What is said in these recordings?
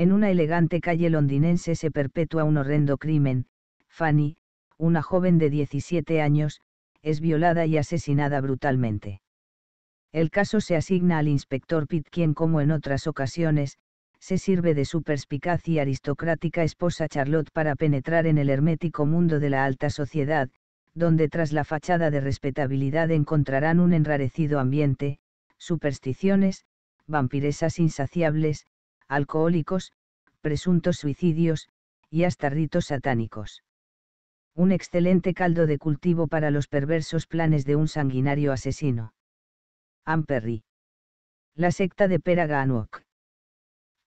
En una elegante calle londinense se perpetúa un horrendo crimen, Fanny, una joven de 17 años, es violada y asesinada brutalmente. El caso se asigna al inspector Pitt quien como en otras ocasiones, se sirve de su perspicaz y aristocrática esposa Charlotte para penetrar en el hermético mundo de la alta sociedad, donde tras la fachada de respetabilidad encontrarán un enrarecido ambiente, supersticiones, vampiresas insaciables, alcohólicos, presuntos suicidios, y hasta ritos satánicos. Un excelente caldo de cultivo para los perversos planes de un sanguinario asesino. Amperry. La secta de Peraganuok.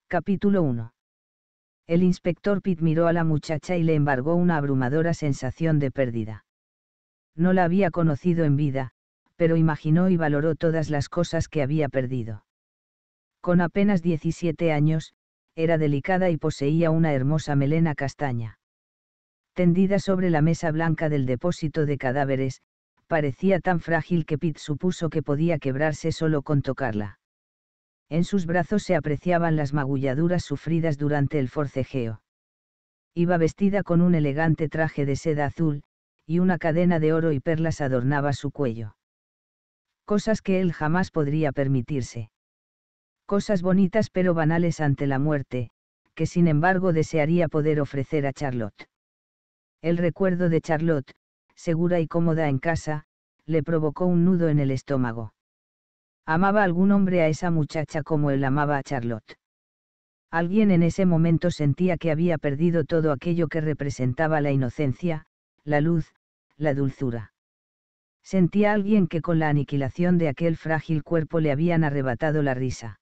Capítulo 1. El inspector Pitt miró a la muchacha y le embargó una abrumadora sensación de pérdida. No la había conocido en vida, pero imaginó y valoró todas las cosas que había perdido. Con apenas 17 años, era delicada y poseía una hermosa melena castaña. Tendida sobre la mesa blanca del depósito de cadáveres, parecía tan frágil que Pitt supuso que podía quebrarse solo con tocarla. En sus brazos se apreciaban las magulladuras sufridas durante el forcejeo. Iba vestida con un elegante traje de seda azul, y una cadena de oro y perlas adornaba su cuello. Cosas que él jamás podría permitirse cosas bonitas pero banales ante la muerte, que sin embargo desearía poder ofrecer a Charlotte. El recuerdo de Charlotte, segura y cómoda en casa, le provocó un nudo en el estómago. Amaba algún hombre a esa muchacha como él amaba a Charlotte. Alguien en ese momento sentía que había perdido todo aquello que representaba la inocencia, la luz, la dulzura. Sentía alguien que con la aniquilación de aquel frágil cuerpo le habían arrebatado la risa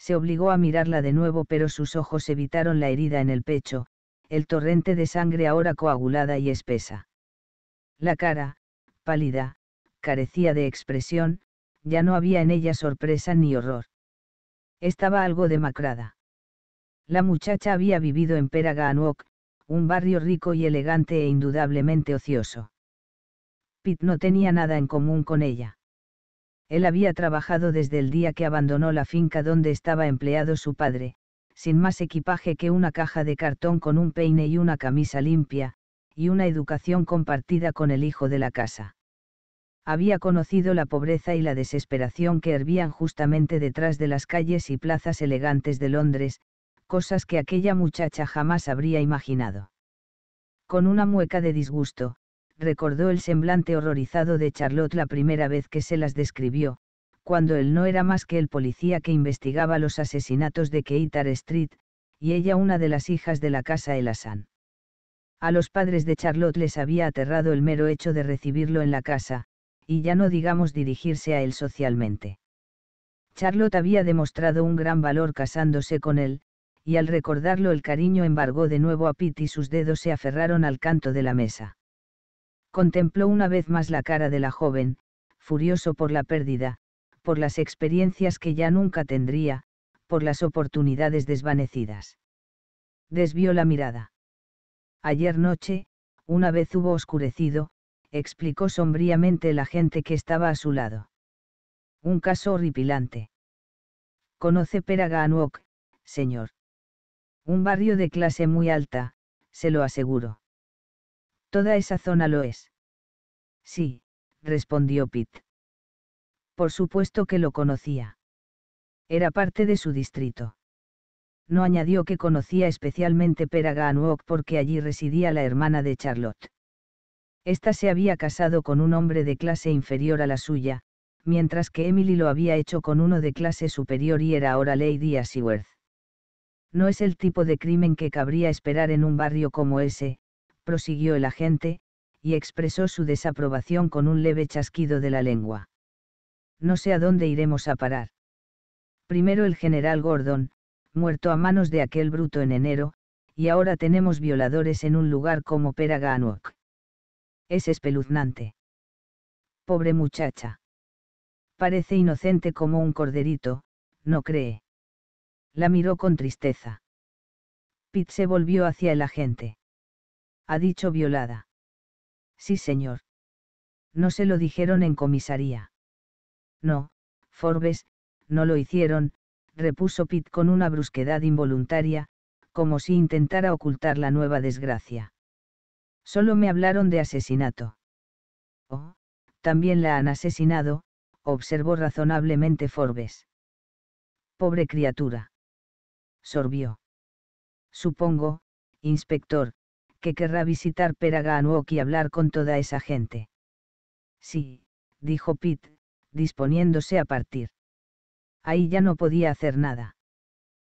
se obligó a mirarla de nuevo pero sus ojos evitaron la herida en el pecho, el torrente de sangre ahora coagulada y espesa. La cara, pálida, carecía de expresión, ya no había en ella sorpresa ni horror. Estaba algo demacrada. La muchacha había vivido en Peraganuok, un barrio rico y elegante e indudablemente ocioso. Pitt no tenía nada en común con ella. Él había trabajado desde el día que abandonó la finca donde estaba empleado su padre, sin más equipaje que una caja de cartón con un peine y una camisa limpia, y una educación compartida con el hijo de la casa. Había conocido la pobreza y la desesperación que hervían justamente detrás de las calles y plazas elegantes de Londres, cosas que aquella muchacha jamás habría imaginado. Con una mueca de disgusto, recordó el semblante horrorizado de Charlotte la primera vez que se las describió, cuando él no era más que el policía que investigaba los asesinatos de Keitar Street, y ella una de las hijas de la casa Elasan. A los padres de Charlotte les había aterrado el mero hecho de recibirlo en la casa, y ya no digamos dirigirse a él socialmente. Charlotte había demostrado un gran valor casándose con él, y al recordarlo el cariño embargó de nuevo a Pete y sus dedos se aferraron al canto de la mesa contempló una vez más la cara de la joven, furioso por la pérdida, por las experiencias que ya nunca tendría, por las oportunidades desvanecidas. Desvió la mirada. Ayer noche, una vez hubo oscurecido, explicó sombríamente la gente que estaba a su lado. Un caso horripilante. Conoce Peraganuok, señor. Un barrio de clase muy alta, se lo aseguro. Toda esa zona lo es. Sí, respondió Pitt. Por supuesto que lo conocía. Era parte de su distrito. No añadió que conocía especialmente Peraganwok porque allí residía la hermana de Charlotte. Esta se había casado con un hombre de clase inferior a la suya, mientras que Emily lo había hecho con uno de clase superior y era ahora Lady Asiworth. No es el tipo de crimen que cabría esperar en un barrio como ese, prosiguió el agente, y expresó su desaprobación con un leve chasquido de la lengua. No sé a dónde iremos a parar. Primero el general Gordon, muerto a manos de aquel bruto en enero, y ahora tenemos violadores en un lugar como Peraganwok. Es espeluznante. Pobre muchacha. Parece inocente como un corderito, ¿no cree? La miró con tristeza. Pitt se volvió hacia el agente ha dicho violada. Sí, señor. No se lo dijeron en comisaría. No, Forbes, no lo hicieron, repuso Pitt con una brusquedad involuntaria, como si intentara ocultar la nueva desgracia. Solo me hablaron de asesinato. Oh, también la han asesinado, observó razonablemente Forbes. Pobre criatura. Sorbió. Supongo, inspector, que querrá visitar Peraganwok y hablar con toda esa gente. Sí, dijo Pete, disponiéndose a partir. Ahí ya no podía hacer nada.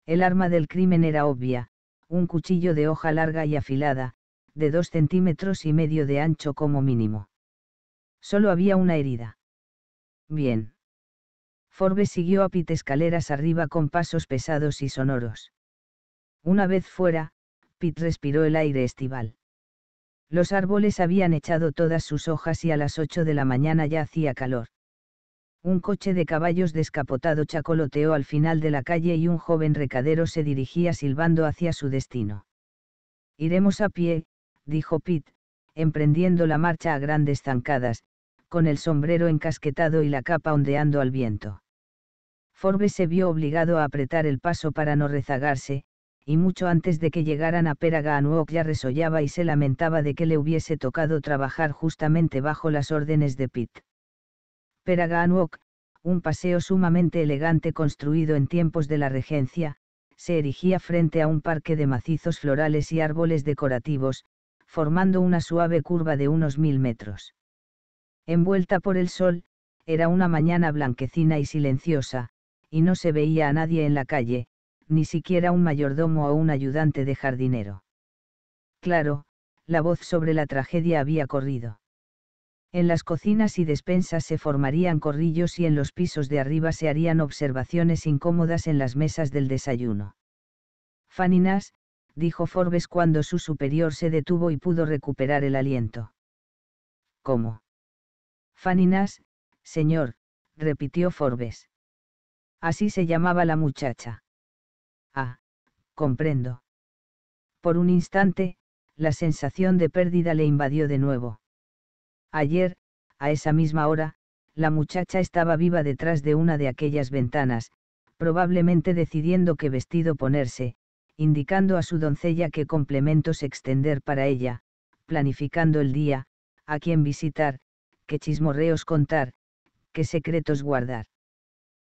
El arma del crimen era obvia, un cuchillo de hoja larga y afilada, de dos centímetros y medio de ancho como mínimo. Solo había una herida. Bien. Forbes siguió a Pete escaleras arriba con pasos pesados y sonoros. Una vez fuera, Pitt respiró el aire estival. Los árboles habían echado todas sus hojas y a las ocho de la mañana ya hacía calor. Un coche de caballos descapotado chacoloteó al final de la calle y un joven recadero se dirigía silbando hacia su destino. Iremos a pie, dijo Pitt, emprendiendo la marcha a grandes zancadas, con el sombrero encasquetado y la capa ondeando al viento. Forbes se vio obligado a apretar el paso para no rezagarse, y mucho antes de que llegaran a Anuok ya resollaba y se lamentaba de que le hubiese tocado trabajar justamente bajo las órdenes de Pitt. Anuok, un paseo sumamente elegante construido en tiempos de la regencia, se erigía frente a un parque de macizos florales y árboles decorativos, formando una suave curva de unos mil metros. Envuelta por el sol, era una mañana blanquecina y silenciosa, y no se veía a nadie en la calle, ni siquiera un mayordomo o un ayudante de jardinero. Claro, la voz sobre la tragedia había corrido. En las cocinas y despensas se formarían corrillos y en los pisos de arriba se harían observaciones incómodas en las mesas del desayuno. Faninas, dijo Forbes cuando su superior se detuvo y pudo recuperar el aliento. ¿Cómo? Faninas, señor, repitió Forbes. Así se llamaba la muchacha. Comprendo. Por un instante, la sensación de pérdida le invadió de nuevo. Ayer, a esa misma hora, la muchacha estaba viva detrás de una de aquellas ventanas, probablemente decidiendo qué vestido ponerse, indicando a su doncella qué complementos extender para ella, planificando el día, a quién visitar, qué chismorreos contar, qué secretos guardar.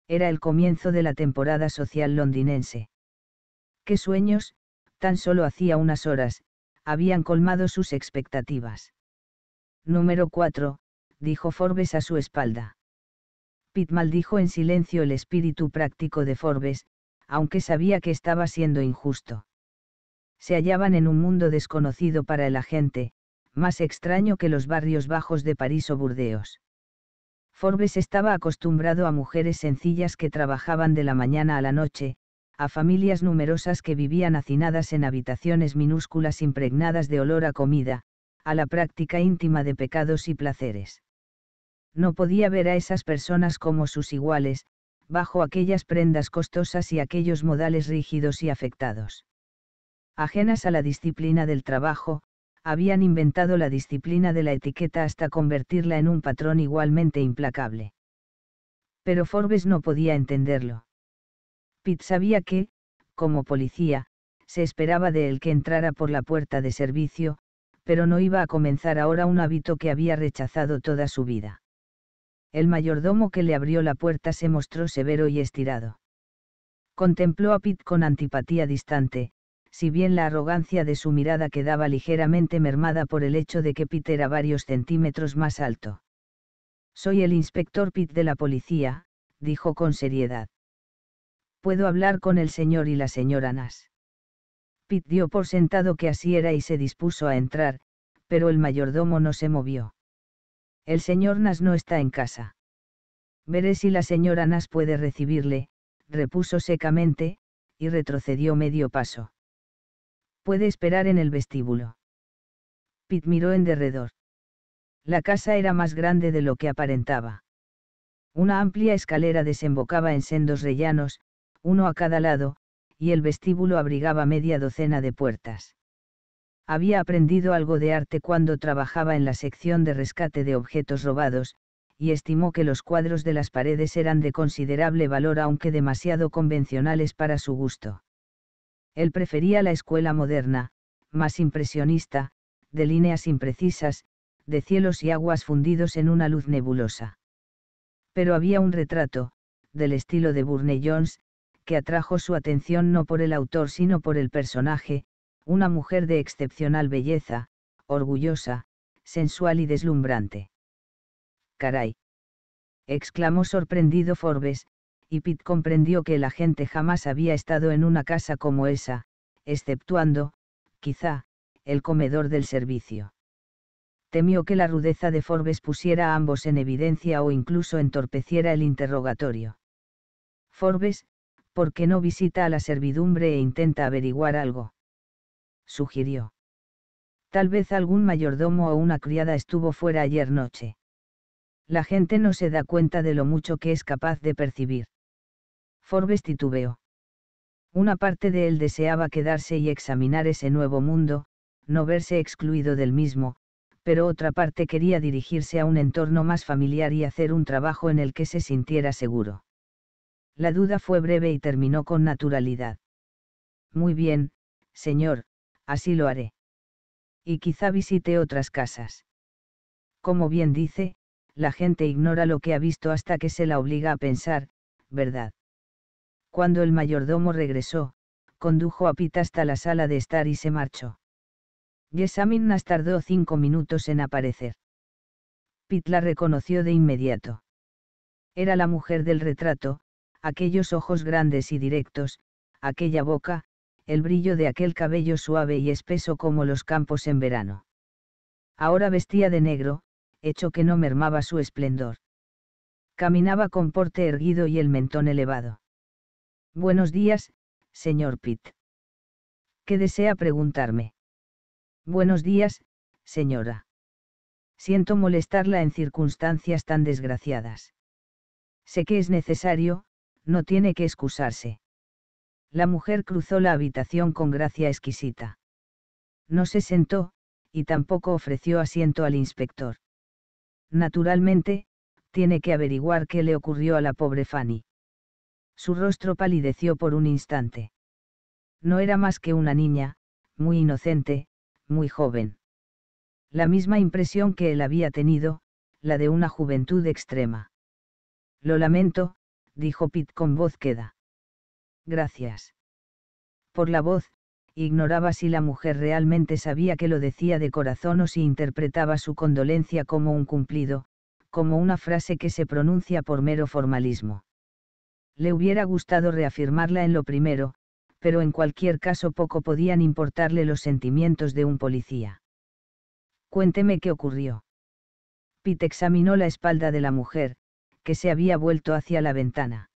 Era el comienzo de la temporada social londinense qué sueños, tan solo hacía unas horas, habían colmado sus expectativas. Número 4, dijo Forbes a su espalda. Pitt maldijo en silencio el espíritu práctico de Forbes, aunque sabía que estaba siendo injusto. Se hallaban en un mundo desconocido para la gente, más extraño que los barrios bajos de París o Burdeos. Forbes estaba acostumbrado a mujeres sencillas que trabajaban de la mañana a la noche, a familias numerosas que vivían hacinadas en habitaciones minúsculas impregnadas de olor a comida, a la práctica íntima de pecados y placeres. No podía ver a esas personas como sus iguales, bajo aquellas prendas costosas y aquellos modales rígidos y afectados. Ajenas a la disciplina del trabajo, habían inventado la disciplina de la etiqueta hasta convertirla en un patrón igualmente implacable. Pero Forbes no podía entenderlo. Pitt sabía que, como policía, se esperaba de él que entrara por la puerta de servicio, pero no iba a comenzar ahora un hábito que había rechazado toda su vida. El mayordomo que le abrió la puerta se mostró severo y estirado. Contempló a Pitt con antipatía distante, si bien la arrogancia de su mirada quedaba ligeramente mermada por el hecho de que Pitt era varios centímetros más alto. Soy el inspector Pitt de la policía, dijo con seriedad puedo hablar con el señor y la señora Nas. Pitt dio por sentado que así era y se dispuso a entrar, pero el mayordomo no se movió. El señor Nas no está en casa. Veré si la señora Nas puede recibirle, repuso secamente, y retrocedió medio paso. Puede esperar en el vestíbulo. Pitt miró en derredor. La casa era más grande de lo que aparentaba. Una amplia escalera desembocaba en sendos rellanos, uno a cada lado, y el vestíbulo abrigaba media docena de puertas. Había aprendido algo de arte cuando trabajaba en la sección de rescate de objetos robados, y estimó que los cuadros de las paredes eran de considerable valor aunque demasiado convencionales para su gusto. Él prefería la escuela moderna, más impresionista, de líneas imprecisas, de cielos y aguas fundidos en una luz nebulosa. Pero había un retrato, del estilo de Burne Jones, que atrajo su atención no por el autor sino por el personaje, una mujer de excepcional belleza, orgullosa, sensual y deslumbrante. Caray. exclamó sorprendido Forbes, y Pitt comprendió que la gente jamás había estado en una casa como esa, exceptuando, quizá, el comedor del servicio. Temió que la rudeza de Forbes pusiera a ambos en evidencia o incluso entorpeciera el interrogatorio. Forbes, ¿por qué no visita a la servidumbre e intenta averiguar algo? sugirió. Tal vez algún mayordomo o una criada estuvo fuera ayer noche. La gente no se da cuenta de lo mucho que es capaz de percibir. Forbes titubeó. Una parte de él deseaba quedarse y examinar ese nuevo mundo, no verse excluido del mismo, pero otra parte quería dirigirse a un entorno más familiar y hacer un trabajo en el que se sintiera seguro. La duda fue breve y terminó con naturalidad. Muy bien, señor, así lo haré. Y quizá visite otras casas. Como bien dice, la gente ignora lo que ha visto hasta que se la obliga a pensar, ¿verdad? Cuando el mayordomo regresó, condujo a Pita hasta la sala de estar y se marchó. Yesaminas tardó cinco minutos en aparecer. Pitt la reconoció de inmediato. Era la mujer del retrato, aquellos ojos grandes y directos, aquella boca, el brillo de aquel cabello suave y espeso como los campos en verano. Ahora vestía de negro, hecho que no mermaba su esplendor. Caminaba con porte erguido y el mentón elevado. Buenos días, señor Pitt. ¿Qué desea preguntarme? Buenos días, señora. Siento molestarla en circunstancias tan desgraciadas. Sé que es necesario, no tiene que excusarse. La mujer cruzó la habitación con gracia exquisita. No se sentó, y tampoco ofreció asiento al inspector. Naturalmente, tiene que averiguar qué le ocurrió a la pobre Fanny. Su rostro palideció por un instante. No era más que una niña, muy inocente, muy joven. La misma impresión que él había tenido, la de una juventud extrema. Lo lamento, dijo Pitt con voz queda. Gracias. Por la voz, ignoraba si la mujer realmente sabía que lo decía de corazón o si interpretaba su condolencia como un cumplido, como una frase que se pronuncia por mero formalismo. Le hubiera gustado reafirmarla en lo primero, pero en cualquier caso poco podían importarle los sentimientos de un policía. Cuénteme qué ocurrió. Pitt examinó la espalda de la mujer, que se había vuelto hacia la ventana.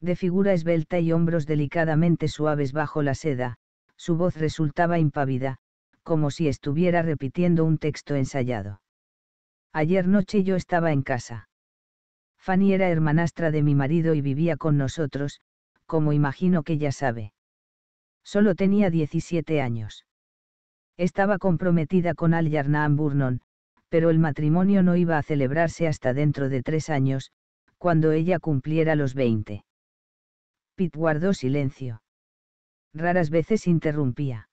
De figura esbelta y hombros delicadamente suaves bajo la seda, su voz resultaba impávida, como si estuviera repitiendo un texto ensayado. Ayer noche yo estaba en casa. Fanny era hermanastra de mi marido y vivía con nosotros, como imagino que ya sabe. Solo tenía 17 años. Estaba comprometida con Al Yarnaan Burnon, pero el matrimonio no iba a celebrarse hasta dentro de tres años, cuando ella cumpliera los veinte. Pitt guardó silencio. Raras veces interrumpía.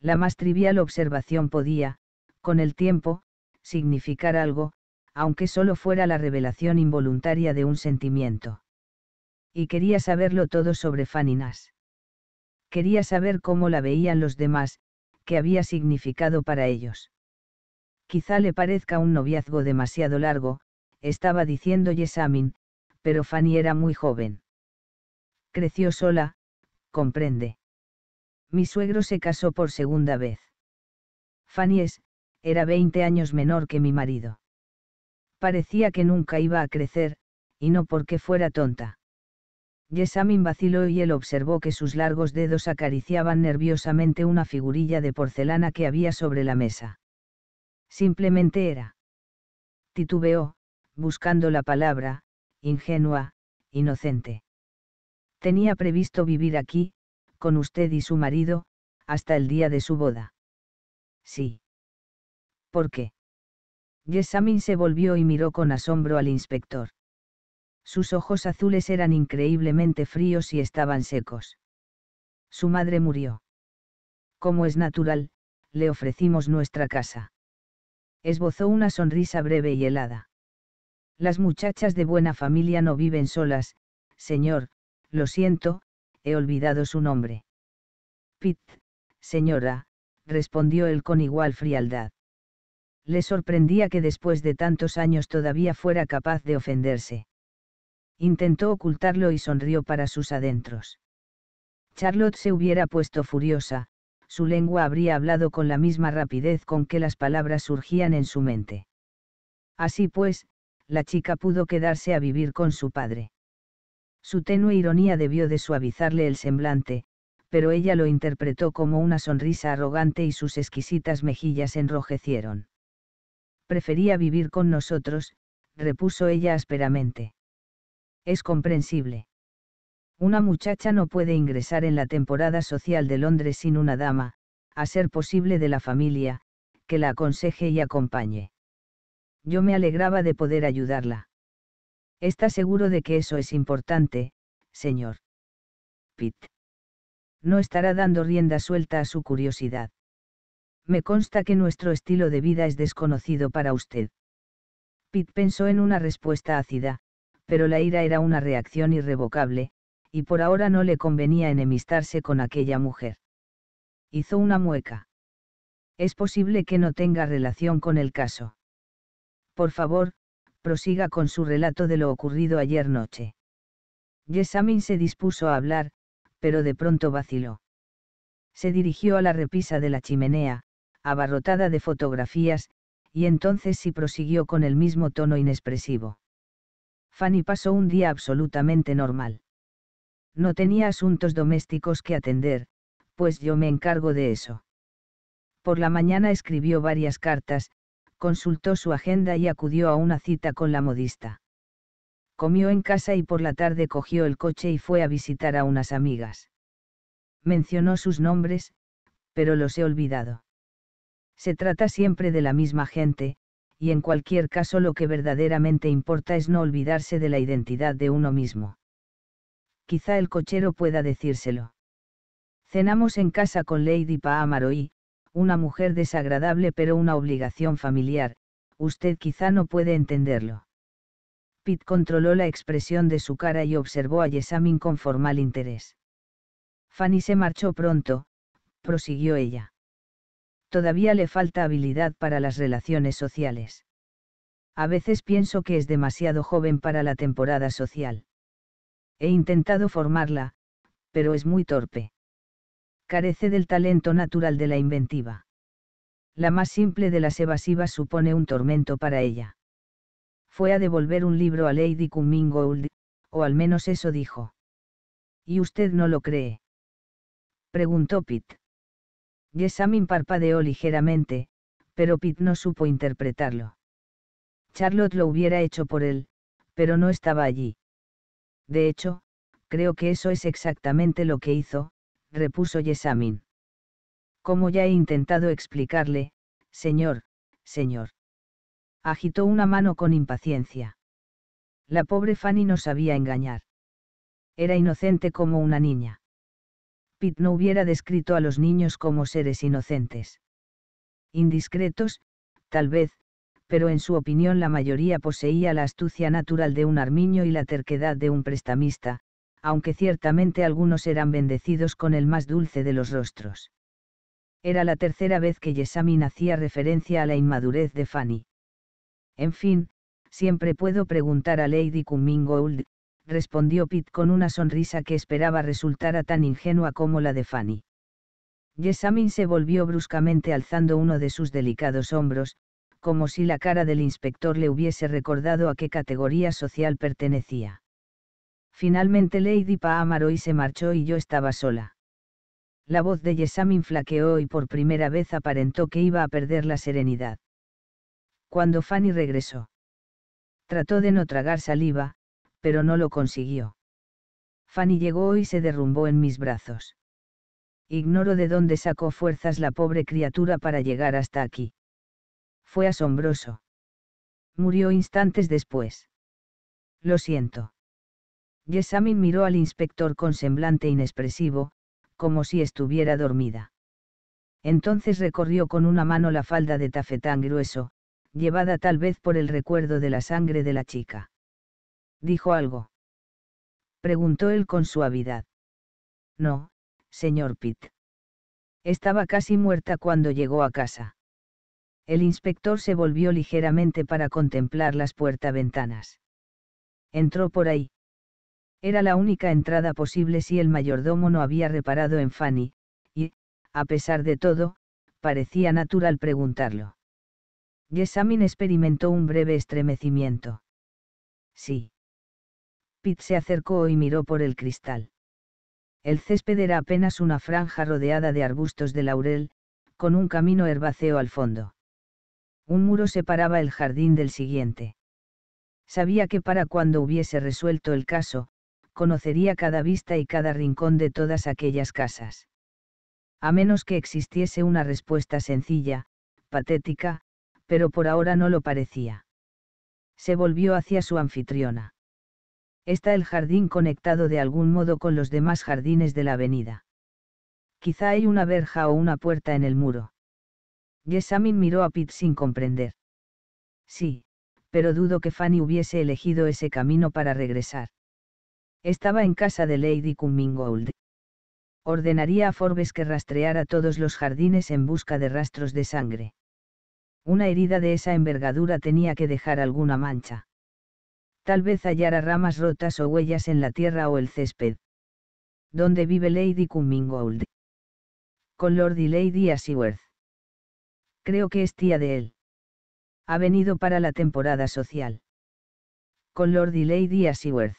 La más trivial observación podía, con el tiempo, significar algo, aunque solo fuera la revelación involuntaria de un sentimiento. Y quería saberlo todo sobre Faninas. Quería saber cómo la veían los demás, qué había significado para ellos. Quizá le parezca un noviazgo demasiado largo, estaba diciendo Yesamin, pero Fanny era muy joven. Creció sola, comprende. Mi suegro se casó por segunda vez. Fanny es, era 20 años menor que mi marido. Parecía que nunca iba a crecer, y no porque fuera tonta. Yesamin vaciló y él observó que sus largos dedos acariciaban nerviosamente una figurilla de porcelana que había sobre la mesa. Simplemente era. Titubeó, buscando la palabra, ingenua, inocente. Tenía previsto vivir aquí, con usted y su marido, hasta el día de su boda. Sí. ¿Por qué? Yesamin se volvió y miró con asombro al inspector. Sus ojos azules eran increíblemente fríos y estaban secos. Su madre murió. Como es natural, le ofrecimos nuestra casa esbozó una sonrisa breve y helada. Las muchachas de buena familia no viven solas, señor, lo siento, he olvidado su nombre. Pitt, señora, respondió él con igual frialdad. Le sorprendía que después de tantos años todavía fuera capaz de ofenderse. Intentó ocultarlo y sonrió para sus adentros. Charlotte se hubiera puesto furiosa, su lengua habría hablado con la misma rapidez con que las palabras surgían en su mente. Así pues, la chica pudo quedarse a vivir con su padre. Su tenue ironía debió de suavizarle el semblante, pero ella lo interpretó como una sonrisa arrogante y sus exquisitas mejillas enrojecieron. Prefería vivir con nosotros, repuso ella ásperamente. Es comprensible. Una muchacha no puede ingresar en la temporada social de Londres sin una dama, a ser posible de la familia, que la aconseje y acompañe. Yo me alegraba de poder ayudarla. Está seguro de que eso es importante, señor. Pitt. No estará dando rienda suelta a su curiosidad. Me consta que nuestro estilo de vida es desconocido para usted. Pitt pensó en una respuesta ácida, pero la ira era una reacción irrevocable, y por ahora no le convenía enemistarse con aquella mujer. Hizo una mueca. Es posible que no tenga relación con el caso. Por favor, prosiga con su relato de lo ocurrido ayer noche. Yesamin se dispuso a hablar, pero de pronto vaciló. Se dirigió a la repisa de la chimenea, abarrotada de fotografías, y entonces sí prosiguió con el mismo tono inexpresivo. Fanny pasó un día absolutamente normal. No tenía asuntos domésticos que atender, pues yo me encargo de eso. Por la mañana escribió varias cartas, consultó su agenda y acudió a una cita con la modista. Comió en casa y por la tarde cogió el coche y fue a visitar a unas amigas. Mencionó sus nombres, pero los he olvidado. Se trata siempre de la misma gente, y en cualquier caso lo que verdaderamente importa es no olvidarse de la identidad de uno mismo quizá el cochero pueda decírselo. Cenamos en casa con Lady Paamaroí, una mujer desagradable pero una obligación familiar, usted quizá no puede entenderlo. Pitt controló la expresión de su cara y observó a Yesamin con formal interés. Fanny se marchó pronto, prosiguió ella. Todavía le falta habilidad para las relaciones sociales. A veces pienso que es demasiado joven para la temporada social. He intentado formarla, pero es muy torpe. Carece del talento natural de la inventiva. La más simple de las evasivas supone un tormento para ella. Fue a devolver un libro a Lady Cumming o al menos eso dijo. ¿Y usted no lo cree? Preguntó Pitt. Jessamine parpadeó ligeramente, pero Pitt no supo interpretarlo. Charlotte lo hubiera hecho por él, pero no estaba allí. De hecho, creo que eso es exactamente lo que hizo, repuso Yesamin. Como ya he intentado explicarle, señor, señor. Agitó una mano con impaciencia. La pobre Fanny no sabía engañar. Era inocente como una niña. Pitt no hubiera descrito a los niños como seres inocentes. Indiscretos, tal vez, pero en su opinión la mayoría poseía la astucia natural de un armiño y la terquedad de un prestamista, aunque ciertamente algunos eran bendecidos con el más dulce de los rostros. Era la tercera vez que Yesamin hacía referencia a la inmadurez de Fanny. En fin, siempre puedo preguntar a Lady Cummingold, respondió Pitt con una sonrisa que esperaba resultara tan ingenua como la de Fanny. Yesamin se volvió bruscamente alzando uno de sus delicados hombros, como si la cara del inspector le hubiese recordado a qué categoría social pertenecía. Finalmente Lady Paamaro y se marchó y yo estaba sola. La voz de Yesamin flaqueó y por primera vez aparentó que iba a perder la serenidad. Cuando Fanny regresó. Trató de no tragar saliva, pero no lo consiguió. Fanny llegó y se derrumbó en mis brazos. Ignoro de dónde sacó fuerzas la pobre criatura para llegar hasta aquí. Fue asombroso. Murió instantes después. Lo siento. Yesamin miró al inspector con semblante inexpresivo, como si estuviera dormida. Entonces recorrió con una mano la falda de tafetán grueso, llevada tal vez por el recuerdo de la sangre de la chica. ¿Dijo algo? Preguntó él con suavidad. No, señor Pitt. Estaba casi muerta cuando llegó a casa. El inspector se volvió ligeramente para contemplar las puertas ventanas Entró por ahí. Era la única entrada posible si el mayordomo no había reparado en Fanny, y, a pesar de todo, parecía natural preguntarlo. yesamine experimentó un breve estremecimiento. Sí. Pitt se acercó y miró por el cristal. El césped era apenas una franja rodeada de arbustos de laurel, con un camino herbáceo al fondo. Un muro separaba el jardín del siguiente. Sabía que para cuando hubiese resuelto el caso, conocería cada vista y cada rincón de todas aquellas casas. A menos que existiese una respuesta sencilla, patética, pero por ahora no lo parecía. Se volvió hacia su anfitriona. Está el jardín conectado de algún modo con los demás jardines de la avenida. Quizá hay una verja o una puerta en el muro. Yesamin miró a Pete sin comprender. Sí, pero dudo que Fanny hubiese elegido ese camino para regresar. Estaba en casa de Lady Cummingold. Ordenaría a Forbes que rastreara todos los jardines en busca de rastros de sangre. Una herida de esa envergadura tenía que dejar alguna mancha. Tal vez hallara ramas rotas o huellas en la tierra o el césped. ¿Dónde vive Lady Cummingold? Con Lord y Lady Asiworth. Creo que es tía de él. Ha venido para la temporada social. Con Lord y Lady Asiworth.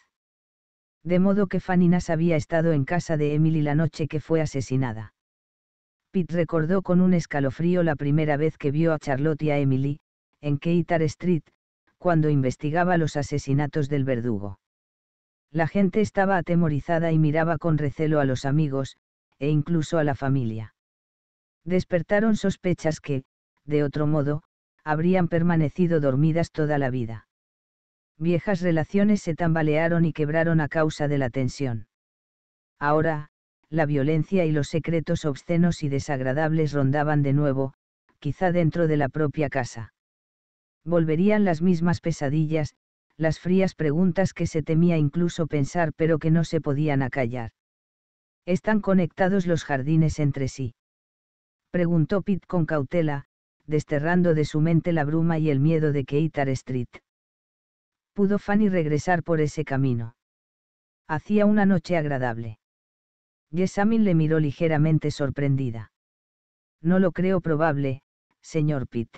De modo que Faninas había estado en casa de Emily la noche que fue asesinada. Pitt recordó con un escalofrío la primera vez que vio a Charlotte y a Emily, en Keitar Street, cuando investigaba los asesinatos del verdugo. La gente estaba atemorizada y miraba con recelo a los amigos, e incluso a la familia. Despertaron sospechas que, de otro modo, habrían permanecido dormidas toda la vida. Viejas relaciones se tambalearon y quebraron a causa de la tensión. Ahora, la violencia y los secretos obscenos y desagradables rondaban de nuevo, quizá dentro de la propia casa. Volverían las mismas pesadillas, las frías preguntas que se temía incluso pensar pero que no se podían acallar. ¿Están conectados los jardines entre sí? Preguntó Pitt con cautela, desterrando de su mente la bruma y el miedo de que Street. Pudo Fanny regresar por ese camino. Hacía una noche agradable. Yesamil le miró ligeramente sorprendida. No lo creo probable, señor Pitt.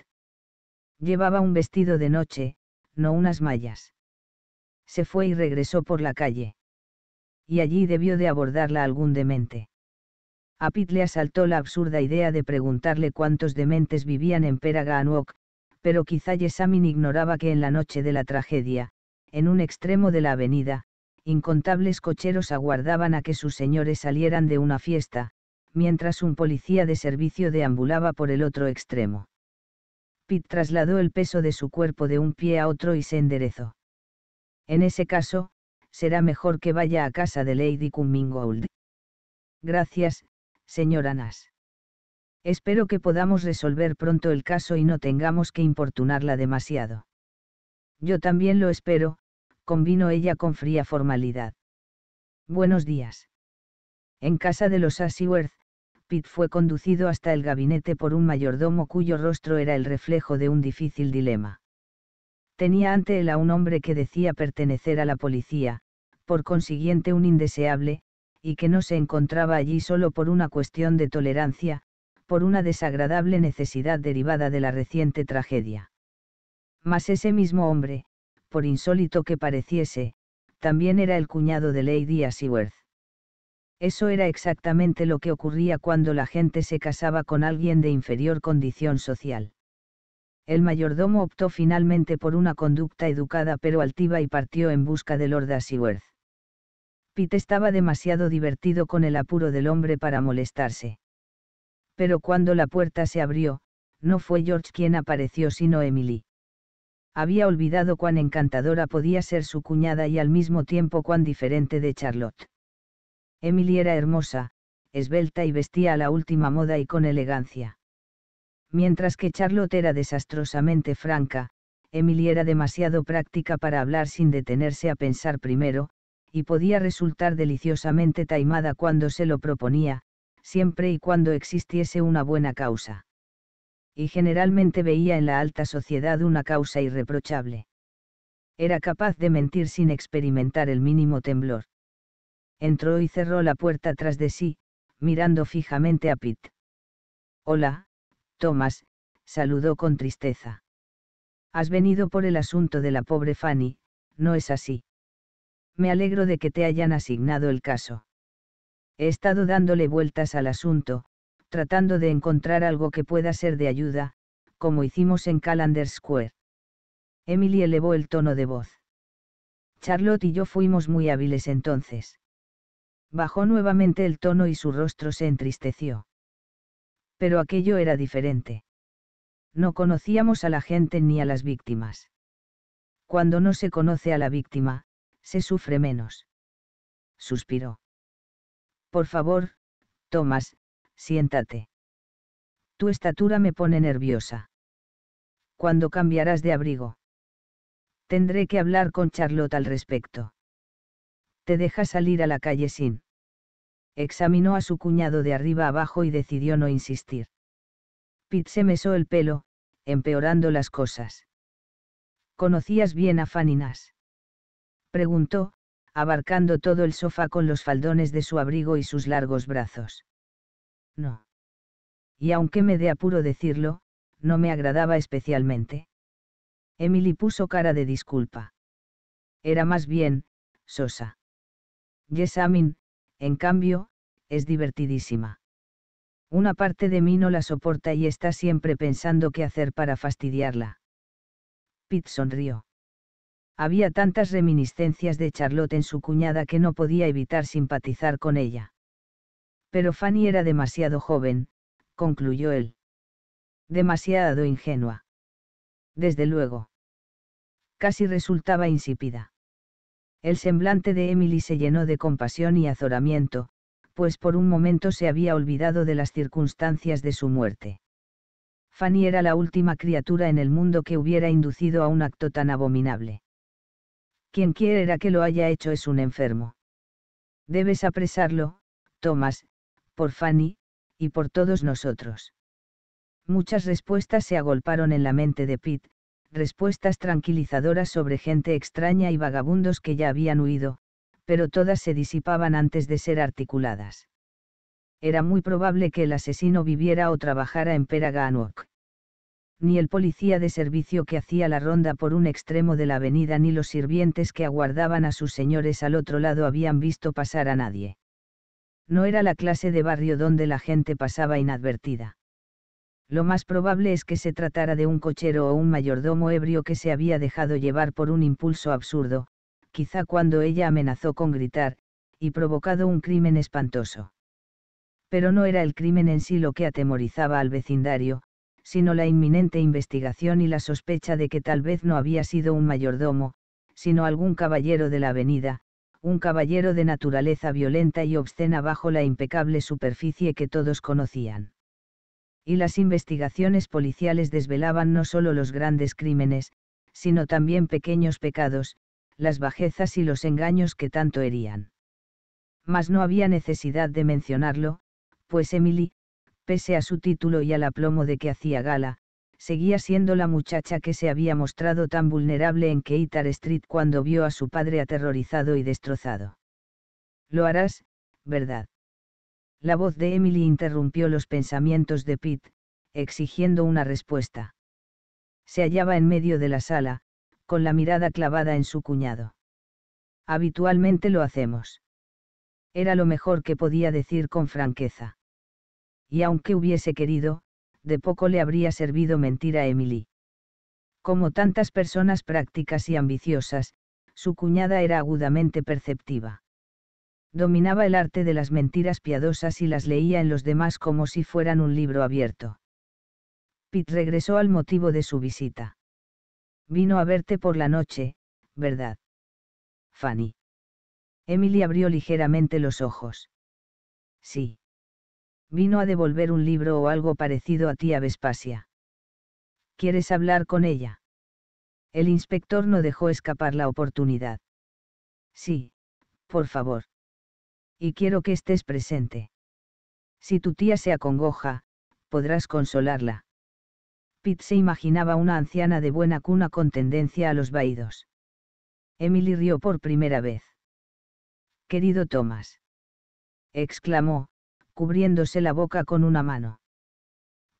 Llevaba un vestido de noche, no unas mallas. Se fue y regresó por la calle. Y allí debió de abordarla algún demente a Pitt le asaltó la absurda idea de preguntarle cuántos dementes vivían en Peragaanwok, pero quizá Yesamin ignoraba que en la noche de la tragedia, en un extremo de la avenida, incontables cocheros aguardaban a que sus señores salieran de una fiesta, mientras un policía de servicio deambulaba por el otro extremo. Pitt trasladó el peso de su cuerpo de un pie a otro y se enderezó. En ese caso, será mejor que vaya a casa de Lady Cummingold. Gracias, «Señora Nash. Espero que podamos resolver pronto el caso y no tengamos que importunarla demasiado. Yo también lo espero, convino ella con fría formalidad. Buenos días. En casa de los Ashworth, Pitt fue conducido hasta el gabinete por un mayordomo cuyo rostro era el reflejo de un difícil dilema. Tenía ante él a un hombre que decía pertenecer a la policía, por consiguiente un indeseable, y que no se encontraba allí solo por una cuestión de tolerancia, por una desagradable necesidad derivada de la reciente tragedia. Mas ese mismo hombre, por insólito que pareciese, también era el cuñado de Lady Asiworth. Eso era exactamente lo que ocurría cuando la gente se casaba con alguien de inferior condición social. El mayordomo optó finalmente por una conducta educada pero altiva y partió en busca de Lord Asiworth. Pete estaba demasiado divertido con el apuro del hombre para molestarse. Pero cuando la puerta se abrió, no fue George quien apareció sino Emily. Había olvidado cuán encantadora podía ser su cuñada y al mismo tiempo cuán diferente de Charlotte. Emily era hermosa, esbelta y vestía a la última moda y con elegancia. Mientras que Charlotte era desastrosamente franca, Emily era demasiado práctica para hablar sin detenerse a pensar primero, y podía resultar deliciosamente taimada cuando se lo proponía, siempre y cuando existiese una buena causa. Y generalmente veía en la alta sociedad una causa irreprochable. Era capaz de mentir sin experimentar el mínimo temblor. Entró y cerró la puerta tras de sí, mirando fijamente a Pitt. Hola, Thomas, saludó con tristeza. Has venido por el asunto de la pobre Fanny, ¿no es así? me alegro de que te hayan asignado el caso. He estado dándole vueltas al asunto, tratando de encontrar algo que pueda ser de ayuda, como hicimos en Calendar Square. Emily elevó el tono de voz. Charlotte y yo fuimos muy hábiles entonces. Bajó nuevamente el tono y su rostro se entristeció. Pero aquello era diferente. No conocíamos a la gente ni a las víctimas. Cuando no se conoce a la víctima, se sufre menos. Suspiró. Por favor, Tomás, siéntate. Tu estatura me pone nerviosa. ¿Cuándo cambiarás de abrigo? Tendré que hablar con Charlotte al respecto. Te deja salir a la calle sin. Examinó a su cuñado de arriba abajo y decidió no insistir. Pete se mesó el pelo, empeorando las cosas. Conocías bien a Faninas preguntó, abarcando todo el sofá con los faldones de su abrigo y sus largos brazos. No. Y aunque me dé apuro decirlo, no me agradaba especialmente. Emily puso cara de disculpa. Era más bien, sosa. Yesamin, en cambio, es divertidísima. Una parte de mí no la soporta y está siempre pensando qué hacer para fastidiarla. Pete sonrió. Había tantas reminiscencias de Charlotte en su cuñada que no podía evitar simpatizar con ella. Pero Fanny era demasiado joven, concluyó él. Demasiado ingenua. Desde luego. Casi resultaba insípida. El semblante de Emily se llenó de compasión y azoramiento, pues por un momento se había olvidado de las circunstancias de su muerte. Fanny era la última criatura en el mundo que hubiera inducido a un acto tan abominable. Quien quiera que lo haya hecho es un enfermo. Debes apresarlo, Thomas, por Fanny, y por todos nosotros. Muchas respuestas se agolparon en la mente de Pete, respuestas tranquilizadoras sobre gente extraña y vagabundos que ya habían huido, pero todas se disipaban antes de ser articuladas. Era muy probable que el asesino viviera o trabajara en Peraganok ni el policía de servicio que hacía la ronda por un extremo de la avenida ni los sirvientes que aguardaban a sus señores al otro lado habían visto pasar a nadie. No era la clase de barrio donde la gente pasaba inadvertida. Lo más probable es que se tratara de un cochero o un mayordomo ebrio que se había dejado llevar por un impulso absurdo, quizá cuando ella amenazó con gritar, y provocado un crimen espantoso. Pero no era el crimen en sí lo que atemorizaba al vecindario, sino la inminente investigación y la sospecha de que tal vez no había sido un mayordomo, sino algún caballero de la avenida, un caballero de naturaleza violenta y obscena bajo la impecable superficie que todos conocían. Y las investigaciones policiales desvelaban no solo los grandes crímenes, sino también pequeños pecados, las bajezas y los engaños que tanto herían. Mas no había necesidad de mencionarlo, pues Emily, pese a su título y al aplomo de que hacía gala, seguía siendo la muchacha que se había mostrado tan vulnerable en Keitar Street cuando vio a su padre aterrorizado y destrozado. Lo harás, ¿verdad? La voz de Emily interrumpió los pensamientos de Pete, exigiendo una respuesta. Se hallaba en medio de la sala, con la mirada clavada en su cuñado. Habitualmente lo hacemos. Era lo mejor que podía decir con franqueza y aunque hubiese querido, de poco le habría servido mentir a Emily. Como tantas personas prácticas y ambiciosas, su cuñada era agudamente perceptiva. Dominaba el arte de las mentiras piadosas y las leía en los demás como si fueran un libro abierto. Pitt regresó al motivo de su visita. Vino a verte por la noche, ¿verdad? Fanny. Emily abrió ligeramente los ojos. Sí vino a devolver un libro o algo parecido a tía Vespasia. ¿Quieres hablar con ella? El inspector no dejó escapar la oportunidad. Sí, por favor. Y quiero que estés presente. Si tu tía se acongoja, podrás consolarla. Pete se imaginaba una anciana de buena cuna con tendencia a los vaídos. Emily rió por primera vez. Querido Thomas. exclamó, cubriéndose la boca con una mano.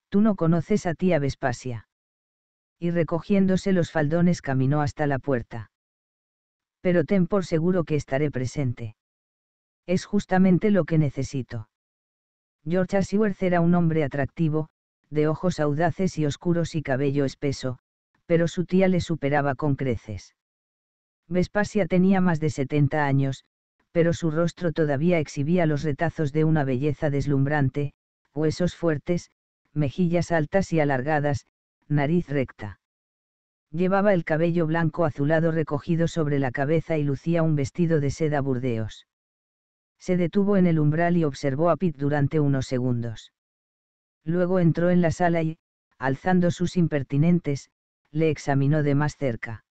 Tú no conoces a tía Vespasia. Y recogiéndose los faldones caminó hasta la puerta. Pero ten por seguro que estaré presente. Es justamente lo que necesito. George Asiworth era un hombre atractivo, de ojos audaces y oscuros y cabello espeso, pero su tía le superaba con creces. Vespasia tenía más de 70 años, pero su rostro todavía exhibía los retazos de una belleza deslumbrante, huesos fuertes, mejillas altas y alargadas, nariz recta. Llevaba el cabello blanco azulado recogido sobre la cabeza y lucía un vestido de seda burdeos. Se detuvo en el umbral y observó a Pitt durante unos segundos. Luego entró en la sala y, alzando sus impertinentes, le examinó de más cerca.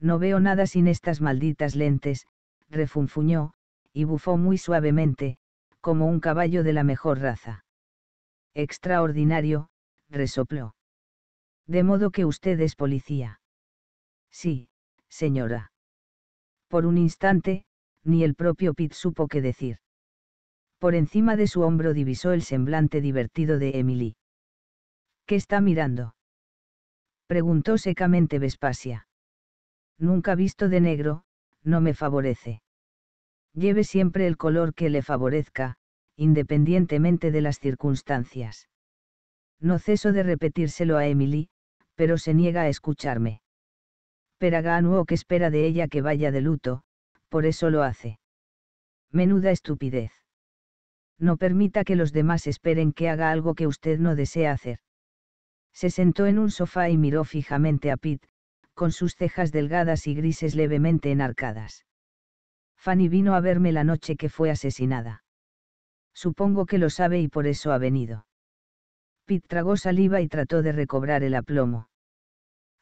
No veo nada sin estas malditas lentes, refunfuñó, y bufó muy suavemente, como un caballo de la mejor raza. Extraordinario, resopló. De modo que usted es policía. Sí, señora. Por un instante, ni el propio Pitt supo qué decir. Por encima de su hombro divisó el semblante divertido de Emily. ¿Qué está mirando? Preguntó secamente Vespasia. Nunca visto de negro, no me favorece. Lleve siempre el color que le favorezca, independientemente de las circunstancias. No ceso de repetírselo a Emily, pero se niega a escucharme. o que espera de ella que vaya de luto, por eso lo hace. Menuda estupidez. No permita que los demás esperen que haga algo que usted no desea hacer. Se sentó en un sofá y miró fijamente a Pete, con sus cejas delgadas y grises levemente enarcadas. Fanny vino a verme la noche que fue asesinada. Supongo que lo sabe y por eso ha venido. Pitt tragó saliva y trató de recobrar el aplomo.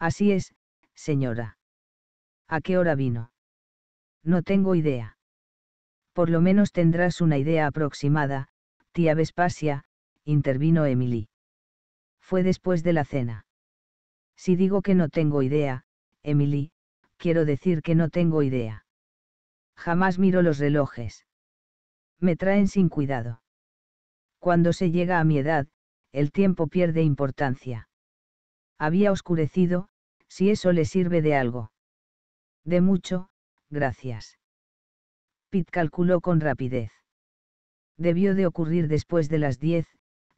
Así es, señora. ¿A qué hora vino? No tengo idea. Por lo menos tendrás una idea aproximada, tía Vespasia, intervino Emily. Fue después de la cena. Si digo que no tengo idea, Emily, quiero decir que no tengo idea. Jamás miro los relojes. Me traen sin cuidado. Cuando se llega a mi edad, el tiempo pierde importancia. Había oscurecido, si eso le sirve de algo. De mucho, gracias. Pitt calculó con rapidez. Debió de ocurrir después de las diez,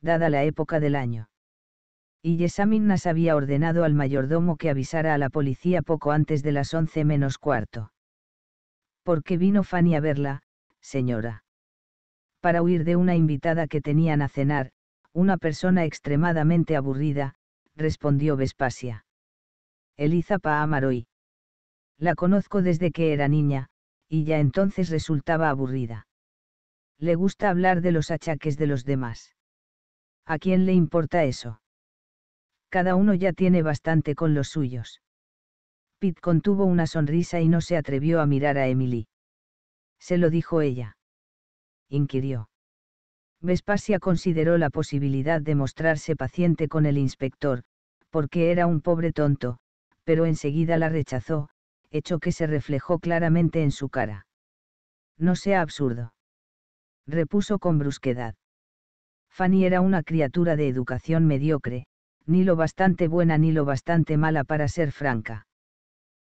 dada la época del año y Nas había ordenado al mayordomo que avisara a la policía poco antes de las once menos cuarto. ¿Por qué vino Fanny a verla, señora. Para huir de una invitada que tenían a cenar, una persona extremadamente aburrida, respondió Vespasia. Eliza Amaroy. La conozco desde que era niña, y ya entonces resultaba aburrida. Le gusta hablar de los achaques de los demás. ¿A quién le importa eso? cada uno ya tiene bastante con los suyos. Pitt contuvo una sonrisa y no se atrevió a mirar a Emily. Se lo dijo ella. Inquirió. Vespasia consideró la posibilidad de mostrarse paciente con el inspector, porque era un pobre tonto, pero enseguida la rechazó, hecho que se reflejó claramente en su cara. No sea absurdo. Repuso con brusquedad. Fanny era una criatura de educación mediocre, ni lo bastante buena ni lo bastante mala para ser franca.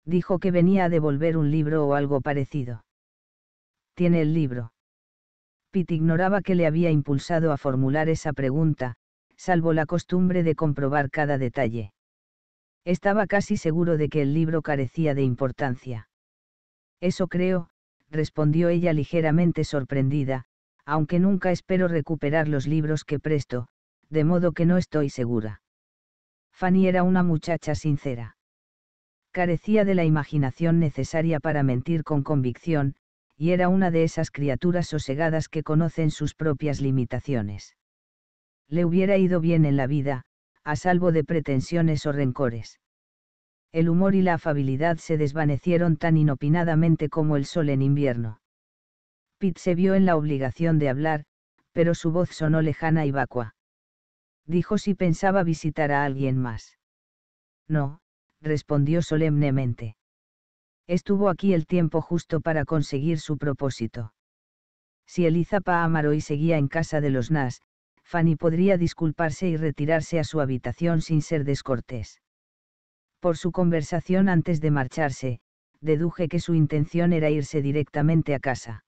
Dijo que venía a devolver un libro o algo parecido. Tiene el libro. Pete ignoraba que le había impulsado a formular esa pregunta, salvo la costumbre de comprobar cada detalle. Estaba casi seguro de que el libro carecía de importancia. Eso creo, respondió ella ligeramente sorprendida, aunque nunca espero recuperar los libros que presto, de modo que no estoy segura. Fanny era una muchacha sincera. Carecía de la imaginación necesaria para mentir con convicción, y era una de esas criaturas sosegadas que conocen sus propias limitaciones. Le hubiera ido bien en la vida, a salvo de pretensiones o rencores. El humor y la afabilidad se desvanecieron tan inopinadamente como el sol en invierno. Pitt se vio en la obligación de hablar, pero su voz sonó lejana y vacua dijo si pensaba visitar a alguien más. No, respondió solemnemente. Estuvo aquí el tiempo justo para conseguir su propósito. Si Eliza y seguía en casa de los Nas, Fanny podría disculparse y retirarse a su habitación sin ser descortés. Por su conversación antes de marcharse, deduje que su intención era irse directamente a casa.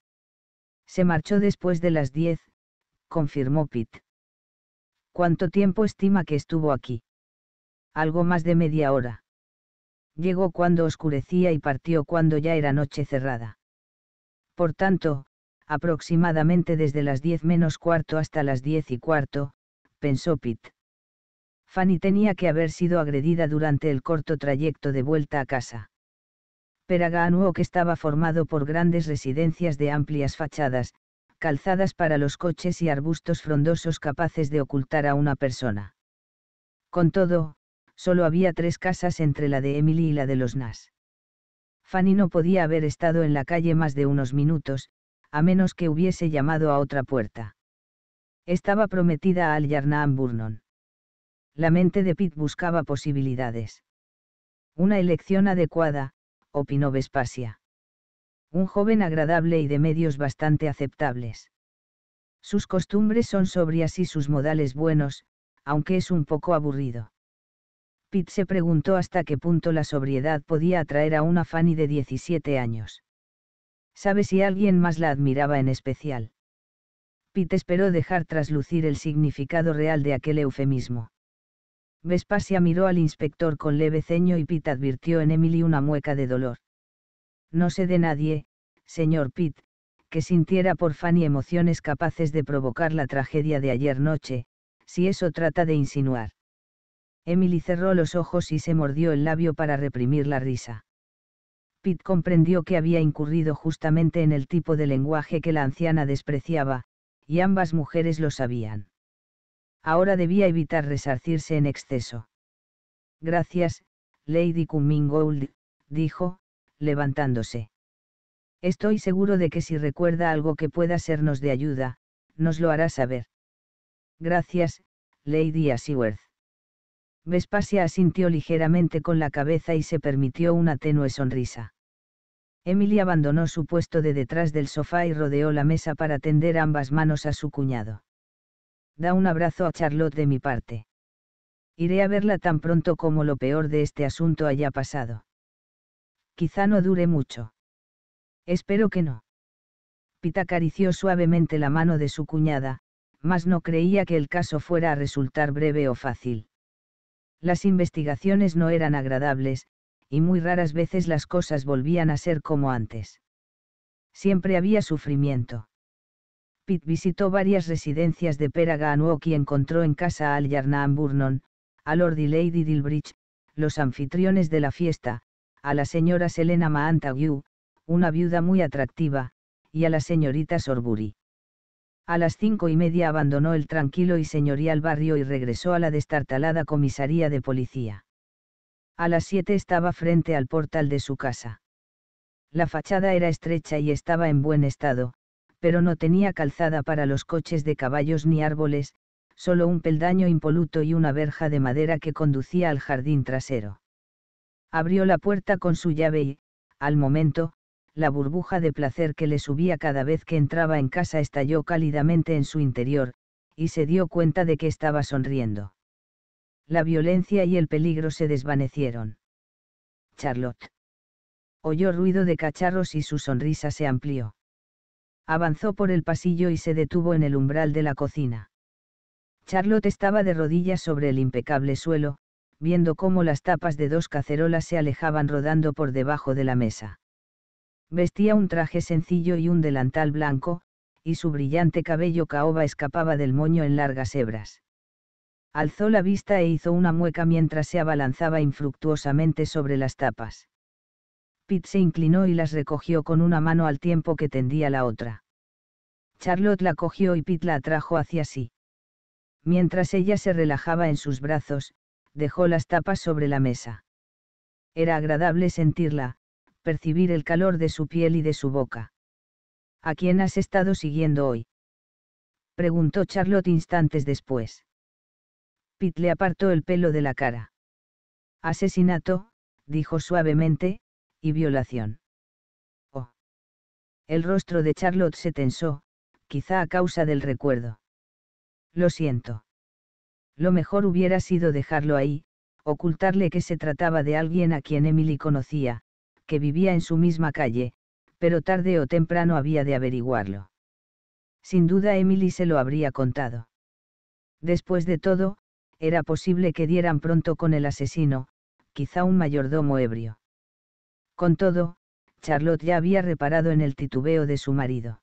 Se marchó después de las diez, confirmó Pitt. ¿Cuánto tiempo estima que estuvo aquí? Algo más de media hora. Llegó cuando oscurecía y partió cuando ya era noche cerrada. Por tanto, aproximadamente desde las diez menos cuarto hasta las diez y cuarto, pensó Pitt. Fanny tenía que haber sido agredida durante el corto trayecto de vuelta a casa. Peragano que estaba formado por grandes residencias de amplias fachadas, calzadas para los coches y arbustos frondosos capaces de ocultar a una persona. Con todo, solo había tres casas entre la de Emily y la de los Nas. Fanny no podía haber estado en la calle más de unos minutos, a menos que hubiese llamado a otra puerta. Estaba prometida a Al Yarnaan Burnon. La mente de Pitt buscaba posibilidades. Una elección adecuada, opinó Vespasia un joven agradable y de medios bastante aceptables. Sus costumbres son sobrias y sus modales buenos, aunque es un poco aburrido. Pitt se preguntó hasta qué punto la sobriedad podía atraer a una Fanny de 17 años. ¿Sabe si alguien más la admiraba en especial? Pitt esperó dejar traslucir el significado real de aquel eufemismo. Vespasia miró al inspector con leve ceño y Pitt advirtió en Emily una mueca de dolor. No sé de nadie, señor Pitt, que sintiera por Fanny emociones capaces de provocar la tragedia de ayer noche, si eso trata de insinuar. Emily cerró los ojos y se mordió el labio para reprimir la risa. Pitt comprendió que había incurrido justamente en el tipo de lenguaje que la anciana despreciaba, y ambas mujeres lo sabían. Ahora debía evitar resarcirse en exceso. Gracias, Lady Cummingold, dijo, levantándose. Estoy seguro de que si recuerda algo que pueda sernos de ayuda, nos lo hará saber. Gracias, Lady Asiworth. Vespasia asintió ligeramente con la cabeza y se permitió una tenue sonrisa. Emily abandonó su puesto de detrás del sofá y rodeó la mesa para tender ambas manos a su cuñado. Da un abrazo a Charlotte de mi parte. Iré a verla tan pronto como lo peor de este asunto haya pasado quizá no dure mucho. Espero que no. Pitt acarició suavemente la mano de su cuñada, mas no creía que el caso fuera a resultar breve o fácil. Las investigaciones no eran agradables, y muy raras veces las cosas volvían a ser como antes. Siempre había sufrimiento. Pitt visitó varias residencias de Peraga y encontró en casa a Al Burnon, a Lord y Lady Dilbridge, los anfitriones de la fiesta, a la señora Selena Mahantagu, una viuda muy atractiva, y a la señorita Sorbury. A las cinco y media abandonó el tranquilo y señorial barrio y regresó a la destartalada comisaría de policía. A las siete estaba frente al portal de su casa. La fachada era estrecha y estaba en buen estado, pero no tenía calzada para los coches de caballos ni árboles, solo un peldaño impoluto y una verja de madera que conducía al jardín trasero abrió la puerta con su llave y, al momento, la burbuja de placer que le subía cada vez que entraba en casa estalló cálidamente en su interior, y se dio cuenta de que estaba sonriendo. La violencia y el peligro se desvanecieron. Charlotte. Oyó ruido de cacharros y su sonrisa se amplió. Avanzó por el pasillo y se detuvo en el umbral de la cocina. Charlotte estaba de rodillas sobre el impecable suelo, viendo cómo las tapas de dos cacerolas se alejaban rodando por debajo de la mesa. Vestía un traje sencillo y un delantal blanco, y su brillante cabello caoba escapaba del moño en largas hebras. Alzó la vista e hizo una mueca mientras se abalanzaba infructuosamente sobre las tapas. Pitt se inclinó y las recogió con una mano al tiempo que tendía la otra. Charlotte la cogió y Pitt la atrajo hacia sí. Mientras ella se relajaba en sus brazos, dejó las tapas sobre la mesa. Era agradable sentirla, percibir el calor de su piel y de su boca. ¿A quién has estado siguiendo hoy? preguntó Charlotte instantes después. Pitt le apartó el pelo de la cara. Asesinato, dijo suavemente, y violación. Oh. El rostro de Charlotte se tensó, quizá a causa del recuerdo. Lo siento. Lo mejor hubiera sido dejarlo ahí, ocultarle que se trataba de alguien a quien Emily conocía, que vivía en su misma calle, pero tarde o temprano había de averiguarlo. Sin duda Emily se lo habría contado. Después de todo, era posible que dieran pronto con el asesino, quizá un mayordomo ebrio. Con todo, Charlotte ya había reparado en el titubeo de su marido.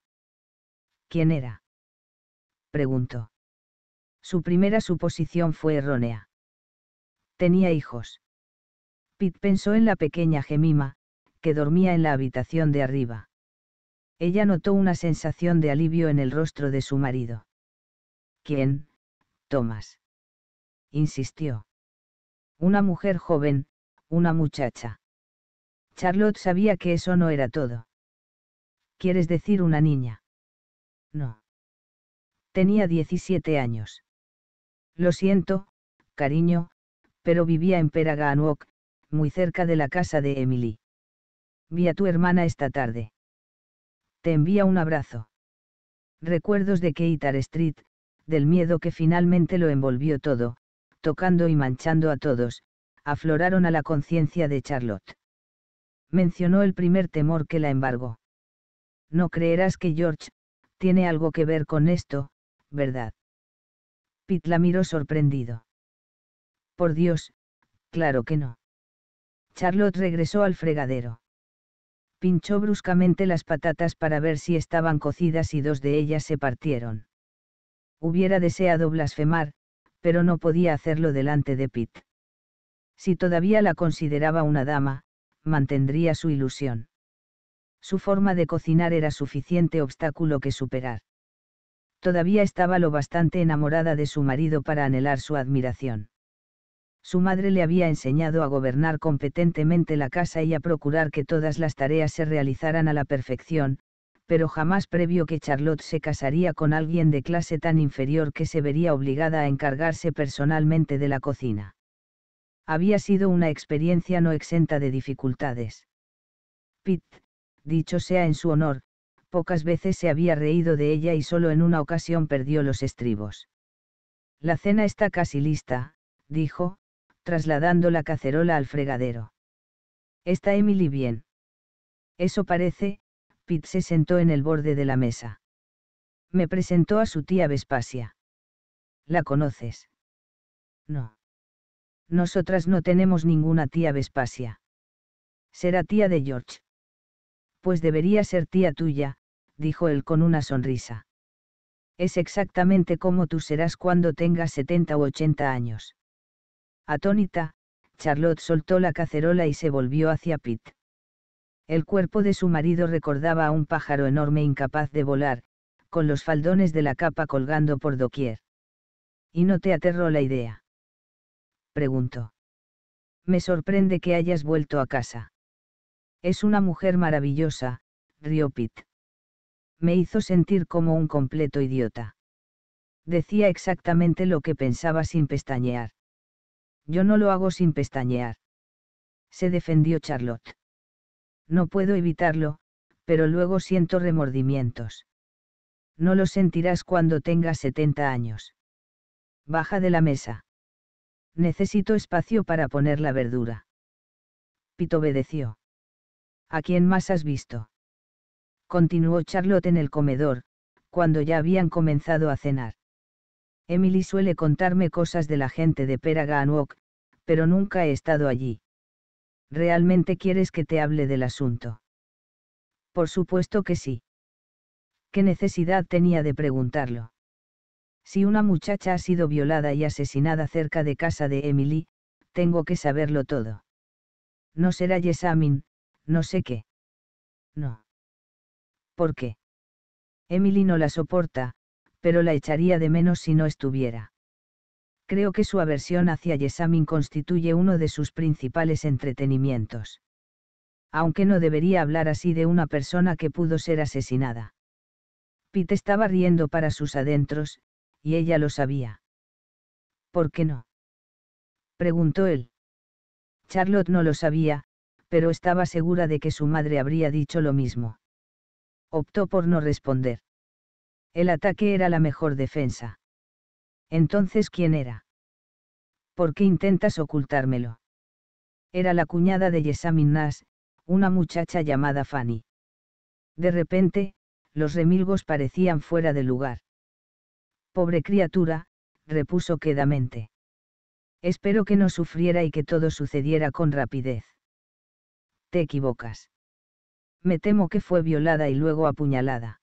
¿Quién era? preguntó. Su primera suposición fue errónea. Tenía hijos. Pitt pensó en la pequeña Gemima, que dormía en la habitación de arriba. Ella notó una sensación de alivio en el rostro de su marido. ¿Quién? Thomas. Insistió. Una mujer joven, una muchacha. Charlotte sabía que eso no era todo. ¿Quieres decir una niña? No. Tenía 17 años. Lo siento, cariño, pero vivía en Peraganwok, muy cerca de la casa de Emily. Vi a tu hermana esta tarde. Te envía un abrazo. Recuerdos de Keitar Street, del miedo que finalmente lo envolvió todo, tocando y manchando a todos, afloraron a la conciencia de Charlotte. Mencionó el primer temor que la embargó. No creerás que George, tiene algo que ver con esto, ¿verdad? Pit la miró sorprendido. Por Dios, claro que no. Charlotte regresó al fregadero. Pinchó bruscamente las patatas para ver si estaban cocidas y dos de ellas se partieron. Hubiera deseado blasfemar, pero no podía hacerlo delante de Pitt Si todavía la consideraba una dama, mantendría su ilusión. Su forma de cocinar era suficiente obstáculo que superar todavía estaba lo bastante enamorada de su marido para anhelar su admiración. Su madre le había enseñado a gobernar competentemente la casa y a procurar que todas las tareas se realizaran a la perfección, pero jamás previo que Charlotte se casaría con alguien de clase tan inferior que se vería obligada a encargarse personalmente de la cocina. Había sido una experiencia no exenta de dificultades. Pitt, dicho sea en su honor, Pocas veces se había reído de ella y solo en una ocasión perdió los estribos. La cena está casi lista, dijo, trasladando la cacerola al fregadero. Está Emily bien. Eso parece, Pitt se sentó en el borde de la mesa. Me presentó a su tía Vespasia. ¿La conoces? No. Nosotras no tenemos ninguna tía Vespasia. Será tía de George. Pues debería ser tía tuya, dijo él con una sonrisa. Es exactamente como tú serás cuando tengas 70 u 80 años. Atónita, Charlotte soltó la cacerola y se volvió hacia Pitt. El cuerpo de su marido recordaba a un pájaro enorme incapaz de volar, con los faldones de la capa colgando por doquier. ¿Y no te aterró la idea? Preguntó. Me sorprende que hayas vuelto a casa. Es una mujer maravillosa, rió Pitt me hizo sentir como un completo idiota. Decía exactamente lo que pensaba sin pestañear. Yo no lo hago sin pestañear. Se defendió Charlotte. No puedo evitarlo, pero luego siento remordimientos. No lo sentirás cuando tengas 70 años. Baja de la mesa. Necesito espacio para poner la verdura. Pito obedeció. ¿A quién más has visto? continuó Charlotte en el comedor, cuando ya habían comenzado a cenar. Emily suele contarme cosas de la gente de Peraganwok, pero nunca he estado allí. ¿Realmente quieres que te hable del asunto? Por supuesto que sí. ¿Qué necesidad tenía de preguntarlo? Si una muchacha ha sido violada y asesinada cerca de casa de Emily, tengo que saberlo todo. No será Yesamin, no sé qué. No. ¿Por qué? Emily no la soporta, pero la echaría de menos si no estuviera. Creo que su aversión hacia Yesamin constituye uno de sus principales entretenimientos. Aunque no debería hablar así de una persona que pudo ser asesinada. Pete estaba riendo para sus adentros, y ella lo sabía. ¿Por qué no? preguntó él. Charlotte no lo sabía, pero estaba segura de que su madre habría dicho lo mismo optó por no responder. El ataque era la mejor defensa. Entonces, ¿quién era? ¿Por qué intentas ocultármelo? Era la cuñada de Yesamin nas una muchacha llamada Fanny. De repente, los remilgos parecían fuera de lugar. Pobre criatura, repuso quedamente. Espero que no sufriera y que todo sucediera con rapidez. Te equivocas me temo que fue violada y luego apuñalada.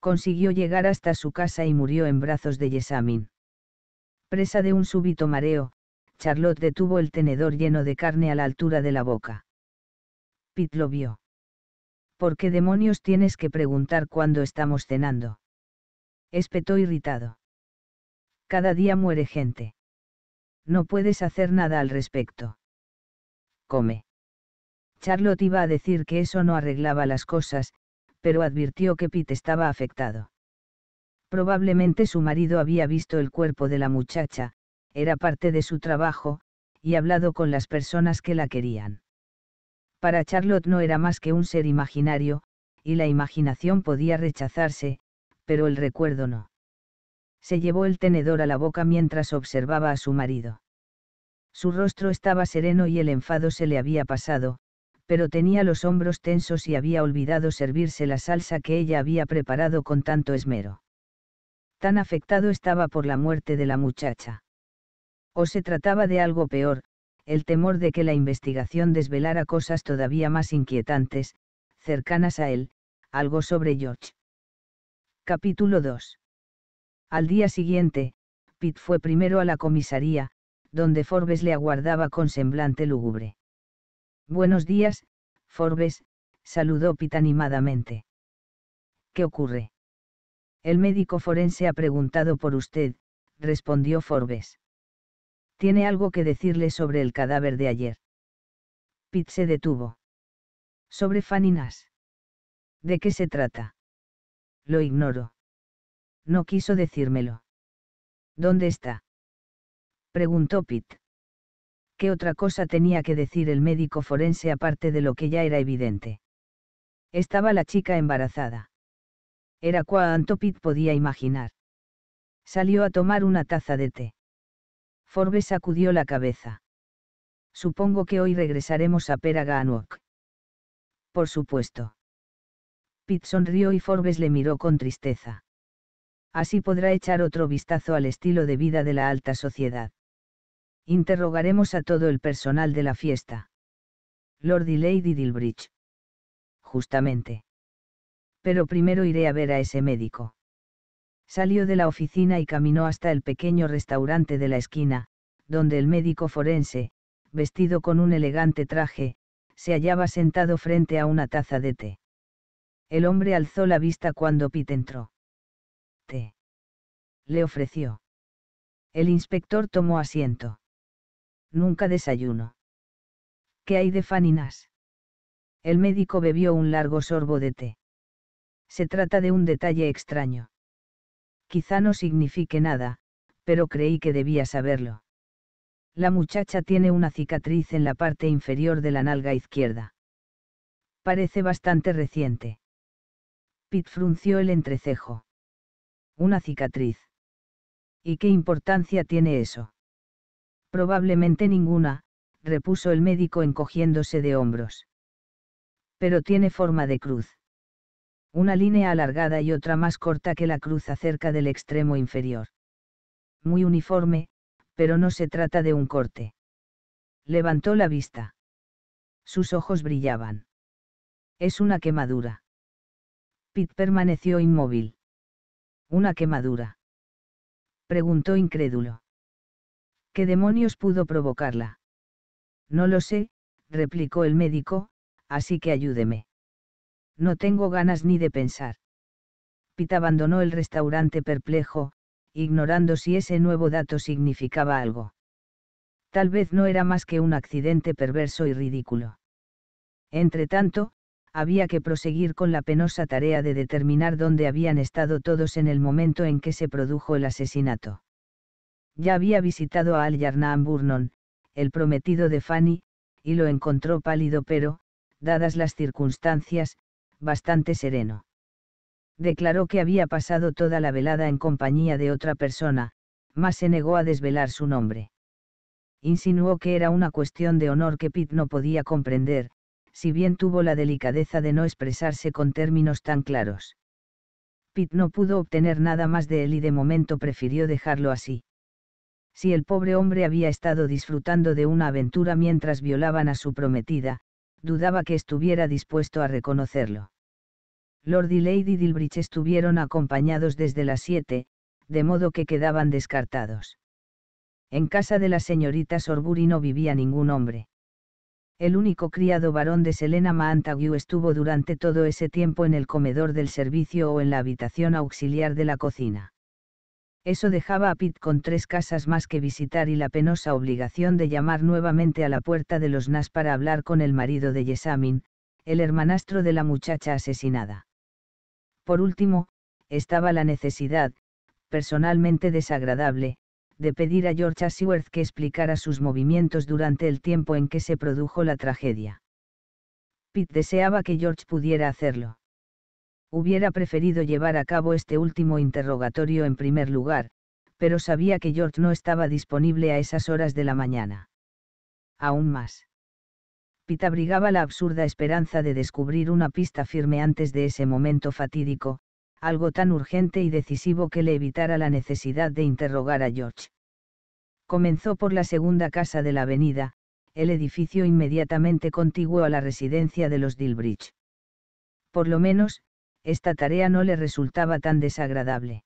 Consiguió llegar hasta su casa y murió en brazos de Yesamin. Presa de un súbito mareo, Charlotte detuvo el tenedor lleno de carne a la altura de la boca. Pit lo vio. ¿Por qué demonios tienes que preguntar cuándo estamos cenando? Espetó irritado. Cada día muere gente. No puedes hacer nada al respecto. Come. Charlotte iba a decir que eso no arreglaba las cosas, pero advirtió que Pete estaba afectado. Probablemente su marido había visto el cuerpo de la muchacha, era parte de su trabajo, y hablado con las personas que la querían. Para Charlotte no era más que un ser imaginario, y la imaginación podía rechazarse, pero el recuerdo no. Se llevó el tenedor a la boca mientras observaba a su marido. Su rostro estaba sereno y el enfado se le había pasado, pero tenía los hombros tensos y había olvidado servirse la salsa que ella había preparado con tanto esmero. Tan afectado estaba por la muerte de la muchacha. O se trataba de algo peor, el temor de que la investigación desvelara cosas todavía más inquietantes, cercanas a él, algo sobre George. Capítulo 2. Al día siguiente, Pitt fue primero a la comisaría, donde Forbes le aguardaba con semblante lúgubre. Buenos días, Forbes, saludó Pitt animadamente. ¿Qué ocurre? El médico forense ha preguntado por usted, respondió Forbes. Tiene algo que decirle sobre el cadáver de ayer. Pitt se detuvo. Sobre Faninas. ¿De qué se trata? Lo ignoro. No quiso decírmelo. ¿Dónde está? Preguntó Pitt. ¿qué otra cosa tenía que decir el médico forense aparte de lo que ya era evidente? Estaba la chica embarazada. Era cuanto Pitt podía imaginar. Salió a tomar una taza de té. Forbes sacudió la cabeza. Supongo que hoy regresaremos a Peraganwok. Por supuesto. Pitt sonrió y Forbes le miró con tristeza. Así podrá echar otro vistazo al estilo de vida de la alta sociedad. Interrogaremos a todo el personal de la fiesta. Lord y Lady Dilbridge. Justamente. Pero primero iré a ver a ese médico. Salió de la oficina y caminó hasta el pequeño restaurante de la esquina, donde el médico forense, vestido con un elegante traje, se hallaba sentado frente a una taza de té. El hombre alzó la vista cuando Pete entró. Té. Le ofreció. El inspector tomó asiento. Nunca desayuno. ¿Qué hay de Faninas? El médico bebió un largo sorbo de té. Se trata de un detalle extraño. Quizá no signifique nada, pero creí que debía saberlo. La muchacha tiene una cicatriz en la parte inferior de la nalga izquierda. Parece bastante reciente. Pitt frunció el entrecejo. Una cicatriz. ¿Y qué importancia tiene eso? Probablemente ninguna, repuso el médico encogiéndose de hombros. Pero tiene forma de cruz. Una línea alargada y otra más corta que la cruz acerca del extremo inferior. Muy uniforme, pero no se trata de un corte. Levantó la vista. Sus ojos brillaban. Es una quemadura. Pitt permaneció inmóvil. ¿Una quemadura? Preguntó incrédulo. ¿Qué demonios pudo provocarla? No lo sé, replicó el médico, así que ayúdeme. No tengo ganas ni de pensar. Pita abandonó el restaurante perplejo, ignorando si ese nuevo dato significaba algo. Tal vez no era más que un accidente perverso y ridículo. Entretanto, había que proseguir con la penosa tarea de determinar dónde habían estado todos en el momento en que se produjo el asesinato. Ya había visitado a al Burnon, el prometido de Fanny, y lo encontró pálido pero, dadas las circunstancias, bastante sereno. Declaró que había pasado toda la velada en compañía de otra persona, mas se negó a desvelar su nombre. Insinuó que era una cuestión de honor que Pitt no podía comprender, si bien tuvo la delicadeza de no expresarse con términos tan claros. Pitt no pudo obtener nada más de él y de momento prefirió dejarlo así si el pobre hombre había estado disfrutando de una aventura mientras violaban a su prometida, dudaba que estuviera dispuesto a reconocerlo. Lord y Lady Dilbridge estuvieron acompañados desde las siete, de modo que quedaban descartados. En casa de la señorita Sorbury no vivía ningún hombre. El único criado varón de Selena mantague estuvo durante todo ese tiempo en el comedor del servicio o en la habitación auxiliar de la cocina. Eso dejaba a Pitt con tres casas más que visitar y la penosa obligación de llamar nuevamente a la puerta de los Nas para hablar con el marido de Yesamin, el hermanastro de la muchacha asesinada. Por último, estaba la necesidad, personalmente desagradable, de pedir a George Ashworth que explicara sus movimientos durante el tiempo en que se produjo la tragedia. Pitt deseaba que George pudiera hacerlo. Hubiera preferido llevar a cabo este último interrogatorio en primer lugar, pero sabía que George no estaba disponible a esas horas de la mañana. Aún más. Pita abrigaba la absurda esperanza de descubrir una pista firme antes de ese momento fatídico, algo tan urgente y decisivo que le evitara la necesidad de interrogar a George. Comenzó por la segunda casa de la avenida, el edificio inmediatamente contiguo a la residencia de los Dilbridge. Por lo menos, esta tarea no le resultaba tan desagradable.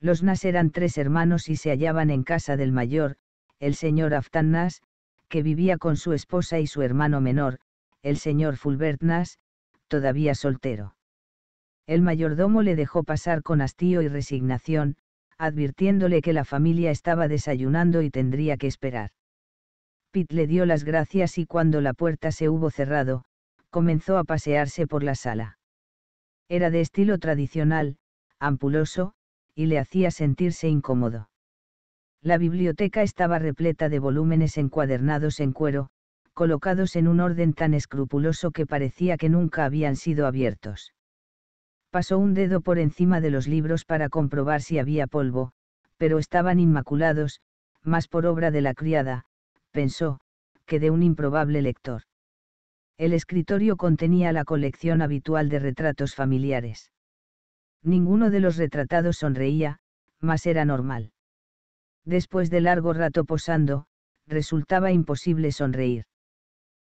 Los Nas eran tres hermanos y se hallaban en casa del mayor, el señor Aftan Nas, que vivía con su esposa y su hermano menor, el señor Fulbert Nas, todavía soltero. El mayordomo le dejó pasar con hastío y resignación, advirtiéndole que la familia estaba desayunando y tendría que esperar. Pitt le dio las gracias y cuando la puerta se hubo cerrado, comenzó a pasearse por la sala. Era de estilo tradicional, ampuloso, y le hacía sentirse incómodo. La biblioteca estaba repleta de volúmenes encuadernados en cuero, colocados en un orden tan escrupuloso que parecía que nunca habían sido abiertos. Pasó un dedo por encima de los libros para comprobar si había polvo, pero estaban inmaculados, más por obra de la criada, pensó, que de un improbable lector. El escritorio contenía la colección habitual de retratos familiares. Ninguno de los retratados sonreía, mas era normal. Después de largo rato posando, resultaba imposible sonreír.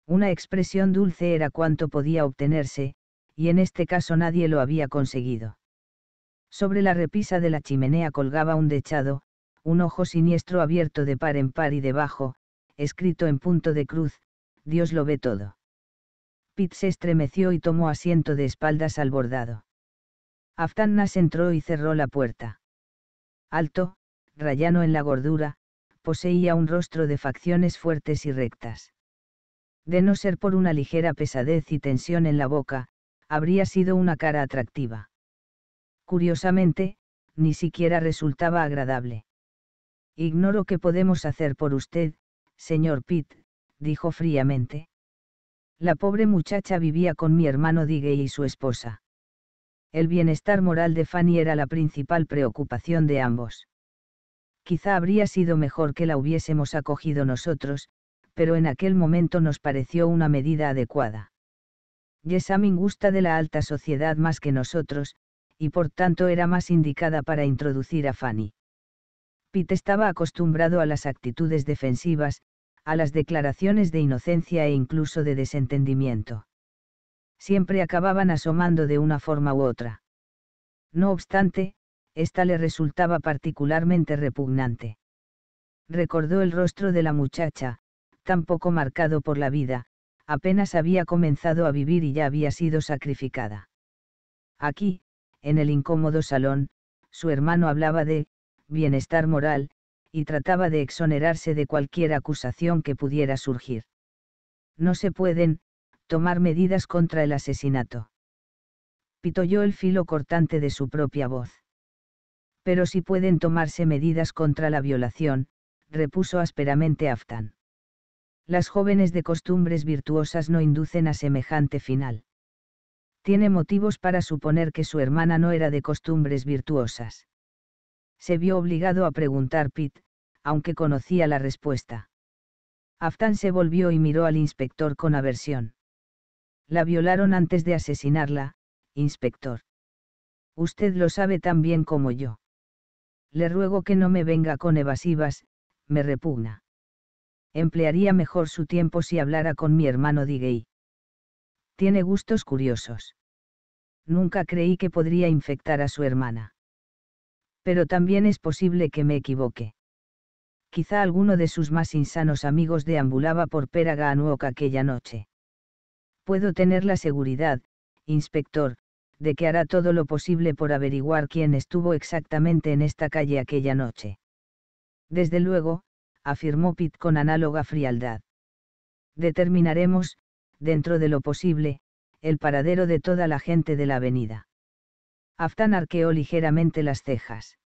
Una expresión dulce era cuanto podía obtenerse, y en este caso nadie lo había conseguido. Sobre la repisa de la chimenea colgaba un dechado, un ojo siniestro abierto de par en par y debajo, escrito en punto de cruz, Dios lo ve todo. Pitt se estremeció y tomó asiento de espaldas al bordado. Aftannas entró y cerró la puerta. Alto, rayano en la gordura, poseía un rostro de facciones fuertes y rectas. De no ser por una ligera pesadez y tensión en la boca, habría sido una cara atractiva. Curiosamente, ni siquiera resultaba agradable. Ignoro qué podemos hacer por usted, señor Pitt, dijo fríamente. La pobre muchacha vivía con mi hermano Digue y su esposa. El bienestar moral de Fanny era la principal preocupación de ambos. Quizá habría sido mejor que la hubiésemos acogido nosotros, pero en aquel momento nos pareció una medida adecuada. Jessamine gusta de la alta sociedad más que nosotros, y por tanto era más indicada para introducir a Fanny. Pete estaba acostumbrado a las actitudes defensivas, a las declaraciones de inocencia e incluso de desentendimiento. Siempre acababan asomando de una forma u otra. No obstante, esta le resultaba particularmente repugnante. Recordó el rostro de la muchacha, tan poco marcado por la vida, apenas había comenzado a vivir y ya había sido sacrificada. Aquí, en el incómodo salón, su hermano hablaba de bienestar moral, y trataba de exonerarse de cualquier acusación que pudiera surgir. No se pueden, tomar medidas contra el asesinato. Pitoyó el filo cortante de su propia voz. Pero si pueden tomarse medidas contra la violación, repuso ásperamente Aftan. Las jóvenes de costumbres virtuosas no inducen a semejante final. Tiene motivos para suponer que su hermana no era de costumbres virtuosas se vio obligado a preguntar Pitt, aunque conocía la respuesta. Aftan se volvió y miró al inspector con aversión. La violaron antes de asesinarla, inspector. Usted lo sabe tan bien como yo. Le ruego que no me venga con evasivas, me repugna. Emplearía mejor su tiempo si hablara con mi hermano Digey. Tiene gustos curiosos. Nunca creí que podría infectar a su hermana pero también es posible que me equivoque. Quizá alguno de sus más insanos amigos deambulaba por Péraga Anuok aquella noche. Puedo tener la seguridad, inspector, de que hará todo lo posible por averiguar quién estuvo exactamente en esta calle aquella noche. Desde luego, afirmó Pitt con análoga frialdad. Determinaremos, dentro de lo posible, el paradero de toda la gente de la avenida. Aftan arqueó ligeramente las cejas.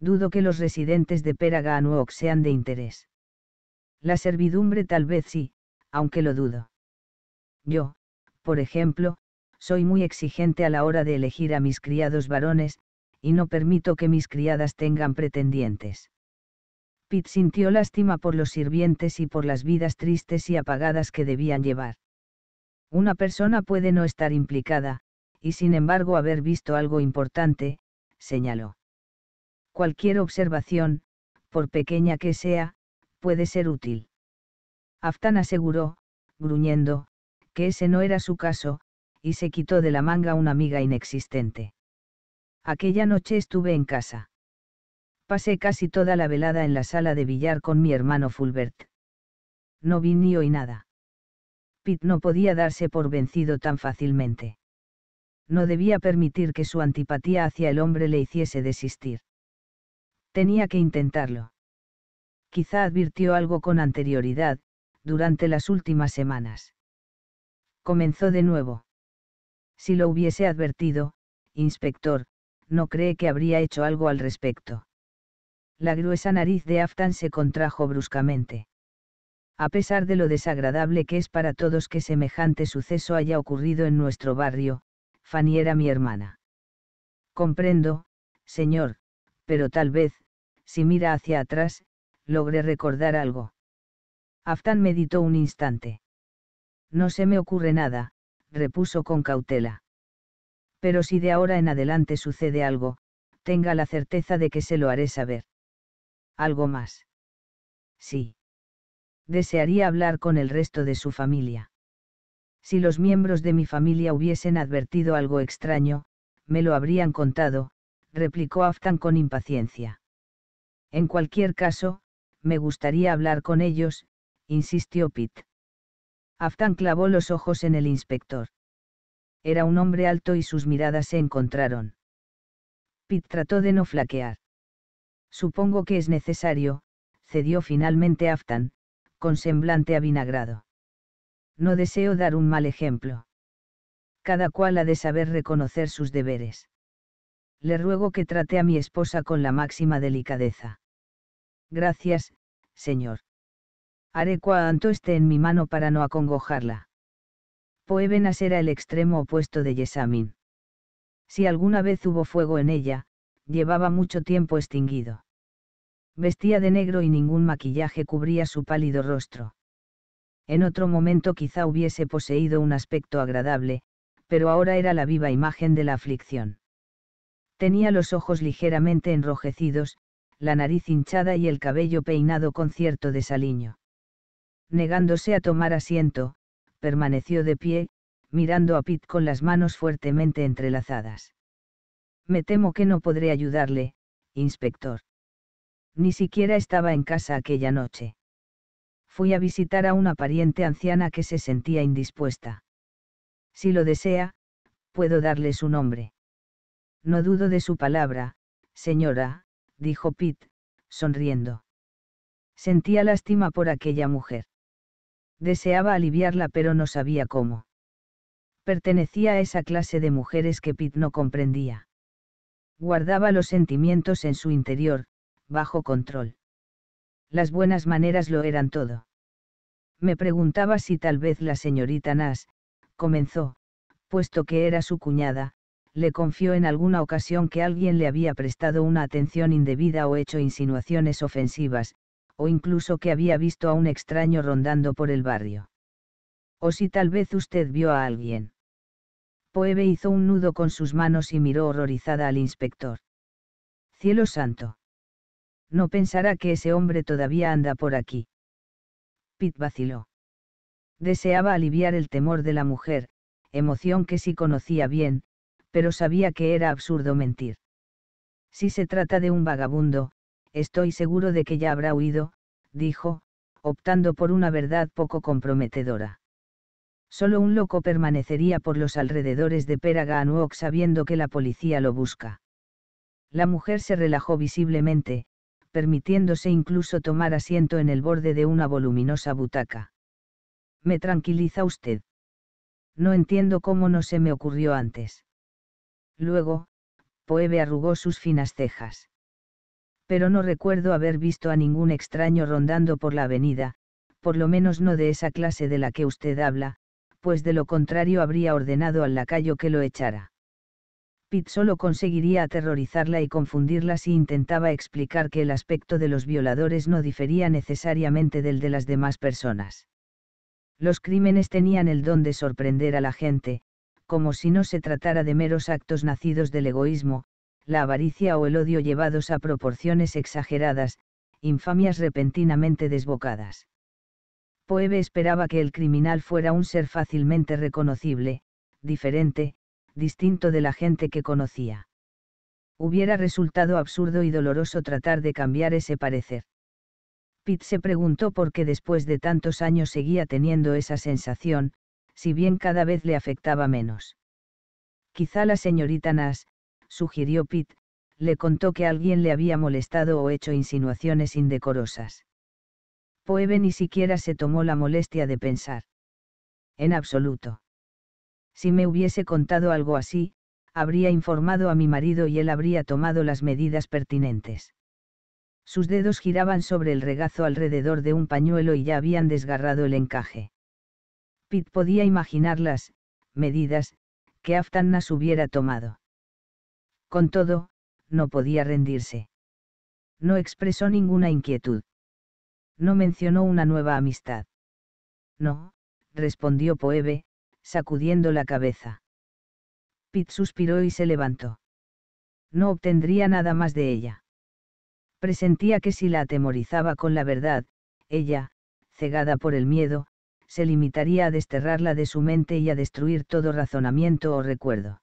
Dudo que los residentes de Peraganuok sean de interés. La servidumbre tal vez sí, aunque lo dudo. Yo, por ejemplo, soy muy exigente a la hora de elegir a mis criados varones, y no permito que mis criadas tengan pretendientes. Pitt sintió lástima por los sirvientes y por las vidas tristes y apagadas que debían llevar. Una persona puede no estar implicada, y sin embargo haber visto algo importante, señaló. Cualquier observación, por pequeña que sea, puede ser útil. Aftan aseguró, gruñendo, que ese no era su caso, y se quitó de la manga una amiga inexistente. Aquella noche estuve en casa. Pasé casi toda la velada en la sala de billar con mi hermano Fulbert. No vi ni oí nada. Pitt no podía darse por vencido tan fácilmente no debía permitir que su antipatía hacia el hombre le hiciese desistir. Tenía que intentarlo. Quizá advirtió algo con anterioridad, durante las últimas semanas. Comenzó de nuevo. Si lo hubiese advertido, inspector, no cree que habría hecho algo al respecto. La gruesa nariz de Aftan se contrajo bruscamente. A pesar de lo desagradable que es para todos que semejante suceso haya ocurrido en nuestro barrio, Fanny era mi hermana. Comprendo, señor, pero tal vez, si mira hacia atrás, logré recordar algo. Aftan meditó un instante. No se me ocurre nada, repuso con cautela. Pero si de ahora en adelante sucede algo, tenga la certeza de que se lo haré saber. ¿Algo más? Sí. Desearía hablar con el resto de su familia. Si los miembros de mi familia hubiesen advertido algo extraño, me lo habrían contado, replicó Aftan con impaciencia. En cualquier caso, me gustaría hablar con ellos, insistió Pitt. Aftan clavó los ojos en el inspector. Era un hombre alto y sus miradas se encontraron. Pitt trató de no flaquear. Supongo que es necesario, cedió finalmente Aftan, con semblante avinagrado. No deseo dar un mal ejemplo. Cada cual ha de saber reconocer sus deberes. Le ruego que trate a mi esposa con la máxima delicadeza. Gracias, señor. Haré cuanto esté en mi mano para no acongojarla. Poevenas era el extremo opuesto de Yesamin. Si alguna vez hubo fuego en ella, llevaba mucho tiempo extinguido. Vestía de negro y ningún maquillaje cubría su pálido rostro en otro momento quizá hubiese poseído un aspecto agradable, pero ahora era la viva imagen de la aflicción. Tenía los ojos ligeramente enrojecidos, la nariz hinchada y el cabello peinado con cierto desaliño. Negándose a tomar asiento, permaneció de pie, mirando a Pitt con las manos fuertemente entrelazadas. Me temo que no podré ayudarle, inspector. Ni siquiera estaba en casa aquella noche fui a visitar a una pariente anciana que se sentía indispuesta. Si lo desea, puedo darle su nombre. No dudo de su palabra, señora, dijo Pitt, sonriendo. Sentía lástima por aquella mujer. Deseaba aliviarla pero no sabía cómo. Pertenecía a esa clase de mujeres que Pitt no comprendía. Guardaba los sentimientos en su interior, bajo control las buenas maneras lo eran todo. Me preguntaba si tal vez la señorita Nash, comenzó, puesto que era su cuñada, le confió en alguna ocasión que alguien le había prestado una atención indebida o hecho insinuaciones ofensivas, o incluso que había visto a un extraño rondando por el barrio. O si tal vez usted vio a alguien. Poebe hizo un nudo con sus manos y miró horrorizada al inspector. Cielo santo. No pensará que ese hombre todavía anda por aquí. Pitt vaciló. Deseaba aliviar el temor de la mujer, emoción que sí conocía bien, pero sabía que era absurdo mentir. Si se trata de un vagabundo, estoy seguro de que ya habrá huido, dijo, optando por una verdad poco comprometedora. Solo un loco permanecería por los alrededores de Peraga Anuok sabiendo que la policía lo busca. La mujer se relajó visiblemente, permitiéndose incluso tomar asiento en el borde de una voluminosa butaca. Me tranquiliza usted. No entiendo cómo no se me ocurrió antes. Luego, Poebe arrugó sus finas cejas. Pero no recuerdo haber visto a ningún extraño rondando por la avenida, por lo menos no de esa clase de la que usted habla, pues de lo contrario habría ordenado al lacayo que lo echara. Pitt solo conseguiría aterrorizarla y confundirla si intentaba explicar que el aspecto de los violadores no difería necesariamente del de las demás personas. Los crímenes tenían el don de sorprender a la gente, como si no se tratara de meros actos nacidos del egoísmo, la avaricia o el odio llevados a proporciones exageradas, infamias repentinamente desbocadas. Poebe esperaba que el criminal fuera un ser fácilmente reconocible, diferente, distinto de la gente que conocía. Hubiera resultado absurdo y doloroso tratar de cambiar ese parecer. Pitt se preguntó por qué después de tantos años seguía teniendo esa sensación, si bien cada vez le afectaba menos. Quizá la señorita Nash, sugirió Pitt, le contó que alguien le había molestado o hecho insinuaciones indecorosas. Poebe ni siquiera se tomó la molestia de pensar. En absoluto. Si me hubiese contado algo así, habría informado a mi marido y él habría tomado las medidas pertinentes. Sus dedos giraban sobre el regazo alrededor de un pañuelo y ya habían desgarrado el encaje. Pitt podía imaginar las medidas que Aftanas hubiera tomado. Con todo, no podía rendirse. No expresó ninguna inquietud. No mencionó una nueva amistad. No, respondió Poebe, sacudiendo la cabeza. Pitt suspiró y se levantó. No obtendría nada más de ella. Presentía que si la atemorizaba con la verdad, ella, cegada por el miedo, se limitaría a desterrarla de su mente y a destruir todo razonamiento o recuerdo.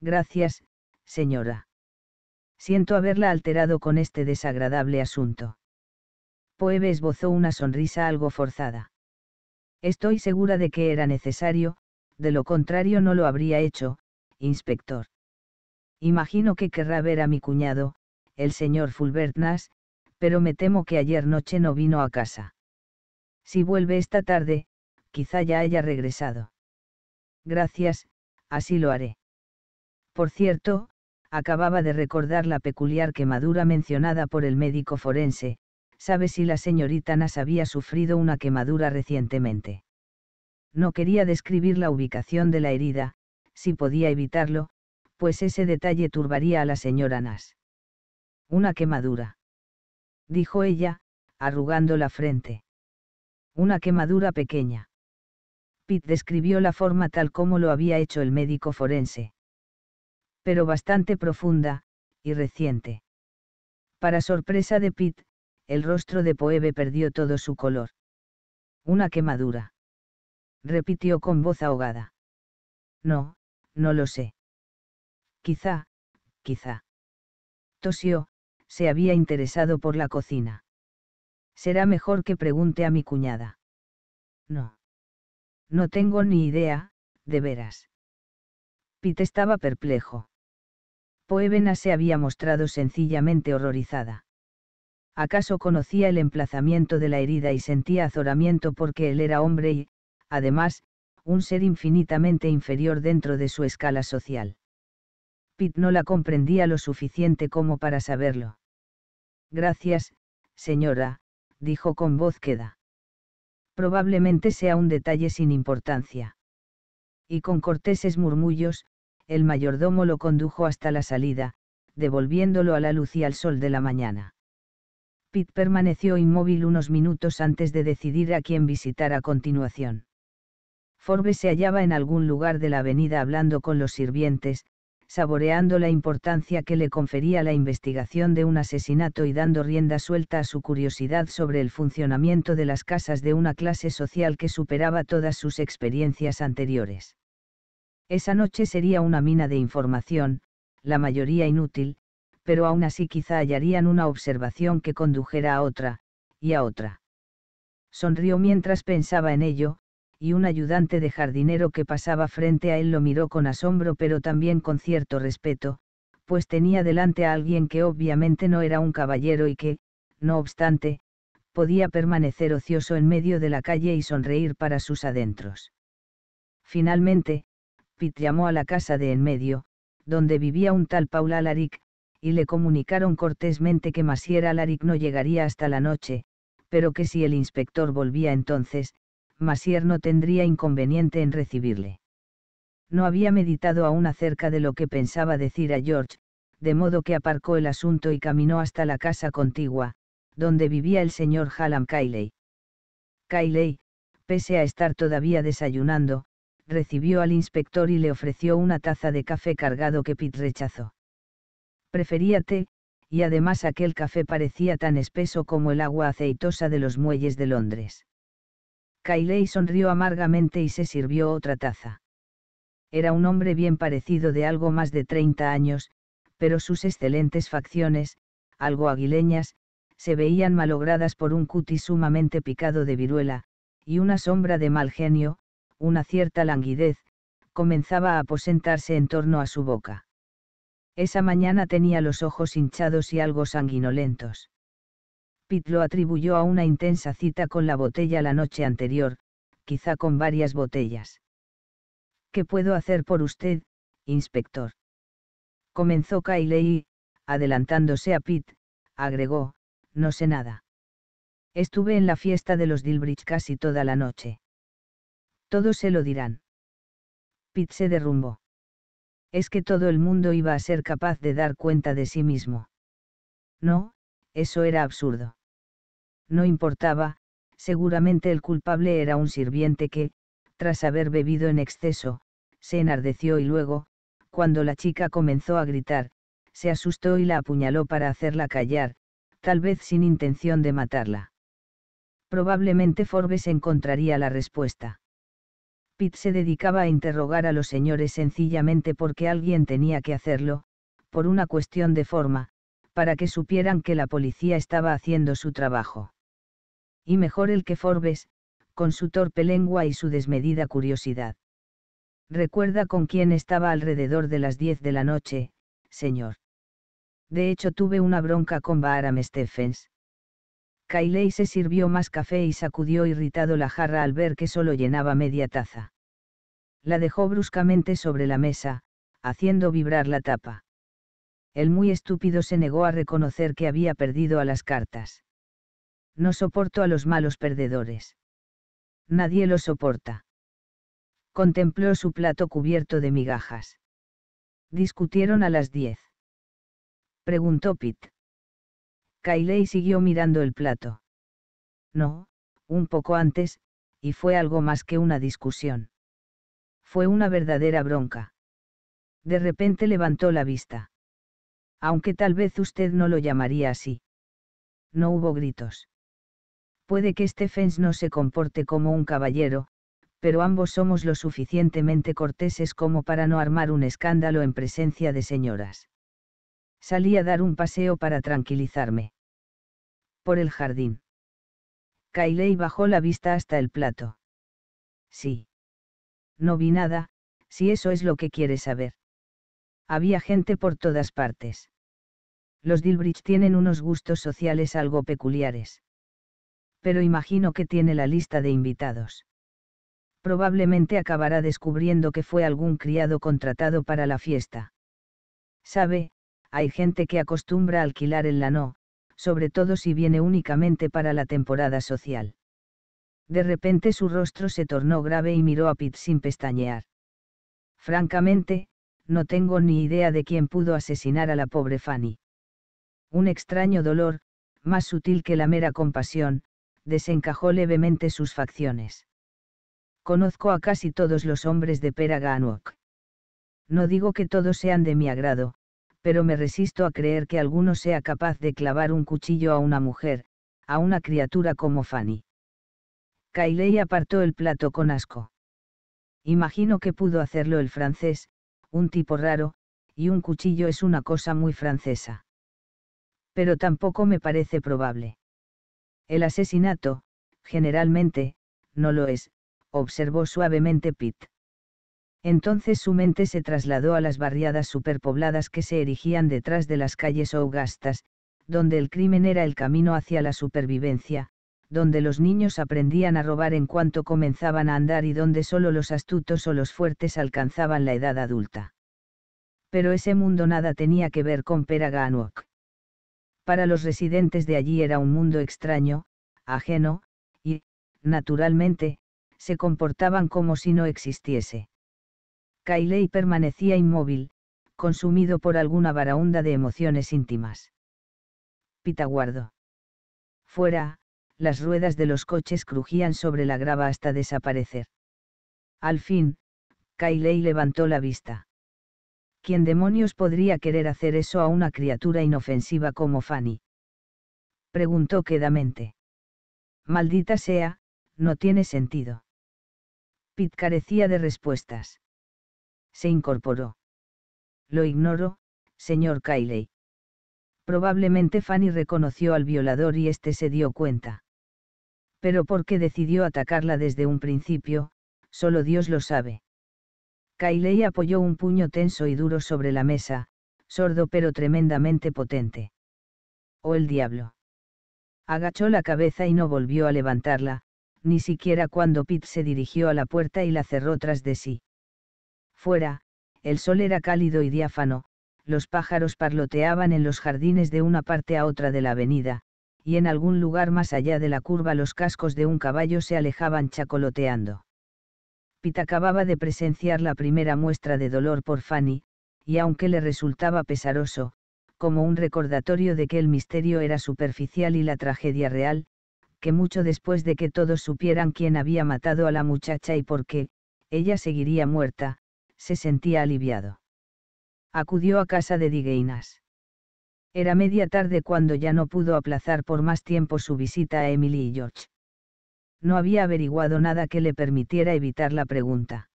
Gracias, señora. Siento haberla alterado con este desagradable asunto. Poebe esbozó una sonrisa algo forzada. Estoy segura de que era necesario, de lo contrario no lo habría hecho, inspector. Imagino que querrá ver a mi cuñado, el señor Fulbertnas, pero me temo que ayer noche no vino a casa. Si vuelve esta tarde, quizá ya haya regresado. Gracias, así lo haré. Por cierto, acababa de recordar la peculiar quemadura mencionada por el médico forense, sabe si la señorita Nas había sufrido una quemadura recientemente. No quería describir la ubicación de la herida, si podía evitarlo, pues ese detalle turbaría a la señora Nas. Una quemadura. Dijo ella, arrugando la frente. Una quemadura pequeña. Pitt describió la forma tal como lo había hecho el médico forense. Pero bastante profunda, y reciente. Para sorpresa de Pitt, el rostro de Poebe perdió todo su color. Una quemadura. Repitió con voz ahogada. No, no lo sé. Quizá, quizá. Tosió, se había interesado por la cocina. Será mejor que pregunte a mi cuñada. No. No tengo ni idea, de veras. Pete estaba perplejo. Poebena se había mostrado sencillamente horrorizada acaso conocía el emplazamiento de la herida y sentía azoramiento porque él era hombre y, además, un ser infinitamente inferior dentro de su escala social. Pitt no la comprendía lo suficiente como para saberlo. Gracias, señora, dijo con voz queda. Probablemente sea un detalle sin importancia. Y con corteses murmullos, el mayordomo lo condujo hasta la salida, devolviéndolo a la luz y al sol de la mañana. Pitt permaneció inmóvil unos minutos antes de decidir a quién visitar a continuación. Forbes se hallaba en algún lugar de la avenida hablando con los sirvientes, saboreando la importancia que le confería la investigación de un asesinato y dando rienda suelta a su curiosidad sobre el funcionamiento de las casas de una clase social que superaba todas sus experiencias anteriores. Esa noche sería una mina de información, la mayoría inútil, pero aún así quizá hallarían una observación que condujera a otra, y a otra. Sonrió mientras pensaba en ello, y un ayudante de jardinero que pasaba frente a él lo miró con asombro pero también con cierto respeto, pues tenía delante a alguien que obviamente no era un caballero y que, no obstante, podía permanecer ocioso en medio de la calle y sonreír para sus adentros. Finalmente, Pit llamó a la casa de en medio, donde vivía un tal Paul Alaric y le comunicaron cortésmente que Masier Alaric no llegaría hasta la noche, pero que si el inspector volvía entonces, Masier no tendría inconveniente en recibirle. No había meditado aún acerca de lo que pensaba decir a George, de modo que aparcó el asunto y caminó hasta la casa contigua, donde vivía el señor Hallam Kiley. Kiley, pese a estar todavía desayunando, recibió al inspector y le ofreció una taza de café cargado que Pitt rechazó. Prefería té, y además aquel café parecía tan espeso como el agua aceitosa de los muelles de Londres. Cayley sonrió amargamente y se sirvió otra taza. Era un hombre bien parecido de algo más de 30 años, pero sus excelentes facciones, algo aguileñas, se veían malogradas por un cutis sumamente picado de viruela, y una sombra de mal genio, una cierta languidez, comenzaba a aposentarse en torno a su boca. Esa mañana tenía los ojos hinchados y algo sanguinolentos. Pitt lo atribuyó a una intensa cita con la botella la noche anterior, quizá con varias botellas. ¿Qué puedo hacer por usted, inspector? Comenzó Kylie, y, adelantándose a Pitt, agregó, no sé nada. Estuve en la fiesta de los Dilbridge casi toda la noche. Todos se lo dirán. Pitt se derrumbó es que todo el mundo iba a ser capaz de dar cuenta de sí mismo. No, eso era absurdo. No importaba, seguramente el culpable era un sirviente que, tras haber bebido en exceso, se enardeció y luego, cuando la chica comenzó a gritar, se asustó y la apuñaló para hacerla callar, tal vez sin intención de matarla. Probablemente Forbes encontraría la respuesta. Pitt se dedicaba a interrogar a los señores sencillamente porque alguien tenía que hacerlo, por una cuestión de forma, para que supieran que la policía estaba haciendo su trabajo. Y mejor el que Forbes, con su torpe lengua y su desmedida curiosidad. Recuerda con quién estaba alrededor de las 10 de la noche, señor. De hecho tuve una bronca con Baram Stephens. Kylie se sirvió más café y sacudió irritado la jarra al ver que solo llenaba media taza. La dejó bruscamente sobre la mesa, haciendo vibrar la tapa. El muy estúpido se negó a reconocer que había perdido a las cartas. No soporto a los malos perdedores. Nadie lo soporta. Contempló su plato cubierto de migajas. Discutieron a las diez. Preguntó Pitt. Kayleigh siguió mirando el plato. No, un poco antes, y fue algo más que una discusión. Fue una verdadera bronca. De repente levantó la vista. Aunque tal vez usted no lo llamaría así. No hubo gritos. Puede que Stephens no se comporte como un caballero, pero ambos somos lo suficientemente corteses como para no armar un escándalo en presencia de señoras. Salí a dar un paseo para tranquilizarme por el jardín. Kylie bajó la vista hasta el plato. Sí. No vi nada, si eso es lo que quiere saber. Había gente por todas partes. Los Dilbridge tienen unos gustos sociales algo peculiares. Pero imagino que tiene la lista de invitados. Probablemente acabará descubriendo que fue algún criado contratado para la fiesta. Sabe, hay gente que acostumbra alquilar el lano, sobre todo si viene únicamente para la temporada social. De repente su rostro se tornó grave y miró a Pitt sin pestañear. Francamente, no tengo ni idea de quién pudo asesinar a la pobre Fanny. Un extraño dolor, más sutil que la mera compasión, desencajó levemente sus facciones. Conozco a casi todos los hombres de Peraganok. No digo que todos sean de mi agrado, pero me resisto a creer que alguno sea capaz de clavar un cuchillo a una mujer, a una criatura como Fanny. Kailey apartó el plato con asco. Imagino que pudo hacerlo el francés, un tipo raro, y un cuchillo es una cosa muy francesa. Pero tampoco me parece probable. El asesinato, generalmente, no lo es, observó suavemente Pitt. Entonces su mente se trasladó a las barriadas superpobladas que se erigían detrás de las calles augustas, donde el crimen era el camino hacia la supervivencia, donde los niños aprendían a robar en cuanto comenzaban a andar y donde solo los astutos o los fuertes alcanzaban la edad adulta. Pero ese mundo nada tenía que ver con Peraganuok. Para los residentes de allí era un mundo extraño, ajeno, y, naturalmente, se comportaban como si no existiese. Kylie permanecía inmóvil, consumido por alguna varaunda de emociones íntimas. Pitaguardo. Fuera, las ruedas de los coches crujían sobre la grava hasta desaparecer. Al fin, Kylie levantó la vista. ¿Quién demonios podría querer hacer eso a una criatura inofensiva como Fanny? Preguntó quedamente. Maldita sea, no tiene sentido. Pit carecía de respuestas se incorporó. Lo ignoro, señor Cayley. Probablemente Fanny reconoció al violador y éste se dio cuenta. Pero por qué decidió atacarla desde un principio, solo Dios lo sabe. Cayley apoyó un puño tenso y duro sobre la mesa, sordo pero tremendamente potente. Oh el diablo. Agachó la cabeza y no volvió a levantarla, ni siquiera cuando Pitt se dirigió a la puerta y la cerró tras de sí. Fuera, el sol era cálido y diáfano, los pájaros parloteaban en los jardines de una parte a otra de la avenida, y en algún lugar más allá de la curva los cascos de un caballo se alejaban chacoloteando. Pita acababa de presenciar la primera muestra de dolor por Fanny, y aunque le resultaba pesaroso, como un recordatorio de que el misterio era superficial y la tragedia real, que mucho después de que todos supieran quién había matado a la muchacha y por qué, ella seguiría muerta, se sentía aliviado. Acudió a casa de Digueinas. Era media tarde cuando ya no pudo aplazar por más tiempo su visita a Emily y George. No había averiguado nada que le permitiera evitar la pregunta.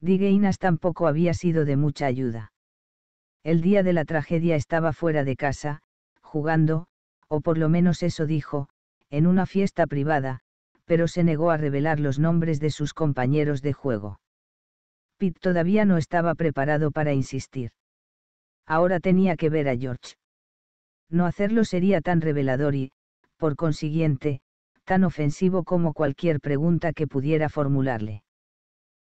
Digueinas tampoco había sido de mucha ayuda. El día de la tragedia estaba fuera de casa, jugando, o por lo menos eso dijo, en una fiesta privada, pero se negó a revelar los nombres de sus compañeros de juego. Pitt todavía no estaba preparado para insistir. Ahora tenía que ver a George. No hacerlo sería tan revelador y, por consiguiente, tan ofensivo como cualquier pregunta que pudiera formularle.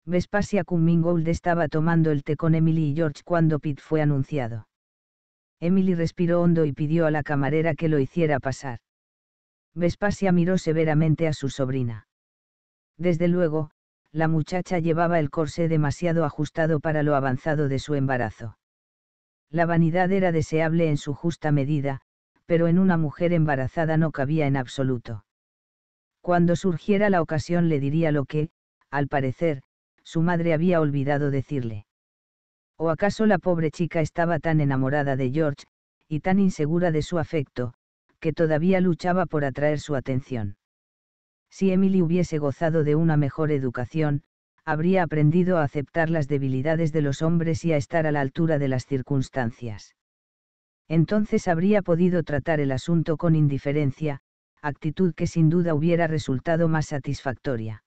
Vespasia Cummingold estaba tomando el té con Emily y George cuando Pitt fue anunciado. Emily respiró hondo y pidió a la camarera que lo hiciera pasar. Vespasia miró severamente a su sobrina. Desde luego, la muchacha llevaba el corsé demasiado ajustado para lo avanzado de su embarazo. La vanidad era deseable en su justa medida, pero en una mujer embarazada no cabía en absoluto. Cuando surgiera la ocasión le diría lo que, al parecer, su madre había olvidado decirle. ¿O acaso la pobre chica estaba tan enamorada de George, y tan insegura de su afecto, que todavía luchaba por atraer su atención? Si Emily hubiese gozado de una mejor educación, habría aprendido a aceptar las debilidades de los hombres y a estar a la altura de las circunstancias. Entonces habría podido tratar el asunto con indiferencia, actitud que sin duda hubiera resultado más satisfactoria.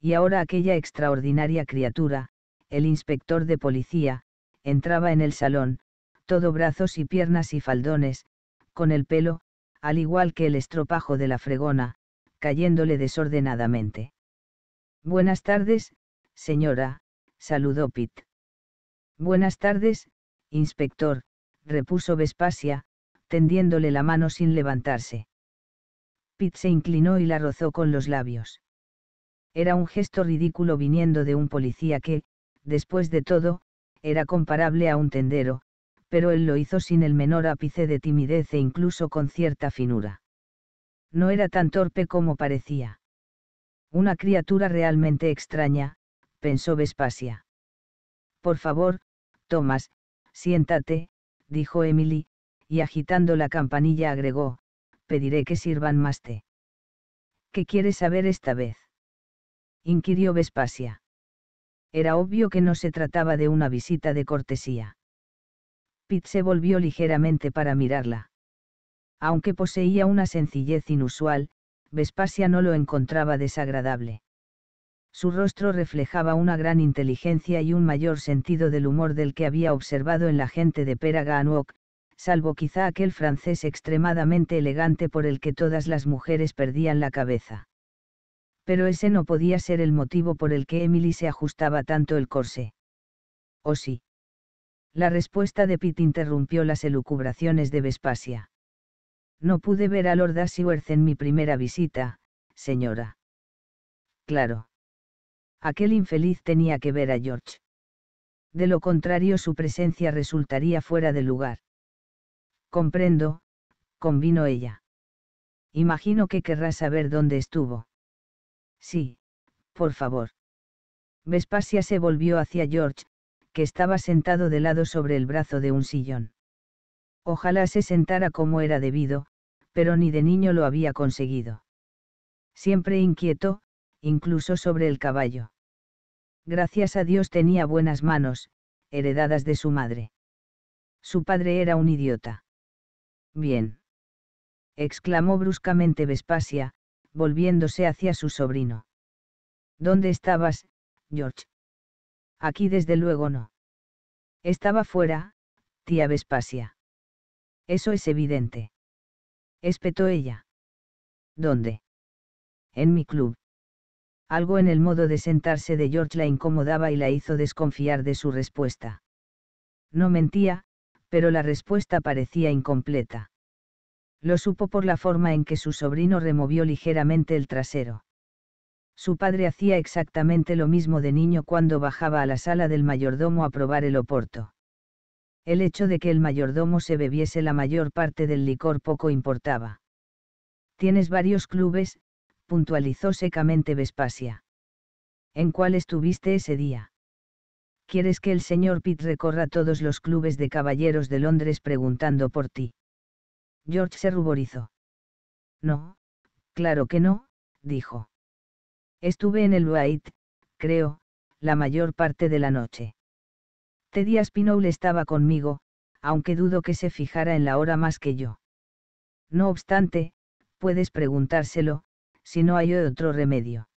Y ahora aquella extraordinaria criatura, el inspector de policía, entraba en el salón, todo brazos y piernas y faldones, con el pelo, al igual que el estropajo de la fregona, cayéndole desordenadamente. Buenas tardes, señora, saludó Pitt. Buenas tardes, inspector, repuso Vespasia, tendiéndole la mano sin levantarse. Pitt se inclinó y la rozó con los labios. Era un gesto ridículo viniendo de un policía que, después de todo, era comparable a un tendero, pero él lo hizo sin el menor ápice de timidez e incluso con cierta finura no era tan torpe como parecía. Una criatura realmente extraña, pensó Vespasia. Por favor, Tomás, siéntate, dijo Emily, y agitando la campanilla agregó, pediré que sirvan más té. ¿Qué quieres saber esta vez? inquirió Vespasia. Era obvio que no se trataba de una visita de cortesía. Pitt se volvió ligeramente para mirarla. Aunque poseía una sencillez inusual, Vespasia no lo encontraba desagradable. Su rostro reflejaba una gran inteligencia y un mayor sentido del humor del que había observado en la gente de Peraganuoc, salvo quizá aquel francés extremadamente elegante por el que todas las mujeres perdían la cabeza. Pero ese no podía ser el motivo por el que Emily se ajustaba tanto el corsé. ¿O oh, sí? La respuesta de Pitt interrumpió las elucubraciones de Vespasia. No pude ver a Lord Ashworth en mi primera visita, señora. Claro. Aquel infeliz tenía que ver a George. De lo contrario su presencia resultaría fuera de lugar. Comprendo, convino ella. Imagino que querrá saber dónde estuvo. Sí, por favor. Vespasia se volvió hacia George, que estaba sentado de lado sobre el brazo de un sillón. Ojalá se sentara como era debido, pero ni de niño lo había conseguido. Siempre inquieto, incluso sobre el caballo. Gracias a Dios tenía buenas manos, heredadas de su madre. Su padre era un idiota. Bien. exclamó bruscamente Vespasia, volviéndose hacia su sobrino. ¿Dónde estabas, George? Aquí desde luego no. Estaba fuera, tía Vespasia. Eso es evidente. Espetó ella. ¿Dónde? En mi club. Algo en el modo de sentarse de George la incomodaba y la hizo desconfiar de su respuesta. No mentía, pero la respuesta parecía incompleta. Lo supo por la forma en que su sobrino removió ligeramente el trasero. Su padre hacía exactamente lo mismo de niño cuando bajaba a la sala del mayordomo a probar el oporto el hecho de que el mayordomo se bebiese la mayor parte del licor poco importaba. Tienes varios clubes, puntualizó secamente Vespasia. ¿En cuál estuviste ese día? ¿Quieres que el señor Pitt recorra todos los clubes de caballeros de Londres preguntando por ti? George se ruborizó. No, claro que no, dijo. Estuve en el White, creo, la mayor parte de la noche. Teddy Aspinoul estaba conmigo, aunque dudo que se fijara en la hora más que yo. No obstante, puedes preguntárselo, si no hay otro remedio.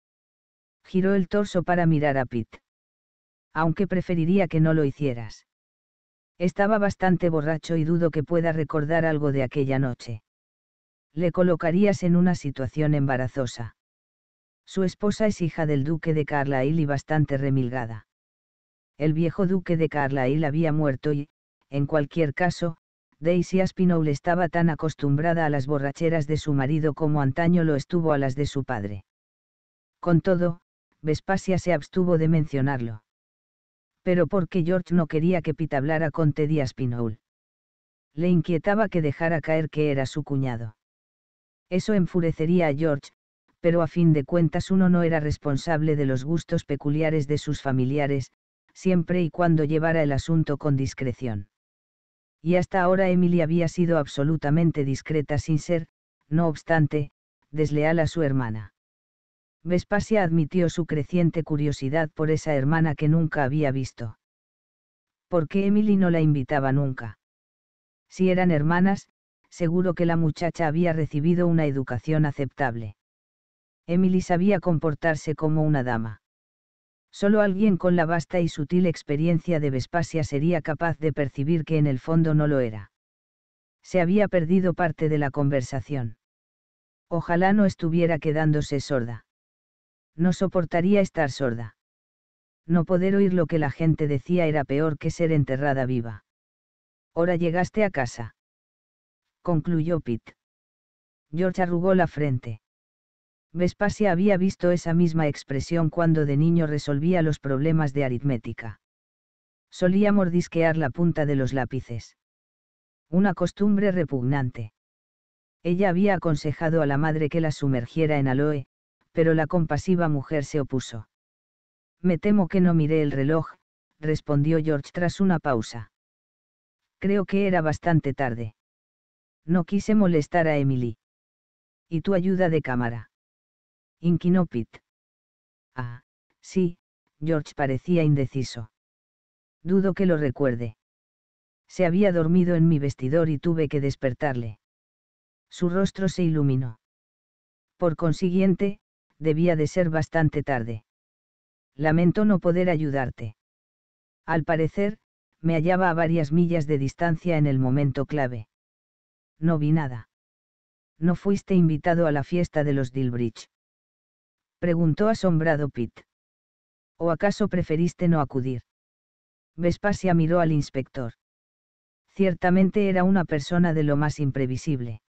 Giró el torso para mirar a Pitt. Aunque preferiría que no lo hicieras. Estaba bastante borracho y dudo que pueda recordar algo de aquella noche. Le colocarías en una situación embarazosa. Su esposa es hija del duque de Carlisle y bastante remilgada. El viejo duque de Carlisle había muerto y, en cualquier caso, Daisy Aspinall estaba tan acostumbrada a las borracheras de su marido como antaño lo estuvo a las de su padre. Con todo, Vespasia se abstuvo de mencionarlo. Pero porque George no quería que Pitablara hablara con Teddy Aspinall. Le inquietaba que dejara caer que era su cuñado. Eso enfurecería a George, pero a fin de cuentas uno no era responsable de los gustos peculiares de sus familiares, siempre y cuando llevara el asunto con discreción. Y hasta ahora Emily había sido absolutamente discreta sin ser, no obstante, desleal a su hermana. Vespasia admitió su creciente curiosidad por esa hermana que nunca había visto. ¿Por qué Emily no la invitaba nunca? Si eran hermanas, seguro que la muchacha había recibido una educación aceptable. Emily sabía comportarse como una dama. Solo alguien con la vasta y sutil experiencia de Vespasia sería capaz de percibir que en el fondo no lo era. Se había perdido parte de la conversación. Ojalá no estuviera quedándose sorda. No soportaría estar sorda. No poder oír lo que la gente decía era peor que ser enterrada viva. Ahora llegaste a casa. Concluyó Pitt. George arrugó la frente. Vespasia había visto esa misma expresión cuando de niño resolvía los problemas de aritmética. Solía mordisquear la punta de los lápices. Una costumbre repugnante. Ella había aconsejado a la madre que la sumergiera en aloe, pero la compasiva mujer se opuso. Me temo que no miré el reloj, respondió George tras una pausa. Creo que era bastante tarde. No quise molestar a Emily. ¿Y tu ayuda de cámara? Inquinopit. Ah, sí, George parecía indeciso. Dudo que lo recuerde. Se había dormido en mi vestidor y tuve que despertarle. Su rostro se iluminó. Por consiguiente, debía de ser bastante tarde. Lamento no poder ayudarte. Al parecer, me hallaba a varias millas de distancia en el momento clave. No vi nada. No fuiste invitado a la fiesta de los Dilbridge. Preguntó asombrado Pitt. ¿O acaso preferiste no acudir? Vespasia miró al inspector. Ciertamente era una persona de lo más imprevisible.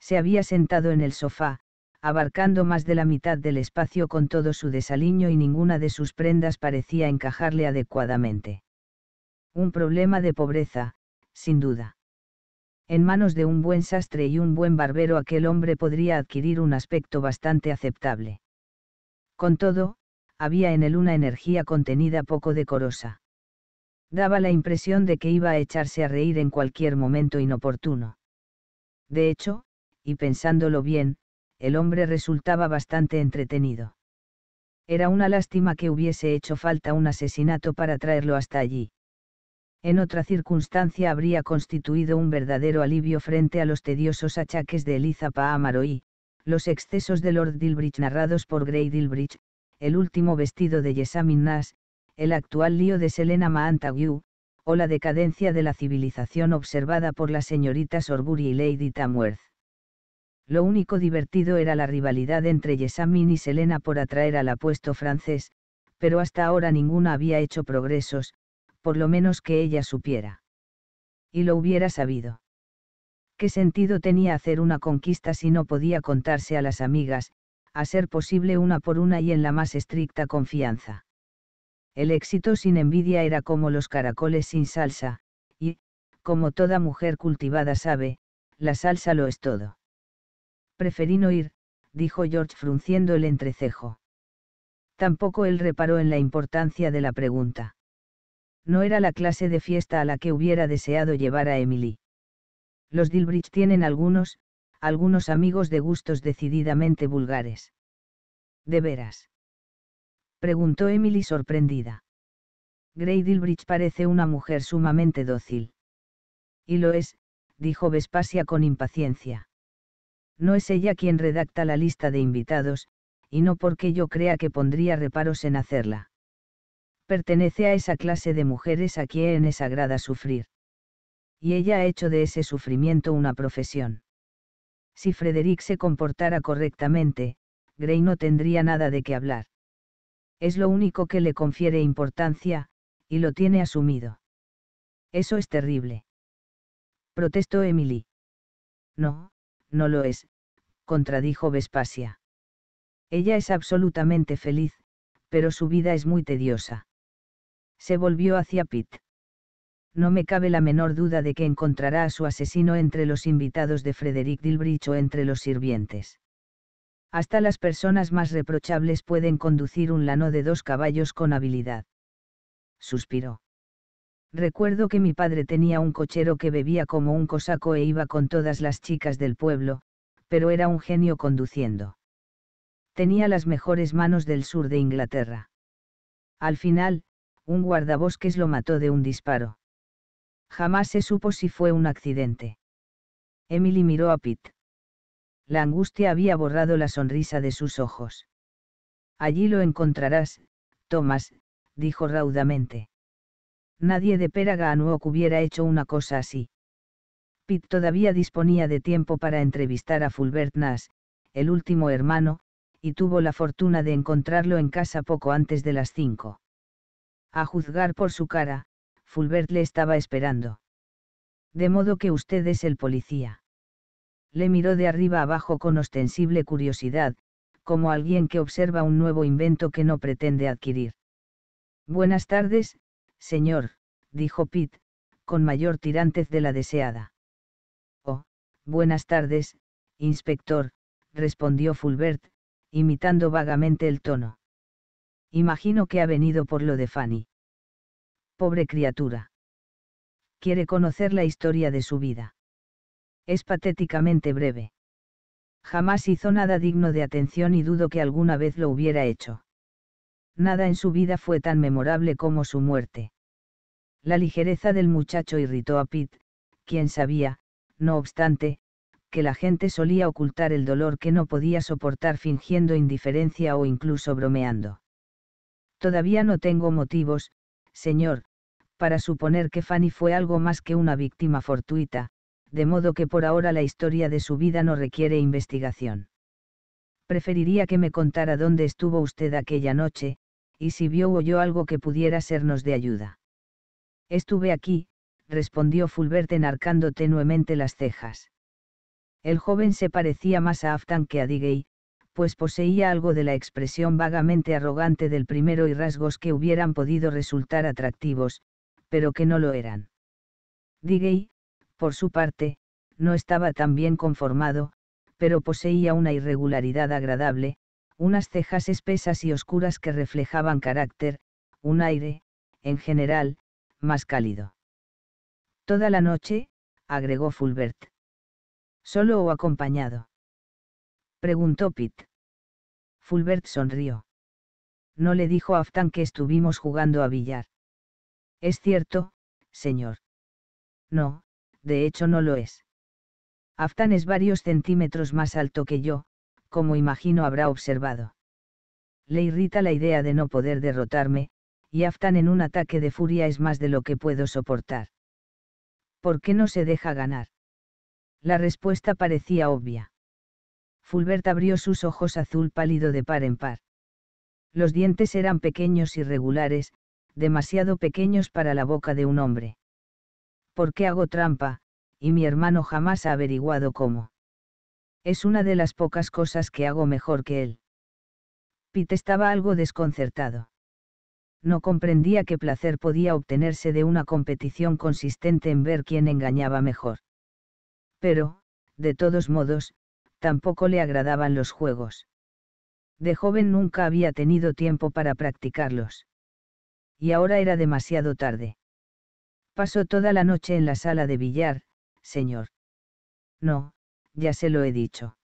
Se había sentado en el sofá, abarcando más de la mitad del espacio con todo su desaliño y ninguna de sus prendas parecía encajarle adecuadamente. Un problema de pobreza, sin duda. En manos de un buen sastre y un buen barbero aquel hombre podría adquirir un aspecto bastante aceptable. Con todo, había en él una energía contenida poco decorosa. Daba la impresión de que iba a echarse a reír en cualquier momento inoportuno. De hecho, y pensándolo bien, el hombre resultaba bastante entretenido. Era una lástima que hubiese hecho falta un asesinato para traerlo hasta allí. En otra circunstancia habría constituido un verdadero alivio frente a los tediosos achaques de Eliza Paamaroí. Los excesos de Lord Dilbridge narrados por Grey Dilbridge, el último vestido de Jessamine Nash, el actual lío de Selena Maantagu, o la decadencia de la civilización observada por las señoritas Sorbury y Lady Tamworth. Lo único divertido era la rivalidad entre Jessamine y Selena por atraer al apuesto francés, pero hasta ahora ninguna había hecho progresos, por lo menos que ella supiera. Y lo hubiera sabido. ¿Qué sentido tenía hacer una conquista si no podía contarse a las amigas, a ser posible una por una y en la más estricta confianza? El éxito sin envidia era como los caracoles sin salsa, y, como toda mujer cultivada sabe, la salsa lo es todo. Preferí no ir, dijo George frunciendo el entrecejo. Tampoco él reparó en la importancia de la pregunta. No era la clase de fiesta a la que hubiera deseado llevar a Emily. Los Dilbridge tienen algunos, algunos amigos de gustos decididamente vulgares. ¿De veras? Preguntó Emily sorprendida. Grey Dilbridge parece una mujer sumamente dócil. Y lo es, dijo Vespasia con impaciencia. No es ella quien redacta la lista de invitados, y no porque yo crea que pondría reparos en hacerla. Pertenece a esa clase de mujeres a quienes agrada sufrir y ella ha hecho de ese sufrimiento una profesión. Si Frederick se comportara correctamente, Grey no tendría nada de qué hablar. Es lo único que le confiere importancia, y lo tiene asumido. Eso es terrible. Protestó Emily. No, no lo es, contradijo Vespasia. Ella es absolutamente feliz, pero su vida es muy tediosa. Se volvió hacia Pitt no me cabe la menor duda de que encontrará a su asesino entre los invitados de Frederick Dilbrich o entre los sirvientes. Hasta las personas más reprochables pueden conducir un lano de dos caballos con habilidad. Suspiró. Recuerdo que mi padre tenía un cochero que bebía como un cosaco e iba con todas las chicas del pueblo, pero era un genio conduciendo. Tenía las mejores manos del sur de Inglaterra. Al final, un guardabosques lo mató de un disparo. Jamás se supo si fue un accidente. Emily miró a Pitt. La angustia había borrado la sonrisa de sus ojos. Allí lo encontrarás, Thomas, dijo raudamente. Nadie de Peraga hubiera hecho una cosa así. Pitt todavía disponía de tiempo para entrevistar a Fulbert Nas, el último hermano, y tuvo la fortuna de encontrarlo en casa poco antes de las cinco. A juzgar por su cara, Fulbert le estaba esperando. De modo que usted es el policía. Le miró de arriba abajo con ostensible curiosidad, como alguien que observa un nuevo invento que no pretende adquirir. Buenas tardes, señor, dijo Pitt, con mayor tirantez de la deseada. Oh, buenas tardes, inspector, respondió Fulbert, imitando vagamente el tono. Imagino que ha venido por lo de Fanny pobre criatura. Quiere conocer la historia de su vida. Es patéticamente breve. Jamás hizo nada digno de atención y dudo que alguna vez lo hubiera hecho. Nada en su vida fue tan memorable como su muerte. La ligereza del muchacho irritó a Pitt, quien sabía, no obstante, que la gente solía ocultar el dolor que no podía soportar fingiendo indiferencia o incluso bromeando. Todavía no tengo motivos, señor, para suponer que Fanny fue algo más que una víctima fortuita, de modo que por ahora la historia de su vida no requiere investigación. Preferiría que me contara dónde estuvo usted aquella noche, y si vio o oyó algo que pudiera sernos de ayuda. Estuve aquí, respondió Fulbert enarcando tenuemente las cejas. El joven se parecía más a Aftan que a Digey, pues poseía algo de la expresión vagamente arrogante del primero y rasgos que hubieran podido resultar atractivos, pero que no lo eran. Digey, por su parte, no estaba tan bien conformado, pero poseía una irregularidad agradable, unas cejas espesas y oscuras que reflejaban carácter, un aire, en general, más cálido. Toda la noche, agregó Fulbert. ¿Solo o acompañado? Preguntó Pitt. Fulbert sonrió. No le dijo a Aftan que estuvimos jugando a billar. Es cierto, señor. No, de hecho no lo es. Aftan es varios centímetros más alto que yo, como imagino habrá observado. Le irrita la idea de no poder derrotarme, y Aftan en un ataque de furia es más de lo que puedo soportar. ¿Por qué no se deja ganar? La respuesta parecía obvia. Fulbert abrió sus ojos azul pálido de par en par. Los dientes eran pequeños y regulares, demasiado pequeños para la boca de un hombre. ¿Por qué hago trampa? Y mi hermano jamás ha averiguado cómo. Es una de las pocas cosas que hago mejor que él. Pete estaba algo desconcertado. No comprendía qué placer podía obtenerse de una competición consistente en ver quién engañaba mejor. Pero, de todos modos, tampoco le agradaban los juegos. De joven nunca había tenido tiempo para practicarlos y ahora era demasiado tarde. Pasó toda la noche en la sala de billar, señor. No, ya se lo he dicho.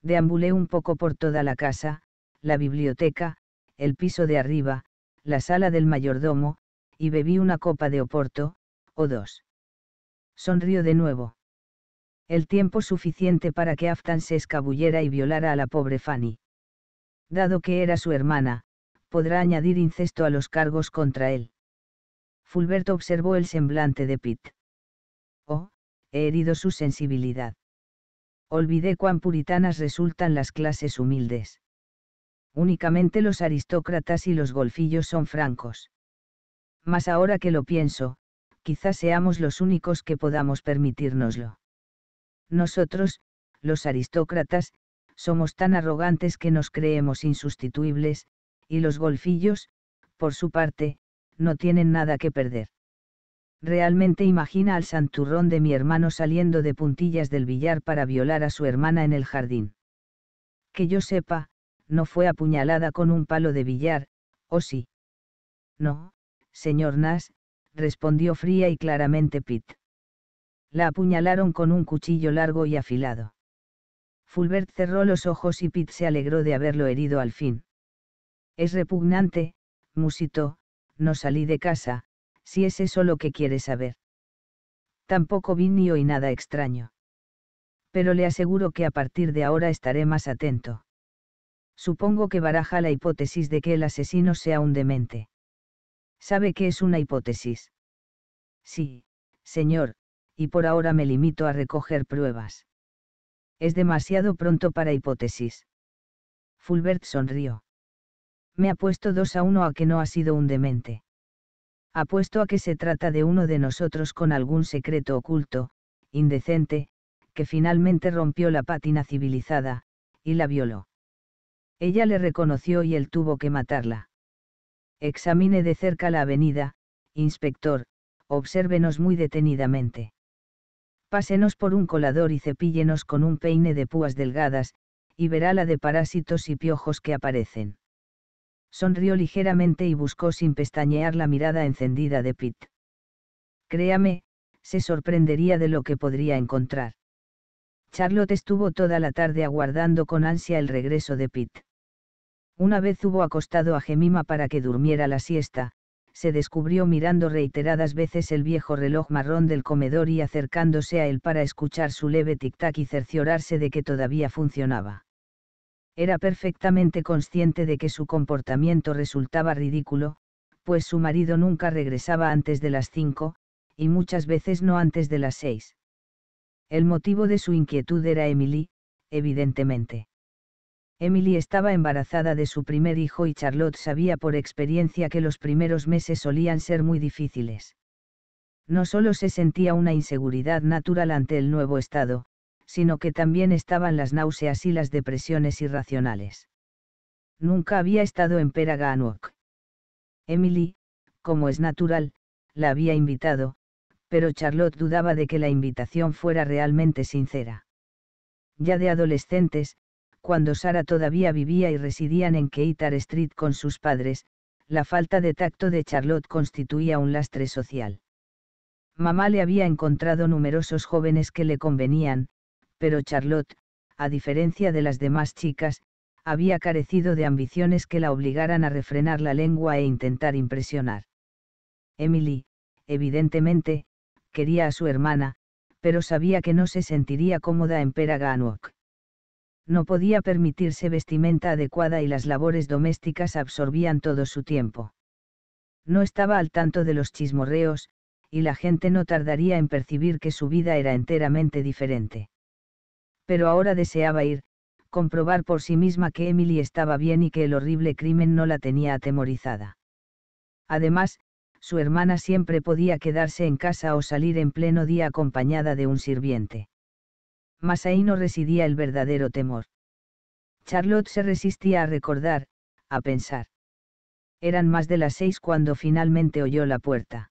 Deambulé un poco por toda la casa, la biblioteca, el piso de arriba, la sala del mayordomo, y bebí una copa de oporto, o dos. Sonrió de nuevo. El tiempo suficiente para que Aftan se escabullera y violara a la pobre Fanny. Dado que era su hermana, podrá añadir incesto a los cargos contra él. Fulberto observó el semblante de Pitt. Oh, he herido su sensibilidad. Olvidé cuán puritanas resultan las clases humildes. Únicamente los aristócratas y los golfillos son francos. Mas ahora que lo pienso, quizás seamos los únicos que podamos permitírnoslo. Nosotros, los aristócratas, somos tan arrogantes que nos creemos insustituibles, y los golfillos, por su parte, no tienen nada que perder. Realmente imagina al santurrón de mi hermano saliendo de puntillas del billar para violar a su hermana en el jardín. Que yo sepa, no fue apuñalada con un palo de billar, ¿o sí? No, señor Nash, respondió fría y claramente Pitt. La apuñalaron con un cuchillo largo y afilado. Fulbert cerró los ojos y Pitt se alegró de haberlo herido al fin. Es repugnante, musitó, no salí de casa, si es eso lo que quiere saber. Tampoco vi ni oí nada extraño. Pero le aseguro que a partir de ahora estaré más atento. Supongo que baraja la hipótesis de que el asesino sea un demente. ¿Sabe que es una hipótesis? Sí, señor, y por ahora me limito a recoger pruebas. Es demasiado pronto para hipótesis. Fulbert sonrió me apuesto dos a uno a que no ha sido un demente. Apuesto a que se trata de uno de nosotros con algún secreto oculto, indecente, que finalmente rompió la pátina civilizada, y la violó. Ella le reconoció y él tuvo que matarla. Examine de cerca la avenida, inspector, obsérvenos muy detenidamente. Pásenos por un colador y cepíllenos con un peine de púas delgadas, y verá la de parásitos y piojos que aparecen. Sonrió ligeramente y buscó sin pestañear la mirada encendida de Pitt. Créame, se sorprendería de lo que podría encontrar. Charlotte estuvo toda la tarde aguardando con ansia el regreso de Pitt. Una vez hubo acostado a Gemima para que durmiera la siesta, se descubrió mirando reiteradas veces el viejo reloj marrón del comedor y acercándose a él para escuchar su leve tic-tac y cerciorarse de que todavía funcionaba. Era perfectamente consciente de que su comportamiento resultaba ridículo, pues su marido nunca regresaba antes de las cinco, y muchas veces no antes de las seis. El motivo de su inquietud era Emily, evidentemente. Emily estaba embarazada de su primer hijo y Charlotte sabía por experiencia que los primeros meses solían ser muy difíciles. No solo se sentía una inseguridad natural ante el nuevo estado, sino que también estaban las náuseas y las depresiones irracionales. Nunca había estado en Peraganuok. Emily, como es natural, la había invitado, pero Charlotte dudaba de que la invitación fuera realmente sincera. Ya de adolescentes, cuando Sara todavía vivía y residían en Keitar Street con sus padres, la falta de tacto de Charlotte constituía un lastre social. Mamá le había encontrado numerosos jóvenes que le convenían, pero Charlotte, a diferencia de las demás chicas, había carecido de ambiciones que la obligaran a refrenar la lengua e intentar impresionar. Emily, evidentemente, quería a su hermana, pero sabía que no se sentiría cómoda en Peraganwok. No podía permitirse vestimenta adecuada y las labores domésticas absorbían todo su tiempo. No estaba al tanto de los chismorreos, y la gente no tardaría en percibir que su vida era enteramente diferente pero ahora deseaba ir, comprobar por sí misma que Emily estaba bien y que el horrible crimen no la tenía atemorizada. Además, su hermana siempre podía quedarse en casa o salir en pleno día acompañada de un sirviente. Mas ahí no residía el verdadero temor. Charlotte se resistía a recordar, a pensar. Eran más de las seis cuando finalmente oyó la puerta.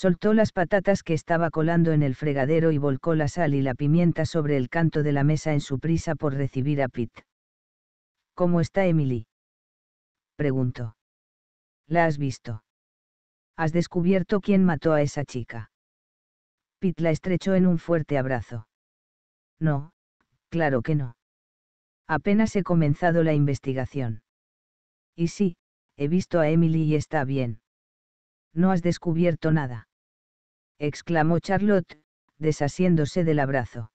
Soltó las patatas que estaba colando en el fregadero y volcó la sal y la pimienta sobre el canto de la mesa en su prisa por recibir a Pete. ¿Cómo está Emily? preguntó. ¿La has visto? ¿Has descubierto quién mató a esa chica? Pete la estrechó en un fuerte abrazo. No, claro que no. Apenas he comenzado la investigación. Y sí, he visto a Emily y está bien. No has descubierto nada exclamó Charlotte, desasiéndose del abrazo.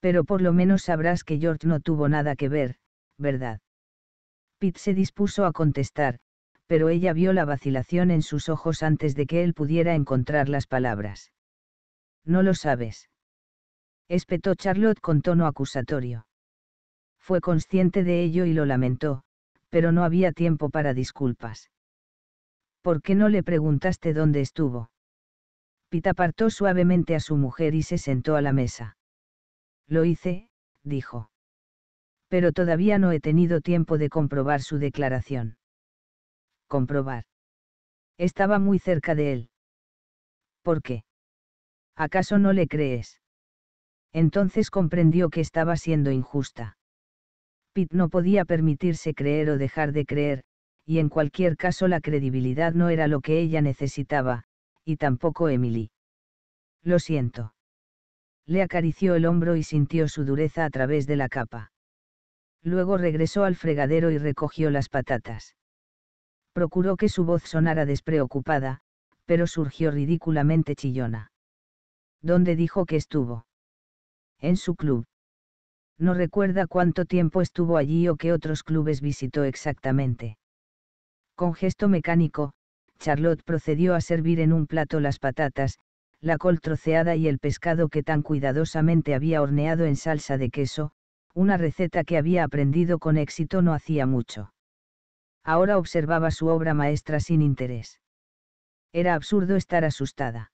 Pero por lo menos sabrás que George no tuvo nada que ver, ¿verdad? Pitt se dispuso a contestar, pero ella vio la vacilación en sus ojos antes de que él pudiera encontrar las palabras. No lo sabes. Espetó Charlotte con tono acusatorio. Fue consciente de ello y lo lamentó, pero no había tiempo para disculpas. ¿Por qué no le preguntaste dónde estuvo? Pitt apartó suavemente a su mujer y se sentó a la mesa. Lo hice, dijo. Pero todavía no he tenido tiempo de comprobar su declaración. Comprobar. Estaba muy cerca de él. ¿Por qué? ¿Acaso no le crees? Entonces comprendió que estaba siendo injusta. Pitt no podía permitirse creer o dejar de creer, y en cualquier caso la credibilidad no era lo que ella necesitaba, y tampoco Emily. Lo siento. Le acarició el hombro y sintió su dureza a través de la capa. Luego regresó al fregadero y recogió las patatas. Procuró que su voz sonara despreocupada, pero surgió ridículamente chillona. ¿Dónde dijo que estuvo? En su club. No recuerda cuánto tiempo estuvo allí o qué otros clubes visitó exactamente. Con gesto mecánico, Charlotte procedió a servir en un plato las patatas, la col troceada y el pescado que tan cuidadosamente había horneado en salsa de queso, una receta que había aprendido con éxito no hacía mucho. Ahora observaba su obra maestra sin interés. Era absurdo estar asustada.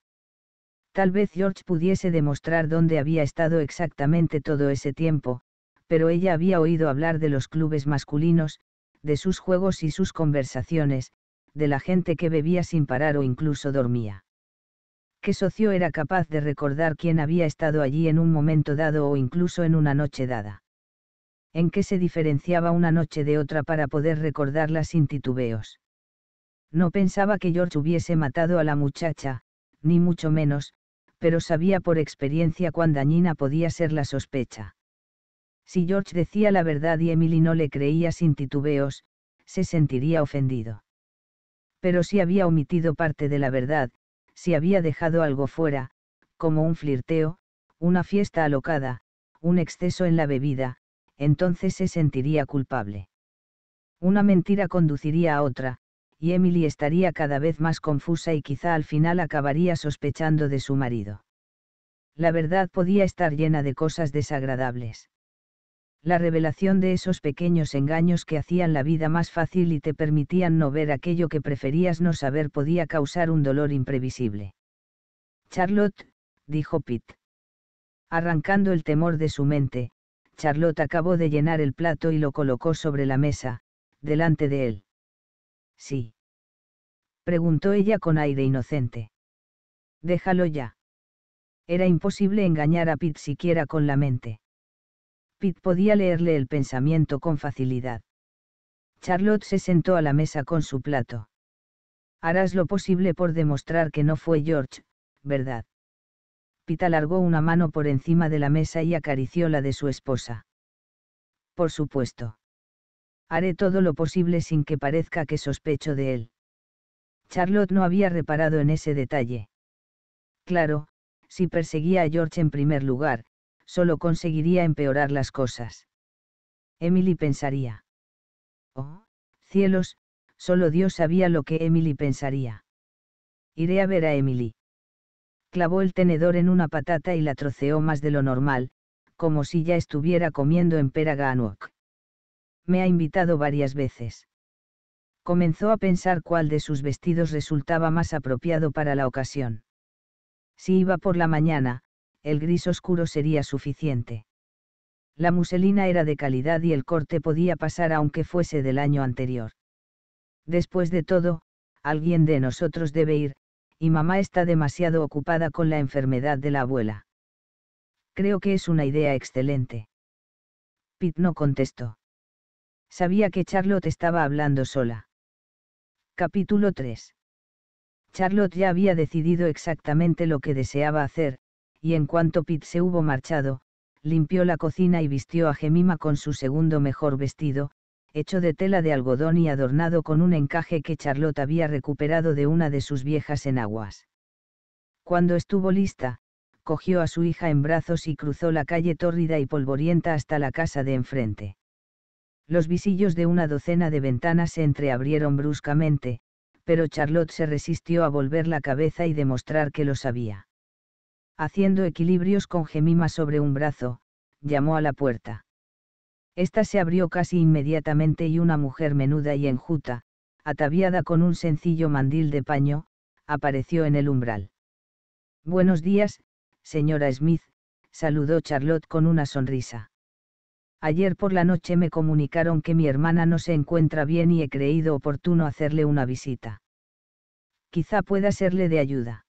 Tal vez George pudiese demostrar dónde había estado exactamente todo ese tiempo, pero ella había oído hablar de los clubes masculinos, de sus juegos y sus conversaciones, de la gente que bebía sin parar o incluso dormía. ¿Qué socio era capaz de recordar quién había estado allí en un momento dado o incluso en una noche dada? ¿En qué se diferenciaba una noche de otra para poder recordarla sin titubeos? No pensaba que George hubiese matado a la muchacha, ni mucho menos, pero sabía por experiencia cuán dañina podía ser la sospecha. Si George decía la verdad y Emily no le creía sin titubeos, se sentiría ofendido pero si había omitido parte de la verdad, si había dejado algo fuera, como un flirteo, una fiesta alocada, un exceso en la bebida, entonces se sentiría culpable. Una mentira conduciría a otra, y Emily estaría cada vez más confusa y quizá al final acabaría sospechando de su marido. La verdad podía estar llena de cosas desagradables la revelación de esos pequeños engaños que hacían la vida más fácil y te permitían no ver aquello que preferías no saber podía causar un dolor imprevisible. Charlotte, dijo Pitt. Arrancando el temor de su mente, Charlotte acabó de llenar el plato y lo colocó sobre la mesa, delante de él. Sí. Preguntó ella con aire inocente. Déjalo ya. Era imposible engañar a Pitt siquiera con la mente. Pitt podía leerle el pensamiento con facilidad. Charlotte se sentó a la mesa con su plato. Harás lo posible por demostrar que no fue George, ¿verdad? Pitt alargó una mano por encima de la mesa y acarició la de su esposa. Por supuesto. Haré todo lo posible sin que parezca que sospecho de él. Charlotte no había reparado en ese detalle. Claro, si perseguía a George en primer lugar, solo conseguiría empeorar las cosas. Emily pensaría. Oh, cielos, solo Dios sabía lo que Emily pensaría. Iré a ver a Emily. Clavó el tenedor en una patata y la troceó más de lo normal, como si ya estuviera comiendo en Peraganuok. Me ha invitado varias veces. Comenzó a pensar cuál de sus vestidos resultaba más apropiado para la ocasión. Si iba por la mañana, el gris oscuro sería suficiente. La muselina era de calidad y el corte podía pasar aunque fuese del año anterior. Después de todo, alguien de nosotros debe ir, y mamá está demasiado ocupada con la enfermedad de la abuela. Creo que es una idea excelente. Pitt no contestó. Sabía que Charlotte estaba hablando sola. Capítulo 3. Charlotte ya había decidido exactamente lo que deseaba hacer, y en cuanto Pitt se hubo marchado, limpió la cocina y vistió a Gemima con su segundo mejor vestido, hecho de tela de algodón y adornado con un encaje que Charlotte había recuperado de una de sus viejas enaguas. Cuando estuvo lista, cogió a su hija en brazos y cruzó la calle tórrida y polvorienta hasta la casa de enfrente. Los visillos de una docena de ventanas se entreabrieron bruscamente, pero Charlotte se resistió a volver la cabeza y demostrar que lo sabía haciendo equilibrios con Gemima sobre un brazo, llamó a la puerta. Esta se abrió casi inmediatamente y una mujer menuda y enjuta, ataviada con un sencillo mandil de paño, apareció en el umbral. Buenos días, señora Smith, saludó Charlotte con una sonrisa. Ayer por la noche me comunicaron que mi hermana no se encuentra bien y he creído oportuno hacerle una visita. Quizá pueda serle de ayuda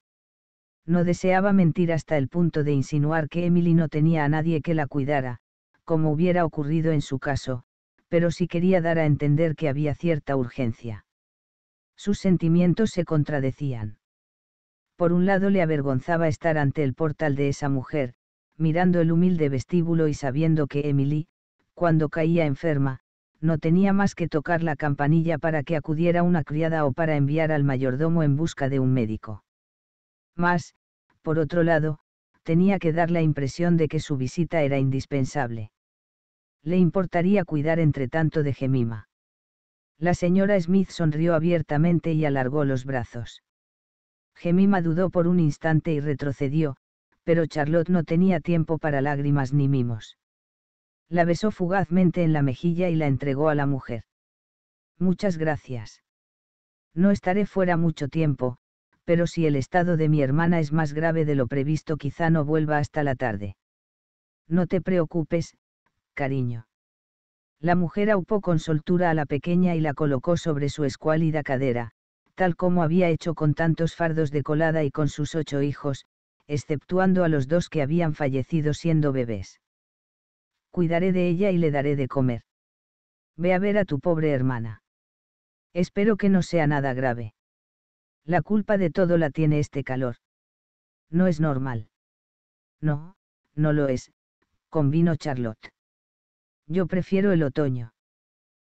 no deseaba mentir hasta el punto de insinuar que Emily no tenía a nadie que la cuidara, como hubiera ocurrido en su caso, pero sí quería dar a entender que había cierta urgencia. Sus sentimientos se contradecían. Por un lado le avergonzaba estar ante el portal de esa mujer, mirando el humilde vestíbulo y sabiendo que Emily, cuando caía enferma, no tenía más que tocar la campanilla para que acudiera una criada o para enviar al mayordomo en busca de un médico mas, por otro lado, tenía que dar la impresión de que su visita era indispensable. Le importaría cuidar entre tanto de Gemima. La señora Smith sonrió abiertamente y alargó los brazos. Gemima dudó por un instante y retrocedió, pero Charlotte no tenía tiempo para lágrimas ni mimos. La besó fugazmente en la mejilla y la entregó a la mujer. Muchas gracias. No estaré fuera mucho tiempo, pero si el estado de mi hermana es más grave de lo previsto quizá no vuelva hasta la tarde. No te preocupes, cariño. La mujer aupó con soltura a la pequeña y la colocó sobre su escuálida cadera, tal como había hecho con tantos fardos de colada y con sus ocho hijos, exceptuando a los dos que habían fallecido siendo bebés. Cuidaré de ella y le daré de comer. Ve a ver a tu pobre hermana. Espero que no sea nada grave. La culpa de todo la tiene este calor. No es normal. No, no lo es, convino Charlotte. Yo prefiero el otoño.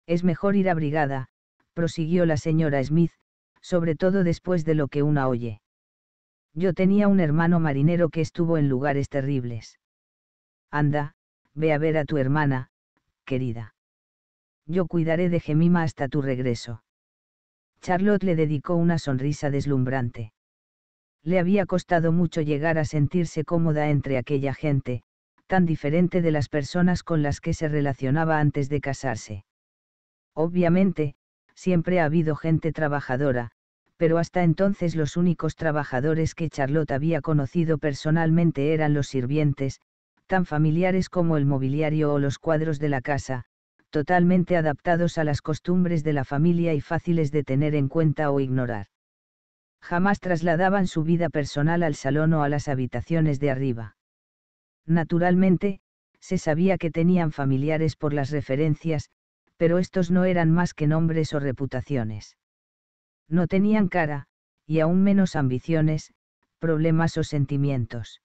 Es mejor ir abrigada, prosiguió la señora Smith, sobre todo después de lo que una oye. Yo tenía un hermano marinero que estuvo en lugares terribles. Anda, ve a ver a tu hermana, querida. Yo cuidaré de Gemima hasta tu regreso. Charlotte le dedicó una sonrisa deslumbrante. Le había costado mucho llegar a sentirse cómoda entre aquella gente, tan diferente de las personas con las que se relacionaba antes de casarse. Obviamente, siempre ha habido gente trabajadora, pero hasta entonces los únicos trabajadores que Charlotte había conocido personalmente eran los sirvientes, tan familiares como el mobiliario o los cuadros de la casa, totalmente adaptados a las costumbres de la familia y fáciles de tener en cuenta o ignorar. Jamás trasladaban su vida personal al salón o a las habitaciones de arriba. Naturalmente, se sabía que tenían familiares por las referencias, pero estos no eran más que nombres o reputaciones. No tenían cara, y aún menos ambiciones, problemas o sentimientos.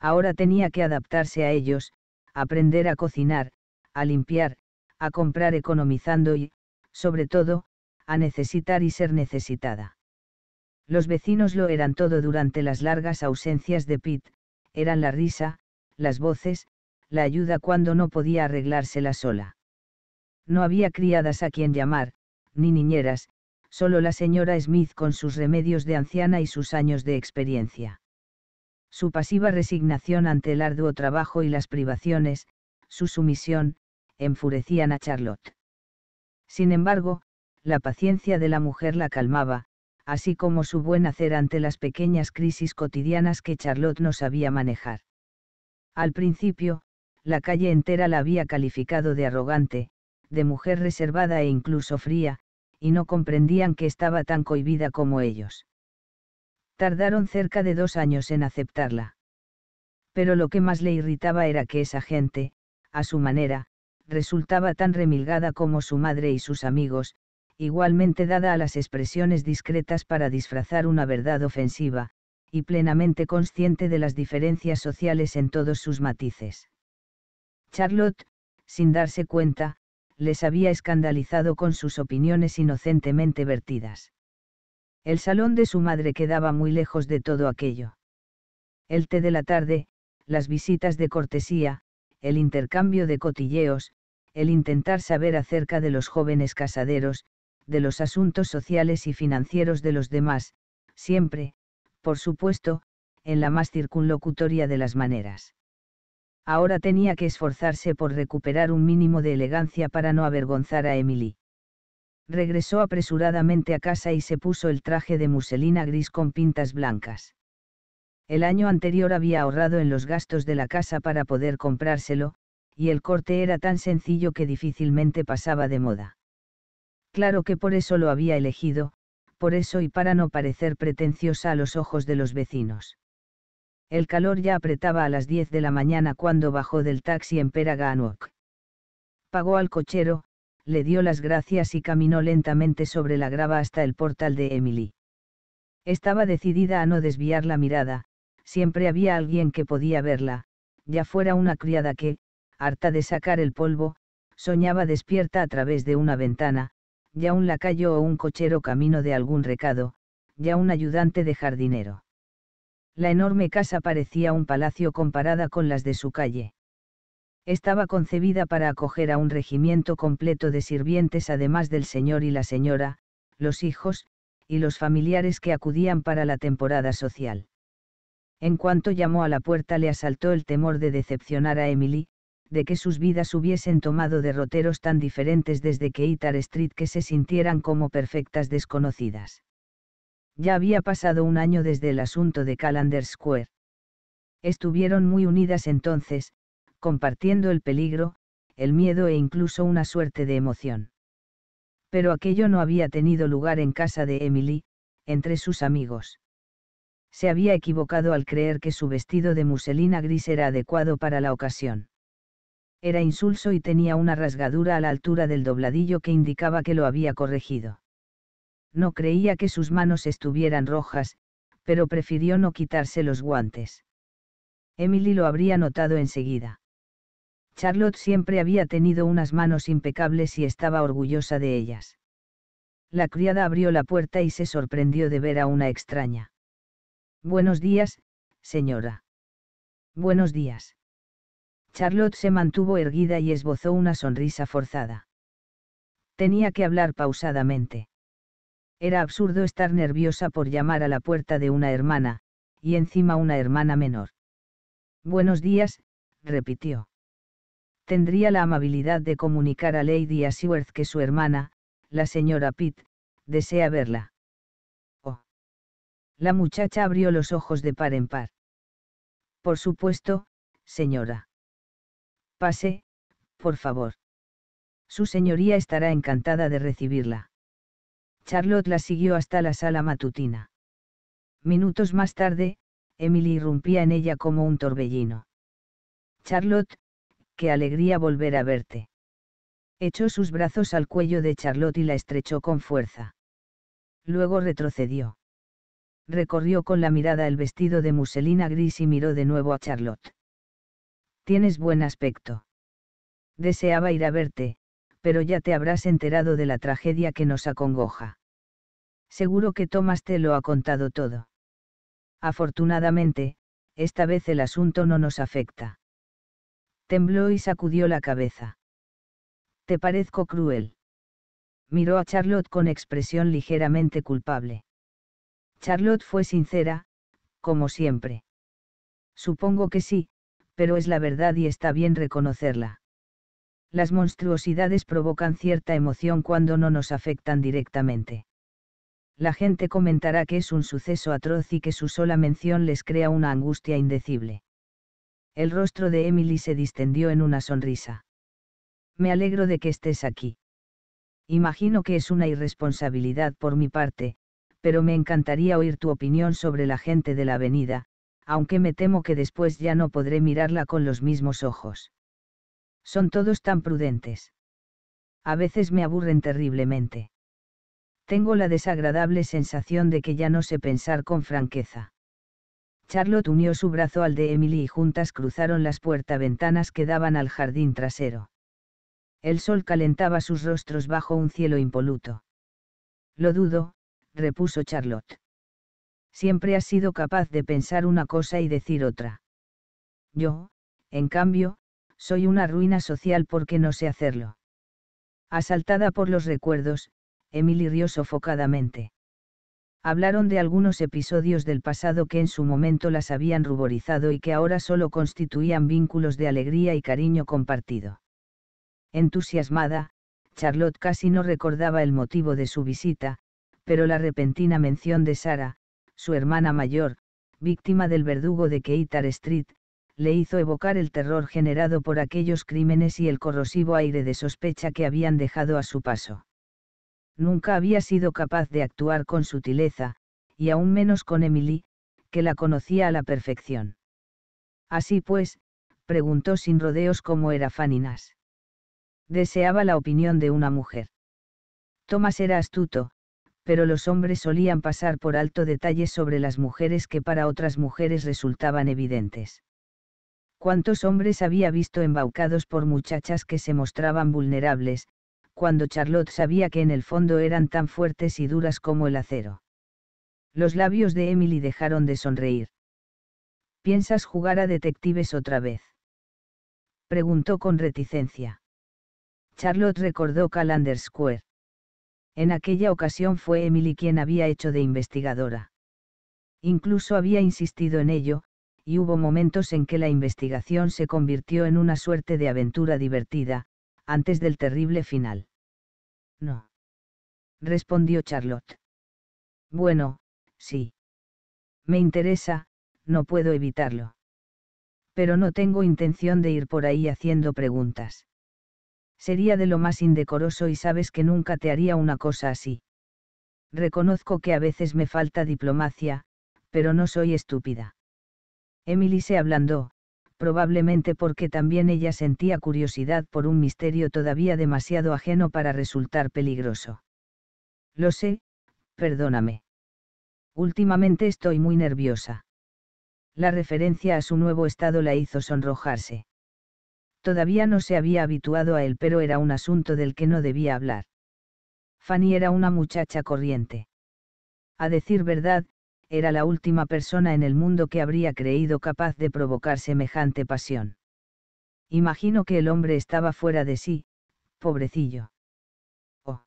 Ahora tenía que adaptarse a ellos, aprender a cocinar, a limpiar, a comprar economizando y, sobre todo, a necesitar y ser necesitada. Los vecinos lo eran todo durante las largas ausencias de Pitt, eran la risa, las voces, la ayuda cuando no podía arreglársela sola. No había criadas a quien llamar, ni niñeras, solo la señora Smith con sus remedios de anciana y sus años de experiencia. Su pasiva resignación ante el arduo trabajo y las privaciones, su sumisión, enfurecían a Charlotte. Sin embargo, la paciencia de la mujer la calmaba, así como su buen hacer ante las pequeñas crisis cotidianas que Charlotte no sabía manejar. Al principio, la calle entera la había calificado de arrogante, de mujer reservada e incluso fría, y no comprendían que estaba tan cohibida como ellos. Tardaron cerca de dos años en aceptarla. Pero lo que más le irritaba era que esa gente, a su manera, resultaba tan remilgada como su madre y sus amigos, igualmente dada a las expresiones discretas para disfrazar una verdad ofensiva, y plenamente consciente de las diferencias sociales en todos sus matices. Charlotte, sin darse cuenta, les había escandalizado con sus opiniones inocentemente vertidas. El salón de su madre quedaba muy lejos de todo aquello. El té de la tarde, las visitas de cortesía, el intercambio de cotilleos, el intentar saber acerca de los jóvenes casaderos, de los asuntos sociales y financieros de los demás, siempre, por supuesto, en la más circunlocutoria de las maneras. Ahora tenía que esforzarse por recuperar un mínimo de elegancia para no avergonzar a Emily. Regresó apresuradamente a casa y se puso el traje de muselina gris con pintas blancas. El año anterior había ahorrado en los gastos de la casa para poder comprárselo, y el corte era tan sencillo que difícilmente pasaba de moda. Claro que por eso lo había elegido, por eso y para no parecer pretenciosa a los ojos de los vecinos. El calor ya apretaba a las 10 de la mañana cuando bajó del taxi en Peraganok. Pagó al cochero, le dio las gracias y caminó lentamente sobre la grava hasta el portal de Emily. Estaba decidida a no desviar la mirada, siempre había alguien que podía verla, ya fuera una criada que, harta de sacar el polvo, soñaba despierta a través de una ventana, ya un lacayo o un cochero camino de algún recado, ya un ayudante de jardinero. La enorme casa parecía un palacio comparada con las de su calle. Estaba concebida para acoger a un regimiento completo de sirvientes además del señor y la señora, los hijos, y los familiares que acudían para la temporada social. En cuanto llamó a la puerta le asaltó el temor de decepcionar a Emily, de que sus vidas hubiesen tomado derroteros tan diferentes desde que Street que se sintieran como perfectas desconocidas. Ya había pasado un año desde el asunto de Calendar Square. Estuvieron muy unidas entonces, compartiendo el peligro, el miedo e incluso una suerte de emoción. Pero aquello no había tenido lugar en casa de Emily, entre sus amigos se había equivocado al creer que su vestido de muselina gris era adecuado para la ocasión. Era insulso y tenía una rasgadura a la altura del dobladillo que indicaba que lo había corregido. No creía que sus manos estuvieran rojas, pero prefirió no quitarse los guantes. Emily lo habría notado enseguida. Charlotte siempre había tenido unas manos impecables y estaba orgullosa de ellas. La criada abrió la puerta y se sorprendió de ver a una extraña. Buenos días, señora. Buenos días. Charlotte se mantuvo erguida y esbozó una sonrisa forzada. Tenía que hablar pausadamente. Era absurdo estar nerviosa por llamar a la puerta de una hermana, y encima una hermana menor. Buenos días, repitió. Tendría la amabilidad de comunicar a Lady Ashworth que su hermana, la señora Pitt, desea verla. La muchacha abrió los ojos de par en par. Por supuesto, señora. Pase, por favor. Su señoría estará encantada de recibirla. Charlotte la siguió hasta la sala matutina. Minutos más tarde, Emily irrumpía en ella como un torbellino. Charlotte, qué alegría volver a verte. Echó sus brazos al cuello de Charlotte y la estrechó con fuerza. Luego retrocedió. Recorrió con la mirada el vestido de muselina gris y miró de nuevo a Charlotte. Tienes buen aspecto. Deseaba ir a verte, pero ya te habrás enterado de la tragedia que nos acongoja. Seguro que Tomás te lo ha contado todo. Afortunadamente, esta vez el asunto no nos afecta. Tembló y sacudió la cabeza. Te parezco cruel. Miró a Charlotte con expresión ligeramente culpable. Charlotte fue sincera, como siempre. Supongo que sí, pero es la verdad y está bien reconocerla. Las monstruosidades provocan cierta emoción cuando no nos afectan directamente. La gente comentará que es un suceso atroz y que su sola mención les crea una angustia indecible. El rostro de Emily se distendió en una sonrisa. Me alegro de que estés aquí. Imagino que es una irresponsabilidad por mi parte, pero me encantaría oír tu opinión sobre la gente de la avenida, aunque me temo que después ya no podré mirarla con los mismos ojos. Son todos tan prudentes. A veces me aburren terriblemente. Tengo la desagradable sensación de que ya no sé pensar con franqueza. Charlotte unió su brazo al de Emily y juntas cruzaron las puertas ventanas que daban al jardín trasero. El sol calentaba sus rostros bajo un cielo impoluto. Lo dudo, repuso Charlotte. Siempre has sido capaz de pensar una cosa y decir otra. Yo, en cambio, soy una ruina social porque no sé hacerlo. Asaltada por los recuerdos, Emily rió sofocadamente. Hablaron de algunos episodios del pasado que en su momento las habían ruborizado y que ahora solo constituían vínculos de alegría y cariño compartido. Entusiasmada, Charlotte casi no recordaba el motivo de su visita, pero la repentina mención de Sara, su hermana mayor, víctima del verdugo de Keitar Street, le hizo evocar el terror generado por aquellos crímenes y el corrosivo aire de sospecha que habían dejado a su paso. Nunca había sido capaz de actuar con sutileza, y aún menos con Emily, que la conocía a la perfección. Así pues, preguntó sin rodeos cómo era Faninas. Deseaba la opinión de una mujer. Thomas era astuto, pero los hombres solían pasar por alto detalles sobre las mujeres que para otras mujeres resultaban evidentes. ¿Cuántos hombres había visto embaucados por muchachas que se mostraban vulnerables, cuando Charlotte sabía que en el fondo eran tan fuertes y duras como el acero? Los labios de Emily dejaron de sonreír. ¿Piensas jugar a detectives otra vez? Preguntó con reticencia. Charlotte recordó Calander Square. En aquella ocasión fue Emily quien había hecho de investigadora. Incluso había insistido en ello, y hubo momentos en que la investigación se convirtió en una suerte de aventura divertida, antes del terrible final. No. Respondió Charlotte. Bueno, sí. Me interesa, no puedo evitarlo. Pero no tengo intención de ir por ahí haciendo preguntas sería de lo más indecoroso y sabes que nunca te haría una cosa así. Reconozco que a veces me falta diplomacia, pero no soy estúpida. Emily se ablandó, probablemente porque también ella sentía curiosidad por un misterio todavía demasiado ajeno para resultar peligroso. Lo sé, perdóname. Últimamente estoy muy nerviosa. La referencia a su nuevo estado la hizo sonrojarse. Todavía no se había habituado a él, pero era un asunto del que no debía hablar. Fanny era una muchacha corriente. A decir verdad, era la última persona en el mundo que habría creído capaz de provocar semejante pasión. Imagino que el hombre estaba fuera de sí, pobrecillo. Oh.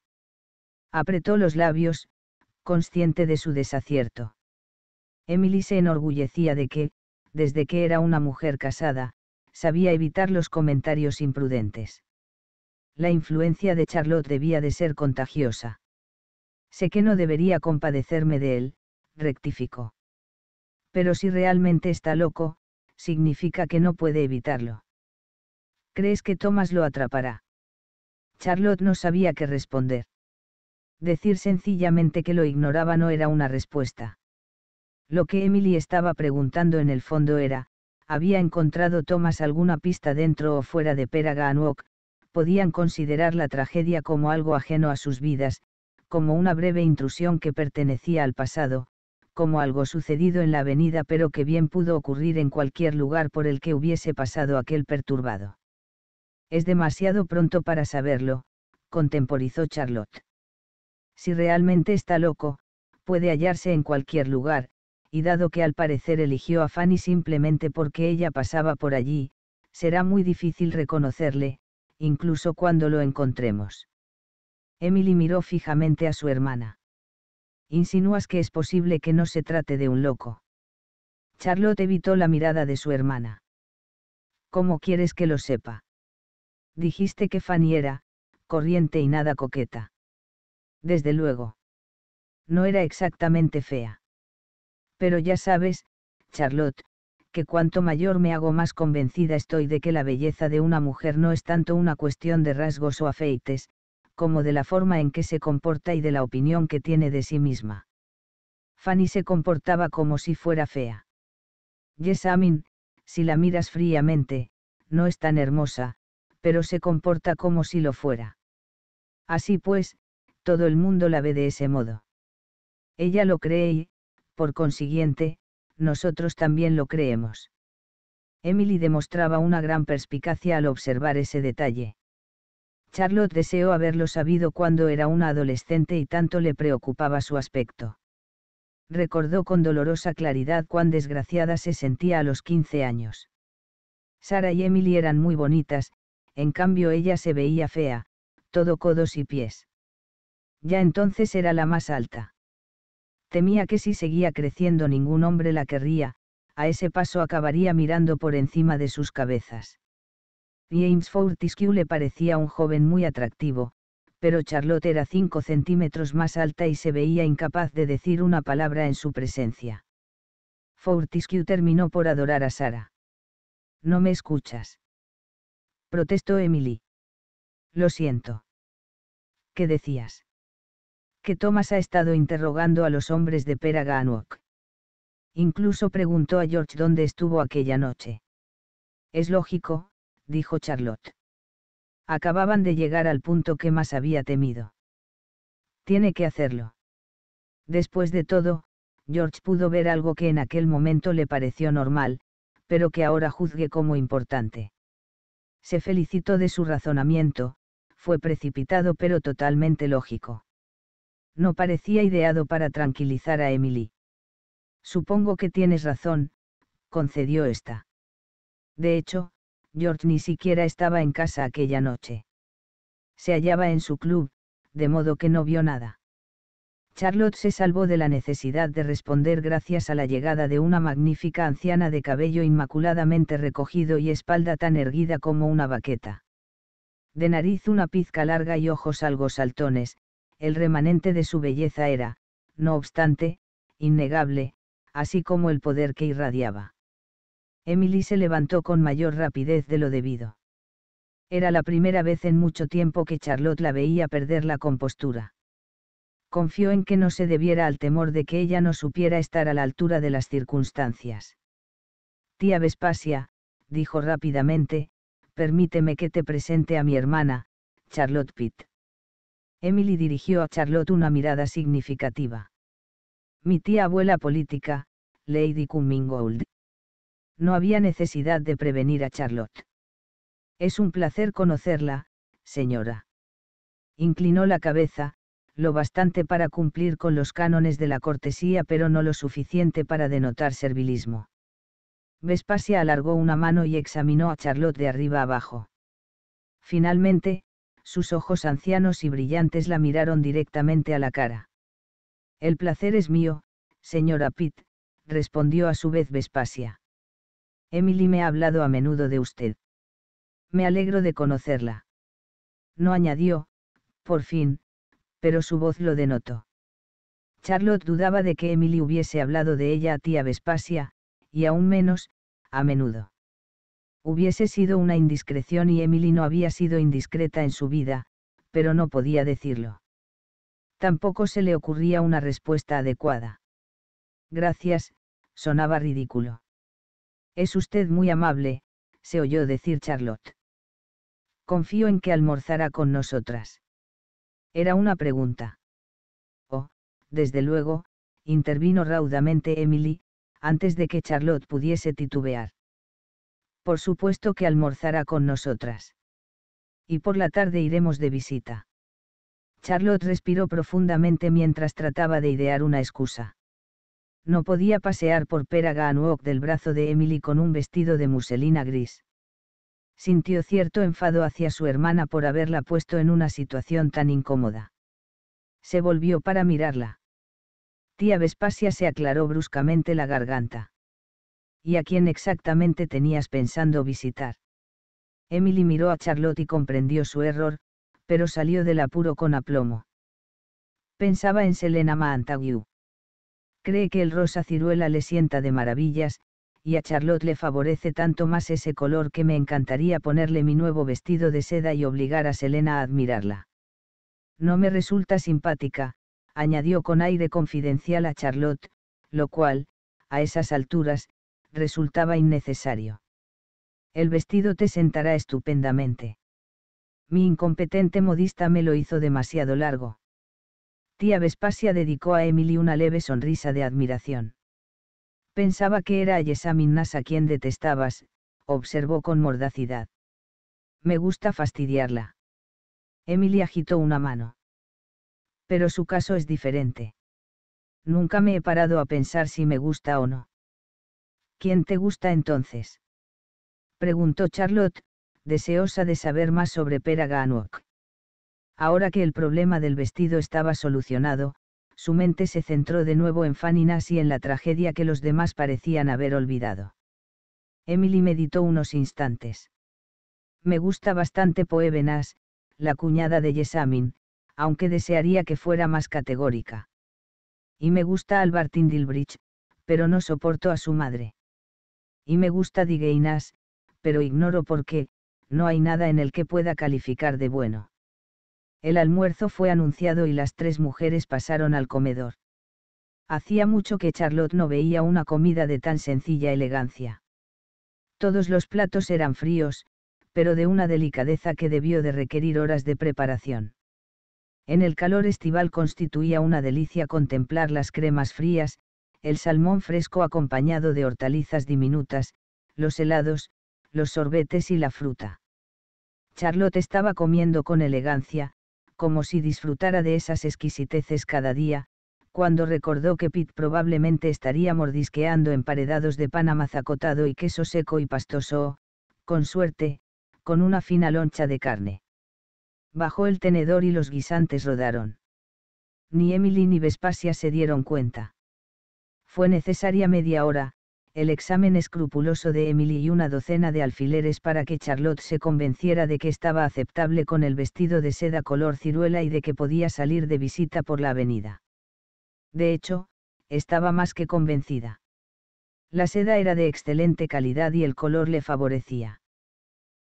Apretó los labios, consciente de su desacierto. Emily se enorgullecía de que, desde que era una mujer casada, sabía evitar los comentarios imprudentes. La influencia de Charlotte debía de ser contagiosa. Sé que no debería compadecerme de él, rectificó. Pero si realmente está loco, significa que no puede evitarlo. ¿Crees que Thomas lo atrapará? Charlotte no sabía qué responder. Decir sencillamente que lo ignoraba no era una respuesta. Lo que Emily estaba preguntando en el fondo era, había encontrado Thomas alguna pista dentro o fuera de Peraga-Anuok, podían considerar la tragedia como algo ajeno a sus vidas, como una breve intrusión que pertenecía al pasado, como algo sucedido en la avenida pero que bien pudo ocurrir en cualquier lugar por el que hubiese pasado aquel perturbado. Es demasiado pronto para saberlo, contemporizó Charlotte. Si realmente está loco, puede hallarse en cualquier lugar, y dado que al parecer eligió a Fanny simplemente porque ella pasaba por allí, será muy difícil reconocerle, incluso cuando lo encontremos. Emily miró fijamente a su hermana. Insinúas que es posible que no se trate de un loco. Charlotte evitó la mirada de su hermana. ¿Cómo quieres que lo sepa? Dijiste que Fanny era, corriente y nada coqueta. Desde luego. No era exactamente fea. Pero ya sabes, Charlotte, que cuanto mayor me hago más convencida estoy de que la belleza de una mujer no es tanto una cuestión de rasgos o afeites, como de la forma en que se comporta y de la opinión que tiene de sí misma. Fanny se comportaba como si fuera fea. Yesamin, si la miras fríamente, no es tan hermosa, pero se comporta como si lo fuera. Así pues, todo el mundo la ve de ese modo. Ella lo cree y, por consiguiente, nosotros también lo creemos. Emily demostraba una gran perspicacia al observar ese detalle. Charlotte deseó haberlo sabido cuando era una adolescente y tanto le preocupaba su aspecto. Recordó con dolorosa claridad cuán desgraciada se sentía a los 15 años. Sara y Emily eran muy bonitas, en cambio ella se veía fea, todo codos y pies. Ya entonces era la más alta temía que si seguía creciendo ningún hombre la querría, a ese paso acabaría mirando por encima de sus cabezas. James Fortescue le parecía un joven muy atractivo, pero Charlotte era cinco centímetros más alta y se veía incapaz de decir una palabra en su presencia. Fortescue terminó por adorar a Sara. No me escuchas. Protestó Emily. Lo siento. ¿Qué decías? que Thomas ha estado interrogando a los hombres de Peraganwok. Incluso preguntó a George dónde estuvo aquella noche. Es lógico, dijo Charlotte. Acababan de llegar al punto que más había temido. Tiene que hacerlo. Después de todo, George pudo ver algo que en aquel momento le pareció normal, pero que ahora juzgue como importante. Se felicitó de su razonamiento, fue precipitado pero totalmente lógico no parecía ideado para tranquilizar a Emily. Supongo que tienes razón, concedió esta. De hecho, George ni siquiera estaba en casa aquella noche. Se hallaba en su club, de modo que no vio nada. Charlotte se salvó de la necesidad de responder gracias a la llegada de una magnífica anciana de cabello inmaculadamente recogido y espalda tan erguida como una baqueta. De nariz una pizca larga y ojos algo saltones, el remanente de su belleza era, no obstante, innegable, así como el poder que irradiaba. Emily se levantó con mayor rapidez de lo debido. Era la primera vez en mucho tiempo que Charlotte la veía perder la compostura. Confió en que no se debiera al temor de que ella no supiera estar a la altura de las circunstancias. Tía Vespasia, dijo rápidamente, permíteme que te presente a mi hermana, Charlotte Pitt. Emily dirigió a Charlotte una mirada significativa. Mi tía abuela política, Lady Cummingold. No había necesidad de prevenir a Charlotte. Es un placer conocerla, señora. Inclinó la cabeza, lo bastante para cumplir con los cánones de la cortesía pero no lo suficiente para denotar servilismo. Vespasia alargó una mano y examinó a Charlotte de arriba abajo. Finalmente, sus ojos ancianos y brillantes la miraron directamente a la cara. El placer es mío, señora Pitt, respondió a su vez Vespasia. Emily me ha hablado a menudo de usted. Me alegro de conocerla. No añadió, por fin, pero su voz lo denotó. Charlotte dudaba de que Emily hubiese hablado de ella a tía Vespasia, y aún menos, a menudo. Hubiese sido una indiscreción y Emily no había sido indiscreta en su vida, pero no podía decirlo. Tampoco se le ocurría una respuesta adecuada. Gracias, sonaba ridículo. Es usted muy amable, se oyó decir Charlotte. Confío en que almorzará con nosotras. Era una pregunta. Oh, desde luego, intervino raudamente Emily, antes de que Charlotte pudiese titubear. Por supuesto que almorzará con nosotras. Y por la tarde iremos de visita. Charlotte respiró profundamente mientras trataba de idear una excusa. No podía pasear por Peraga nuok del brazo de Emily con un vestido de muselina gris. Sintió cierto enfado hacia su hermana por haberla puesto en una situación tan incómoda. Se volvió para mirarla. Tía Vespasia se aclaró bruscamente la garganta. ¿Y a quién exactamente tenías pensando visitar? Emily miró a Charlotte y comprendió su error, pero salió del apuro con aplomo. Pensaba en Selena Mantagu. Cree que el rosa ciruela le sienta de maravillas, y a Charlotte le favorece tanto más ese color que me encantaría ponerle mi nuevo vestido de seda y obligar a Selena a admirarla. No me resulta simpática, añadió con aire confidencial a Charlotte, lo cual, a esas alturas, resultaba innecesario. El vestido te sentará estupendamente. Mi incompetente modista me lo hizo demasiado largo. Tía Vespasia dedicó a Emily una leve sonrisa de admiración. Pensaba que era a Yesaminas a quien detestabas, observó con mordacidad. Me gusta fastidiarla. Emily agitó una mano. Pero su caso es diferente. Nunca me he parado a pensar si me gusta o no. ¿Quién te gusta entonces? Preguntó Charlotte, deseosa de saber más sobre Pera Ahora que el problema del vestido estaba solucionado, su mente se centró de nuevo en Faninas y en la tragedia que los demás parecían haber olvidado. Emily meditó unos instantes. Me gusta bastante Poevenas, la cuñada de Yesamin, aunque desearía que fuera más categórica. Y me gusta Albertin Dilbridge, pero no soporto a su madre y me gusta Digeinas, pero ignoro por qué, no hay nada en el que pueda calificar de bueno. El almuerzo fue anunciado y las tres mujeres pasaron al comedor. Hacía mucho que Charlotte no veía una comida de tan sencilla elegancia. Todos los platos eran fríos, pero de una delicadeza que debió de requerir horas de preparación. En el calor estival constituía una delicia contemplar las cremas frías, el salmón fresco acompañado de hortalizas diminutas, los helados, los sorbetes y la fruta. Charlotte estaba comiendo con elegancia, como si disfrutara de esas exquisiteces cada día, cuando recordó que Pitt probablemente estaría mordisqueando emparedados de pan amazacotado y queso seco y pastoso con suerte, con una fina loncha de carne. Bajó el tenedor y los guisantes rodaron. Ni Emily ni Vespasia se dieron cuenta. Fue necesaria media hora, el examen escrupuloso de Emily y una docena de alfileres para que Charlotte se convenciera de que estaba aceptable con el vestido de seda color ciruela y de que podía salir de visita por la avenida. De hecho, estaba más que convencida. La seda era de excelente calidad y el color le favorecía.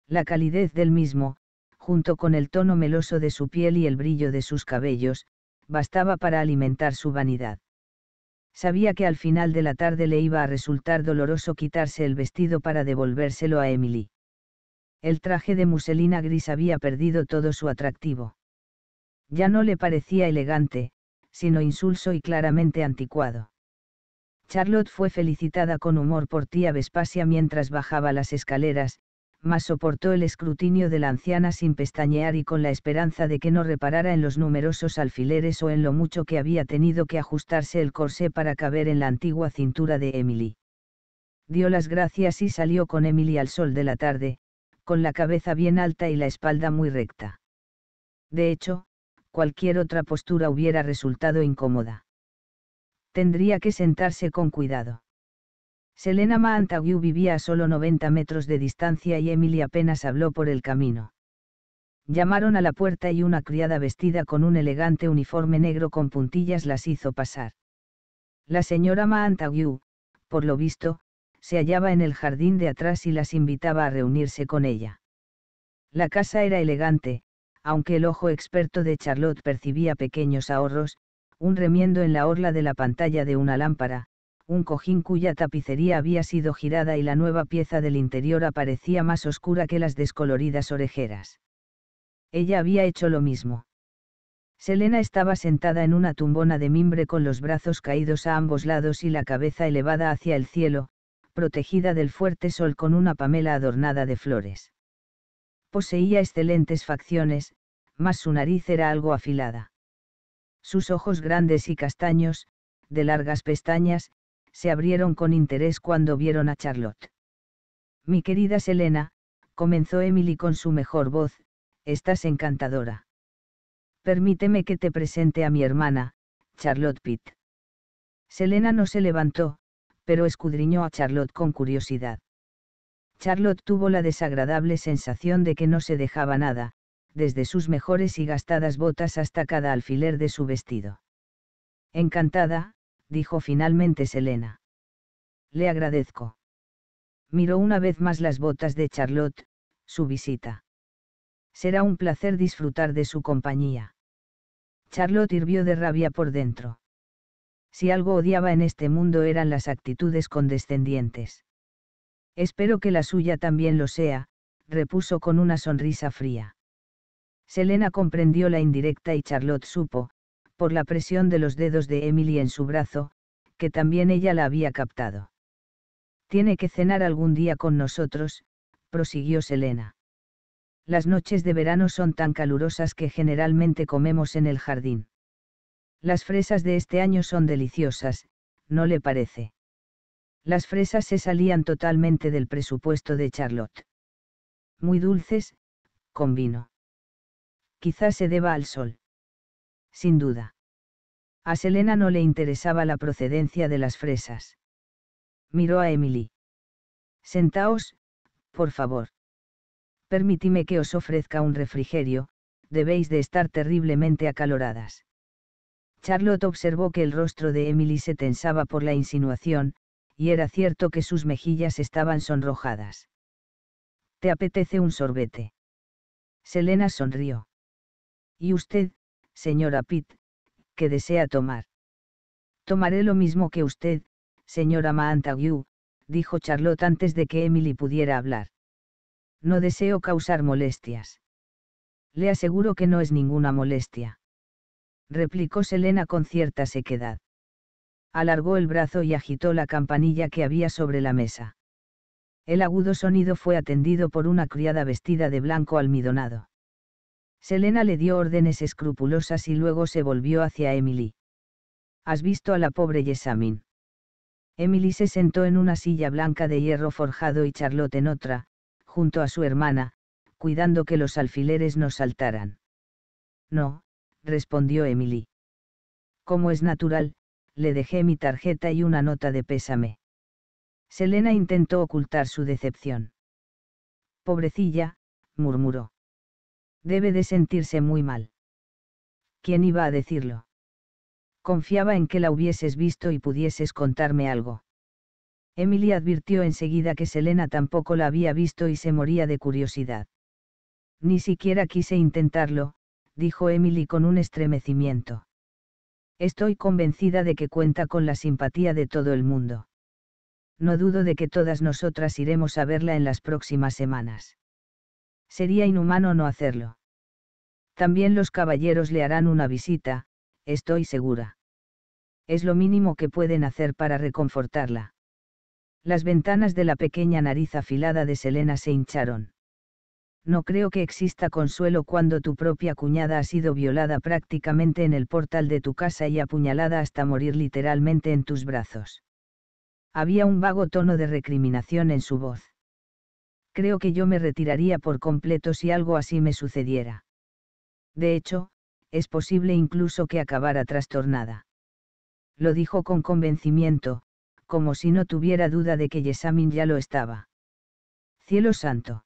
La calidez del mismo, junto con el tono meloso de su piel y el brillo de sus cabellos, bastaba para alimentar su vanidad. Sabía que al final de la tarde le iba a resultar doloroso quitarse el vestido para devolvérselo a Emily. El traje de muselina gris había perdido todo su atractivo. Ya no le parecía elegante, sino insulso y claramente anticuado. Charlotte fue felicitada con humor por tía Vespasia mientras bajaba las escaleras, mas soportó el escrutinio de la anciana sin pestañear y con la esperanza de que no reparara en los numerosos alfileres o en lo mucho que había tenido que ajustarse el corsé para caber en la antigua cintura de Emily. Dio las gracias y salió con Emily al sol de la tarde, con la cabeza bien alta y la espalda muy recta. De hecho, cualquier otra postura hubiera resultado incómoda. Tendría que sentarse con cuidado. Selena Maantagu vivía a solo 90 metros de distancia y Emily apenas habló por el camino. Llamaron a la puerta y una criada vestida con un elegante uniforme negro con puntillas las hizo pasar. La señora Maantagu, por lo visto, se hallaba en el jardín de atrás y las invitaba a reunirse con ella. La casa era elegante, aunque el ojo experto de Charlotte percibía pequeños ahorros, un remiendo en la orla de la pantalla de una lámpara, un cojín cuya tapicería había sido girada y la nueva pieza del interior aparecía más oscura que las descoloridas orejeras. Ella había hecho lo mismo. Selena estaba sentada en una tumbona de mimbre con los brazos caídos a ambos lados y la cabeza elevada hacia el cielo, protegida del fuerte sol con una pamela adornada de flores. Poseía excelentes facciones, mas su nariz era algo afilada. Sus ojos grandes y castaños, de largas pestañas, se abrieron con interés cuando vieron a Charlotte. Mi querida Selena, comenzó Emily con su mejor voz, estás encantadora. Permíteme que te presente a mi hermana, Charlotte Pitt. Selena no se levantó, pero escudriñó a Charlotte con curiosidad. Charlotte tuvo la desagradable sensación de que no se dejaba nada, desde sus mejores y gastadas botas hasta cada alfiler de su vestido. Encantada, dijo finalmente Selena. Le agradezco. Miró una vez más las botas de Charlotte, su visita. Será un placer disfrutar de su compañía. Charlotte hirvió de rabia por dentro. Si algo odiaba en este mundo eran las actitudes condescendientes. Espero que la suya también lo sea, repuso con una sonrisa fría. Selena comprendió la indirecta y Charlotte supo, por la presión de los dedos de Emily en su brazo, que también ella la había captado. Tiene que cenar algún día con nosotros, prosiguió Selena. Las noches de verano son tan calurosas que generalmente comemos en el jardín. Las fresas de este año son deliciosas, ¿no le parece? Las fresas se salían totalmente del presupuesto de Charlotte. Muy dulces, con vino. Quizás se deba al sol sin duda. A Selena no le interesaba la procedencia de las fresas. Miró a Emily. Sentaos, por favor. Permitime que os ofrezca un refrigerio, debéis de estar terriblemente acaloradas. Charlotte observó que el rostro de Emily se tensaba por la insinuación, y era cierto que sus mejillas estaban sonrojadas. ¿Te apetece un sorbete? Selena sonrió. ¿Y usted, señora Pitt, que desea tomar. Tomaré lo mismo que usted, señora Maantagu, dijo Charlotte antes de que Emily pudiera hablar. No deseo causar molestias. Le aseguro que no es ninguna molestia. Replicó Selena con cierta sequedad. Alargó el brazo y agitó la campanilla que había sobre la mesa. El agudo sonido fue atendido por una criada vestida de blanco almidonado. Selena le dio órdenes escrupulosas y luego se volvió hacia Emily. ¿Has visto a la pobre Yesamin? Emily se sentó en una silla blanca de hierro forjado y Charlotte en otra, junto a su hermana, cuidando que los alfileres no saltaran. No, respondió Emily. Como es natural, le dejé mi tarjeta y una nota de pésame. Selena intentó ocultar su decepción. Pobrecilla, murmuró. Debe de sentirse muy mal. ¿Quién iba a decirlo? Confiaba en que la hubieses visto y pudieses contarme algo. Emily advirtió enseguida que Selena tampoco la había visto y se moría de curiosidad. Ni siquiera quise intentarlo, dijo Emily con un estremecimiento. Estoy convencida de que cuenta con la simpatía de todo el mundo. No dudo de que todas nosotras iremos a verla en las próximas semanas sería inhumano no hacerlo. También los caballeros le harán una visita, estoy segura. Es lo mínimo que pueden hacer para reconfortarla. Las ventanas de la pequeña nariz afilada de Selena se hincharon. No creo que exista consuelo cuando tu propia cuñada ha sido violada prácticamente en el portal de tu casa y apuñalada hasta morir literalmente en tus brazos. Había un vago tono de recriminación en su voz creo que yo me retiraría por completo si algo así me sucediera. De hecho, es posible incluso que acabara trastornada. Lo dijo con convencimiento, como si no tuviera duda de que Yesamin ya lo estaba. Cielo santo.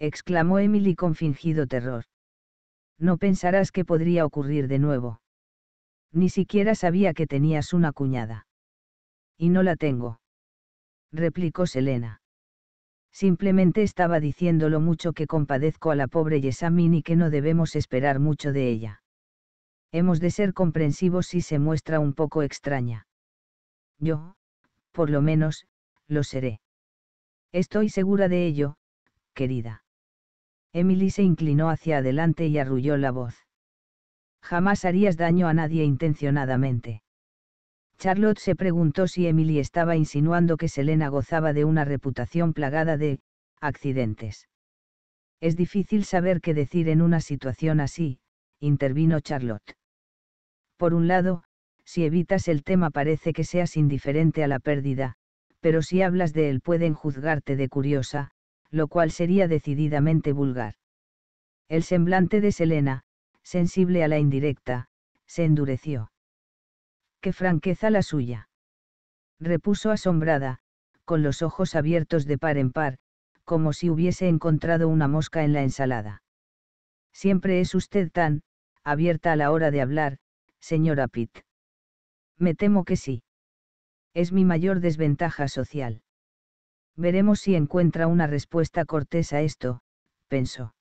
exclamó Emily con fingido terror. No pensarás que podría ocurrir de nuevo. Ni siquiera sabía que tenías una cuñada. Y no la tengo. replicó Selena. Simplemente estaba diciendo lo mucho que compadezco a la pobre Yesamin y que no debemos esperar mucho de ella. Hemos de ser comprensivos si se muestra un poco extraña. Yo, por lo menos, lo seré. Estoy segura de ello, querida. Emily se inclinó hacia adelante y arrulló la voz. Jamás harías daño a nadie intencionadamente. Charlotte se preguntó si Emily estaba insinuando que Selena gozaba de una reputación plagada de accidentes. Es difícil saber qué decir en una situación así, intervino Charlotte. Por un lado, si evitas el tema parece que seas indiferente a la pérdida, pero si hablas de él pueden juzgarte de curiosa, lo cual sería decididamente vulgar. El semblante de Selena, sensible a la indirecta, se endureció que franqueza la suya. Repuso asombrada, con los ojos abiertos de par en par, como si hubiese encontrado una mosca en la ensalada. Siempre es usted tan, abierta a la hora de hablar, señora Pitt. Me temo que sí. Es mi mayor desventaja social. Veremos si encuentra una respuesta cortés a esto, pensó.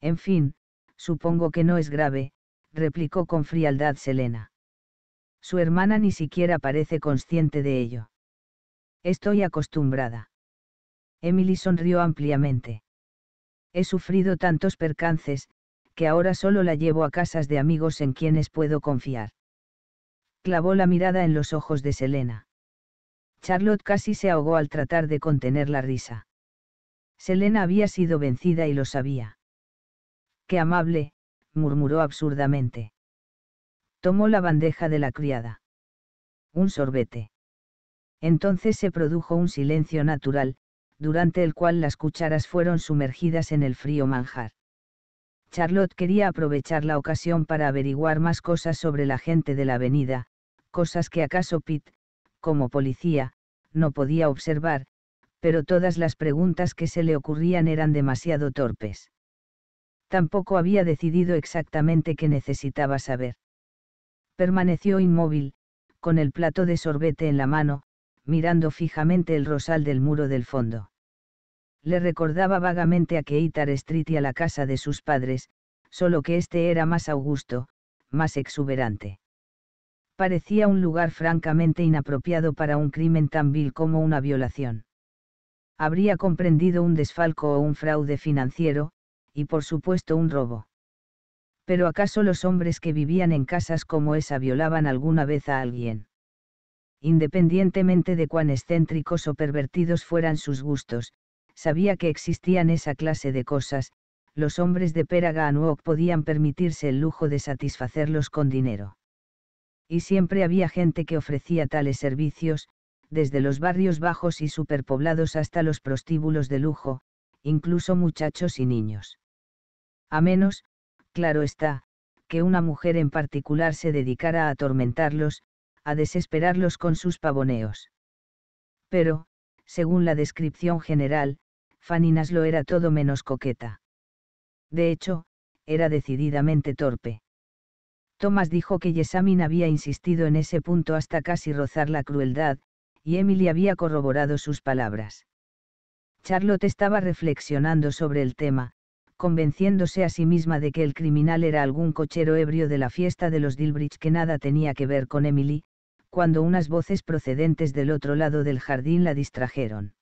En fin, supongo que no es grave, replicó con frialdad Selena. Su hermana ni siquiera parece consciente de ello. Estoy acostumbrada. Emily sonrió ampliamente. He sufrido tantos percances, que ahora solo la llevo a casas de amigos en quienes puedo confiar. Clavó la mirada en los ojos de Selena. Charlotte casi se ahogó al tratar de contener la risa. Selena había sido vencida y lo sabía. Qué amable, murmuró absurdamente. Tomó la bandeja de la criada. Un sorbete. Entonces se produjo un silencio natural, durante el cual las cucharas fueron sumergidas en el frío manjar. Charlotte quería aprovechar la ocasión para averiguar más cosas sobre la gente de la avenida, cosas que acaso Pitt, como policía, no podía observar, pero todas las preguntas que se le ocurrían eran demasiado torpes. Tampoco había decidido exactamente qué necesitaba saber. Permaneció inmóvil, con el plato de sorbete en la mano, mirando fijamente el rosal del muro del fondo. Le recordaba vagamente a Keitar Street y a la casa de sus padres, solo que este era más augusto, más exuberante. Parecía un lugar francamente inapropiado para un crimen tan vil como una violación. Habría comprendido un desfalco o un fraude financiero, y por supuesto un robo pero ¿acaso los hombres que vivían en casas como esa violaban alguna vez a alguien? Independientemente de cuán excéntricos o pervertidos fueran sus gustos, sabía que existían esa clase de cosas, los hombres de Péraga podían permitirse el lujo de satisfacerlos con dinero. Y siempre había gente que ofrecía tales servicios, desde los barrios bajos y superpoblados hasta los prostíbulos de lujo, incluso muchachos y niños. A menos, claro está, que una mujer en particular se dedicara a atormentarlos, a desesperarlos con sus pavoneos. Pero, según la descripción general, Faninas lo era todo menos coqueta. De hecho, era decididamente torpe. Thomas dijo que Yesamin había insistido en ese punto hasta casi rozar la crueldad, y Emily había corroborado sus palabras. Charlotte estaba reflexionando sobre el tema, convenciéndose a sí misma de que el criminal era algún cochero ebrio de la fiesta de los Dilbridge que nada tenía que ver con Emily, cuando unas voces procedentes del otro lado del jardín la distrajeron.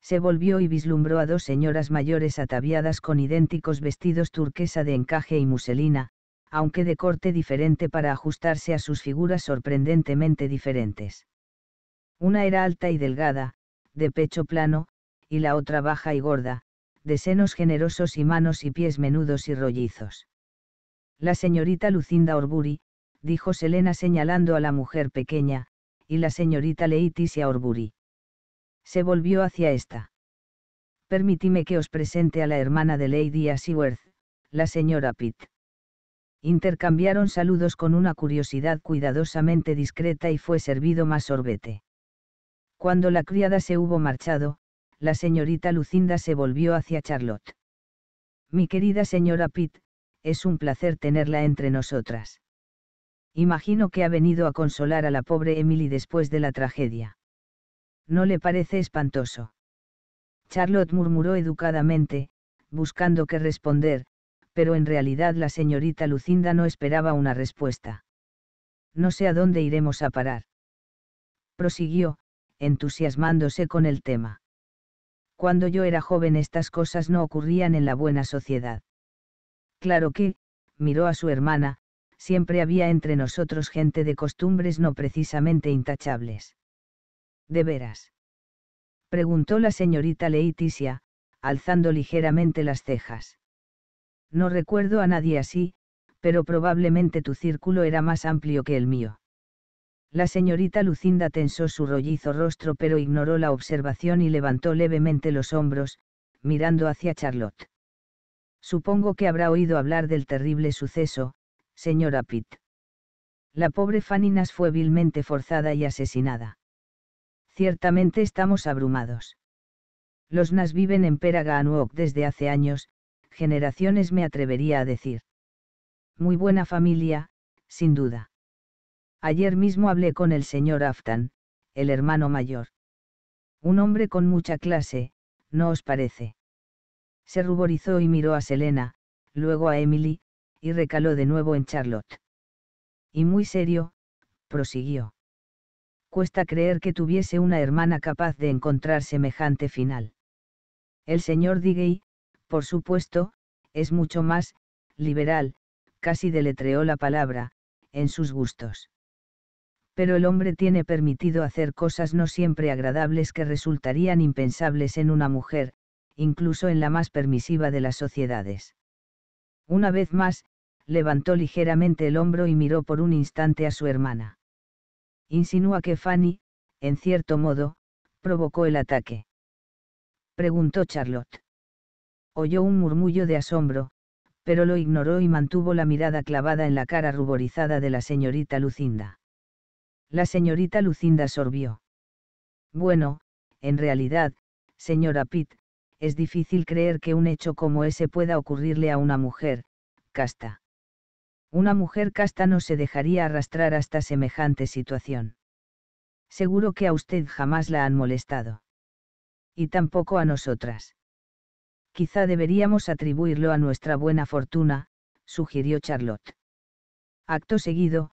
Se volvió y vislumbró a dos señoras mayores ataviadas con idénticos vestidos turquesa de encaje y muselina, aunque de corte diferente para ajustarse a sus figuras sorprendentemente diferentes. Una era alta y delgada, de pecho plano, y la otra baja y gorda, de senos generosos y manos y pies menudos y rollizos. La señorita Lucinda Orbury, dijo Selena señalando a la mujer pequeña, y la señorita Leiticia Orbury. Se volvió hacia esta. Permitime que os presente a la hermana de Lady Asiworth, la señora Pitt. Intercambiaron saludos con una curiosidad cuidadosamente discreta y fue servido más sorbete. Cuando la criada se hubo marchado, la señorita Lucinda se volvió hacia Charlotte. Mi querida señora Pitt, es un placer tenerla entre nosotras. Imagino que ha venido a consolar a la pobre Emily después de la tragedia. ¿No le parece espantoso? Charlotte murmuró educadamente, buscando qué responder, pero en realidad la señorita Lucinda no esperaba una respuesta. No sé a dónde iremos a parar. Prosiguió, entusiasmándose con el tema. Cuando yo era joven estas cosas no ocurrían en la buena sociedad. Claro que, miró a su hermana, siempre había entre nosotros gente de costumbres no precisamente intachables. ¿De veras? preguntó la señorita Leiticia, alzando ligeramente las cejas. No recuerdo a nadie así, pero probablemente tu círculo era más amplio que el mío. La señorita Lucinda tensó su rollizo rostro pero ignoró la observación y levantó levemente los hombros, mirando hacia Charlotte. Supongo que habrá oído hablar del terrible suceso, señora Pitt. La pobre Faninas fue vilmente forzada y asesinada. Ciertamente estamos abrumados. Los Nas viven en Anuok desde hace años, generaciones me atrevería a decir. Muy buena familia, sin duda. Ayer mismo hablé con el señor Aftan, el hermano mayor. Un hombre con mucha clase, ¿no os parece? Se ruborizó y miró a Selena, luego a Emily, y recaló de nuevo en Charlotte. Y muy serio, prosiguió. Cuesta creer que tuviese una hermana capaz de encontrar semejante final. El señor Diggie, por supuesto, es mucho más, liberal, casi deletreó la palabra, en sus gustos pero el hombre tiene permitido hacer cosas no siempre agradables que resultarían impensables en una mujer, incluso en la más permisiva de las sociedades. Una vez más, levantó ligeramente el hombro y miró por un instante a su hermana. Insinúa que Fanny, en cierto modo, provocó el ataque. Preguntó Charlotte. Oyó un murmullo de asombro, pero lo ignoró y mantuvo la mirada clavada en la cara ruborizada de la señorita Lucinda. La señorita Lucinda sorbió. Bueno, en realidad, señora Pitt, es difícil creer que un hecho como ese pueda ocurrirle a una mujer, casta. Una mujer casta no se dejaría arrastrar hasta semejante situación. Seguro que a usted jamás la han molestado. Y tampoco a nosotras. Quizá deberíamos atribuirlo a nuestra buena fortuna, sugirió Charlotte. Acto seguido,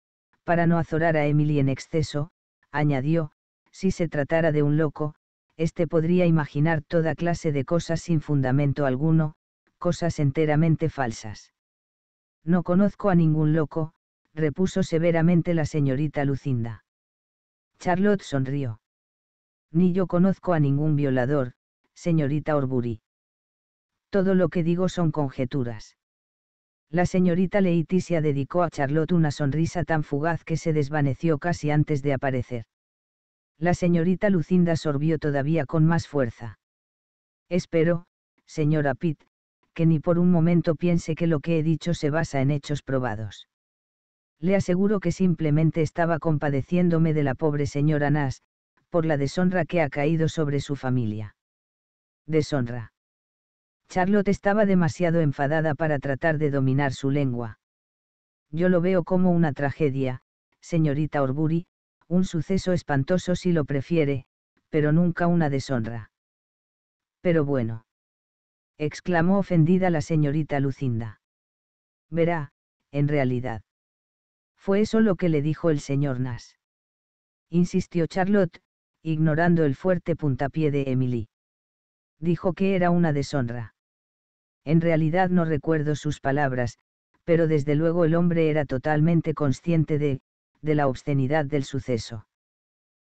para no azorar a Emily en exceso, añadió, si se tratara de un loco, éste podría imaginar toda clase de cosas sin fundamento alguno, cosas enteramente falsas. No conozco a ningún loco, repuso severamente la señorita Lucinda. Charlotte sonrió. Ni yo conozco a ningún violador, señorita Orbury. Todo lo que digo son conjeturas. La señorita Leiticia dedicó a Charlotte una sonrisa tan fugaz que se desvaneció casi antes de aparecer. La señorita Lucinda sorbió todavía con más fuerza. Espero, señora Pitt, que ni por un momento piense que lo que he dicho se basa en hechos probados. Le aseguro que simplemente estaba compadeciéndome de la pobre señora Nash, por la deshonra que ha caído sobre su familia. Deshonra. Charlotte estaba demasiado enfadada para tratar de dominar su lengua. Yo lo veo como una tragedia, señorita Orbury, un suceso espantoso si lo prefiere, pero nunca una deshonra. Pero bueno. exclamó ofendida la señorita Lucinda. Verá, en realidad. Fue eso lo que le dijo el señor Nash. Insistió Charlotte, ignorando el fuerte puntapié de Emily. Dijo que era una deshonra. En realidad no recuerdo sus palabras, pero desde luego el hombre era totalmente consciente de, de la obscenidad del suceso.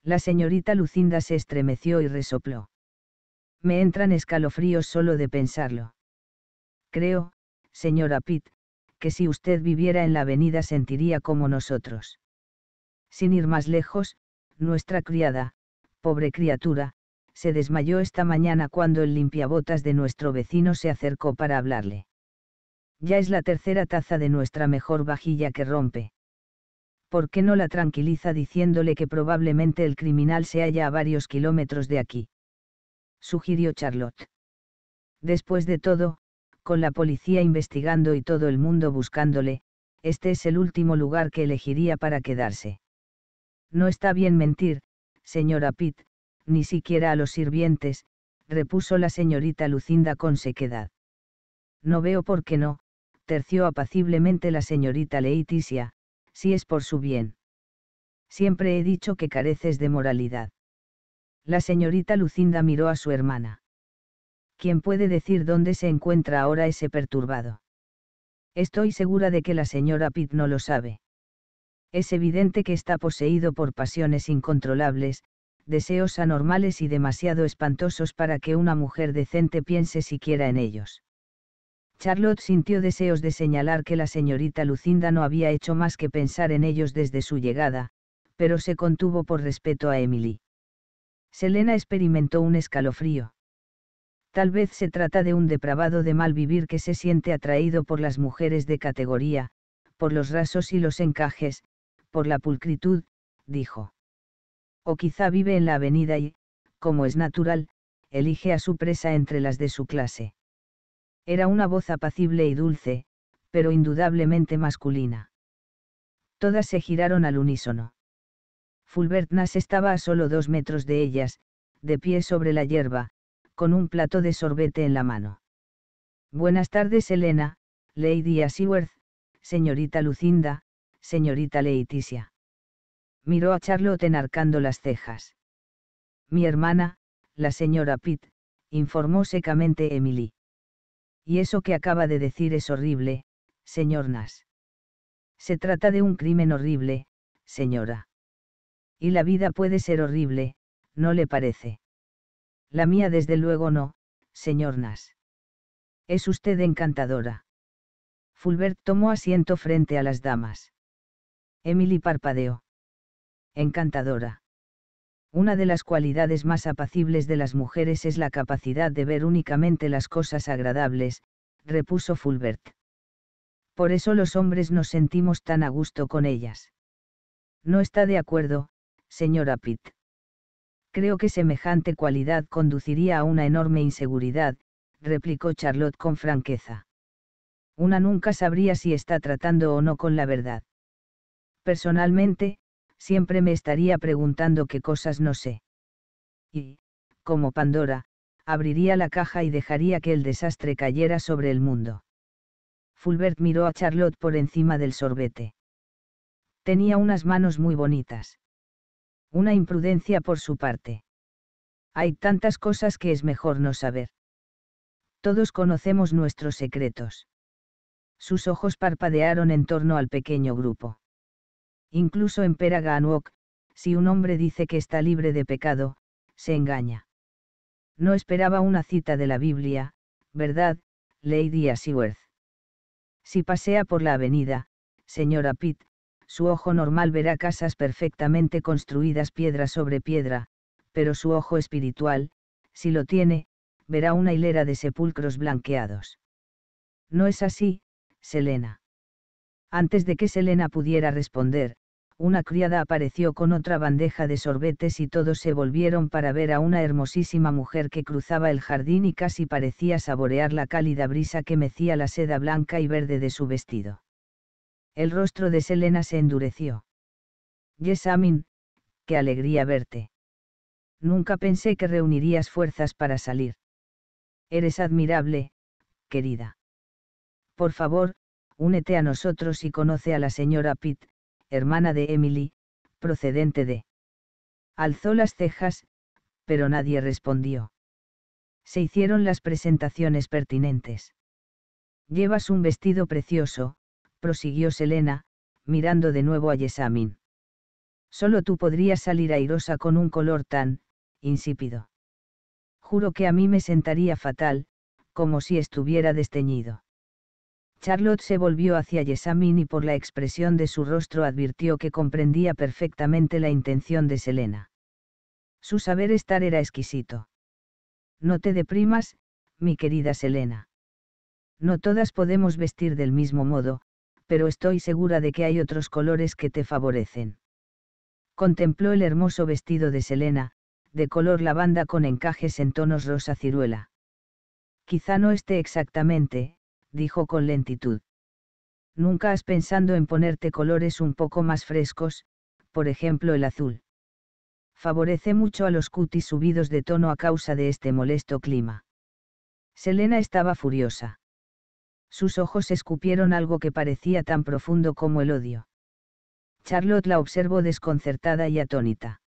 La señorita Lucinda se estremeció y resopló. Me entran escalofríos solo de pensarlo. Creo, señora Pitt, que si usted viviera en la avenida sentiría como nosotros. Sin ir más lejos, nuestra criada, pobre criatura, se desmayó esta mañana cuando el limpiabotas de nuestro vecino se acercó para hablarle. Ya es la tercera taza de nuestra mejor vajilla que rompe. ¿Por qué no la tranquiliza diciéndole que probablemente el criminal se halla a varios kilómetros de aquí? sugirió Charlotte. Después de todo, con la policía investigando y todo el mundo buscándole, este es el último lugar que elegiría para quedarse. No está bien mentir, señora Pitt, ni siquiera a los sirvientes, repuso la señorita Lucinda con sequedad. No veo por qué no, terció apaciblemente la señorita Leiticia, si es por su bien. Siempre he dicho que careces de moralidad. La señorita Lucinda miró a su hermana. ¿Quién puede decir dónde se encuentra ahora ese perturbado? Estoy segura de que la señora Pitt no lo sabe. Es evidente que está poseído por pasiones incontrolables, deseos anormales y demasiado espantosos para que una mujer decente piense siquiera en ellos. Charlotte sintió deseos de señalar que la señorita Lucinda no había hecho más que pensar en ellos desde su llegada, pero se contuvo por respeto a Emily. Selena experimentó un escalofrío. Tal vez se trata de un depravado de mal vivir que se siente atraído por las mujeres de categoría, por los rasos y los encajes, por la pulcritud, dijo o quizá vive en la avenida y, como es natural, elige a su presa entre las de su clase. Era una voz apacible y dulce, pero indudablemente masculina. Todas se giraron al unísono. Fulbert Nas estaba a solo dos metros de ellas, de pie sobre la hierba, con un plato de sorbete en la mano. Buenas tardes, Elena, Lady Asiworth, señorita Lucinda, señorita Leiticia miró a Charlotte enarcando las cejas. Mi hermana, la señora Pitt, informó secamente Emily. Y eso que acaba de decir es horrible, señor Nash. Se trata de un crimen horrible, señora. Y la vida puede ser horrible, ¿no le parece? La mía desde luego no, señor Nash. Es usted encantadora. Fulbert tomó asiento frente a las damas. Emily parpadeó encantadora. Una de las cualidades más apacibles de las mujeres es la capacidad de ver únicamente las cosas agradables, repuso Fulbert. Por eso los hombres nos sentimos tan a gusto con ellas. No está de acuerdo, señora Pitt. Creo que semejante cualidad conduciría a una enorme inseguridad, replicó Charlotte con franqueza. Una nunca sabría si está tratando o no con la verdad. Personalmente, siempre me estaría preguntando qué cosas no sé. Y, como Pandora, abriría la caja y dejaría que el desastre cayera sobre el mundo. Fulbert miró a Charlotte por encima del sorbete. Tenía unas manos muy bonitas. Una imprudencia por su parte. Hay tantas cosas que es mejor no saber. Todos conocemos nuestros secretos. Sus ojos parpadearon en torno al pequeño grupo. Incluso en Peraganwok, si un hombre dice que está libre de pecado, se engaña. No esperaba una cita de la Biblia, ¿verdad, Lady Asiworth? Si pasea por la avenida, señora Pitt, su ojo normal verá casas perfectamente construidas piedra sobre piedra, pero su ojo espiritual, si lo tiene, verá una hilera de sepulcros blanqueados. No es así, Selena. Antes de que Selena pudiera responder, una criada apareció con otra bandeja de sorbetes y todos se volvieron para ver a una hermosísima mujer que cruzaba el jardín y casi parecía saborear la cálida brisa que mecía la seda blanca y verde de su vestido. El rostro de Selena se endureció. Yesamin, qué alegría verte. Nunca pensé que reunirías fuerzas para salir. Eres admirable, querida. Por favor, únete a nosotros y conoce a la señora Pitt, hermana de Emily, procedente de. Alzó las cejas, pero nadie respondió. Se hicieron las presentaciones pertinentes. Llevas un vestido precioso, prosiguió Selena, mirando de nuevo a Yesamin. Solo tú podrías salir airosa con un color tan, insípido. Juro que a mí me sentaría fatal, como si estuviera desteñido. Charlotte se volvió hacia Yesamin y por la expresión de su rostro advirtió que comprendía perfectamente la intención de Selena. Su saber estar era exquisito. No te deprimas, mi querida Selena. No todas podemos vestir del mismo modo, pero estoy segura de que hay otros colores que te favorecen. Contempló el hermoso vestido de Selena, de color lavanda con encajes en tonos rosa ciruela. Quizá no esté exactamente, dijo con lentitud. Nunca has pensado en ponerte colores un poco más frescos, por ejemplo el azul. Favorece mucho a los cutis subidos de tono a causa de este molesto clima. Selena estaba furiosa. Sus ojos escupieron algo que parecía tan profundo como el odio. Charlotte la observó desconcertada y atónita.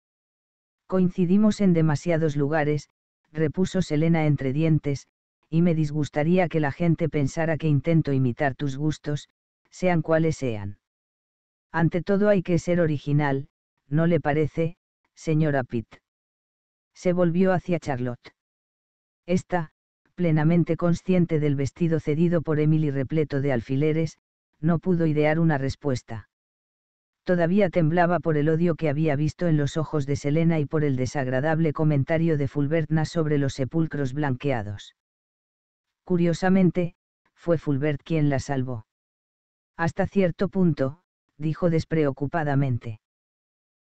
Coincidimos en demasiados lugares, repuso Selena entre dientes, y me disgustaría que la gente pensara que intento imitar tus gustos, sean cuales sean. Ante todo hay que ser original, ¿no le parece, señora Pitt? Se volvió hacia Charlotte. Esta, plenamente consciente del vestido cedido por Emily repleto de alfileres, no pudo idear una respuesta. Todavía temblaba por el odio que había visto en los ojos de Selena y por el desagradable comentario de Fulbertna sobre los sepulcros blanqueados. Curiosamente, fue Fulbert quien la salvó. Hasta cierto punto, dijo despreocupadamente.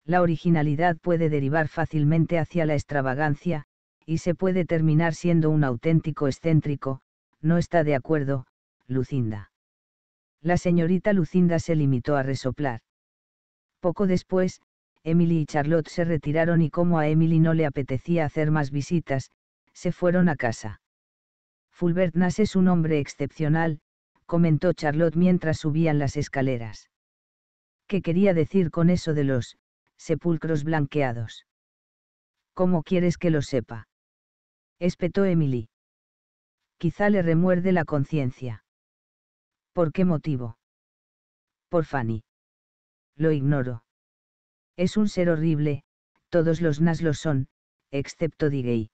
La originalidad puede derivar fácilmente hacia la extravagancia, y se puede terminar siendo un auténtico excéntrico, no está de acuerdo, Lucinda. La señorita Lucinda se limitó a resoplar. Poco después, Emily y Charlotte se retiraron y como a Emily no le apetecía hacer más visitas, se fueron a casa. Fulbert Nas es un hombre excepcional, comentó Charlotte mientras subían las escaleras. ¿Qué quería decir con eso de los sepulcros blanqueados? ¿Cómo quieres que lo sepa? espetó Emily. Quizá le remuerde la conciencia. ¿Por qué motivo? Por Fanny. Lo ignoro. Es un ser horrible, todos los Nas lo son, excepto Digey.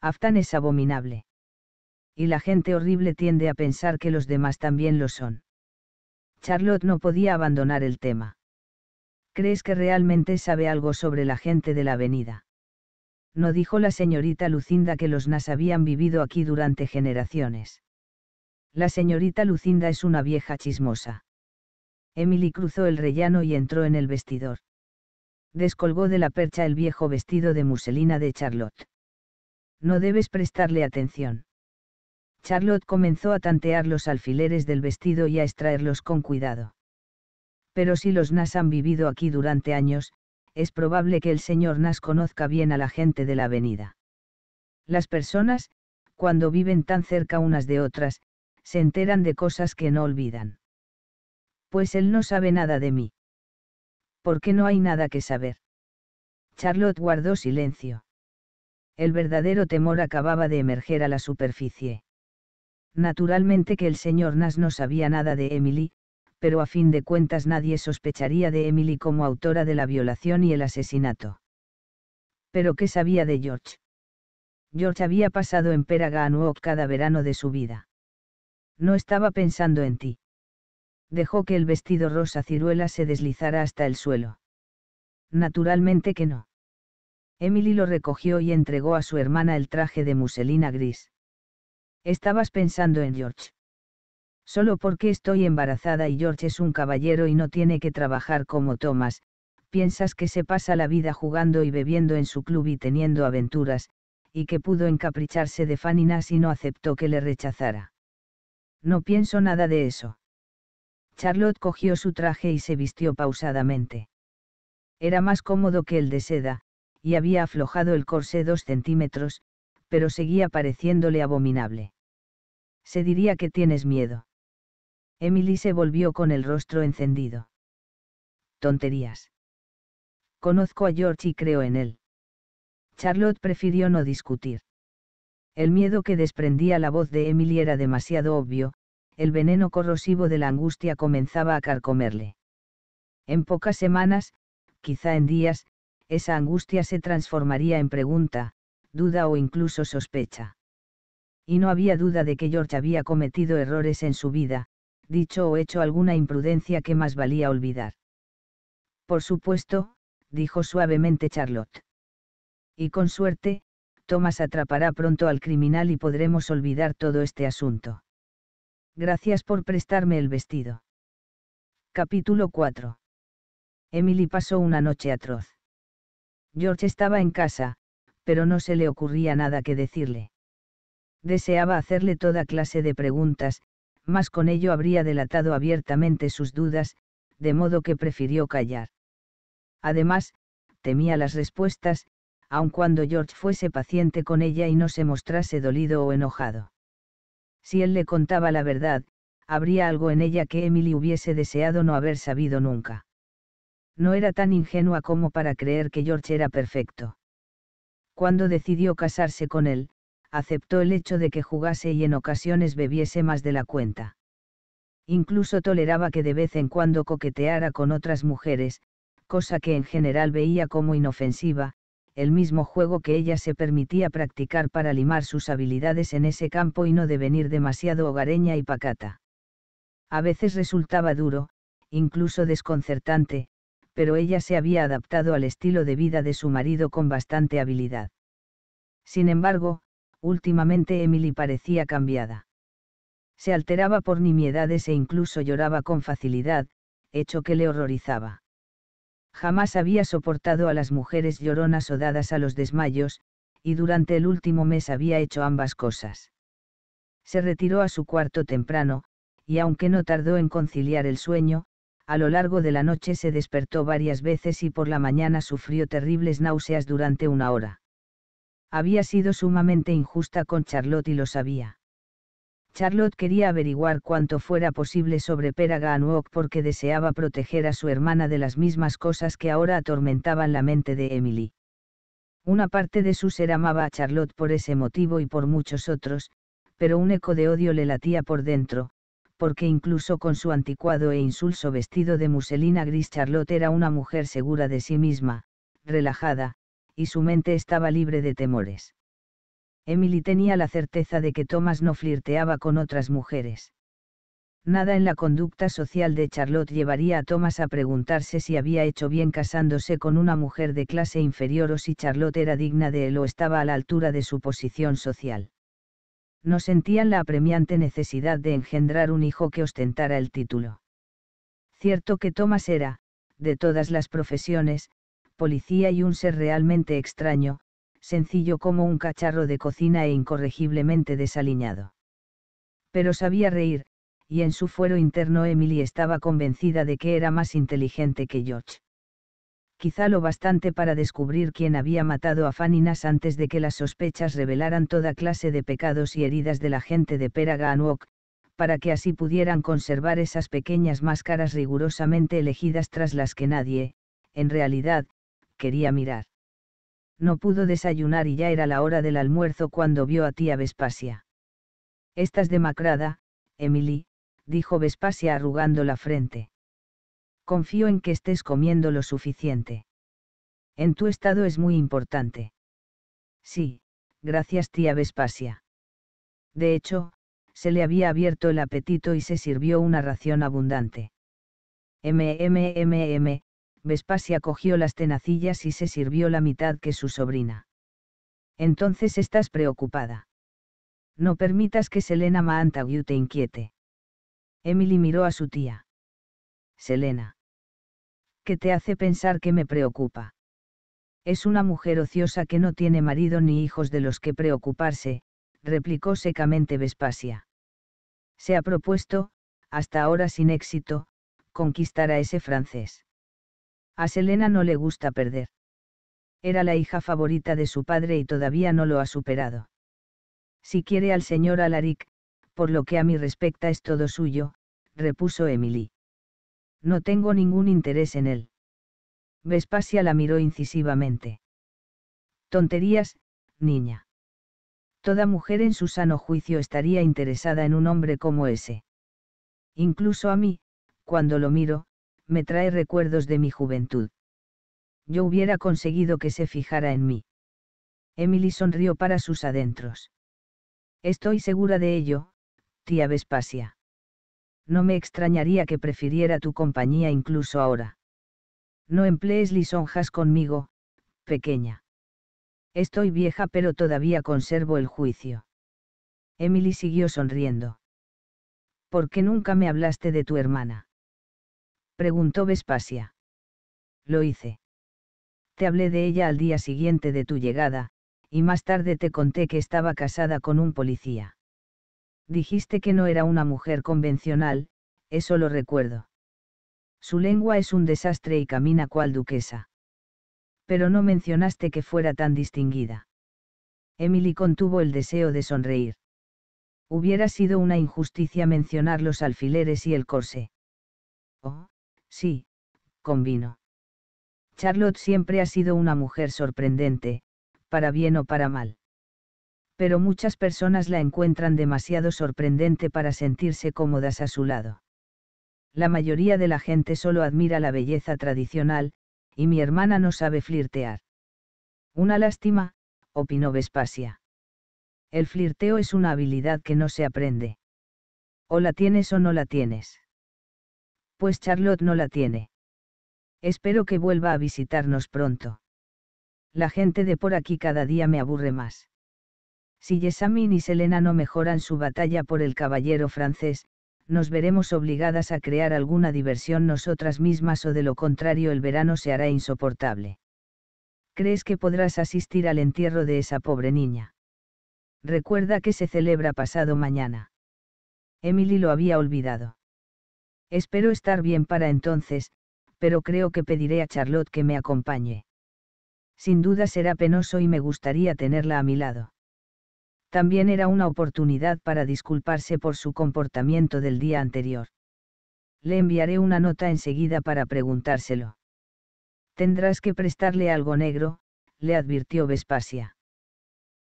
Aftan es abominable y la gente horrible tiende a pensar que los demás también lo son. Charlotte no podía abandonar el tema. ¿Crees que realmente sabe algo sobre la gente de la avenida? No dijo la señorita Lucinda que los Nas habían vivido aquí durante generaciones. La señorita Lucinda es una vieja chismosa. Emily cruzó el rellano y entró en el vestidor. Descolgó de la percha el viejo vestido de muselina de Charlotte. No debes prestarle atención. Charlotte comenzó a tantear los alfileres del vestido y a extraerlos con cuidado. Pero si los Nas han vivido aquí durante años, es probable que el señor Nas conozca bien a la gente de la avenida. Las personas, cuando viven tan cerca unas de otras, se enteran de cosas que no olvidan. Pues él no sabe nada de mí. Porque no hay nada que saber. Charlotte guardó silencio. El verdadero temor acababa de emerger a la superficie. Naturalmente que el señor Nas no sabía nada de Emily, pero a fin de cuentas nadie sospecharía de Emily como autora de la violación y el asesinato. Pero ¿qué sabía de George? George había pasado en Peraganwok cada verano de su vida. No estaba pensando en ti. Dejó que el vestido rosa ciruela se deslizara hasta el suelo. Naturalmente que no. Emily lo recogió y entregó a su hermana el traje de muselina gris. Estabas pensando en George. Solo porque estoy embarazada y George es un caballero y no tiene que trabajar como Thomas, piensas que se pasa la vida jugando y bebiendo en su club y teniendo aventuras, y que pudo encapricharse de Fanny Nash y no aceptó que le rechazara. No pienso nada de eso. Charlotte cogió su traje y se vistió pausadamente. Era más cómodo que el de seda, y había aflojado el corsé dos centímetros, pero seguía pareciéndole abominable. Se diría que tienes miedo. Emily se volvió con el rostro encendido. Tonterías. Conozco a George y creo en él. Charlotte prefirió no discutir. El miedo que desprendía la voz de Emily era demasiado obvio, el veneno corrosivo de la angustia comenzaba a carcomerle. En pocas semanas, quizá en días, esa angustia se transformaría en pregunta, duda o incluso sospecha. Y no había duda de que George había cometido errores en su vida, dicho o hecho alguna imprudencia que más valía olvidar. Por supuesto, dijo suavemente Charlotte. Y con suerte, Thomas atrapará pronto al criminal y podremos olvidar todo este asunto. Gracias por prestarme el vestido. Capítulo 4. Emily pasó una noche atroz. George estaba en casa, pero no se le ocurría nada que decirle. Deseaba hacerle toda clase de preguntas, mas con ello habría delatado abiertamente sus dudas, de modo que prefirió callar. Además, temía las respuestas, aun cuando George fuese paciente con ella y no se mostrase dolido o enojado. Si él le contaba la verdad, habría algo en ella que Emily hubiese deseado no haber sabido nunca. No era tan ingenua como para creer que George era perfecto. Cuando decidió casarse con él, aceptó el hecho de que jugase y en ocasiones bebiese más de la cuenta. Incluso toleraba que de vez en cuando coqueteara con otras mujeres, cosa que en general veía como inofensiva, el mismo juego que ella se permitía practicar para limar sus habilidades en ese campo y no devenir demasiado hogareña y pacata. A veces resultaba duro, incluso desconcertante, pero ella se había adaptado al estilo de vida de su marido con bastante habilidad. Sin embargo, últimamente Emily parecía cambiada. Se alteraba por nimiedades e incluso lloraba con facilidad, hecho que le horrorizaba. Jamás había soportado a las mujeres lloronas o dadas a los desmayos, y durante el último mes había hecho ambas cosas. Se retiró a su cuarto temprano, y aunque no tardó en conciliar el sueño, a lo largo de la noche se despertó varias veces y por la mañana sufrió terribles náuseas durante una hora. Había sido sumamente injusta con Charlotte y lo sabía. Charlotte quería averiguar cuanto fuera posible sobre Peragaanwok porque deseaba proteger a su hermana de las mismas cosas que ahora atormentaban la mente de Emily. Una parte de su ser amaba a Charlotte por ese motivo y por muchos otros, pero un eco de odio le latía por dentro, porque incluso con su anticuado e insulso vestido de muselina gris Charlotte era una mujer segura de sí misma, relajada, y su mente estaba libre de temores. Emily tenía la certeza de que Thomas no flirteaba con otras mujeres. Nada en la conducta social de Charlotte llevaría a Thomas a preguntarse si había hecho bien casándose con una mujer de clase inferior o si Charlotte era digna de él o estaba a la altura de su posición social no sentían la apremiante necesidad de engendrar un hijo que ostentara el título. Cierto que Thomas era, de todas las profesiones, policía y un ser realmente extraño, sencillo como un cacharro de cocina e incorregiblemente desaliñado. Pero sabía reír, y en su fuero interno Emily estaba convencida de que era más inteligente que George quizá lo bastante para descubrir quién había matado a Faninas antes de que las sospechas revelaran toda clase de pecados y heridas de la gente de Peragaanwok, para que así pudieran conservar esas pequeñas máscaras rigurosamente elegidas tras las que nadie, en realidad, quería mirar. No pudo desayunar y ya era la hora del almuerzo cuando vio a tía Vespasia. Estás demacrada, Emily, dijo Vespasia arrugando la frente confío en que estés comiendo lo suficiente. En tu estado es muy importante. Sí, gracias tía Vespasia. De hecho, se le había abierto el apetito y se sirvió una ración abundante. M-M-M-M, Vespasia cogió las tenacillas y se sirvió la mitad que su sobrina. Entonces estás preocupada. No permitas que Selena Maantagu te inquiete. Emily miró a su tía. Selena que te hace pensar que me preocupa. Es una mujer ociosa que no tiene marido ni hijos de los que preocuparse, replicó secamente Vespasia. Se ha propuesto, hasta ahora sin éxito, conquistar a ese francés. A Selena no le gusta perder. Era la hija favorita de su padre y todavía no lo ha superado. Si quiere al señor Alaric, por lo que a mí respecta es todo suyo, repuso Emily. No tengo ningún interés en él. Vespasia la miró incisivamente. Tonterías, niña. Toda mujer en su sano juicio estaría interesada en un hombre como ese. Incluso a mí, cuando lo miro, me trae recuerdos de mi juventud. Yo hubiera conseguido que se fijara en mí. Emily sonrió para sus adentros. Estoy segura de ello, tía Vespasia. No me extrañaría que prefiriera tu compañía incluso ahora. No emplees lisonjas conmigo, pequeña. Estoy vieja pero todavía conservo el juicio. Emily siguió sonriendo. ¿Por qué nunca me hablaste de tu hermana? Preguntó Vespasia. Lo hice. Te hablé de ella al día siguiente de tu llegada, y más tarde te conté que estaba casada con un policía. Dijiste que no era una mujer convencional, eso lo recuerdo. Su lengua es un desastre y camina cual duquesa. Pero no mencionaste que fuera tan distinguida. Emily contuvo el deseo de sonreír. Hubiera sido una injusticia mencionar los alfileres y el corse. Oh, sí, convino. Charlotte siempre ha sido una mujer sorprendente, para bien o para mal pero muchas personas la encuentran demasiado sorprendente para sentirse cómodas a su lado. La mayoría de la gente solo admira la belleza tradicional, y mi hermana no sabe flirtear. Una lástima, opinó Vespasia. El flirteo es una habilidad que no se aprende. O la tienes o no la tienes. Pues Charlotte no la tiene. Espero que vuelva a visitarnos pronto. La gente de por aquí cada día me aburre más. Si Jessamine y Selena no mejoran su batalla por el caballero francés, nos veremos obligadas a crear alguna diversión nosotras mismas o de lo contrario el verano se hará insoportable. ¿Crees que podrás asistir al entierro de esa pobre niña? Recuerda que se celebra pasado mañana. Emily lo había olvidado. Espero estar bien para entonces, pero creo que pediré a Charlotte que me acompañe. Sin duda será penoso y me gustaría tenerla a mi lado también era una oportunidad para disculparse por su comportamiento del día anterior. Le enviaré una nota enseguida para preguntárselo. Tendrás que prestarle algo negro, le advirtió Vespasia.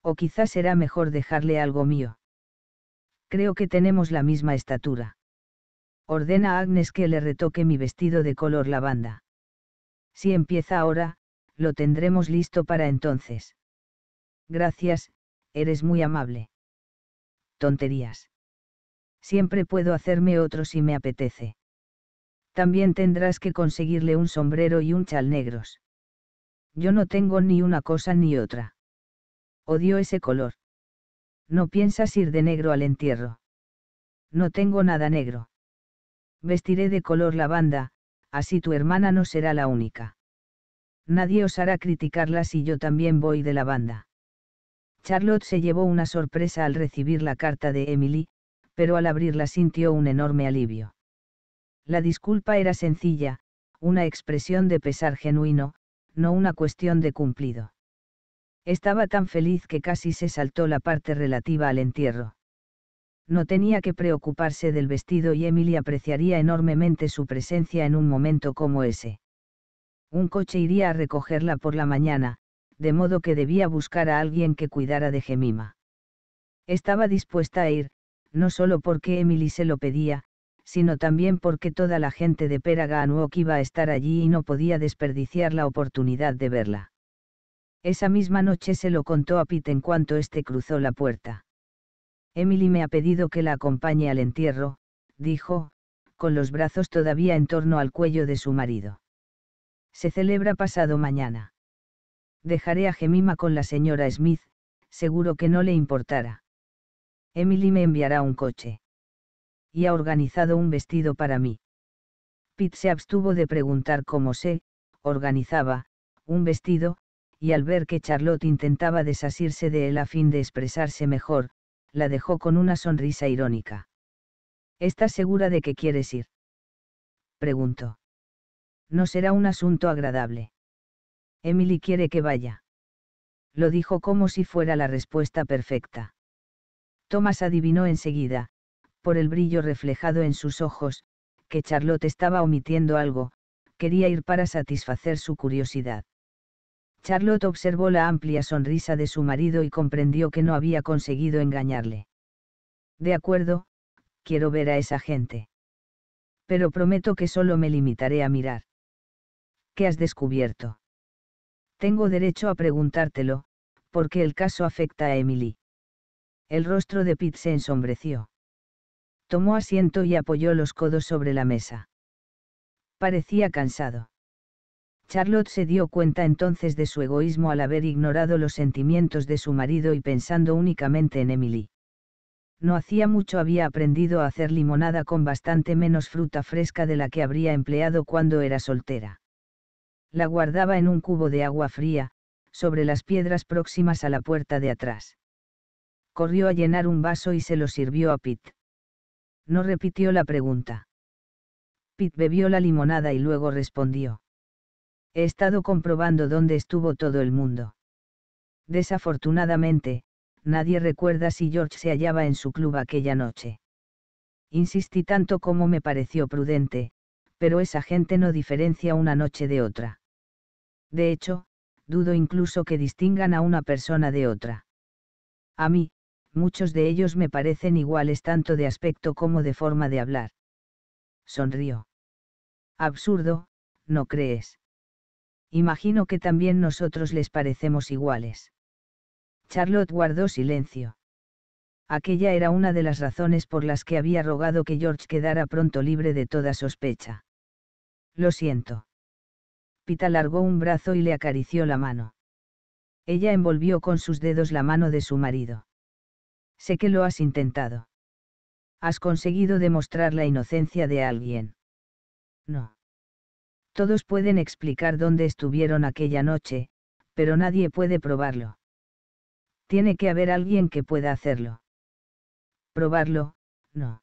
O quizás será mejor dejarle algo mío. Creo que tenemos la misma estatura. Ordena a Agnes que le retoque mi vestido de color lavanda. Si empieza ahora, lo tendremos listo para entonces. Gracias, Eres muy amable. Tonterías. Siempre puedo hacerme otro si me apetece. También tendrás que conseguirle un sombrero y un chal negros. Yo no tengo ni una cosa ni otra. Odio ese color. No piensas ir de negro al entierro. No tengo nada negro. Vestiré de color lavanda, así tu hermana no será la única. Nadie osará criticarla si yo también voy de lavanda. Charlotte se llevó una sorpresa al recibir la carta de Emily, pero al abrirla sintió un enorme alivio. La disculpa era sencilla, una expresión de pesar genuino, no una cuestión de cumplido. Estaba tan feliz que casi se saltó la parte relativa al entierro. No tenía que preocuparse del vestido y Emily apreciaría enormemente su presencia en un momento como ese. Un coche iría a recogerla por la mañana, de modo que debía buscar a alguien que cuidara de Gemima. Estaba dispuesta a ir, no solo porque Emily se lo pedía, sino también porque toda la gente de Peraganuok iba a estar allí y no podía desperdiciar la oportunidad de verla. Esa misma noche se lo contó a Pete en cuanto éste cruzó la puerta. Emily me ha pedido que la acompañe al entierro, dijo, con los brazos todavía en torno al cuello de su marido. Se celebra pasado mañana dejaré a Gemima con la señora Smith, seguro que no le importará. Emily me enviará un coche. Y ha organizado un vestido para mí. Pitt se abstuvo de preguntar cómo se, organizaba, un vestido, y al ver que Charlotte intentaba desasirse de él a fin de expresarse mejor, la dejó con una sonrisa irónica. ¿Estás segura de que quieres ir? Preguntó. No será un asunto agradable. Emily quiere que vaya. Lo dijo como si fuera la respuesta perfecta. Thomas adivinó enseguida, por el brillo reflejado en sus ojos, que Charlotte estaba omitiendo algo, quería ir para satisfacer su curiosidad. Charlotte observó la amplia sonrisa de su marido y comprendió que no había conseguido engañarle. De acuerdo, quiero ver a esa gente. Pero prometo que solo me limitaré a mirar. ¿Qué has descubierto? Tengo derecho a preguntártelo, porque el caso afecta a Emily. El rostro de Pitt se ensombreció. Tomó asiento y apoyó los codos sobre la mesa. Parecía cansado. Charlotte se dio cuenta entonces de su egoísmo al haber ignorado los sentimientos de su marido y pensando únicamente en Emily. No hacía mucho había aprendido a hacer limonada con bastante menos fruta fresca de la que habría empleado cuando era soltera la guardaba en un cubo de agua fría, sobre las piedras próximas a la puerta de atrás. Corrió a llenar un vaso y se lo sirvió a Pitt. No repitió la pregunta. Pitt bebió la limonada y luego respondió. He estado comprobando dónde estuvo todo el mundo. Desafortunadamente, nadie recuerda si George se hallaba en su club aquella noche. Insistí tanto como me pareció prudente, pero esa gente no diferencia una noche de otra. De hecho, dudo incluso que distingan a una persona de otra. A mí, muchos de ellos me parecen iguales tanto de aspecto como de forma de hablar. Sonrió. Absurdo, ¿no crees? Imagino que también nosotros les parecemos iguales. Charlotte guardó silencio. Aquella era una de las razones por las que había rogado que George quedara pronto libre de toda sospecha. Lo siento. Pita largó un brazo y le acarició la mano. Ella envolvió con sus dedos la mano de su marido. Sé que lo has intentado. Has conseguido demostrar la inocencia de alguien. No. Todos pueden explicar dónde estuvieron aquella noche, pero nadie puede probarlo. Tiene que haber alguien que pueda hacerlo. Probarlo, no.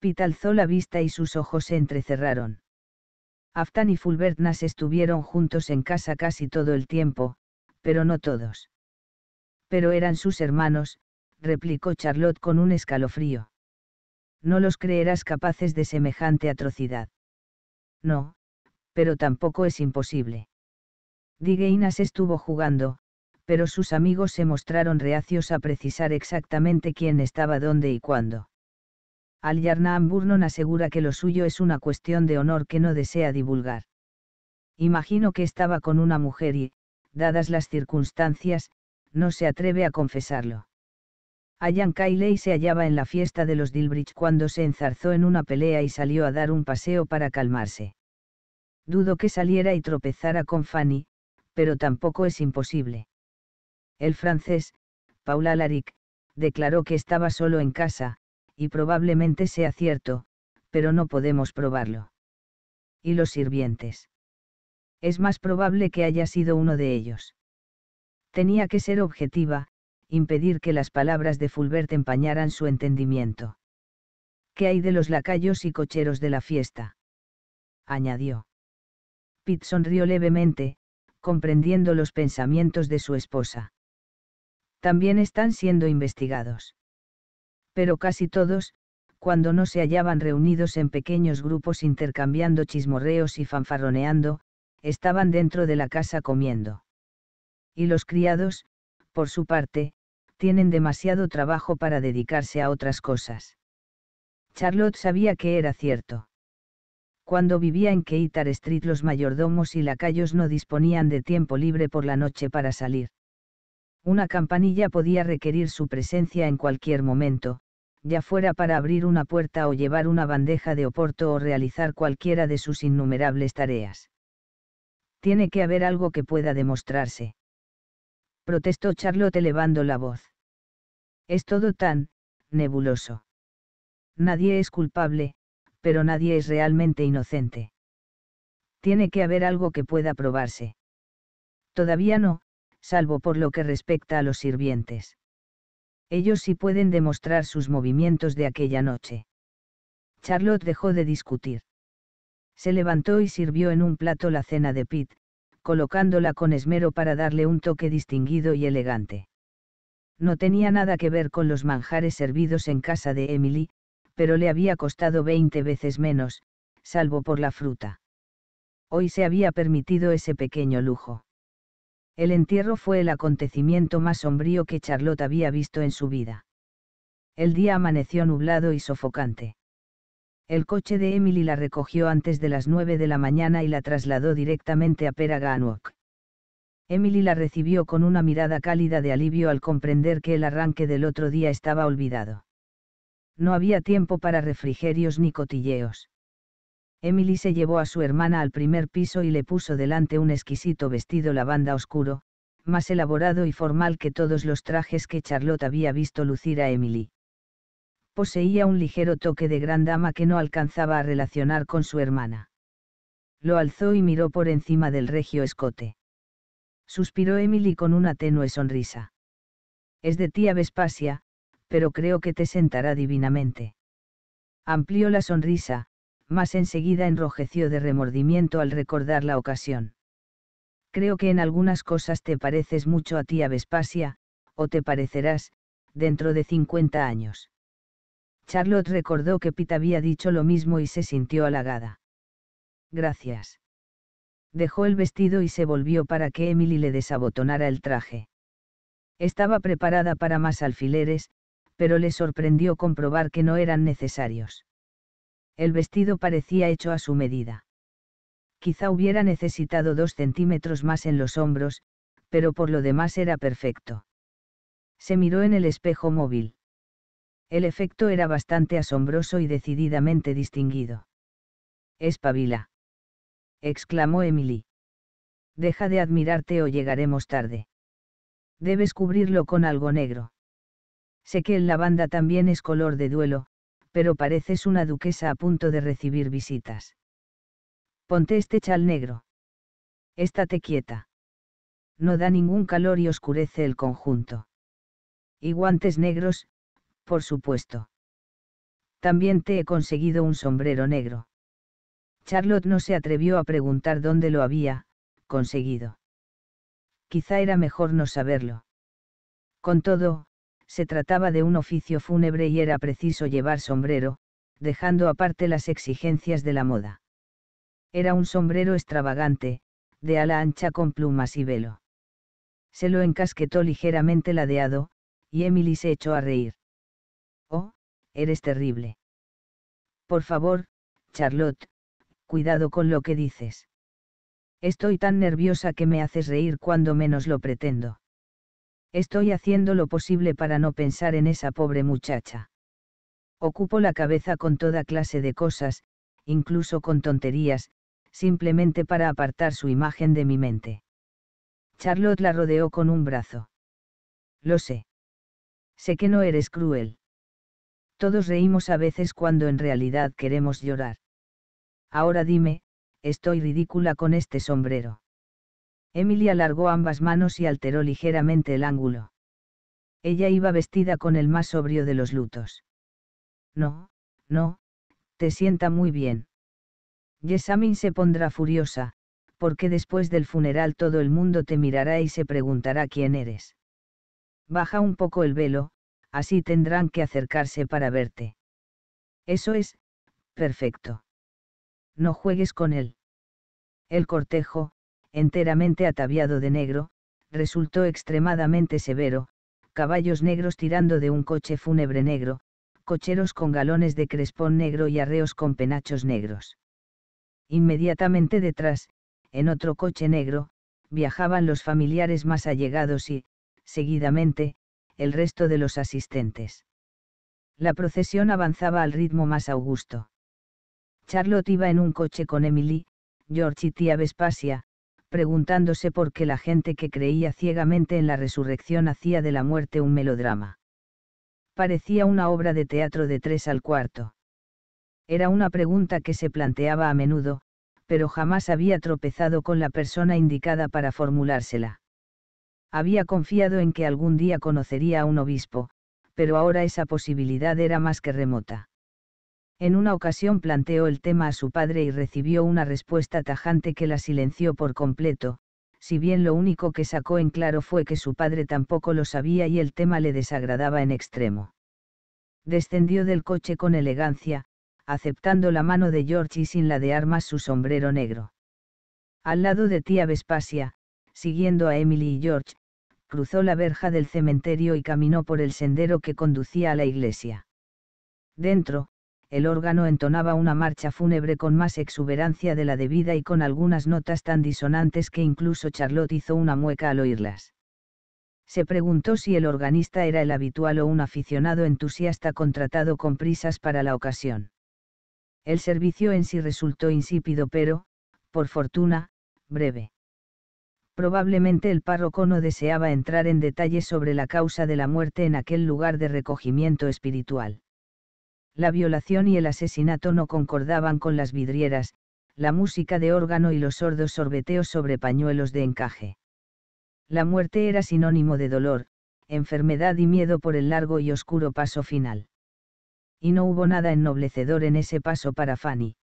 Pita alzó la vista y sus ojos se entrecerraron. Aftan y Fulbert Nas estuvieron juntos en casa casi todo el tiempo, pero no todos. Pero eran sus hermanos, replicó Charlotte con un escalofrío. No los creerás capaces de semejante atrocidad. No, pero tampoco es imposible. Inas estuvo jugando, pero sus amigos se mostraron reacios a precisar exactamente quién estaba dónde y cuándo. Al-Yarnaam Burnon asegura que lo suyo es una cuestión de honor que no desea divulgar. Imagino que estaba con una mujer y, dadas las circunstancias, no se atreve a confesarlo. Ayan Kailey se hallaba en la fiesta de los Dilbridge cuando se enzarzó en una pelea y salió a dar un paseo para calmarse. Dudo que saliera y tropezara con Fanny, pero tampoco es imposible. El francés, Paul Alaric, declaró que estaba solo en casa, y probablemente sea cierto, pero no podemos probarlo. ¿Y los sirvientes? Es más probable que haya sido uno de ellos. Tenía que ser objetiva, impedir que las palabras de Fulbert empañaran su entendimiento. ¿Qué hay de los lacayos y cocheros de la fiesta? añadió. Pitt sonrió levemente, comprendiendo los pensamientos de su esposa. También están siendo investigados pero casi todos, cuando no se hallaban reunidos en pequeños grupos intercambiando chismorreos y fanfarroneando, estaban dentro de la casa comiendo. Y los criados, por su parte, tienen demasiado trabajo para dedicarse a otras cosas. Charlotte sabía que era cierto. Cuando vivía en Keitar Street los mayordomos y lacayos no disponían de tiempo libre por la noche para salir. Una campanilla podía requerir su presencia en cualquier momento, ya fuera para abrir una puerta o llevar una bandeja de oporto o realizar cualquiera de sus innumerables tareas. Tiene que haber algo que pueda demostrarse. Protestó Charlotte elevando la voz. Es todo tan, nebuloso. Nadie es culpable, pero nadie es realmente inocente. Tiene que haber algo que pueda probarse. Todavía no, salvo por lo que respecta a los sirvientes. Ellos sí pueden demostrar sus movimientos de aquella noche. Charlotte dejó de discutir. Se levantó y sirvió en un plato la cena de Pitt, colocándola con esmero para darle un toque distinguido y elegante. No tenía nada que ver con los manjares servidos en casa de Emily, pero le había costado veinte veces menos, salvo por la fruta. Hoy se había permitido ese pequeño lujo. El entierro fue el acontecimiento más sombrío que Charlotte había visto en su vida. El día amaneció nublado y sofocante. El coche de Emily la recogió antes de las nueve de la mañana y la trasladó directamente a Peraganwok. Emily la recibió con una mirada cálida de alivio al comprender que el arranque del otro día estaba olvidado. No había tiempo para refrigerios ni cotilleos. Emily se llevó a su hermana al primer piso y le puso delante un exquisito vestido lavanda oscuro, más elaborado y formal que todos los trajes que Charlotte había visto lucir a Emily. Poseía un ligero toque de gran dama que no alcanzaba a relacionar con su hermana. Lo alzó y miró por encima del regio escote. Suspiró Emily con una tenue sonrisa. Es de tía Vespasia, pero creo que te sentará divinamente. Amplió la sonrisa, más enseguida enrojeció de remordimiento al recordar la ocasión. Creo que en algunas cosas te pareces mucho a a Vespasia, o te parecerás, dentro de 50 años. Charlotte recordó que Pitt había dicho lo mismo y se sintió halagada. Gracias. Dejó el vestido y se volvió para que Emily le desabotonara el traje. Estaba preparada para más alfileres, pero le sorprendió comprobar que no eran necesarios el vestido parecía hecho a su medida. Quizá hubiera necesitado dos centímetros más en los hombros, pero por lo demás era perfecto. Se miró en el espejo móvil. El efecto era bastante asombroso y decididamente distinguido. Espabila. exclamó Emily. Deja de admirarte o llegaremos tarde. Debes cubrirlo con algo negro. Sé que el lavanda también es color de duelo, pero pareces una duquesa a punto de recibir visitas. Ponte este chal negro. Estate quieta. No da ningún calor y oscurece el conjunto. Y guantes negros, por supuesto. También te he conseguido un sombrero negro. Charlotte no se atrevió a preguntar dónde lo había conseguido. Quizá era mejor no saberlo. Con todo, se trataba de un oficio fúnebre y era preciso llevar sombrero, dejando aparte las exigencias de la moda. Era un sombrero extravagante, de ala ancha con plumas y velo. Se lo encasquetó ligeramente ladeado, y Emily se echó a reír. Oh, eres terrible. Por favor, Charlotte, cuidado con lo que dices. Estoy tan nerviosa que me haces reír cuando menos lo pretendo. Estoy haciendo lo posible para no pensar en esa pobre muchacha. Ocupo la cabeza con toda clase de cosas, incluso con tonterías, simplemente para apartar su imagen de mi mente. Charlotte la rodeó con un brazo. Lo sé. Sé que no eres cruel. Todos reímos a veces cuando en realidad queremos llorar. Ahora dime, estoy ridícula con este sombrero. Emily alargó ambas manos y alteró ligeramente el ángulo. Ella iba vestida con el más sobrio de los lutos. No, no, te sienta muy bien. Yesamin se pondrá furiosa, porque después del funeral todo el mundo te mirará y se preguntará quién eres. Baja un poco el velo, así tendrán que acercarse para verte. Eso es, perfecto. No juegues con él. El cortejo, enteramente ataviado de negro, resultó extremadamente severo, caballos negros tirando de un coche fúnebre negro, cocheros con galones de crespón negro y arreos con penachos negros. Inmediatamente detrás, en otro coche negro, viajaban los familiares más allegados y, seguidamente, el resto de los asistentes. La procesión avanzaba al ritmo más augusto. Charlotte iba en un coche con Emily, George y tía Vespasia, preguntándose por qué la gente que creía ciegamente en la resurrección hacía de la muerte un melodrama. Parecía una obra de teatro de tres al cuarto. Era una pregunta que se planteaba a menudo, pero jamás había tropezado con la persona indicada para formulársela. Había confiado en que algún día conocería a un obispo, pero ahora esa posibilidad era más que remota. En una ocasión planteó el tema a su padre y recibió una respuesta tajante que la silenció por completo, si bien lo único que sacó en claro fue que su padre tampoco lo sabía y el tema le desagradaba en extremo. Descendió del coche con elegancia, aceptando la mano de George y sin la de armas su sombrero negro. Al lado de tía Vespasia, siguiendo a Emily y George, cruzó la verja del cementerio y caminó por el sendero que conducía a la iglesia. Dentro, el órgano entonaba una marcha fúnebre con más exuberancia de la debida y con algunas notas tan disonantes que incluso Charlotte hizo una mueca al oírlas. Se preguntó si el organista era el habitual o un aficionado entusiasta contratado con prisas para la ocasión. El servicio en sí resultó insípido pero, por fortuna, breve. Probablemente el párroco no deseaba entrar en detalles sobre la causa de la muerte en aquel lugar de recogimiento espiritual la violación y el asesinato no concordaban con las vidrieras, la música de órgano y los sordos sorbeteos sobre pañuelos de encaje. La muerte era sinónimo de dolor, enfermedad y miedo por el largo y oscuro paso final. Y no hubo nada ennoblecedor en ese paso para Fanny.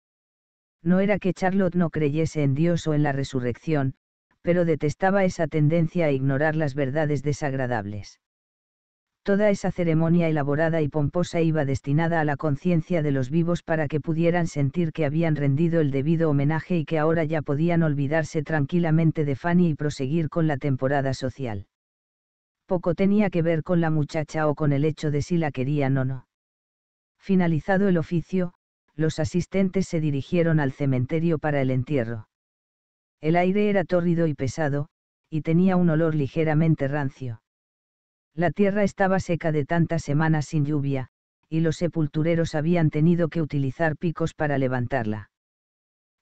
No era que Charlotte no creyese en Dios o en la resurrección, pero detestaba esa tendencia a ignorar las verdades desagradables. Toda esa ceremonia elaborada y pomposa iba destinada a la conciencia de los vivos para que pudieran sentir que habían rendido el debido homenaje y que ahora ya podían olvidarse tranquilamente de Fanny y proseguir con la temporada social. Poco tenía que ver con la muchacha o con el hecho de si la querían o no. Finalizado el oficio, los asistentes se dirigieron al cementerio para el entierro. El aire era tórrido y pesado, y tenía un olor ligeramente rancio la tierra estaba seca de tantas semanas sin lluvia, y los sepultureros habían tenido que utilizar picos para levantarla.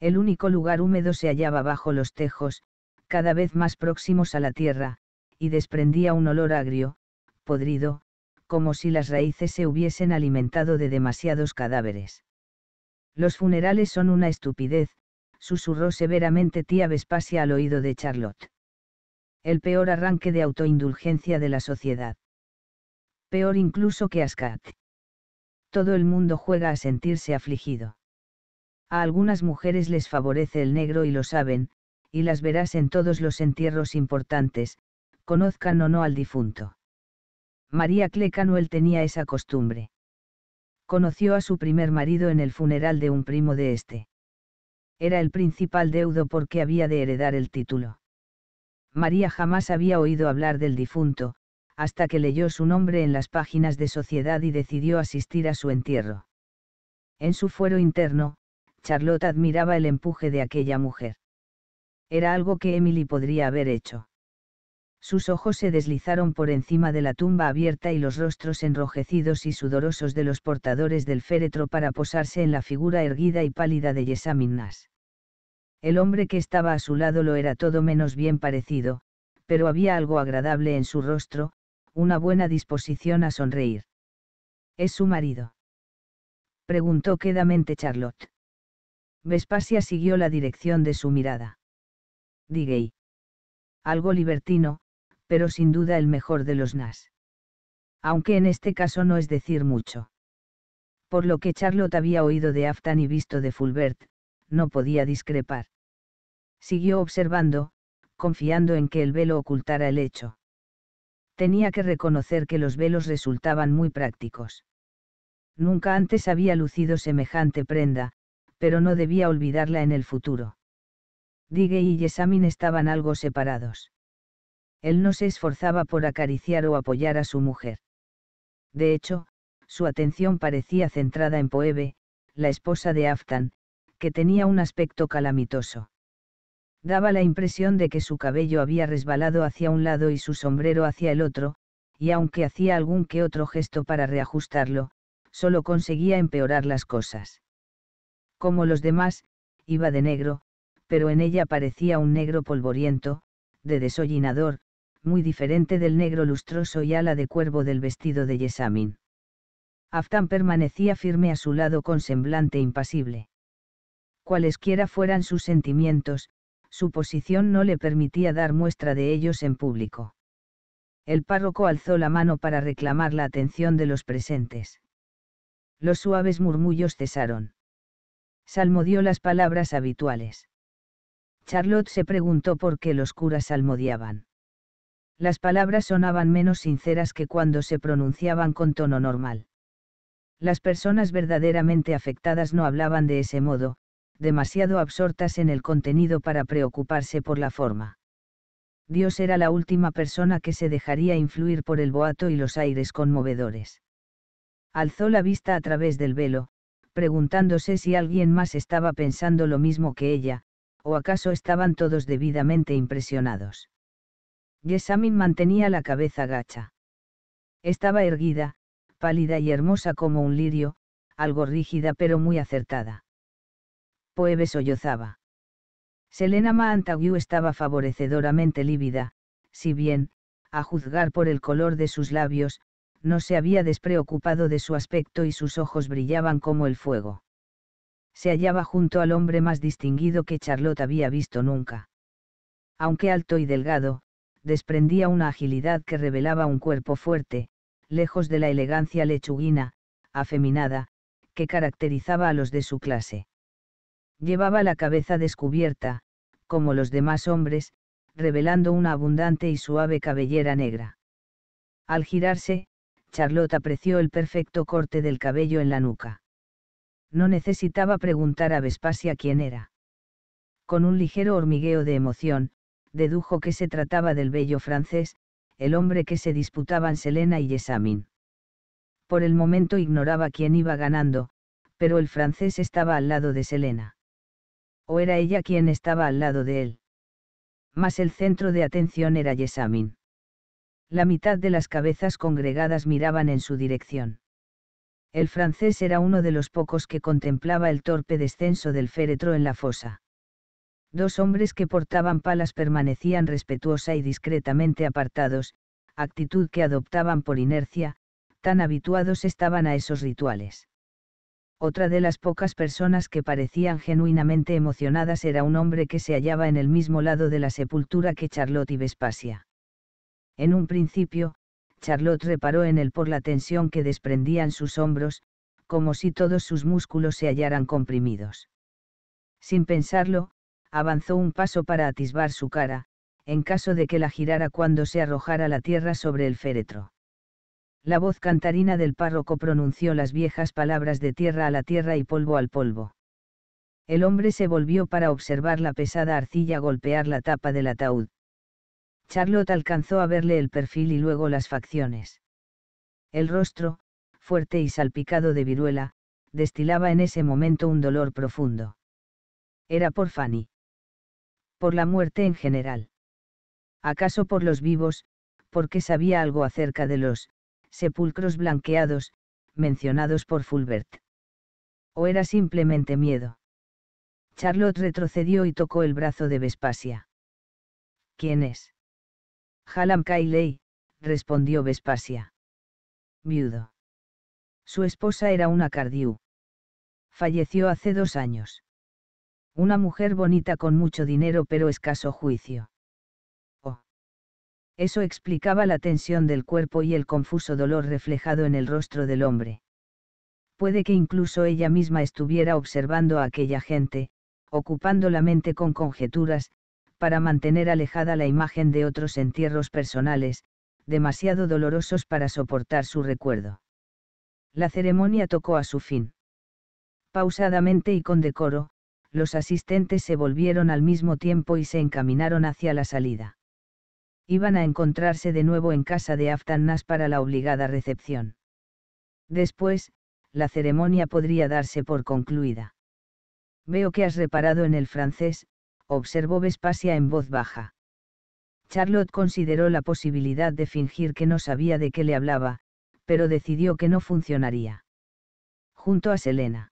El único lugar húmedo se hallaba bajo los tejos, cada vez más próximos a la tierra, y desprendía un olor agrio, podrido, como si las raíces se hubiesen alimentado de demasiados cadáveres. Los funerales son una estupidez, susurró severamente tía Vespasia al oído de Charlotte el peor arranque de autoindulgencia de la sociedad. Peor incluso que Ascat. Todo el mundo juega a sentirse afligido. A algunas mujeres les favorece el negro y lo saben, y las verás en todos los entierros importantes, conozcan o no al difunto. María Clecanuel tenía esa costumbre. Conoció a su primer marido en el funeral de un primo de este. Era el principal deudo porque había de heredar el título María jamás había oído hablar del difunto, hasta que leyó su nombre en las páginas de Sociedad y decidió asistir a su entierro. En su fuero interno, Charlotte admiraba el empuje de aquella mujer. Era algo que Emily podría haber hecho. Sus ojos se deslizaron por encima de la tumba abierta y los rostros enrojecidos y sudorosos de los portadores del féretro para posarse en la figura erguida y pálida de Yesamin el hombre que estaba a su lado lo era todo menos bien parecido, pero había algo agradable en su rostro, una buena disposición a sonreír. ¿Es su marido? preguntó quedamente Charlotte. Vespasia siguió la dirección de su mirada. Digey. Algo libertino, pero sin duda el mejor de los Nas. Aunque en este caso no es decir mucho. Por lo que Charlotte había oído de Aftan y visto de Fulbert, no podía discrepar. Siguió observando, confiando en que el velo ocultara el hecho. Tenía que reconocer que los velos resultaban muy prácticos. Nunca antes había lucido semejante prenda, pero no debía olvidarla en el futuro. Digue y Yesamin estaban algo separados. Él no se esforzaba por acariciar o apoyar a su mujer. De hecho, su atención parecía centrada en Poebe, la esposa de Aftan, que tenía un aspecto calamitoso. Daba la impresión de que su cabello había resbalado hacia un lado y su sombrero hacia el otro, y aunque hacía algún que otro gesto para reajustarlo, solo conseguía empeorar las cosas. Como los demás, iba de negro, pero en ella parecía un negro polvoriento, de desollinador, muy diferente del negro lustroso y ala de cuervo del vestido de Yesamin. Aftan permanecía firme a su lado con semblante impasible cualesquiera fueran sus sentimientos, su posición no le permitía dar muestra de ellos en público. El párroco alzó la mano para reclamar la atención de los presentes. Los suaves murmullos cesaron. Salmodió las palabras habituales. Charlotte se preguntó por qué los curas salmodiaban. Las palabras sonaban menos sinceras que cuando se pronunciaban con tono normal. Las personas verdaderamente afectadas no hablaban de ese modo, demasiado absortas en el contenido para preocuparse por la forma. Dios era la última persona que se dejaría influir por el boato y los aires conmovedores. Alzó la vista a través del velo, preguntándose si alguien más estaba pensando lo mismo que ella, o acaso estaban todos debidamente impresionados. Yesamin mantenía la cabeza gacha. Estaba erguida, pálida y hermosa como un lirio, algo rígida pero muy acertada. Poebe sollozaba. Selena Mantagu estaba favorecedoramente lívida, si bien, a juzgar por el color de sus labios, no se había despreocupado de su aspecto y sus ojos brillaban como el fuego. Se hallaba junto al hombre más distinguido que Charlotte había visto nunca. Aunque alto y delgado, desprendía una agilidad que revelaba un cuerpo fuerte, lejos de la elegancia lechuguina, afeminada, que caracterizaba a los de su clase. Llevaba la cabeza descubierta, como los demás hombres, revelando una abundante y suave cabellera negra. Al girarse, Charlotte apreció el perfecto corte del cabello en la nuca. No necesitaba preguntar a Vespasia quién era. Con un ligero hormigueo de emoción, dedujo que se trataba del bello francés, el hombre que se disputaban Selena y Yesamin. Por el momento ignoraba quién iba ganando, pero el francés estaba al lado de Selena o era ella quien estaba al lado de él. Mas el centro de atención era Yesamin. La mitad de las cabezas congregadas miraban en su dirección. El francés era uno de los pocos que contemplaba el torpe descenso del féretro en la fosa. Dos hombres que portaban palas permanecían respetuosa y discretamente apartados, actitud que adoptaban por inercia, tan habituados estaban a esos rituales. Otra de las pocas personas que parecían genuinamente emocionadas era un hombre que se hallaba en el mismo lado de la sepultura que Charlotte y Vespasia. En un principio, Charlotte reparó en él por la tensión que desprendían sus hombros, como si todos sus músculos se hallaran comprimidos. Sin pensarlo, avanzó un paso para atisbar su cara, en caso de que la girara cuando se arrojara la tierra sobre el féretro la voz cantarina del párroco pronunció las viejas palabras de tierra a la tierra y polvo al polvo. El hombre se volvió para observar la pesada arcilla golpear la tapa del ataúd. Charlotte alcanzó a verle el perfil y luego las facciones. El rostro, fuerte y salpicado de viruela, destilaba en ese momento un dolor profundo. Era por Fanny. Por la muerte en general. ¿Acaso por los vivos, porque sabía algo acerca de los sepulcros blanqueados, mencionados por Fulbert. ¿O era simplemente miedo? Charlotte retrocedió y tocó el brazo de Vespasia. ¿Quién es? Halam Cayley, respondió Vespasia. Viudo. Su esposa era una Cardiú. Falleció hace dos años. Una mujer bonita con mucho dinero pero escaso juicio. Eso explicaba la tensión del cuerpo y el confuso dolor reflejado en el rostro del hombre. Puede que incluso ella misma estuviera observando a aquella gente, ocupando la mente con conjeturas, para mantener alejada la imagen de otros entierros personales, demasiado dolorosos para soportar su recuerdo. La ceremonia tocó a su fin. Pausadamente y con decoro, los asistentes se volvieron al mismo tiempo y se encaminaron hacia la salida iban a encontrarse de nuevo en casa de Aftanás para la obligada recepción. Después, la ceremonia podría darse por concluida. Veo que has reparado en el francés, observó Vespasia en voz baja. Charlotte consideró la posibilidad de fingir que no sabía de qué le hablaba, pero decidió que no funcionaría. Junto a Selena.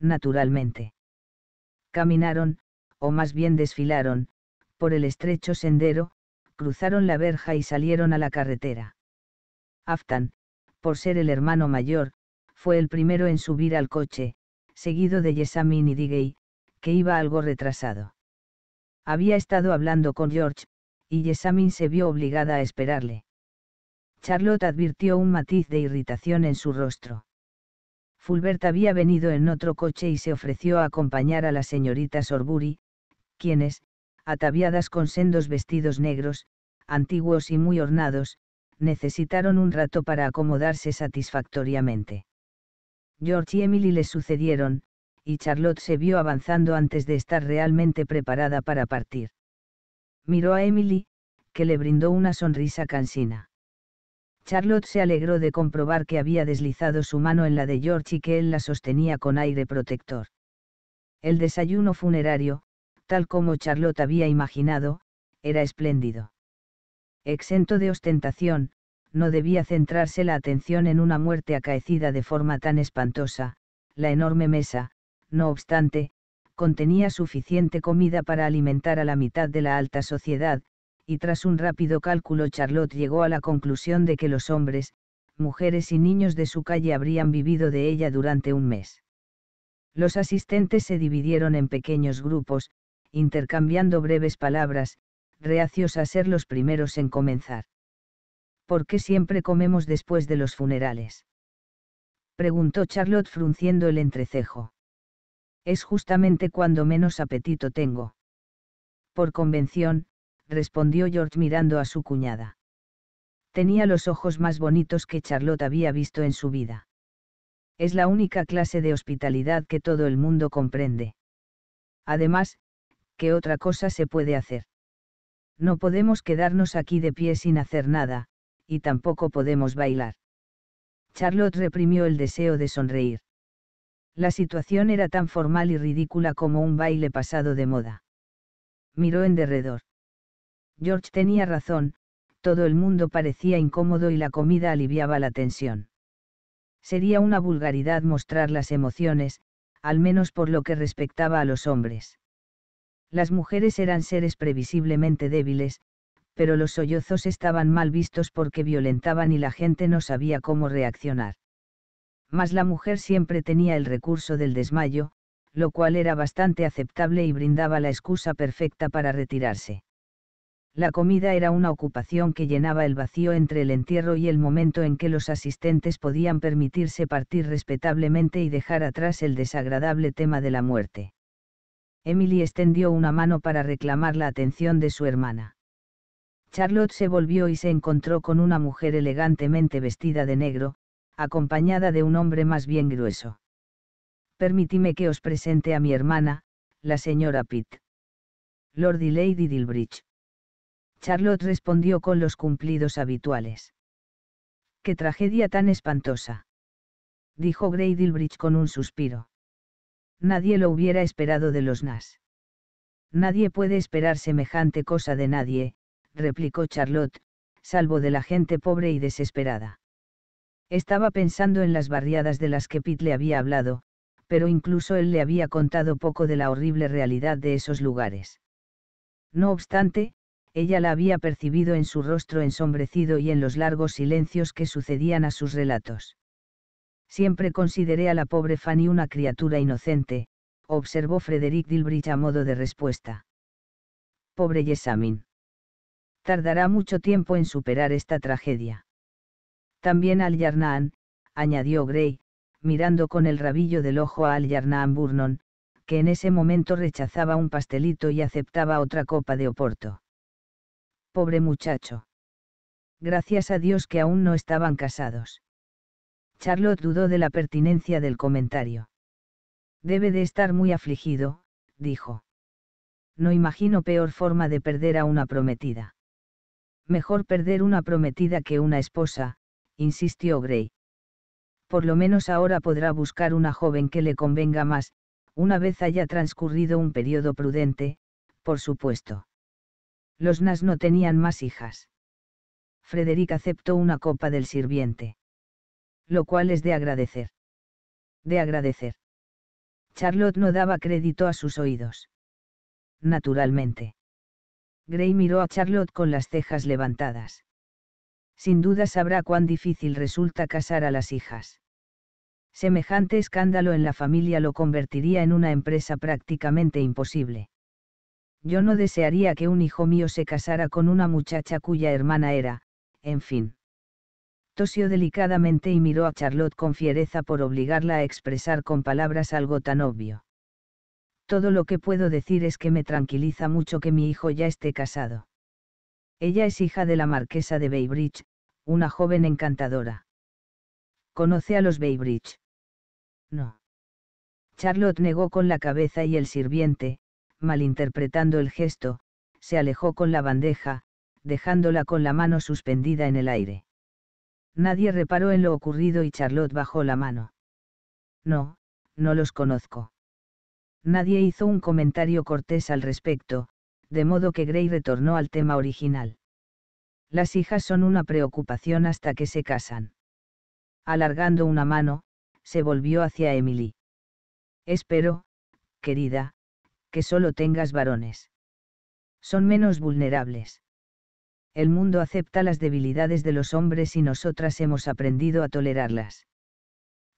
Naturalmente. Caminaron, o más bien desfilaron, por el estrecho sendero, cruzaron la verja y salieron a la carretera. Aftan, por ser el hermano mayor, fue el primero en subir al coche, seguido de Yesamin y Digay, que iba algo retrasado. Había estado hablando con George, y Yesamin se vio obligada a esperarle. Charlotte advirtió un matiz de irritación en su rostro. Fulbert había venido en otro coche y se ofreció a acompañar a la señorita Sorbury, quienes, ataviadas con sendos vestidos negros, antiguos y muy ornados, necesitaron un rato para acomodarse satisfactoriamente. George y Emily le sucedieron, y Charlotte se vio avanzando antes de estar realmente preparada para partir. Miró a Emily, que le brindó una sonrisa cansina. Charlotte se alegró de comprobar que había deslizado su mano en la de George y que él la sostenía con aire protector. El desayuno funerario, tal como Charlotte había imaginado, era espléndido. Exento de ostentación, no debía centrarse la atención en una muerte acaecida de forma tan espantosa, la enorme mesa, no obstante, contenía suficiente comida para alimentar a la mitad de la alta sociedad, y tras un rápido cálculo Charlotte llegó a la conclusión de que los hombres, mujeres y niños de su calle habrían vivido de ella durante un mes. Los asistentes se dividieron en pequeños grupos, intercambiando breves palabras, reacios a ser los primeros en comenzar. ¿Por qué siempre comemos después de los funerales? preguntó Charlotte frunciendo el entrecejo. Es justamente cuando menos apetito tengo. Por convención, respondió George mirando a su cuñada. Tenía los ojos más bonitos que Charlotte había visto en su vida. Es la única clase de hospitalidad que todo el mundo comprende. Además, ¿qué otra cosa se puede hacer? No podemos quedarnos aquí de pie sin hacer nada, y tampoco podemos bailar. Charlotte reprimió el deseo de sonreír. La situación era tan formal y ridícula como un baile pasado de moda. Miró en derredor. George tenía razón, todo el mundo parecía incómodo y la comida aliviaba la tensión. Sería una vulgaridad mostrar las emociones, al menos por lo que respectaba a los hombres. Las mujeres eran seres previsiblemente débiles, pero los sollozos estaban mal vistos porque violentaban y la gente no sabía cómo reaccionar. Mas la mujer siempre tenía el recurso del desmayo, lo cual era bastante aceptable y brindaba la excusa perfecta para retirarse. La comida era una ocupación que llenaba el vacío entre el entierro y el momento en que los asistentes podían permitirse partir respetablemente y dejar atrás el desagradable tema de la muerte. Emily extendió una mano para reclamar la atención de su hermana. Charlotte se volvió y se encontró con una mujer elegantemente vestida de negro, acompañada de un hombre más bien grueso. Permitime que os presente a mi hermana, la señora Pitt. Lord y Lady Dilbridge. Charlotte respondió con los cumplidos habituales. ¡Qué tragedia tan espantosa! dijo Grey Dilbridge con un suspiro. Nadie lo hubiera esperado de los Nas. Nadie puede esperar semejante cosa de nadie, replicó Charlotte, salvo de la gente pobre y desesperada. Estaba pensando en las barriadas de las que Pitt le había hablado, pero incluso él le había contado poco de la horrible realidad de esos lugares. No obstante, ella la había percibido en su rostro ensombrecido y en los largos silencios que sucedían a sus relatos. Siempre consideré a la pobre Fanny una criatura inocente, observó Frederick Dilbridge a modo de respuesta. Pobre Yesamin. Tardará mucho tiempo en superar esta tragedia. También al Yarnaan, añadió Gray, mirando con el rabillo del ojo a al Yarnaan Burnon, que en ese momento rechazaba un pastelito y aceptaba otra copa de oporto. Pobre muchacho. Gracias a Dios que aún no estaban casados. Charlotte dudó de la pertinencia del comentario. Debe de estar muy afligido, dijo. No imagino peor forma de perder a una prometida. Mejor perder una prometida que una esposa, insistió Gray. Por lo menos ahora podrá buscar una joven que le convenga más, una vez haya transcurrido un periodo prudente, por supuesto. Los Nas no tenían más hijas. Frederick aceptó una copa del sirviente lo cual es de agradecer. De agradecer. Charlotte no daba crédito a sus oídos. Naturalmente. Gray miró a Charlotte con las cejas levantadas. Sin duda sabrá cuán difícil resulta casar a las hijas. Semejante escándalo en la familia lo convertiría en una empresa prácticamente imposible. Yo no desearía que un hijo mío se casara con una muchacha cuya hermana era, en fin. Tosió delicadamente y miró a Charlotte con fiereza por obligarla a expresar con palabras algo tan obvio. Todo lo que puedo decir es que me tranquiliza mucho que mi hijo ya esté casado. Ella es hija de la marquesa de Baybridge, una joven encantadora. ¿Conoce a los Baybridge? No. Charlotte negó con la cabeza y el sirviente, malinterpretando el gesto, se alejó con la bandeja, dejándola con la mano suspendida en el aire. Nadie reparó en lo ocurrido y Charlotte bajó la mano. No, no los conozco. Nadie hizo un comentario cortés al respecto, de modo que Gray retornó al tema original. Las hijas son una preocupación hasta que se casan. Alargando una mano, se volvió hacia Emily. Espero, querida, que solo tengas varones. Son menos vulnerables el mundo acepta las debilidades de los hombres y nosotras hemos aprendido a tolerarlas.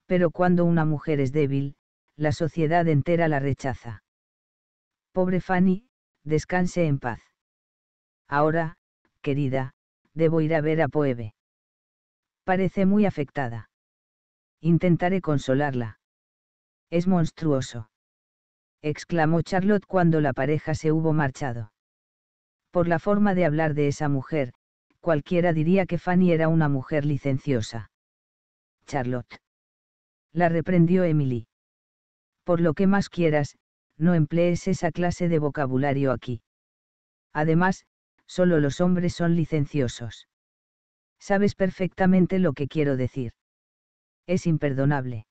Pero cuando una mujer es débil, la sociedad entera la rechaza. Pobre Fanny, descanse en paz. Ahora, querida, debo ir a ver a Poebe. Parece muy afectada. Intentaré consolarla. Es monstruoso. exclamó Charlotte cuando la pareja se hubo marchado. Por la forma de hablar de esa mujer, cualquiera diría que Fanny era una mujer licenciosa. Charlotte. La reprendió Emily. Por lo que más quieras, no emplees esa clase de vocabulario aquí. Además, solo los hombres son licenciosos. Sabes perfectamente lo que quiero decir. Es imperdonable.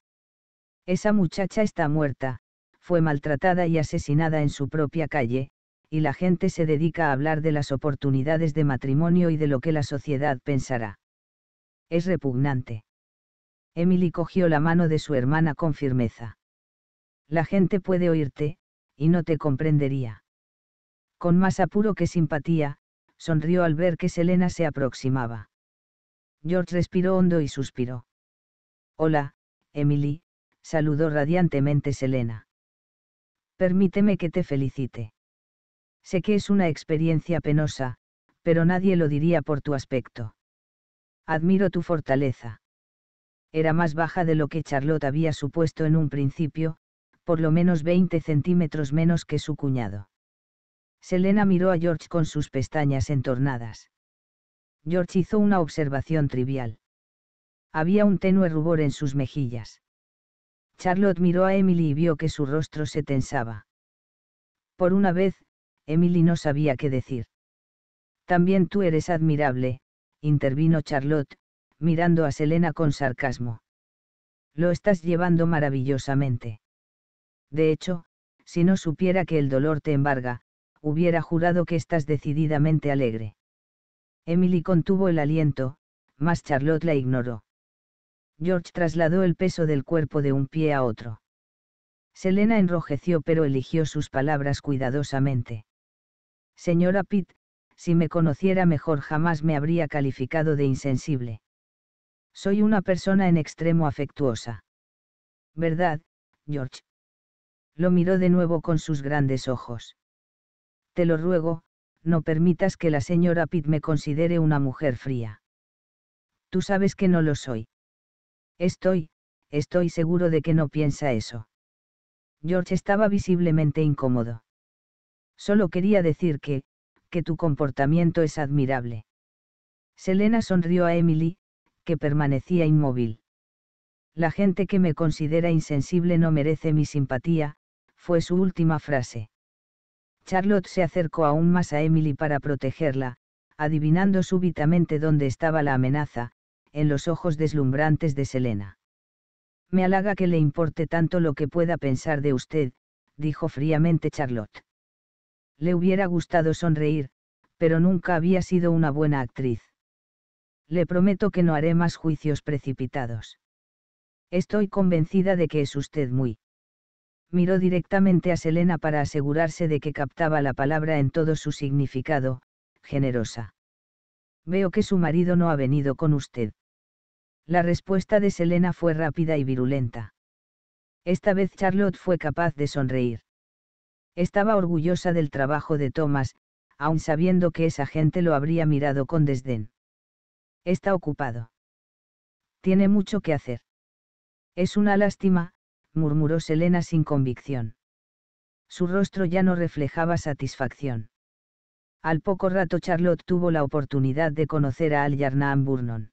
Esa muchacha está muerta, fue maltratada y asesinada en su propia calle, y la gente se dedica a hablar de las oportunidades de matrimonio y de lo que la sociedad pensará. Es repugnante. Emily cogió la mano de su hermana con firmeza. La gente puede oírte, y no te comprendería. Con más apuro que simpatía, sonrió al ver que Selena se aproximaba. George respiró hondo y suspiró. Hola, Emily, saludó radiantemente Selena. Permíteme que te felicite. Sé que es una experiencia penosa, pero nadie lo diría por tu aspecto. Admiro tu fortaleza. Era más baja de lo que Charlotte había supuesto en un principio, por lo menos 20 centímetros menos que su cuñado. Selena miró a George con sus pestañas entornadas. George hizo una observación trivial. Había un tenue rubor en sus mejillas. Charlotte miró a Emily y vio que su rostro se tensaba. Por una vez, Emily no sabía qué decir. También tú eres admirable, intervino Charlotte, mirando a Selena con sarcasmo. Lo estás llevando maravillosamente. De hecho, si no supiera que el dolor te embarga, hubiera jurado que estás decididamente alegre. Emily contuvo el aliento, mas Charlotte la ignoró. George trasladó el peso del cuerpo de un pie a otro. Selena enrojeció pero eligió sus palabras cuidadosamente. Señora Pitt, si me conociera mejor jamás me habría calificado de insensible. Soy una persona en extremo afectuosa. ¿Verdad, George? Lo miró de nuevo con sus grandes ojos. Te lo ruego, no permitas que la señora Pitt me considere una mujer fría. Tú sabes que no lo soy. Estoy, estoy seguro de que no piensa eso. George estaba visiblemente incómodo. Solo quería decir que, que tu comportamiento es admirable. Selena sonrió a Emily, que permanecía inmóvil. La gente que me considera insensible no merece mi simpatía, fue su última frase. Charlotte se acercó aún más a Emily para protegerla, adivinando súbitamente dónde estaba la amenaza, en los ojos deslumbrantes de Selena. Me halaga que le importe tanto lo que pueda pensar de usted, dijo fríamente Charlotte. Le hubiera gustado sonreír, pero nunca había sido una buena actriz. Le prometo que no haré más juicios precipitados. Estoy convencida de que es usted muy. Miró directamente a Selena para asegurarse de que captaba la palabra en todo su significado, generosa. Veo que su marido no ha venido con usted. La respuesta de Selena fue rápida y virulenta. Esta vez Charlotte fue capaz de sonreír. Estaba orgullosa del trabajo de Thomas, aun sabiendo que esa gente lo habría mirado con desdén. Está ocupado. Tiene mucho que hacer. Es una lástima, murmuró Selena sin convicción. Su rostro ya no reflejaba satisfacción. Al poco rato Charlotte tuvo la oportunidad de conocer a Al Burnon.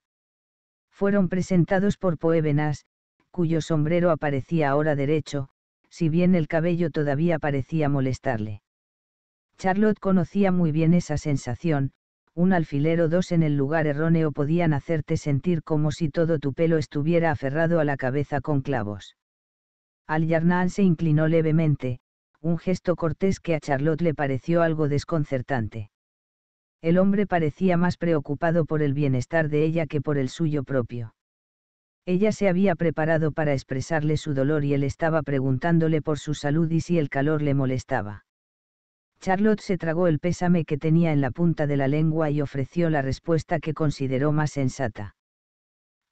Fueron presentados por Poevenas, cuyo sombrero aparecía ahora derecho, si bien el cabello todavía parecía molestarle. Charlotte conocía muy bien esa sensación, un alfiler o dos en el lugar erróneo podían hacerte sentir como si todo tu pelo estuviera aferrado a la cabeza con clavos. Al Yarnan se inclinó levemente, un gesto cortés que a Charlotte le pareció algo desconcertante. El hombre parecía más preocupado por el bienestar de ella que por el suyo propio. Ella se había preparado para expresarle su dolor y él estaba preguntándole por su salud y si el calor le molestaba. Charlotte se tragó el pésame que tenía en la punta de la lengua y ofreció la respuesta que consideró más sensata.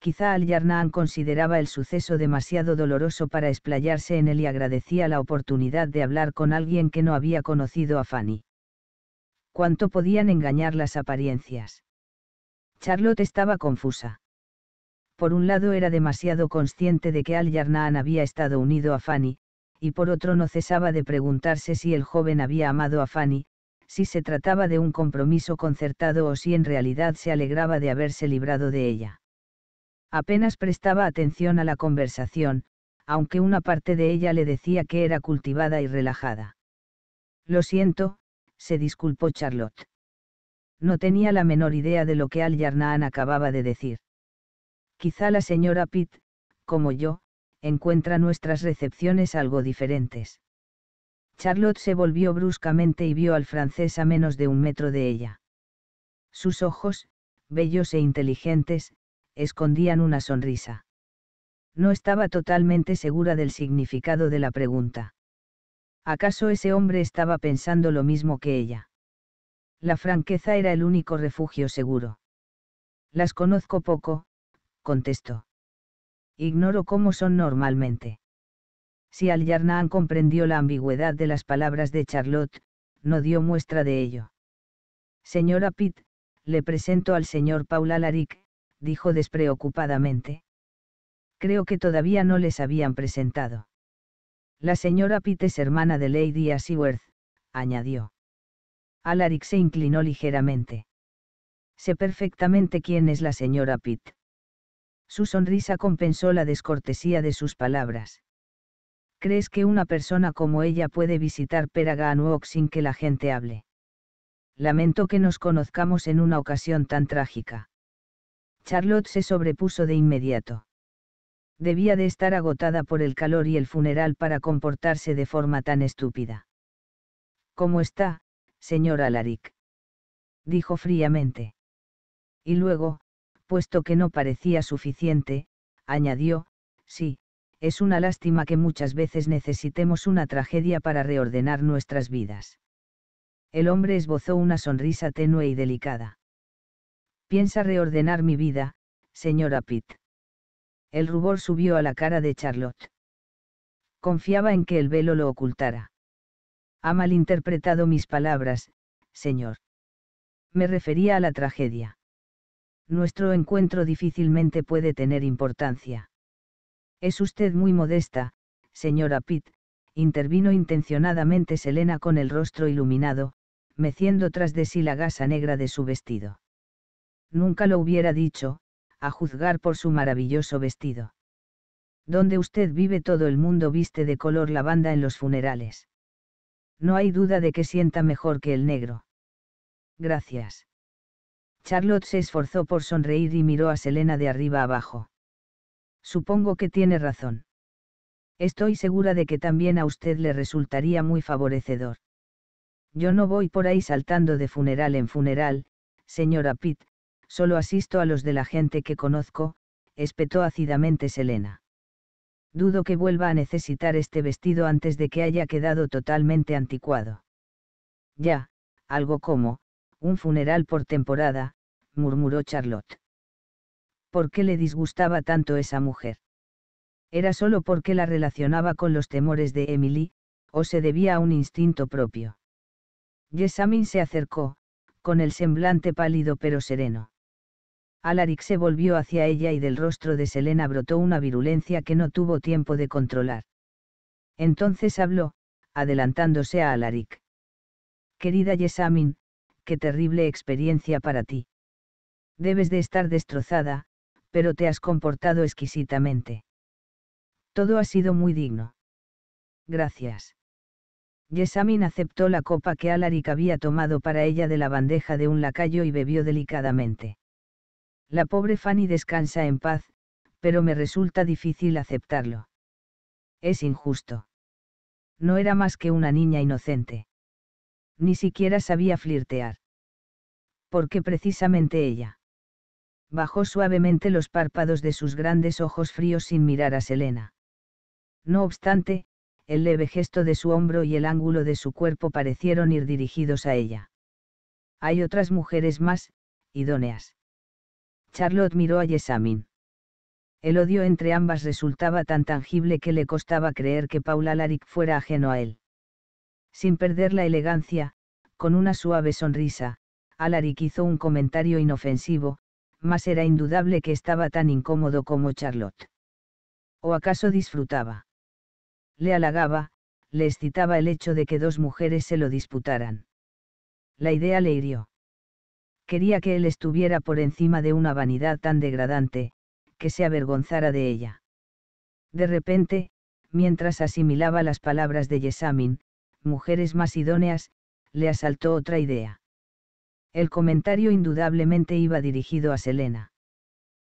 Quizá Al Yarnaan consideraba el suceso demasiado doloroso para explayarse en él y agradecía la oportunidad de hablar con alguien que no había conocido a Fanny. ¿Cuánto podían engañar las apariencias? Charlotte estaba confusa. Por un lado era demasiado consciente de que Al Yarnaan había estado unido a Fanny, y por otro no cesaba de preguntarse si el joven había amado a Fanny, si se trataba de un compromiso concertado o si en realidad se alegraba de haberse librado de ella. Apenas prestaba atención a la conversación, aunque una parte de ella le decía que era cultivada y relajada. Lo siento, se disculpó Charlotte. No tenía la menor idea de lo que Al Yarnaan acababa de decir. Quizá la señora Pitt, como yo, encuentra nuestras recepciones algo diferentes. Charlotte se volvió bruscamente y vio al francés a menos de un metro de ella. Sus ojos, bellos e inteligentes, escondían una sonrisa. No estaba totalmente segura del significado de la pregunta. ¿Acaso ese hombre estaba pensando lo mismo que ella? La franqueza era el único refugio seguro. Las conozco poco, contestó. Ignoro cómo son normalmente. Si al Yarnán comprendió la ambigüedad de las palabras de Charlotte, no dio muestra de ello. Señora Pitt, le presento al señor Paul Alaric», dijo despreocupadamente. Creo que todavía no les habían presentado. La señora Pitt es hermana de Lady Asiworth, añadió. Alaric se inclinó ligeramente. Sé perfectamente quién es la señora Pitt. Su sonrisa compensó la descortesía de sus palabras. ¿Crees que una persona como ella puede visitar Peraganwok sin que la gente hable? Lamento que nos conozcamos en una ocasión tan trágica. Charlotte se sobrepuso de inmediato. Debía de estar agotada por el calor y el funeral para comportarse de forma tan estúpida. ¿Cómo está, señora Alaric? dijo fríamente. Y luego, puesto que no parecía suficiente, añadió, sí, es una lástima que muchas veces necesitemos una tragedia para reordenar nuestras vidas. El hombre esbozó una sonrisa tenue y delicada. Piensa reordenar mi vida, señora Pitt. El rubor subió a la cara de Charlotte. Confiaba en que el velo lo ocultara. Ha malinterpretado mis palabras, señor. Me refería a la tragedia nuestro encuentro difícilmente puede tener importancia. Es usted muy modesta, señora Pitt, intervino intencionadamente Selena con el rostro iluminado, meciendo tras de sí la gasa negra de su vestido. Nunca lo hubiera dicho, a juzgar por su maravilloso vestido. Donde usted vive todo el mundo viste de color lavanda en los funerales. No hay duda de que sienta mejor que el negro. Gracias. Charlotte se esforzó por sonreír y miró a Selena de arriba abajo. Supongo que tiene razón. Estoy segura de que también a usted le resultaría muy favorecedor. Yo no voy por ahí saltando de funeral en funeral, señora Pitt, solo asisto a los de la gente que conozco, espetó ácidamente Selena. Dudo que vuelva a necesitar este vestido antes de que haya quedado totalmente anticuado. Ya, algo como, un funeral por temporada, murmuró Charlotte. ¿Por qué le disgustaba tanto esa mujer? Era solo porque la relacionaba con los temores de Emily, o se debía a un instinto propio. Jessamine se acercó, con el semblante pálido pero sereno. Alaric se volvió hacia ella y del rostro de Selena brotó una virulencia que no tuvo tiempo de controlar. Entonces habló, adelantándose a Alaric. Querida Yesamin, qué terrible experiencia para ti. Debes de estar destrozada, pero te has comportado exquisitamente. Todo ha sido muy digno. Gracias. Yesamin aceptó la copa que Alaric había tomado para ella de la bandeja de un lacayo y bebió delicadamente. La pobre Fanny descansa en paz, pero me resulta difícil aceptarlo. Es injusto. No era más que una niña inocente ni siquiera sabía flirtear. Porque precisamente ella. Bajó suavemente los párpados de sus grandes ojos fríos sin mirar a Selena. No obstante, el leve gesto de su hombro y el ángulo de su cuerpo parecieron ir dirigidos a ella. Hay otras mujeres más, idóneas. Charlotte miró a Yesamin. El odio entre ambas resultaba tan tangible que le costaba creer que Paula Larick fuera ajeno a él sin perder la elegancia, con una suave sonrisa, Alaric hizo un comentario inofensivo, mas era indudable que estaba tan incómodo como Charlotte. ¿O acaso disfrutaba? Le halagaba, le excitaba el hecho de que dos mujeres se lo disputaran. La idea le hirió. Quería que él estuviera por encima de una vanidad tan degradante, que se avergonzara de ella. De repente, mientras asimilaba las palabras de Yesamin, mujeres más idóneas, le asaltó otra idea. El comentario indudablemente iba dirigido a Selena.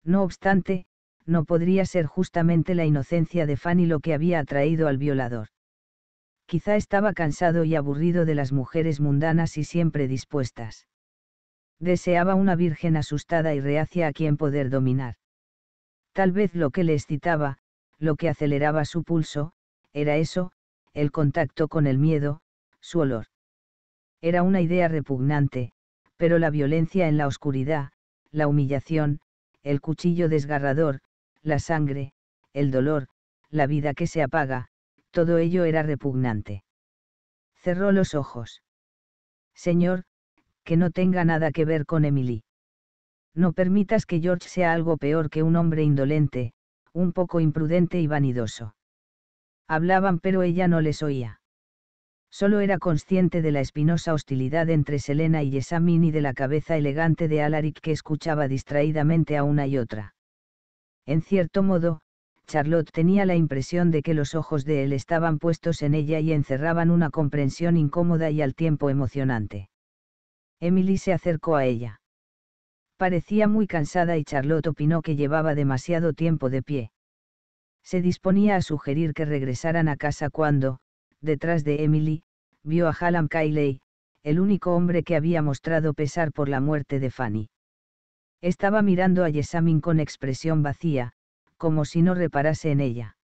No obstante, no podría ser justamente la inocencia de Fanny lo que había atraído al violador. Quizá estaba cansado y aburrido de las mujeres mundanas y siempre dispuestas. Deseaba una virgen asustada y reacia a quien poder dominar. Tal vez lo que le excitaba, lo que aceleraba su pulso, era eso, el contacto con el miedo, su olor. Era una idea repugnante, pero la violencia en la oscuridad, la humillación, el cuchillo desgarrador, la sangre, el dolor, la vida que se apaga, todo ello era repugnante. Cerró los ojos. Señor, que no tenga nada que ver con Emily. No permitas que George sea algo peor que un hombre indolente, un poco imprudente y vanidoso. Hablaban pero ella no les oía. Solo era consciente de la espinosa hostilidad entre Selena y Yesamin y de la cabeza elegante de Alaric que escuchaba distraídamente a una y otra. En cierto modo, Charlotte tenía la impresión de que los ojos de él estaban puestos en ella y encerraban una comprensión incómoda y al tiempo emocionante. Emily se acercó a ella. Parecía muy cansada y Charlotte opinó que llevaba demasiado tiempo de pie se disponía a sugerir que regresaran a casa cuando, detrás de Emily, vio a Hallam Cayley, el único hombre que había mostrado pesar por la muerte de Fanny. Estaba mirando a Yesamin con expresión vacía, como si no reparase en ella.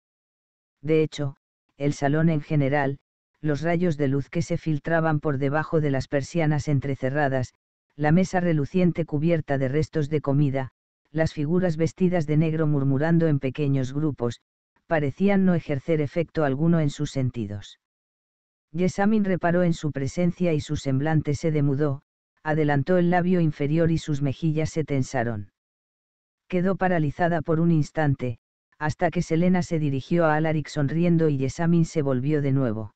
De hecho, el salón en general, los rayos de luz que se filtraban por debajo de las persianas entrecerradas, la mesa reluciente cubierta de restos de comida, las figuras vestidas de negro murmurando en pequeños grupos, parecían no ejercer efecto alguno en sus sentidos. Jessamine reparó en su presencia y su semblante se demudó, adelantó el labio inferior y sus mejillas se tensaron. Quedó paralizada por un instante, hasta que Selena se dirigió a Alaric sonriendo y Jessamine se volvió de nuevo.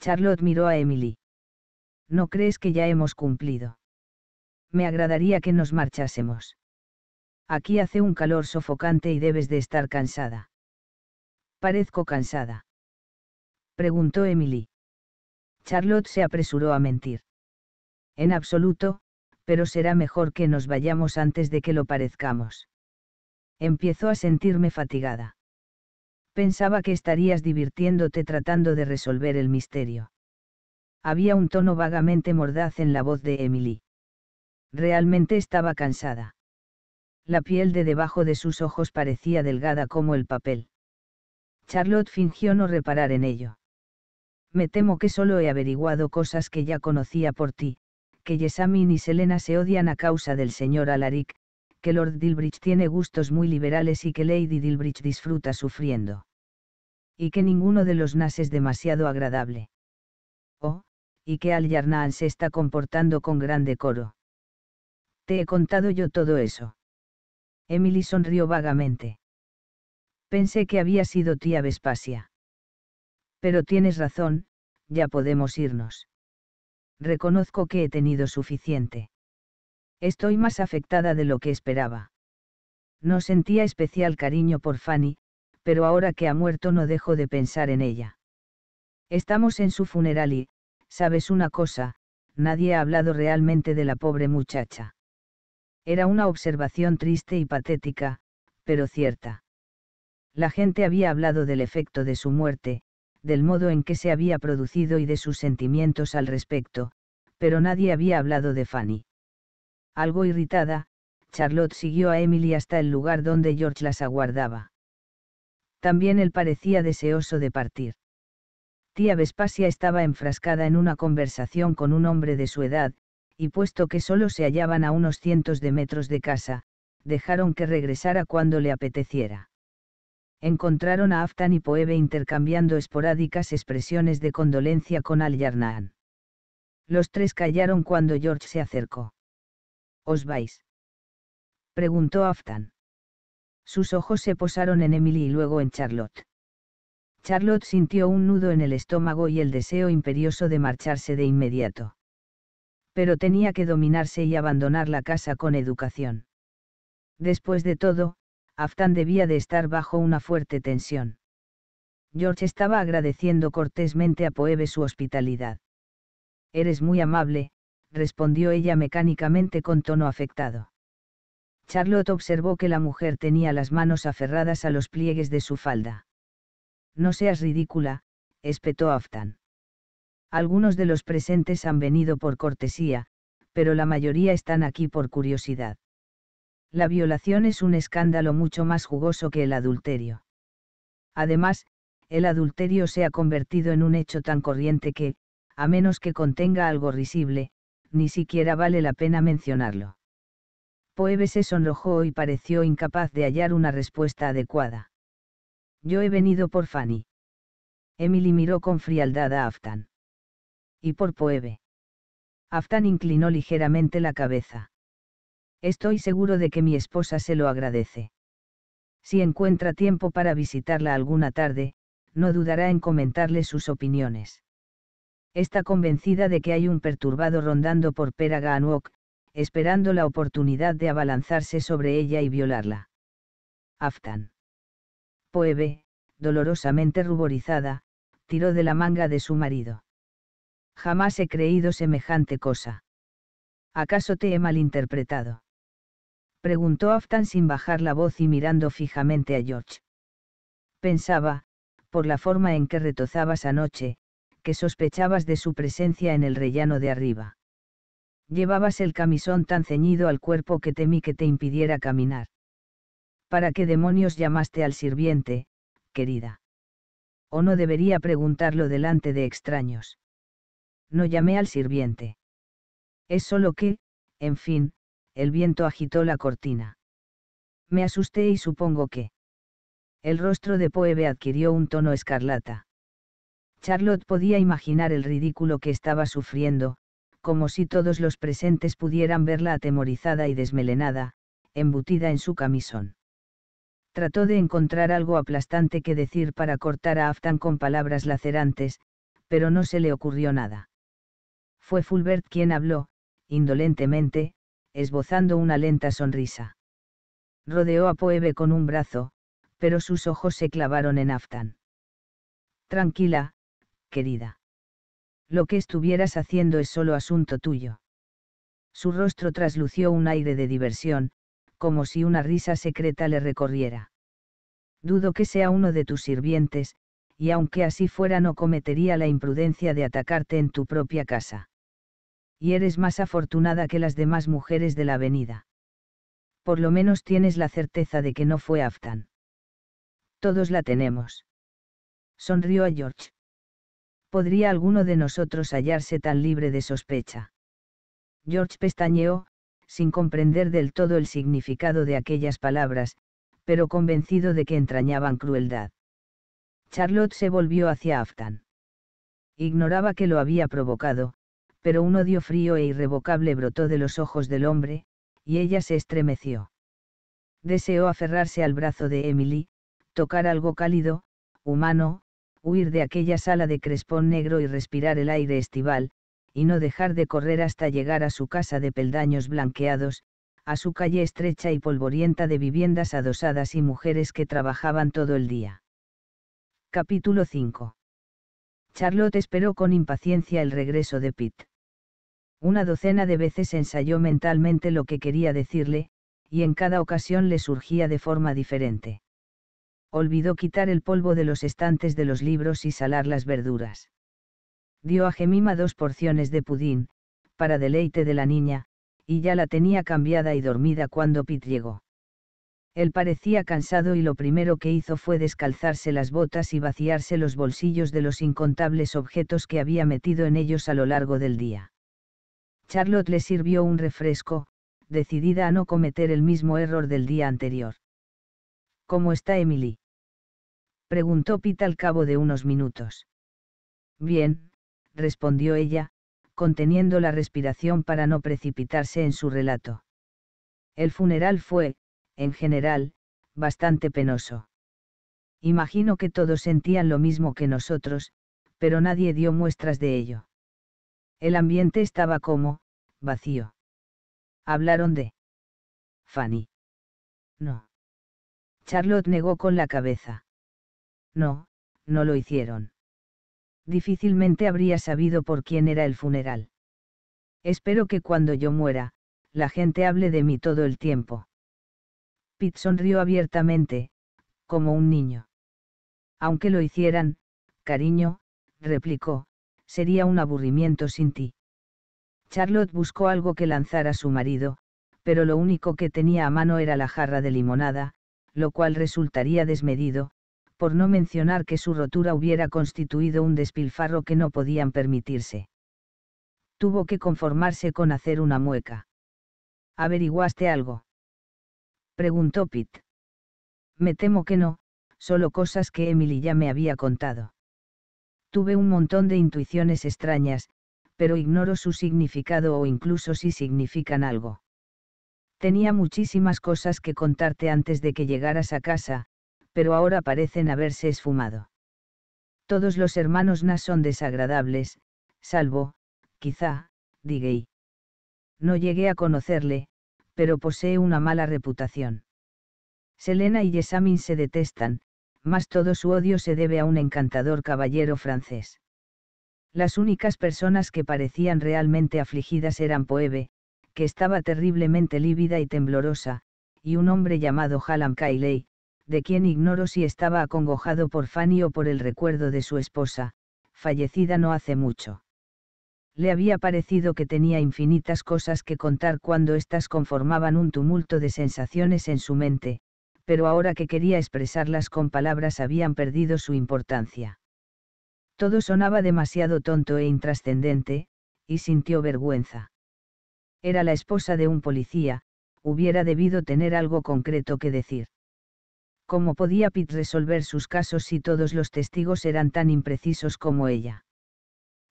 Charlotte miró a Emily. ¿No crees que ya hemos cumplido? Me agradaría que nos marchásemos. Aquí hace un calor sofocante y debes de estar cansada. Parezco cansada. Preguntó Emily. Charlotte se apresuró a mentir. En absoluto, pero será mejor que nos vayamos antes de que lo parezcamos. Empiezo a sentirme fatigada. Pensaba que estarías divirtiéndote tratando de resolver el misterio. Había un tono vagamente mordaz en la voz de Emily. Realmente estaba cansada. La piel de debajo de sus ojos parecía delgada como el papel. Charlotte fingió no reparar en ello. Me temo que solo he averiguado cosas que ya conocía por ti, que Yesamin y Selena se odian a causa del señor Alaric, que Lord Dilbridge tiene gustos muy liberales y que Lady Dilbridge disfruta sufriendo. Y que ninguno de los Nas es demasiado agradable. Oh, y que Al se está comportando con gran decoro. Te he contado yo todo eso. Emily sonrió vagamente. Pensé que había sido tía Vespasia. Pero tienes razón, ya podemos irnos. Reconozco que he tenido suficiente. Estoy más afectada de lo que esperaba. No sentía especial cariño por Fanny, pero ahora que ha muerto no dejo de pensar en ella. Estamos en su funeral y, sabes una cosa, nadie ha hablado realmente de la pobre muchacha. Era una observación triste y patética, pero cierta. La gente había hablado del efecto de su muerte, del modo en que se había producido y de sus sentimientos al respecto, pero nadie había hablado de Fanny. Algo irritada, Charlotte siguió a Emily hasta el lugar donde George las aguardaba. También él parecía deseoso de partir. Tía Vespasia estaba enfrascada en una conversación con un hombre de su edad, y puesto que solo se hallaban a unos cientos de metros de casa, dejaron que regresara cuando le apeteciera encontraron a Aftan y Poebe intercambiando esporádicas expresiones de condolencia con Al-Yarnaan. Los tres callaron cuando George se acercó. ¿Os vais? preguntó Aftan. Sus ojos se posaron en Emily y luego en Charlotte. Charlotte sintió un nudo en el estómago y el deseo imperioso de marcharse de inmediato. Pero tenía que dominarse y abandonar la casa con educación. Después de todo, Aftan debía de estar bajo una fuerte tensión. George estaba agradeciendo cortésmente a Poebe su hospitalidad. Eres muy amable, respondió ella mecánicamente con tono afectado. Charlotte observó que la mujer tenía las manos aferradas a los pliegues de su falda. No seas ridícula, espetó Aftan. Algunos de los presentes han venido por cortesía, pero la mayoría están aquí por curiosidad la violación es un escándalo mucho más jugoso que el adulterio. Además, el adulterio se ha convertido en un hecho tan corriente que, a menos que contenga algo risible, ni siquiera vale la pena mencionarlo. Poebe se sonrojó y pareció incapaz de hallar una respuesta adecuada. Yo he venido por Fanny. Emily miró con frialdad a Aftan. Y por Poebe. Aftan inclinó ligeramente la cabeza. Estoy seguro de que mi esposa se lo agradece. Si encuentra tiempo para visitarla alguna tarde, no dudará en comentarle sus opiniones. Está convencida de que hay un perturbado rondando por Peraganwok, esperando la oportunidad de abalanzarse sobre ella y violarla. Aftan. Poebe, dolorosamente ruborizada, tiró de la manga de su marido. Jamás he creído semejante cosa. ¿Acaso te he malinterpretado? preguntó Aftan sin bajar la voz y mirando fijamente a George. Pensaba, por la forma en que retozabas anoche, que sospechabas de su presencia en el rellano de arriba. Llevabas el camisón tan ceñido al cuerpo que temí que te impidiera caminar. ¿Para qué demonios llamaste al sirviente, querida? ¿O no debería preguntarlo delante de extraños? No llamé al sirviente. Es solo que, en fin, el viento agitó la cortina. Me asusté y supongo que. El rostro de Poebe adquirió un tono escarlata. Charlotte podía imaginar el ridículo que estaba sufriendo, como si todos los presentes pudieran verla atemorizada y desmelenada, embutida en su camisón. Trató de encontrar algo aplastante que decir para cortar a Aftan con palabras lacerantes, pero no se le ocurrió nada. Fue Fulbert quien habló, indolentemente, esbozando una lenta sonrisa. Rodeó a Poebe con un brazo, pero sus ojos se clavaron en Aftan. Tranquila, querida. Lo que estuvieras haciendo es solo asunto tuyo. Su rostro traslució un aire de diversión, como si una risa secreta le recorriera. Dudo que sea uno de tus sirvientes, y aunque así fuera no cometería la imprudencia de atacarte en tu propia casa y eres más afortunada que las demás mujeres de la avenida. Por lo menos tienes la certeza de que no fue Aftan. Todos la tenemos. Sonrió a George. ¿Podría alguno de nosotros hallarse tan libre de sospecha? George pestañeó, sin comprender del todo el significado de aquellas palabras, pero convencido de que entrañaban crueldad. Charlotte se volvió hacia Aftan. Ignoraba que lo había provocado, pero un odio frío e irrevocable brotó de los ojos del hombre, y ella se estremeció. Deseó aferrarse al brazo de Emily, tocar algo cálido, humano, huir de aquella sala de crespón negro y respirar el aire estival, y no dejar de correr hasta llegar a su casa de peldaños blanqueados, a su calle estrecha y polvorienta de viviendas adosadas y mujeres que trabajaban todo el día. Capítulo 5 Charlotte esperó con impaciencia el regreso de Pitt. Una docena de veces ensayó mentalmente lo que quería decirle, y en cada ocasión le surgía de forma diferente. Olvidó quitar el polvo de los estantes de los libros y salar las verduras. Dio a Gemima dos porciones de pudín, para deleite de la niña, y ya la tenía cambiada y dormida cuando Pitt llegó. Él parecía cansado y lo primero que hizo fue descalzarse las botas y vaciarse los bolsillos de los incontables objetos que había metido en ellos a lo largo del día. Charlotte le sirvió un refresco, decidida a no cometer el mismo error del día anterior. ¿Cómo está Emily? preguntó Pete al cabo de unos minutos. Bien, respondió ella, conteniendo la respiración para no precipitarse en su relato. El funeral fue, en general, bastante penoso. Imagino que todos sentían lo mismo que nosotros, pero nadie dio muestras de ello. El ambiente estaba como, vacío. Hablaron de... Fanny. No. Charlotte negó con la cabeza. No, no lo hicieron. Difícilmente habría sabido por quién era el funeral. Espero que cuando yo muera, la gente hable de mí todo el tiempo. Pitt sonrió abiertamente, como un niño. Aunque lo hicieran, cariño, replicó, sería un aburrimiento sin ti. Charlotte buscó algo que lanzar a su marido, pero lo único que tenía a mano era la jarra de limonada, lo cual resultaría desmedido, por no mencionar que su rotura hubiera constituido un despilfarro que no podían permitirse. Tuvo que conformarse con hacer una mueca. ¿Averiguaste algo? preguntó Pitt. Me temo que no, solo cosas que Emily ya me había contado. Tuve un montón de intuiciones extrañas, pero ignoro su significado o incluso si significan algo. Tenía muchísimas cosas que contarte antes de que llegaras a casa, pero ahora parecen haberse esfumado. Todos los hermanos Nas son desagradables, salvo, quizá, Digey. No llegué a conocerle, pero posee una mala reputación. Selena y Yesamin se detestan, más todo su odio se debe a un encantador caballero francés. Las únicas personas que parecían realmente afligidas eran Poebe, que estaba terriblemente lívida y temblorosa, y un hombre llamado Hallam Cayley, de quien ignoro si estaba acongojado por Fanny o por el recuerdo de su esposa, fallecida no hace mucho le había parecido que tenía infinitas cosas que contar cuando éstas conformaban un tumulto de sensaciones en su mente, pero ahora que quería expresarlas con palabras habían perdido su importancia. Todo sonaba demasiado tonto e intrascendente, y sintió vergüenza. Era la esposa de un policía, hubiera debido tener algo concreto que decir. ¿Cómo podía Pitt resolver sus casos si todos los testigos eran tan imprecisos como ella?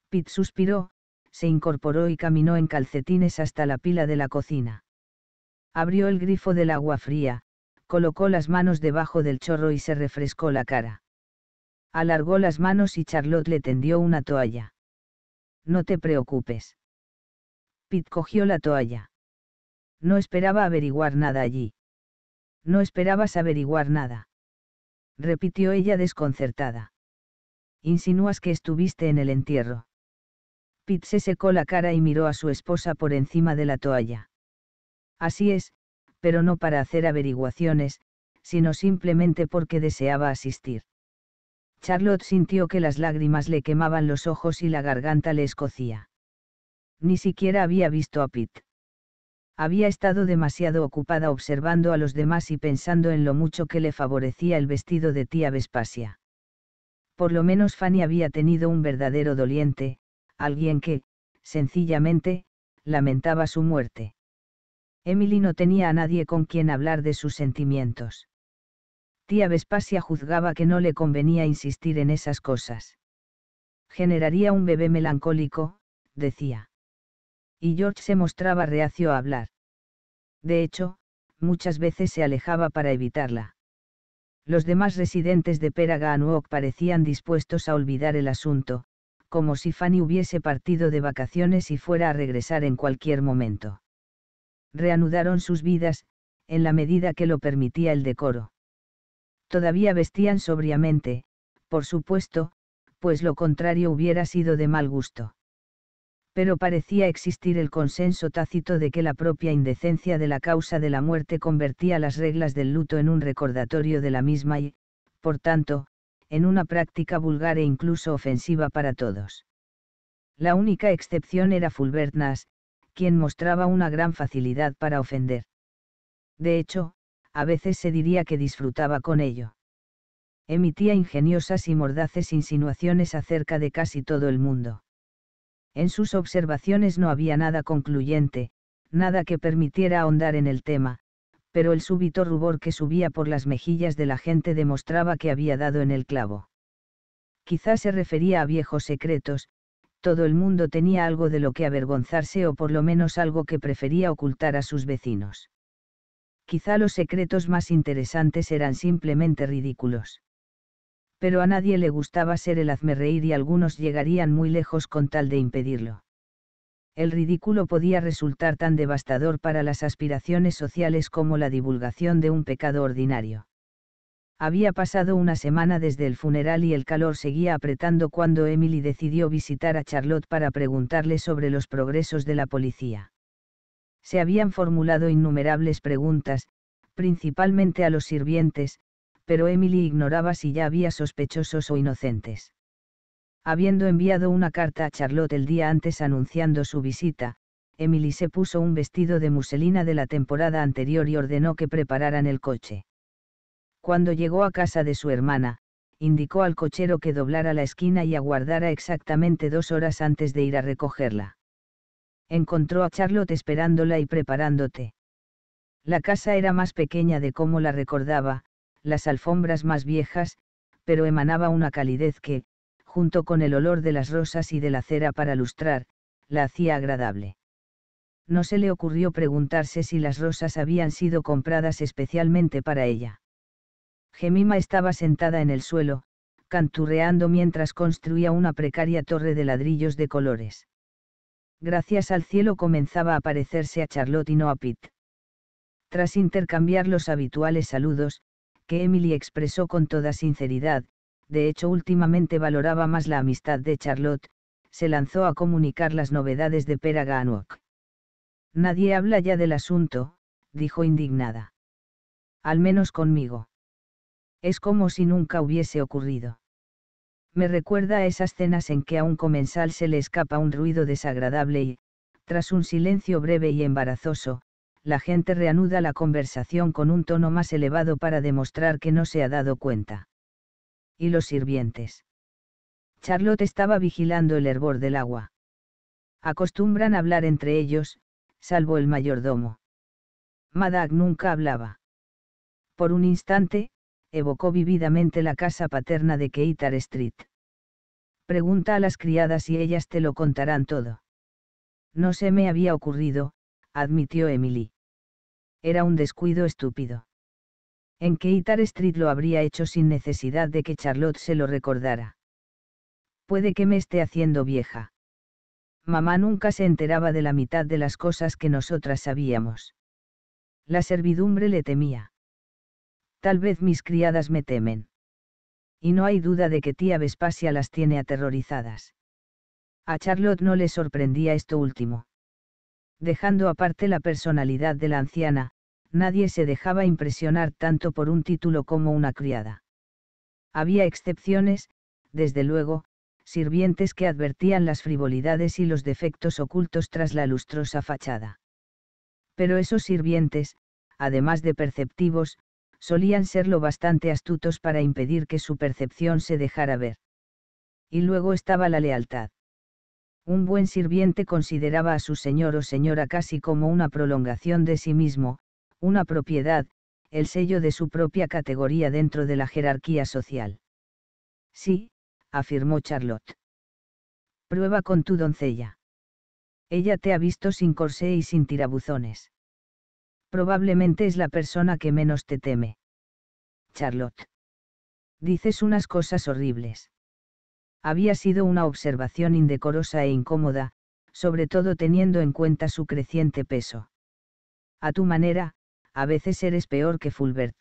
Pitt suspiró, se incorporó y caminó en calcetines hasta la pila de la cocina. Abrió el grifo del agua fría, colocó las manos debajo del chorro y se refrescó la cara. Alargó las manos y Charlotte le tendió una toalla. No te preocupes. Pitt cogió la toalla. No esperaba averiguar nada allí. No esperabas averiguar nada. Repitió ella desconcertada. Insinúas que estuviste en el entierro. Pitt se secó la cara y miró a su esposa por encima de la toalla. Así es, pero no para hacer averiguaciones, sino simplemente porque deseaba asistir. Charlotte sintió que las lágrimas le quemaban los ojos y la garganta le escocía. Ni siquiera había visto a Pitt. Había estado demasiado ocupada observando a los demás y pensando en lo mucho que le favorecía el vestido de tía Vespasia. Por lo menos Fanny había tenido un verdadero doliente, alguien que, sencillamente, lamentaba su muerte. Emily no tenía a nadie con quien hablar de sus sentimientos. Tía Vespasia juzgaba que no le convenía insistir en esas cosas. Generaría un bebé melancólico, decía. Y George se mostraba reacio a hablar. De hecho, muchas veces se alejaba para evitarla. Los demás residentes de Peraga parecían dispuestos a olvidar el asunto, como si Fanny hubiese partido de vacaciones y fuera a regresar en cualquier momento. Reanudaron sus vidas, en la medida que lo permitía el decoro. Todavía vestían sobriamente, por supuesto, pues lo contrario hubiera sido de mal gusto. Pero parecía existir el consenso tácito de que la propia indecencia de la causa de la muerte convertía las reglas del luto en un recordatorio de la misma y, por tanto, en una práctica vulgar e incluso ofensiva para todos. La única excepción era Fulbert Nas, quien mostraba una gran facilidad para ofender. De hecho, a veces se diría que disfrutaba con ello. Emitía ingeniosas y mordaces insinuaciones acerca de casi todo el mundo. En sus observaciones no había nada concluyente, nada que permitiera ahondar en el tema, pero el súbito rubor que subía por las mejillas de la gente demostraba que había dado en el clavo. Quizá se refería a viejos secretos, todo el mundo tenía algo de lo que avergonzarse o por lo menos algo que prefería ocultar a sus vecinos. Quizá los secretos más interesantes eran simplemente ridículos pero a nadie le gustaba ser el hazmerreír y algunos llegarían muy lejos con tal de impedirlo el ridículo podía resultar tan devastador para las aspiraciones sociales como la divulgación de un pecado ordinario. Había pasado una semana desde el funeral y el calor seguía apretando cuando Emily decidió visitar a Charlotte para preguntarle sobre los progresos de la policía. Se habían formulado innumerables preguntas, principalmente a los sirvientes, pero Emily ignoraba si ya había sospechosos o inocentes. Habiendo enviado una carta a Charlotte el día antes anunciando su visita, Emily se puso un vestido de muselina de la temporada anterior y ordenó que prepararan el coche. Cuando llegó a casa de su hermana, indicó al cochero que doblara la esquina y aguardara exactamente dos horas antes de ir a recogerla. Encontró a Charlotte esperándola y preparándote. La casa era más pequeña de como la recordaba, las alfombras más viejas, pero emanaba una calidez que, junto con el olor de las rosas y de la cera para lustrar, la hacía agradable. No se le ocurrió preguntarse si las rosas habían sido compradas especialmente para ella. Gemima estaba sentada en el suelo, canturreando mientras construía una precaria torre de ladrillos de colores. Gracias al cielo comenzaba a parecerse a Charlotte y no a Pitt Tras intercambiar los habituales saludos, que Emily expresó con toda sinceridad, de hecho últimamente valoraba más la amistad de Charlotte, se lanzó a comunicar las novedades de Pera Nadie habla ya del asunto, dijo indignada. Al menos conmigo. Es como si nunca hubiese ocurrido. Me recuerda a esas cenas en que a un comensal se le escapa un ruido desagradable y, tras un silencio breve y embarazoso, la gente reanuda la conversación con un tono más elevado para demostrar que no se ha dado cuenta y los sirvientes. Charlotte estaba vigilando el hervor del agua. Acostumbran hablar entre ellos, salvo el mayordomo. Madag nunca hablaba. Por un instante, evocó vividamente la casa paterna de Keitar Street. Pregunta a las criadas y ellas te lo contarán todo. No se me había ocurrido, admitió Emily. Era un descuido estúpido en que Itar Street lo habría hecho sin necesidad de que Charlotte se lo recordara. Puede que me esté haciendo vieja. Mamá nunca se enteraba de la mitad de las cosas que nosotras sabíamos. La servidumbre le temía. Tal vez mis criadas me temen. Y no hay duda de que tía Vespasia las tiene aterrorizadas. A Charlotte no le sorprendía esto último. Dejando aparte la personalidad de la anciana, nadie se dejaba impresionar tanto por un título como una criada. Había excepciones, desde luego, sirvientes que advertían las frivolidades y los defectos ocultos tras la lustrosa fachada. Pero esos sirvientes, además de perceptivos, solían ser lo bastante astutos para impedir que su percepción se dejara ver. Y luego estaba la lealtad. Un buen sirviente consideraba a su señor o señora casi como una prolongación de sí mismo, una propiedad, el sello de su propia categoría dentro de la jerarquía social. Sí, afirmó Charlotte. Prueba con tu doncella. Ella te ha visto sin corsé y sin tirabuzones. Probablemente es la persona que menos te teme. Charlotte. Dices unas cosas horribles. Había sido una observación indecorosa e incómoda, sobre todo teniendo en cuenta su creciente peso. A tu manera, a veces eres peor que Fulbert.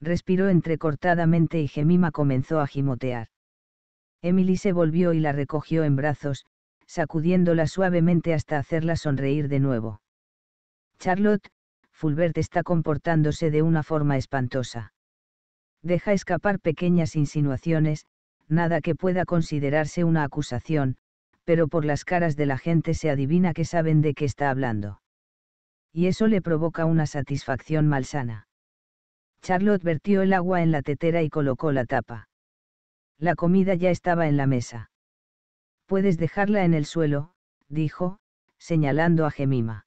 Respiró entrecortadamente y Gemima comenzó a gimotear. Emily se volvió y la recogió en brazos, sacudiéndola suavemente hasta hacerla sonreír de nuevo. Charlotte, Fulbert está comportándose de una forma espantosa. Deja escapar pequeñas insinuaciones, nada que pueda considerarse una acusación, pero por las caras de la gente se adivina que saben de qué está hablando y eso le provoca una satisfacción malsana. Charlotte vertió el agua en la tetera y colocó la tapa. La comida ya estaba en la mesa. Puedes dejarla en el suelo, dijo, señalando a Gemima.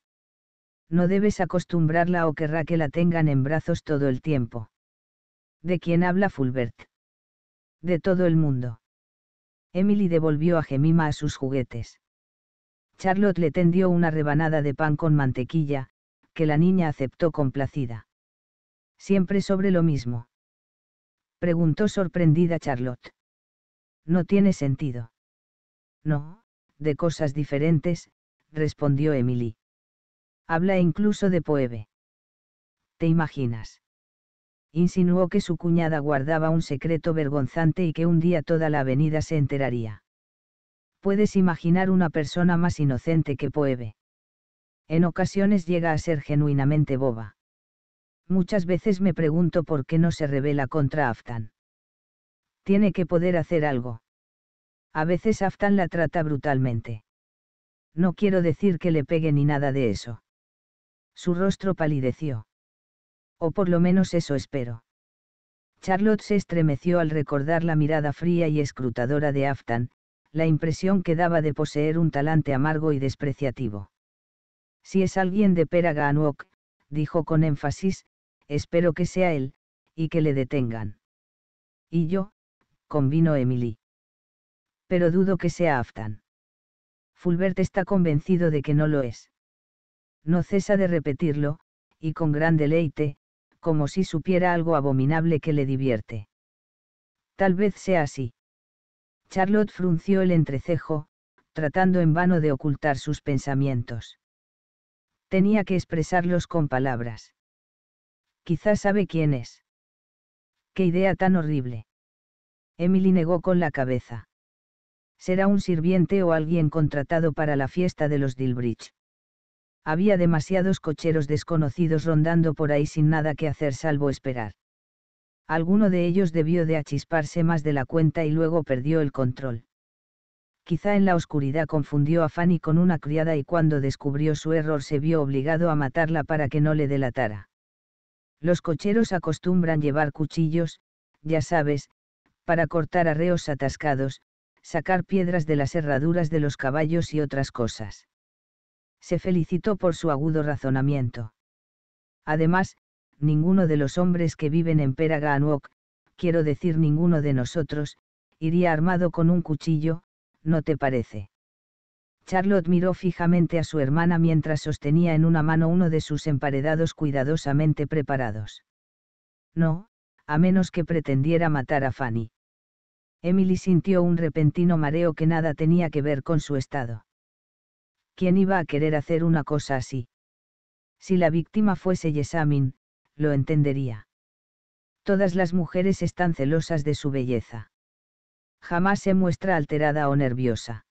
No debes acostumbrarla o querrá que la tengan en brazos todo el tiempo. ¿De quién habla Fulbert? De todo el mundo. Emily devolvió a Gemima a sus juguetes. Charlotte le tendió una rebanada de pan con mantequilla, que la niña aceptó complacida. ¿Siempre sobre lo mismo? Preguntó sorprendida Charlotte. No tiene sentido. No, de cosas diferentes, respondió Emily. Habla incluso de Poebe. ¿Te imaginas? Insinuó que su cuñada guardaba un secreto vergonzante y que un día toda la avenida se enteraría. ¿Puedes imaginar una persona más inocente que Poebe? en ocasiones llega a ser genuinamente boba. Muchas veces me pregunto por qué no se revela contra Aftan. Tiene que poder hacer algo. A veces Aftan la trata brutalmente. No quiero decir que le pegue ni nada de eso. Su rostro palideció. O por lo menos eso espero. Charlotte se estremeció al recordar la mirada fría y escrutadora de Aftan, la impresión que daba de poseer un talante amargo y despreciativo. Si es alguien de Peraganuok, dijo con énfasis, espero que sea él, y que le detengan. Y yo, convino Emily. Pero dudo que sea Aftan. Fulbert está convencido de que no lo es. No cesa de repetirlo, y con gran deleite, como si supiera algo abominable que le divierte. Tal vez sea así. Charlotte frunció el entrecejo, tratando en vano de ocultar sus pensamientos tenía que expresarlos con palabras. Quizás sabe quién es. Qué idea tan horrible. Emily negó con la cabeza. Será un sirviente o alguien contratado para la fiesta de los Dilbridge. Había demasiados cocheros desconocidos rondando por ahí sin nada que hacer salvo esperar. Alguno de ellos debió de achisparse más de la cuenta y luego perdió el control. Quizá en la oscuridad confundió a Fanny con una criada y cuando descubrió su error se vio obligado a matarla para que no le delatara. Los cocheros acostumbran llevar cuchillos, ya sabes, para cortar arreos atascados, sacar piedras de las herraduras de los caballos y otras cosas. Se felicitó por su agudo razonamiento. Además, ninguno de los hombres que viven en Peraganuok, quiero decir ninguno de nosotros, iría armado con un cuchillo, ¿no te parece? Charlotte miró fijamente a su hermana mientras sostenía en una mano uno de sus emparedados cuidadosamente preparados. No, a menos que pretendiera matar a Fanny. Emily sintió un repentino mareo que nada tenía que ver con su estado. ¿Quién iba a querer hacer una cosa así? Si la víctima fuese Yesamin, lo entendería. Todas las mujeres están celosas de su belleza jamás se muestra alterada o nerviosa.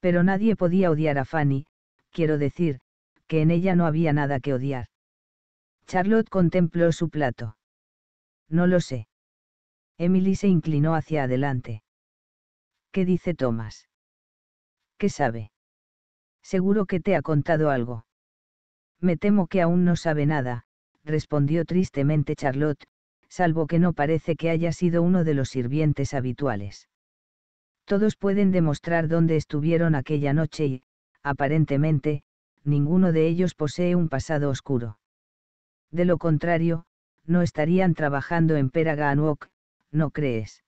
Pero nadie podía odiar a Fanny, quiero decir, que en ella no había nada que odiar. Charlotte contempló su plato. No lo sé. Emily se inclinó hacia adelante. ¿Qué dice Thomas? ¿Qué sabe? Seguro que te ha contado algo. Me temo que aún no sabe nada, respondió tristemente Charlotte, salvo que no parece que haya sido uno de los sirvientes habituales. Todos pueden demostrar dónde estuvieron aquella noche y, aparentemente, ninguno de ellos posee un pasado oscuro. De lo contrario, no estarían trabajando en Peraga ¿no crees?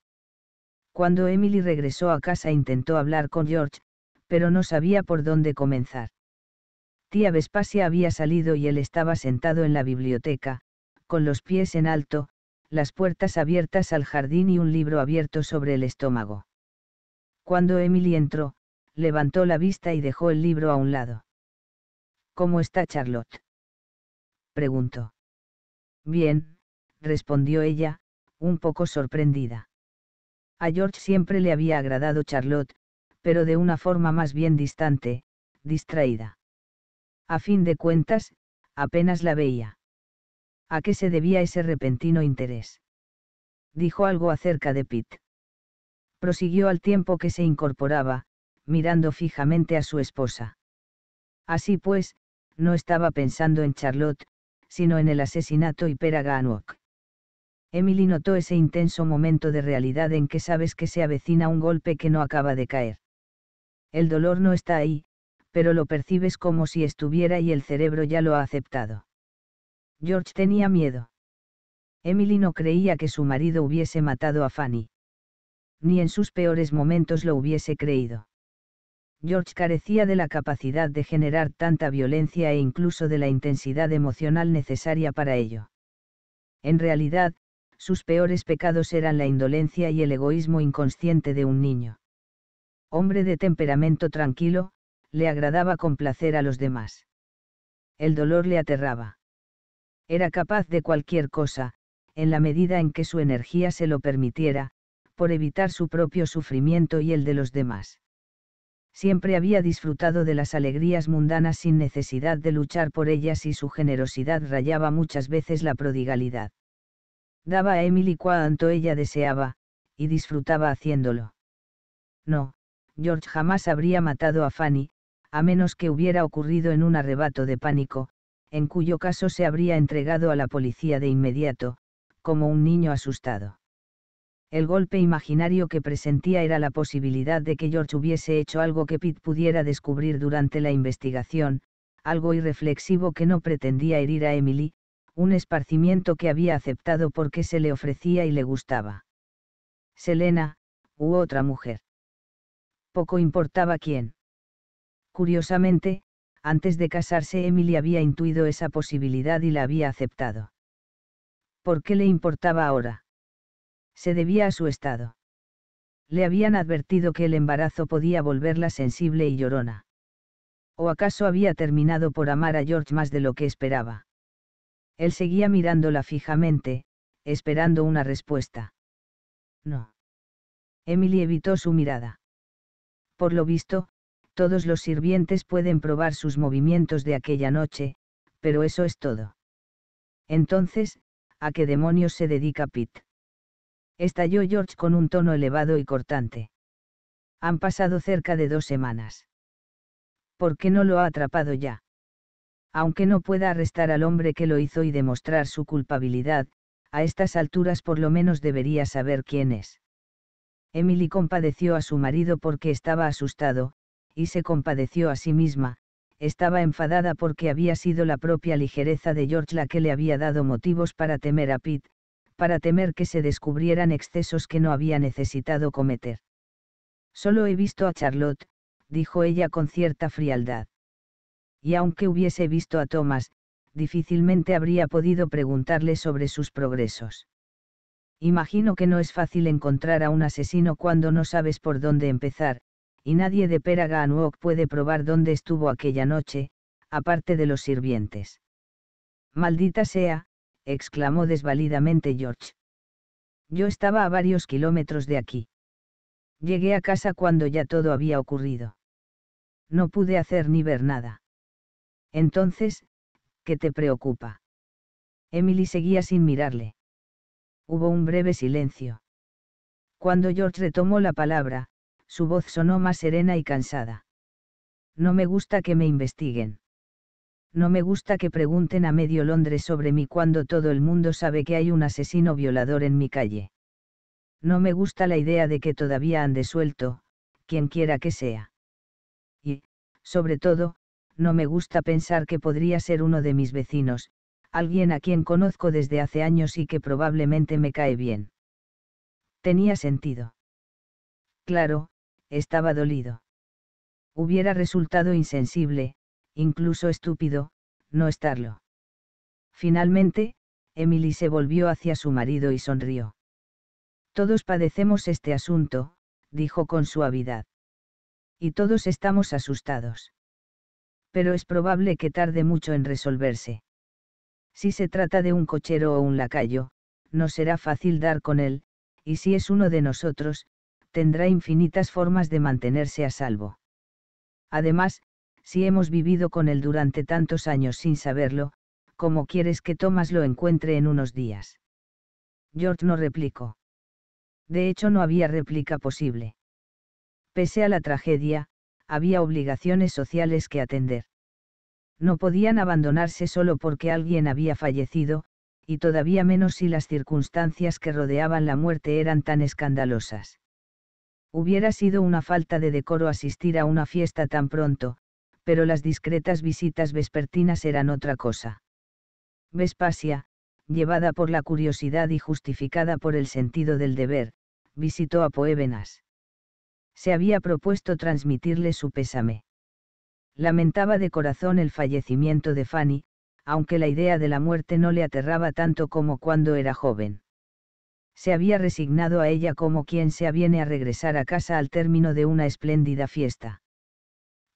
Cuando Emily regresó a casa intentó hablar con George, pero no sabía por dónde comenzar. Tía Vespasia había salido y él estaba sentado en la biblioteca, con los pies en alto, las puertas abiertas al jardín y un libro abierto sobre el estómago. Cuando Emily entró, levantó la vista y dejó el libro a un lado. ¿Cómo está Charlotte? preguntó. Bien, respondió ella, un poco sorprendida. A George siempre le había agradado Charlotte, pero de una forma más bien distante, distraída. A fin de cuentas, apenas la veía. ¿A qué se debía ese repentino interés? Dijo algo acerca de Pitt. Prosiguió al tiempo que se incorporaba, mirando fijamente a su esposa. Así pues, no estaba pensando en Charlotte, sino en el asesinato y Pera Emily notó ese intenso momento de realidad en que sabes que se avecina un golpe que no acaba de caer. El dolor no está ahí, pero lo percibes como si estuviera y el cerebro ya lo ha aceptado. George tenía miedo. Emily no creía que su marido hubiese matado a Fanny. Ni en sus peores momentos lo hubiese creído. George carecía de la capacidad de generar tanta violencia e incluso de la intensidad emocional necesaria para ello. En realidad, sus peores pecados eran la indolencia y el egoísmo inconsciente de un niño. Hombre de temperamento tranquilo, le agradaba complacer a los demás. El dolor le aterraba. Era capaz de cualquier cosa, en la medida en que su energía se lo permitiera, por evitar su propio sufrimiento y el de los demás. Siempre había disfrutado de las alegrías mundanas sin necesidad de luchar por ellas y su generosidad rayaba muchas veces la prodigalidad. Daba a Emily cuanto ella deseaba, y disfrutaba haciéndolo. No, George jamás habría matado a Fanny, a menos que hubiera ocurrido en un arrebato de pánico, en cuyo caso se habría entregado a la policía de inmediato, como un niño asustado. El golpe imaginario que presentía era la posibilidad de que George hubiese hecho algo que Pitt pudiera descubrir durante la investigación, algo irreflexivo que no pretendía herir a Emily, un esparcimiento que había aceptado porque se le ofrecía y le gustaba. Selena, u otra mujer. Poco importaba quién. Curiosamente, antes de casarse Emily había intuido esa posibilidad y la había aceptado. ¿Por qué le importaba ahora? Se debía a su estado. Le habían advertido que el embarazo podía volverla sensible y llorona. ¿O acaso había terminado por amar a George más de lo que esperaba? Él seguía mirándola fijamente, esperando una respuesta. No. Emily evitó su mirada. Por lo visto, todos los sirvientes pueden probar sus movimientos de aquella noche, pero eso es todo. Entonces, ¿a qué demonios se dedica Pitt? Estalló George con un tono elevado y cortante. Han pasado cerca de dos semanas. ¿Por qué no lo ha atrapado ya? Aunque no pueda arrestar al hombre que lo hizo y demostrar su culpabilidad, a estas alturas por lo menos debería saber quién es. Emily compadeció a su marido porque estaba asustado, y se compadeció a sí misma, estaba enfadada porque había sido la propia ligereza de George la que le había dado motivos para temer a Pete, para temer que se descubrieran excesos que no había necesitado cometer. Solo he visto a Charlotte, dijo ella con cierta frialdad. Y aunque hubiese visto a Thomas, difícilmente habría podido preguntarle sobre sus progresos. Imagino que no es fácil encontrar a un asesino cuando no sabes por dónde empezar, y nadie de Peraganuok puede probar dónde estuvo aquella noche, aparte de los sirvientes. Maldita sea, exclamó desvalidamente George. Yo estaba a varios kilómetros de aquí. Llegué a casa cuando ya todo había ocurrido. No pude hacer ni ver nada. Entonces, ¿qué te preocupa? Emily seguía sin mirarle. Hubo un breve silencio. Cuando George retomó la palabra, su voz sonó más serena y cansada. No me gusta que me investiguen. No me gusta que pregunten a medio Londres sobre mí cuando todo el mundo sabe que hay un asesino violador en mi calle. No me gusta la idea de que todavía han desuelto, quien quiera que sea. Y, sobre todo, no me gusta pensar que podría ser uno de mis vecinos, alguien a quien conozco desde hace años y que probablemente me cae bien. Tenía sentido. Claro, estaba dolido. Hubiera resultado insensible, incluso estúpido, no estarlo. Finalmente, Emily se volvió hacia su marido y sonrió. Todos padecemos este asunto, dijo con suavidad. Y todos estamos asustados. Pero es probable que tarde mucho en resolverse. Si se trata de un cochero o un lacayo, no será fácil dar con él, y si es uno de nosotros, tendrá infinitas formas de mantenerse a salvo. Además, si hemos vivido con él durante tantos años sin saberlo, ¿cómo quieres que Thomas lo encuentre en unos días? George no replicó. De hecho, no había réplica posible. Pese a la tragedia, había obligaciones sociales que atender. No podían abandonarse solo porque alguien había fallecido, y todavía menos si las circunstancias que rodeaban la muerte eran tan escandalosas. Hubiera sido una falta de decoro asistir a una fiesta tan pronto, pero las discretas visitas vespertinas eran otra cosa. Vespasia, llevada por la curiosidad y justificada por el sentido del deber, visitó a Poévenas. Se había propuesto transmitirle su pésame. Lamentaba de corazón el fallecimiento de Fanny, aunque la idea de la muerte no le aterraba tanto como cuando era joven se había resignado a ella como quien se aviene a regresar a casa al término de una espléndida fiesta.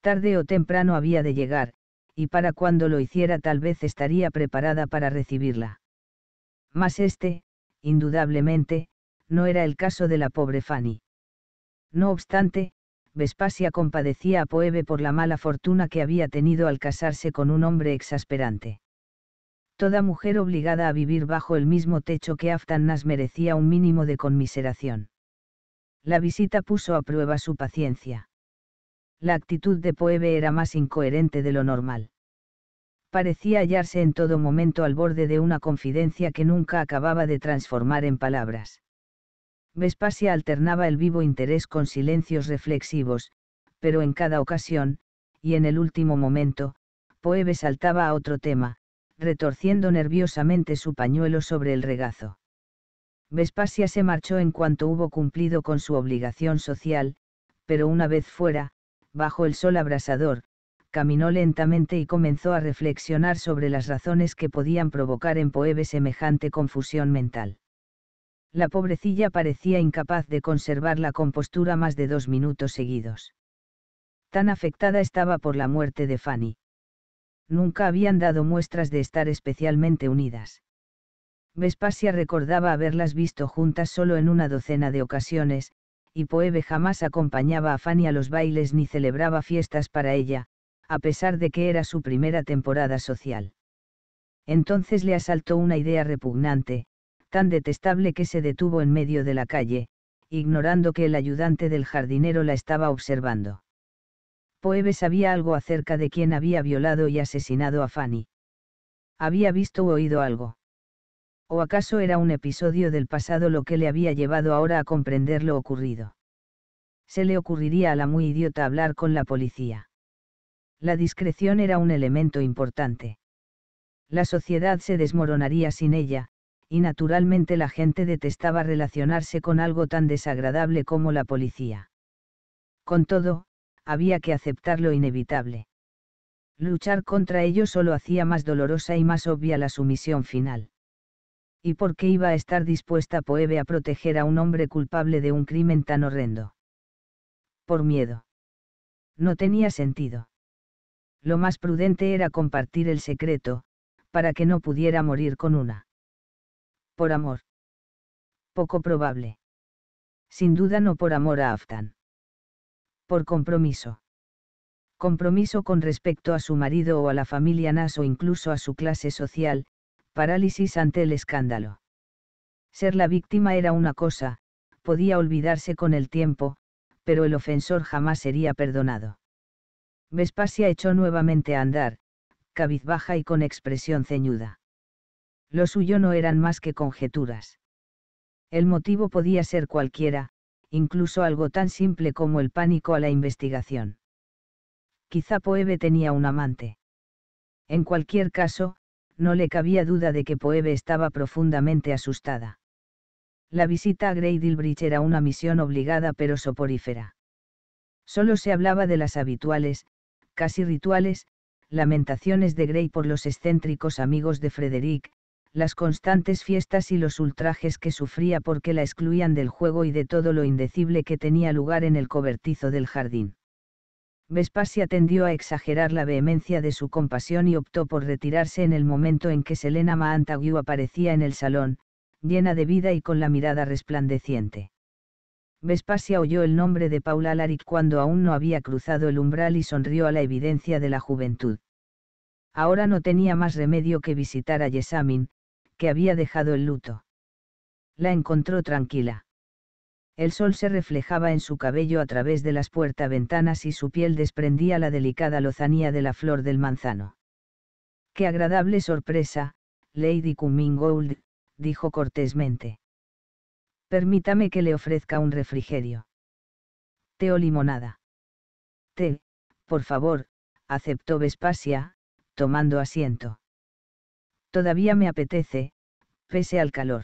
Tarde o temprano había de llegar, y para cuando lo hiciera tal vez estaría preparada para recibirla. Mas este, indudablemente, no era el caso de la pobre Fanny. No obstante, Vespasia compadecía a Poebe por la mala fortuna que había tenido al casarse con un hombre exasperante toda mujer obligada a vivir bajo el mismo techo que Aftanas merecía un mínimo de conmiseración. La visita puso a prueba su paciencia. La actitud de Poebe era más incoherente de lo normal. Parecía hallarse en todo momento al borde de una confidencia que nunca acababa de transformar en palabras. Vespasia alternaba el vivo interés con silencios reflexivos, pero en cada ocasión, y en el último momento, Poebe saltaba a otro tema, retorciendo nerviosamente su pañuelo sobre el regazo. Vespasia se marchó en cuanto hubo cumplido con su obligación social, pero una vez fuera, bajo el sol abrasador, caminó lentamente y comenzó a reflexionar sobre las razones que podían provocar en Poebe semejante confusión mental. La pobrecilla parecía incapaz de conservar la compostura más de dos minutos seguidos. Tan afectada estaba por la muerte de Fanny nunca habían dado muestras de estar especialmente unidas. Vespasia recordaba haberlas visto juntas solo en una docena de ocasiones, y Poebe jamás acompañaba a Fanny a los bailes ni celebraba fiestas para ella, a pesar de que era su primera temporada social. Entonces le asaltó una idea repugnante, tan detestable que se detuvo en medio de la calle, ignorando que el ayudante del jardinero la estaba observando. Poebe sabía algo acerca de quién había violado y asesinado a Fanny. Había visto o oído algo. ¿O acaso era un episodio del pasado lo que le había llevado ahora a comprender lo ocurrido? Se le ocurriría a la muy idiota hablar con la policía. La discreción era un elemento importante. La sociedad se desmoronaría sin ella, y naturalmente la gente detestaba relacionarse con algo tan desagradable como la policía. Con todo, había que aceptar lo inevitable. Luchar contra ello solo hacía más dolorosa y más obvia la sumisión final. ¿Y por qué iba a estar dispuesta Poebe a proteger a un hombre culpable de un crimen tan horrendo? Por miedo. No tenía sentido. Lo más prudente era compartir el secreto, para que no pudiera morir con una. Por amor. Poco probable. Sin duda no por amor a Aftan por compromiso. Compromiso con respecto a su marido o a la familia Nas o incluso a su clase social, parálisis ante el escándalo. Ser la víctima era una cosa, podía olvidarse con el tiempo, pero el ofensor jamás sería perdonado. Vespasia echó nuevamente a andar, cabizbaja y con expresión ceñuda. Lo suyo no eran más que conjeturas. El motivo podía ser cualquiera, incluso algo tan simple como el pánico a la investigación. Quizá Poebe tenía un amante. En cualquier caso, no le cabía duda de que Poebe estaba profundamente asustada. La visita a Grey Dilbridge era una misión obligada pero soporífera. Solo se hablaba de las habituales, casi rituales, lamentaciones de Grey por los excéntricos amigos de Frederick, las constantes fiestas y los ultrajes que sufría porque la excluían del juego y de todo lo indecible que tenía lugar en el cobertizo del jardín. Vespasia tendió a exagerar la vehemencia de su compasión y optó por retirarse en el momento en que Selena maantagui aparecía en el salón, llena de vida y con la mirada resplandeciente. Vespasia oyó el nombre de Paula Alaric cuando aún no había cruzado el umbral y sonrió a la evidencia de la juventud. Ahora no tenía más remedio que visitar a Yesamin, que había dejado el luto. La encontró tranquila. El sol se reflejaba en su cabello a través de las puertas ventanas y su piel desprendía la delicada lozanía de la flor del manzano. ¡Qué agradable sorpresa, Lady Cummingold! dijo cortésmente. Permítame que le ofrezca un refrigerio. Té o limonada. Te, por favor, aceptó Vespasia, tomando asiento. Todavía me apetece, pese al calor.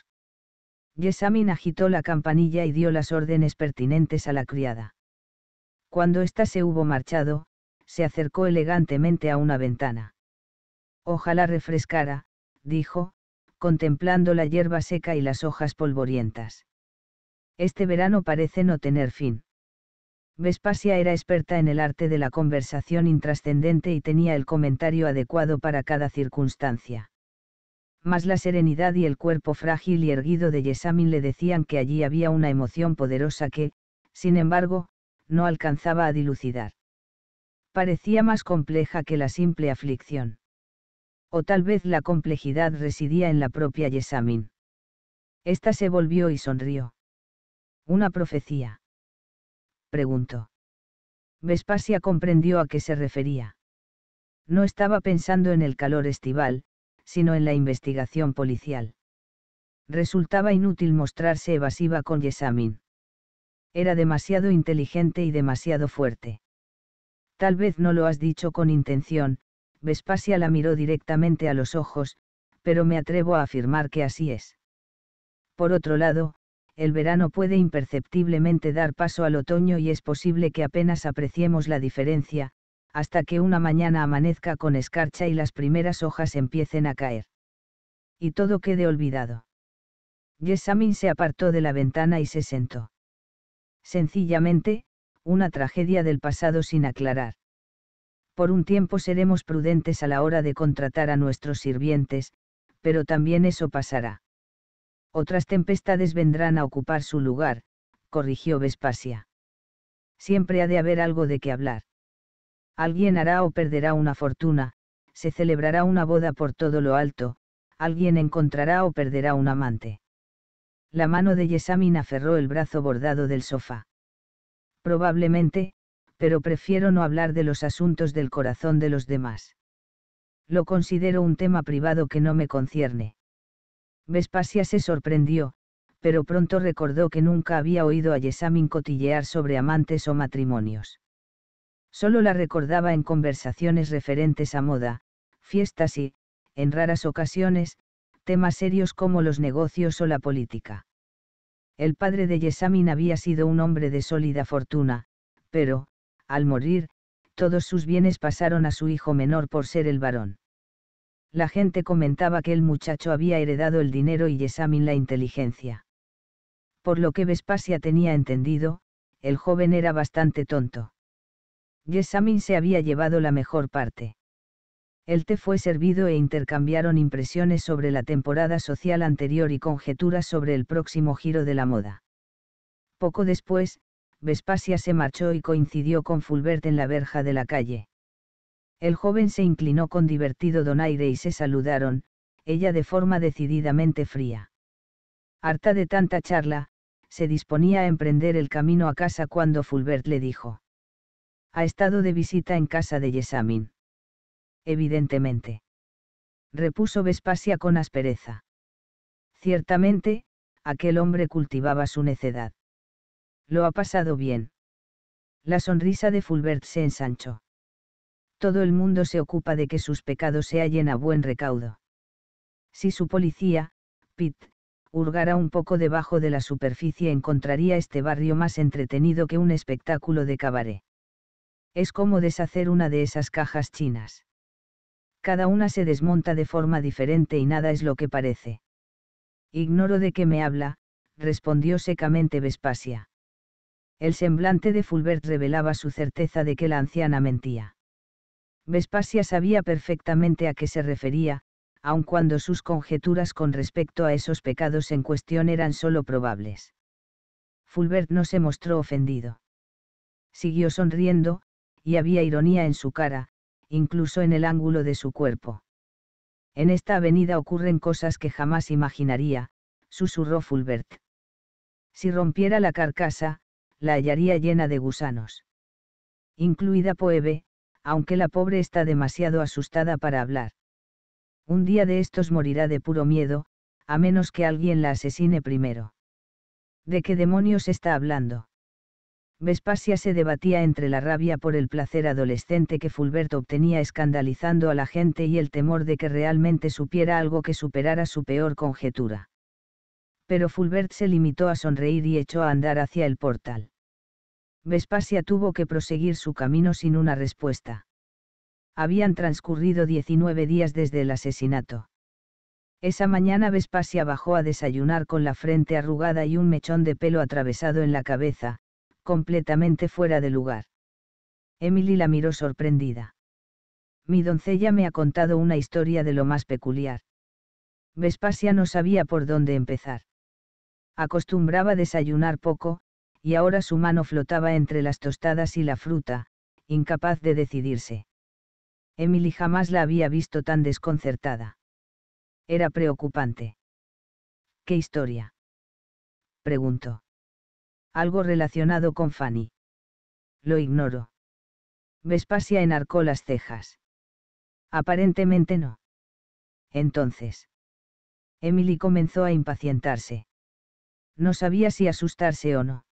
Yesamin agitó la campanilla y dio las órdenes pertinentes a la criada. Cuando ésta se hubo marchado, se acercó elegantemente a una ventana. Ojalá refrescara, dijo, contemplando la hierba seca y las hojas polvorientas. Este verano parece no tener fin. Vespasia era experta en el arte de la conversación intrascendente y tenía el comentario adecuado para cada circunstancia mas la serenidad y el cuerpo frágil y erguido de Yesamin le decían que allí había una emoción poderosa que, sin embargo, no alcanzaba a dilucidar. Parecía más compleja que la simple aflicción. O tal vez la complejidad residía en la propia Yesamin. Esta se volvió y sonrió. ¿Una profecía? Preguntó. Vespasia comprendió a qué se refería. No estaba pensando en el calor estival, sino en la investigación policial. Resultaba inútil mostrarse evasiva con Yesamin. Era demasiado inteligente y demasiado fuerte. Tal vez no lo has dicho con intención, Vespasia la miró directamente a los ojos, pero me atrevo a afirmar que así es. Por otro lado, el verano puede imperceptiblemente dar paso al otoño y es posible que apenas apreciemos la diferencia, hasta que una mañana amanezca con escarcha y las primeras hojas empiecen a caer. Y todo quede olvidado. Yesamin se apartó de la ventana y se sentó. Sencillamente, una tragedia del pasado sin aclarar. Por un tiempo seremos prudentes a la hora de contratar a nuestros sirvientes, pero también eso pasará. Otras tempestades vendrán a ocupar su lugar, corrigió Vespasia. Siempre ha de haber algo de qué hablar. Alguien hará o perderá una fortuna, se celebrará una boda por todo lo alto, alguien encontrará o perderá un amante. La mano de Yesamin aferró el brazo bordado del sofá. Probablemente, pero prefiero no hablar de los asuntos del corazón de los demás. Lo considero un tema privado que no me concierne. Vespasia se sorprendió, pero pronto recordó que nunca había oído a Yesamin cotillear sobre amantes o matrimonios. Solo la recordaba en conversaciones referentes a moda, fiestas y, en raras ocasiones, temas serios como los negocios o la política. El padre de Yesamin había sido un hombre de sólida fortuna, pero, al morir, todos sus bienes pasaron a su hijo menor por ser el varón. La gente comentaba que el muchacho había heredado el dinero y Yesamin la inteligencia. Por lo que Vespasia tenía entendido, el joven era bastante tonto. Yesamin se había llevado la mejor parte. El té fue servido e intercambiaron impresiones sobre la temporada social anterior y conjeturas sobre el próximo giro de la moda. Poco después, Vespasia se marchó y coincidió con Fulbert en la verja de la calle. El joven se inclinó con divertido donaire y se saludaron, ella de forma decididamente fría. Harta de tanta charla, se disponía a emprender el camino a casa cuando Fulbert le dijo ha estado de visita en casa de Yesamin. Evidentemente. Repuso Vespasia con aspereza. Ciertamente, aquel hombre cultivaba su necedad. Lo ha pasado bien. La sonrisa de Fulbert se ensanchó. Todo el mundo se ocupa de que sus pecados se hallen a buen recaudo. Si su policía, Pitt, hurgara un poco debajo de la superficie encontraría este barrio más entretenido que un espectáculo de cabaret. Es como deshacer una de esas cajas chinas. Cada una se desmonta de forma diferente y nada es lo que parece. Ignoro de qué me habla, respondió secamente Vespasia. El semblante de Fulbert revelaba su certeza de que la anciana mentía. Vespasia sabía perfectamente a qué se refería, aun cuando sus conjeturas con respecto a esos pecados en cuestión eran solo probables. Fulbert no se mostró ofendido. Siguió sonriendo, y había ironía en su cara, incluso en el ángulo de su cuerpo. En esta avenida ocurren cosas que jamás imaginaría, susurró Fulbert. Si rompiera la carcasa, la hallaría llena de gusanos. Incluida Poebe, aunque la pobre está demasiado asustada para hablar. Un día de estos morirá de puro miedo, a menos que alguien la asesine primero. ¿De qué demonios está hablando? Vespasia se debatía entre la rabia por el placer adolescente que Fulbert obtenía escandalizando a la gente y el temor de que realmente supiera algo que superara su peor conjetura. Pero Fulbert se limitó a sonreír y echó a andar hacia el portal. Vespasia tuvo que proseguir su camino sin una respuesta. Habían transcurrido 19 días desde el asesinato. Esa mañana Vespasia bajó a desayunar con la frente arrugada y un mechón de pelo atravesado en la cabeza, completamente fuera de lugar. Emily la miró sorprendida. Mi doncella me ha contado una historia de lo más peculiar. Vespasia no sabía por dónde empezar. Acostumbraba desayunar poco, y ahora su mano flotaba entre las tostadas y la fruta, incapaz de decidirse. Emily jamás la había visto tan desconcertada. Era preocupante. ¿Qué historia? preguntó algo relacionado con Fanny. Lo ignoro. Vespasia enarcó las cejas. Aparentemente no. Entonces. Emily comenzó a impacientarse. No sabía si asustarse o no.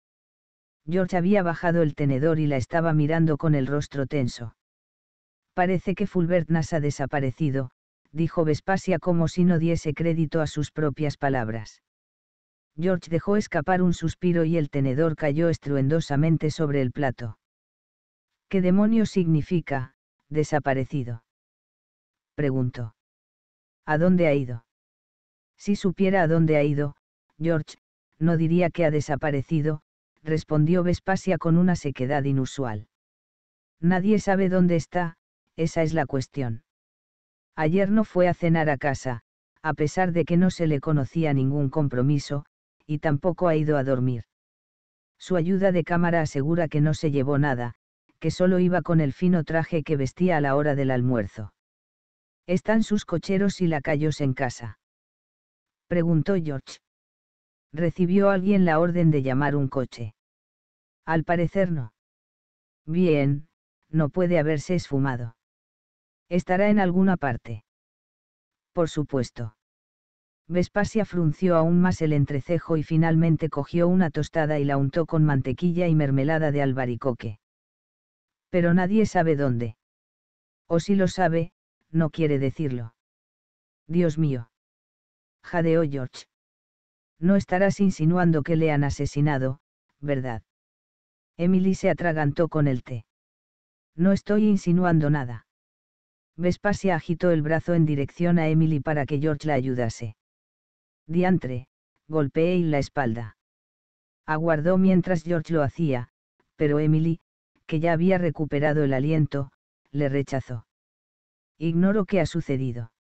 George había bajado el tenedor y la estaba mirando con el rostro tenso. Parece que Fulbert Nas ha desaparecido, dijo Vespasia como si no diese crédito a sus propias palabras. George dejó escapar un suspiro y el tenedor cayó estruendosamente sobre el plato. ¿Qué demonio significa, desaparecido? preguntó. ¿A dónde ha ido? Si supiera a dónde ha ido, George, no diría que ha desaparecido, respondió Vespasia con una sequedad inusual. Nadie sabe dónde está, esa es la cuestión. Ayer no fue a cenar a casa, a pesar de que no se le conocía ningún compromiso, y tampoco ha ido a dormir. Su ayuda de cámara asegura que no se llevó nada, que solo iba con el fino traje que vestía a la hora del almuerzo. ¿Están sus cocheros y lacayos en casa? Preguntó George. ¿Recibió alguien la orden de llamar un coche? Al parecer no. Bien, no puede haberse esfumado. Estará en alguna parte. Por supuesto. Vespasia frunció aún más el entrecejo y finalmente cogió una tostada y la untó con mantequilla y mermelada de albaricoque. Pero nadie sabe dónde. O si lo sabe, no quiere decirlo. Dios mío. Jadeó George. No estarás insinuando que le han asesinado, ¿verdad? Emily se atragantó con el té. No estoy insinuando nada. Vespasia agitó el brazo en dirección a Emily para que George la ayudase. Diantre, golpeé en la espalda. Aguardó mientras George lo hacía, pero Emily, que ya había recuperado el aliento, le rechazó. Ignoro qué ha sucedido.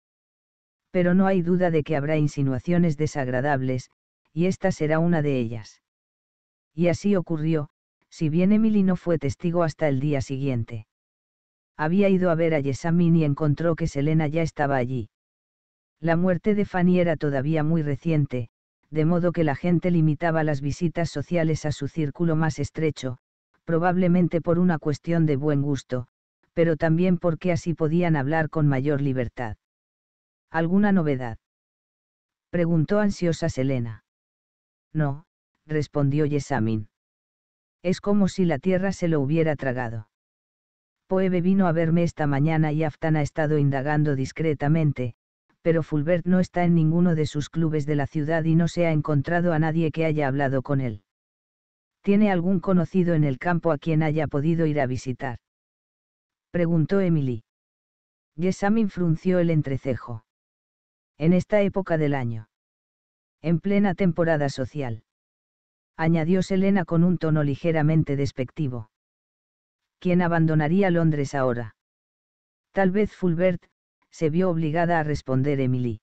Pero no hay duda de que habrá insinuaciones desagradables, y esta será una de ellas. Y así ocurrió, si bien Emily no fue testigo hasta el día siguiente. Había ido a ver a Yesamin y encontró que Selena ya estaba allí. La muerte de Fanny era todavía muy reciente, de modo que la gente limitaba las visitas sociales a su círculo más estrecho, probablemente por una cuestión de buen gusto, pero también porque así podían hablar con mayor libertad. ¿Alguna novedad? preguntó ansiosa Selena. No, respondió Yesamin. Es como si la tierra se lo hubiera tragado. Poebe vino a verme esta mañana y Aftan ha estado indagando discretamente, pero Fulbert no está en ninguno de sus clubes de la ciudad y no se ha encontrado a nadie que haya hablado con él. ¿Tiene algún conocido en el campo a quien haya podido ir a visitar? Preguntó Emily. Jessamine frunció el entrecejo. En esta época del año. En plena temporada social. Añadió Selena con un tono ligeramente despectivo. ¿Quién abandonaría Londres ahora? Tal vez Fulbert, se vio obligada a responder Emily.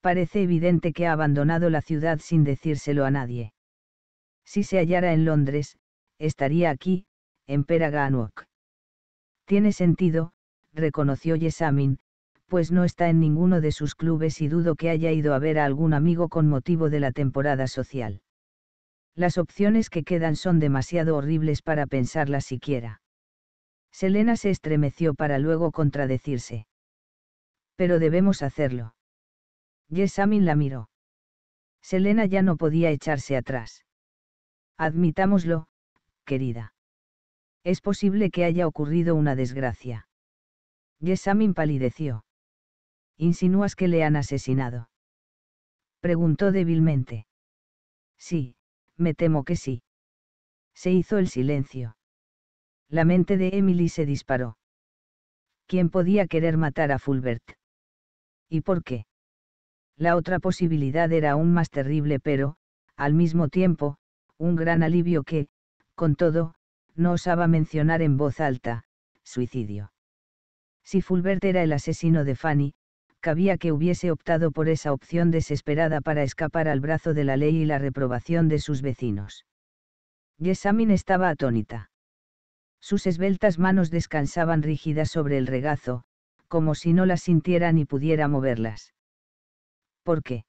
Parece evidente que ha abandonado la ciudad sin decírselo a nadie. Si se hallara en Londres, estaría aquí, en Peraganwok. Tiene sentido, reconoció Yesamin, pues no está en ninguno de sus clubes y dudo que haya ido a ver a algún amigo con motivo de la temporada social. Las opciones que quedan son demasiado horribles para pensarlas siquiera. Selena se estremeció para luego contradecirse pero debemos hacerlo. Yesamin la miró. Selena ya no podía echarse atrás. Admitámoslo, querida. Es posible que haya ocurrido una desgracia. Yesamin palideció. ¿Insinúas que le han asesinado? Preguntó débilmente. Sí, me temo que sí. Se hizo el silencio. La mente de Emily se disparó. ¿Quién podía querer matar a Fulbert? ¿Y por qué? La otra posibilidad era aún más terrible, pero, al mismo tiempo, un gran alivio que, con todo, no osaba mencionar en voz alta, suicidio. Si Fulbert era el asesino de Fanny, cabía que hubiese optado por esa opción desesperada para escapar al brazo de la ley y la reprobación de sus vecinos. Jessamine estaba atónita. Sus esbeltas manos descansaban rígidas sobre el regazo, como si no las sintiera ni pudiera moverlas. ¿Por qué?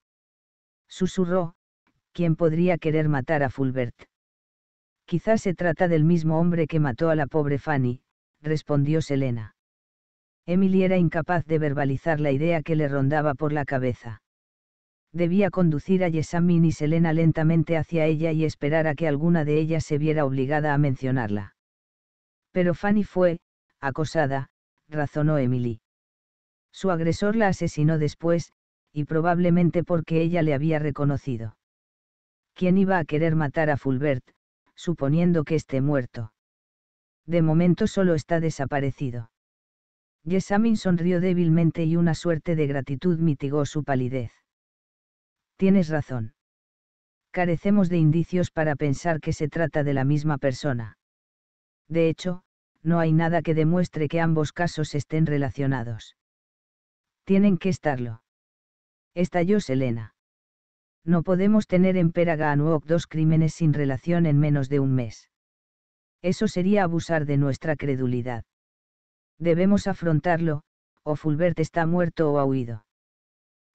Susurró, ¿quién podría querer matar a Fulbert? Quizás se trata del mismo hombre que mató a la pobre Fanny, respondió Selena. Emily era incapaz de verbalizar la idea que le rondaba por la cabeza. Debía conducir a Yesamine y Selena lentamente hacia ella y esperar a que alguna de ellas se viera obligada a mencionarla. Pero Fanny fue, acosada, razonó Emily. Su agresor la asesinó después, y probablemente porque ella le había reconocido. ¿Quién iba a querer matar a Fulbert, suponiendo que esté muerto? De momento solo está desaparecido. Jessamine sonrió débilmente y una suerte de gratitud mitigó su palidez. Tienes razón. Carecemos de indicios para pensar que se trata de la misma persona. De hecho, no hay nada que demuestre que ambos casos estén relacionados. Tienen que estarlo. Estalló Selena. No podemos tener en Peraganwok dos crímenes sin relación en menos de un mes. Eso sería abusar de nuestra credulidad. Debemos afrontarlo, o Fulbert está muerto o ha huido.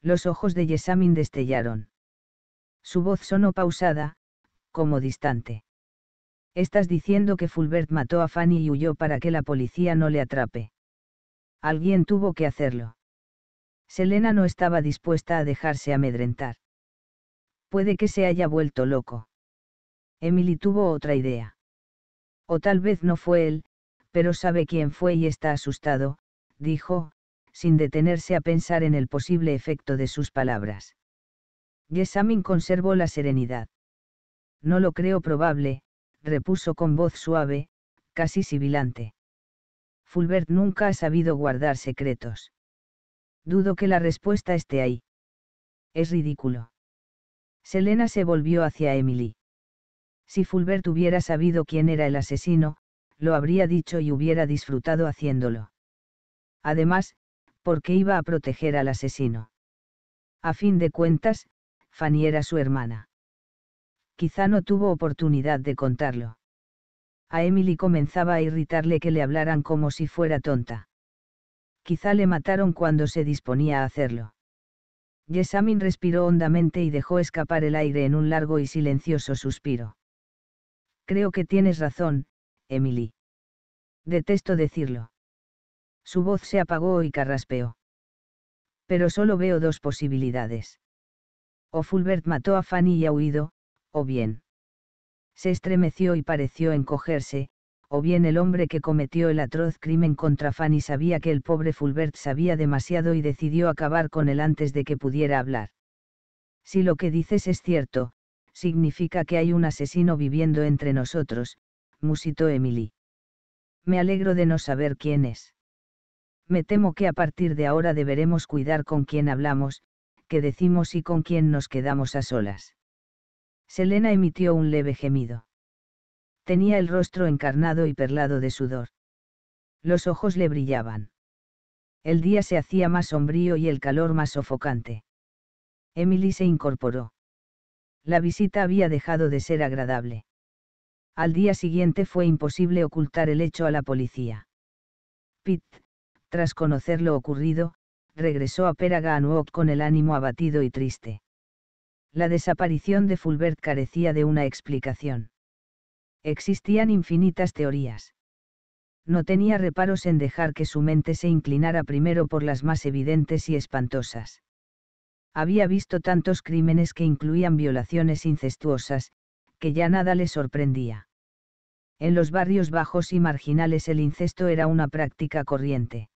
Los ojos de Yesamin destellaron. Su voz sonó pausada, como distante. Estás diciendo que Fulbert mató a Fanny y huyó para que la policía no le atrape. Alguien tuvo que hacerlo. Selena no estaba dispuesta a dejarse amedrentar. Puede que se haya vuelto loco. Emily tuvo otra idea. O tal vez no fue él, pero sabe quién fue y está asustado, dijo, sin detenerse a pensar en el posible efecto de sus palabras. Yesamin conservó la serenidad. No lo creo probable, repuso con voz suave, casi sibilante. Fulbert nunca ha sabido guardar secretos. Dudo que la respuesta esté ahí. Es ridículo. Selena se volvió hacia Emily. Si Fulbert hubiera sabido quién era el asesino, lo habría dicho y hubiera disfrutado haciéndolo. Además, ¿por qué iba a proteger al asesino? A fin de cuentas, Fanny era su hermana. Quizá no tuvo oportunidad de contarlo. A Emily comenzaba a irritarle que le hablaran como si fuera tonta. Quizá le mataron cuando se disponía a hacerlo. Yesamin respiró hondamente y dejó escapar el aire en un largo y silencioso suspiro. Creo que tienes razón, Emily. Detesto decirlo. Su voz se apagó y carraspeó. Pero solo veo dos posibilidades. O Fulbert mató a Fanny y ha huido, o bien. Se estremeció y pareció encogerse, o bien el hombre que cometió el atroz crimen contra Fanny sabía que el pobre Fulbert sabía demasiado y decidió acabar con él antes de que pudiera hablar. Si lo que dices es cierto, significa que hay un asesino viviendo entre nosotros, musitó Emily. Me alegro de no saber quién es. Me temo que a partir de ahora deberemos cuidar con quién hablamos, qué decimos y con quién nos quedamos a solas. Selena emitió un leve gemido tenía el rostro encarnado y perlado de sudor. Los ojos le brillaban. El día se hacía más sombrío y el calor más sofocante. Emily se incorporó. La visita había dejado de ser agradable. Al día siguiente fue imposible ocultar el hecho a la policía. Pitt, tras conocer lo ocurrido, regresó a Peraganwok con el ánimo abatido y triste. La desaparición de Fulbert carecía de una explicación. Existían infinitas teorías. No tenía reparos en dejar que su mente se inclinara primero por las más evidentes y espantosas. Había visto tantos crímenes que incluían violaciones incestuosas, que ya nada le sorprendía. En los barrios bajos y marginales el incesto era una práctica corriente.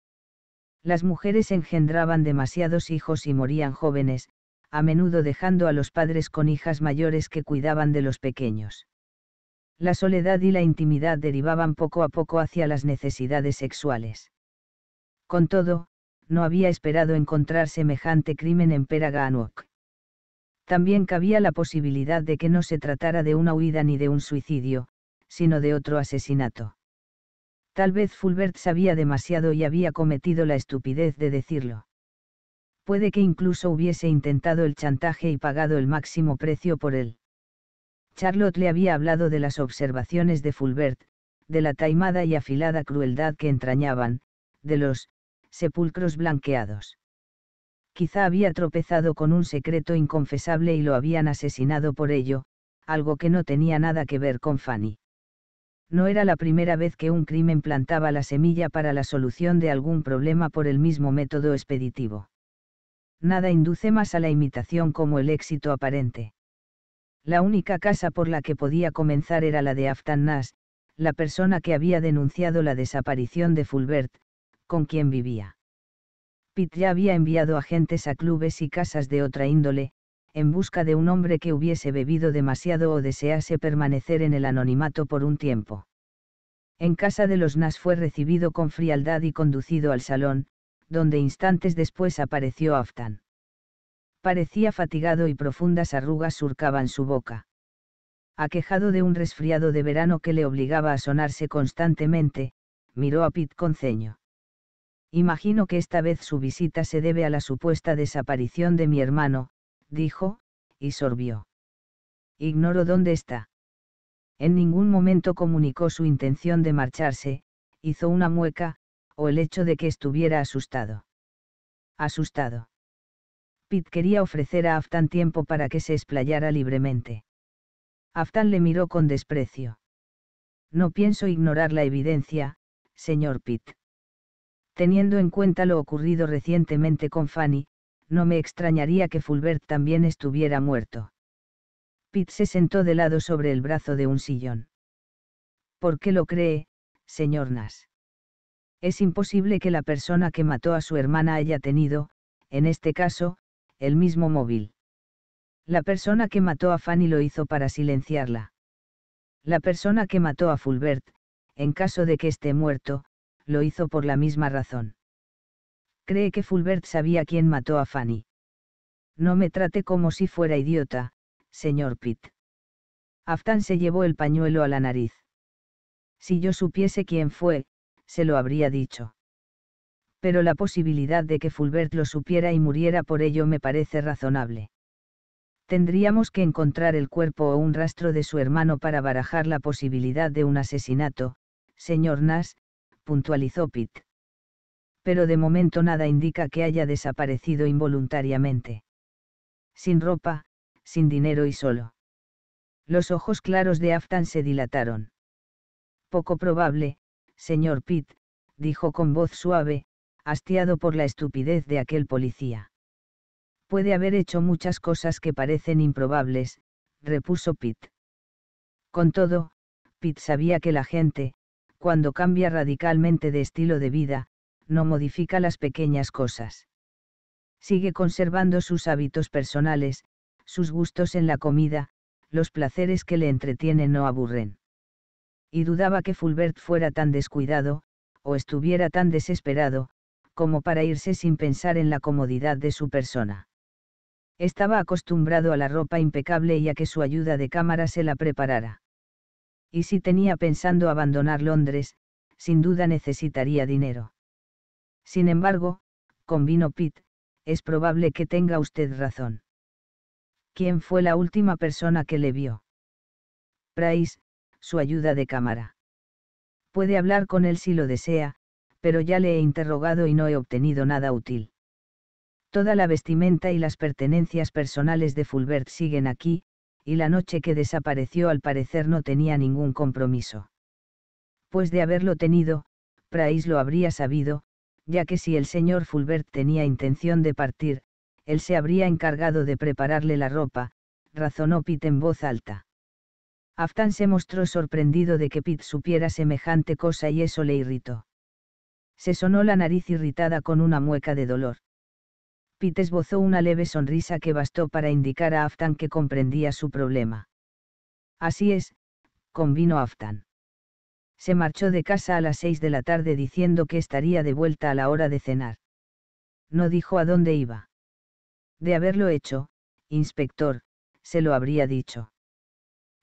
Las mujeres engendraban demasiados hijos y morían jóvenes, a menudo dejando a los padres con hijas mayores que cuidaban de los pequeños la soledad y la intimidad derivaban poco a poco hacia las necesidades sexuales. Con todo, no había esperado encontrar semejante crimen en Peraganwok. También cabía la posibilidad de que no se tratara de una huida ni de un suicidio, sino de otro asesinato. Tal vez Fulbert sabía demasiado y había cometido la estupidez de decirlo. Puede que incluso hubiese intentado el chantaje y pagado el máximo precio por él. Charlotte le había hablado de las observaciones de Fulbert, de la taimada y afilada crueldad que entrañaban, de los sepulcros blanqueados. Quizá había tropezado con un secreto inconfesable y lo habían asesinado por ello, algo que no tenía nada que ver con Fanny. No era la primera vez que un crimen plantaba la semilla para la solución de algún problema por el mismo método expeditivo. Nada induce más a la imitación como el éxito aparente. La única casa por la que podía comenzar era la de Aftan Nas, la persona que había denunciado la desaparición de Fulbert, con quien vivía. Pitt ya había enviado agentes a clubes y casas de otra índole, en busca de un hombre que hubiese bebido demasiado o desease permanecer en el anonimato por un tiempo. En casa de los Nas fue recibido con frialdad y conducido al salón, donde instantes después apareció Aftan parecía fatigado y profundas arrugas surcaban su boca. Aquejado de un resfriado de verano que le obligaba a sonarse constantemente, miró a Pitt con ceño. Imagino que esta vez su visita se debe a la supuesta desaparición de mi hermano, dijo, y sorbió. Ignoro dónde está. En ningún momento comunicó su intención de marcharse, hizo una mueca, o el hecho de que estuviera asustado. Asustado. Pitt quería ofrecer a Aftan tiempo para que se explayara libremente. Aftan le miró con desprecio. No pienso ignorar la evidencia, señor Pitt. Teniendo en cuenta lo ocurrido recientemente con Fanny, no me extrañaría que Fulbert también estuviera muerto. Pitt se sentó de lado sobre el brazo de un sillón. ¿Por qué lo cree, señor Nas? Es imposible que la persona que mató a su hermana haya tenido, en este caso, el mismo móvil. La persona que mató a Fanny lo hizo para silenciarla. La persona que mató a Fulbert, en caso de que esté muerto, lo hizo por la misma razón. Cree que Fulbert sabía quién mató a Fanny. No me trate como si fuera idiota, señor Pitt. Aftan se llevó el pañuelo a la nariz. Si yo supiese quién fue, se lo habría dicho pero la posibilidad de que Fulbert lo supiera y muriera por ello me parece razonable. Tendríamos que encontrar el cuerpo o un rastro de su hermano para barajar la posibilidad de un asesinato, señor Nash, puntualizó Pitt. Pero de momento nada indica que haya desaparecido involuntariamente. Sin ropa, sin dinero y solo. Los ojos claros de Aftan se dilataron. Poco probable, señor Pitt, dijo con voz suave, hastiado por la estupidez de aquel policía. Puede haber hecho muchas cosas que parecen improbables, repuso Pitt. Con todo, Pitt sabía que la gente, cuando cambia radicalmente de estilo de vida, no modifica las pequeñas cosas. Sigue conservando sus hábitos personales, sus gustos en la comida, los placeres que le entretienen no aburren. Y dudaba que Fulbert fuera tan descuidado, o estuviera tan desesperado, como para irse sin pensar en la comodidad de su persona. Estaba acostumbrado a la ropa impecable y a que su ayuda de cámara se la preparara. Y si tenía pensando abandonar Londres, sin duda necesitaría dinero. Sin embargo, convino Pitt, es probable que tenga usted razón. ¿Quién fue la última persona que le vio? Price, su ayuda de cámara. Puede hablar con él si lo desea, pero ya le he interrogado y no he obtenido nada útil. Toda la vestimenta y las pertenencias personales de Fulbert siguen aquí, y la noche que desapareció al parecer no tenía ningún compromiso. Pues de haberlo tenido, Price lo habría sabido, ya que si el señor Fulbert tenía intención de partir, él se habría encargado de prepararle la ropa, razonó Pitt en voz alta. Aftan se mostró sorprendido de que Pitt supiera semejante cosa y eso le irritó. Se sonó la nariz irritada con una mueca de dolor. Pete esbozó una leve sonrisa que bastó para indicar a Aftan que comprendía su problema. Así es, convino Aftan. Se marchó de casa a las seis de la tarde diciendo que estaría de vuelta a la hora de cenar. No dijo a dónde iba. De haberlo hecho, inspector, se lo habría dicho.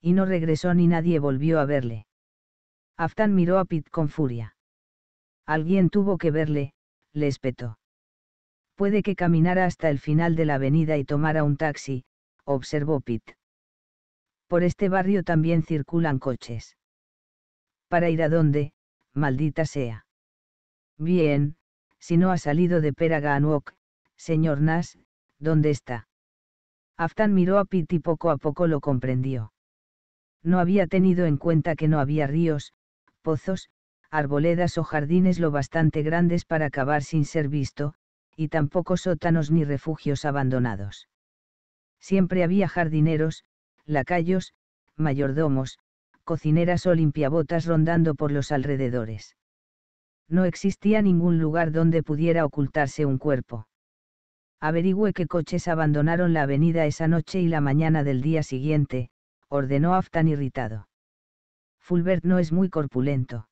Y no regresó ni nadie volvió a verle. Aftan miró a Pitt con furia. Alguien tuvo que verle, le espetó. Puede que caminara hasta el final de la avenida y tomara un taxi, observó Pitt. Por este barrio también circulan coches. ¿Para ir a dónde, maldita sea? Bien, si no ha salido de Peraganwok, señor Nash, ¿dónde está? Aftan miró a Pitt y poco a poco lo comprendió. No había tenido en cuenta que no había ríos, pozos, arboledas o jardines lo bastante grandes para acabar sin ser visto, y tampoco sótanos ni refugios abandonados. Siempre había jardineros, lacayos, mayordomos, cocineras o limpiabotas rondando por los alrededores. No existía ningún lugar donde pudiera ocultarse un cuerpo. Averigüe qué coches abandonaron la avenida esa noche y la mañana del día siguiente, ordenó Aftan irritado. Fulbert no es muy corpulento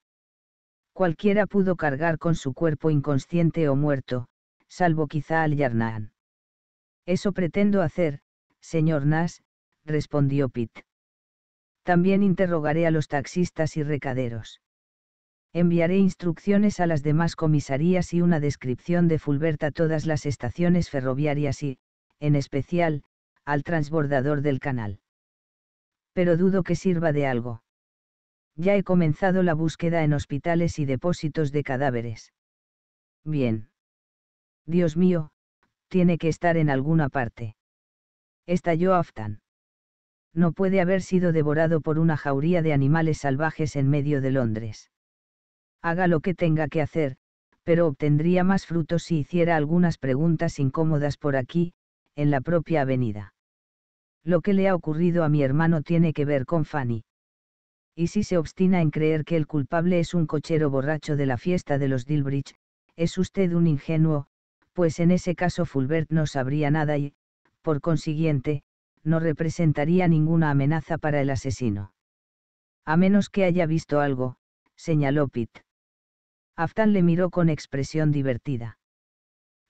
cualquiera pudo cargar con su cuerpo inconsciente o muerto, salvo quizá al Yarnaan. Eso pretendo hacer, señor Nas, respondió Pitt. También interrogaré a los taxistas y recaderos. Enviaré instrucciones a las demás comisarías y una descripción de Fulbert a todas las estaciones ferroviarias y, en especial, al transbordador del canal. Pero dudo que sirva de algo. Ya he comenzado la búsqueda en hospitales y depósitos de cadáveres. Bien. Dios mío, tiene que estar en alguna parte. Estalló Aftan. No puede haber sido devorado por una jauría de animales salvajes en medio de Londres. Haga lo que tenga que hacer, pero obtendría más frutos si hiciera algunas preguntas incómodas por aquí, en la propia avenida. Lo que le ha ocurrido a mi hermano tiene que ver con Fanny y si se obstina en creer que el culpable es un cochero borracho de la fiesta de los Dilbridge, es usted un ingenuo, pues en ese caso Fulbert no sabría nada y, por consiguiente, no representaría ninguna amenaza para el asesino. A menos que haya visto algo, señaló Pitt. Aftan le miró con expresión divertida.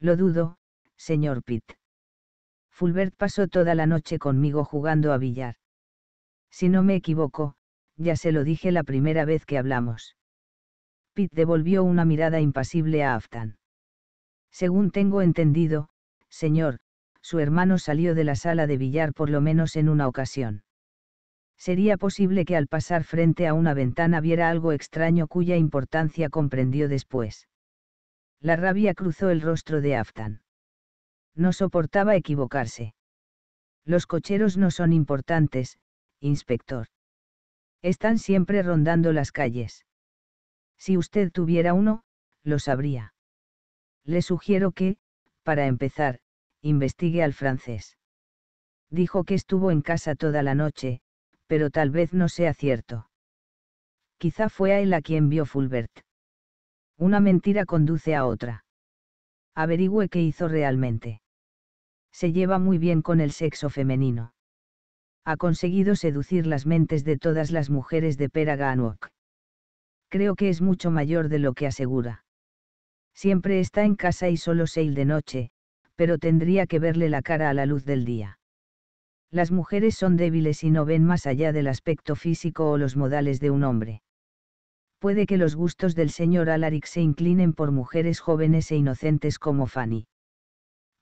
Lo dudo, señor Pitt. Fulbert pasó toda la noche conmigo jugando a billar. Si no me equivoco, ya se lo dije la primera vez que hablamos. Pitt devolvió una mirada impasible a Aftan. Según tengo entendido, señor, su hermano salió de la sala de billar por lo menos en una ocasión. Sería posible que al pasar frente a una ventana viera algo extraño cuya importancia comprendió después. La rabia cruzó el rostro de Aftan. No soportaba equivocarse. Los cocheros no son importantes, inspector. Están siempre rondando las calles. Si usted tuviera uno, lo sabría. Le sugiero que, para empezar, investigue al francés. Dijo que estuvo en casa toda la noche, pero tal vez no sea cierto. Quizá fue a él a quien vio Fulbert. Una mentira conduce a otra. Averigüe qué hizo realmente. Se lleva muy bien con el sexo femenino ha conseguido seducir las mentes de todas las mujeres de Peraganwok. Creo que es mucho mayor de lo que asegura. Siempre está en casa y solo sale de noche, pero tendría que verle la cara a la luz del día. Las mujeres son débiles y no ven más allá del aspecto físico o los modales de un hombre. Puede que los gustos del señor Alaric se inclinen por mujeres jóvenes e inocentes como Fanny.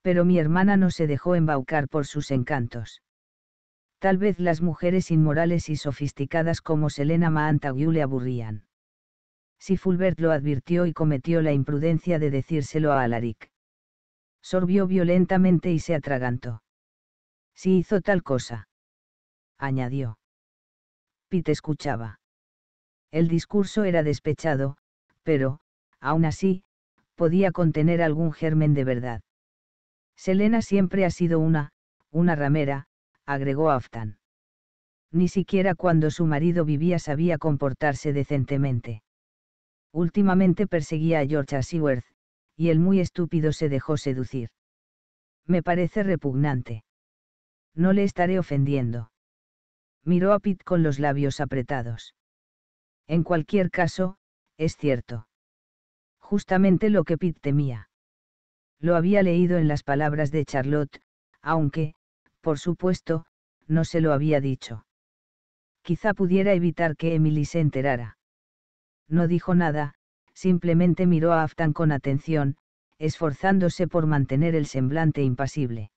Pero mi hermana no se dejó embaucar por sus encantos Tal vez las mujeres inmorales y sofisticadas como Selena y le aburrían. Si Fulbert lo advirtió y cometió la imprudencia de decírselo a Alaric. Sorbió violentamente y se atragantó. Si hizo tal cosa. Añadió. Pete escuchaba. El discurso era despechado, pero, aún así, podía contener algún germen de verdad. Selena siempre ha sido una, una ramera, agregó Aftan. Ni siquiera cuando su marido vivía sabía comportarse decentemente. Últimamente perseguía a George Ashworth, y el muy estúpido se dejó seducir. Me parece repugnante. No le estaré ofendiendo. Miró a Pitt con los labios apretados. En cualquier caso, es cierto. Justamente lo que Pitt temía. Lo había leído en las palabras de Charlotte, aunque, por supuesto, no se lo había dicho. Quizá pudiera evitar que Emily se enterara. No dijo nada, simplemente miró a Aftan con atención, esforzándose por mantener el semblante impasible.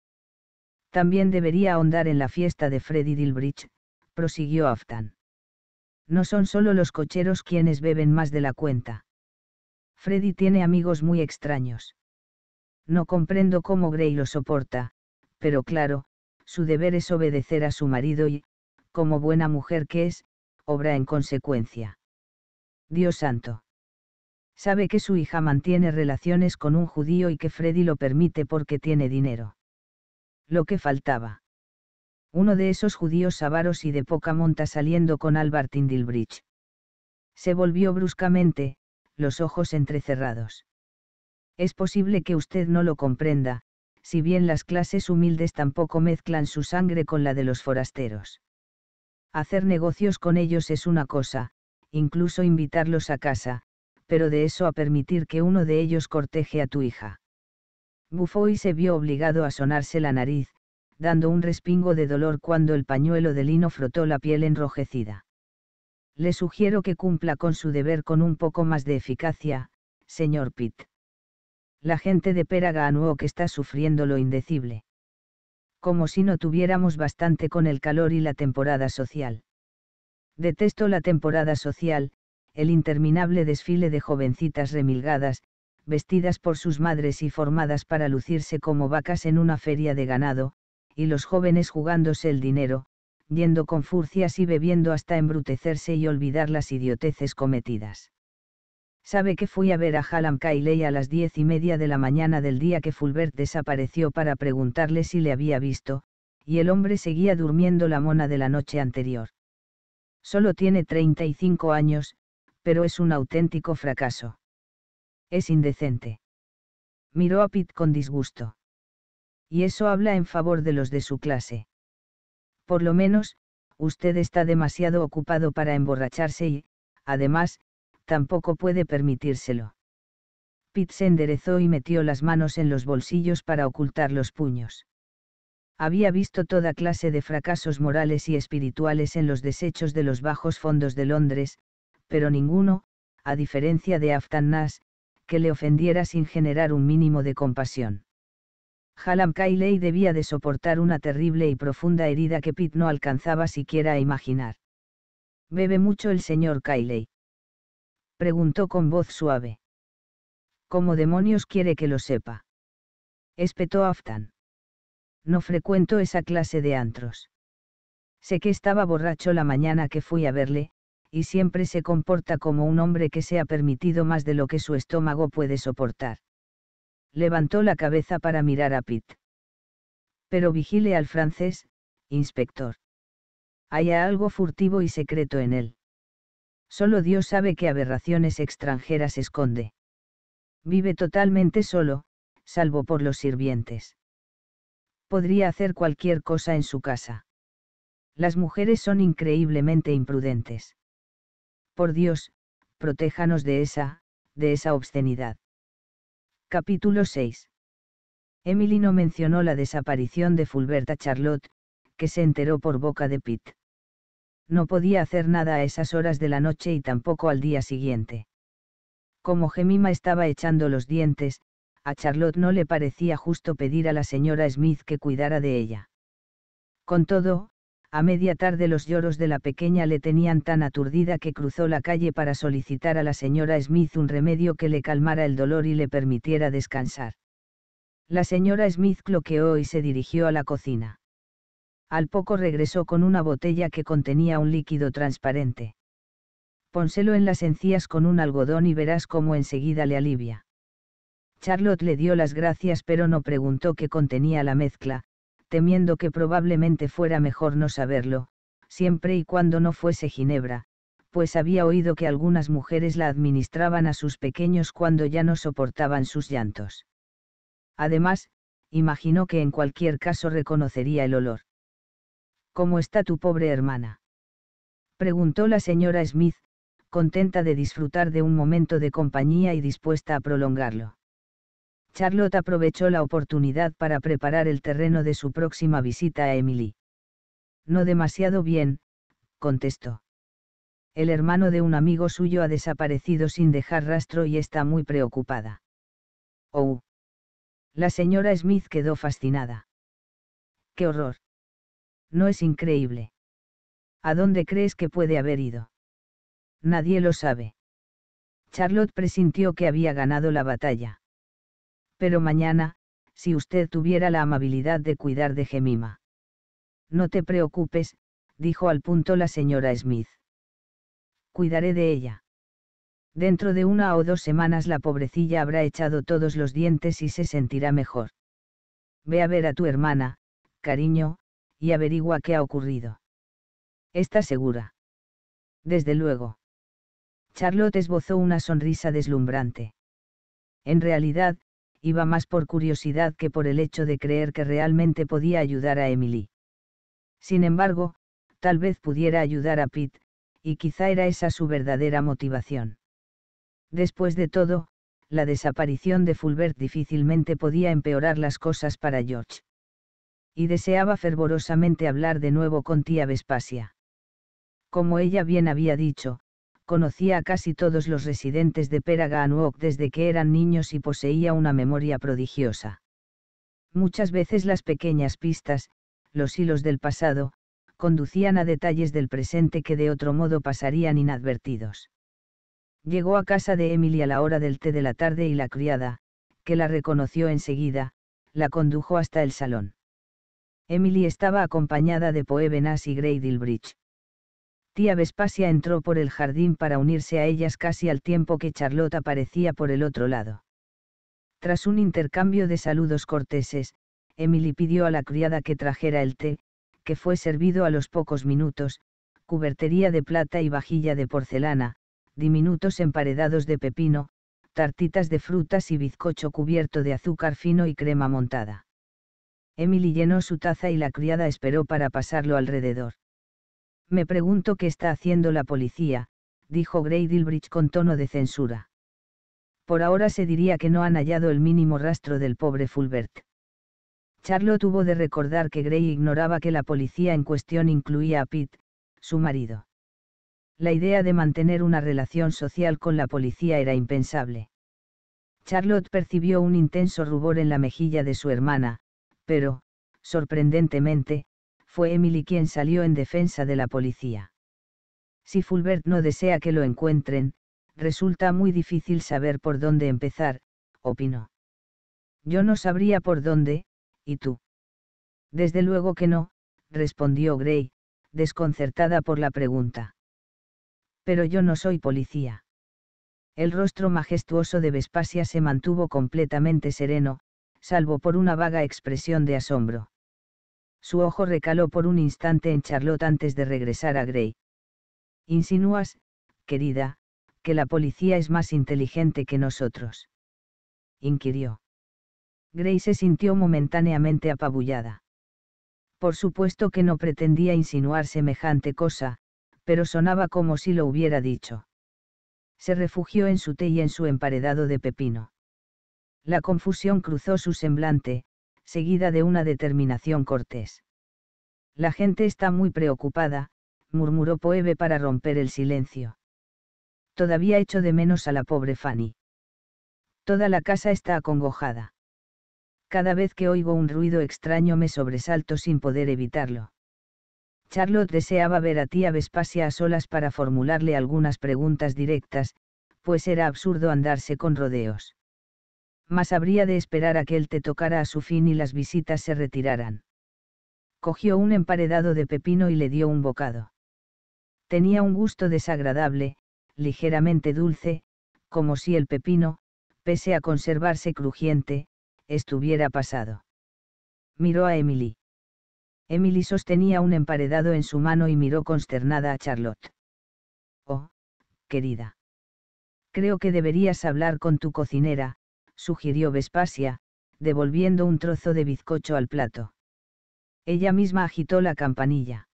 También debería ahondar en la fiesta de Freddy Dilbridge, prosiguió Aftan. No son solo los cocheros quienes beben más de la cuenta. Freddy tiene amigos muy extraños. No comprendo cómo Gray lo soporta, pero claro, su deber es obedecer a su marido y, como buena mujer que es, obra en consecuencia. Dios santo. Sabe que su hija mantiene relaciones con un judío y que Freddy lo permite porque tiene dinero. Lo que faltaba. Uno de esos judíos avaros y de poca monta saliendo con Albert Indilbridge. Se volvió bruscamente, los ojos entrecerrados. Es posible que usted no lo comprenda, si bien las clases humildes tampoco mezclan su sangre con la de los forasteros. Hacer negocios con ellos es una cosa, incluso invitarlos a casa, pero de eso a permitir que uno de ellos corteje a tu hija. Buffoy se vio obligado a sonarse la nariz, dando un respingo de dolor cuando el pañuelo de lino frotó la piel enrojecida. Le sugiero que cumpla con su deber con un poco más de eficacia, señor Pitt la gente de Péraga que está sufriendo lo indecible. Como si no tuviéramos bastante con el calor y la temporada social. Detesto la temporada social, el interminable desfile de jovencitas remilgadas, vestidas por sus madres y formadas para lucirse como vacas en una feria de ganado, y los jóvenes jugándose el dinero, yendo con furcias y bebiendo hasta embrutecerse y olvidar las idioteces cometidas sabe que fui a ver a Hallam Kiley a las diez y media de la mañana del día que Fulbert desapareció para preguntarle si le había visto, y el hombre seguía durmiendo la mona de la noche anterior. Solo tiene 35 años, pero es un auténtico fracaso. Es indecente. Miró a Pitt con disgusto. Y eso habla en favor de los de su clase. Por lo menos, usted está demasiado ocupado para emborracharse y, además, tampoco puede permitírselo. Pitt se enderezó y metió las manos en los bolsillos para ocultar los puños. Había visto toda clase de fracasos morales y espirituales en los desechos de los bajos fondos de Londres, pero ninguno, a diferencia de Aftan que le ofendiera sin generar un mínimo de compasión. Halam Kiley debía de soportar una terrible y profunda herida que Pitt no alcanzaba siquiera a imaginar. Bebe mucho el señor Cayley preguntó con voz suave. ¿Cómo demonios quiere que lo sepa? Espetó Aftan. No frecuento esa clase de antros. Sé que estaba borracho la mañana que fui a verle, y siempre se comporta como un hombre que se ha permitido más de lo que su estómago puede soportar. Levantó la cabeza para mirar a Pitt. Pero vigile al francés, inspector. Hay algo furtivo y secreto en él. Solo Dios sabe qué aberraciones extranjeras esconde. Vive totalmente solo, salvo por los sirvientes. Podría hacer cualquier cosa en su casa. Las mujeres son increíblemente imprudentes. Por Dios, protéjanos de esa, de esa obscenidad. Capítulo 6. Emily no mencionó la desaparición de Fulberta Charlotte, que se enteró por boca de Pitt no podía hacer nada a esas horas de la noche y tampoco al día siguiente. Como Gemima estaba echando los dientes, a Charlotte no le parecía justo pedir a la señora Smith que cuidara de ella. Con todo, a media tarde los lloros de la pequeña le tenían tan aturdida que cruzó la calle para solicitar a la señora Smith un remedio que le calmara el dolor y le permitiera descansar. La señora Smith cloqueó y se dirigió a la cocina al poco regresó con una botella que contenía un líquido transparente. Pónselo en las encías con un algodón y verás cómo enseguida le alivia. Charlotte le dio las gracias pero no preguntó qué contenía la mezcla, temiendo que probablemente fuera mejor no saberlo, siempre y cuando no fuese Ginebra, pues había oído que algunas mujeres la administraban a sus pequeños cuando ya no soportaban sus llantos. Además, imaginó que en cualquier caso reconocería el olor. ¿Cómo está tu pobre hermana? Preguntó la señora Smith, contenta de disfrutar de un momento de compañía y dispuesta a prolongarlo. Charlotte aprovechó la oportunidad para preparar el terreno de su próxima visita a Emily. No demasiado bien, contestó. El hermano de un amigo suyo ha desaparecido sin dejar rastro y está muy preocupada. Oh. La señora Smith quedó fascinada. ¡Qué horror! ¿No es increíble? ¿A dónde crees que puede haber ido? Nadie lo sabe. Charlotte presintió que había ganado la batalla. Pero mañana, si usted tuviera la amabilidad de cuidar de Gemima. No te preocupes, dijo al punto la señora Smith. Cuidaré de ella. Dentro de una o dos semanas la pobrecilla habrá echado todos los dientes y se sentirá mejor. Ve a ver a tu hermana, cariño, y averigua qué ha ocurrido. ¿Está segura? Desde luego. Charlotte esbozó una sonrisa deslumbrante. En realidad, iba más por curiosidad que por el hecho de creer que realmente podía ayudar a Emily. Sin embargo, tal vez pudiera ayudar a Pete, y quizá era esa su verdadera motivación. Después de todo, la desaparición de Fulbert difícilmente podía empeorar las cosas para George y deseaba fervorosamente hablar de nuevo con tía Vespasia. Como ella bien había dicho, conocía a casi todos los residentes de Nuoc desde que eran niños y poseía una memoria prodigiosa. Muchas veces las pequeñas pistas, los hilos del pasado, conducían a detalles del presente que de otro modo pasarían inadvertidos. Llegó a casa de Emily a la hora del té de la tarde y la criada, que la reconoció enseguida, la condujo hasta el salón. Emily estaba acompañada de poebenas y Grey Dilbridge. Tía Vespasia entró por el jardín para unirse a ellas casi al tiempo que Charlotte aparecía por el otro lado. Tras un intercambio de saludos corteses, Emily pidió a la criada que trajera el té, que fue servido a los pocos minutos, cubertería de plata y vajilla de porcelana, diminutos emparedados de pepino, tartitas de frutas y bizcocho cubierto de azúcar fino y crema montada. Emily llenó su taza y la criada esperó para pasarlo alrededor. Me pregunto qué está haciendo la policía, dijo Grey Dilbridge con tono de censura. Por ahora se diría que no han hallado el mínimo rastro del pobre Fulbert. Charlotte tuvo de recordar que Grey ignoraba que la policía en cuestión incluía a Pete, su marido. La idea de mantener una relación social con la policía era impensable. Charlotte percibió un intenso rubor en la mejilla de su hermana, pero, sorprendentemente, fue Emily quien salió en defensa de la policía. Si Fulbert no desea que lo encuentren, resulta muy difícil saber por dónde empezar, opinó. Yo no sabría por dónde, ¿y tú? Desde luego que no, respondió Gray, desconcertada por la pregunta. Pero yo no soy policía. El rostro majestuoso de Vespasia se mantuvo completamente sereno, salvo por una vaga expresión de asombro. Su ojo recaló por un instante en Charlotte antes de regresar a Grey. Insinúas, querida, que la policía es más inteligente que nosotros. Inquirió. Grey se sintió momentáneamente apabullada. Por supuesto que no pretendía insinuar semejante cosa, pero sonaba como si lo hubiera dicho. Se refugió en su té y en su emparedado de pepino. La confusión cruzó su semblante, seguida de una determinación cortés. La gente está muy preocupada, murmuró Poebe para romper el silencio. Todavía echo de menos a la pobre Fanny. Toda la casa está acongojada. Cada vez que oigo un ruido extraño me sobresalto sin poder evitarlo. Charlotte deseaba ver a tía Vespasia a solas para formularle algunas preguntas directas, pues era absurdo andarse con rodeos mas habría de esperar a que él te tocara a su fin y las visitas se retiraran. Cogió un emparedado de pepino y le dio un bocado. Tenía un gusto desagradable, ligeramente dulce, como si el pepino, pese a conservarse crujiente, estuviera pasado. Miró a Emily. Emily sostenía un emparedado en su mano y miró consternada a Charlotte. Oh, querida. Creo que deberías hablar con tu cocinera, sugirió Vespasia, devolviendo un trozo de bizcocho al plato. Ella misma agitó la campanilla.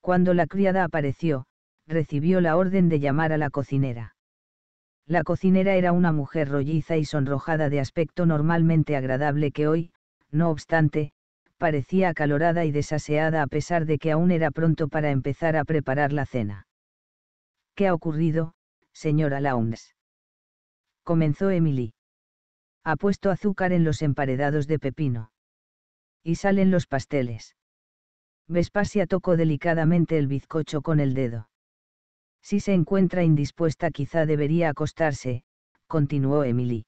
Cuando la criada apareció, recibió la orden de llamar a la cocinera. La cocinera era una mujer rolliza y sonrojada de aspecto normalmente agradable que hoy, no obstante, parecía acalorada y desaseada a pesar de que aún era pronto para empezar a preparar la cena. ¿Qué ha ocurrido, señora Lowndes? Comenzó Emily. Ha puesto azúcar en los emparedados de pepino. Y salen los pasteles. Vespasia tocó delicadamente el bizcocho con el dedo. Si se encuentra indispuesta quizá debería acostarse, continuó Emily.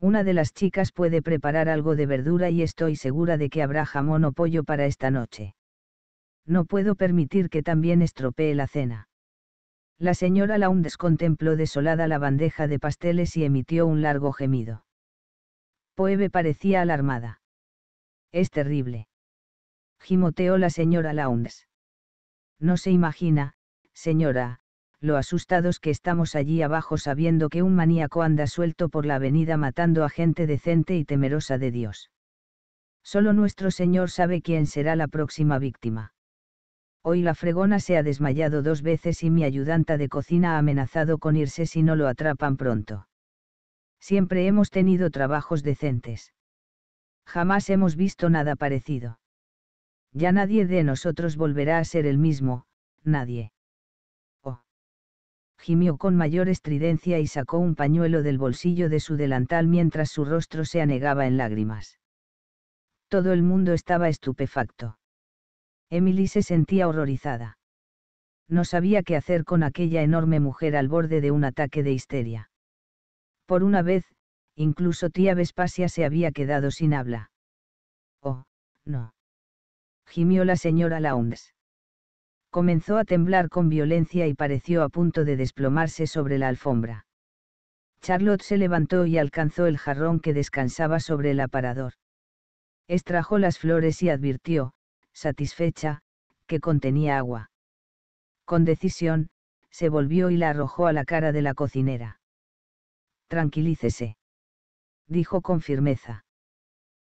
Una de las chicas puede preparar algo de verdura y estoy segura de que habrá jamón o pollo para esta noche. No puedo permitir que también estropee la cena. La señora Lowndes contempló desolada la bandeja de pasteles y emitió un largo gemido. Poebe parecía alarmada. Es terrible. Gimoteó la señora Lowndes. No se imagina, señora, lo asustados que estamos allí abajo sabiendo que un maníaco anda suelto por la avenida matando a gente decente y temerosa de Dios. Solo nuestro Señor sabe quién será la próxima víctima. Hoy la fregona se ha desmayado dos veces y mi ayudanta de cocina ha amenazado con irse si no lo atrapan pronto. Siempre hemos tenido trabajos decentes. Jamás hemos visto nada parecido. Ya nadie de nosotros volverá a ser el mismo, nadie. Oh. Gimió con mayor estridencia y sacó un pañuelo del bolsillo de su delantal mientras su rostro se anegaba en lágrimas. Todo el mundo estaba estupefacto. Emily se sentía horrorizada. No sabía qué hacer con aquella enorme mujer al borde de un ataque de histeria. Por una vez, incluso tía Vespasia se había quedado sin habla. Oh, no. Gimió la señora Lowndes. Comenzó a temblar con violencia y pareció a punto de desplomarse sobre la alfombra. Charlotte se levantó y alcanzó el jarrón que descansaba sobre el aparador. Extrajo las flores y advirtió, satisfecha, que contenía agua. Con decisión, se volvió y la arrojó a la cara de la cocinera. Tranquilícese. Dijo con firmeza.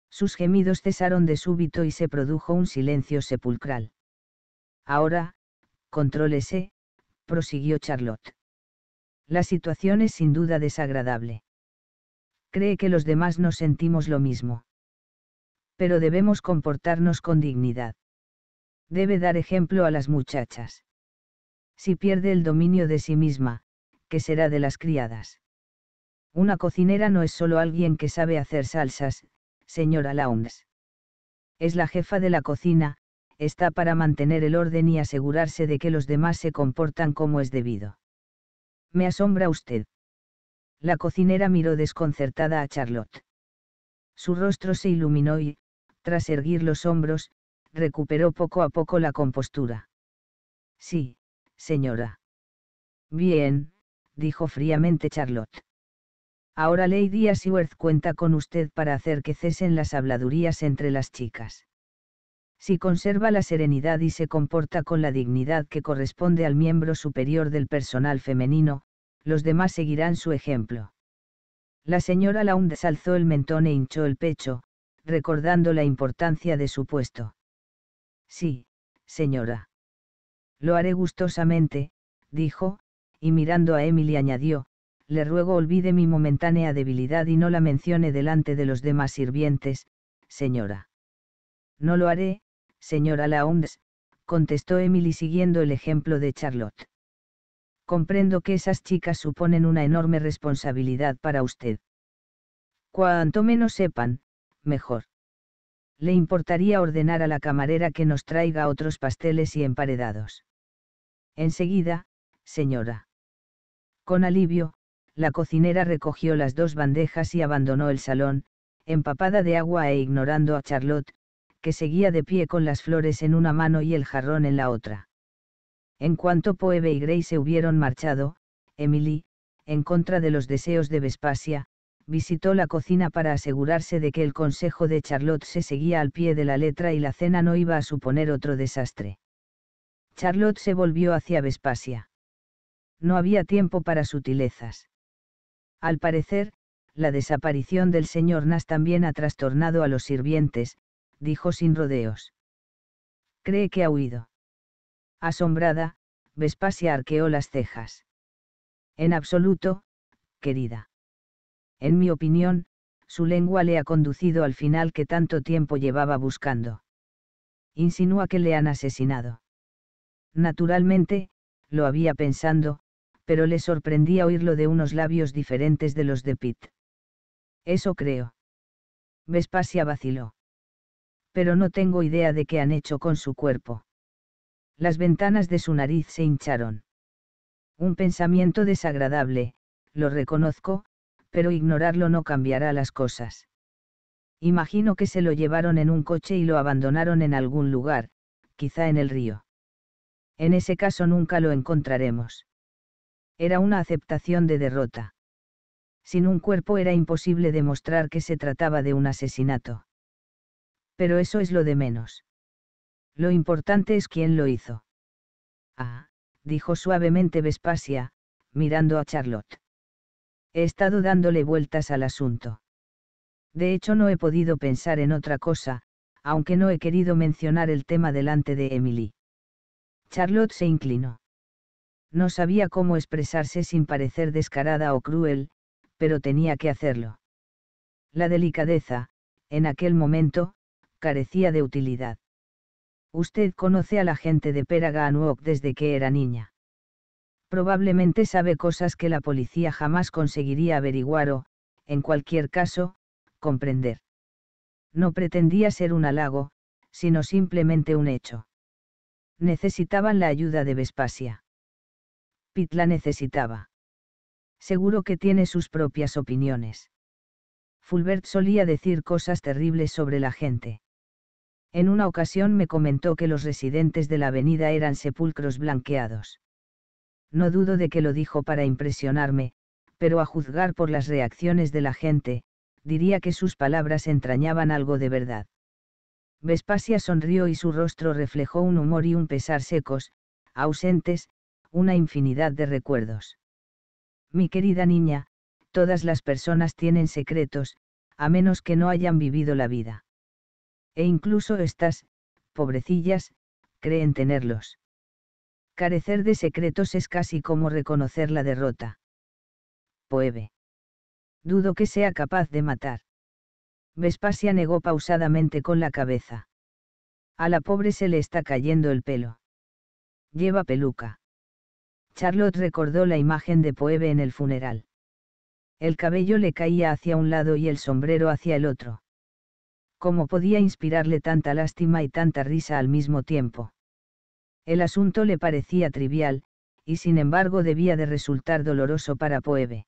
Sus gemidos cesaron de súbito y se produjo un silencio sepulcral. Ahora, contrólese, prosiguió Charlotte. La situación es sin duda desagradable. Cree que los demás no sentimos lo mismo. Pero debemos comportarnos con dignidad. Debe dar ejemplo a las muchachas. Si pierde el dominio de sí misma, ¿qué será de las criadas. Una cocinera no es solo alguien que sabe hacer salsas, señora Lowndes. Es la jefa de la cocina, está para mantener el orden y asegurarse de que los demás se comportan como es debido. Me asombra usted. La cocinera miró desconcertada a Charlotte. Su rostro se iluminó y, tras erguir los hombros, recuperó poco a poco la compostura. Sí, señora. Bien, dijo fríamente Charlotte. Ahora Lady Ashworth cuenta con usted para hacer que cesen las habladurías entre las chicas. Si conserva la serenidad y se comporta con la dignidad que corresponde al miembro superior del personal femenino, los demás seguirán su ejemplo. La señora Laund alzó el mentón e hinchó el pecho, recordando la importancia de su puesto. Sí, señora. Lo haré gustosamente, dijo, y mirando a Emily añadió, le ruego olvide mi momentánea debilidad y no la mencione delante de los demás sirvientes, señora. No lo haré, señora Lowndes, contestó Emily siguiendo el ejemplo de Charlotte. Comprendo que esas chicas suponen una enorme responsabilidad para usted. Cuanto menos sepan, mejor. Le importaría ordenar a la camarera que nos traiga otros pasteles y emparedados. Enseguida, señora. Con alivio, la cocinera recogió las dos bandejas y abandonó el salón, empapada de agua e ignorando a Charlotte, que seguía de pie con las flores en una mano y el jarrón en la otra. En cuanto Poebe y Grey se hubieron marchado, Emily, en contra de los deseos de Vespasia, visitó la cocina para asegurarse de que el consejo de Charlotte se seguía al pie de la letra y la cena no iba a suponer otro desastre. Charlotte se volvió hacia Vespasia. No había tiempo para sutilezas. Al parecer, la desaparición del señor Nas también ha trastornado a los sirvientes, dijo sin rodeos. Cree que ha huido. Asombrada, Vespasia arqueó las cejas. En absoluto, querida. En mi opinión, su lengua le ha conducido al final que tanto tiempo llevaba buscando. Insinúa que le han asesinado. Naturalmente, lo había pensando, pero le sorprendía oírlo de unos labios diferentes de los de Pitt. Eso creo. Vespasia vaciló. Pero no tengo idea de qué han hecho con su cuerpo. Las ventanas de su nariz se hincharon. Un pensamiento desagradable, lo reconozco, pero ignorarlo no cambiará las cosas. Imagino que se lo llevaron en un coche y lo abandonaron en algún lugar, quizá en el río. En ese caso nunca lo encontraremos era una aceptación de derrota. Sin un cuerpo era imposible demostrar que se trataba de un asesinato. Pero eso es lo de menos. Lo importante es quién lo hizo. Ah, dijo suavemente Vespasia, mirando a Charlotte. He estado dándole vueltas al asunto. De hecho no he podido pensar en otra cosa, aunque no he querido mencionar el tema delante de Emily. Charlotte se inclinó. No sabía cómo expresarse sin parecer descarada o cruel, pero tenía que hacerlo. La delicadeza, en aquel momento, carecía de utilidad. Usted conoce a la gente de Peraganuok desde que era niña. Probablemente sabe cosas que la policía jamás conseguiría averiguar o, en cualquier caso, comprender. No pretendía ser un halago, sino simplemente un hecho. Necesitaban la ayuda de Vespasia. Pitt la necesitaba. Seguro que tiene sus propias opiniones. Fulbert solía decir cosas terribles sobre la gente. En una ocasión me comentó que los residentes de la avenida eran sepulcros blanqueados. No dudo de que lo dijo para impresionarme, pero a juzgar por las reacciones de la gente, diría que sus palabras entrañaban algo de verdad. Vespasia sonrió y su rostro reflejó un humor y un pesar secos, ausentes, una infinidad de recuerdos. Mi querida niña, todas las personas tienen secretos, a menos que no hayan vivido la vida. E incluso estas, pobrecillas, creen tenerlos. Carecer de secretos es casi como reconocer la derrota. Poebe. Dudo que sea capaz de matar. Vespasia negó pausadamente con la cabeza. A la pobre se le está cayendo el pelo. Lleva peluca. Charlotte recordó la imagen de Poebe en el funeral. El cabello le caía hacia un lado y el sombrero hacia el otro. ¿Cómo podía inspirarle tanta lástima y tanta risa al mismo tiempo? El asunto le parecía trivial, y sin embargo debía de resultar doloroso para Poebe.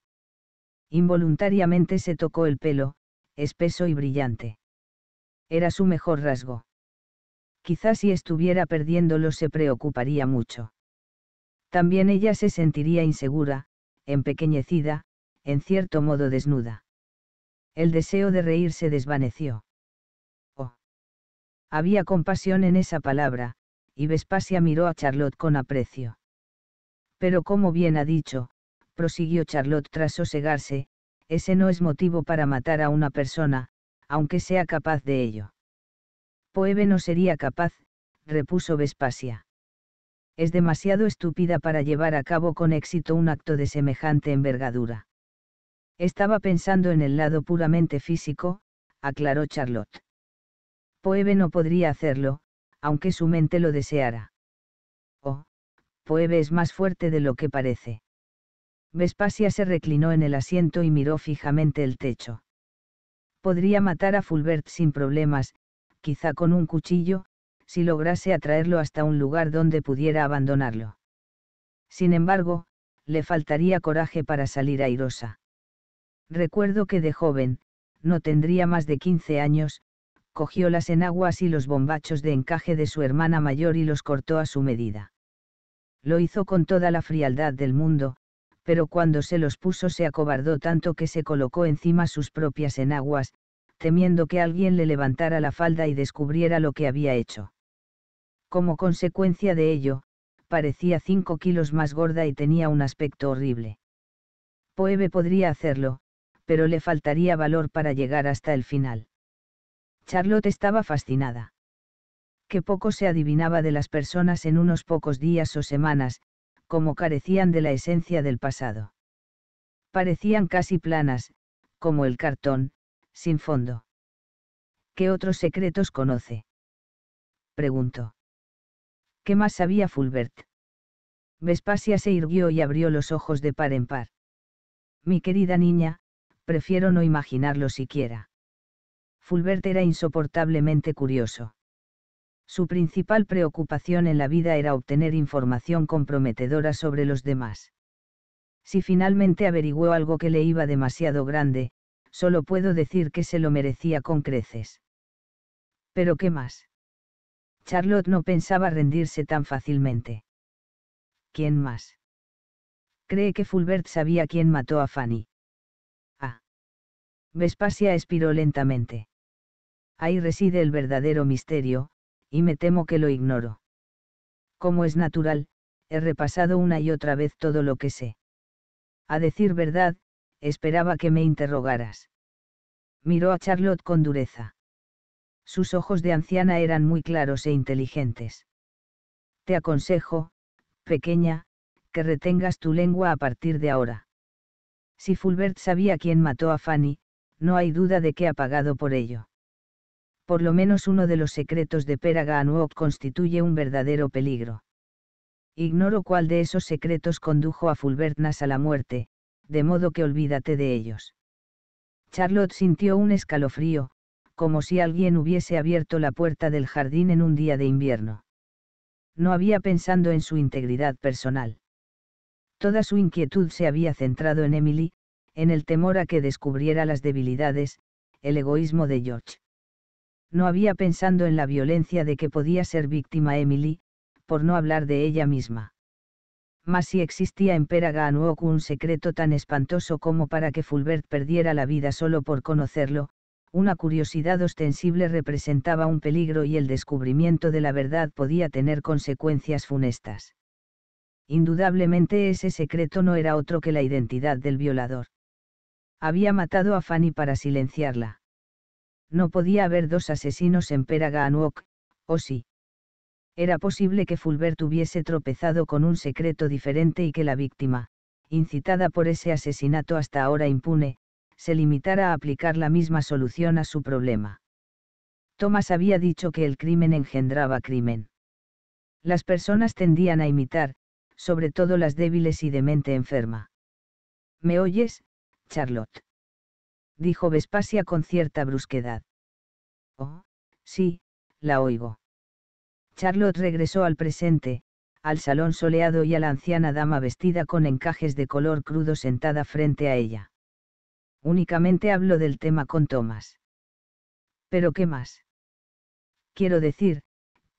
Involuntariamente se tocó el pelo, espeso y brillante. Era su mejor rasgo. Quizás si estuviera perdiéndolo se preocuparía mucho también ella se sentiría insegura, empequeñecida, en cierto modo desnuda. El deseo de reír se desvaneció. Oh. Había compasión en esa palabra, y Vespasia miró a Charlotte con aprecio. Pero como bien ha dicho, prosiguió Charlotte tras sosegarse, ese no es motivo para matar a una persona, aunque sea capaz de ello. Poebe no sería capaz, repuso Vespasia es demasiado estúpida para llevar a cabo con éxito un acto de semejante envergadura. Estaba pensando en el lado puramente físico, aclaró Charlotte. Poebe no podría hacerlo, aunque su mente lo deseara. Oh, Poebe es más fuerte de lo que parece. Vespasia se reclinó en el asiento y miró fijamente el techo. Podría matar a Fulbert sin problemas, quizá con un cuchillo, si lograse atraerlo hasta un lugar donde pudiera abandonarlo. Sin embargo, le faltaría coraje para salir airosa. Recuerdo que de joven, no tendría más de 15 años, cogió las enaguas y los bombachos de encaje de su hermana mayor y los cortó a su medida. Lo hizo con toda la frialdad del mundo, pero cuando se los puso se acobardó tanto que se colocó encima sus propias enaguas, temiendo que alguien le levantara la falda y descubriera lo que había hecho. Como consecuencia de ello, parecía cinco kilos más gorda y tenía un aspecto horrible. Poebe podría hacerlo, pero le faltaría valor para llegar hasta el final. Charlotte estaba fascinada. ¿Qué poco se adivinaba de las personas en unos pocos días o semanas, como carecían de la esencia del pasado. Parecían casi planas, como el cartón, sin fondo. ¿Qué otros secretos conoce? Preguntó. ¿Qué más sabía Fulbert? Vespasia se irguió y abrió los ojos de par en par. Mi querida niña, prefiero no imaginarlo siquiera. Fulbert era insoportablemente curioso. Su principal preocupación en la vida era obtener información comprometedora sobre los demás. Si finalmente averiguó algo que le iba demasiado grande, solo puedo decir que se lo merecía con creces. Pero ¿qué más? Charlotte no pensaba rendirse tan fácilmente. ¿Quién más? Cree que Fulbert sabía quién mató a Fanny. Ah. Vespasia espiró lentamente. Ahí reside el verdadero misterio, y me temo que lo ignoro. Como es natural, he repasado una y otra vez todo lo que sé. A decir verdad, esperaba que me interrogaras. Miró a Charlotte con dureza. Sus ojos de anciana eran muy claros e inteligentes. Te aconsejo, pequeña, que retengas tu lengua a partir de ahora. Si Fulbert sabía quién mató a Fanny, no hay duda de que ha pagado por ello. Por lo menos uno de los secretos de Peraga constituye un verdadero peligro. Ignoro cuál de esos secretos condujo a Fulbert Nas a la muerte, de modo que olvídate de ellos. Charlotte sintió un escalofrío, como si alguien hubiese abierto la puerta del jardín en un día de invierno. No había pensando en su integridad personal. Toda su inquietud se había centrado en Emily, en el temor a que descubriera las debilidades, el egoísmo de George. No había pensado en la violencia de que podía ser víctima Emily, por no hablar de ella misma. Mas si existía en Peraga un secreto tan espantoso como para que Fulbert perdiera la vida solo por conocerlo, una curiosidad ostensible representaba un peligro y el descubrimiento de la verdad podía tener consecuencias funestas. Indudablemente ese secreto no era otro que la identidad del violador. Había matado a Fanny para silenciarla. No podía haber dos asesinos en Peragaanwok, ¿o sí? Era posible que Fulbert hubiese tropezado con un secreto diferente y que la víctima, incitada por ese asesinato hasta ahora impune, se limitara a aplicar la misma solución a su problema. Thomas había dicho que el crimen engendraba crimen. Las personas tendían a imitar, sobre todo las débiles y de mente enferma. ¿Me oyes, Charlotte? dijo Vespasia con cierta brusquedad. Oh, sí, la oigo. Charlotte regresó al presente, al salón soleado y a la anciana dama vestida con encajes de color crudo sentada frente a ella. Únicamente hablo del tema con Tomás. Pero ¿qué más? Quiero decir,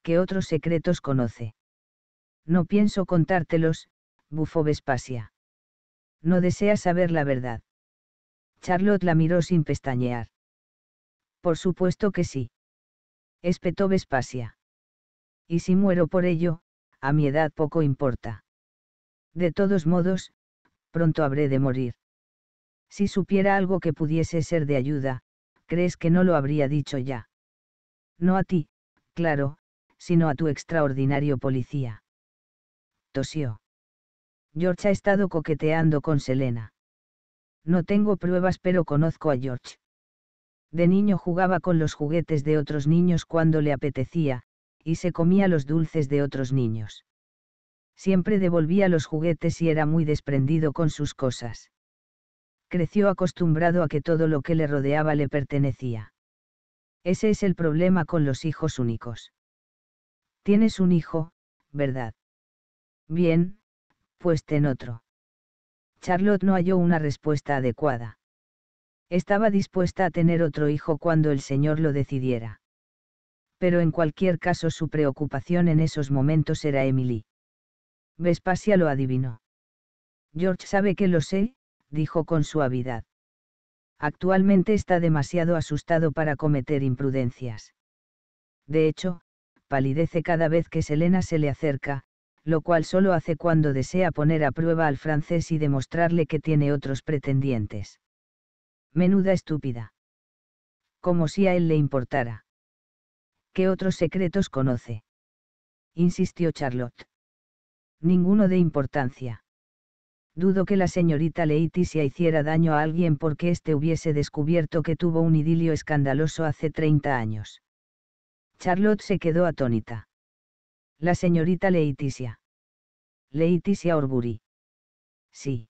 que otros secretos conoce. No pienso contártelos, bufó Vespasia. No desea saber la verdad. Charlotte la miró sin pestañear. Por supuesto que sí. Espetó Vespasia. Y si muero por ello, a mi edad poco importa. De todos modos, pronto habré de morir. Si supiera algo que pudiese ser de ayuda, ¿crees que no lo habría dicho ya? No a ti, claro, sino a tu extraordinario policía. Tosió. George ha estado coqueteando con Selena. No tengo pruebas pero conozco a George. De niño jugaba con los juguetes de otros niños cuando le apetecía, y se comía los dulces de otros niños. Siempre devolvía los juguetes y era muy desprendido con sus cosas creció acostumbrado a que todo lo que le rodeaba le pertenecía. Ese es el problema con los hijos únicos. Tienes un hijo, ¿verdad? Bien, pues ten otro. Charlotte no halló una respuesta adecuada. Estaba dispuesta a tener otro hijo cuando el Señor lo decidiera. Pero en cualquier caso su preocupación en esos momentos era Emily. Vespasia lo adivinó. George sabe que lo sé, dijo con suavidad. Actualmente está demasiado asustado para cometer imprudencias. De hecho, palidece cada vez que Selena se le acerca, lo cual solo hace cuando desea poner a prueba al francés y demostrarle que tiene otros pretendientes. Menuda estúpida. Como si a él le importara. ¿Qué otros secretos conoce? Insistió Charlotte. Ninguno de importancia. Dudo que la señorita Leiticia hiciera daño a alguien porque éste hubiese descubierto que tuvo un idilio escandaloso hace 30 años. Charlotte se quedó atónita. La señorita Leiticia. Leiticia Orbury. Sí.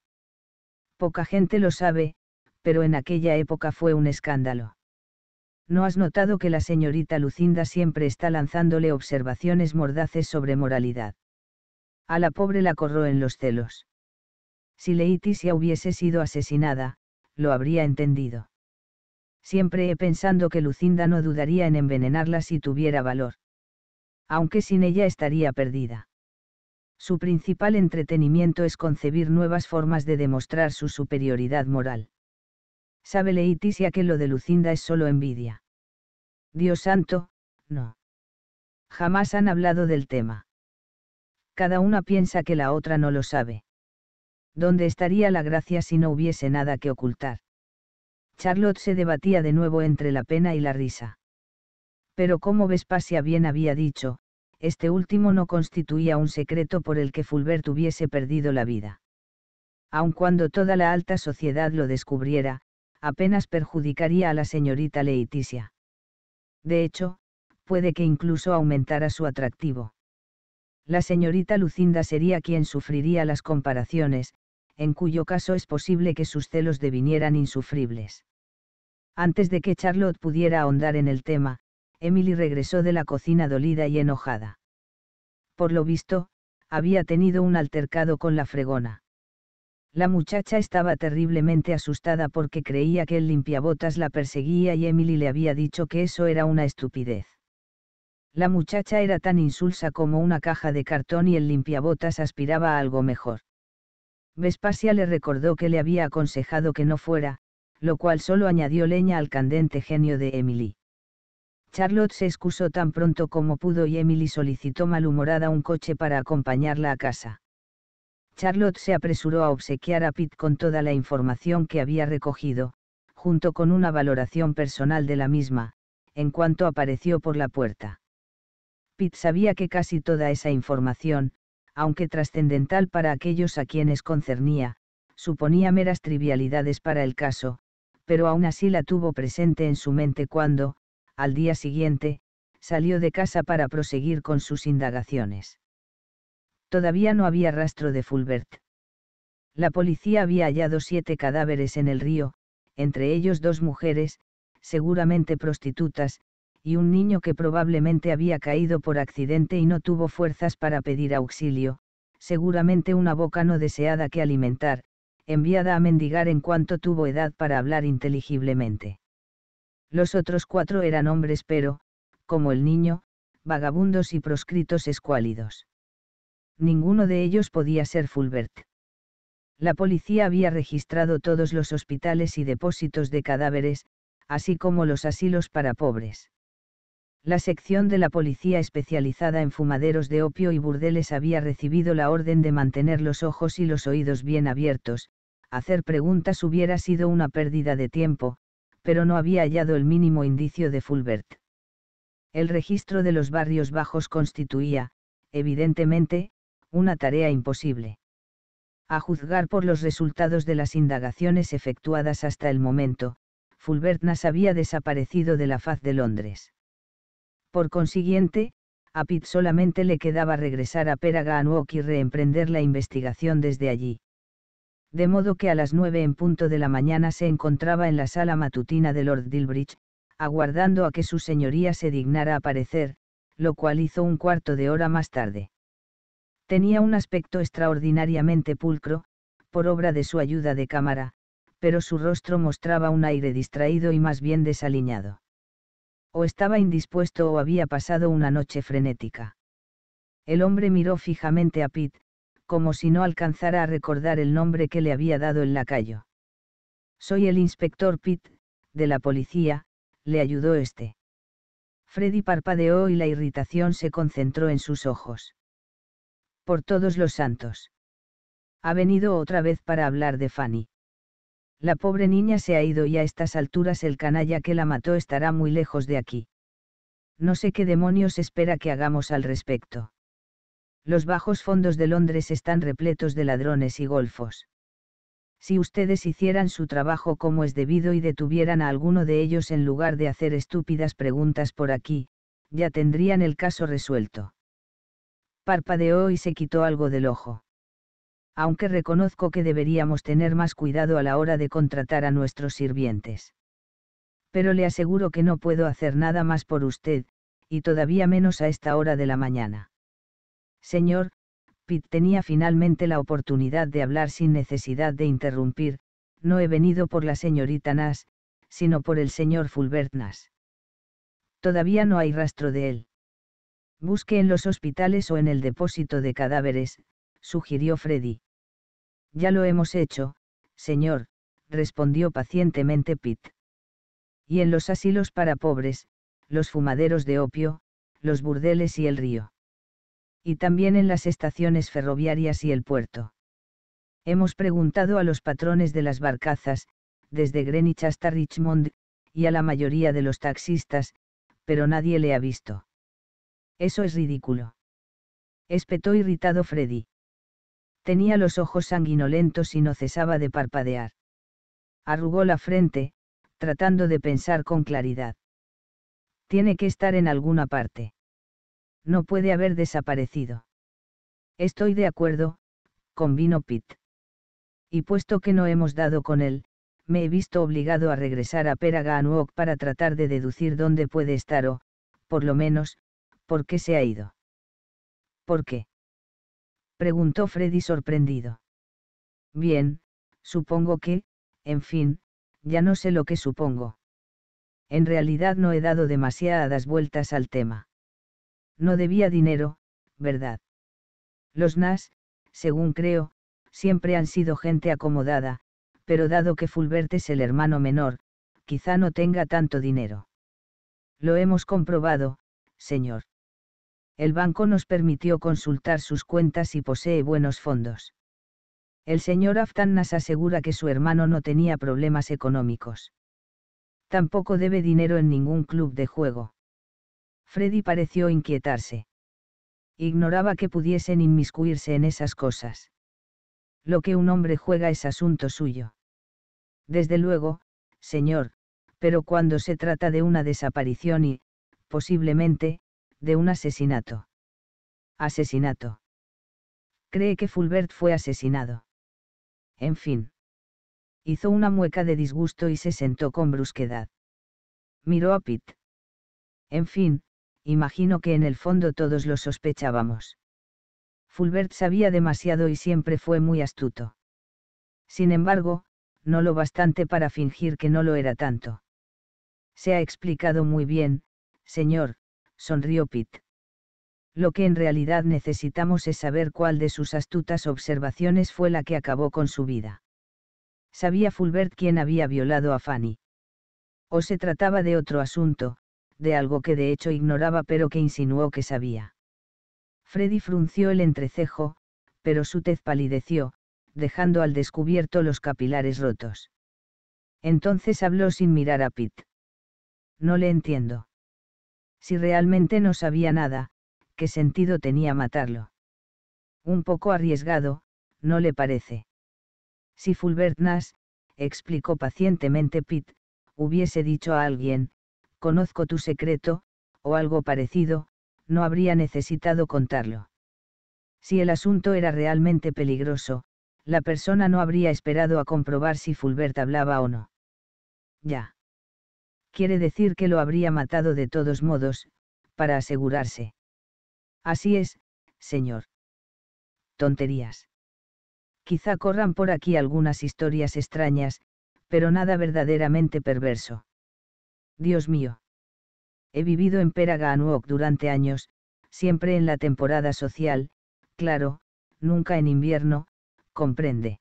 Poca gente lo sabe, pero en aquella época fue un escándalo. ¿No has notado que la señorita Lucinda siempre está lanzándole observaciones mordaces sobre moralidad? A la pobre la corró en los celos. Si Leiticia hubiese sido asesinada, lo habría entendido. Siempre he pensado que Lucinda no dudaría en envenenarla si tuviera valor. Aunque sin ella estaría perdida. Su principal entretenimiento es concebir nuevas formas de demostrar su superioridad moral. Sabe Leiticia que lo de Lucinda es solo envidia. Dios santo, no. Jamás han hablado del tema. Cada una piensa que la otra no lo sabe. ¿Dónde estaría la gracia si no hubiese nada que ocultar? Charlotte se debatía de nuevo entre la pena y la risa. Pero como Vespasia bien había dicho, este último no constituía un secreto por el que Fulbert hubiese perdido la vida. Aun cuando toda la alta sociedad lo descubriera, apenas perjudicaría a la señorita Leiticia. De hecho, puede que incluso aumentara su atractivo. La señorita Lucinda sería quien sufriría las comparaciones, en cuyo caso es posible que sus celos devinieran insufribles. Antes de que Charlotte pudiera ahondar en el tema, Emily regresó de la cocina dolida y enojada. Por lo visto, había tenido un altercado con la fregona. La muchacha estaba terriblemente asustada porque creía que el limpiabotas la perseguía y Emily le había dicho que eso era una estupidez. La muchacha era tan insulsa como una caja de cartón y el limpiabotas aspiraba a algo mejor. Vespasia le recordó que le había aconsejado que no fuera, lo cual solo añadió leña al candente genio de Emily. Charlotte se excusó tan pronto como pudo y Emily solicitó malhumorada un coche para acompañarla a casa. Charlotte se apresuró a obsequiar a Pitt con toda la información que había recogido, junto con una valoración personal de la misma, en cuanto apareció por la puerta. Pitt sabía que casi toda esa información, aunque trascendental para aquellos a quienes concernía, suponía meras trivialidades para el caso, pero aún así la tuvo presente en su mente cuando, al día siguiente, salió de casa para proseguir con sus indagaciones. Todavía no había rastro de Fulbert. La policía había hallado siete cadáveres en el río, entre ellos dos mujeres, seguramente prostitutas, y un niño que probablemente había caído por accidente y no tuvo fuerzas para pedir auxilio, seguramente una boca no deseada que alimentar, enviada a mendigar en cuanto tuvo edad para hablar inteligiblemente. Los otros cuatro eran hombres pero, como el niño, vagabundos y proscritos escuálidos. Ninguno de ellos podía ser Fulbert. La policía había registrado todos los hospitales y depósitos de cadáveres, así como los asilos para pobres. La sección de la policía especializada en fumaderos de opio y burdeles había recibido la orden de mantener los ojos y los oídos bien abiertos, hacer preguntas hubiera sido una pérdida de tiempo, pero no había hallado el mínimo indicio de Fulbert. El registro de los barrios bajos constituía, evidentemente, una tarea imposible. A juzgar por los resultados de las indagaciones efectuadas hasta el momento, Fulbert Nas había desaparecido de la faz de Londres. Por consiguiente, a Pitt solamente le quedaba regresar a Peraganwok y reemprender la investigación desde allí. De modo que a las nueve en punto de la mañana se encontraba en la sala matutina de Lord Dilbridge, aguardando a que su señoría se dignara aparecer, lo cual hizo un cuarto de hora más tarde. Tenía un aspecto extraordinariamente pulcro, por obra de su ayuda de cámara, pero su rostro mostraba un aire distraído y más bien desaliñado o estaba indispuesto o había pasado una noche frenética. El hombre miró fijamente a Pitt, como si no alcanzara a recordar el nombre que le había dado el lacayo. Soy el inspector Pitt de la policía, le ayudó este. Freddy parpadeó y la irritación se concentró en sus ojos. Por todos los santos. Ha venido otra vez para hablar de Fanny. La pobre niña se ha ido y a estas alturas el canalla que la mató estará muy lejos de aquí. No sé qué demonios espera que hagamos al respecto. Los bajos fondos de Londres están repletos de ladrones y golfos. Si ustedes hicieran su trabajo como es debido y detuvieran a alguno de ellos en lugar de hacer estúpidas preguntas por aquí, ya tendrían el caso resuelto. Parpadeó y se quitó algo del ojo aunque reconozco que deberíamos tener más cuidado a la hora de contratar a nuestros sirvientes. Pero le aseguro que no puedo hacer nada más por usted, y todavía menos a esta hora de la mañana. Señor, Pitt tenía finalmente la oportunidad de hablar sin necesidad de interrumpir, no he venido por la señorita Nash, sino por el señor Fulbert Nash. Todavía no hay rastro de él. Busque en los hospitales o en el depósito de cadáveres, sugirió Freddy. Ya lo hemos hecho, señor, respondió pacientemente Pitt. Y en los asilos para pobres, los fumaderos de opio, los burdeles y el río. Y también en las estaciones ferroviarias y el puerto. Hemos preguntado a los patrones de las barcazas, desde Greenwich hasta Richmond, y a la mayoría de los taxistas, pero nadie le ha visto. Eso es ridículo. Espetó irritado Freddy tenía los ojos sanguinolentos y no cesaba de parpadear. Arrugó la frente, tratando de pensar con claridad. Tiene que estar en alguna parte. No puede haber desaparecido. Estoy de acuerdo, convino Pitt. Y puesto que no hemos dado con él, me he visto obligado a regresar a Peraganwok para tratar de deducir dónde puede estar o, por lo menos, por qué se ha ido. ¿Por qué? preguntó Freddy sorprendido. Bien, supongo que, en fin, ya no sé lo que supongo. En realidad no he dado demasiadas vueltas al tema. No debía dinero, ¿verdad? Los Nas, según creo, siempre han sido gente acomodada, pero dado que Fulbert es el hermano menor, quizá no tenga tanto dinero. Lo hemos comprobado, señor. El banco nos permitió consultar sus cuentas y posee buenos fondos. El señor Aftan nas asegura que su hermano no tenía problemas económicos. Tampoco debe dinero en ningún club de juego. Freddy pareció inquietarse. Ignoraba que pudiesen inmiscuirse en esas cosas. Lo que un hombre juega es asunto suyo. Desde luego, señor, pero cuando se trata de una desaparición y, posiblemente, de un asesinato. Asesinato. Cree que Fulbert fue asesinado. En fin. Hizo una mueca de disgusto y se sentó con brusquedad. Miró a Pitt. En fin, imagino que en el fondo todos lo sospechábamos. Fulbert sabía demasiado y siempre fue muy astuto. Sin embargo, no lo bastante para fingir que no lo era tanto. Se ha explicado muy bien, señor, sonrió Pitt. Lo que en realidad necesitamos es saber cuál de sus astutas observaciones fue la que acabó con su vida. ¿Sabía Fulbert quién había violado a Fanny? ¿O se trataba de otro asunto, de algo que de hecho ignoraba pero que insinuó que sabía? Freddy frunció el entrecejo, pero su tez palideció, dejando al descubierto los capilares rotos. Entonces habló sin mirar a Pitt. No le entiendo. Si realmente no sabía nada, ¿qué sentido tenía matarlo? Un poco arriesgado, ¿no le parece? Si Fulbert Nash, explicó pacientemente Pitt, hubiese dicho a alguien, conozco tu secreto, o algo parecido, no habría necesitado contarlo. Si el asunto era realmente peligroso, la persona no habría esperado a comprobar si Fulbert hablaba o no. Ya quiere decir que lo habría matado de todos modos, para asegurarse. Así es, señor. Tonterías. Quizá corran por aquí algunas historias extrañas, pero nada verdaderamente perverso. Dios mío. He vivido en Peraganuok durante años, siempre en la temporada social, claro, nunca en invierno, comprende.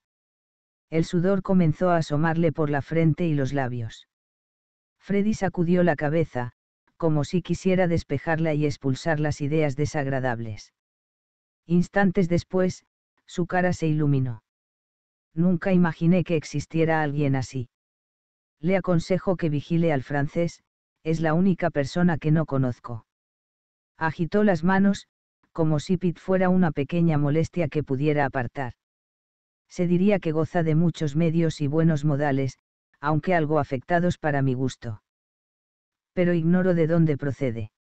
El sudor comenzó a asomarle por la frente y los labios. Freddy sacudió la cabeza, como si quisiera despejarla y expulsar las ideas desagradables. Instantes después, su cara se iluminó. Nunca imaginé que existiera alguien así. Le aconsejo que vigile al francés, es la única persona que no conozco. Agitó las manos, como si Pitt fuera una pequeña molestia que pudiera apartar. Se diría que goza de muchos medios y buenos modales, aunque algo afectados para mi gusto. Pero ignoro de dónde procede.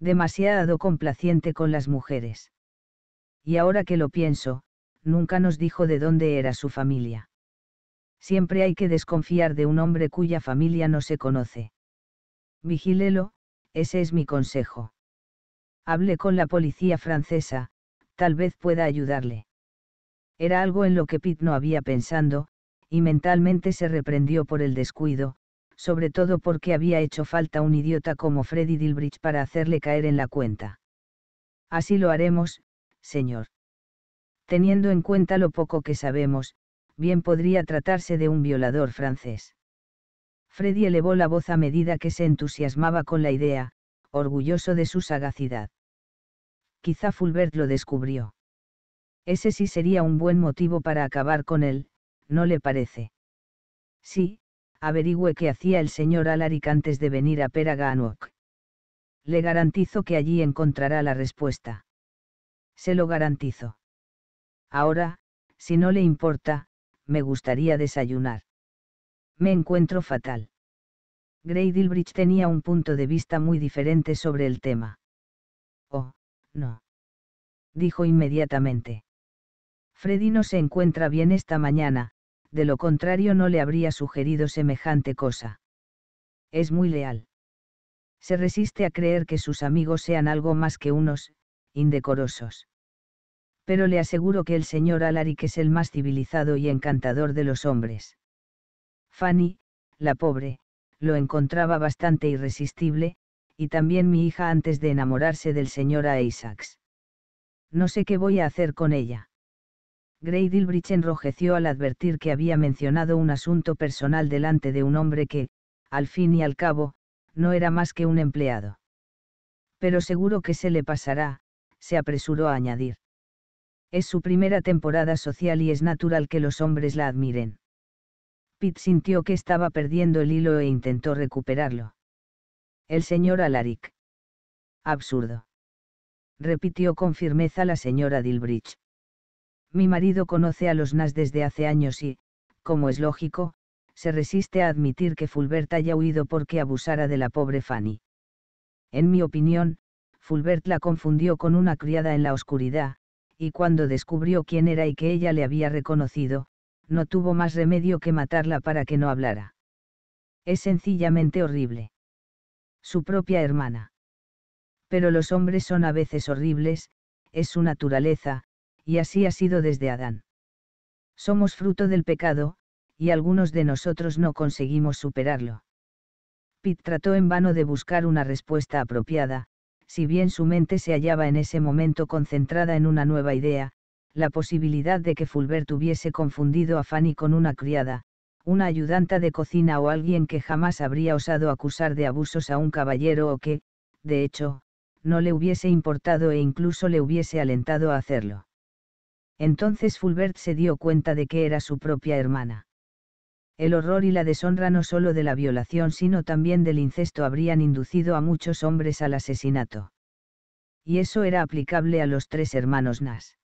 Demasiado complaciente con las mujeres. Y ahora que lo pienso, nunca nos dijo de dónde era su familia. Siempre hay que desconfiar de un hombre cuya familia no se conoce. Vigílelo, ese es mi consejo. Hable con la policía francesa, tal vez pueda ayudarle. Era algo en lo que Pitt no había pensado, y mentalmente se reprendió por el descuido, sobre todo porque había hecho falta un idiota como Freddy Dilbridge para hacerle caer en la cuenta. Así lo haremos, señor. Teniendo en cuenta lo poco que sabemos, bien podría tratarse de un violador francés. Freddy elevó la voz a medida que se entusiasmaba con la idea, orgulloso de su sagacidad. Quizá Fulbert lo descubrió. Ese sí sería un buen motivo para acabar con él, ¿no le parece? Sí, averigüe qué hacía el señor Alaric antes de venir a Peraganwok. Le garantizo que allí encontrará la respuesta. Se lo garantizo. Ahora, si no le importa, me gustaría desayunar. Me encuentro fatal. Grey Dilbridge tenía un punto de vista muy diferente sobre el tema. Oh, no. Dijo inmediatamente. Freddy no se encuentra bien esta mañana, de lo contrario no le habría sugerido semejante cosa. Es muy leal. Se resiste a creer que sus amigos sean algo más que unos, indecorosos. Pero le aseguro que el señor Alaric es el más civilizado y encantador de los hombres. Fanny, la pobre, lo encontraba bastante irresistible, y también mi hija antes de enamorarse del señor Isaacs. No sé qué voy a hacer con ella. Grey Dilbridge enrojeció al advertir que había mencionado un asunto personal delante de un hombre que, al fin y al cabo, no era más que un empleado. Pero seguro que se le pasará, se apresuró a añadir. Es su primera temporada social y es natural que los hombres la admiren. Pitt sintió que estaba perdiendo el hilo e intentó recuperarlo. El señor Alaric. Absurdo. Repitió con firmeza la señora Dilbridge. Mi marido conoce a los Nas desde hace años y, como es lógico, se resiste a admitir que Fulbert haya huido porque abusara de la pobre Fanny. En mi opinión, Fulbert la confundió con una criada en la oscuridad, y cuando descubrió quién era y que ella le había reconocido, no tuvo más remedio que matarla para que no hablara. Es sencillamente horrible. Su propia hermana. Pero los hombres son a veces horribles, es su naturaleza, y así ha sido desde Adán. Somos fruto del pecado, y algunos de nosotros no conseguimos superarlo. Pitt trató en vano de buscar una respuesta apropiada, si bien su mente se hallaba en ese momento concentrada en una nueva idea, la posibilidad de que Fulbert hubiese confundido a Fanny con una criada, una ayudanta de cocina o alguien que jamás habría osado acusar de abusos a un caballero o que, de hecho, no le hubiese importado e incluso le hubiese alentado a hacerlo. Entonces Fulbert se dio cuenta de que era su propia hermana. El horror y la deshonra no solo de la violación sino también del incesto habrían inducido a muchos hombres al asesinato. Y eso era aplicable a los tres hermanos Nas.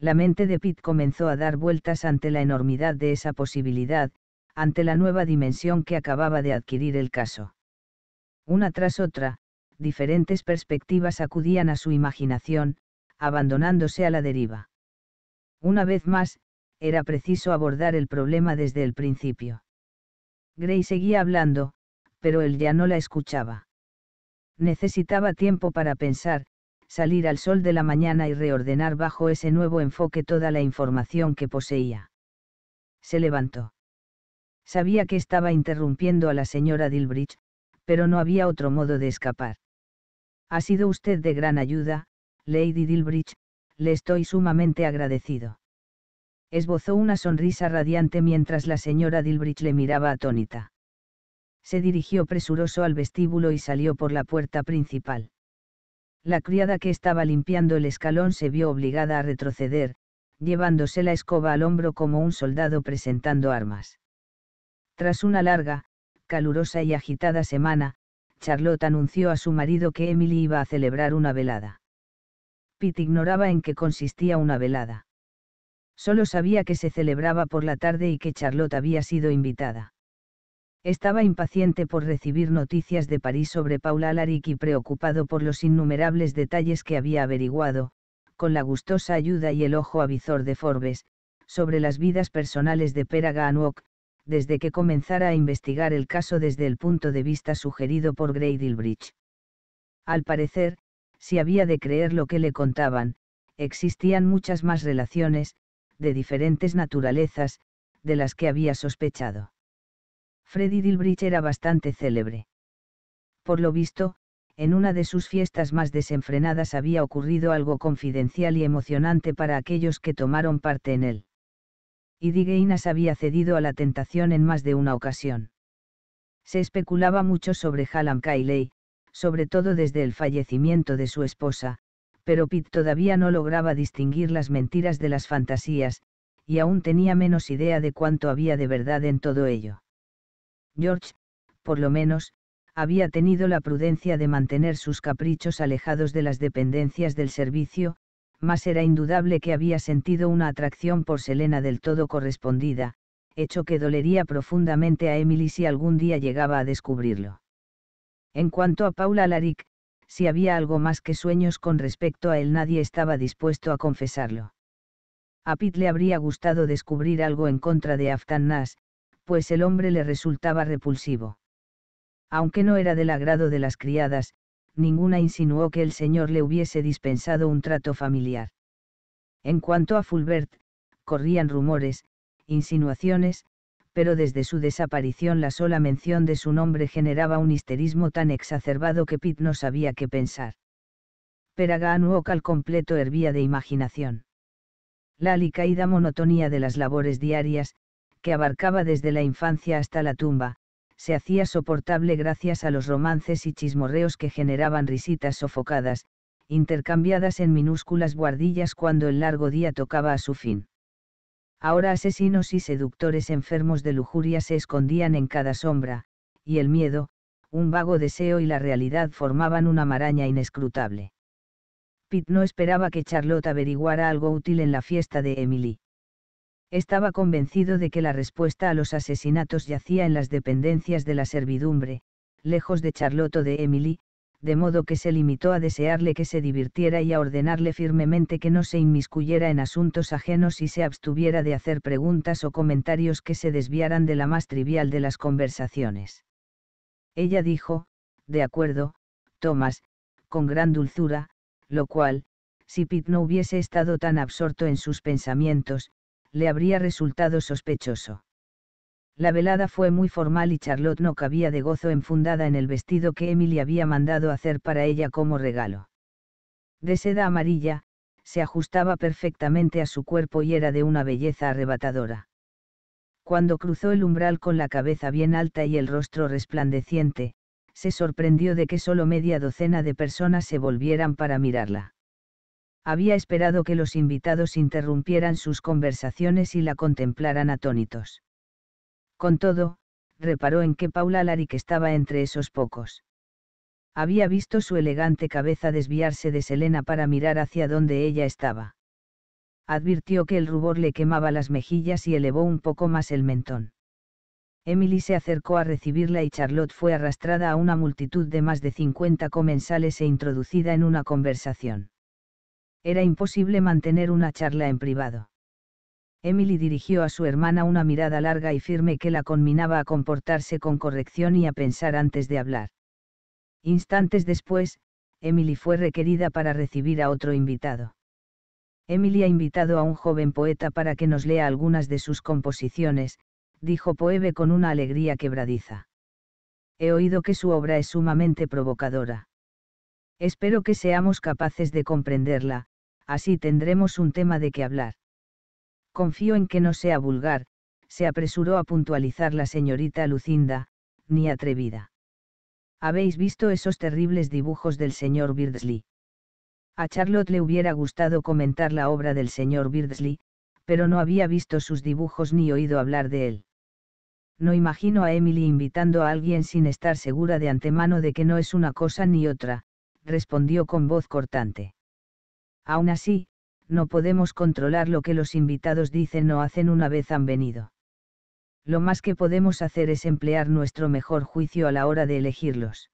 La mente de Pitt comenzó a dar vueltas ante la enormidad de esa posibilidad, ante la nueva dimensión que acababa de adquirir el caso. Una tras otra, diferentes perspectivas acudían a su imaginación, abandonándose a la deriva. Una vez más, era preciso abordar el problema desde el principio. Gray seguía hablando, pero él ya no la escuchaba. Necesitaba tiempo para pensar, salir al sol de la mañana y reordenar bajo ese nuevo enfoque toda la información que poseía. Se levantó. Sabía que estaba interrumpiendo a la señora Dilbridge, pero no había otro modo de escapar. Ha sido usted de gran ayuda, Lady Dilbridge, le estoy sumamente agradecido. Esbozó una sonrisa radiante mientras la señora Dilbridge le miraba atónita. Se dirigió presuroso al vestíbulo y salió por la puerta principal. La criada que estaba limpiando el escalón se vio obligada a retroceder, llevándose la escoba al hombro como un soldado presentando armas. Tras una larga, calurosa y agitada semana, Charlotte anunció a su marido que Emily iba a celebrar una velada ignoraba en qué consistía una velada. Solo sabía que se celebraba por la tarde y que Charlotte había sido invitada. Estaba impaciente por recibir noticias de París sobre Paula Alaric y preocupado por los innumerables detalles que había averiguado, con la gustosa ayuda y el ojo avizor de Forbes, sobre las vidas personales de Pera Anouk, desde que comenzara a investigar el caso desde el punto de vista sugerido por Grey Dilbridge. Al parecer, si había de creer lo que le contaban, existían muchas más relaciones, de diferentes naturalezas, de las que había sospechado. Freddy Dilbridge era bastante célebre. Por lo visto, en una de sus fiestas más desenfrenadas había ocurrido algo confidencial y emocionante para aquellos que tomaron parte en él. Y Diggainas había cedido a la tentación en más de una ocasión. Se especulaba mucho sobre Hallam Cayley, sobre todo desde el fallecimiento de su esposa, pero Pitt todavía no lograba distinguir las mentiras de las fantasías, y aún tenía menos idea de cuánto había de verdad en todo ello. George, por lo menos, había tenido la prudencia de mantener sus caprichos alejados de las dependencias del servicio, mas era indudable que había sentido una atracción por Selena del todo correspondida, hecho que dolería profundamente a Emily si algún día llegaba a descubrirlo. En cuanto a Paula Laric, si había algo más que sueños con respecto a él nadie estaba dispuesto a confesarlo. A Pitt le habría gustado descubrir algo en contra de Aftan pues el hombre le resultaba repulsivo. Aunque no era del agrado de las criadas, ninguna insinuó que el señor le hubiese dispensado un trato familiar. En cuanto a Fulbert, corrían rumores, insinuaciones, pero desde su desaparición la sola mención de su nombre generaba un histerismo tan exacerbado que Pitt no sabía qué pensar. Peragano, al completo hervía de imaginación. La alicaída monotonía de las labores diarias, que abarcaba desde la infancia hasta la tumba, se hacía soportable gracias a los romances y chismorreos que generaban risitas sofocadas, intercambiadas en minúsculas guardillas cuando el largo día tocaba a su fin. Ahora asesinos y seductores enfermos de lujuria se escondían en cada sombra, y el miedo, un vago deseo y la realidad formaban una maraña inescrutable. Pitt no esperaba que Charlotte averiguara algo útil en la fiesta de Emily. Estaba convencido de que la respuesta a los asesinatos yacía en las dependencias de la servidumbre, lejos de Charlotte o de Emily, de modo que se limitó a desearle que se divirtiera y a ordenarle firmemente que no se inmiscuyera en asuntos ajenos y se abstuviera de hacer preguntas o comentarios que se desviaran de la más trivial de las conversaciones. Ella dijo, de acuerdo, Tomás, con gran dulzura, lo cual, si Pitt no hubiese estado tan absorto en sus pensamientos, le habría resultado sospechoso. La velada fue muy formal y Charlotte no cabía de gozo enfundada en el vestido que Emily había mandado hacer para ella como regalo. De seda amarilla, se ajustaba perfectamente a su cuerpo y era de una belleza arrebatadora. Cuando cruzó el umbral con la cabeza bien alta y el rostro resplandeciente, se sorprendió de que solo media docena de personas se volvieran para mirarla. Había esperado que los invitados interrumpieran sus conversaciones y la contemplaran atónitos con todo, reparó en que Paula Alaric estaba entre esos pocos. Había visto su elegante cabeza desviarse de Selena para mirar hacia donde ella estaba. Advirtió que el rubor le quemaba las mejillas y elevó un poco más el mentón. Emily se acercó a recibirla y Charlotte fue arrastrada a una multitud de más de 50 comensales e introducida en una conversación. Era imposible mantener una charla en privado. Emily dirigió a su hermana una mirada larga y firme que la conminaba a comportarse con corrección y a pensar antes de hablar. Instantes después, Emily fue requerida para recibir a otro invitado. Emily ha invitado a un joven poeta para que nos lea algunas de sus composiciones, dijo Poebe con una alegría quebradiza. He oído que su obra es sumamente provocadora. Espero que seamos capaces de comprenderla, así tendremos un tema de qué hablar. Confío en que no sea vulgar, se apresuró a puntualizar la señorita Lucinda, ni atrevida. Habéis visto esos terribles dibujos del señor Beardsley. A Charlotte le hubiera gustado comentar la obra del señor Beardsley, pero no había visto sus dibujos ni oído hablar de él. No imagino a Emily invitando a alguien sin estar segura de antemano de que no es una cosa ni otra, respondió con voz cortante. Aún así, no podemos controlar lo que los invitados dicen o hacen una vez han venido. Lo más que podemos hacer es emplear nuestro mejor juicio a la hora de elegirlos.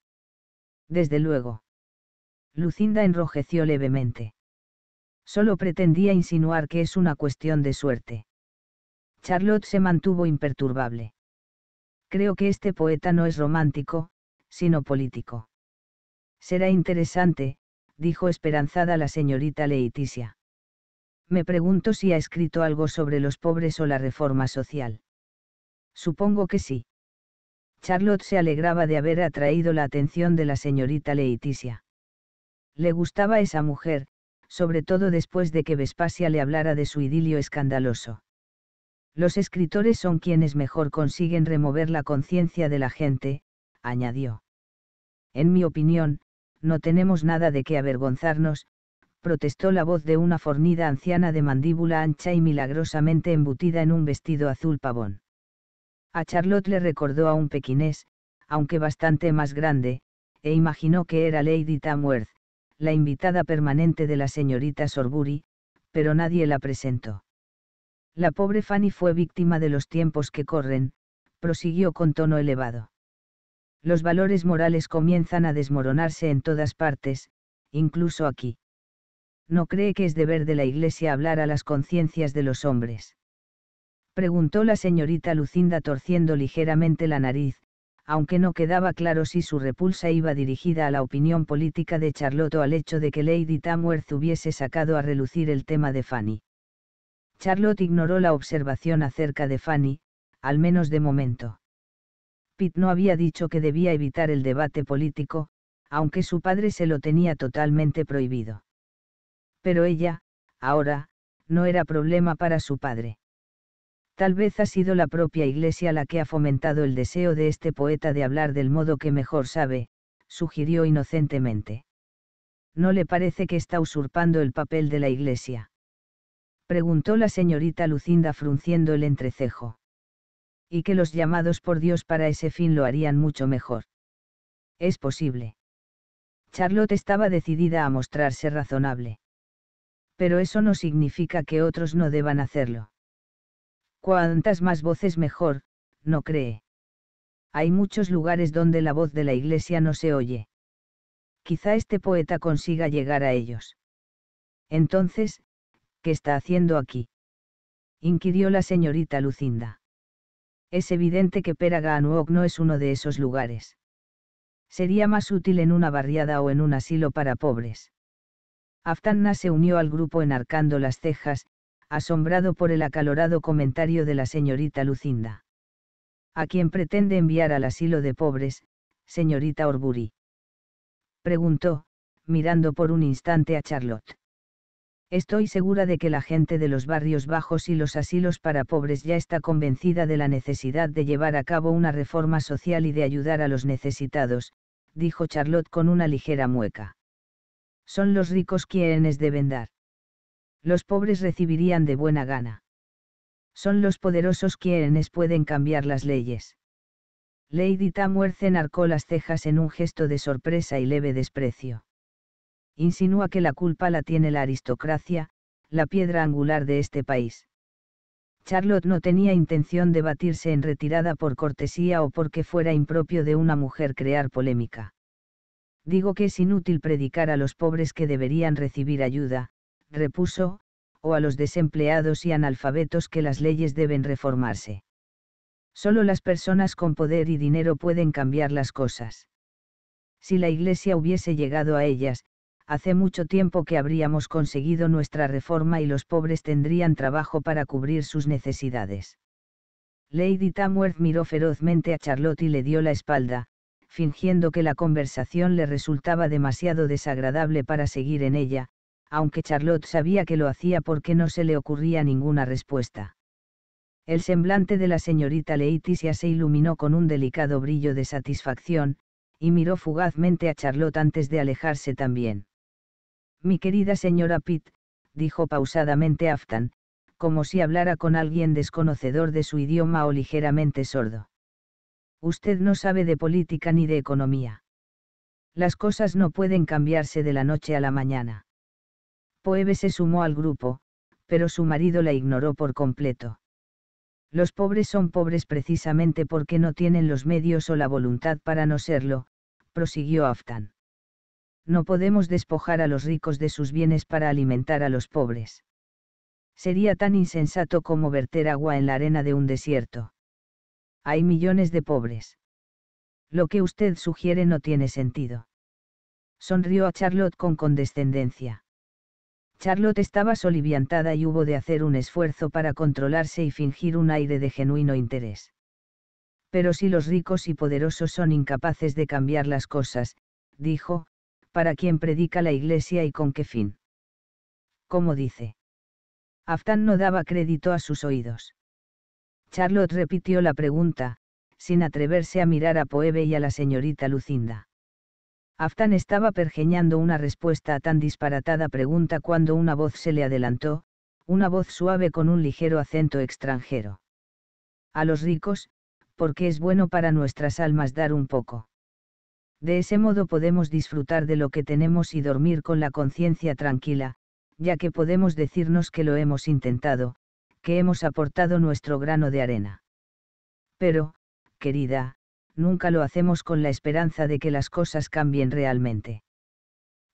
Desde luego. Lucinda enrojeció levemente. Solo pretendía insinuar que es una cuestión de suerte. Charlotte se mantuvo imperturbable. Creo que este poeta no es romántico, sino político. Será interesante, dijo esperanzada la señorita Leiticia. Me pregunto si ha escrito algo sobre los pobres o la reforma social. Supongo que sí. Charlotte se alegraba de haber atraído la atención de la señorita Leiticia. Le gustaba esa mujer, sobre todo después de que Vespasia le hablara de su idilio escandaloso. Los escritores son quienes mejor consiguen remover la conciencia de la gente, añadió. En mi opinión, no tenemos nada de qué avergonzarnos, protestó la voz de una fornida anciana de mandíbula ancha y milagrosamente embutida en un vestido azul pavón. A Charlotte le recordó a un pequinés, aunque bastante más grande, e imaginó que era Lady Tamworth, la invitada permanente de la señorita Sorbury, pero nadie la presentó. La pobre Fanny fue víctima de los tiempos que corren, prosiguió con tono elevado. Los valores morales comienzan a desmoronarse en todas partes, incluso aquí. ¿no cree que es deber de la Iglesia hablar a las conciencias de los hombres? Preguntó la señorita Lucinda torciendo ligeramente la nariz, aunque no quedaba claro si su repulsa iba dirigida a la opinión política de Charlotte o al hecho de que Lady Tamworth hubiese sacado a relucir el tema de Fanny. Charlotte ignoró la observación acerca de Fanny, al menos de momento. Pitt no había dicho que debía evitar el debate político, aunque su padre se lo tenía totalmente prohibido pero ella, ahora, no era problema para su padre. Tal vez ha sido la propia Iglesia la que ha fomentado el deseo de este poeta de hablar del modo que mejor sabe, sugirió inocentemente. ¿No le parece que está usurpando el papel de la Iglesia? preguntó la señorita Lucinda frunciendo el entrecejo. Y que los llamados por Dios para ese fin lo harían mucho mejor. Es posible. Charlotte estaba decidida a mostrarse razonable pero eso no significa que otros no deban hacerlo. Cuantas más voces mejor, no cree. Hay muchos lugares donde la voz de la iglesia no se oye. Quizá este poeta consiga llegar a ellos. Entonces, ¿qué está haciendo aquí? inquirió la señorita Lucinda. Es evidente que Peraganuoc no es uno de esos lugares. Sería más útil en una barriada o en un asilo para pobres. Aftanna se unió al grupo enarcando las cejas, asombrado por el acalorado comentario de la señorita Lucinda. ¿A quién pretende enviar al asilo de pobres, señorita Orbury? Preguntó, mirando por un instante a Charlotte. Estoy segura de que la gente de los barrios bajos y los asilos para pobres ya está convencida de la necesidad de llevar a cabo una reforma social y de ayudar a los necesitados, dijo Charlotte con una ligera mueca. Son los ricos quienes deben dar. Los pobres recibirían de buena gana. Son los poderosos quienes pueden cambiar las leyes. Lady Tamworth enarcó las cejas en un gesto de sorpresa y leve desprecio. Insinúa que la culpa la tiene la aristocracia, la piedra angular de este país. Charlotte no tenía intención de batirse en retirada por cortesía o porque fuera impropio de una mujer crear polémica. Digo que es inútil predicar a los pobres que deberían recibir ayuda, repuso, o a los desempleados y analfabetos que las leyes deben reformarse. Solo las personas con poder y dinero pueden cambiar las cosas. Si la Iglesia hubiese llegado a ellas, hace mucho tiempo que habríamos conseguido nuestra reforma y los pobres tendrían trabajo para cubrir sus necesidades. Lady Tamworth miró ferozmente a Charlotte y le dio la espalda, fingiendo que la conversación le resultaba demasiado desagradable para seguir en ella, aunque Charlotte sabía que lo hacía porque no se le ocurría ninguna respuesta. El semblante de la señorita Leiticia se iluminó con un delicado brillo de satisfacción, y miró fugazmente a Charlotte antes de alejarse también. Mi querida señora Pitt, dijo pausadamente Aftan, como si hablara con alguien desconocedor de su idioma o ligeramente sordo usted no sabe de política ni de economía. Las cosas no pueden cambiarse de la noche a la mañana. Poebe se sumó al grupo, pero su marido la ignoró por completo. Los pobres son pobres precisamente porque no tienen los medios o la voluntad para no serlo, prosiguió Aftan. No podemos despojar a los ricos de sus bienes para alimentar a los pobres. Sería tan insensato como verter agua en la arena de un desierto. Hay millones de pobres. Lo que usted sugiere no tiene sentido. Sonrió a Charlotte con condescendencia. Charlotte estaba soliviantada y hubo de hacer un esfuerzo para controlarse y fingir un aire de genuino interés. Pero si los ricos y poderosos son incapaces de cambiar las cosas, dijo, ¿para quién predica la Iglesia y con qué fin? Como dice. Aftán no daba crédito a sus oídos. Charlotte repitió la pregunta, sin atreverse a mirar a Poebe y a la señorita Lucinda. Aftan estaba pergeñando una respuesta a tan disparatada pregunta cuando una voz se le adelantó, una voz suave con un ligero acento extranjero. A los ricos, porque es bueno para nuestras almas dar un poco. De ese modo podemos disfrutar de lo que tenemos y dormir con la conciencia tranquila, ya que podemos decirnos que lo hemos intentado, hemos aportado nuestro grano de arena. Pero, querida, nunca lo hacemos con la esperanza de que las cosas cambien realmente.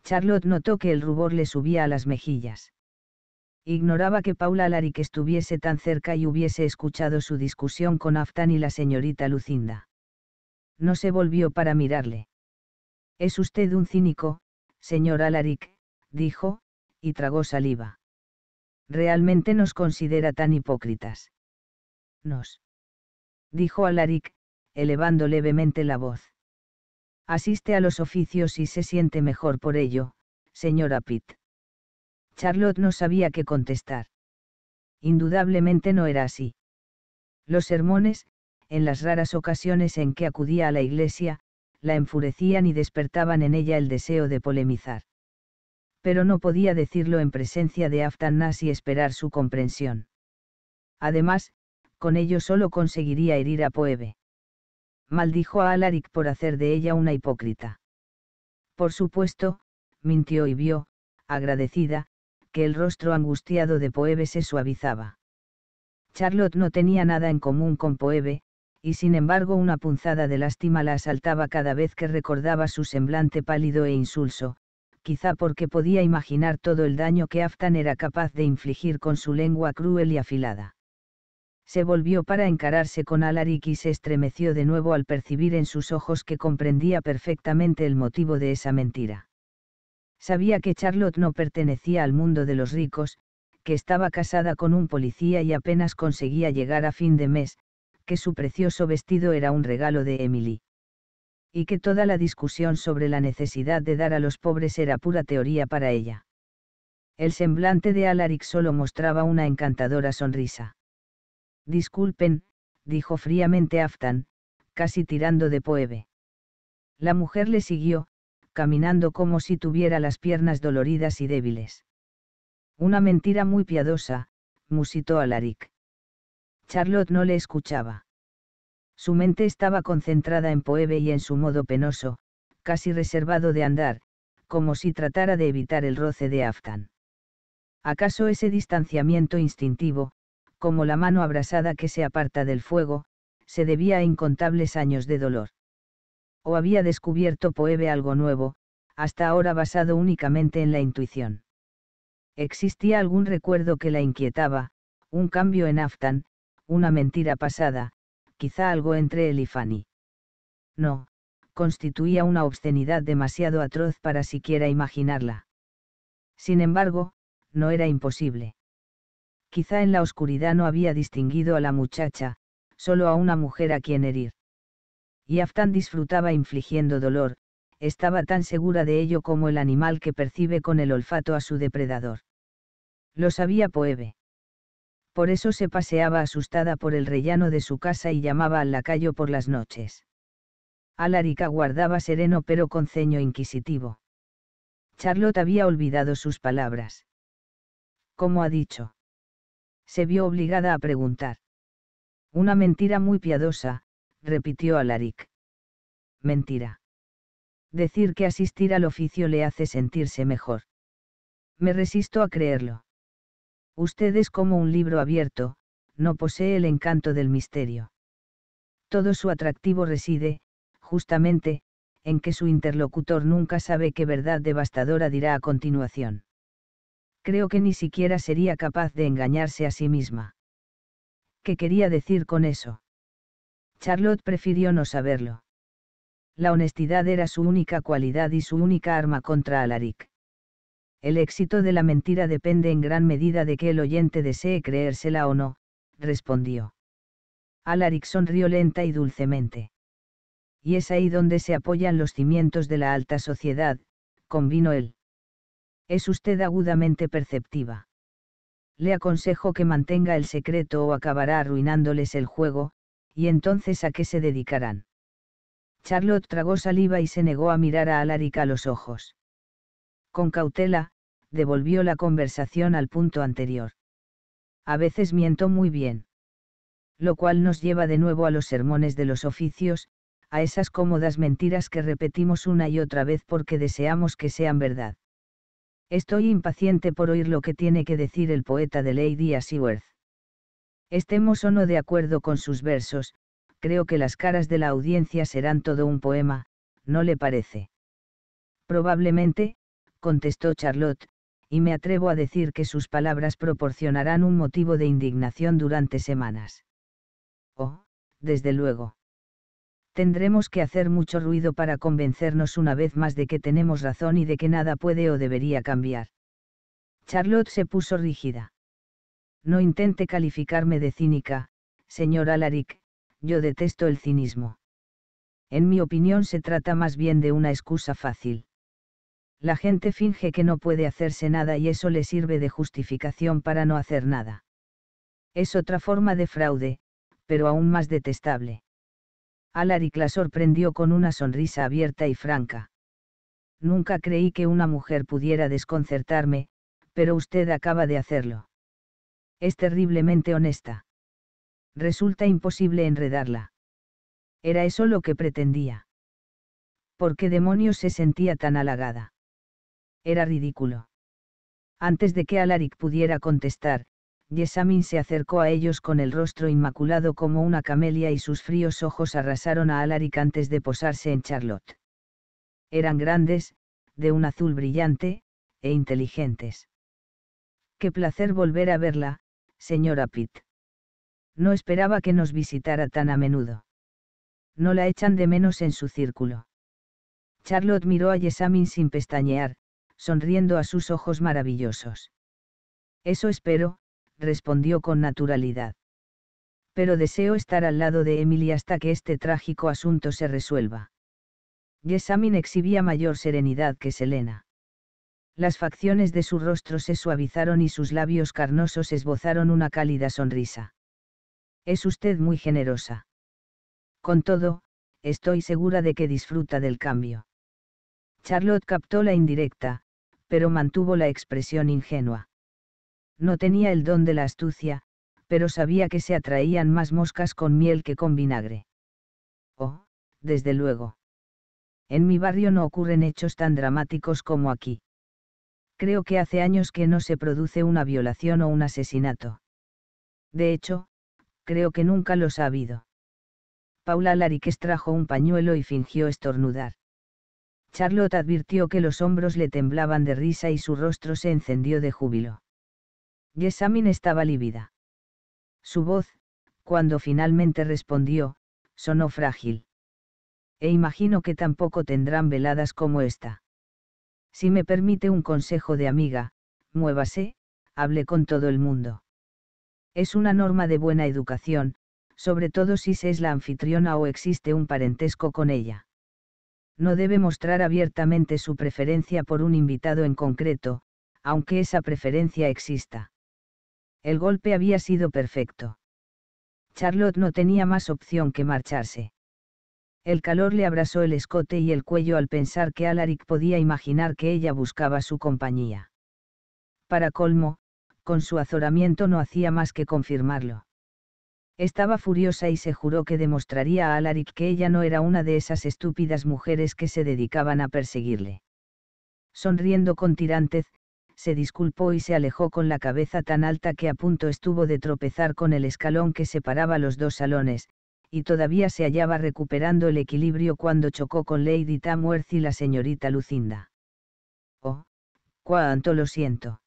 Charlotte notó que el rubor le subía a las mejillas. Ignoraba que Paula Alaric estuviese tan cerca y hubiese escuchado su discusión con Aftan y la señorita Lucinda. No se volvió para mirarle. Es usted un cínico, señor Alaric, dijo, y tragó saliva realmente nos considera tan hipócritas. Nos. Dijo Alaric, elevando levemente la voz. Asiste a los oficios y se siente mejor por ello, señora Pitt. Charlotte no sabía qué contestar. Indudablemente no era así. Los sermones, en las raras ocasiones en que acudía a la iglesia, la enfurecían y despertaban en ella el deseo de polemizar pero no podía decirlo en presencia de Aftanas y esperar su comprensión. Además, con ello solo conseguiría herir a Poebe. Maldijo a Alaric por hacer de ella una hipócrita. Por supuesto, mintió y vio, agradecida, que el rostro angustiado de Poebe se suavizaba. Charlotte no tenía nada en común con Poebe, y sin embargo una punzada de lástima la asaltaba cada vez que recordaba su semblante pálido e insulso, quizá porque podía imaginar todo el daño que Aftan era capaz de infligir con su lengua cruel y afilada. Se volvió para encararse con Alaric y se estremeció de nuevo al percibir en sus ojos que comprendía perfectamente el motivo de esa mentira. Sabía que Charlotte no pertenecía al mundo de los ricos, que estaba casada con un policía y apenas conseguía llegar a fin de mes, que su precioso vestido era un regalo de Emily y que toda la discusión sobre la necesidad de dar a los pobres era pura teoría para ella. El semblante de Alaric solo mostraba una encantadora sonrisa. Disculpen, dijo fríamente Aftan, casi tirando de Poebe. La mujer le siguió, caminando como si tuviera las piernas doloridas y débiles. Una mentira muy piadosa, musitó Alaric. Charlotte no le escuchaba. Su mente estaba concentrada en Poebe y en su modo penoso, casi reservado de andar, como si tratara de evitar el roce de Aftan. ¿Acaso ese distanciamiento instintivo, como la mano abrasada que se aparta del fuego, se debía a incontables años de dolor? ¿O había descubierto Poebe algo nuevo, hasta ahora basado únicamente en la intuición? Existía algún recuerdo que la inquietaba, un cambio en Aftan, una mentira pasada, quizá algo entre él y Fanny. No, constituía una obscenidad demasiado atroz para siquiera imaginarla. Sin embargo, no era imposible. Quizá en la oscuridad no había distinguido a la muchacha, solo a una mujer a quien herir. Y Aftan disfrutaba infligiendo dolor, estaba tan segura de ello como el animal que percibe con el olfato a su depredador. Lo sabía Poebe por eso se paseaba asustada por el rellano de su casa y llamaba al lacayo por las noches. Alaric guardaba sereno pero con ceño inquisitivo. Charlotte había olvidado sus palabras. ¿Cómo ha dicho? Se vio obligada a preguntar. Una mentira muy piadosa, repitió Alaric. Mentira. Decir que asistir al oficio le hace sentirse mejor. Me resisto a creerlo. Usted es como un libro abierto, no posee el encanto del misterio. Todo su atractivo reside, justamente, en que su interlocutor nunca sabe qué verdad devastadora dirá a continuación. Creo que ni siquiera sería capaz de engañarse a sí misma. ¿Qué quería decir con eso? Charlotte prefirió no saberlo. La honestidad era su única cualidad y su única arma contra Alaric. El éxito de la mentira depende en gran medida de que el oyente desee creérsela o no, respondió. Alaric sonrió lenta y dulcemente. Y es ahí donde se apoyan los cimientos de la alta sociedad, convino él. Es usted agudamente perceptiva. Le aconsejo que mantenga el secreto o acabará arruinándoles el juego, y entonces a qué se dedicarán. Charlotte tragó saliva y se negó a mirar a Alaric a los ojos. Con cautela, devolvió la conversación al punto anterior. A veces miento muy bien. Lo cual nos lleva de nuevo a los sermones de los oficios, a esas cómodas mentiras que repetimos una y otra vez porque deseamos que sean verdad. Estoy impaciente por oír lo que tiene que decir el poeta de Lady Asiworth. Estemos o no de acuerdo con sus versos, creo que las caras de la audiencia serán todo un poema, ¿no le parece? Probablemente, contestó Charlotte, y me atrevo a decir que sus palabras proporcionarán un motivo de indignación durante semanas. Oh, desde luego. Tendremos que hacer mucho ruido para convencernos una vez más de que tenemos razón y de que nada puede o debería cambiar. Charlotte se puso rígida. No intente calificarme de cínica, señor Alaric, yo detesto el cinismo. En mi opinión se trata más bien de una excusa fácil. La gente finge que no puede hacerse nada y eso le sirve de justificación para no hacer nada. Es otra forma de fraude, pero aún más detestable. Alaric la sorprendió con una sonrisa abierta y franca. Nunca creí que una mujer pudiera desconcertarme, pero usted acaba de hacerlo. Es terriblemente honesta. Resulta imposible enredarla. Era eso lo que pretendía. ¿Por qué demonios se sentía tan halagada? Era ridículo. Antes de que Alaric pudiera contestar, Yesamin se acercó a ellos con el rostro inmaculado como una camelia y sus fríos ojos arrasaron a Alaric antes de posarse en Charlotte. Eran grandes, de un azul brillante, e inteligentes. Qué placer volver a verla, señora Pitt. No esperaba que nos visitara tan a menudo. No la echan de menos en su círculo. Charlotte miró a Yesamin sin pestañear, sonriendo a sus ojos maravillosos. Eso espero, respondió con naturalidad. Pero deseo estar al lado de Emily hasta que este trágico asunto se resuelva. Yesamine exhibía mayor serenidad que Selena. Las facciones de su rostro se suavizaron y sus labios carnosos esbozaron una cálida sonrisa. Es usted muy generosa. Con todo, estoy segura de que disfruta del cambio. Charlotte captó la indirecta, pero mantuvo la expresión ingenua. No tenía el don de la astucia, pero sabía que se atraían más moscas con miel que con vinagre. Oh, desde luego. En mi barrio no ocurren hechos tan dramáticos como aquí. Creo que hace años que no se produce una violación o un asesinato. De hecho, creo que nunca los ha habido. Paula Lariques trajo un pañuelo y fingió estornudar. Charlotte advirtió que los hombros le temblaban de risa y su rostro se encendió de júbilo. Yesamine estaba lívida. Su voz, cuando finalmente respondió, sonó frágil. E imagino que tampoco tendrán veladas como esta. Si me permite un consejo de amiga, muévase, hable con todo el mundo. Es una norma de buena educación, sobre todo si se es la anfitriona o existe un parentesco con ella no debe mostrar abiertamente su preferencia por un invitado en concreto, aunque esa preferencia exista. El golpe había sido perfecto. Charlotte no tenía más opción que marcharse. El calor le abrazó el escote y el cuello al pensar que Alaric podía imaginar que ella buscaba su compañía. Para colmo, con su azoramiento no hacía más que confirmarlo. Estaba furiosa y se juró que demostraría a Alaric que ella no era una de esas estúpidas mujeres que se dedicaban a perseguirle. Sonriendo con tirantez, se disculpó y se alejó con la cabeza tan alta que a punto estuvo de tropezar con el escalón que separaba los dos salones, y todavía se hallaba recuperando el equilibrio cuando chocó con Lady Tamworth y la señorita Lucinda. Oh, cuánto lo siento.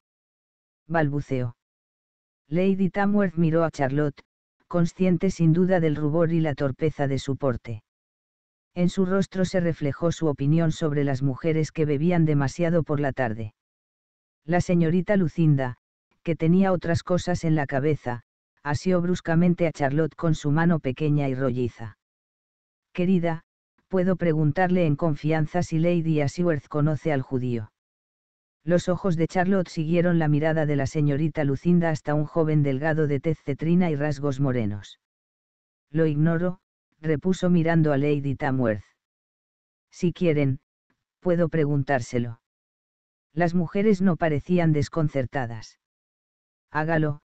Balbuceó. Lady Tamworth miró a Charlotte, consciente sin duda del rubor y la torpeza de su porte. En su rostro se reflejó su opinión sobre las mujeres que bebían demasiado por la tarde. La señorita Lucinda, que tenía otras cosas en la cabeza, asió bruscamente a Charlotte con su mano pequeña y rolliza. Querida, puedo preguntarle en confianza si Lady Ashworth conoce al judío. Los ojos de Charlotte siguieron la mirada de la señorita Lucinda hasta un joven delgado de tez cetrina y rasgos morenos. Lo ignoro, repuso mirando a Lady Tamworth. Si quieren, puedo preguntárselo. Las mujeres no parecían desconcertadas. Hágalo,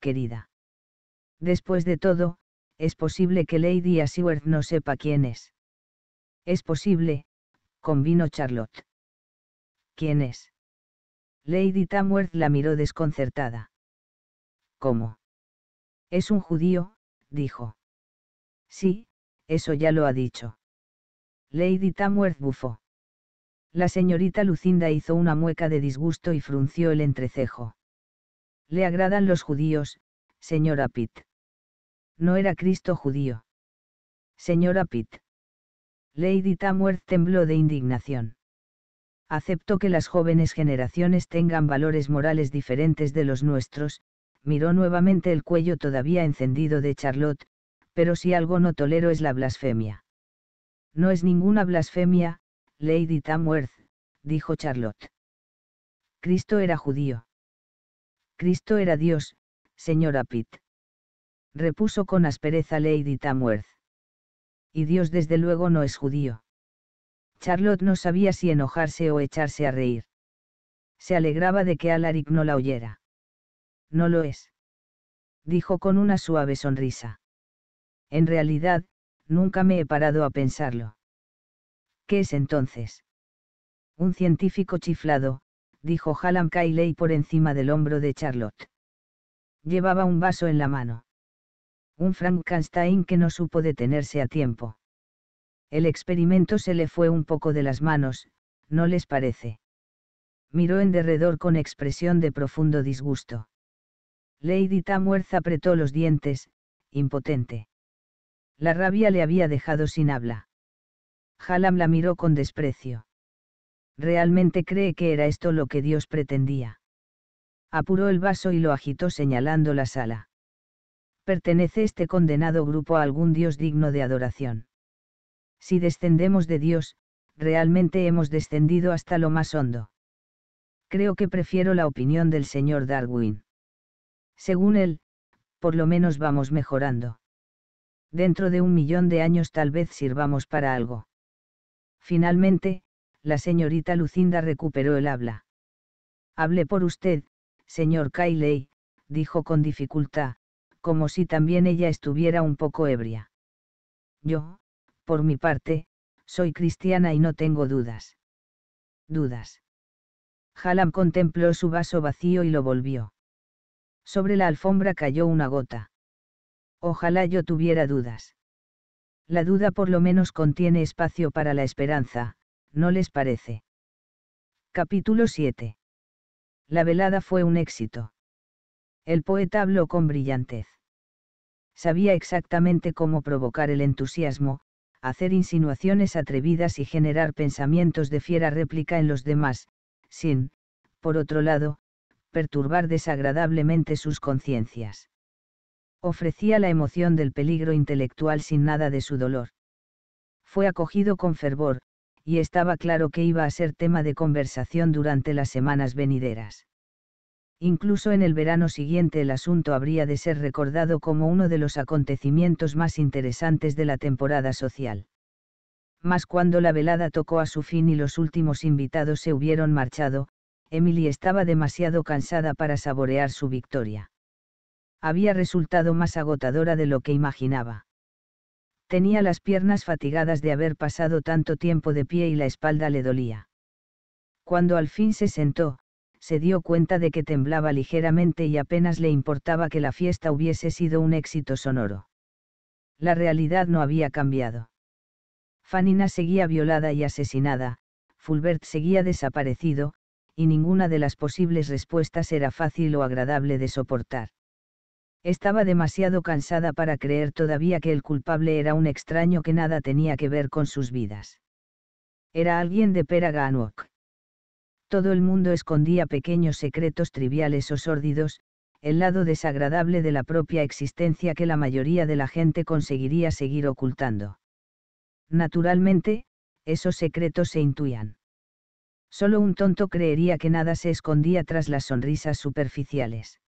querida. Después de todo, es posible que Lady Asworth no sepa quién es. Es posible, convino Charlotte. ¿Quién es? Lady Tamworth la miró desconcertada. ¿Cómo? Es un judío, dijo. Sí, eso ya lo ha dicho. Lady Tamworth bufó. La señorita Lucinda hizo una mueca de disgusto y frunció el entrecejo. Le agradan los judíos, señora Pitt. No era Cristo judío. Señora Pitt. Lady Tamworth tembló de indignación acepto que las jóvenes generaciones tengan valores morales diferentes de los nuestros, miró nuevamente el cuello todavía encendido de Charlotte, pero si algo no tolero es la blasfemia. No es ninguna blasfemia, Lady Tamworth, dijo Charlotte. Cristo era judío. Cristo era Dios, señora Pitt. Repuso con aspereza Lady Tamworth. Y Dios desde luego no es judío. Charlotte no sabía si enojarse o echarse a reír. Se alegraba de que Alaric no la oyera. No lo es. Dijo con una suave sonrisa. En realidad, nunca me he parado a pensarlo. ¿Qué es entonces? Un científico chiflado, dijo Hallam Cayley por encima del hombro de Charlotte. Llevaba un vaso en la mano. Un Frankenstein que no supo detenerse a tiempo. El experimento se le fue un poco de las manos, ¿no les parece? Miró en derredor con expresión de profundo disgusto. Lady Tamworth apretó los dientes, impotente. La rabia le había dejado sin habla. Hallam la miró con desprecio. ¿Realmente cree que era esto lo que Dios pretendía? Apuró el vaso y lo agitó señalando la sala. ¿Pertenece este condenado grupo a algún Dios digno de adoración? si descendemos de Dios, realmente hemos descendido hasta lo más hondo. Creo que prefiero la opinión del señor Darwin. Según él, por lo menos vamos mejorando. Dentro de un millón de años tal vez sirvamos para algo. Finalmente, la señorita Lucinda recuperó el habla. «Hable por usted, señor Cayley, dijo con dificultad, como si también ella estuviera un poco ebria. Yo, por mi parte, soy cristiana y no tengo dudas. Dudas. Hallam contempló su vaso vacío y lo volvió. Sobre la alfombra cayó una gota. Ojalá yo tuviera dudas. La duda por lo menos contiene espacio para la esperanza, ¿no les parece? Capítulo 7. La velada fue un éxito. El poeta habló con brillantez. Sabía exactamente cómo provocar el entusiasmo, hacer insinuaciones atrevidas y generar pensamientos de fiera réplica en los demás, sin, por otro lado, perturbar desagradablemente sus conciencias. Ofrecía la emoción del peligro intelectual sin nada de su dolor. Fue acogido con fervor, y estaba claro que iba a ser tema de conversación durante las semanas venideras. Incluso en el verano siguiente el asunto habría de ser recordado como uno de los acontecimientos más interesantes de la temporada social. Mas cuando la velada tocó a su fin y los últimos invitados se hubieron marchado, Emily estaba demasiado cansada para saborear su victoria. Había resultado más agotadora de lo que imaginaba. Tenía las piernas fatigadas de haber pasado tanto tiempo de pie y la espalda le dolía. Cuando al fin se sentó, se dio cuenta de que temblaba ligeramente y apenas le importaba que la fiesta hubiese sido un éxito sonoro. La realidad no había cambiado. Fanina seguía violada y asesinada, Fulbert seguía desaparecido, y ninguna de las posibles respuestas era fácil o agradable de soportar. Estaba demasiado cansada para creer todavía que el culpable era un extraño que nada tenía que ver con sus vidas. Era alguien de Peraganwok todo el mundo escondía pequeños secretos triviales o sórdidos, el lado desagradable de la propia existencia que la mayoría de la gente conseguiría seguir ocultando. Naturalmente, esos secretos se intuían. Solo un tonto creería que nada se escondía tras las sonrisas superficiales.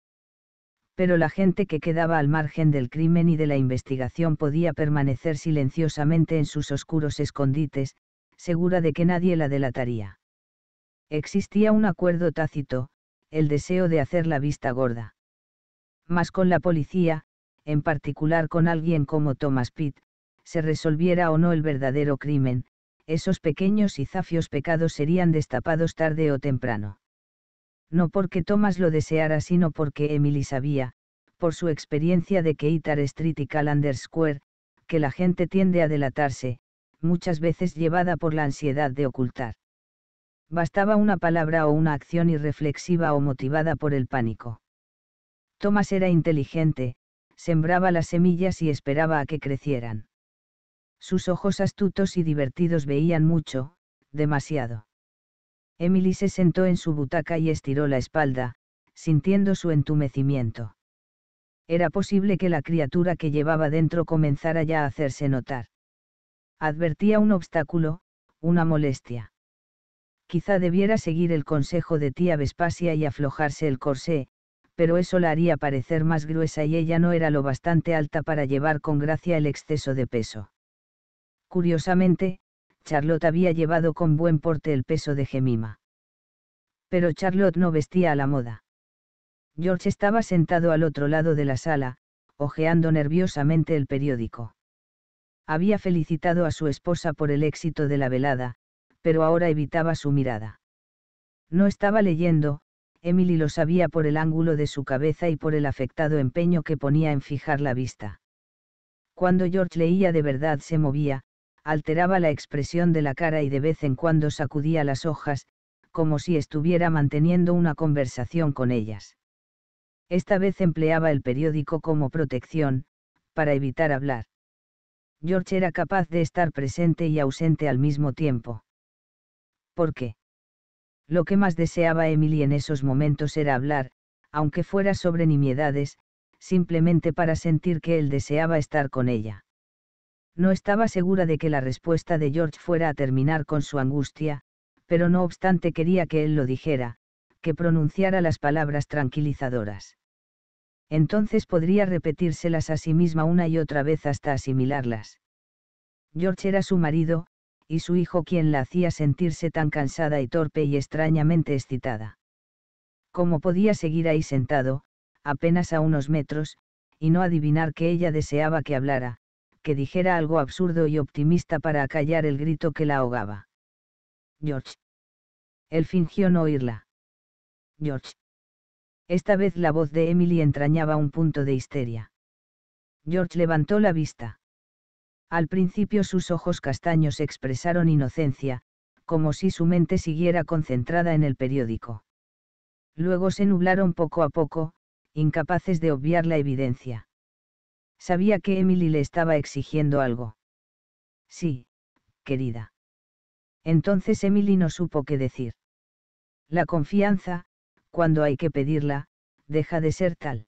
Pero la gente que quedaba al margen del crimen y de la investigación podía permanecer silenciosamente en sus oscuros escondites, segura de que nadie la delataría. Existía un acuerdo tácito, el deseo de hacer la vista gorda. Mas con la policía, en particular con alguien como Thomas Pitt, se resolviera o no el verdadero crimen, esos pequeños y zafios pecados serían destapados tarde o temprano. No porque Thomas lo deseara, sino porque Emily sabía, por su experiencia de Keitar Street y Calander Square, que la gente tiende a delatarse, muchas veces llevada por la ansiedad de ocultar bastaba una palabra o una acción irreflexiva o motivada por el pánico. Thomas era inteligente, sembraba las semillas y esperaba a que crecieran. Sus ojos astutos y divertidos veían mucho, demasiado. Emily se sentó en su butaca y estiró la espalda, sintiendo su entumecimiento. Era posible que la criatura que llevaba dentro comenzara ya a hacerse notar. Advertía un obstáculo, una molestia quizá debiera seguir el consejo de tía Vespasia y aflojarse el corsé, pero eso la haría parecer más gruesa y ella no era lo bastante alta para llevar con gracia el exceso de peso. Curiosamente, Charlotte había llevado con buen porte el peso de Gemima. Pero Charlotte no vestía a la moda. George estaba sentado al otro lado de la sala, hojeando nerviosamente el periódico. Había felicitado a su esposa por el éxito de la velada, pero ahora evitaba su mirada. No estaba leyendo, Emily lo sabía por el ángulo de su cabeza y por el afectado empeño que ponía en fijar la vista. Cuando George leía de verdad se movía, alteraba la expresión de la cara y de vez en cuando sacudía las hojas, como si estuviera manteniendo una conversación con ellas. Esta vez empleaba el periódico como protección, para evitar hablar. George era capaz de estar presente y ausente al mismo tiempo. ¿Por qué? Lo que más deseaba Emily en esos momentos era hablar, aunque fuera sobre nimiedades, simplemente para sentir que él deseaba estar con ella. No estaba segura de que la respuesta de George fuera a terminar con su angustia, pero no obstante quería que él lo dijera, que pronunciara las palabras tranquilizadoras. Entonces podría repetírselas a sí misma una y otra vez hasta asimilarlas. George era su marido, y su hijo quien la hacía sentirse tan cansada y torpe y extrañamente excitada. ¿Cómo podía seguir ahí sentado, apenas a unos metros, y no adivinar que ella deseaba que hablara, que dijera algo absurdo y optimista para acallar el grito que la ahogaba? George. Él fingió no oírla. George. Esta vez la voz de Emily entrañaba un punto de histeria. George levantó la vista. Al principio sus ojos castaños expresaron inocencia, como si su mente siguiera concentrada en el periódico. Luego se nublaron poco a poco, incapaces de obviar la evidencia. Sabía que Emily le estaba exigiendo algo. Sí, querida. Entonces Emily no supo qué decir. La confianza, cuando hay que pedirla, deja de ser tal.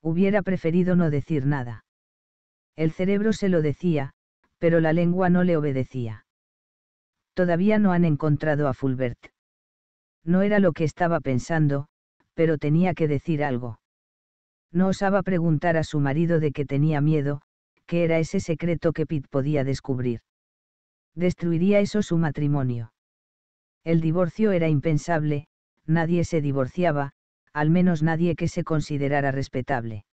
Hubiera preferido no decir nada. El cerebro se lo decía, pero la lengua no le obedecía. Todavía no han encontrado a Fulbert. No era lo que estaba pensando, pero tenía que decir algo. No osaba preguntar a su marido de qué tenía miedo, que era ese secreto que Pitt podía descubrir. Destruiría eso su matrimonio. El divorcio era impensable, nadie se divorciaba, al menos nadie que se considerara respetable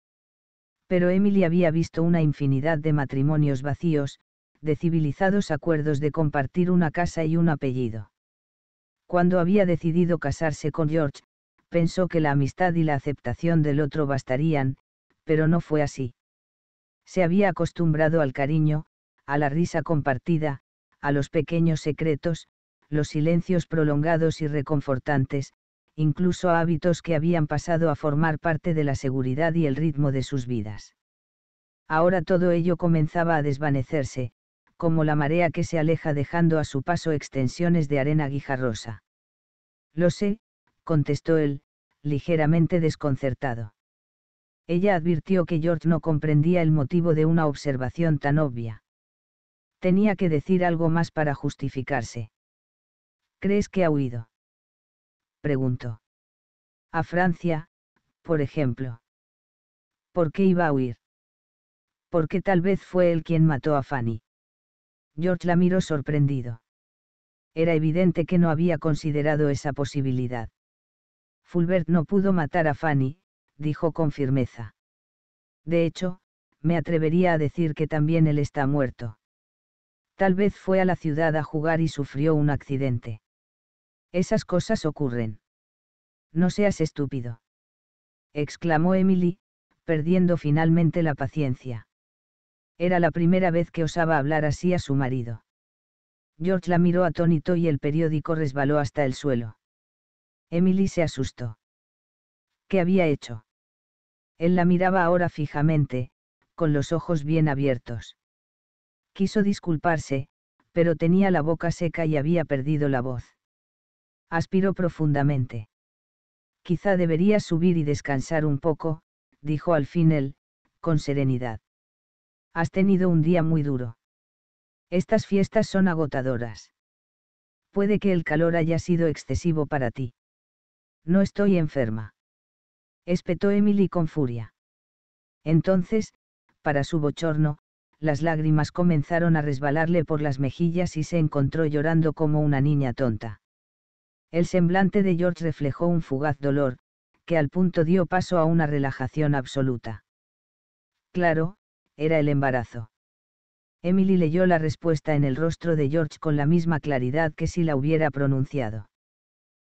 pero Emily había visto una infinidad de matrimonios vacíos, de civilizados acuerdos de compartir una casa y un apellido. Cuando había decidido casarse con George, pensó que la amistad y la aceptación del otro bastarían, pero no fue así. Se había acostumbrado al cariño, a la risa compartida, a los pequeños secretos, los silencios prolongados y reconfortantes, incluso hábitos que habían pasado a formar parte de la seguridad y el ritmo de sus vidas. Ahora todo ello comenzaba a desvanecerse, como la marea que se aleja dejando a su paso extensiones de arena guijarrosa. Lo sé, contestó él, ligeramente desconcertado. Ella advirtió que George no comprendía el motivo de una observación tan obvia. Tenía que decir algo más para justificarse. ¿Crees que ha huido? preguntó. A Francia, por ejemplo. ¿Por qué iba a huir? Porque tal vez fue él quien mató a Fanny. George la miró sorprendido. Era evidente que no había considerado esa posibilidad. Fulbert no pudo matar a Fanny, dijo con firmeza. De hecho, me atrevería a decir que también él está muerto. Tal vez fue a la ciudad a jugar y sufrió un accidente. Esas cosas ocurren. No seas estúpido. exclamó Emily, perdiendo finalmente la paciencia. Era la primera vez que osaba hablar así a su marido. George la miró atónito y el periódico resbaló hasta el suelo. Emily se asustó. ¿Qué había hecho? Él la miraba ahora fijamente, con los ojos bien abiertos. Quiso disculparse, pero tenía la boca seca y había perdido la voz Aspiró profundamente. Quizá deberías subir y descansar un poco, dijo al fin él, con serenidad. Has tenido un día muy duro. Estas fiestas son agotadoras. Puede que el calor haya sido excesivo para ti. No estoy enferma. Espetó Emily con furia. Entonces, para su bochorno, las lágrimas comenzaron a resbalarle por las mejillas y se encontró llorando como una niña tonta. El semblante de George reflejó un fugaz dolor, que al punto dio paso a una relajación absoluta. Claro, era el embarazo. Emily leyó la respuesta en el rostro de George con la misma claridad que si la hubiera pronunciado.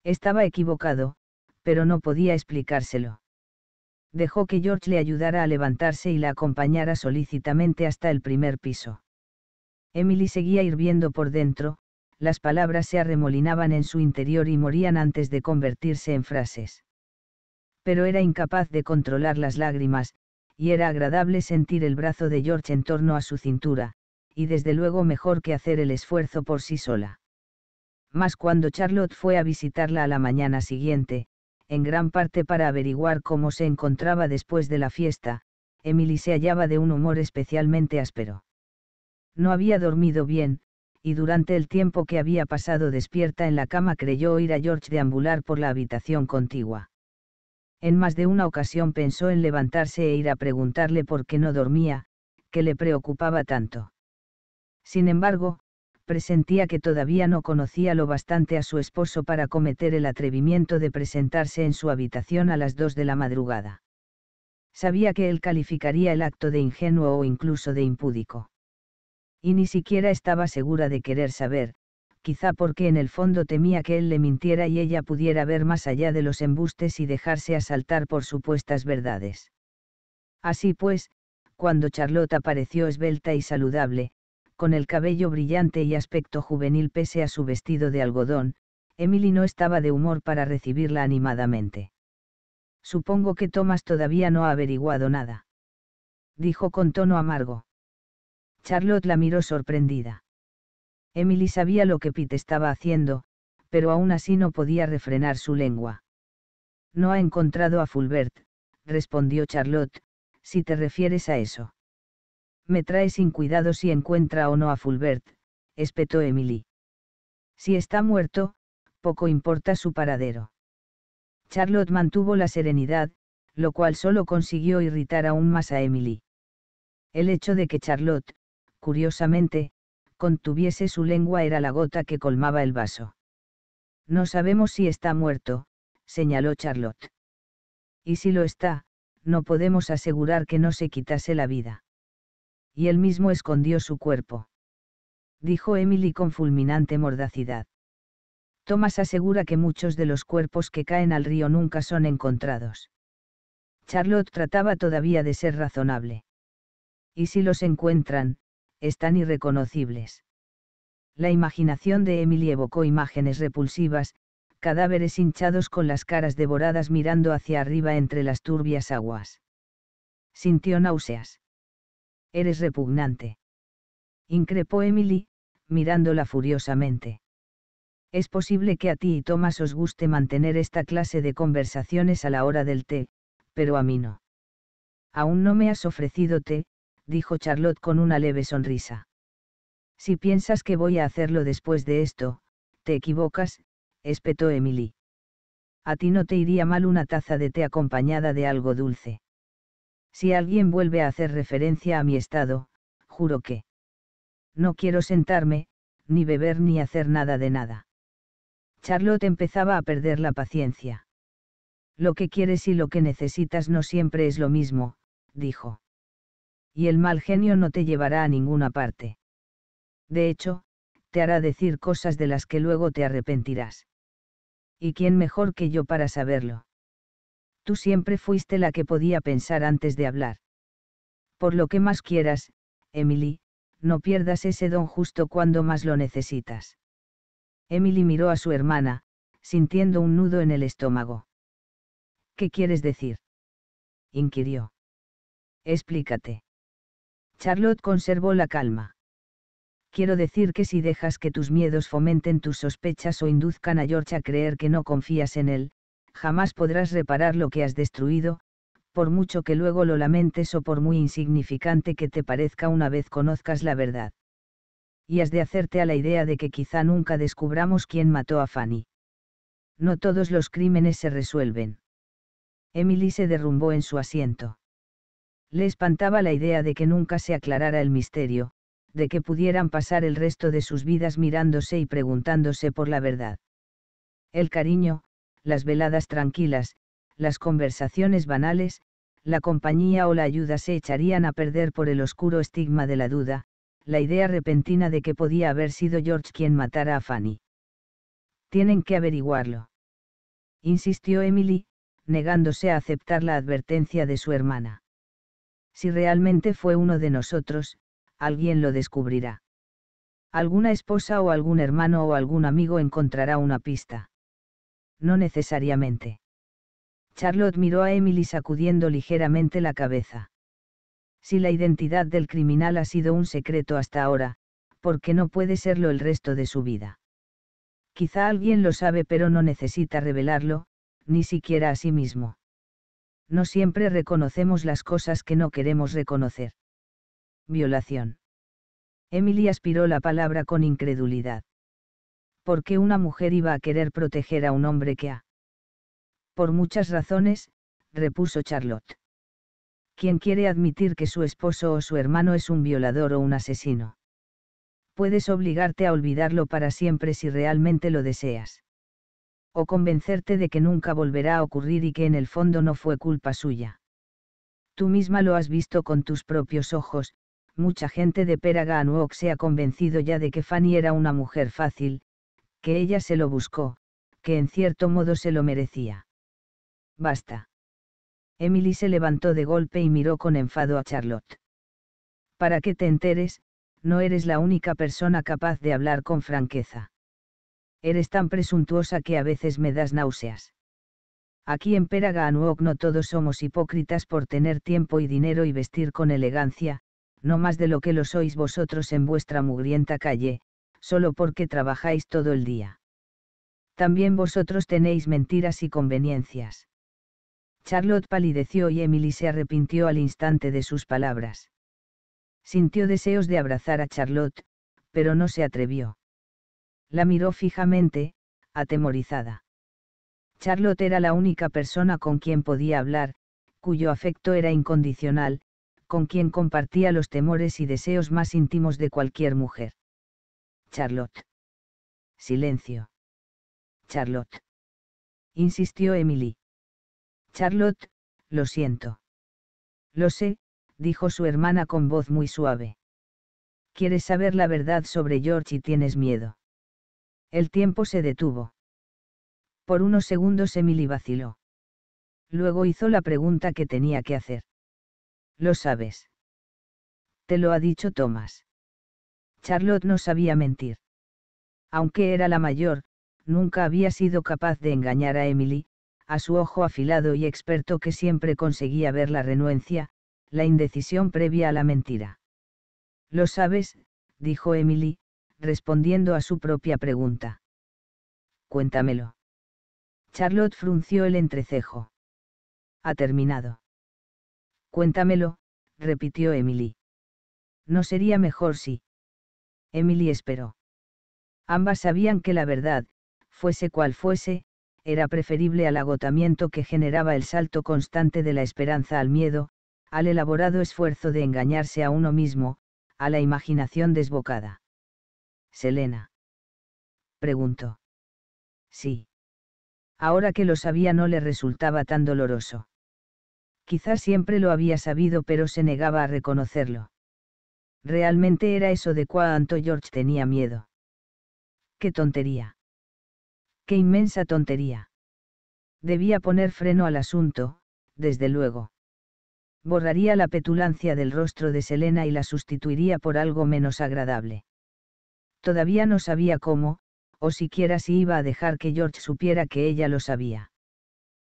Estaba equivocado, pero no podía explicárselo. Dejó que George le ayudara a levantarse y la acompañara solícitamente hasta el primer piso. Emily seguía hirviendo por dentro, las palabras se arremolinaban en su interior y morían antes de convertirse en frases. Pero era incapaz de controlar las lágrimas, y era agradable sentir el brazo de George en torno a su cintura, y desde luego mejor que hacer el esfuerzo por sí sola. Mas cuando Charlotte fue a visitarla a la mañana siguiente, en gran parte para averiguar cómo se encontraba después de la fiesta, Emily se hallaba de un humor especialmente áspero. No había dormido bien, y durante el tiempo que había pasado despierta en la cama creyó oír a George deambular por la habitación contigua. En más de una ocasión pensó en levantarse e ir a preguntarle por qué no dormía, que le preocupaba tanto. Sin embargo, presentía que todavía no conocía lo bastante a su esposo para cometer el atrevimiento de presentarse en su habitación a las dos de la madrugada. Sabía que él calificaría el acto de ingenuo o incluso de impúdico. Y ni siquiera estaba segura de querer saber, quizá porque en el fondo temía que él le mintiera y ella pudiera ver más allá de los embustes y dejarse asaltar por supuestas verdades. Así pues, cuando Charlotte apareció esbelta y saludable, con el cabello brillante y aspecto juvenil pese a su vestido de algodón, Emily no estaba de humor para recibirla animadamente. Supongo que Thomas todavía no ha averiguado nada. Dijo con tono amargo. Charlotte la miró sorprendida. Emily sabía lo que Pete estaba haciendo, pero aún así no podía refrenar su lengua. No ha encontrado a Fulbert, respondió Charlotte, si te refieres a eso. Me trae sin cuidado si encuentra o no a Fulbert, espetó Emily. Si está muerto, poco importa su paradero. Charlotte mantuvo la serenidad, lo cual solo consiguió irritar aún más a Emily. El hecho de que Charlotte, curiosamente, contuviese su lengua era la gota que colmaba el vaso. No sabemos si está muerto, señaló Charlotte. Y si lo está, no podemos asegurar que no se quitase la vida. Y él mismo escondió su cuerpo. Dijo Emily con fulminante mordacidad. Thomas asegura que muchos de los cuerpos que caen al río nunca son encontrados. Charlotte trataba todavía de ser razonable. ¿Y si los encuentran? están irreconocibles. La imaginación de Emily evocó imágenes repulsivas, cadáveres hinchados con las caras devoradas mirando hacia arriba entre las turbias aguas. Sintió náuseas. Eres repugnante. Increpó Emily, mirándola furiosamente. Es posible que a ti y Thomas os guste mantener esta clase de conversaciones a la hora del té, pero a mí no. Aún no me has ofrecido té, dijo Charlotte con una leve sonrisa. Si piensas que voy a hacerlo después de esto, te equivocas, espetó Emily. A ti no te iría mal una taza de té acompañada de algo dulce. Si alguien vuelve a hacer referencia a mi estado, juro que... No quiero sentarme, ni beber ni hacer nada de nada. Charlotte empezaba a perder la paciencia. Lo que quieres y lo que necesitas no siempre es lo mismo, dijo y el mal genio no te llevará a ninguna parte. De hecho, te hará decir cosas de las que luego te arrepentirás. ¿Y quién mejor que yo para saberlo? Tú siempre fuiste la que podía pensar antes de hablar. Por lo que más quieras, Emily, no pierdas ese don justo cuando más lo necesitas. Emily miró a su hermana, sintiendo un nudo en el estómago. ¿Qué quieres decir? inquirió. Explícate. Charlotte conservó la calma. Quiero decir que si dejas que tus miedos fomenten tus sospechas o induzcan a George a creer que no confías en él, jamás podrás reparar lo que has destruido, por mucho que luego lo lamentes o por muy insignificante que te parezca una vez conozcas la verdad. Y has de hacerte a la idea de que quizá nunca descubramos quién mató a Fanny. No todos los crímenes se resuelven. Emily se derrumbó en su asiento. Le espantaba la idea de que nunca se aclarara el misterio, de que pudieran pasar el resto de sus vidas mirándose y preguntándose por la verdad. El cariño, las veladas tranquilas, las conversaciones banales, la compañía o la ayuda se echarían a perder por el oscuro estigma de la duda, la idea repentina de que podía haber sido George quien matara a Fanny. Tienen que averiguarlo. Insistió Emily, negándose a aceptar la advertencia de su hermana. Si realmente fue uno de nosotros, alguien lo descubrirá. Alguna esposa o algún hermano o algún amigo encontrará una pista. No necesariamente. Charlotte miró a Emily sacudiendo ligeramente la cabeza. Si la identidad del criminal ha sido un secreto hasta ahora, ¿por qué no puede serlo el resto de su vida? Quizá alguien lo sabe pero no necesita revelarlo, ni siquiera a sí mismo no siempre reconocemos las cosas que no queremos reconocer. Violación. Emily aspiró la palabra con incredulidad. ¿Por qué una mujer iba a querer proteger a un hombre que ha? Por muchas razones, repuso Charlotte. ¿Quién quiere admitir que su esposo o su hermano es un violador o un asesino? Puedes obligarte a olvidarlo para siempre si realmente lo deseas o convencerte de que nunca volverá a ocurrir y que en el fondo no fue culpa suya. Tú misma lo has visto con tus propios ojos, mucha gente de Peraga Anuok se ha convencido ya de que Fanny era una mujer fácil, que ella se lo buscó, que en cierto modo se lo merecía. Basta. Emily se levantó de golpe y miró con enfado a Charlotte. Para que te enteres, no eres la única persona capaz de hablar con franqueza. Eres tan presuntuosa que a veces me das náuseas. Aquí en Peraga no todos somos hipócritas por tener tiempo y dinero y vestir con elegancia, no más de lo que lo sois vosotros en vuestra mugrienta calle, solo porque trabajáis todo el día. También vosotros tenéis mentiras y conveniencias. Charlotte palideció y Emily se arrepintió al instante de sus palabras. Sintió deseos de abrazar a Charlotte, pero no se atrevió la miró fijamente, atemorizada. Charlotte era la única persona con quien podía hablar, cuyo afecto era incondicional, con quien compartía los temores y deseos más íntimos de cualquier mujer. Charlotte. Silencio. Charlotte. Insistió Emily. Charlotte, lo siento. Lo sé, dijo su hermana con voz muy suave. Quieres saber la verdad sobre George y tienes miedo. El tiempo se detuvo. Por unos segundos Emily vaciló. Luego hizo la pregunta que tenía que hacer. Lo sabes. Te lo ha dicho Thomas. Charlotte no sabía mentir. Aunque era la mayor, nunca había sido capaz de engañar a Emily, a su ojo afilado y experto que siempre conseguía ver la renuencia, la indecisión previa a la mentira. Lo sabes, dijo Emily, respondiendo a su propia pregunta. Cuéntamelo. Charlotte frunció el entrecejo. Ha terminado. Cuéntamelo, repitió Emily. ¿No sería mejor si? Emily esperó. Ambas sabían que la verdad, fuese cual fuese, era preferible al agotamiento que generaba el salto constante de la esperanza al miedo, al elaborado esfuerzo de engañarse a uno mismo, a la imaginación desbocada. Selena. Preguntó. Sí. Ahora que lo sabía no le resultaba tan doloroso. Quizás siempre lo había sabido pero se negaba a reconocerlo. Realmente era eso de cuánto George tenía miedo. ¡Qué tontería! ¡Qué inmensa tontería! Debía poner freno al asunto, desde luego. Borraría la petulancia del rostro de Selena y la sustituiría por algo menos agradable. Todavía no sabía cómo, o siquiera si iba a dejar que George supiera que ella lo sabía.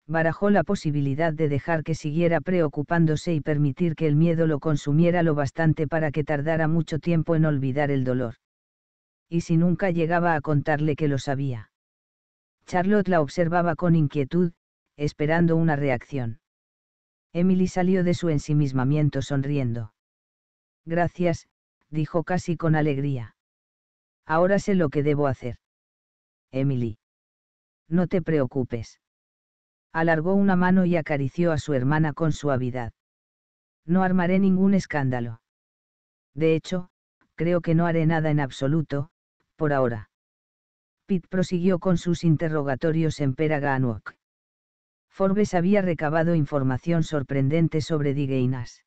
Barajó la posibilidad de dejar que siguiera preocupándose y permitir que el miedo lo consumiera lo bastante para que tardara mucho tiempo en olvidar el dolor. Y si nunca llegaba a contarle que lo sabía. Charlotte la observaba con inquietud, esperando una reacción. Emily salió de su ensimismamiento sonriendo. Gracias, dijo casi con alegría. Ahora sé lo que debo hacer. Emily. No te preocupes. Alargó una mano y acarició a su hermana con suavidad. No armaré ningún escándalo. De hecho, creo que no haré nada en absoluto, por ahora. Pitt prosiguió con sus interrogatorios en Peraganuok. Forbes había recabado información sorprendente sobre Digainas.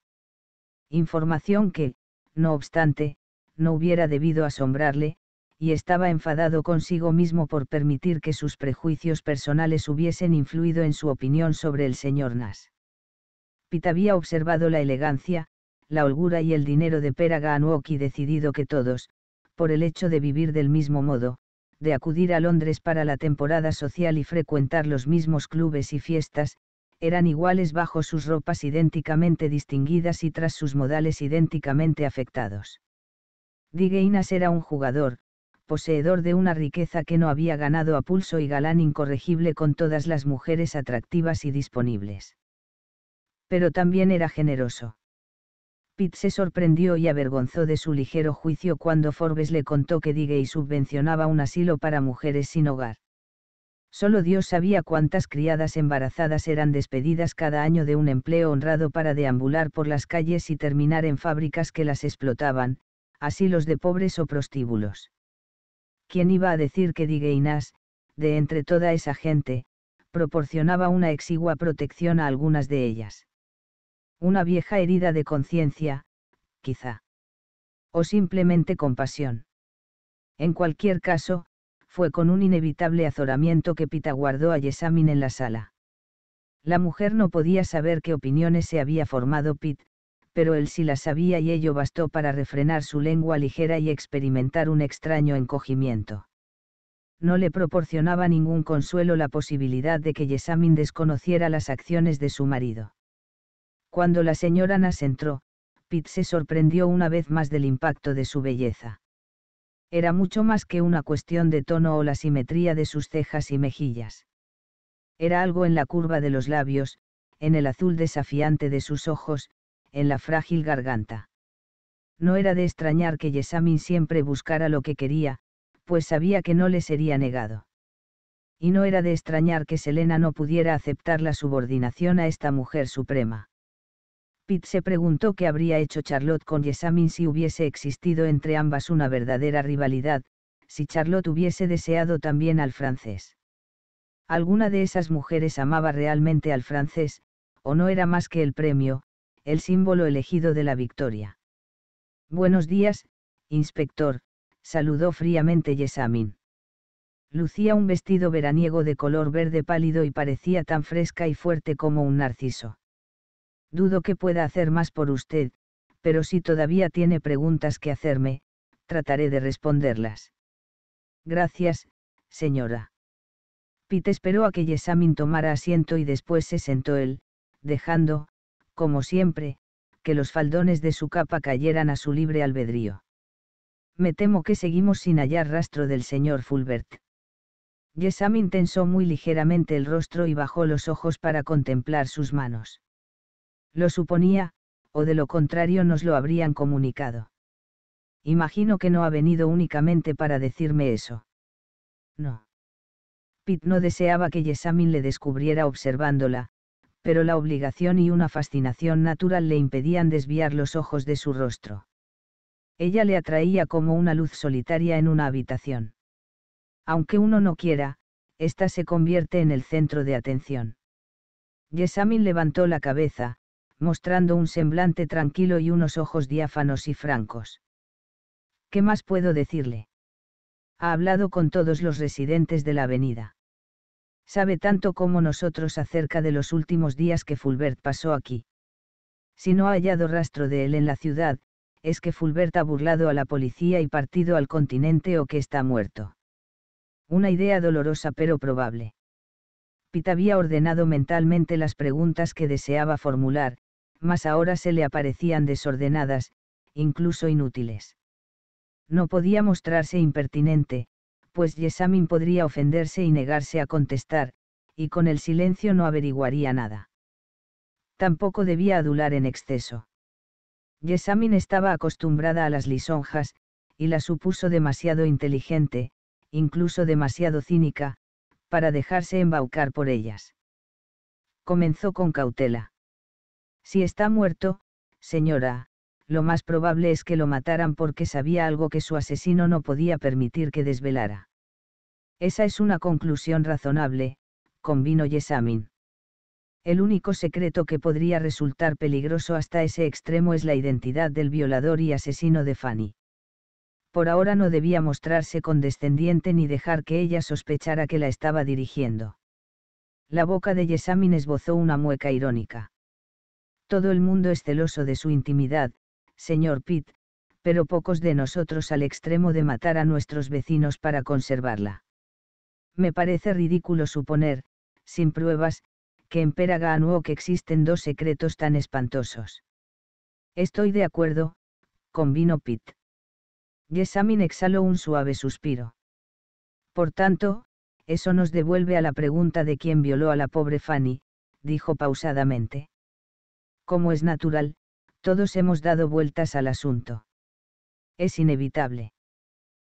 Información que, no obstante, no hubiera debido asombrarle, y estaba enfadado consigo mismo por permitir que sus prejuicios personales hubiesen influido en su opinión sobre el señor Nas. Pitt había observado la elegancia, la holgura y el dinero de Peraga Anuok y decidido que todos, por el hecho de vivir del mismo modo, de acudir a Londres para la temporada social y frecuentar los mismos clubes y fiestas, eran iguales bajo sus ropas idénticamente distinguidas y tras sus modales idénticamente afectados. Inas era un jugador, poseedor de una riqueza que no había ganado a pulso y galán incorregible con todas las mujeres atractivas y disponibles. Pero también era generoso. Pitt se sorprendió y avergonzó de su ligero juicio cuando Forbes le contó que Digey subvencionaba un asilo para mujeres sin hogar. Solo Dios sabía cuántas criadas embarazadas eran despedidas cada año de un empleo honrado para deambular por las calles y terminar en fábricas que las explotaban, los de pobres o prostíbulos. ¿quién iba a decir que Digueinas, de entre toda esa gente, proporcionaba una exigua protección a algunas de ellas? Una vieja herida de conciencia, quizá. O simplemente compasión. En cualquier caso, fue con un inevitable azoramiento que Pit aguardó a Yesamin en la sala. La mujer no podía saber qué opiniones se había formado Pit, pero él sí la sabía y ello bastó para refrenar su lengua ligera y experimentar un extraño encogimiento. No le proporcionaba ningún consuelo la posibilidad de que Yesamin desconociera las acciones de su marido. Cuando la señora Nas entró, Pitt se sorprendió una vez más del impacto de su belleza. Era mucho más que una cuestión de tono o la simetría de sus cejas y mejillas. Era algo en la curva de los labios, en el azul desafiante de sus ojos, en la frágil garganta. No era de extrañar que Yesamin siempre buscara lo que quería, pues sabía que no le sería negado. Y no era de extrañar que Selena no pudiera aceptar la subordinación a esta mujer suprema. Pitt se preguntó qué habría hecho Charlotte con Yesamin si hubiese existido entre ambas una verdadera rivalidad, si Charlotte hubiese deseado también al francés. Alguna de esas mujeres amaba realmente al francés, o no era más que el premio, el símbolo elegido de la victoria. Buenos días, inspector, saludó fríamente Yesamin. Lucía un vestido veraniego de color verde pálido y parecía tan fresca y fuerte como un narciso. Dudo que pueda hacer más por usted, pero si todavía tiene preguntas que hacerme, trataré de responderlas. Gracias, señora. Pete esperó a que Yesamin tomara asiento y después se sentó él, dejando, como siempre, que los faldones de su capa cayeran a su libre albedrío. Me temo que seguimos sin hallar rastro del señor Fulbert. Yesamin tensó muy ligeramente el rostro y bajó los ojos para contemplar sus manos. Lo suponía, o de lo contrario nos lo habrían comunicado. Imagino que no ha venido únicamente para decirme eso. No. Pitt no deseaba que Yesamin le descubriera observándola, pero la obligación y una fascinación natural le impedían desviar los ojos de su rostro. Ella le atraía como una luz solitaria en una habitación. Aunque uno no quiera, ésta se convierte en el centro de atención. Yesamin levantó la cabeza, mostrando un semblante tranquilo y unos ojos diáfanos y francos. ¿Qué más puedo decirle? Ha hablado con todos los residentes de la avenida sabe tanto como nosotros acerca de los últimos días que Fulbert pasó aquí. Si no ha hallado rastro de él en la ciudad, es que Fulbert ha burlado a la policía y partido al continente o que está muerto. Una idea dolorosa pero probable. Pitt había ordenado mentalmente las preguntas que deseaba formular, mas ahora se le aparecían desordenadas, incluso inútiles. No podía mostrarse impertinente, pues Yesamin podría ofenderse y negarse a contestar, y con el silencio no averiguaría nada. Tampoco debía adular en exceso. Yesamin estaba acostumbrada a las lisonjas, y la supuso demasiado inteligente, incluso demasiado cínica, para dejarse embaucar por ellas. Comenzó con cautela. Si está muerto, señora, lo más probable es que lo mataran porque sabía algo que su asesino no podía permitir que desvelara. Esa es una conclusión razonable, convino Yesamin. El único secreto que podría resultar peligroso hasta ese extremo es la identidad del violador y asesino de Fanny. Por ahora no debía mostrarse condescendiente ni dejar que ella sospechara que la estaba dirigiendo. La boca de Yesamin esbozó una mueca irónica. Todo el mundo es celoso de su intimidad, señor Pitt, pero pocos de nosotros al extremo de matar a nuestros vecinos para conservarla. Me parece ridículo suponer, sin pruebas, que en Peragano que existen dos secretos tan espantosos. Estoy de acuerdo, convino Pitt. Yesamin exhaló un suave suspiro. Por tanto, eso nos devuelve a la pregunta de quién violó a la pobre Fanny, dijo pausadamente. Como es natural, todos hemos dado vueltas al asunto. Es inevitable.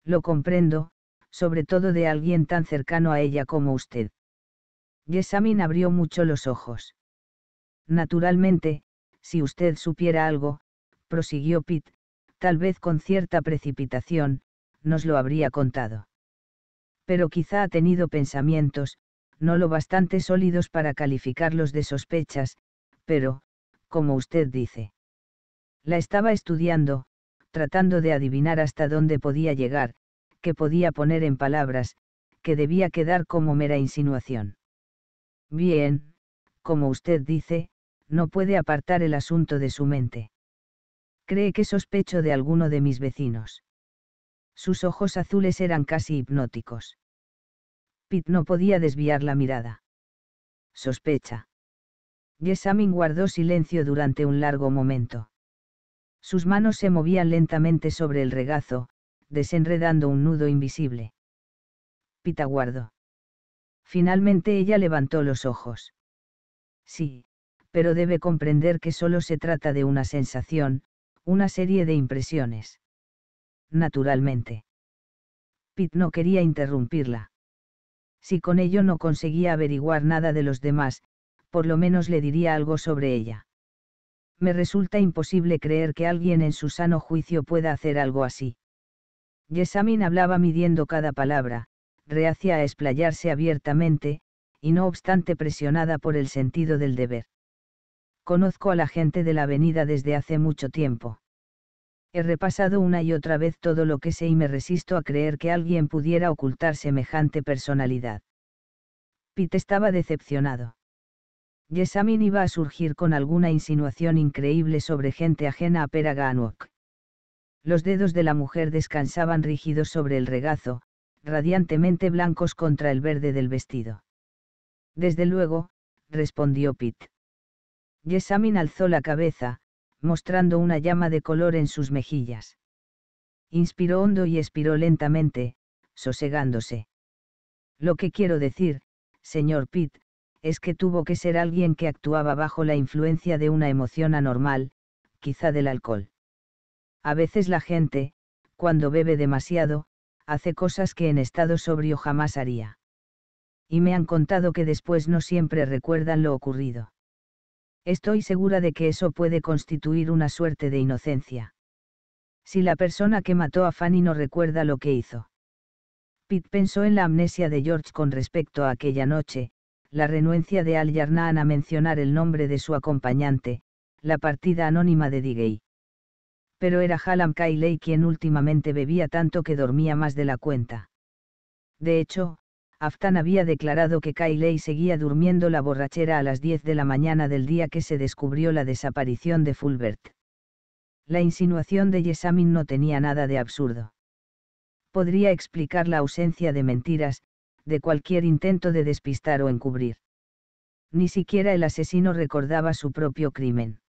Lo comprendo, sobre todo de alguien tan cercano a ella como usted. Yesamin abrió mucho los ojos. Naturalmente, si usted supiera algo, prosiguió Pitt, tal vez con cierta precipitación, nos lo habría contado. Pero quizá ha tenido pensamientos, no lo bastante sólidos para calificarlos de sospechas, pero, como usted dice. La estaba estudiando, tratando de adivinar hasta dónde podía llegar, qué podía poner en palabras, que debía quedar como mera insinuación. Bien, como usted dice, no puede apartar el asunto de su mente. Cree que sospecho de alguno de mis vecinos. Sus ojos azules eran casi hipnóticos. Pitt no podía desviar la mirada. Sospecha. Yesamin guardó silencio durante un largo momento. Sus manos se movían lentamente sobre el regazo, desenredando un nudo invisible. Pitaguardo. Finalmente ella levantó los ojos. Sí, pero debe comprender que solo se trata de una sensación, una serie de impresiones. Naturalmente. Pit no quería interrumpirla. Si con ello no conseguía averiguar nada de los demás, por lo menos le diría algo sobre ella me resulta imposible creer que alguien en su sano juicio pueda hacer algo así. Yesamin hablaba midiendo cada palabra, reacia a explayarse abiertamente, y no obstante presionada por el sentido del deber. Conozco a la gente de la avenida desde hace mucho tiempo. He repasado una y otra vez todo lo que sé y me resisto a creer que alguien pudiera ocultar semejante personalidad. Pete estaba decepcionado. Yesamin iba a surgir con alguna insinuación increíble sobre gente ajena a Peraga Los dedos de la mujer descansaban rígidos sobre el regazo, radiantemente blancos contra el verde del vestido. Desde luego, respondió Pitt. Yesamin alzó la cabeza, mostrando una llama de color en sus mejillas. Inspiró hondo y expiró lentamente, sosegándose. Lo que quiero decir, señor Pitt, es que tuvo que ser alguien que actuaba bajo la influencia de una emoción anormal, quizá del alcohol. A veces la gente, cuando bebe demasiado, hace cosas que en estado sobrio jamás haría. Y me han contado que después no siempre recuerdan lo ocurrido. Estoy segura de que eso puede constituir una suerte de inocencia. Si la persona que mató a Fanny no recuerda lo que hizo. Pitt pensó en la amnesia de George con respecto a aquella noche, la renuencia de Al Yarnaan a mencionar el nombre de su acompañante, la partida anónima de Digey. Pero era Halam kiley quien últimamente bebía tanto que dormía más de la cuenta. De hecho, Aftan había declarado que Kailey seguía durmiendo la borrachera a las 10 de la mañana del día que se descubrió la desaparición de Fulbert. La insinuación de Yesamin no tenía nada de absurdo. Podría explicar la ausencia de mentiras, de cualquier intento de despistar o encubrir. Ni siquiera el asesino recordaba su propio crimen.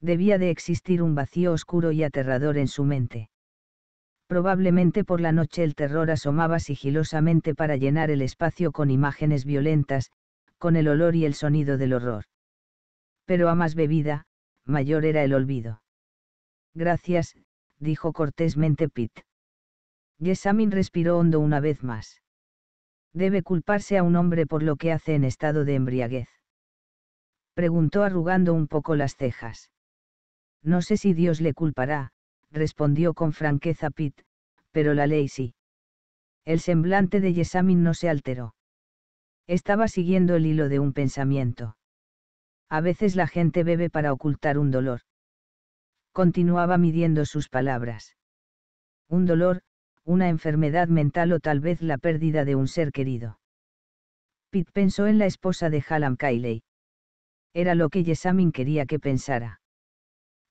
Debía de existir un vacío oscuro y aterrador en su mente. Probablemente por la noche el terror asomaba sigilosamente para llenar el espacio con imágenes violentas, con el olor y el sonido del horror. Pero a más bebida, mayor era el olvido. Gracias, dijo cortésmente Pitt. Yesamin respiró hondo una vez más. ¿Debe culparse a un hombre por lo que hace en estado de embriaguez? Preguntó arrugando un poco las cejas. No sé si Dios le culpará, respondió con franqueza Pitt, pero la ley sí. El semblante de Yesamin no se alteró. Estaba siguiendo el hilo de un pensamiento. A veces la gente bebe para ocultar un dolor. Continuaba midiendo sus palabras. Un dolor, una enfermedad mental o tal vez la pérdida de un ser querido. Pitt pensó en la esposa de Hallam Kiley. Era lo que Yesamin quería que pensara.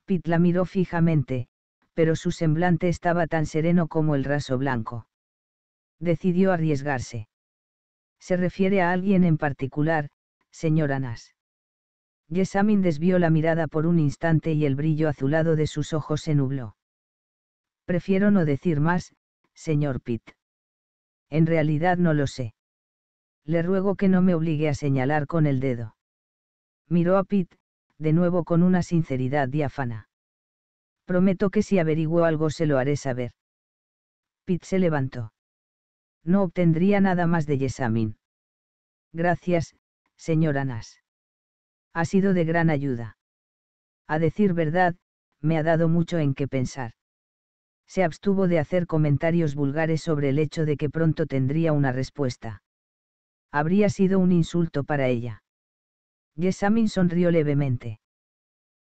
Pitt la miró fijamente, pero su semblante estaba tan sereno como el raso blanco. Decidió arriesgarse. Se refiere a alguien en particular, señor Anas. Yesamin desvió la mirada por un instante y el brillo azulado de sus ojos se nubló. Prefiero no decir más, señor Pitt. En realidad no lo sé. Le ruego que no me obligue a señalar con el dedo. Miró a Pitt, de nuevo con una sinceridad diáfana. Prometo que si averiguo algo se lo haré saber. Pitt se levantó. No obtendría nada más de Yesamin. Gracias, señor Anas. Ha sido de gran ayuda. A decir verdad, me ha dado mucho en qué pensar se abstuvo de hacer comentarios vulgares sobre el hecho de que pronto tendría una respuesta. Habría sido un insulto para ella. Jessamine sonrió levemente.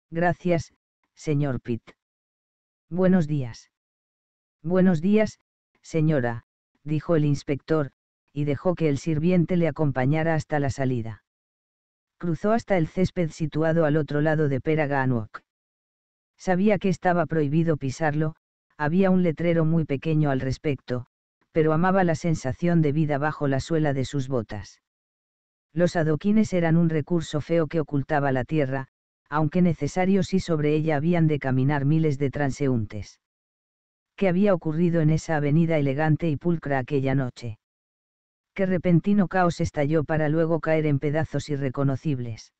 Gracias, señor Pitt. Buenos días. Buenos días, señora, dijo el inspector, y dejó que el sirviente le acompañara hasta la salida. Cruzó hasta el césped situado al otro lado de Peraganwok. Sabía que estaba prohibido pisarlo, había un letrero muy pequeño al respecto, pero amaba la sensación de vida bajo la suela de sus botas. Los adoquines eran un recurso feo que ocultaba la tierra, aunque necesario si sobre ella habían de caminar miles de transeúntes. ¿Qué había ocurrido en esa avenida elegante y pulcra aquella noche? Qué repentino caos estalló para luego caer en pedazos irreconocibles.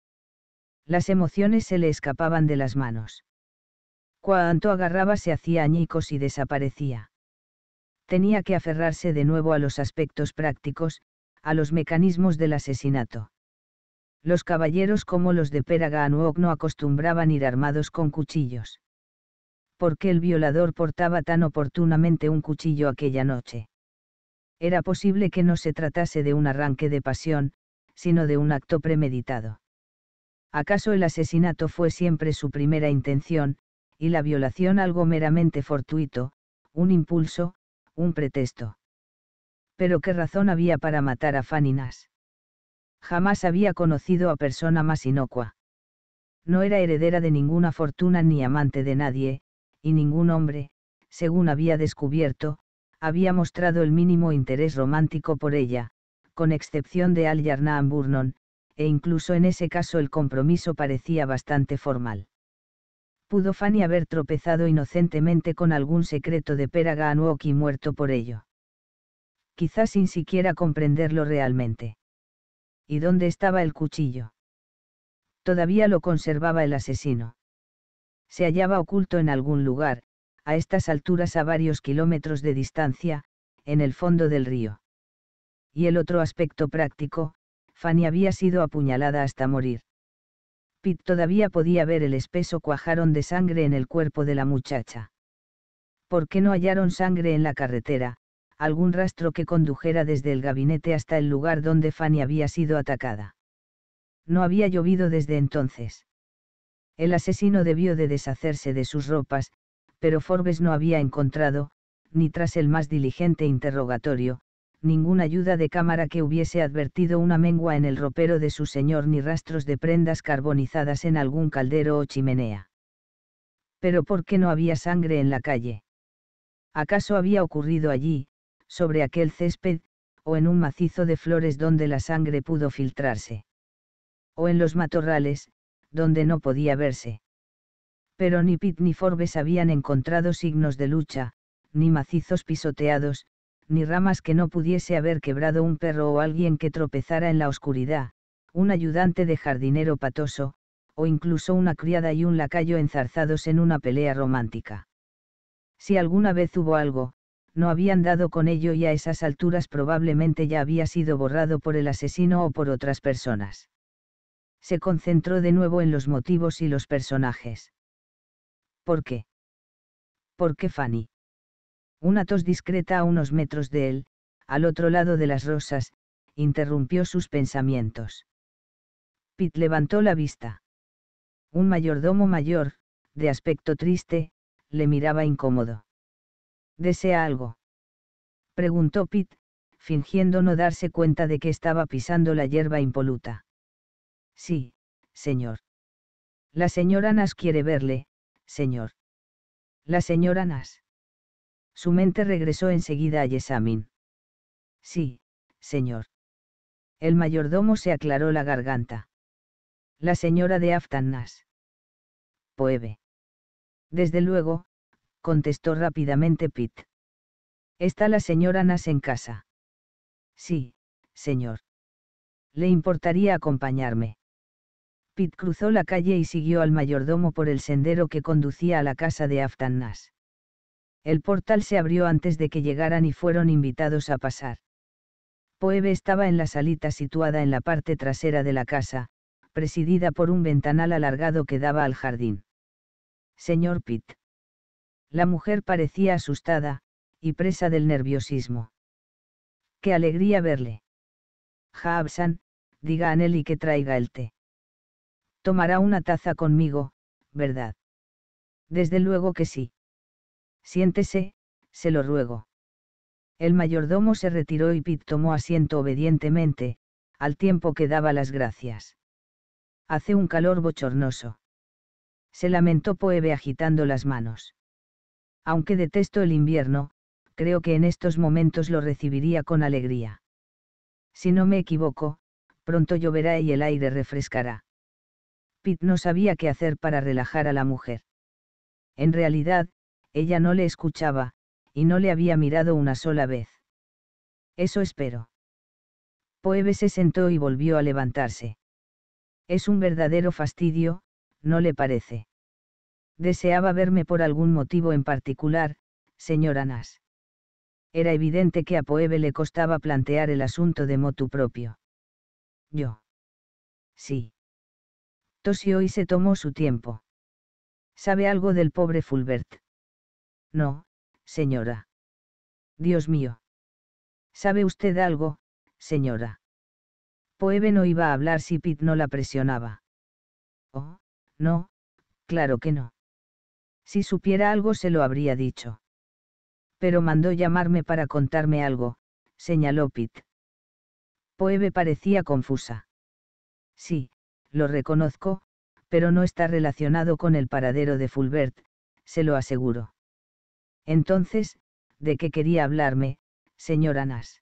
Las emociones se le escapaban de las manos. Cuanto agarraba se hacía añicos y desaparecía. Tenía que aferrarse de nuevo a los aspectos prácticos, a los mecanismos del asesinato. Los caballeros como los de Pera no acostumbraban ir armados con cuchillos. ¿Por qué el violador portaba tan oportunamente un cuchillo aquella noche? Era posible que no se tratase de un arranque de pasión, sino de un acto premeditado. ¿Acaso el asesinato fue siempre su primera intención, y la violación algo meramente fortuito, un impulso, un pretexto. Pero qué razón había para matar a Faninas. Jamás había conocido a persona más inocua. No era heredera de ninguna fortuna ni amante de nadie, y ningún hombre, según había descubierto, había mostrado el mínimo interés romántico por ella, con excepción de Al Yarnaan Burnon, e incluso en ese caso el compromiso parecía bastante formal pudo Fanny haber tropezado inocentemente con algún secreto de Peraga y muerto por ello. Quizás sin siquiera comprenderlo realmente. ¿Y dónde estaba el cuchillo? Todavía lo conservaba el asesino. Se hallaba oculto en algún lugar, a estas alturas a varios kilómetros de distancia, en el fondo del río. Y el otro aspecto práctico, Fanny había sido apuñalada hasta morir. Pitt todavía podía ver el espeso cuajaron de sangre en el cuerpo de la muchacha. ¿Por qué no hallaron sangre en la carretera, algún rastro que condujera desde el gabinete hasta el lugar donde Fanny había sido atacada? No había llovido desde entonces. El asesino debió de deshacerse de sus ropas, pero Forbes no había encontrado, ni tras el más diligente interrogatorio, ninguna ayuda de cámara que hubiese advertido una mengua en el ropero de su señor ni rastros de prendas carbonizadas en algún caldero o chimenea. Pero ¿por qué no había sangre en la calle? ¿Acaso había ocurrido allí, sobre aquel césped, o en un macizo de flores donde la sangre pudo filtrarse? ¿O en los matorrales, donde no podía verse? Pero ni Pitt ni Forbes habían encontrado signos de lucha, ni macizos pisoteados, ni ramas que no pudiese haber quebrado un perro o alguien que tropezara en la oscuridad, un ayudante de jardinero patoso, o incluso una criada y un lacayo enzarzados en una pelea romántica. Si alguna vez hubo algo, no habían dado con ello y a esas alturas probablemente ya había sido borrado por el asesino o por otras personas. Se concentró de nuevo en los motivos y los personajes. ¿Por qué? ¿Por qué Fanny? Una tos discreta a unos metros de él, al otro lado de las rosas, interrumpió sus pensamientos. Pitt levantó la vista. Un mayordomo mayor, de aspecto triste, le miraba incómodo. ¿Desea algo? preguntó Pitt, fingiendo no darse cuenta de que estaba pisando la hierba impoluta. Sí, señor. La señora Nas quiere verle, señor. La señora Nas. Su mente regresó enseguida a Yesamin. Sí, señor. El mayordomo se aclaró la garganta. La señora de Nas. Puede. Desde luego, contestó rápidamente Pitt. ¿Está la señora Nas en casa? Sí, señor. ¿Le importaría acompañarme? Pitt cruzó la calle y siguió al mayordomo por el sendero que conducía a la casa de Nas. El portal se abrió antes de que llegaran y fueron invitados a pasar. Poebe estaba en la salita situada en la parte trasera de la casa, presidida por un ventanal alargado que daba al jardín. Señor Pitt. La mujer parecía asustada, y presa del nerviosismo. Qué alegría verle. Jaabsan, diga a Nelly que traiga el té. Tomará una taza conmigo, ¿verdad? Desde luego que sí. Siéntese, se lo ruego. El mayordomo se retiró y Pitt tomó asiento obedientemente, al tiempo que daba las gracias. Hace un calor bochornoso. Se lamentó Poebe agitando las manos. Aunque detesto el invierno, creo que en estos momentos lo recibiría con alegría. Si no me equivoco, pronto lloverá y el aire refrescará. Pitt no sabía qué hacer para relajar a la mujer. En realidad, ella no le escuchaba, y no le había mirado una sola vez. Eso espero. Poebe se sentó y volvió a levantarse. Es un verdadero fastidio, ¿no le parece? Deseaba verme por algún motivo en particular, señor Anás. Era evidente que a Poebe le costaba plantear el asunto de motu propio. Yo. Sí. Tosió y se tomó su tiempo. ¿Sabe algo del pobre Fulbert? No, señora. Dios mío. ¿Sabe usted algo, señora? Poebe no iba a hablar si Pitt no la presionaba. Oh, no, claro que no. Si supiera algo se lo habría dicho. Pero mandó llamarme para contarme algo, señaló Pitt. Poebe parecía confusa. Sí, lo reconozco, pero no está relacionado con el paradero de Fulbert, se lo aseguro. Entonces, ¿de qué quería hablarme, señor Anas?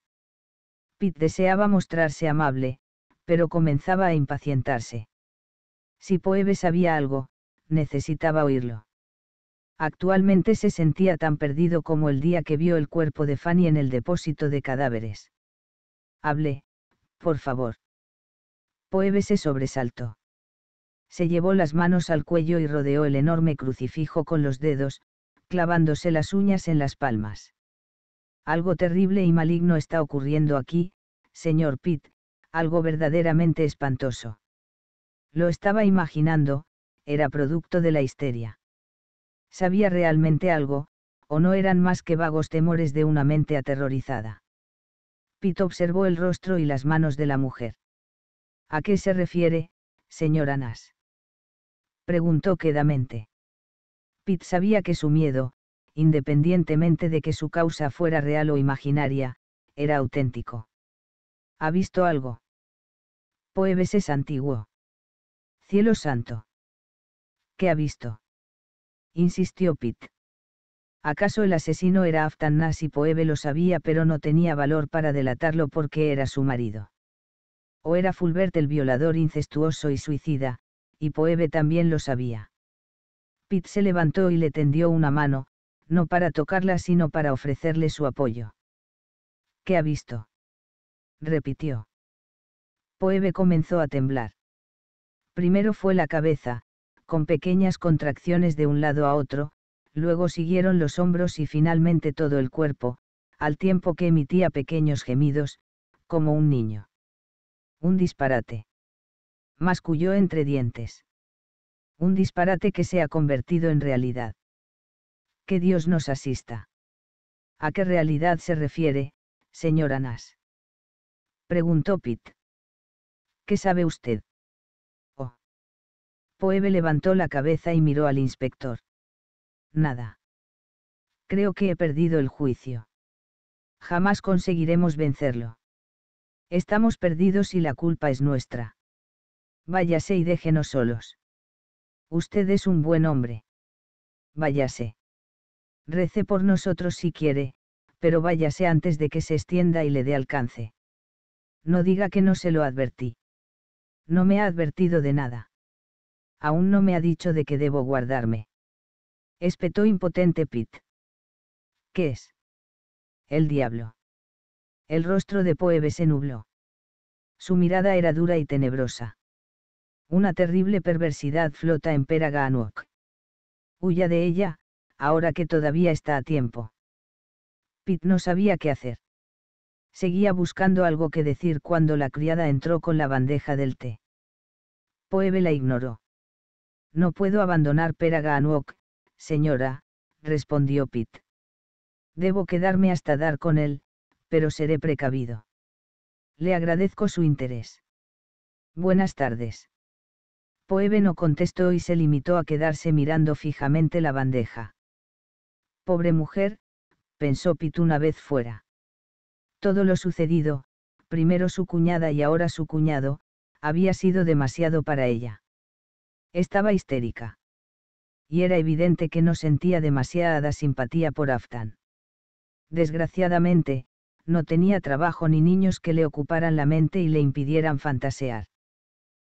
Pitt deseaba mostrarse amable, pero comenzaba a impacientarse. Si Poebe sabía algo, necesitaba oírlo. Actualmente se sentía tan perdido como el día que vio el cuerpo de Fanny en el depósito de cadáveres. Hable, por favor. Poebe se sobresaltó. Se llevó las manos al cuello y rodeó el enorme crucifijo con los dedos, clavándose las uñas en las palmas. Algo terrible y maligno está ocurriendo aquí, señor Pitt, algo verdaderamente espantoso. Lo estaba imaginando, era producto de la histeria. Sabía realmente algo, o no eran más que vagos temores de una mente aterrorizada. Pitt observó el rostro y las manos de la mujer. ¿A qué se refiere, señor Anas?» Preguntó quedamente. Pitt sabía que su miedo, independientemente de que su causa fuera real o imaginaria, era auténtico. ¿Ha visto algo? Poebes es antiguo. Cielo santo. ¿Qué ha visto? Insistió Pitt. ¿Acaso el asesino era Aftanás y Poebe lo sabía pero no tenía valor para delatarlo porque era su marido? ¿O era Fulbert el violador incestuoso y suicida, y Poebe también lo sabía? Pitt se levantó y le tendió una mano, no para tocarla sino para ofrecerle su apoyo. ¿Qué ha visto? repitió. Poebe comenzó a temblar. Primero fue la cabeza, con pequeñas contracciones de un lado a otro, luego siguieron los hombros y finalmente todo el cuerpo, al tiempo que emitía pequeños gemidos, como un niño. Un disparate. Masculló entre dientes un disparate que se ha convertido en realidad. Que Dios nos asista. ¿A qué realidad se refiere, señor Anas? Preguntó Pitt. ¿Qué sabe usted? Oh. Poebe levantó la cabeza y miró al inspector. Nada. Creo que he perdido el juicio. Jamás conseguiremos vencerlo. Estamos perdidos y la culpa es nuestra. Váyase y déjenos solos. Usted es un buen hombre. Váyase. Rece por nosotros si quiere, pero váyase antes de que se extienda y le dé alcance. No diga que no se lo advertí. No me ha advertido de nada. Aún no me ha dicho de que debo guardarme. Espetó impotente Pitt. ¿Qué es? El diablo. El rostro de Poebe se nubló. Su mirada era dura y tenebrosa. Una terrible perversidad flota en Anuok. Huya de ella, ahora que todavía está a tiempo. Pit no sabía qué hacer. Seguía buscando algo que decir cuando la criada entró con la bandeja del té. Poebe la ignoró. No puedo abandonar Peraganuok, señora, respondió Pit. Debo quedarme hasta dar con él, pero seré precavido. Le agradezco su interés. Buenas tardes. Poebe no contestó y se limitó a quedarse mirando fijamente la bandeja. Pobre mujer, pensó Pitt una vez fuera. Todo lo sucedido, primero su cuñada y ahora su cuñado, había sido demasiado para ella. Estaba histérica. Y era evidente que no sentía demasiada simpatía por Aftan. Desgraciadamente, no tenía trabajo ni niños que le ocuparan la mente y le impidieran fantasear.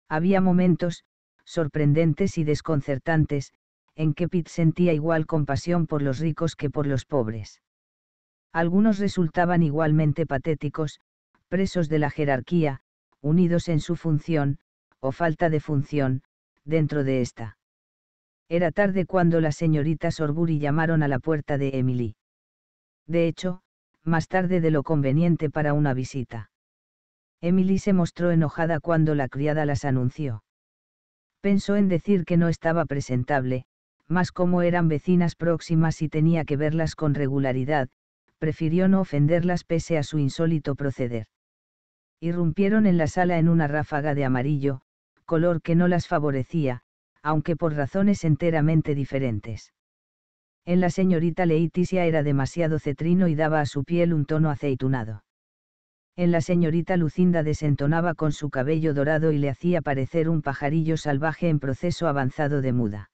Había momentos, sorprendentes y desconcertantes, en que Pitt sentía igual compasión por los ricos que por los pobres. Algunos resultaban igualmente patéticos, presos de la jerarquía, unidos en su función, o falta de función, dentro de esta. Era tarde cuando las señoritas Orbury llamaron a la puerta de Emily. De hecho, más tarde de lo conveniente para una visita. Emily se mostró enojada cuando la criada las anunció. Pensó en decir que no estaba presentable, mas como eran vecinas próximas y tenía que verlas con regularidad, prefirió no ofenderlas pese a su insólito proceder. Irrumpieron en la sala en una ráfaga de amarillo, color que no las favorecía, aunque por razones enteramente diferentes. En la señorita Leiticia era demasiado cetrino y daba a su piel un tono aceitunado en la señorita Lucinda desentonaba con su cabello dorado y le hacía parecer un pajarillo salvaje en proceso avanzado de muda.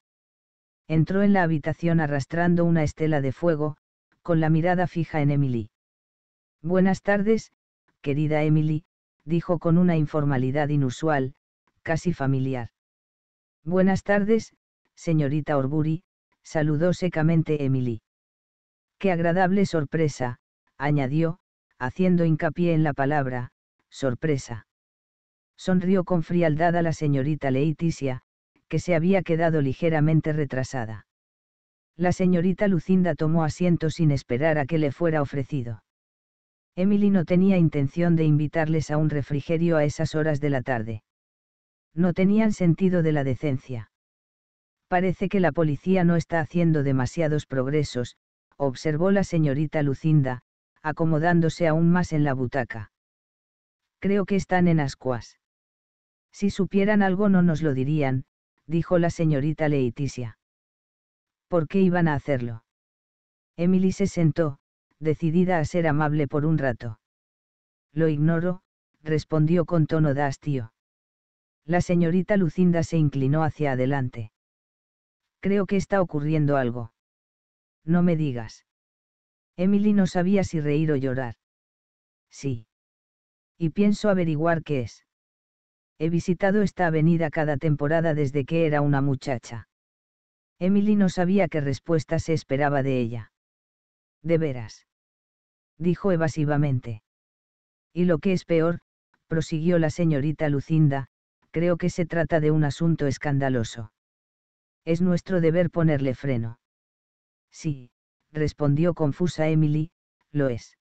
Entró en la habitación arrastrando una estela de fuego, con la mirada fija en Emily. Buenas tardes, querida Emily, dijo con una informalidad inusual, casi familiar. Buenas tardes, señorita Orbury, saludó secamente Emily. Qué agradable sorpresa, añadió, haciendo hincapié en la palabra, sorpresa. Sonrió con frialdad a la señorita Leiticia, que se había quedado ligeramente retrasada. La señorita Lucinda tomó asiento sin esperar a que le fuera ofrecido. Emily no tenía intención de invitarles a un refrigerio a esas horas de la tarde. No tenían sentido de la decencia. Parece que la policía no está haciendo demasiados progresos, observó la señorita Lucinda, acomodándose aún más en la butaca. Creo que están en ascuas. Si supieran algo no nos lo dirían, dijo la señorita Leiticia. ¿Por qué iban a hacerlo? Emily se sentó, decidida a ser amable por un rato. Lo ignoro, respondió con tono de hastío. La señorita Lucinda se inclinó hacia adelante. Creo que está ocurriendo algo. No me digas. Emily no sabía si reír o llorar. Sí. Y pienso averiguar qué es. He visitado esta avenida cada temporada desde que era una muchacha. Emily no sabía qué respuesta se esperaba de ella. De veras. Dijo evasivamente. Y lo que es peor, prosiguió la señorita Lucinda, creo que se trata de un asunto escandaloso. Es nuestro deber ponerle freno. Sí, respondió confusa Emily, lo es.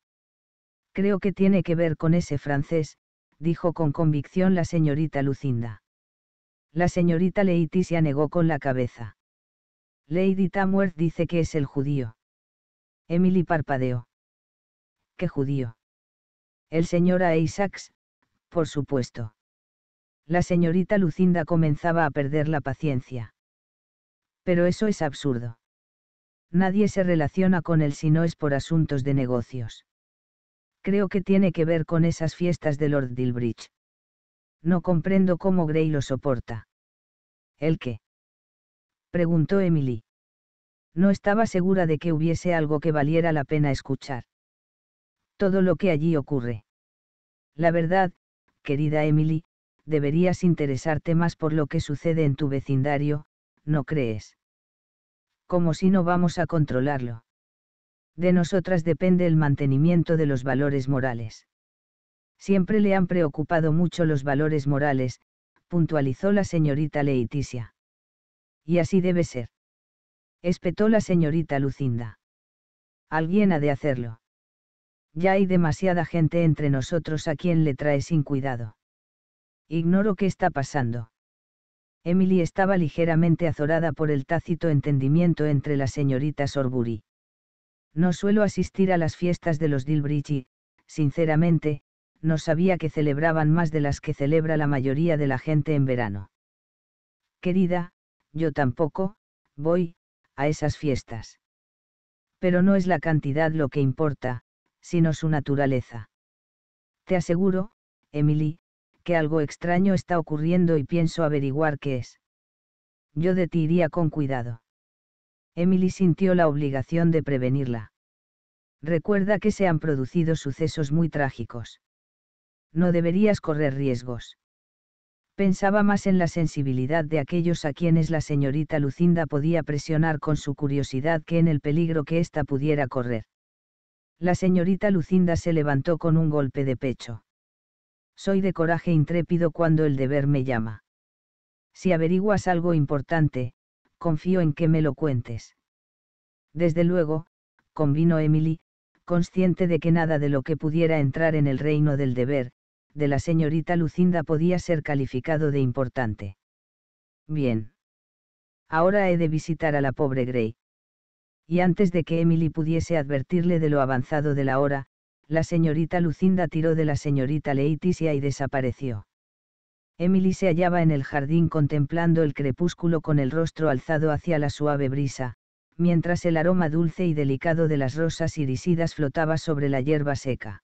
Creo que tiene que ver con ese francés, dijo con convicción la señorita Lucinda. La señorita se negó con la cabeza. Lady Tamworth dice que es el judío. Emily parpadeó. ¿Qué judío? El señor A. por supuesto. La señorita Lucinda comenzaba a perder la paciencia. Pero eso es absurdo. Nadie se relaciona con él si no es por asuntos de negocios. Creo que tiene que ver con esas fiestas de Lord Dilbridge. No comprendo cómo Grey lo soporta. ¿El qué? preguntó Emily. No estaba segura de que hubiese algo que valiera la pena escuchar. Todo lo que allí ocurre. La verdad, querida Emily, deberías interesarte más por lo que sucede en tu vecindario, ¿no crees? como si no vamos a controlarlo. De nosotras depende el mantenimiento de los valores morales. Siempre le han preocupado mucho los valores morales, puntualizó la señorita Leiticia. Y así debe ser. Espetó la señorita Lucinda. Alguien ha de hacerlo. Ya hay demasiada gente entre nosotros a quien le trae sin cuidado. Ignoro qué está pasando. Emily estaba ligeramente azorada por el tácito entendimiento entre la señorita Sorbury. No suelo asistir a las fiestas de los Dilbridge y, sinceramente, no sabía que celebraban más de las que celebra la mayoría de la gente en verano. Querida, yo tampoco, voy, a esas fiestas. Pero no es la cantidad lo que importa, sino su naturaleza. Te aseguro, Emily, que algo extraño está ocurriendo y pienso averiguar qué es. Yo de ti iría con cuidado. Emily sintió la obligación de prevenirla. Recuerda que se han producido sucesos muy trágicos. No deberías correr riesgos. Pensaba más en la sensibilidad de aquellos a quienes la señorita Lucinda podía presionar con su curiosidad que en el peligro que ésta pudiera correr. La señorita Lucinda se levantó con un golpe de pecho. Soy de coraje intrépido cuando el deber me llama. Si averiguas algo importante, confío en que me lo cuentes. Desde luego, convino Emily, consciente de que nada de lo que pudiera entrar en el reino del deber, de la señorita Lucinda podía ser calificado de importante. Bien. Ahora he de visitar a la pobre Grey. Y antes de que Emily pudiese advertirle de lo avanzado de la hora, la señorita Lucinda tiró de la señorita Leiticia y desapareció. Emily se hallaba en el jardín contemplando el crepúsculo con el rostro alzado hacia la suave brisa, mientras el aroma dulce y delicado de las rosas irisidas flotaba sobre la hierba seca.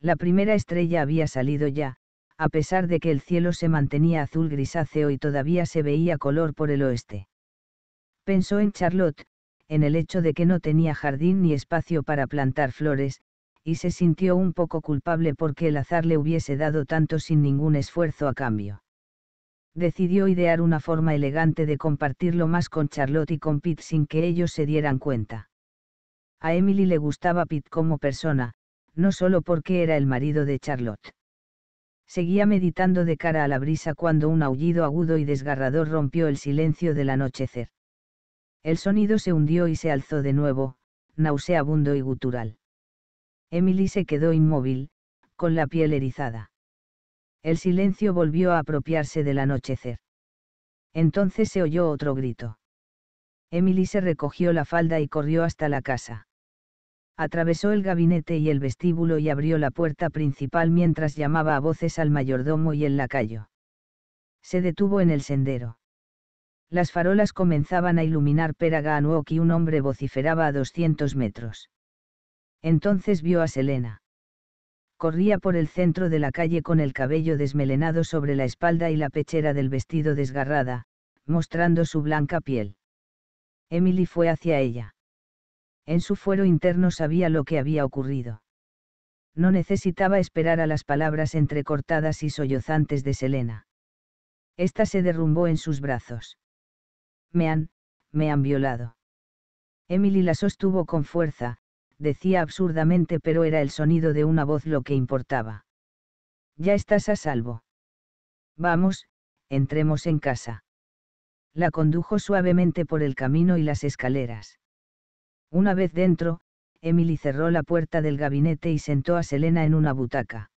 La primera estrella había salido ya, a pesar de que el cielo se mantenía azul grisáceo y todavía se veía color por el oeste. Pensó en Charlotte, en el hecho de que no tenía jardín ni espacio para plantar flores, y se sintió un poco culpable porque el azar le hubiese dado tanto sin ningún esfuerzo a cambio. Decidió idear una forma elegante de compartirlo más con Charlotte y con Pete sin que ellos se dieran cuenta. A Emily le gustaba Pete como persona, no solo porque era el marido de Charlotte. Seguía meditando de cara a la brisa cuando un aullido agudo y desgarrador rompió el silencio del anochecer. El sonido se hundió y se alzó de nuevo, nauseabundo y gutural. Emily se quedó inmóvil, con la piel erizada. El silencio volvió a apropiarse del anochecer. Entonces se oyó otro grito. Emily se recogió la falda y corrió hasta la casa. Atravesó el gabinete y el vestíbulo y abrió la puerta principal mientras llamaba a voces al mayordomo y el lacayo. Se detuvo en el sendero. Las farolas comenzaban a iluminar Peraga y un hombre vociferaba a 200 metros. Entonces vio a Selena. Corría por el centro de la calle con el cabello desmelenado sobre la espalda y la pechera del vestido desgarrada, mostrando su blanca piel. Emily fue hacia ella. En su fuero interno sabía lo que había ocurrido. No necesitaba esperar a las palabras entrecortadas y sollozantes de Selena. Esta se derrumbó en sus brazos. Me han, me han violado. Emily la sostuvo con fuerza, decía absurdamente pero era el sonido de una voz lo que importaba. Ya estás a salvo. Vamos, entremos en casa. La condujo suavemente por el camino y las escaleras. Una vez dentro, Emily cerró la puerta del gabinete y sentó a Selena en una butaca.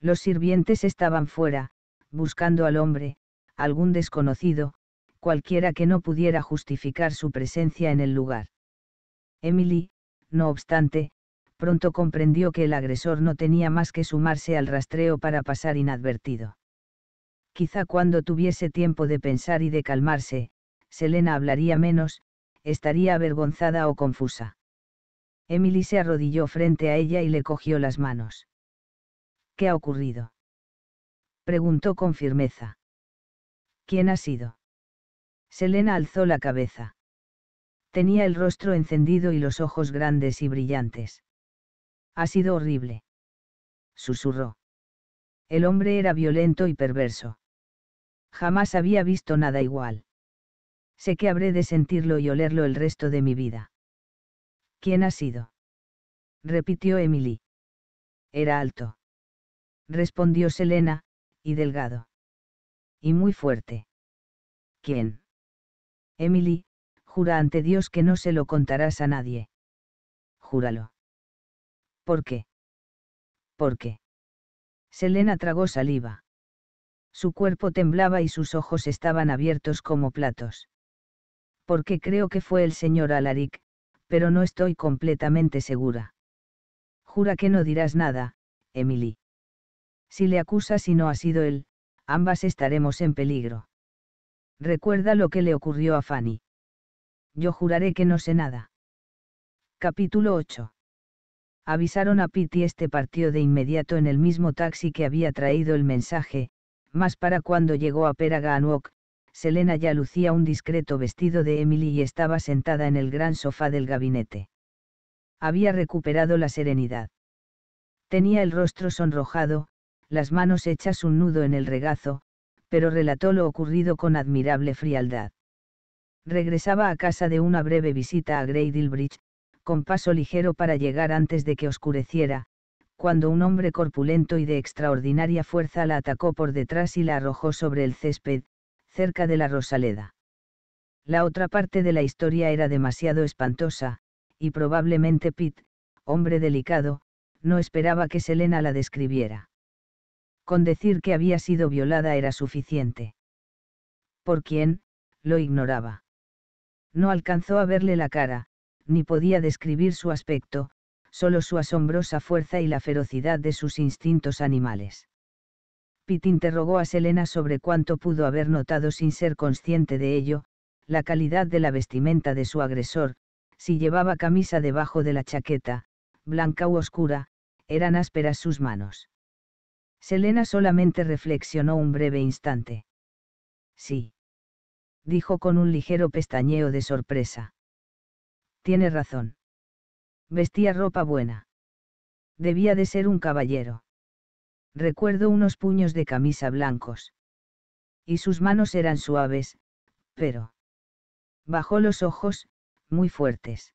Los sirvientes estaban fuera, buscando al hombre, algún desconocido, cualquiera que no pudiera justificar su presencia en el lugar. Emily, no obstante, pronto comprendió que el agresor no tenía más que sumarse al rastreo para pasar inadvertido. Quizá cuando tuviese tiempo de pensar y de calmarse, Selena hablaría menos, estaría avergonzada o confusa. Emily se arrodilló frente a ella y le cogió las manos. ¿Qué ha ocurrido? preguntó con firmeza. ¿Quién ha sido? Selena alzó la cabeza tenía el rostro encendido y los ojos grandes y brillantes. Ha sido horrible. Susurró. El hombre era violento y perverso. Jamás había visto nada igual. Sé que habré de sentirlo y olerlo el resto de mi vida. ¿Quién ha sido? repitió Emily. Era alto. Respondió Selena, y delgado. Y muy fuerte. ¿Quién? Emily, Jura ante Dios que no se lo contarás a nadie. Júralo. ¿Por qué? ¿Por qué? Selena tragó saliva. Su cuerpo temblaba y sus ojos estaban abiertos como platos. Porque creo que fue el señor Alaric, pero no estoy completamente segura. Jura que no dirás nada, Emily. Si le acusas y no ha sido él, ambas estaremos en peligro. Recuerda lo que le ocurrió a Fanny yo juraré que no sé nada. Capítulo 8. Avisaron a y este partió de inmediato en el mismo taxi que había traído el mensaje, más para cuando llegó a Peraganuok, Selena ya lucía un discreto vestido de Emily y estaba sentada en el gran sofá del gabinete. Había recuperado la serenidad. Tenía el rostro sonrojado, las manos hechas un nudo en el regazo, pero relató lo ocurrido con admirable frialdad. Regresaba a casa de una breve visita a Bridge, con paso ligero para llegar antes de que oscureciera, cuando un hombre corpulento y de extraordinaria fuerza la atacó por detrás y la arrojó sobre el césped, cerca de la Rosaleda. La otra parte de la historia era demasiado espantosa, y probablemente Pitt, hombre delicado, no esperaba que Selena la describiera. Con decir que había sido violada era suficiente. ¿Por quién? Lo ignoraba. No alcanzó a verle la cara, ni podía describir su aspecto, solo su asombrosa fuerza y la ferocidad de sus instintos animales. Pitt interrogó a Selena sobre cuánto pudo haber notado sin ser consciente de ello, la calidad de la vestimenta de su agresor, si llevaba camisa debajo de la chaqueta, blanca u oscura, eran ásperas sus manos. Selena solamente reflexionó un breve instante. Sí dijo con un ligero pestañeo de sorpresa. Tiene razón. Vestía ropa buena. Debía de ser un caballero. Recuerdo unos puños de camisa blancos. Y sus manos eran suaves, pero... Bajó los ojos, muy fuertes.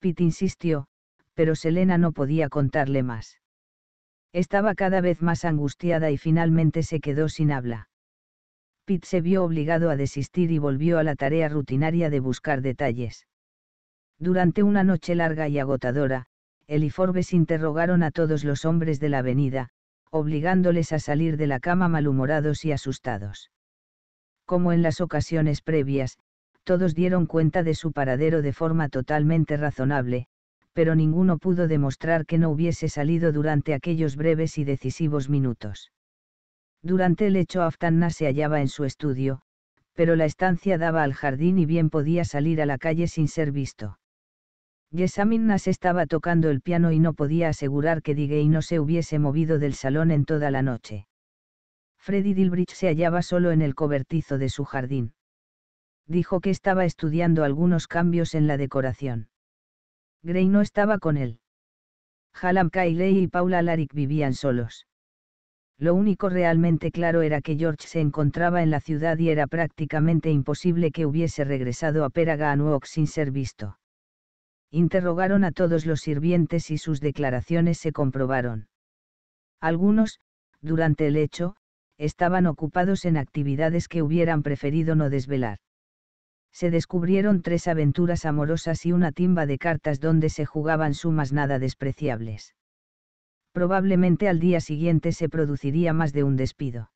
Pete insistió, pero Selena no podía contarle más. Estaba cada vez más angustiada y finalmente se quedó sin habla. Pitt se vio obligado a desistir y volvió a la tarea rutinaria de buscar detalles. Durante una noche larga y agotadora, él y interrogaron a todos los hombres de la avenida, obligándoles a salir de la cama malhumorados y asustados. Como en las ocasiones previas, todos dieron cuenta de su paradero de forma totalmente razonable, pero ninguno pudo demostrar que no hubiese salido durante aquellos breves y decisivos minutos. Durante el hecho Aftanna se hallaba en su estudio, pero la estancia daba al jardín y bien podía salir a la calle sin ser visto. Yesamin Nas estaba tocando el piano y no podía asegurar que Digey no se hubiese movido del salón en toda la noche. Freddy Dilbridge se hallaba solo en el cobertizo de su jardín. Dijo que estaba estudiando algunos cambios en la decoración. Gray no estaba con él. Halam Kailey y Paula Larick vivían solos. Lo único realmente claro era que George se encontraba en la ciudad y era prácticamente imposible que hubiese regresado a Peraga sin ser visto. Interrogaron a todos los sirvientes y sus declaraciones se comprobaron. Algunos, durante el hecho, estaban ocupados en actividades que hubieran preferido no desvelar. Se descubrieron tres aventuras amorosas y una timba de cartas donde se jugaban sumas nada despreciables probablemente al día siguiente se produciría más de un despido.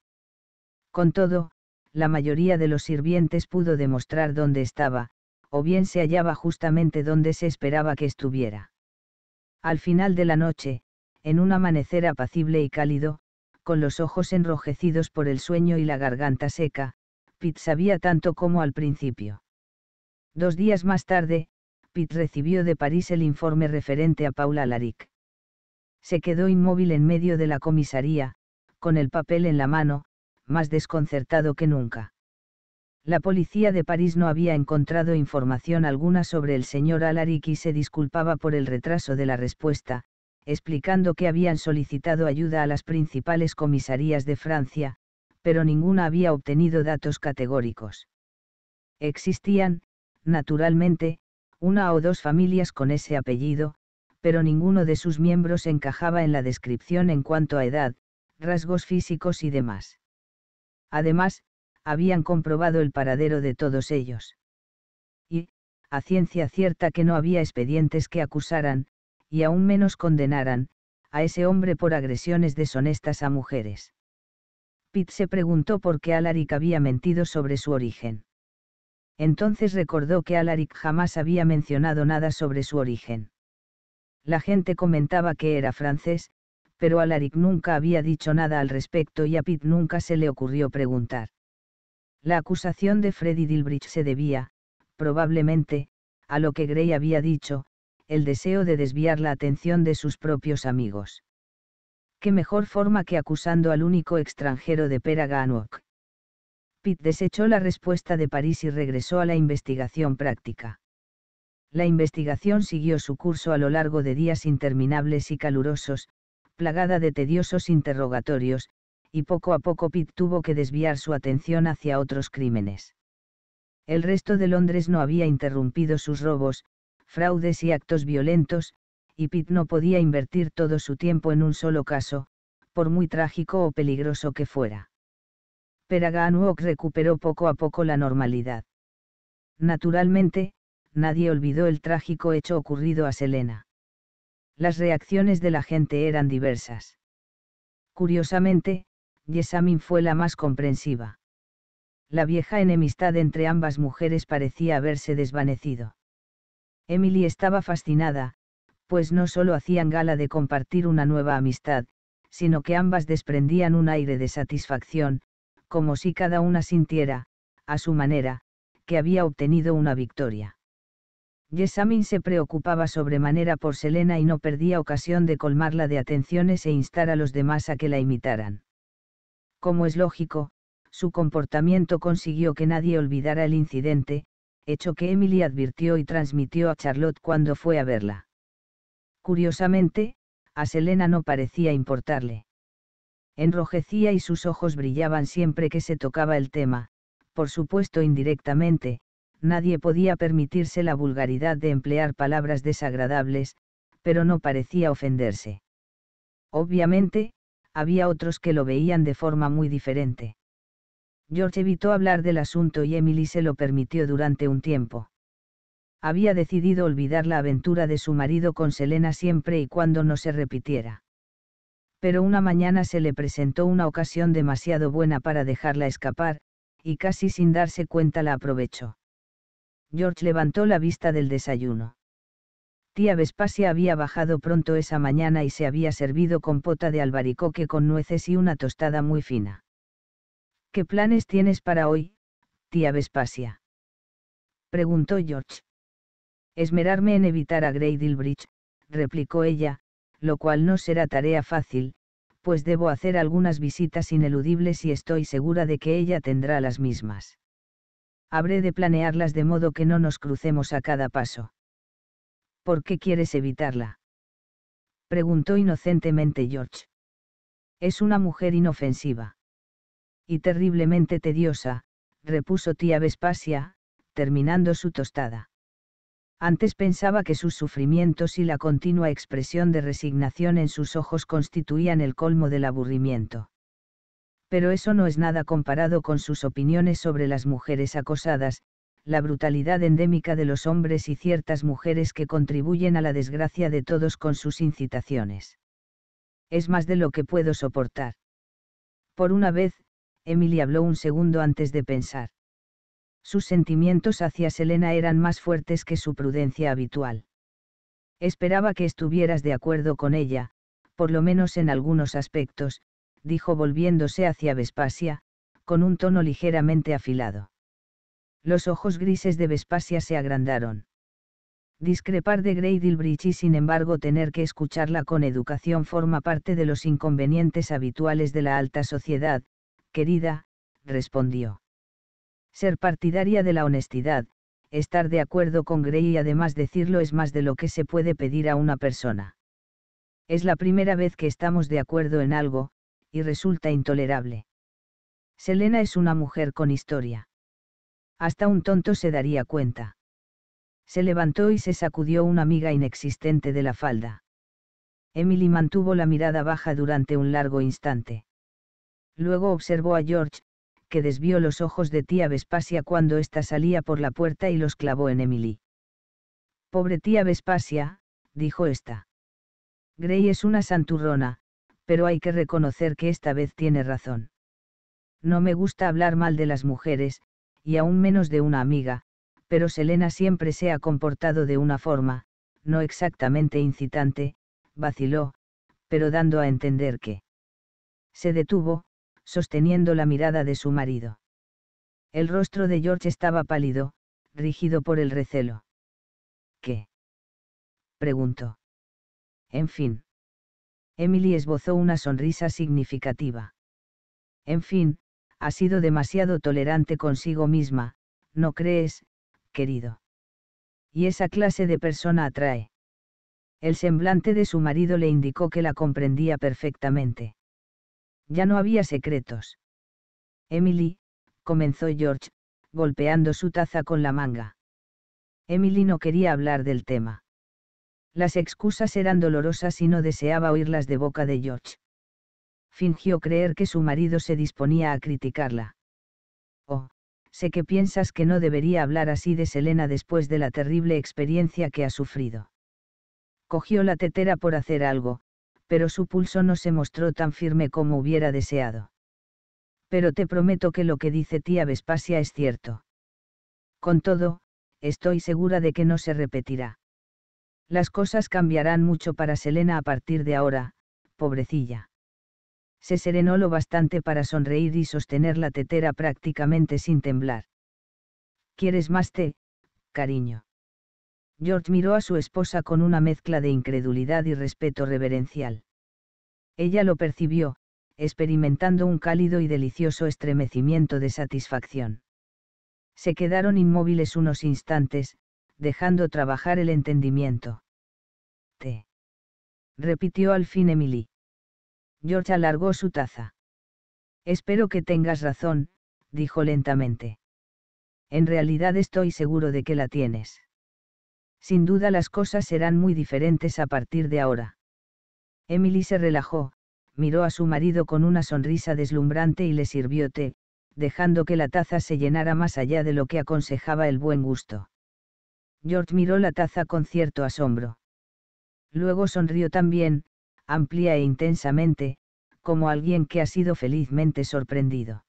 Con todo, la mayoría de los sirvientes pudo demostrar dónde estaba, o bien se hallaba justamente donde se esperaba que estuviera. Al final de la noche, en un amanecer apacible y cálido, con los ojos enrojecidos por el sueño y la garganta seca, Pitt sabía tanto como al principio. Dos días más tarde, Pitt recibió de París el informe referente a Paula Laric se quedó inmóvil en medio de la comisaría, con el papel en la mano, más desconcertado que nunca. La policía de París no había encontrado información alguna sobre el señor Alaric y se disculpaba por el retraso de la respuesta, explicando que habían solicitado ayuda a las principales comisarías de Francia, pero ninguna había obtenido datos categóricos. Existían, naturalmente, una o dos familias con ese apellido, pero ninguno de sus miembros encajaba en la descripción en cuanto a edad, rasgos físicos y demás. Además, habían comprobado el paradero de todos ellos. Y, a ciencia cierta que no había expedientes que acusaran, y aún menos condenaran, a ese hombre por agresiones deshonestas a mujeres. Pitt se preguntó por qué Alaric había mentido sobre su origen. Entonces recordó que Alaric jamás había mencionado nada sobre su origen la gente comentaba que era francés, pero Alaric nunca había dicho nada al respecto y a Pitt nunca se le ocurrió preguntar. La acusación de Freddy Dilbridge se debía, probablemente, a lo que Gray había dicho, el deseo de desviar la atención de sus propios amigos. ¿Qué mejor forma que acusando al único extranjero de Peraganwok! Pitt desechó la respuesta de París y regresó a la investigación práctica. La investigación siguió su curso a lo largo de días interminables y calurosos, plagada de tediosos interrogatorios, y poco a poco Pitt tuvo que desviar su atención hacia otros crímenes. El resto de Londres no había interrumpido sus robos, fraudes y actos violentos, y Pitt no podía invertir todo su tiempo en un solo caso, por muy trágico o peligroso que fuera. Pero recuperó poco a poco la normalidad. Naturalmente, nadie olvidó el trágico hecho ocurrido a Selena. Las reacciones de la gente eran diversas. Curiosamente, Yesamin fue la más comprensiva. La vieja enemistad entre ambas mujeres parecía haberse desvanecido. Emily estaba fascinada, pues no solo hacían gala de compartir una nueva amistad, sino que ambas desprendían un aire de satisfacción, como si cada una sintiera, a su manera, que había obtenido una victoria. Gesamin se preocupaba sobremanera por Selena y no perdía ocasión de colmarla de atenciones e instar a los demás a que la imitaran. Como es lógico, su comportamiento consiguió que nadie olvidara el incidente, hecho que Emily advirtió y transmitió a Charlotte cuando fue a verla. Curiosamente, a Selena no parecía importarle. Enrojecía y sus ojos brillaban siempre que se tocaba el tema, por supuesto indirectamente, nadie podía permitirse la vulgaridad de emplear palabras desagradables, pero no parecía ofenderse. Obviamente, había otros que lo veían de forma muy diferente. George evitó hablar del asunto y Emily se lo permitió durante un tiempo. Había decidido olvidar la aventura de su marido con Selena siempre y cuando no se repitiera. Pero una mañana se le presentó una ocasión demasiado buena para dejarla escapar, y casi sin darse cuenta la aprovechó. George levantó la vista del desayuno. Tía Vespasia había bajado pronto esa mañana y se había servido compota de albaricoque con nueces y una tostada muy fina. ¿Qué planes tienes para hoy, tía Vespasia? preguntó George. Esmerarme en evitar a Grey Dilbridge, replicó ella, lo cual no será tarea fácil, pues debo hacer algunas visitas ineludibles y estoy segura de que ella tendrá las mismas habré de planearlas de modo que no nos crucemos a cada paso. ¿Por qué quieres evitarla? preguntó inocentemente George. Es una mujer inofensiva. Y terriblemente tediosa, repuso tía Vespasia, terminando su tostada. Antes pensaba que sus sufrimientos y la continua expresión de resignación en sus ojos constituían el colmo del aburrimiento pero eso no es nada comparado con sus opiniones sobre las mujeres acosadas, la brutalidad endémica de los hombres y ciertas mujeres que contribuyen a la desgracia de todos con sus incitaciones. Es más de lo que puedo soportar. Por una vez, Emily habló un segundo antes de pensar. Sus sentimientos hacia Selena eran más fuertes que su prudencia habitual. Esperaba que estuvieras de acuerdo con ella, por lo menos en algunos aspectos, dijo volviéndose hacia Vespasia, con un tono ligeramente afilado. Los ojos grises de Vespasia se agrandaron. Discrepar de Grey Dilbridge y sin embargo tener que escucharla con educación forma parte de los inconvenientes habituales de la alta sociedad, querida, respondió. Ser partidaria de la honestidad, estar de acuerdo con Grey y además decirlo es más de lo que se puede pedir a una persona. Es la primera vez que estamos de acuerdo en algo, y resulta intolerable. Selena es una mujer con historia. Hasta un tonto se daría cuenta. Se levantó y se sacudió una amiga inexistente de la falda. Emily mantuvo la mirada baja durante un largo instante. Luego observó a George, que desvió los ojos de tía Vespasia cuando ésta salía por la puerta y los clavó en Emily. Pobre tía Vespasia, dijo ésta. Grey es una santurrona, pero hay que reconocer que esta vez tiene razón. No me gusta hablar mal de las mujeres, y aún menos de una amiga, pero Selena siempre se ha comportado de una forma, no exactamente incitante, vaciló, pero dando a entender que. Se detuvo, sosteniendo la mirada de su marido. El rostro de George estaba pálido, rígido por el recelo. ¿Qué? preguntó. En fin. Emily esbozó una sonrisa significativa. En fin, ha sido demasiado tolerante consigo misma, ¿no crees, querido? Y esa clase de persona atrae. El semblante de su marido le indicó que la comprendía perfectamente. Ya no había secretos. Emily, comenzó George, golpeando su taza con la manga. Emily no quería hablar del tema. Las excusas eran dolorosas y no deseaba oírlas de boca de George. Fingió creer que su marido se disponía a criticarla. Oh, sé que piensas que no debería hablar así de Selena después de la terrible experiencia que ha sufrido. Cogió la tetera por hacer algo, pero su pulso no se mostró tan firme como hubiera deseado. Pero te prometo que lo que dice tía Vespasia es cierto. Con todo, estoy segura de que no se repetirá. Las cosas cambiarán mucho para Selena a partir de ahora, pobrecilla. Se serenó lo bastante para sonreír y sostener la tetera prácticamente sin temblar. ¿Quieres más té, cariño? George miró a su esposa con una mezcla de incredulidad y respeto reverencial. Ella lo percibió, experimentando un cálido y delicioso estremecimiento de satisfacción. Se quedaron inmóviles unos instantes, dejando trabajar el entendimiento. Te. Repitió al fin Emily. George alargó su taza. Espero que tengas razón, dijo lentamente. En realidad estoy seguro de que la tienes. Sin duda las cosas serán muy diferentes a partir de ahora. Emily se relajó, miró a su marido con una sonrisa deslumbrante y le sirvió té, dejando que la taza se llenara más allá de lo que aconsejaba el buen gusto. George miró la taza con cierto asombro. Luego sonrió también, amplia e intensamente, como alguien que ha sido felizmente sorprendido.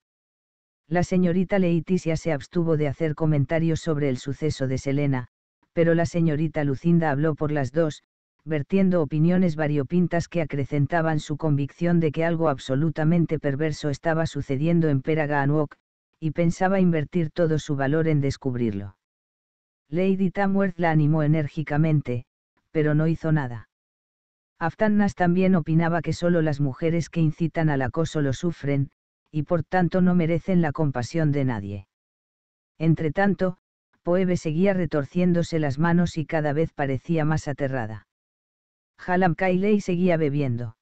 La señorita Leiticia se abstuvo de hacer comentarios sobre el suceso de Selena, pero la señorita Lucinda habló por las dos, vertiendo opiniones variopintas que acrecentaban su convicción de que algo absolutamente perverso estaba sucediendo en Peraganwok, y pensaba invertir todo su valor en descubrirlo. Lady Tamworth la animó enérgicamente, pero no hizo nada. Aftanas también opinaba que solo las mujeres que incitan al acoso lo sufren, y por tanto no merecen la compasión de nadie. Entretanto, Poebe seguía retorciéndose las manos y cada vez parecía más aterrada. Halam Kailey seguía bebiendo.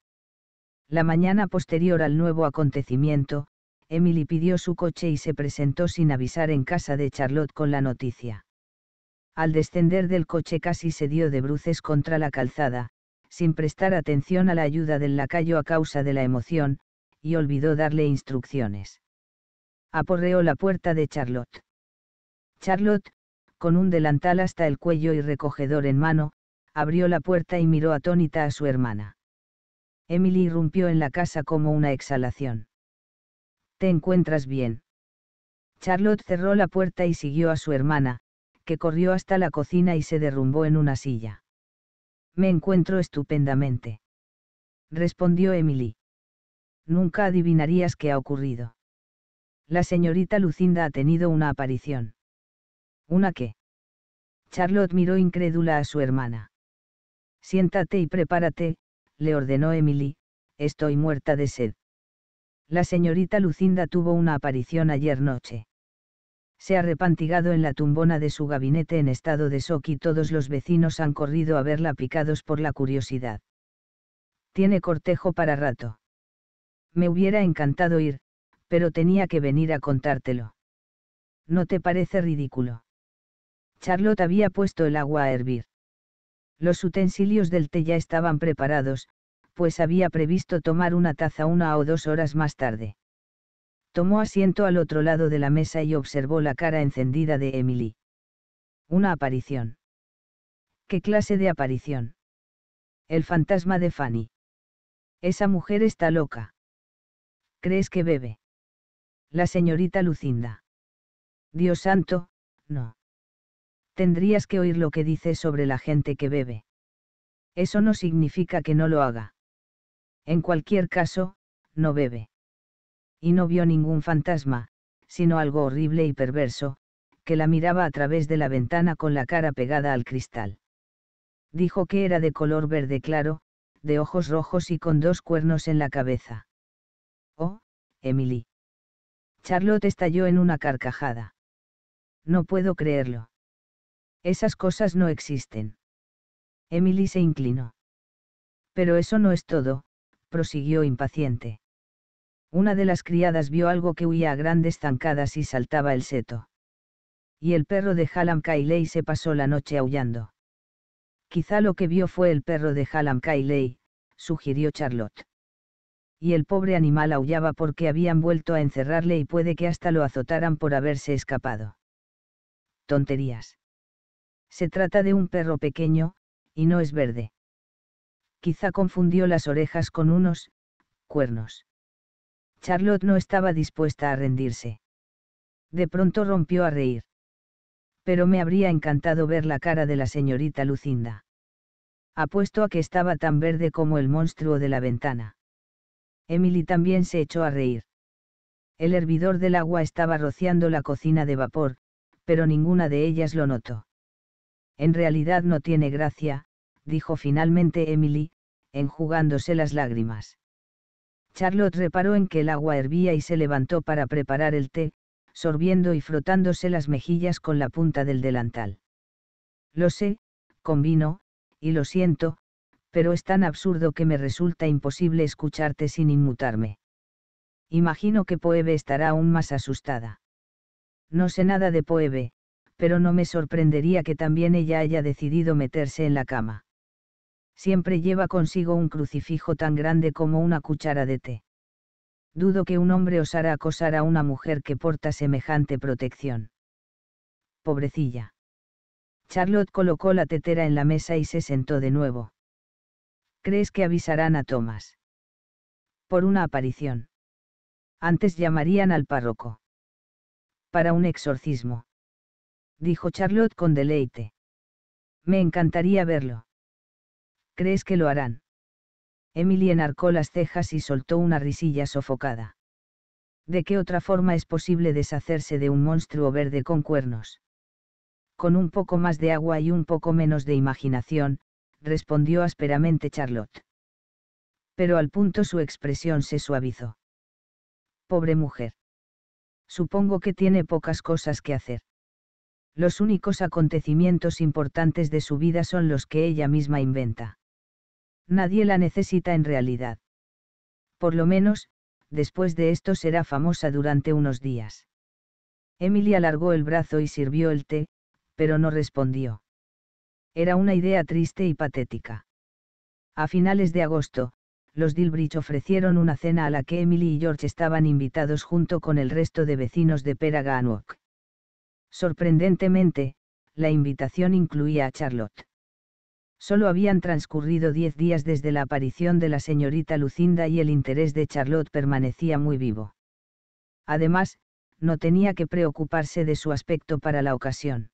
La mañana posterior al nuevo acontecimiento, Emily pidió su coche y se presentó sin avisar en casa de Charlotte con la noticia. Al descender del coche casi se dio de bruces contra la calzada, sin prestar atención a la ayuda del lacayo a causa de la emoción, y olvidó darle instrucciones. Aporreó la puerta de Charlotte. Charlotte, con un delantal hasta el cuello y recogedor en mano, abrió la puerta y miró atónita a su hermana. Emily irrumpió en la casa como una exhalación. ¿Te encuentras bien? Charlotte cerró la puerta y siguió a su hermana, que corrió hasta la cocina y se derrumbó en una silla. Me encuentro estupendamente. Respondió Emily. Nunca adivinarías qué ha ocurrido. La señorita Lucinda ha tenido una aparición. ¿Una qué? Charlotte miró incrédula a su hermana. Siéntate y prepárate, le ordenó Emily, estoy muerta de sed. La señorita Lucinda tuvo una aparición ayer noche se ha repantigado en la tumbona de su gabinete en estado de shock y todos los vecinos han corrido a verla picados por la curiosidad. Tiene cortejo para rato. Me hubiera encantado ir, pero tenía que venir a contártelo. ¿No te parece ridículo? Charlotte había puesto el agua a hervir. Los utensilios del té ya estaban preparados, pues había previsto tomar una taza una o dos horas más tarde. Tomó asiento al otro lado de la mesa y observó la cara encendida de Emily. Una aparición. ¿Qué clase de aparición? El fantasma de Fanny. Esa mujer está loca. ¿Crees que bebe? La señorita Lucinda. Dios santo, no. Tendrías que oír lo que dice sobre la gente que bebe. Eso no significa que no lo haga. En cualquier caso, no bebe y no vio ningún fantasma, sino algo horrible y perverso, que la miraba a través de la ventana con la cara pegada al cristal. Dijo que era de color verde claro, de ojos rojos y con dos cuernos en la cabeza. Oh, Emily. Charlotte estalló en una carcajada. No puedo creerlo. Esas cosas no existen. Emily se inclinó. Pero eso no es todo, prosiguió impaciente. Una de las criadas vio algo que huía a grandes zancadas y saltaba el seto. Y el perro de Halam Kailey se pasó la noche aullando. Quizá lo que vio fue el perro de Halam Kailey, sugirió Charlotte. Y el pobre animal aullaba porque habían vuelto a encerrarle y puede que hasta lo azotaran por haberse escapado. Tonterías. Se trata de un perro pequeño, y no es verde. Quizá confundió las orejas con unos, cuernos. Charlotte no estaba dispuesta a rendirse. De pronto rompió a reír. Pero me habría encantado ver la cara de la señorita Lucinda. Apuesto a que estaba tan verde como el monstruo de la ventana. Emily también se echó a reír. El hervidor del agua estaba rociando la cocina de vapor, pero ninguna de ellas lo notó. En realidad no tiene gracia, dijo finalmente Emily, enjugándose las lágrimas. Charlotte reparó en que el agua hervía y se levantó para preparar el té, sorbiendo y frotándose las mejillas con la punta del delantal. Lo sé, convino, y lo siento, pero es tan absurdo que me resulta imposible escucharte sin inmutarme. Imagino que Poebe estará aún más asustada. No sé nada de Poebe, pero no me sorprendería que también ella haya decidido meterse en la cama siempre lleva consigo un crucifijo tan grande como una cuchara de té. Dudo que un hombre osara acosar a una mujer que porta semejante protección. Pobrecilla. Charlotte colocó la tetera en la mesa y se sentó de nuevo. ¿Crees que avisarán a Thomas? Por una aparición. Antes llamarían al párroco. Para un exorcismo. Dijo Charlotte con deleite. Me encantaría verlo ¿Crees que lo harán? Emily enarcó las cejas y soltó una risilla sofocada. ¿De qué otra forma es posible deshacerse de un monstruo verde con cuernos? Con un poco más de agua y un poco menos de imaginación, respondió ásperamente Charlotte. Pero al punto su expresión se suavizó. Pobre mujer. Supongo que tiene pocas cosas que hacer. Los únicos acontecimientos importantes de su vida son los que ella misma inventa. Nadie la necesita en realidad. Por lo menos, después de esto será famosa durante unos días. Emily alargó el brazo y sirvió el té, pero no respondió. Era una idea triste y patética. A finales de agosto, los Dilbridge ofrecieron una cena a la que Emily y George estaban invitados junto con el resto de vecinos de Peraganwok. Sorprendentemente, la invitación incluía a Charlotte. Solo habían transcurrido diez días desde la aparición de la señorita Lucinda y el interés de Charlotte permanecía muy vivo. Además, no tenía que preocuparse de su aspecto para la ocasión.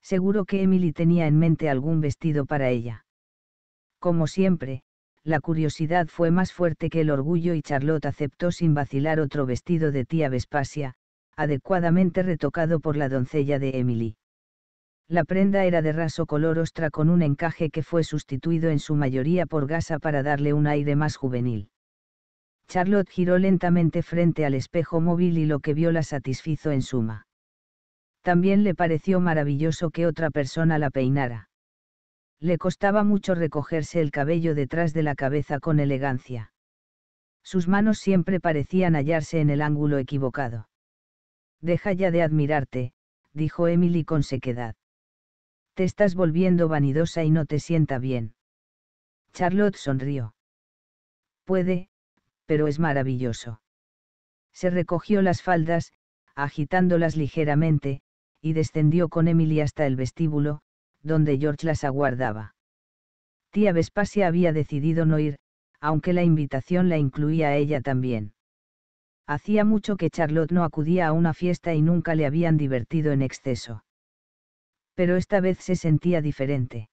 Seguro que Emily tenía en mente algún vestido para ella. Como siempre, la curiosidad fue más fuerte que el orgullo y Charlotte aceptó sin vacilar otro vestido de tía Vespasia, adecuadamente retocado por la doncella de Emily. La prenda era de raso color ostra con un encaje que fue sustituido en su mayoría por gasa para darle un aire más juvenil. Charlotte giró lentamente frente al espejo móvil y lo que vio la satisfizo en suma. También le pareció maravilloso que otra persona la peinara. Le costaba mucho recogerse el cabello detrás de la cabeza con elegancia. Sus manos siempre parecían hallarse en el ángulo equivocado. Deja ya de admirarte, dijo Emily con sequedad. Te estás volviendo vanidosa y no te sienta bien. Charlotte sonrió. Puede, pero es maravilloso. Se recogió las faldas, agitándolas ligeramente, y descendió con Emily hasta el vestíbulo, donde George las aguardaba. Tía Vespasia había decidido no ir, aunque la invitación la incluía a ella también. Hacía mucho que Charlotte no acudía a una fiesta y nunca le habían divertido en exceso pero esta vez se sentía diferente.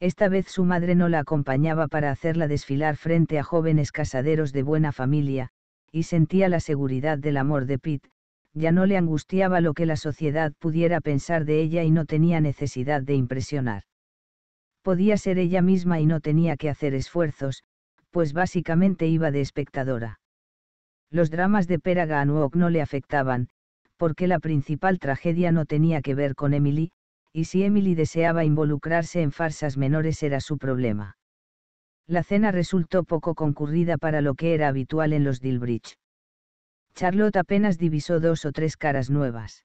Esta vez su madre no la acompañaba para hacerla desfilar frente a jóvenes casaderos de buena familia, y sentía la seguridad del amor de Pitt. ya no le angustiaba lo que la sociedad pudiera pensar de ella y no tenía necesidad de impresionar. Podía ser ella misma y no tenía que hacer esfuerzos, pues básicamente iba de espectadora. Los dramas de Pera no le afectaban, porque la principal tragedia no tenía que ver con Emily, y si Emily deseaba involucrarse en farsas menores era su problema. La cena resultó poco concurrida para lo que era habitual en los Dilbridge. Charlotte apenas divisó dos o tres caras nuevas.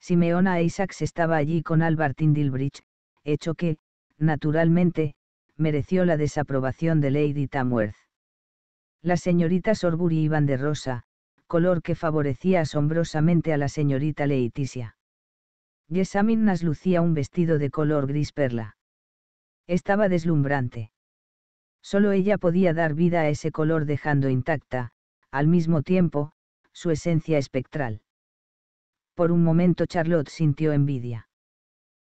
Simeona e Isaacs estaba allí con Albertin Dilbridge, hecho que, naturalmente, mereció la desaprobación de Lady Tamworth. Las señoritas Orbury iban de rosa, color que favorecía asombrosamente a la señorita Laetitia. Gesamin Nas lucía un vestido de color gris perla. Estaba deslumbrante. Solo ella podía dar vida a ese color dejando intacta, al mismo tiempo, su esencia espectral. Por un momento Charlotte sintió envidia.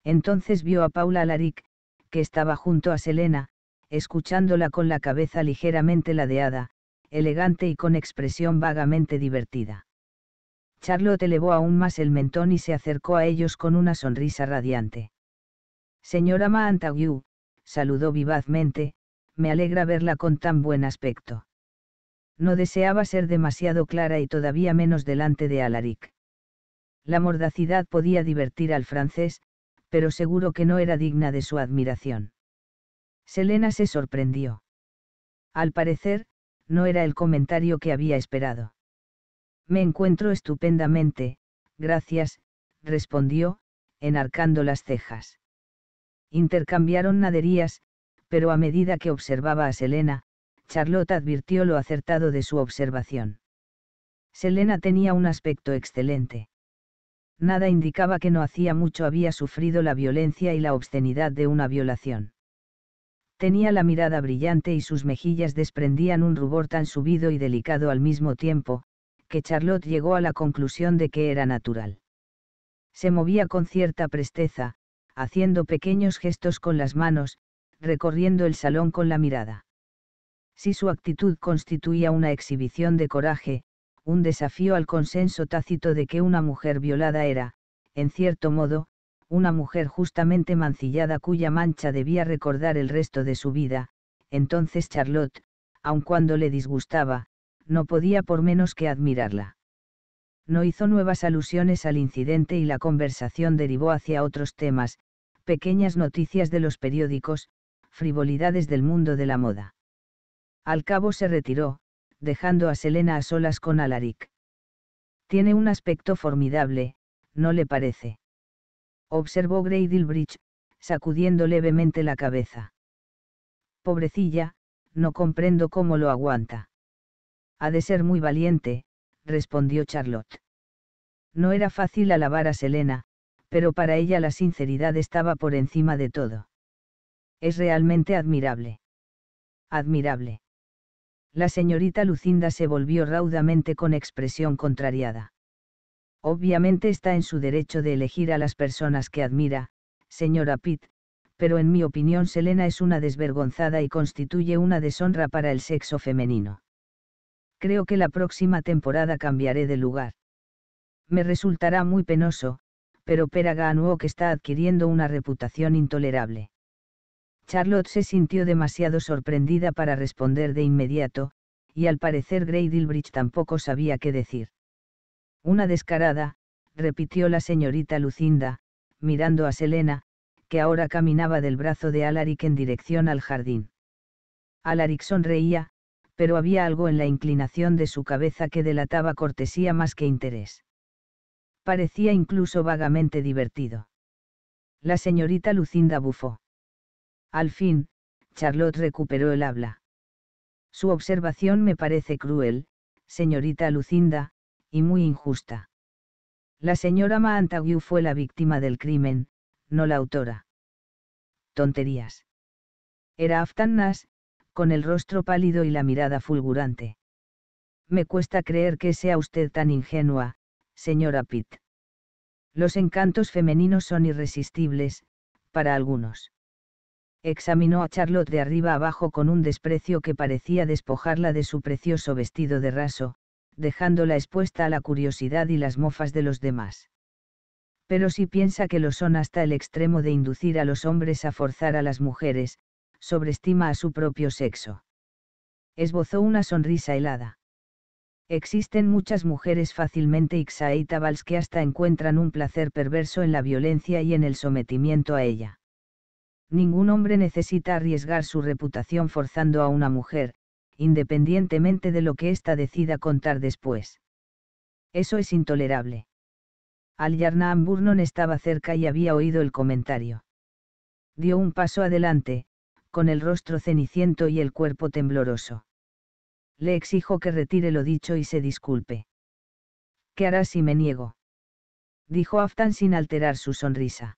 Entonces vio a Paula Alaric, que estaba junto a Selena, escuchándola con la cabeza ligeramente ladeada, elegante y con expresión vagamente divertida. Charlotte elevó aún más el mentón y se acercó a ellos con una sonrisa radiante. Señora Maantagu, saludó vivazmente, me alegra verla con tan buen aspecto. No deseaba ser demasiado clara y todavía menos delante de Alaric. La mordacidad podía divertir al francés, pero seguro que no era digna de su admiración. Selena se sorprendió. Al parecer, no era el comentario que había esperado. Me encuentro estupendamente, gracias, respondió, enarcando las cejas. Intercambiaron naderías, pero a medida que observaba a Selena, Charlotte advirtió lo acertado de su observación. Selena tenía un aspecto excelente. Nada indicaba que no hacía mucho había sufrido la violencia y la obscenidad de una violación. Tenía la mirada brillante y sus mejillas desprendían un rubor tan subido y delicado al mismo tiempo, que Charlotte llegó a la conclusión de que era natural. Se movía con cierta presteza, haciendo pequeños gestos con las manos, recorriendo el salón con la mirada. Si su actitud constituía una exhibición de coraje, un desafío al consenso tácito de que una mujer violada era, en cierto modo, una mujer justamente mancillada cuya mancha debía recordar el resto de su vida, entonces Charlotte, aun cuando le disgustaba, no podía por menos que admirarla. No hizo nuevas alusiones al incidente y la conversación derivó hacia otros temas, pequeñas noticias de los periódicos, frivolidades del mundo de la moda. Al cabo se retiró, dejando a Selena a solas con Alaric. Tiene un aspecto formidable, ¿no le parece? Observó Grey sacudiendo levemente la cabeza. Pobrecilla, no comprendo cómo lo aguanta. Ha de ser muy valiente, respondió Charlotte. No era fácil alabar a Selena, pero para ella la sinceridad estaba por encima de todo. Es realmente admirable. Admirable. La señorita Lucinda se volvió raudamente con expresión contrariada. Obviamente está en su derecho de elegir a las personas que admira, señora Pitt, pero en mi opinión Selena es una desvergonzada y constituye una deshonra para el sexo femenino creo que la próxima temporada cambiaré de lugar. Me resultará muy penoso, pero Peraga que está adquiriendo una reputación intolerable. Charlotte se sintió demasiado sorprendida para responder de inmediato, y al parecer Grey Dilbridge tampoco sabía qué decir. Una descarada, repitió la señorita Lucinda, mirando a Selena, que ahora caminaba del brazo de Alaric en dirección al jardín. Alaric sonreía, pero había algo en la inclinación de su cabeza que delataba cortesía más que interés. Parecía incluso vagamente divertido. La señorita Lucinda bufó. Al fin, Charlotte recuperó el habla. Su observación me parece cruel, señorita Lucinda, y muy injusta. La señora Maantagu fue la víctima del crimen, no la autora. Tonterías. Era Aftan con el rostro pálido y la mirada fulgurante. Me cuesta creer que sea usted tan ingenua, señora Pitt. Los encantos femeninos son irresistibles, para algunos. Examinó a Charlotte de arriba abajo con un desprecio que parecía despojarla de su precioso vestido de raso, dejándola expuesta a la curiosidad y las mofas de los demás. Pero si piensa que lo son hasta el extremo de inducir a los hombres a forzar a las mujeres, sobreestima a su propio sexo. Esbozó una sonrisa helada. Existen muchas mujeres fácilmente ixaítabals que hasta encuentran un placer perverso en la violencia y en el sometimiento a ella. Ningún hombre necesita arriesgar su reputación forzando a una mujer, independientemente de lo que ésta decida contar después. Eso es intolerable. Al Yarnam Burnon estaba cerca y había oído el comentario. Dio un paso adelante, con el rostro ceniciento y el cuerpo tembloroso. Le exijo que retire lo dicho y se disculpe. ¿Qué hará si me niego? dijo Aftan sin alterar su sonrisa.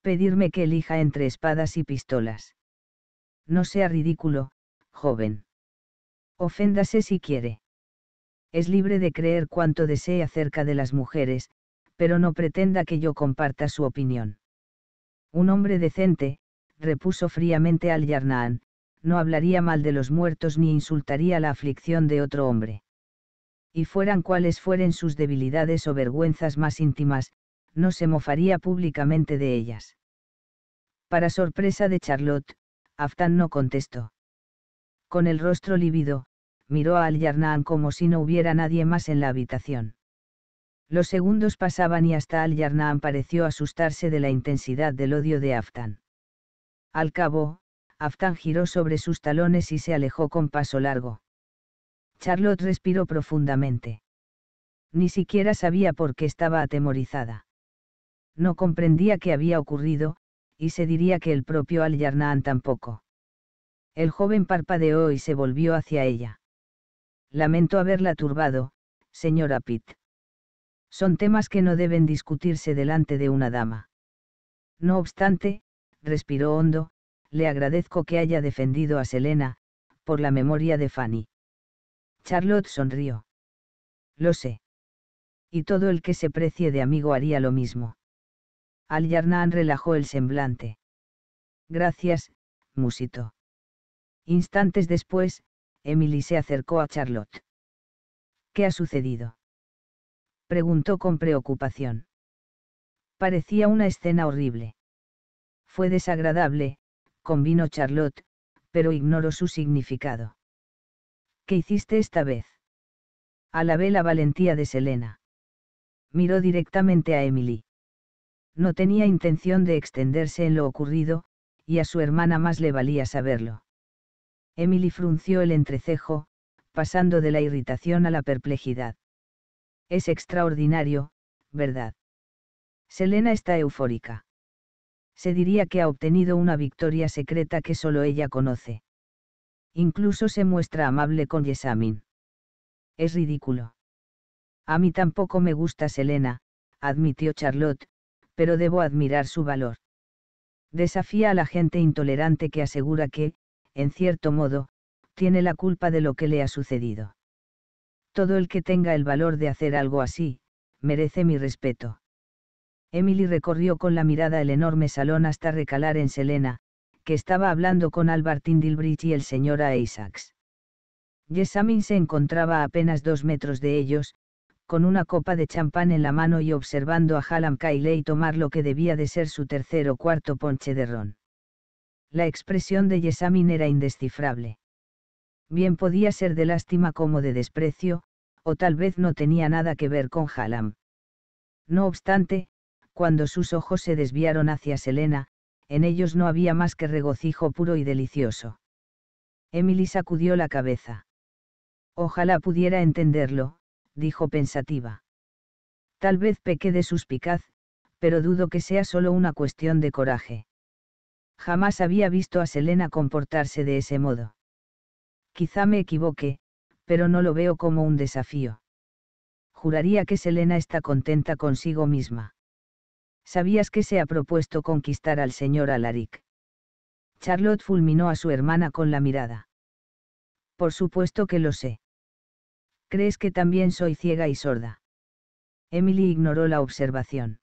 Pedirme que elija entre espadas y pistolas. No sea ridículo, joven. Oféndase si quiere. Es libre de creer cuanto desee acerca de las mujeres, pero no pretenda que yo comparta su opinión. Un hombre decente, repuso fríamente al Yarnaan, no hablaría mal de los muertos ni insultaría la aflicción de otro hombre. Y fueran cuales fueren sus debilidades o vergüenzas más íntimas, no se mofaría públicamente de ellas. Para sorpresa de Charlotte, Aftan no contestó. Con el rostro lívido, miró a Al Yarnaan como si no hubiera nadie más en la habitación. Los segundos pasaban y hasta Al Yarnaan pareció asustarse de la intensidad del odio de Aftan. Al cabo, Aftan giró sobre sus talones y se alejó con paso largo. Charlotte respiró profundamente. Ni siquiera sabía por qué estaba atemorizada. No comprendía qué había ocurrido, y se diría que el propio Al Yarnaan tampoco. El joven parpadeó y se volvió hacia ella. Lamento haberla turbado, señora Pitt. Son temas que no deben discutirse delante de una dama. No obstante, respiró hondo, le agradezco que haya defendido a Selena, por la memoria de Fanny. Charlotte sonrió. Lo sé. Y todo el que se precie de amigo haría lo mismo. Al Yarnan relajó el semblante. Gracias, musitó. Instantes después, Emily se acercó a Charlotte. ¿Qué ha sucedido? Preguntó con preocupación. Parecía una escena horrible. Fue desagradable, convino Charlotte, pero ignoró su significado. ¿Qué hiciste esta vez? Alabé la valentía de Selena. Miró directamente a Emily. No tenía intención de extenderse en lo ocurrido, y a su hermana más le valía saberlo. Emily frunció el entrecejo, pasando de la irritación a la perplejidad. Es extraordinario, ¿verdad? Selena está eufórica se diría que ha obtenido una victoria secreta que solo ella conoce. Incluso se muestra amable con Yesamin. Es ridículo. A mí tampoco me gusta Selena, admitió Charlotte, pero debo admirar su valor. Desafía a la gente intolerante que asegura que, en cierto modo, tiene la culpa de lo que le ha sucedido. Todo el que tenga el valor de hacer algo así, merece mi respeto. Emily recorrió con la mirada el enorme salón hasta recalar en Selena, que estaba hablando con Albertine Dilbridge y el señor Isaacs. Jessamine se encontraba a apenas dos metros de ellos, con una copa de champán en la mano y observando a Hallam Cayley tomar lo que debía de ser su tercer o cuarto ponche de ron. La expresión de Jessamine era indescifrable. Bien podía ser de lástima como de desprecio, o tal vez no tenía nada que ver con Hallam. No obstante, cuando sus ojos se desviaron hacia Selena, en ellos no había más que regocijo puro y delicioso. Emily sacudió la cabeza. Ojalá pudiera entenderlo, dijo pensativa. Tal vez peque de suspicaz, pero dudo que sea solo una cuestión de coraje. Jamás había visto a Selena comportarse de ese modo. Quizá me equivoque, pero no lo veo como un desafío. Juraría que Selena está contenta consigo misma. ¿Sabías que se ha propuesto conquistar al señor Alaric? Charlotte fulminó a su hermana con la mirada. Por supuesto que lo sé. ¿Crees que también soy ciega y sorda? Emily ignoró la observación.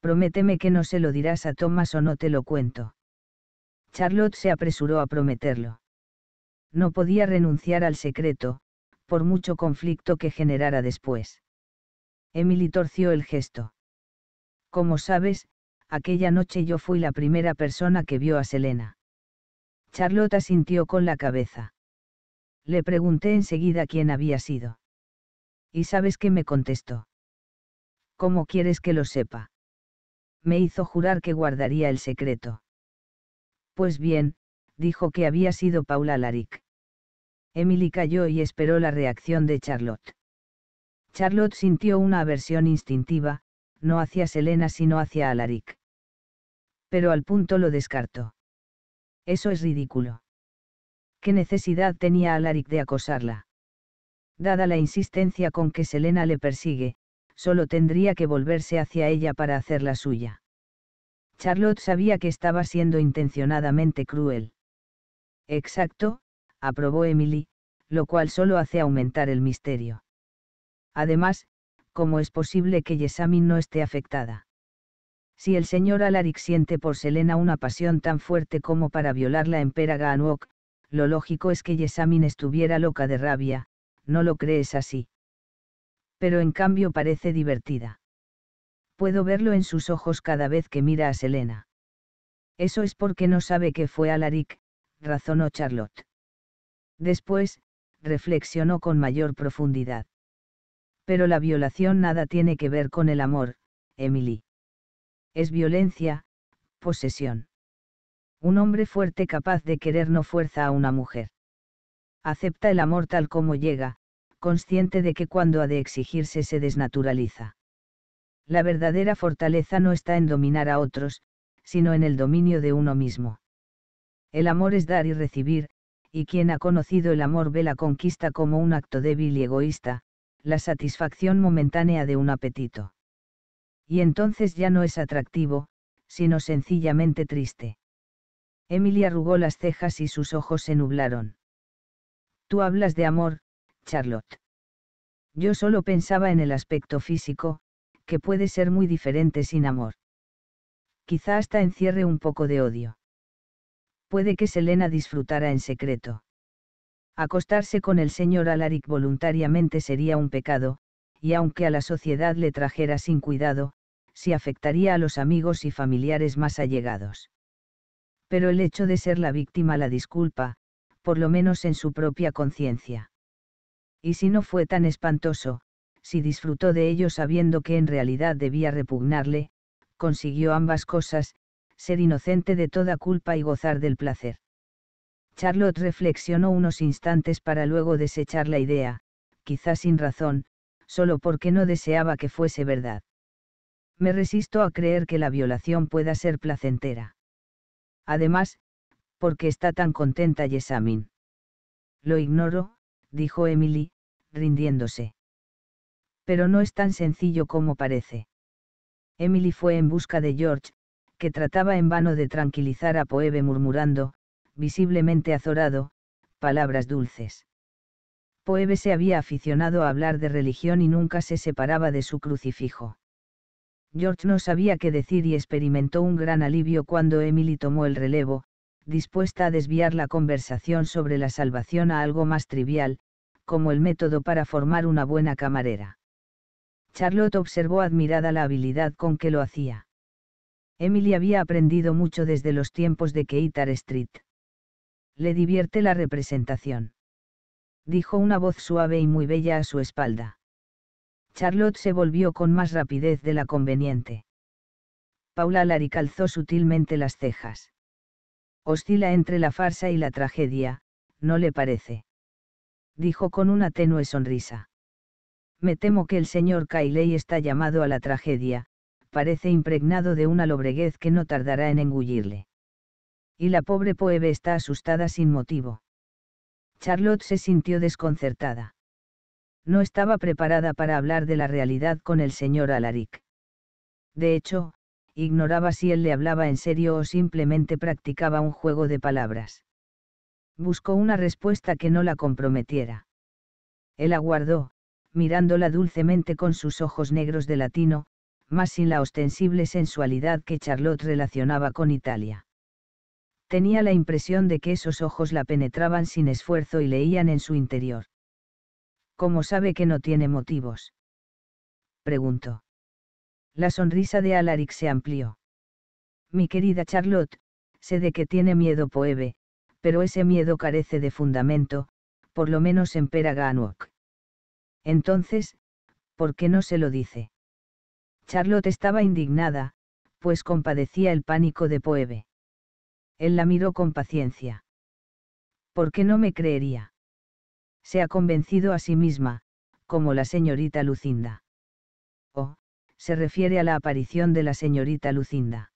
Prométeme que no se lo dirás a Thomas o no te lo cuento. Charlotte se apresuró a prometerlo. No podía renunciar al secreto, por mucho conflicto que generara después. Emily torció el gesto. Como sabes, aquella noche yo fui la primera persona que vio a Selena. Charlotte sintió con la cabeza. Le pregunté enseguida quién había sido. ¿Y sabes qué me contestó? ¿Cómo quieres que lo sepa? Me hizo jurar que guardaría el secreto. Pues bien, dijo que había sido Paula Laric. Emily cayó y esperó la reacción de Charlotte. Charlotte sintió una aversión instintiva, no hacia Selena sino hacia Alaric. Pero al punto lo descartó. Eso es ridículo. ¿Qué necesidad tenía Alaric de acosarla? Dada la insistencia con que Selena le persigue, solo tendría que volverse hacia ella para hacerla suya. Charlotte sabía que estaba siendo intencionadamente cruel. Exacto, aprobó Emily, lo cual solo hace aumentar el misterio. Además, ¿cómo es posible que Yesamin no esté afectada? Si el señor Alaric siente por Selena una pasión tan fuerte como para violarla en Ganwok, lo lógico es que Yesamin estuviera loca de rabia, ¿no lo crees así? Pero en cambio parece divertida. Puedo verlo en sus ojos cada vez que mira a Selena. Eso es porque no sabe que fue Alaric, razonó Charlotte. Después, reflexionó con mayor profundidad. Pero la violación nada tiene que ver con el amor, Emily. Es violencia, posesión. Un hombre fuerte capaz de querer no fuerza a una mujer. Acepta el amor tal como llega, consciente de que cuando ha de exigirse se desnaturaliza. La verdadera fortaleza no está en dominar a otros, sino en el dominio de uno mismo. El amor es dar y recibir, y quien ha conocido el amor ve la conquista como un acto débil y egoísta, la satisfacción momentánea de un apetito. Y entonces ya no es atractivo, sino sencillamente triste. Emily arrugó las cejas y sus ojos se nublaron. Tú hablas de amor, Charlotte. Yo solo pensaba en el aspecto físico, que puede ser muy diferente sin amor. Quizá hasta encierre un poco de odio. Puede que Selena disfrutara en secreto. Acostarse con el señor Alaric voluntariamente sería un pecado, y aunque a la sociedad le trajera sin cuidado, si afectaría a los amigos y familiares más allegados. Pero el hecho de ser la víctima la disculpa, por lo menos en su propia conciencia. Y si no fue tan espantoso, si disfrutó de ello sabiendo que en realidad debía repugnarle, consiguió ambas cosas, ser inocente de toda culpa y gozar del placer. Charlotte reflexionó unos instantes para luego desechar la idea, quizás sin razón, solo porque no deseaba que fuese verdad. Me resisto a creer que la violación pueda ser placentera. Además, porque está tan contenta Yesamin. Lo ignoro, dijo Emily, rindiéndose. Pero no es tan sencillo como parece. Emily fue en busca de George, que trataba en vano de tranquilizar a Poebe murmurando, visiblemente azorado, palabras dulces. Poebe se había aficionado a hablar de religión y nunca se separaba de su crucifijo. George no sabía qué decir y experimentó un gran alivio cuando Emily tomó el relevo, dispuesta a desviar la conversación sobre la salvación a algo más trivial, como el método para formar una buena camarera. Charlotte observó admirada la habilidad con que lo hacía. Emily había aprendido mucho desde los tiempos de Keitar Street le divierte la representación. Dijo una voz suave y muy bella a su espalda. Charlotte se volvió con más rapidez de la conveniente. Paula Lari calzó sutilmente las cejas. Oscila entre la farsa y la tragedia, ¿no le parece? Dijo con una tenue sonrisa. Me temo que el señor Cayley está llamado a la tragedia, parece impregnado de una lobreguez que no tardará en engullirle y la pobre Poebe está asustada sin motivo. Charlotte se sintió desconcertada. No estaba preparada para hablar de la realidad con el señor Alaric. De hecho, ignoraba si él le hablaba en serio o simplemente practicaba un juego de palabras. Buscó una respuesta que no la comprometiera. Él aguardó, mirándola dulcemente con sus ojos negros de latino, más sin la ostensible sensualidad que Charlotte relacionaba con Italia tenía la impresión de que esos ojos la penetraban sin esfuerzo y leían en su interior. ¿Cómo sabe que no tiene motivos? preguntó. La sonrisa de Alaric se amplió. Mi querida Charlotte, sé de que tiene miedo Poebe, pero ese miedo carece de fundamento, por lo menos en Peraganwok. Entonces, ¿por qué no se lo dice? Charlotte estaba indignada, pues compadecía el pánico de Poebe. Él la miró con paciencia. ¿Por qué no me creería? Se ha convencido a sí misma, como la señorita Lucinda. Oh, se refiere a la aparición de la señorita Lucinda.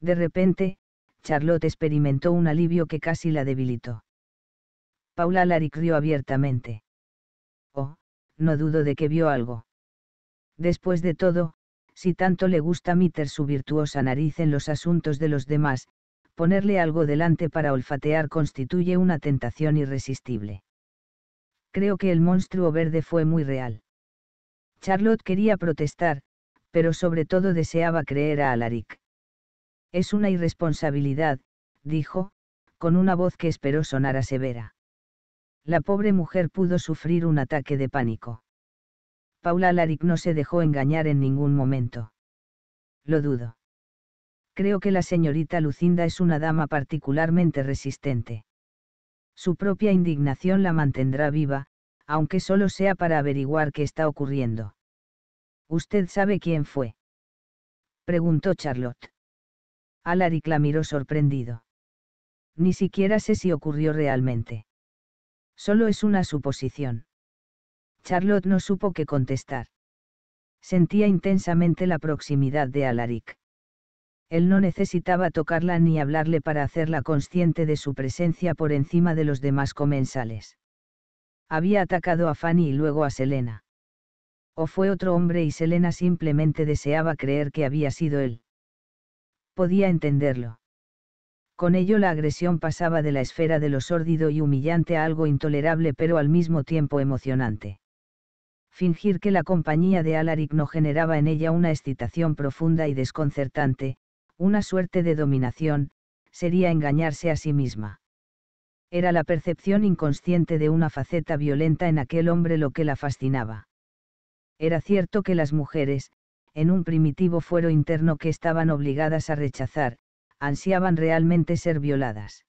De repente, Charlotte experimentó un alivio que casi la debilitó. Paula laricrió abiertamente. Oh, no dudo de que vio algo. Después de todo, si tanto le gusta meter su virtuosa nariz en los asuntos de los demás, ponerle algo delante para olfatear constituye una tentación irresistible. Creo que el monstruo verde fue muy real. Charlotte quería protestar, pero sobre todo deseaba creer a Alaric. Es una irresponsabilidad, dijo, con una voz que esperó sonara severa. La pobre mujer pudo sufrir un ataque de pánico. Paula Alaric no se dejó engañar en ningún momento. Lo dudo creo que la señorita Lucinda es una dama particularmente resistente. Su propia indignación la mantendrá viva, aunque solo sea para averiguar qué está ocurriendo. ¿Usted sabe quién fue? preguntó Charlotte. Alaric la miró sorprendido. Ni siquiera sé si ocurrió realmente. Solo es una suposición. Charlotte no supo qué contestar. Sentía intensamente la proximidad de Alaric. Él no necesitaba tocarla ni hablarle para hacerla consciente de su presencia por encima de los demás comensales. Había atacado a Fanny y luego a Selena. O fue otro hombre y Selena simplemente deseaba creer que había sido él. Podía entenderlo. Con ello la agresión pasaba de la esfera de lo sórdido y humillante a algo intolerable pero al mismo tiempo emocionante. Fingir que la compañía de Alaric no generaba en ella una excitación profunda y desconcertante, una suerte de dominación, sería engañarse a sí misma. Era la percepción inconsciente de una faceta violenta en aquel hombre lo que la fascinaba. Era cierto que las mujeres, en un primitivo fuero interno que estaban obligadas a rechazar, ansiaban realmente ser violadas.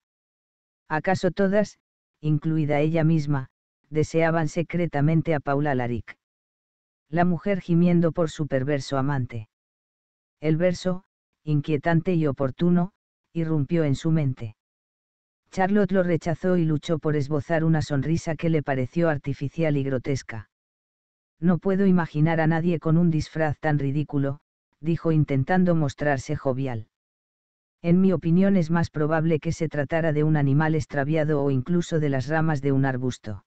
¿Acaso todas, incluida ella misma, deseaban secretamente a Paula Laric? La mujer gimiendo por su perverso amante. El verso, inquietante y oportuno, irrumpió en su mente. Charlotte lo rechazó y luchó por esbozar una sonrisa que le pareció artificial y grotesca. No puedo imaginar a nadie con un disfraz tan ridículo, dijo intentando mostrarse jovial. En mi opinión es más probable que se tratara de un animal extraviado o incluso de las ramas de un arbusto.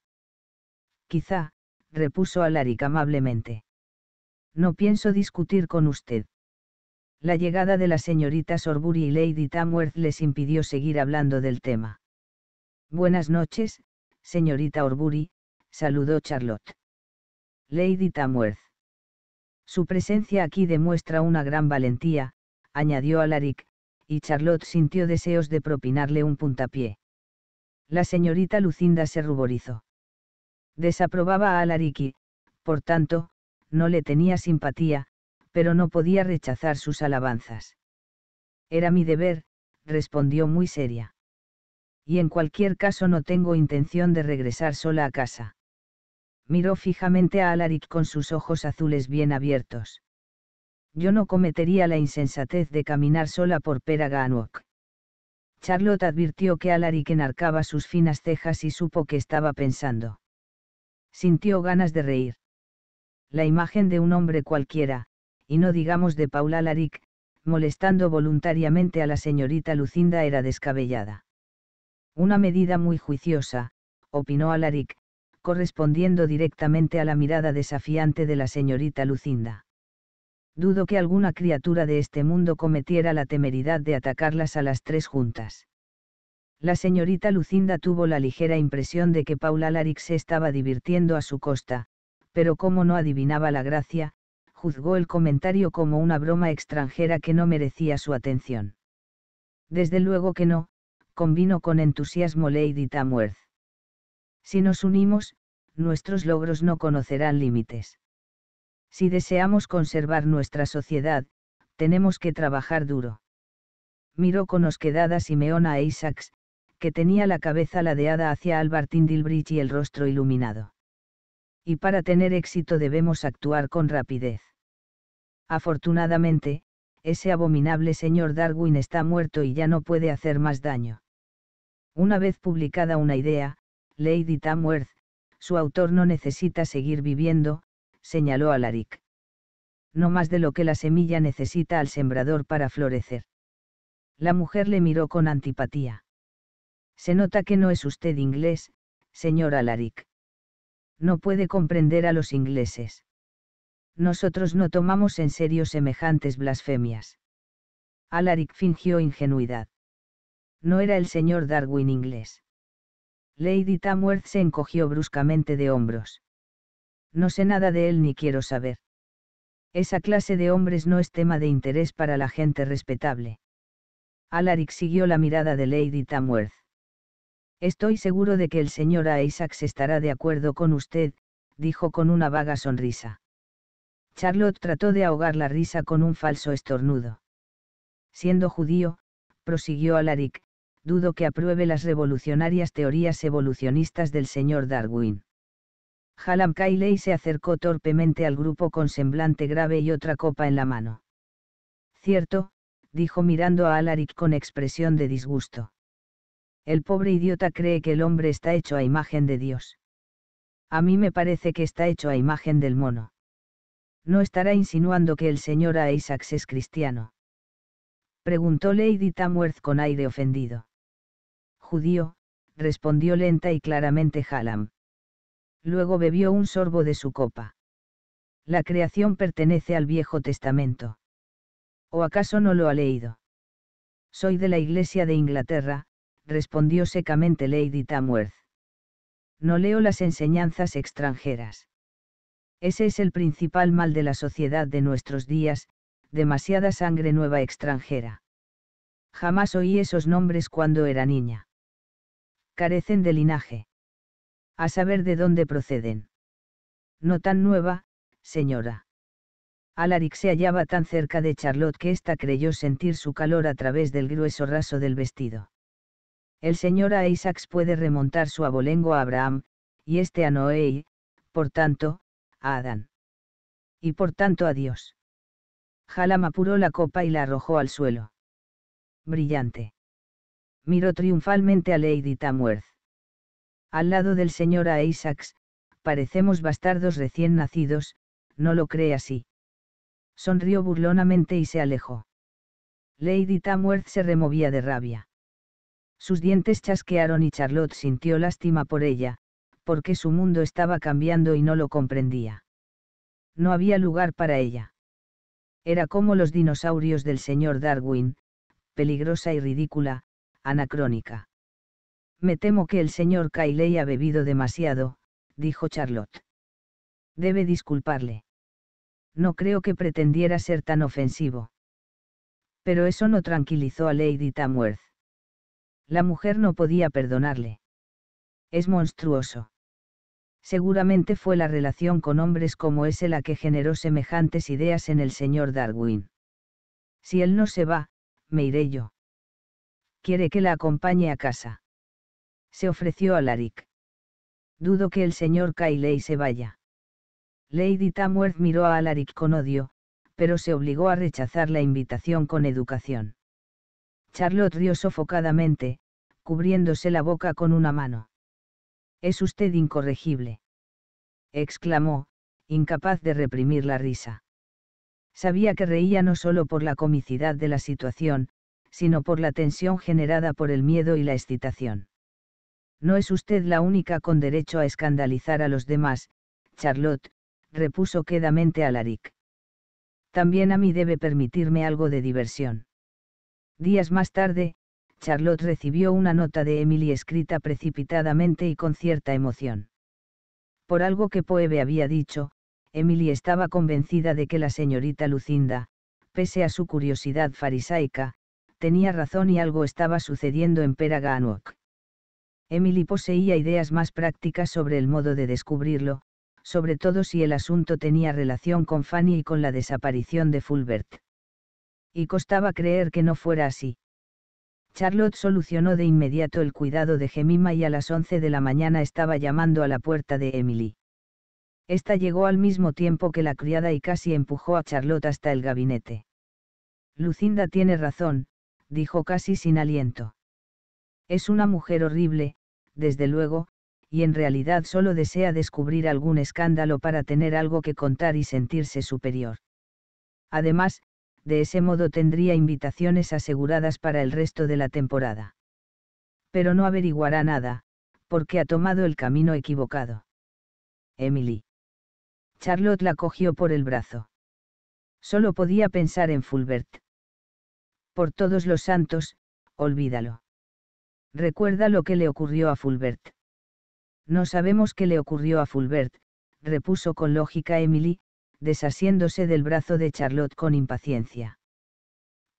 Quizá, repuso Alaric amablemente. No pienso discutir con usted la llegada de las señoritas Orbury y Lady Tamworth les impidió seguir hablando del tema. Buenas noches, señorita Orbury, saludó Charlotte. Lady Tamworth. Su presencia aquí demuestra una gran valentía, añadió Alaric, y Charlotte sintió deseos de propinarle un puntapié. La señorita Lucinda se ruborizó. Desaprobaba a Alaric y, por tanto, no le tenía simpatía, pero no podía rechazar sus alabanzas. Era mi deber, respondió muy seria. Y en cualquier caso no tengo intención de regresar sola a casa. Miró fijamente a Alaric con sus ojos azules bien abiertos. Yo no cometería la insensatez de caminar sola por Peraganwok. Charlotte advirtió que Alaric enarcaba sus finas cejas y supo que estaba pensando. Sintió ganas de reír. La imagen de un hombre cualquiera, y no digamos de Paula Laric, molestando voluntariamente a la señorita Lucinda era descabellada. Una medida muy juiciosa, opinó Alaric, correspondiendo directamente a la mirada desafiante de la señorita Lucinda. Dudo que alguna criatura de este mundo cometiera la temeridad de atacarlas a las tres juntas. La señorita Lucinda tuvo la ligera impresión de que Paula Alaric se estaba divirtiendo a su costa, pero como no adivinaba la gracia, juzgó el comentario como una broma extranjera que no merecía su atención. Desde luego que no, convino con entusiasmo Lady Tamworth. Si nos unimos, nuestros logros no conocerán límites. Si deseamos conservar nuestra sociedad, tenemos que trabajar duro. Miró con osquedad Simeona a e Isaacs, que tenía la cabeza ladeada hacia Albert Dilbridge y el rostro iluminado y para tener éxito debemos actuar con rapidez. Afortunadamente, ese abominable señor Darwin está muerto y ya no puede hacer más daño. Una vez publicada una idea, Lady Tamworth, su autor no necesita seguir viviendo, señaló Alaric. No más de lo que la semilla necesita al sembrador para florecer. La mujer le miró con antipatía. Se nota que no es usted inglés, señor Alaric no puede comprender a los ingleses. Nosotros no tomamos en serio semejantes blasfemias. Alaric fingió ingenuidad. No era el señor Darwin inglés. Lady Tamworth se encogió bruscamente de hombros. No sé nada de él ni quiero saber. Esa clase de hombres no es tema de interés para la gente respetable. Alaric siguió la mirada de Lady Tamworth. Estoy seguro de que el señor Isaacs estará de acuerdo con usted, dijo con una vaga sonrisa. Charlotte trató de ahogar la risa con un falso estornudo. Siendo judío, prosiguió Alaric, dudo que apruebe las revolucionarias teorías evolucionistas del señor Darwin. Hallam Kiley se acercó torpemente al grupo con semblante grave y otra copa en la mano. Cierto, dijo mirando a Alaric con expresión de disgusto. El pobre idiota cree que el hombre está hecho a imagen de Dios. A mí me parece que está hecho a imagen del mono. No estará insinuando que el señor A. Isaacs es cristiano. Preguntó Lady Tamworth con aire ofendido. Judío, respondió lenta y claramente Hallam. Luego bebió un sorbo de su copa. La creación pertenece al Viejo Testamento. ¿O acaso no lo ha leído? Soy de la Iglesia de Inglaterra, respondió secamente Lady Tamworth. No leo las enseñanzas extranjeras. Ese es el principal mal de la sociedad de nuestros días, demasiada sangre nueva extranjera. Jamás oí esos nombres cuando era niña. Carecen de linaje. A saber de dónde proceden. No tan nueva, señora. Alaric se hallaba tan cerca de Charlotte que ésta creyó sentir su calor a través del grueso raso del vestido el Señor a puede remontar su abolengo a Abraham, y este a Noé por tanto, a Adán. Y por tanto a Dios. Halam apuró la copa y la arrojó al suelo. Brillante. Miró triunfalmente a Lady Tamworth. Al lado del señor a Isaacs, parecemos bastardos recién nacidos, no lo cree así. Sonrió burlonamente y se alejó. Lady Tamworth se removía de rabia. Sus dientes chasquearon y Charlotte sintió lástima por ella, porque su mundo estaba cambiando y no lo comprendía. No había lugar para ella. Era como los dinosaurios del señor Darwin, peligrosa y ridícula, anacrónica. Me temo que el señor Cayley ha bebido demasiado, dijo Charlotte. Debe disculparle. No creo que pretendiera ser tan ofensivo. Pero eso no tranquilizó a Lady Tamworth. La mujer no podía perdonarle. Es monstruoso. Seguramente fue la relación con hombres como ese la que generó semejantes ideas en el señor Darwin. Si él no se va, me iré yo. Quiere que la acompañe a casa. Se ofreció a Dudo que el señor Cayley se vaya. Lady Tamworth miró a Alaric con odio, pero se obligó a rechazar la invitación con educación. Charlotte rió sofocadamente, cubriéndose la boca con una mano. Es usted incorregible. exclamó, incapaz de reprimir la risa. Sabía que reía no solo por la comicidad de la situación, sino por la tensión generada por el miedo y la excitación. No es usted la única con derecho a escandalizar a los demás, Charlotte, repuso quedamente Alaric. También a mí debe permitirme algo de diversión. Días más tarde, Charlotte recibió una nota de Emily escrita precipitadamente y con cierta emoción. Por algo que Poebe había dicho, Emily estaba convencida de que la señorita Lucinda, pese a su curiosidad farisaica, tenía razón y algo estaba sucediendo en Peraganok. Emily poseía ideas más prácticas sobre el modo de descubrirlo, sobre todo si el asunto tenía relación con Fanny y con la desaparición de Fulbert y costaba creer que no fuera así. Charlotte solucionó de inmediato el cuidado de Gemima y a las 11 de la mañana estaba llamando a la puerta de Emily. Esta llegó al mismo tiempo que la criada y casi empujó a Charlotte hasta el gabinete. Lucinda tiene razón, dijo casi sin aliento. Es una mujer horrible, desde luego, y en realidad solo desea descubrir algún escándalo para tener algo que contar y sentirse superior. Además, de ese modo tendría invitaciones aseguradas para el resto de la temporada. Pero no averiguará nada, porque ha tomado el camino equivocado. Emily. Charlotte la cogió por el brazo. Solo podía pensar en Fulbert. Por todos los santos, olvídalo. Recuerda lo que le ocurrió a Fulbert. No sabemos qué le ocurrió a Fulbert, repuso con lógica Emily, desasiéndose del brazo de Charlotte con impaciencia.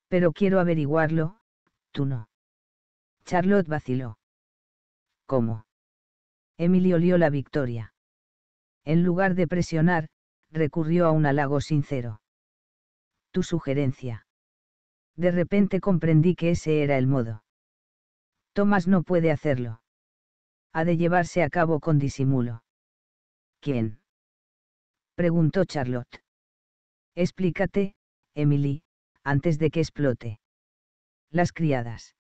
Pero quiero averiguarlo, tú no. Charlotte vaciló. ¿Cómo? Emily olió la victoria. En lugar de presionar, recurrió a un halago sincero. Tu sugerencia. De repente comprendí que ese era el modo. Tomás no puede hacerlo. Ha de llevarse a cabo con disimulo. ¿Quién? preguntó Charlotte. Explícate, Emily, antes de que explote. Las criadas.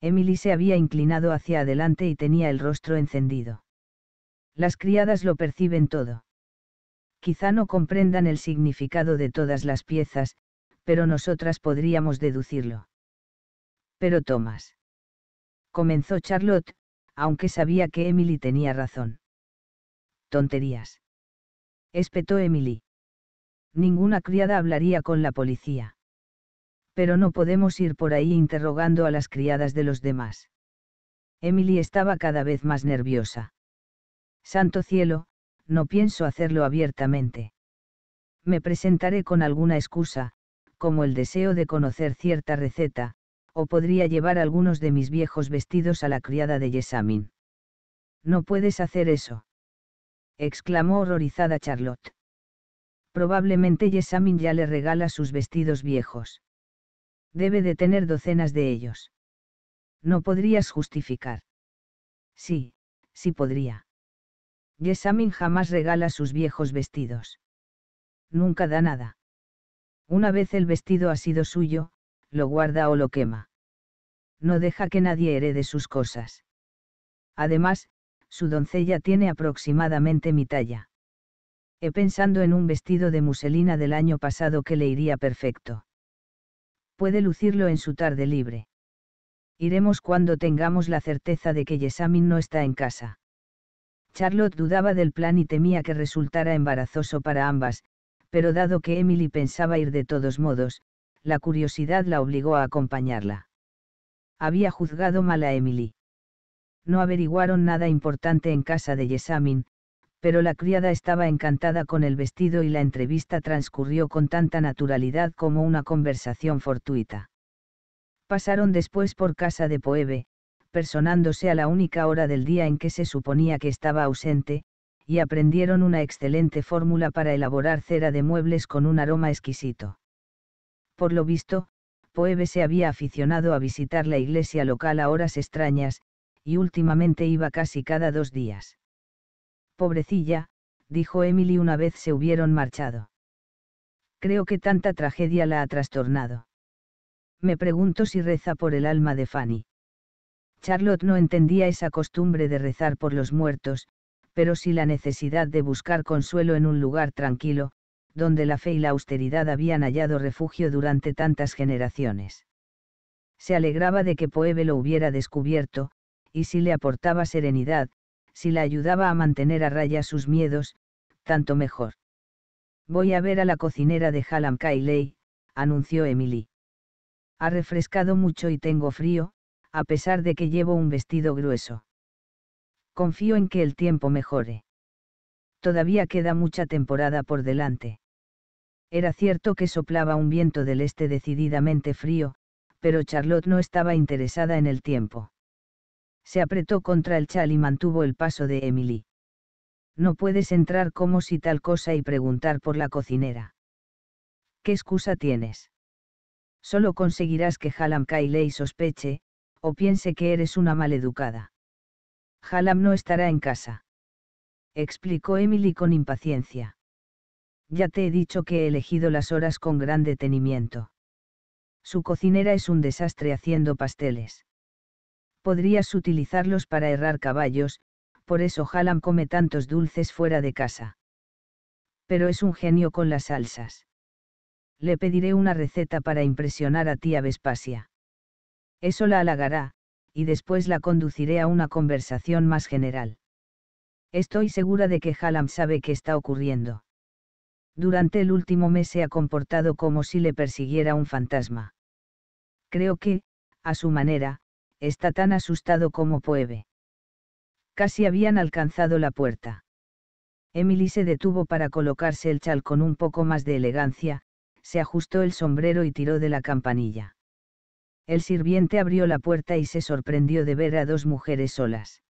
Emily se había inclinado hacia adelante y tenía el rostro encendido. Las criadas lo perciben todo. Quizá no comprendan el significado de todas las piezas, pero nosotras podríamos deducirlo. Pero Thomas. Comenzó Charlotte, aunque sabía que Emily tenía razón. Tonterías espetó Emily. Ninguna criada hablaría con la policía. Pero no podemos ir por ahí interrogando a las criadas de los demás. Emily estaba cada vez más nerviosa. Santo cielo, no pienso hacerlo abiertamente. Me presentaré con alguna excusa, como el deseo de conocer cierta receta, o podría llevar algunos de mis viejos vestidos a la criada de Yesamin. No puedes hacer eso exclamó horrorizada Charlotte. Probablemente Yesamin ya le regala sus vestidos viejos. Debe de tener docenas de ellos. No podrías justificar. Sí, sí podría. Yesamin jamás regala sus viejos vestidos. Nunca da nada. Una vez el vestido ha sido suyo, lo guarda o lo quema. No deja que nadie herede sus cosas. Además, su doncella tiene aproximadamente mi talla. He pensando en un vestido de muselina del año pasado que le iría perfecto. Puede lucirlo en su tarde libre. Iremos cuando tengamos la certeza de que Yesamin no está en casa. Charlotte dudaba del plan y temía que resultara embarazoso para ambas, pero dado que Emily pensaba ir de todos modos, la curiosidad la obligó a acompañarla. Había juzgado mal a Emily no averiguaron nada importante en casa de Yesamin, pero la criada estaba encantada con el vestido y la entrevista transcurrió con tanta naturalidad como una conversación fortuita. Pasaron después por casa de Poebe, personándose a la única hora del día en que se suponía que estaba ausente, y aprendieron una excelente fórmula para elaborar cera de muebles con un aroma exquisito. Por lo visto, Poebe se había aficionado a visitar la iglesia local a horas extrañas, y últimamente iba casi cada dos días. Pobrecilla, dijo Emily una vez se hubieron marchado. Creo que tanta tragedia la ha trastornado. Me pregunto si reza por el alma de Fanny. Charlotte no entendía esa costumbre de rezar por los muertos, pero sí la necesidad de buscar consuelo en un lugar tranquilo, donde la fe y la austeridad habían hallado refugio durante tantas generaciones. Se alegraba de que Poebe lo hubiera descubierto, y si le aportaba serenidad, si la ayudaba a mantener a raya sus miedos, tanto mejor. Voy a ver a la cocinera de Hallam Cayley, anunció Emily. Ha refrescado mucho y tengo frío, a pesar de que llevo un vestido grueso. Confío en que el tiempo mejore. Todavía queda mucha temporada por delante. Era cierto que soplaba un viento del este decididamente frío, pero Charlotte no estaba interesada en el tiempo se apretó contra el chal y mantuvo el paso de Emily. No puedes entrar como si tal cosa y preguntar por la cocinera. ¿Qué excusa tienes? Solo conseguirás que Halam Kailey sospeche, o piense que eres una maleducada. Halam no estará en casa. Explicó Emily con impaciencia. Ya te he dicho que he elegido las horas con gran detenimiento. Su cocinera es un desastre haciendo pasteles podrías utilizarlos para errar caballos, por eso Halam come tantos dulces fuera de casa. Pero es un genio con las salsas. Le pediré una receta para impresionar a tía Vespasia. Eso la halagará, y después la conduciré a una conversación más general. Estoy segura de que Halam sabe qué está ocurriendo. Durante el último mes se ha comportado como si le persiguiera un fantasma. Creo que, a su manera, está tan asustado como puede. Casi habían alcanzado la puerta. Emily se detuvo para colocarse el chal con un poco más de elegancia, se ajustó el sombrero y tiró de la campanilla. El sirviente abrió la puerta y se sorprendió de ver a dos mujeres solas.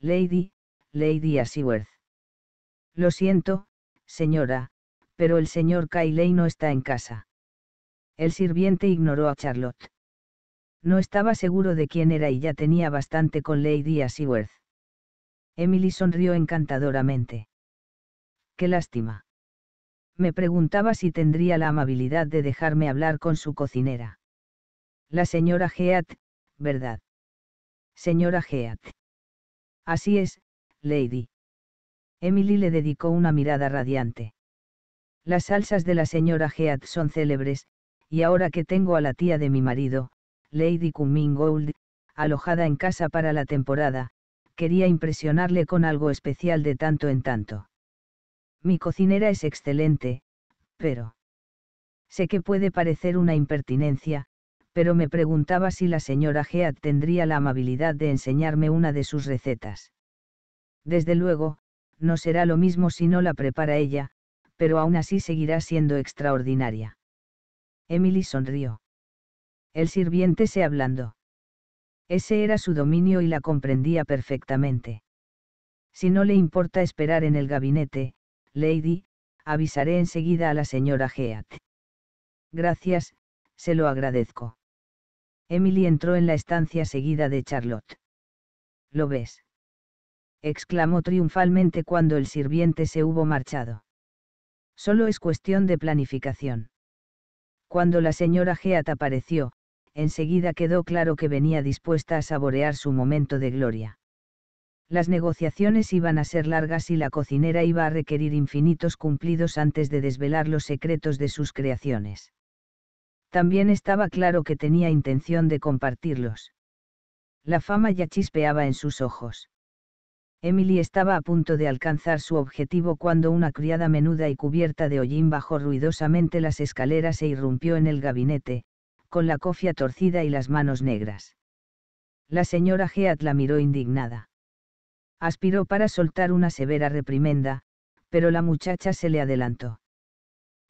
Lady, Lady Asiworth. Lo siento, señora, pero el señor Cayley no está en casa. El sirviente ignoró a Charlotte. No estaba seguro de quién era y ya tenía bastante con Lady Asiworth. Emily sonrió encantadoramente. Qué lástima. Me preguntaba si tendría la amabilidad de dejarme hablar con su cocinera. La señora Geat, ¿verdad? Señora Geat. Así es, Lady. Emily le dedicó una mirada radiante. Las salsas de la señora Geat son célebres, y ahora que tengo a la tía de mi marido, Lady Gould, alojada en casa para la temporada, quería impresionarle con algo especial de tanto en tanto. Mi cocinera es excelente, pero... Sé que puede parecer una impertinencia, pero me preguntaba si la señora Head tendría la amabilidad de enseñarme una de sus recetas. Desde luego, no será lo mismo si no la prepara ella, pero aún así seguirá siendo extraordinaria. Emily sonrió. El sirviente se hablando. Ese era su dominio y la comprendía perfectamente. Si no le importa esperar en el gabinete, Lady, avisaré enseguida a la señora Geat. Gracias, se lo agradezco. Emily entró en la estancia seguida de Charlotte. ¿Lo ves? exclamó triunfalmente cuando el sirviente se hubo marchado. Solo es cuestión de planificación. Cuando la señora Geat apareció, enseguida quedó claro que venía dispuesta a saborear su momento de gloria. Las negociaciones iban a ser largas y la cocinera iba a requerir infinitos cumplidos antes de desvelar los secretos de sus creaciones. También estaba claro que tenía intención de compartirlos. La fama ya chispeaba en sus ojos. Emily estaba a punto de alcanzar su objetivo cuando una criada menuda y cubierta de hollín bajó ruidosamente las escaleras e irrumpió en el gabinete, con la cofia torcida y las manos negras. La señora Geat la miró indignada. Aspiró para soltar una severa reprimenda, pero la muchacha se le adelantó.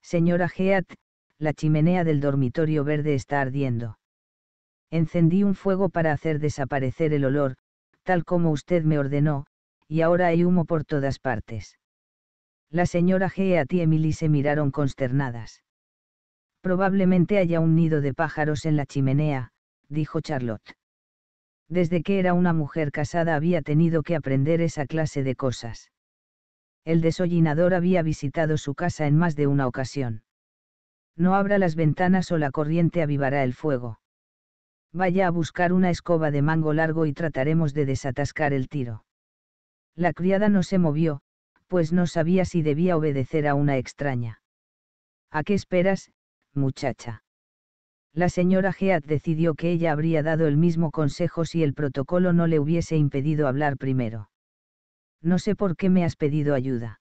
Señora Geat, la chimenea del dormitorio verde está ardiendo. Encendí un fuego para hacer desaparecer el olor, tal como usted me ordenó, y ahora hay humo por todas partes. La señora Geat y Emily se miraron consternadas. Probablemente haya un nido de pájaros en la chimenea, dijo Charlotte. Desde que era una mujer casada había tenido que aprender esa clase de cosas. El desollinador había visitado su casa en más de una ocasión. No abra las ventanas o la corriente avivará el fuego. Vaya a buscar una escoba de mango largo y trataremos de desatascar el tiro. La criada no se movió, pues no sabía si debía obedecer a una extraña. ¿A qué esperas, muchacha. La señora Geat decidió que ella habría dado el mismo consejo si el protocolo no le hubiese impedido hablar primero. No sé por qué me has pedido ayuda.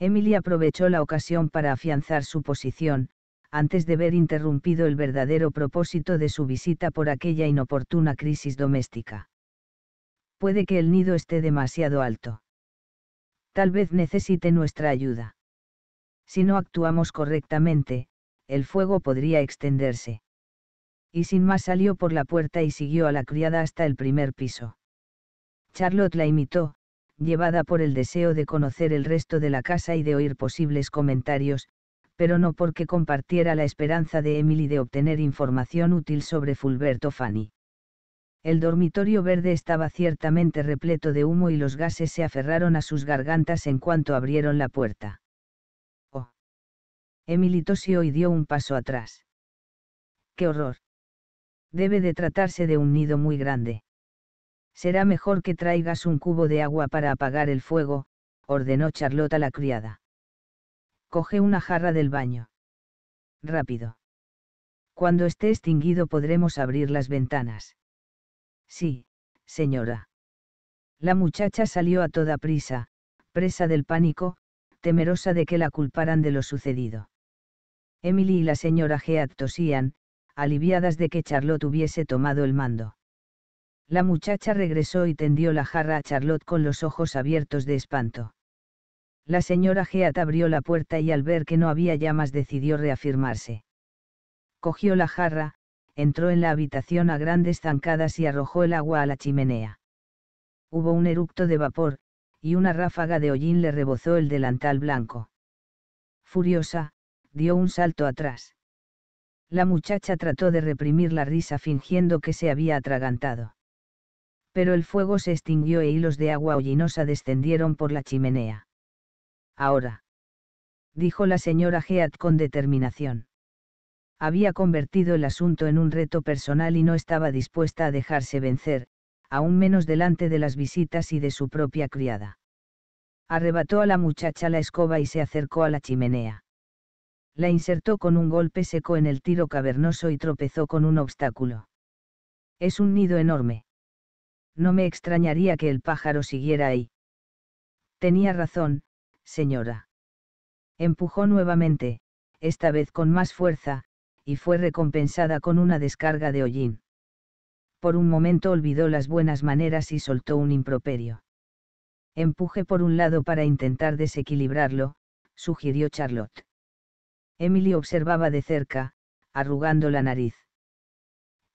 Emily aprovechó la ocasión para afianzar su posición, antes de ver interrumpido el verdadero propósito de su visita por aquella inoportuna crisis doméstica. Puede que el nido esté demasiado alto. Tal vez necesite nuestra ayuda. Si no actuamos correctamente, el fuego podría extenderse. Y sin más salió por la puerta y siguió a la criada hasta el primer piso. Charlotte la imitó, llevada por el deseo de conocer el resto de la casa y de oír posibles comentarios, pero no porque compartiera la esperanza de Emily de obtener información útil sobre Fulberto Fanny. El dormitorio verde estaba ciertamente repleto de humo y los gases se aferraron a sus gargantas en cuanto abrieron la puerta. Emily tosió y dio un paso atrás. ¡Qué horror! Debe de tratarse de un nido muy grande. Será mejor que traigas un cubo de agua para apagar el fuego, ordenó Charlotte la criada. Coge una jarra del baño. Rápido. Cuando esté extinguido podremos abrir las ventanas. Sí, señora. La muchacha salió a toda prisa, presa del pánico, temerosa de que la culparan de lo sucedido. Emily y la señora Heath tosían, aliviadas de que Charlotte hubiese tomado el mando. La muchacha regresó y tendió la jarra a Charlotte con los ojos abiertos de espanto. La señora Heath abrió la puerta y al ver que no había llamas decidió reafirmarse. Cogió la jarra, entró en la habitación a grandes zancadas y arrojó el agua a la chimenea. Hubo un eructo de vapor, y una ráfaga de hollín le rebozó el delantal blanco. Furiosa, dio un salto atrás. La muchacha trató de reprimir la risa fingiendo que se había atragantado. Pero el fuego se extinguió e hilos de agua hollinosa descendieron por la chimenea. Ahora. Dijo la señora Heat con determinación. Había convertido el asunto en un reto personal y no estaba dispuesta a dejarse vencer, aún menos delante de las visitas y de su propia criada. Arrebató a la muchacha la escoba y se acercó a la chimenea la insertó con un golpe seco en el tiro cavernoso y tropezó con un obstáculo. Es un nido enorme. No me extrañaría que el pájaro siguiera ahí. Tenía razón, señora. Empujó nuevamente, esta vez con más fuerza, y fue recompensada con una descarga de hollín. Por un momento olvidó las buenas maneras y soltó un improperio. Empuje por un lado para intentar desequilibrarlo, sugirió Charlotte. Emily observaba de cerca, arrugando la nariz.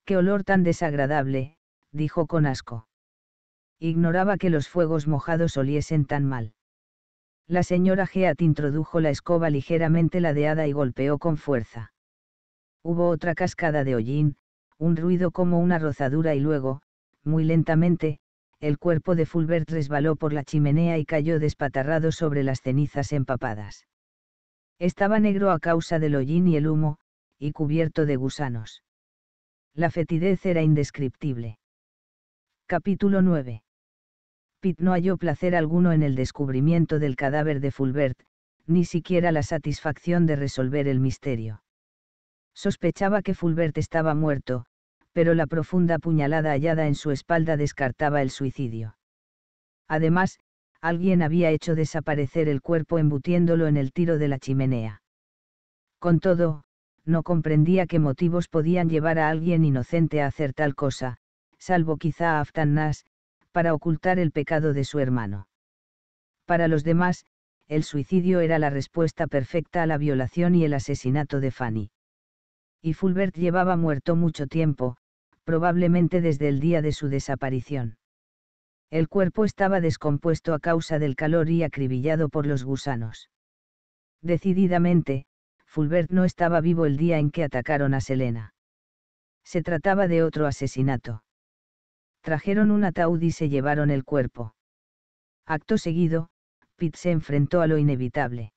Qué olor tan desagradable, dijo con asco. Ignoraba que los fuegos mojados oliesen tan mal. La señora Geat introdujo la escoba ligeramente ladeada y golpeó con fuerza. Hubo otra cascada de hollín, un ruido como una rozadura y luego, muy lentamente, el cuerpo de Fulbert resbaló por la chimenea y cayó despatarrado sobre las cenizas empapadas. Estaba negro a causa del hollín y el humo, y cubierto de gusanos. La fetidez era indescriptible. Capítulo 9. Pitt no halló placer alguno en el descubrimiento del cadáver de Fulbert, ni siquiera la satisfacción de resolver el misterio. Sospechaba que Fulbert estaba muerto, pero la profunda puñalada hallada en su espalda descartaba el suicidio. Además, alguien había hecho desaparecer el cuerpo embutiéndolo en el tiro de la chimenea. Con todo, no comprendía qué motivos podían llevar a alguien inocente a hacer tal cosa, salvo quizá a Aftanás, para ocultar el pecado de su hermano. Para los demás, el suicidio era la respuesta perfecta a la violación y el asesinato de Fanny. Y Fulbert llevaba muerto mucho tiempo, probablemente desde el día de su desaparición. El cuerpo estaba descompuesto a causa del calor y acribillado por los gusanos. Decididamente, Fulbert no estaba vivo el día en que atacaron a Selena. Se trataba de otro asesinato. Trajeron un ataúd y se llevaron el cuerpo. Acto seguido, Pitt se enfrentó a lo inevitable.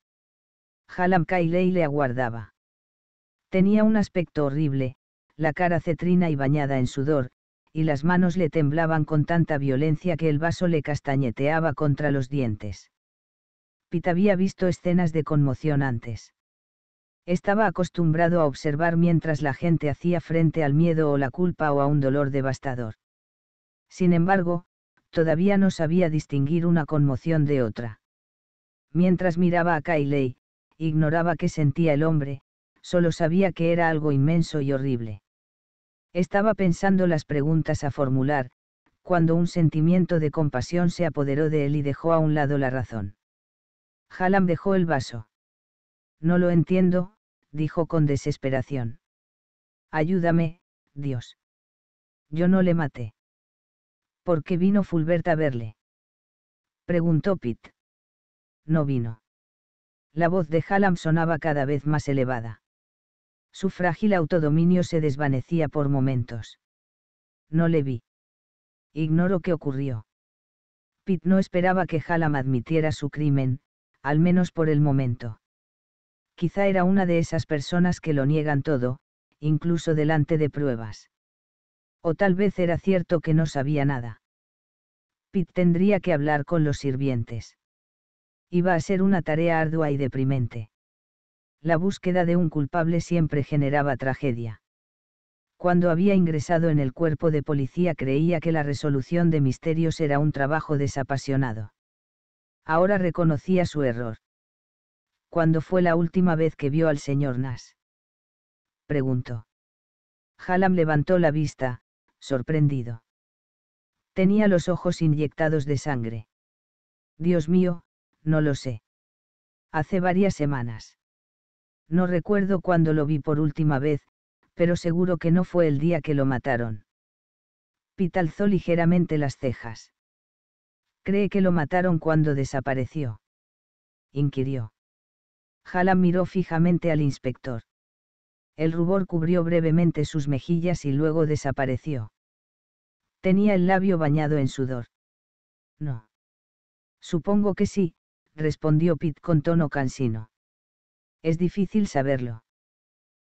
Halam Kiley le aguardaba. Tenía un aspecto horrible, la cara cetrina y bañada en sudor, y las manos le temblaban con tanta violencia que el vaso le castañeteaba contra los dientes. Pitt había visto escenas de conmoción antes. Estaba acostumbrado a observar mientras la gente hacía frente al miedo o la culpa o a un dolor devastador. Sin embargo, todavía no sabía distinguir una conmoción de otra. Mientras miraba a Kylie, ignoraba qué sentía el hombre, solo sabía que era algo inmenso y horrible. Estaba pensando las preguntas a formular, cuando un sentimiento de compasión se apoderó de él y dejó a un lado la razón. Hallam dejó el vaso. No lo entiendo, dijo con desesperación. Ayúdame, Dios. Yo no le maté. ¿Por qué vino Fulbert a verle? Preguntó Pitt. No vino. La voz de Hallam sonaba cada vez más elevada. Su frágil autodominio se desvanecía por momentos. No le vi. Ignoro qué ocurrió. Pitt no esperaba que Hallam admitiera su crimen, al menos por el momento. Quizá era una de esas personas que lo niegan todo, incluso delante de pruebas. O tal vez era cierto que no sabía nada. Pitt tendría que hablar con los sirvientes. Iba a ser una tarea ardua y deprimente la búsqueda de un culpable siempre generaba tragedia. Cuando había ingresado en el cuerpo de policía creía que la resolución de misterios era un trabajo desapasionado. Ahora reconocía su error. ¿Cuándo fue la última vez que vio al señor Nash? Preguntó. Hallam levantó la vista, sorprendido. Tenía los ojos inyectados de sangre. Dios mío, no lo sé. Hace varias semanas. No recuerdo cuándo lo vi por última vez, pero seguro que no fue el día que lo mataron. Pete alzó ligeramente las cejas. Cree que lo mataron cuando desapareció. Inquirió. Hallam miró fijamente al inspector. El rubor cubrió brevemente sus mejillas y luego desapareció. Tenía el labio bañado en sudor. No. Supongo que sí, respondió Pitt con tono cansino. Es difícil saberlo.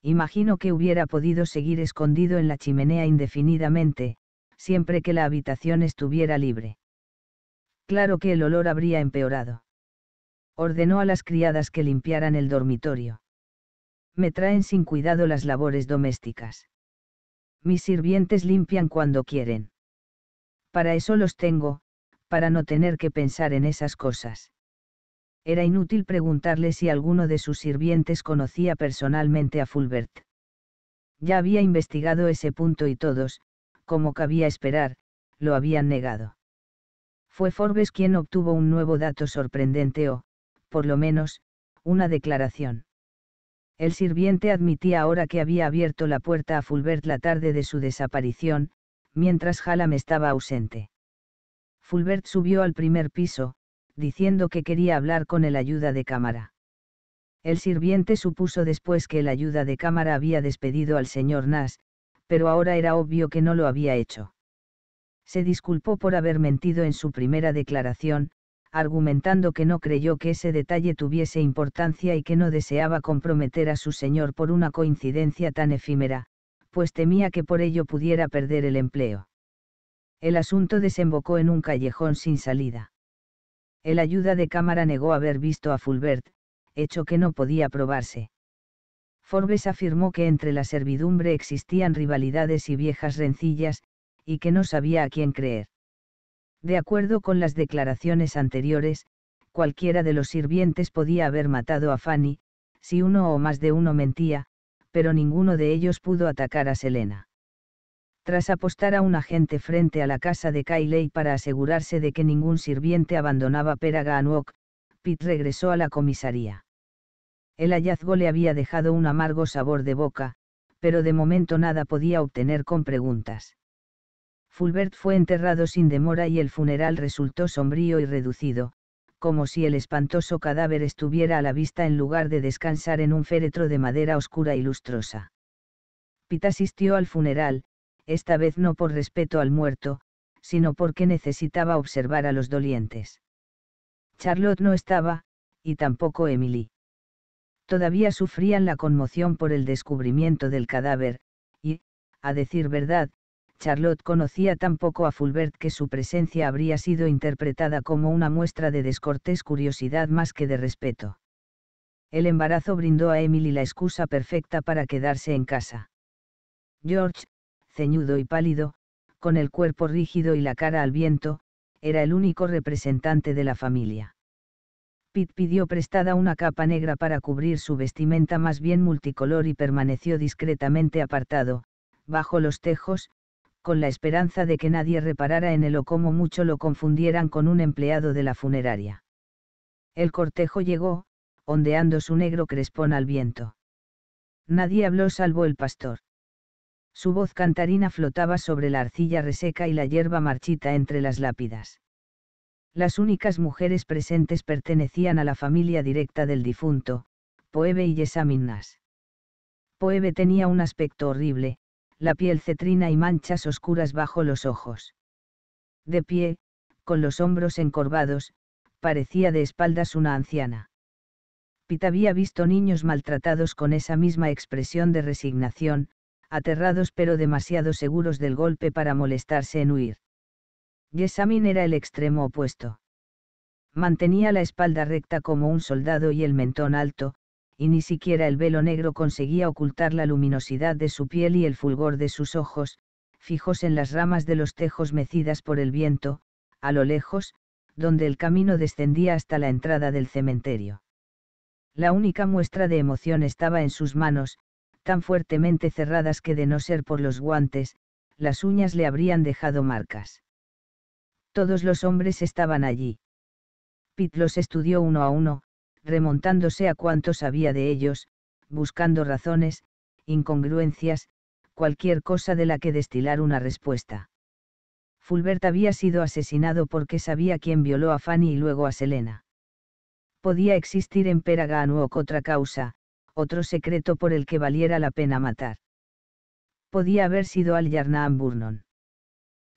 Imagino que hubiera podido seguir escondido en la chimenea indefinidamente, siempre que la habitación estuviera libre. Claro que el olor habría empeorado. Ordenó a las criadas que limpiaran el dormitorio. Me traen sin cuidado las labores domésticas. Mis sirvientes limpian cuando quieren. Para eso los tengo, para no tener que pensar en esas cosas era inútil preguntarle si alguno de sus sirvientes conocía personalmente a Fulbert. Ya había investigado ese punto y todos, como cabía esperar, lo habían negado. Fue Forbes quien obtuvo un nuevo dato sorprendente o, por lo menos, una declaración. El sirviente admitía ahora que había abierto la puerta a Fulbert la tarde de su desaparición, mientras Hallam estaba ausente. Fulbert subió al primer piso, diciendo que quería hablar con el ayuda de cámara. El sirviente supuso después que el ayuda de cámara había despedido al señor Nash, pero ahora era obvio que no lo había hecho. Se disculpó por haber mentido en su primera declaración, argumentando que no creyó que ese detalle tuviese importancia y que no deseaba comprometer a su señor por una coincidencia tan efímera, pues temía que por ello pudiera perder el empleo. El asunto desembocó en un callejón sin salida. El ayuda de cámara negó haber visto a Fulbert, hecho que no podía probarse. Forbes afirmó que entre la servidumbre existían rivalidades y viejas rencillas, y que no sabía a quién creer. De acuerdo con las declaraciones anteriores, cualquiera de los sirvientes podía haber matado a Fanny, si uno o más de uno mentía, pero ninguno de ellos pudo atacar a Selena tras apostar a un agente frente a la casa de Kylie para asegurarse de que ningún sirviente abandonaba Peraga Pitt regresó a la comisaría. El hallazgo le había dejado un amargo sabor de boca, pero de momento nada podía obtener con preguntas. Fulbert fue enterrado sin demora y el funeral resultó sombrío y reducido, como si el espantoso cadáver estuviera a la vista en lugar de descansar en un féretro de madera oscura y lustrosa. Pitt asistió al funeral, esta vez no por respeto al muerto, sino porque necesitaba observar a los dolientes. Charlotte no estaba, y tampoco Emily. Todavía sufrían la conmoción por el descubrimiento del cadáver, y, a decir verdad, Charlotte conocía tan poco a Fulbert que su presencia habría sido interpretada como una muestra de descortés curiosidad más que de respeto. El embarazo brindó a Emily la excusa perfecta para quedarse en casa. George, ceñudo y pálido, con el cuerpo rígido y la cara al viento, era el único representante de la familia. Pitt pidió prestada una capa negra para cubrir su vestimenta más bien multicolor y permaneció discretamente apartado, bajo los tejos, con la esperanza de que nadie reparara en él o como mucho lo confundieran con un empleado de la funeraria. El cortejo llegó, ondeando su negro crespón al viento. Nadie habló salvo el pastor. Su voz cantarina flotaba sobre la arcilla reseca y la hierba marchita entre las lápidas. Las únicas mujeres presentes pertenecían a la familia directa del difunto, Poebe y Yesaminas. Poebe tenía un aspecto horrible, la piel cetrina y manchas oscuras bajo los ojos. De pie, con los hombros encorvados, parecía de espaldas una anciana. Pit había visto niños maltratados con esa misma expresión de resignación, aterrados pero demasiado seguros del golpe para molestarse en huir. Yesamin era el extremo opuesto. Mantenía la espalda recta como un soldado y el mentón alto, y ni siquiera el velo negro conseguía ocultar la luminosidad de su piel y el fulgor de sus ojos, fijos en las ramas de los tejos mecidas por el viento, a lo lejos, donde el camino descendía hasta la entrada del cementerio. La única muestra de emoción estaba en sus manos, tan fuertemente cerradas que de no ser por los guantes, las uñas le habrían dejado marcas. Todos los hombres estaban allí. Pitt los estudió uno a uno, remontándose a cuanto sabía de ellos, buscando razones, incongruencias, cualquier cosa de la que destilar una respuesta. Fulbert había sido asesinado porque sabía quién violó a Fanny y luego a Selena. Podía existir en Peragano otra causa, otro secreto por el que valiera la pena matar. Podía haber sido Al yarnaan Burnon.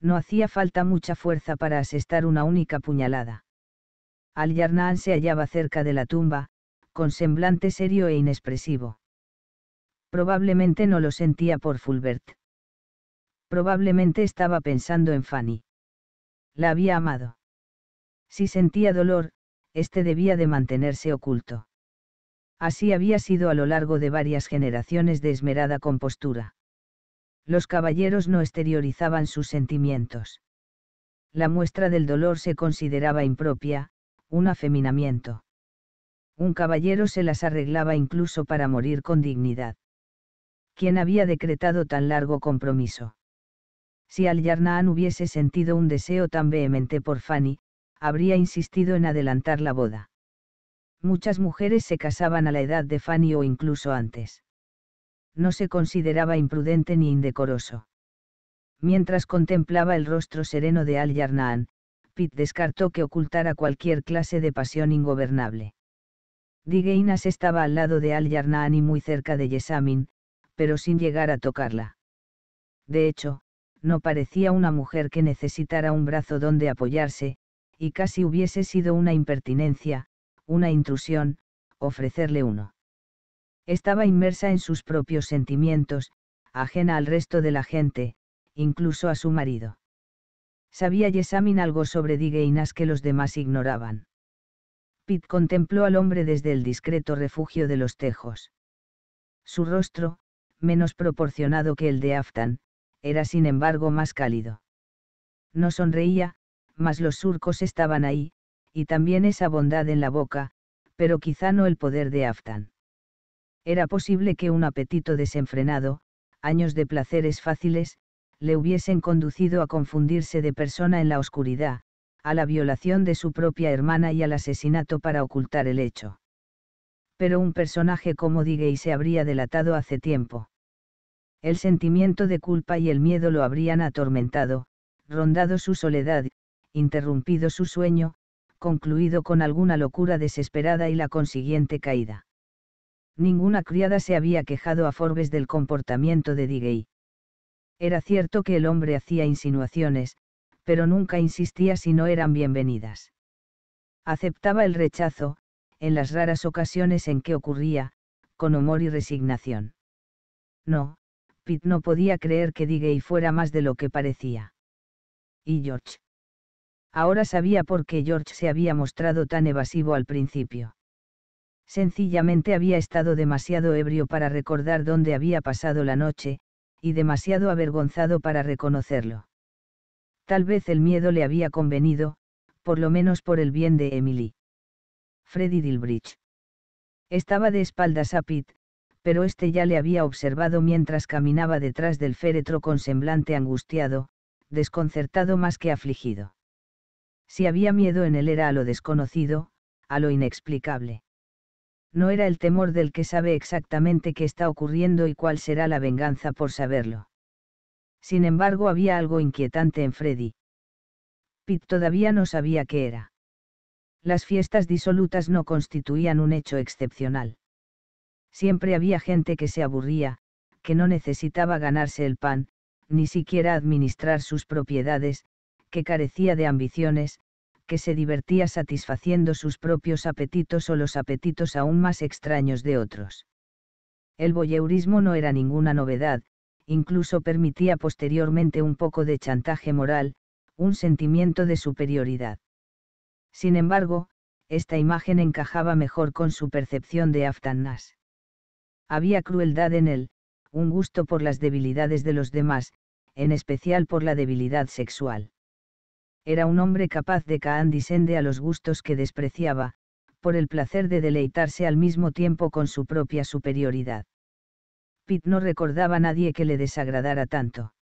No hacía falta mucha fuerza para asestar una única puñalada. Al yarnaan se hallaba cerca de la tumba, con semblante serio e inexpresivo. Probablemente no lo sentía por Fulbert. Probablemente estaba pensando en Fanny. La había amado. Si sentía dolor, este debía de mantenerse oculto. Así había sido a lo largo de varias generaciones de esmerada compostura. Los caballeros no exteriorizaban sus sentimientos. La muestra del dolor se consideraba impropia, un afeminamiento. Un caballero se las arreglaba incluso para morir con dignidad. ¿Quién había decretado tan largo compromiso? Si al Yarnaan hubiese sentido un deseo tan vehemente por Fanny, habría insistido en adelantar la boda muchas mujeres se casaban a la edad de Fanny o incluso antes. No se consideraba imprudente ni indecoroso. Mientras contemplaba el rostro sereno de Al Yarnaan, Pitt descartó que ocultara cualquier clase de pasión ingobernable. Digeinas estaba al lado de Al Yarnaan y muy cerca de Yesamin, pero sin llegar a tocarla. De hecho, no parecía una mujer que necesitara un brazo donde apoyarse, y casi hubiese sido una impertinencia, una intrusión, ofrecerle uno. Estaba inmersa en sus propios sentimientos, ajena al resto de la gente, incluso a su marido. Sabía Yesamin algo sobre Digeinas que los demás ignoraban. Pitt contempló al hombre desde el discreto refugio de los tejos. Su rostro, menos proporcionado que el de Aftan, era sin embargo más cálido. No sonreía, mas los surcos estaban ahí, y también esa bondad en la boca, pero quizá no el poder de Aftan. Era posible que un apetito desenfrenado, años de placeres fáciles, le hubiesen conducido a confundirse de persona en la oscuridad, a la violación de su propia hermana y al asesinato para ocultar el hecho. Pero un personaje como Digey se habría delatado hace tiempo. El sentimiento de culpa y el miedo lo habrían atormentado, rondado su soledad, interrumpido su sueño, concluido con alguna locura desesperada y la consiguiente caída. Ninguna criada se había quejado a Forbes del comportamiento de Digey. Era cierto que el hombre hacía insinuaciones, pero nunca insistía si no eran bienvenidas. Aceptaba el rechazo, en las raras ocasiones en que ocurría, con humor y resignación. No, Pitt no podía creer que Digey fuera más de lo que parecía. Y George Ahora sabía por qué George se había mostrado tan evasivo al principio. Sencillamente había estado demasiado ebrio para recordar dónde había pasado la noche, y demasiado avergonzado para reconocerlo. Tal vez el miedo le había convenido, por lo menos por el bien de Emily. Freddy Dilbridge. Estaba de espaldas a Pitt, pero este ya le había observado mientras caminaba detrás del féretro con semblante angustiado, desconcertado más que afligido. Si había miedo en él era a lo desconocido, a lo inexplicable. No era el temor del que sabe exactamente qué está ocurriendo y cuál será la venganza por saberlo. Sin embargo, había algo inquietante en Freddy. Pitt todavía no sabía qué era. Las fiestas disolutas no constituían un hecho excepcional. Siempre había gente que se aburría, que no necesitaba ganarse el pan, ni siquiera administrar sus propiedades, que carecía de ambiciones, que se divertía satisfaciendo sus propios apetitos o los apetitos aún más extraños de otros. El voyeurismo no era ninguna novedad, incluso permitía posteriormente un poco de chantaje moral, un sentimiento de superioridad. Sin embargo, esta imagen encajaba mejor con su percepción de Aftanas. Había crueldad en él, un gusto por las debilidades de los demás, en especial por la debilidad sexual era un hombre capaz de disende a los gustos que despreciaba, por el placer de deleitarse al mismo tiempo con su propia superioridad. Pitt no recordaba a nadie que le desagradara tanto.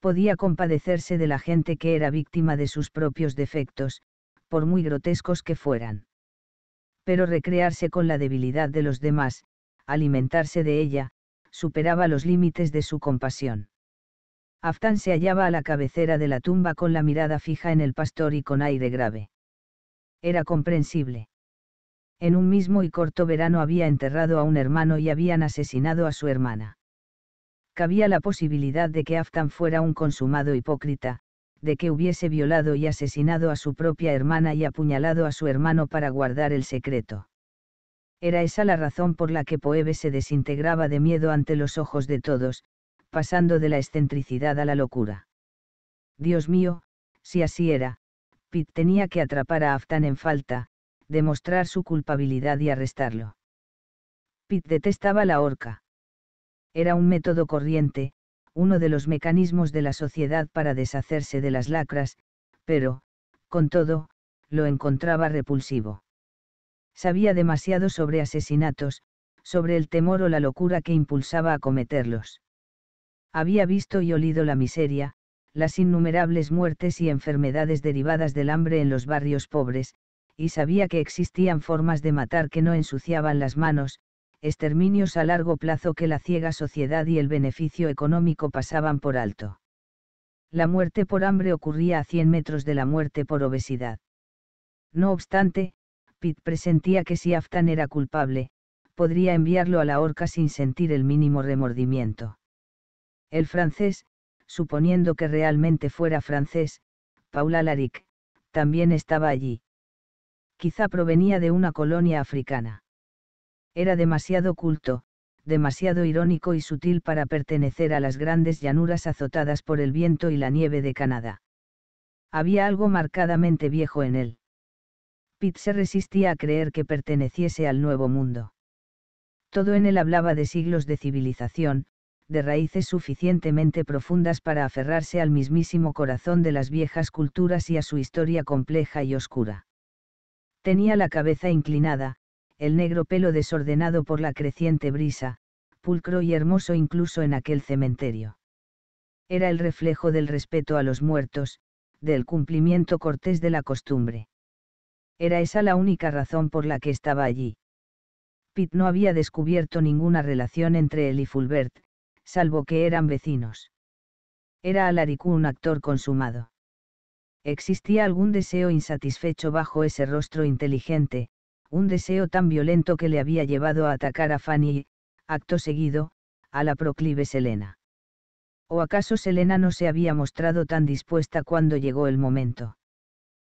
Podía compadecerse de la gente que era víctima de sus propios defectos, por muy grotescos que fueran. Pero recrearse con la debilidad de los demás, alimentarse de ella, superaba los límites de su compasión. Aftan se hallaba a la cabecera de la tumba con la mirada fija en el pastor y con aire grave. Era comprensible. En un mismo y corto verano había enterrado a un hermano y habían asesinado a su hermana. Cabía la posibilidad de que Aftan fuera un consumado hipócrita, de que hubiese violado y asesinado a su propia hermana y apuñalado a su hermano para guardar el secreto. Era esa la razón por la que Poebe se desintegraba de miedo ante los ojos de todos, pasando de la excentricidad a la locura. Dios mío, si así era, Pitt tenía que atrapar a Aftan en falta, demostrar su culpabilidad y arrestarlo. Pitt detestaba la horca. Era un método corriente, uno de los mecanismos de la sociedad para deshacerse de las lacras, pero, con todo, lo encontraba repulsivo. Sabía demasiado sobre asesinatos, sobre el temor o la locura que impulsaba a cometerlos había visto y olido la miseria, las innumerables muertes y enfermedades derivadas del hambre en los barrios pobres, y sabía que existían formas de matar que no ensuciaban las manos, exterminios a largo plazo que la ciega sociedad y el beneficio económico pasaban por alto. La muerte por hambre ocurría a 100 metros de la muerte por obesidad. No obstante, Pitt presentía que si Aftan era culpable, podría enviarlo a la horca sin sentir el mínimo remordimiento. El francés, suponiendo que realmente fuera francés, Paul Alaric, también estaba allí. Quizá provenía de una colonia africana. Era demasiado culto, demasiado irónico y sutil para pertenecer a las grandes llanuras azotadas por el viento y la nieve de Canadá. Había algo marcadamente viejo en él. Pitt se resistía a creer que perteneciese al Nuevo Mundo. Todo en él hablaba de siglos de civilización, de raíces suficientemente profundas para aferrarse al mismísimo corazón de las viejas culturas y a su historia compleja y oscura. Tenía la cabeza inclinada, el negro pelo desordenado por la creciente brisa, pulcro y hermoso incluso en aquel cementerio. Era el reflejo del respeto a los muertos, del cumplimiento cortés de la costumbre. Era esa la única razón por la que estaba allí. Pitt no había descubierto ninguna relación entre él y Fulbert, salvo que eran vecinos. Era Alaricú un actor consumado. Existía algún deseo insatisfecho bajo ese rostro inteligente, un deseo tan violento que le había llevado a atacar a Fanny acto seguido, a la proclive Selena. ¿O acaso Selena no se había mostrado tan dispuesta cuando llegó el momento?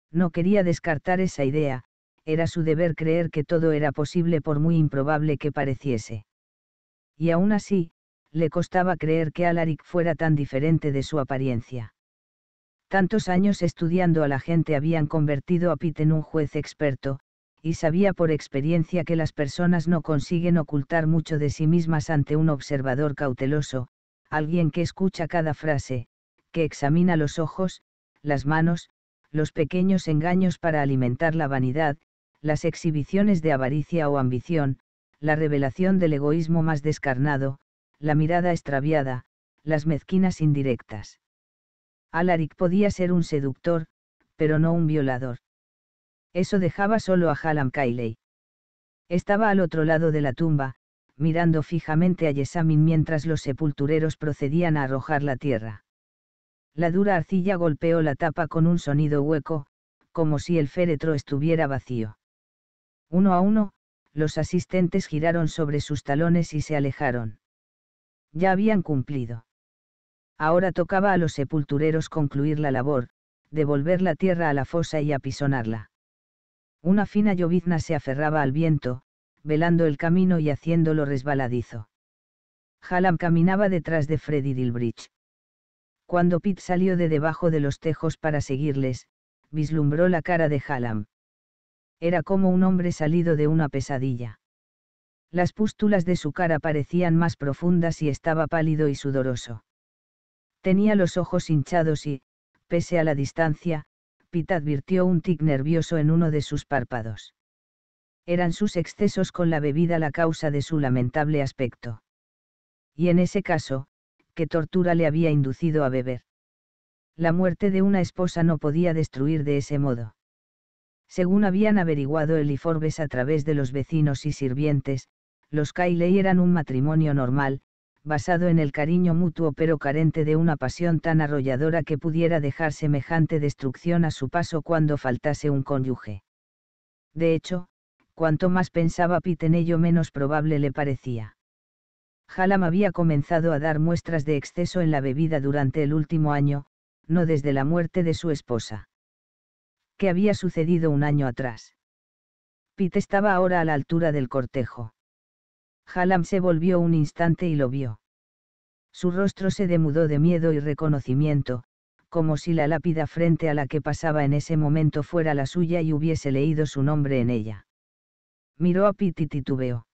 No quería descartar esa idea, era su deber creer que todo era posible por muy improbable que pareciese. Y aún así, le costaba creer que Alaric fuera tan diferente de su apariencia. Tantos años estudiando a la gente habían convertido a Pitt en un juez experto, y sabía por experiencia que las personas no consiguen ocultar mucho de sí mismas ante un observador cauteloso, alguien que escucha cada frase, que examina los ojos, las manos, los pequeños engaños para alimentar la vanidad, las exhibiciones de avaricia o ambición, la revelación del egoísmo más descarnado, la mirada extraviada, las mezquinas indirectas. Alaric podía ser un seductor, pero no un violador. Eso dejaba solo a Hallam Kiley. Estaba al otro lado de la tumba, mirando fijamente a Yesamin mientras los sepultureros procedían a arrojar la tierra. La dura arcilla golpeó la tapa con un sonido hueco, como si el féretro estuviera vacío. Uno a uno, los asistentes giraron sobre sus talones y se alejaron ya habían cumplido. Ahora tocaba a los sepultureros concluir la labor, devolver la tierra a la fosa y apisonarla. Una fina llovizna se aferraba al viento, velando el camino y haciéndolo resbaladizo. Hallam caminaba detrás de Freddy Dilbridge. Cuando Pete salió de debajo de los tejos para seguirles, vislumbró la cara de Hallam. Era como un hombre salido de una pesadilla. Las pústulas de su cara parecían más profundas y estaba pálido y sudoroso. Tenía los ojos hinchados y, pese a la distancia, Pitt advirtió un tic nervioso en uno de sus párpados. Eran sus excesos con la bebida la causa de su lamentable aspecto. Y en ese caso, ¿qué tortura le había inducido a beber? La muerte de una esposa no podía destruir de ese modo. Según habían averiguado el a través de los vecinos y sirvientes, los Kylie eran un matrimonio normal, basado en el cariño mutuo pero carente de una pasión tan arrolladora que pudiera dejar semejante destrucción a su paso cuando faltase un cónyuge. De hecho, cuanto más pensaba Pete en ello menos probable le parecía. Hallam había comenzado a dar muestras de exceso en la bebida durante el último año, no desde la muerte de su esposa. ¿Qué había sucedido un año atrás? Pete estaba ahora a la altura del cortejo. Halam se volvió un instante y lo vio. Su rostro se demudó de miedo y reconocimiento, como si la lápida frente a la que pasaba en ese momento fuera la suya y hubiese leído su nombre en ella. Miró a Pitt y titubeó.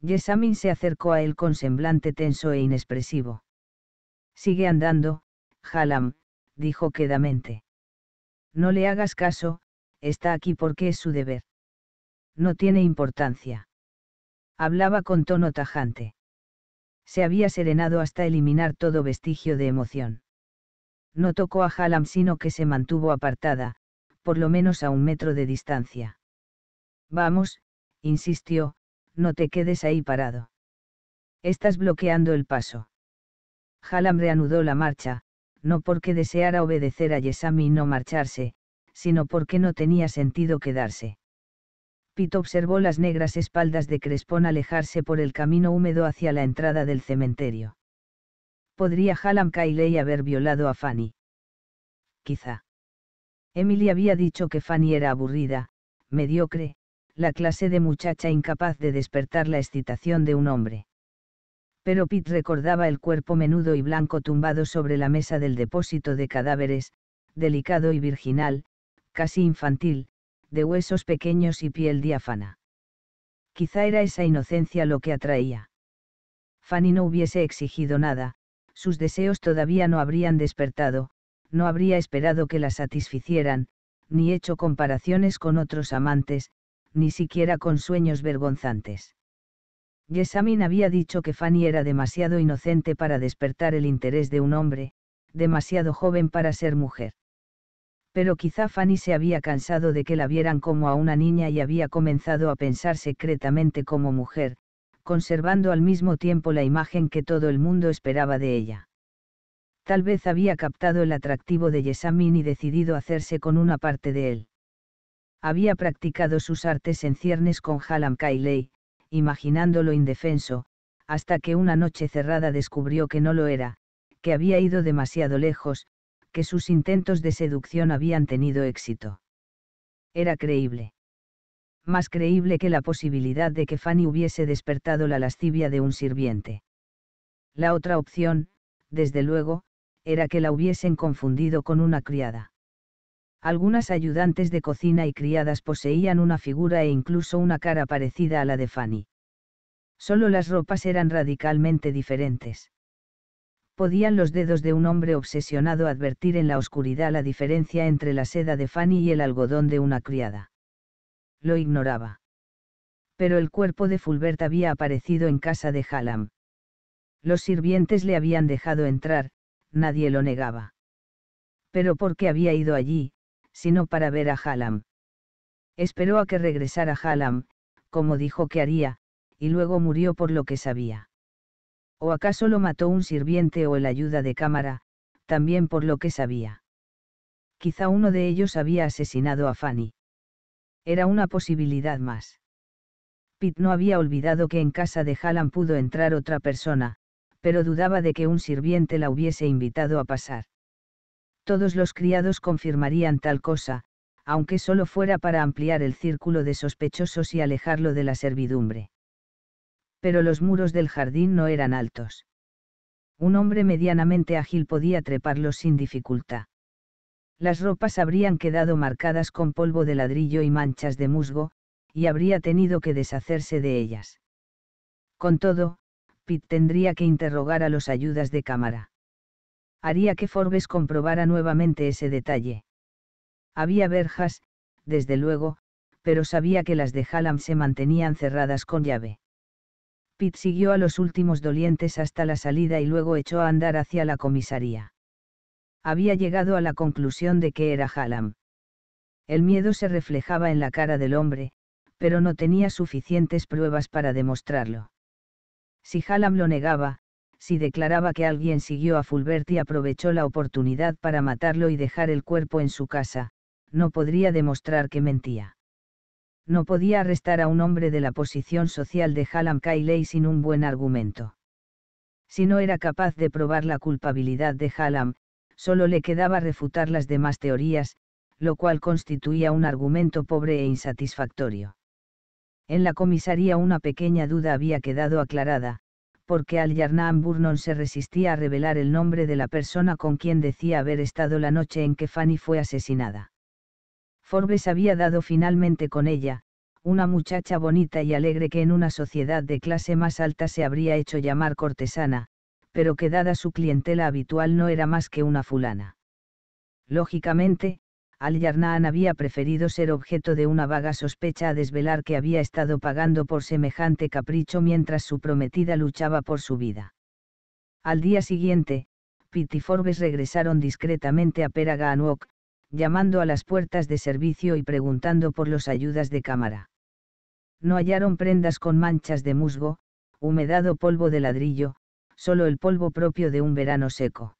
Yesamin se acercó a él con semblante tenso e inexpresivo. Sigue andando, Halam, dijo quedamente. No le hagas caso, está aquí porque es su deber. No tiene importancia. Hablaba con tono tajante. Se había serenado hasta eliminar todo vestigio de emoción. No tocó a Hallam sino que se mantuvo apartada, por lo menos a un metro de distancia. Vamos, insistió, no te quedes ahí parado. Estás bloqueando el paso. Hallam reanudó la marcha, no porque deseara obedecer a Yesami y no marcharse, sino porque no tenía sentido quedarse. Pete observó las negras espaldas de Crespón alejarse por el camino húmedo hacia la entrada del cementerio. ¿Podría Hallam Cayley haber violado a Fanny? Quizá. Emily había dicho que Fanny era aburrida, mediocre, la clase de muchacha incapaz de despertar la excitación de un hombre. Pero Pete recordaba el cuerpo menudo y blanco tumbado sobre la mesa del depósito de cadáveres, delicado y virginal, casi infantil, de huesos pequeños y piel diáfana. Quizá era esa inocencia lo que atraía. Fanny no hubiese exigido nada, sus deseos todavía no habrían despertado, no habría esperado que la satisficieran, ni hecho comparaciones con otros amantes, ni siquiera con sueños vergonzantes. Jessamine había dicho que Fanny era demasiado inocente para despertar el interés de un hombre, demasiado joven para ser mujer pero quizá Fanny se había cansado de que la vieran como a una niña y había comenzado a pensar secretamente como mujer, conservando al mismo tiempo la imagen que todo el mundo esperaba de ella. Tal vez había captado el atractivo de Yesamin y decidido hacerse con una parte de él. Había practicado sus artes en ciernes con Hallam Kiley, imaginándolo indefenso, hasta que una noche cerrada descubrió que no lo era, que había ido demasiado lejos, sus intentos de seducción habían tenido éxito. Era creíble. Más creíble que la posibilidad de que Fanny hubiese despertado la lascivia de un sirviente. La otra opción, desde luego, era que la hubiesen confundido con una criada. Algunas ayudantes de cocina y criadas poseían una figura e incluso una cara parecida a la de Fanny. Solo las ropas eran radicalmente diferentes podían los dedos de un hombre obsesionado advertir en la oscuridad la diferencia entre la seda de Fanny y el algodón de una criada. Lo ignoraba. Pero el cuerpo de Fulbert había aparecido en casa de Hallam. Los sirvientes le habían dejado entrar, nadie lo negaba. Pero ¿por qué había ido allí, sino para ver a Hallam? Esperó a que regresara Hallam, como dijo que haría, y luego murió por lo que sabía ¿O acaso lo mató un sirviente o el ayuda de cámara, también por lo que sabía? Quizá uno de ellos había asesinado a Fanny. Era una posibilidad más. Pitt no había olvidado que en casa de Hallam pudo entrar otra persona, pero dudaba de que un sirviente la hubiese invitado a pasar. Todos los criados confirmarían tal cosa, aunque solo fuera para ampliar el círculo de sospechosos y alejarlo de la servidumbre pero los muros del jardín no eran altos. Un hombre medianamente ágil podía treparlos sin dificultad. Las ropas habrían quedado marcadas con polvo de ladrillo y manchas de musgo, y habría tenido que deshacerse de ellas. Con todo, Pitt tendría que interrogar a los ayudas de cámara. Haría que Forbes comprobara nuevamente ese detalle. Había verjas, desde luego, pero sabía que las de Hallam se mantenían cerradas con llave. Pitt siguió a los últimos dolientes hasta la salida y luego echó a andar hacia la comisaría. Había llegado a la conclusión de que era Hallam. El miedo se reflejaba en la cara del hombre, pero no tenía suficientes pruebas para demostrarlo. Si Hallam lo negaba, si declaraba que alguien siguió a Fulbert y aprovechó la oportunidad para matarlo y dejar el cuerpo en su casa, no podría demostrar que mentía no podía arrestar a un hombre de la posición social de Hallam Cayley sin un buen argumento. Si no era capaz de probar la culpabilidad de Hallam, solo le quedaba refutar las demás teorías, lo cual constituía un argumento pobre e insatisfactorio. En la comisaría una pequeña duda había quedado aclarada, porque Al Yarnam Burnon se resistía a revelar el nombre de la persona con quien decía haber estado la noche en que Fanny fue asesinada. Forbes había dado finalmente con ella, una muchacha bonita y alegre que en una sociedad de clase más alta se habría hecho llamar cortesana, pero que dada su clientela habitual no era más que una fulana. Lógicamente, Al Yarnaan había preferido ser objeto de una vaga sospecha a desvelar que había estado pagando por semejante capricho mientras su prometida luchaba por su vida. Al día siguiente, Pitt y Forbes regresaron discretamente a Peragaanwok, llamando a las puertas de servicio y preguntando por los ayudas de cámara. No hallaron prendas con manchas de musgo, humedado polvo de ladrillo, solo el polvo propio de un verano seco.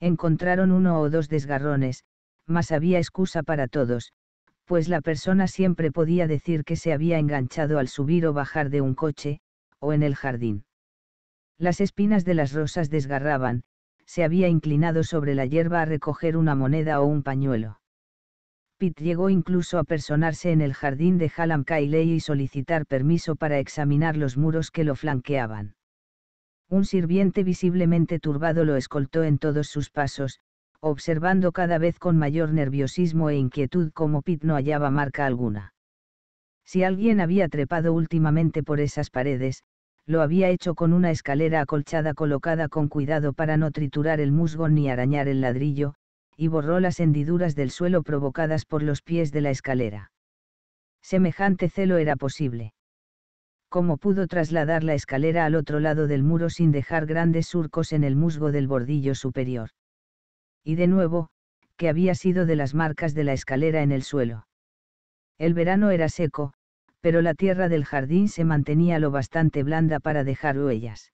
Encontraron uno o dos desgarrones, mas había excusa para todos, pues la persona siempre podía decir que se había enganchado al subir o bajar de un coche, o en el jardín. Las espinas de las rosas desgarraban, se había inclinado sobre la hierba a recoger una moneda o un pañuelo. Pitt llegó incluso a personarse en el jardín de Hallam Cayley y solicitar permiso para examinar los muros que lo flanqueaban. Un sirviente visiblemente turbado lo escoltó en todos sus pasos, observando cada vez con mayor nerviosismo e inquietud cómo Pitt no hallaba marca alguna. Si alguien había trepado últimamente por esas paredes, lo había hecho con una escalera acolchada colocada con cuidado para no triturar el musgo ni arañar el ladrillo, y borró las hendiduras del suelo provocadas por los pies de la escalera. Semejante celo era posible. ¿Cómo pudo trasladar la escalera al otro lado del muro sin dejar grandes surcos en el musgo del bordillo superior? Y de nuevo, ¿qué había sido de las marcas de la escalera en el suelo. El verano era seco, pero la tierra del jardín se mantenía lo bastante blanda para dejar huellas.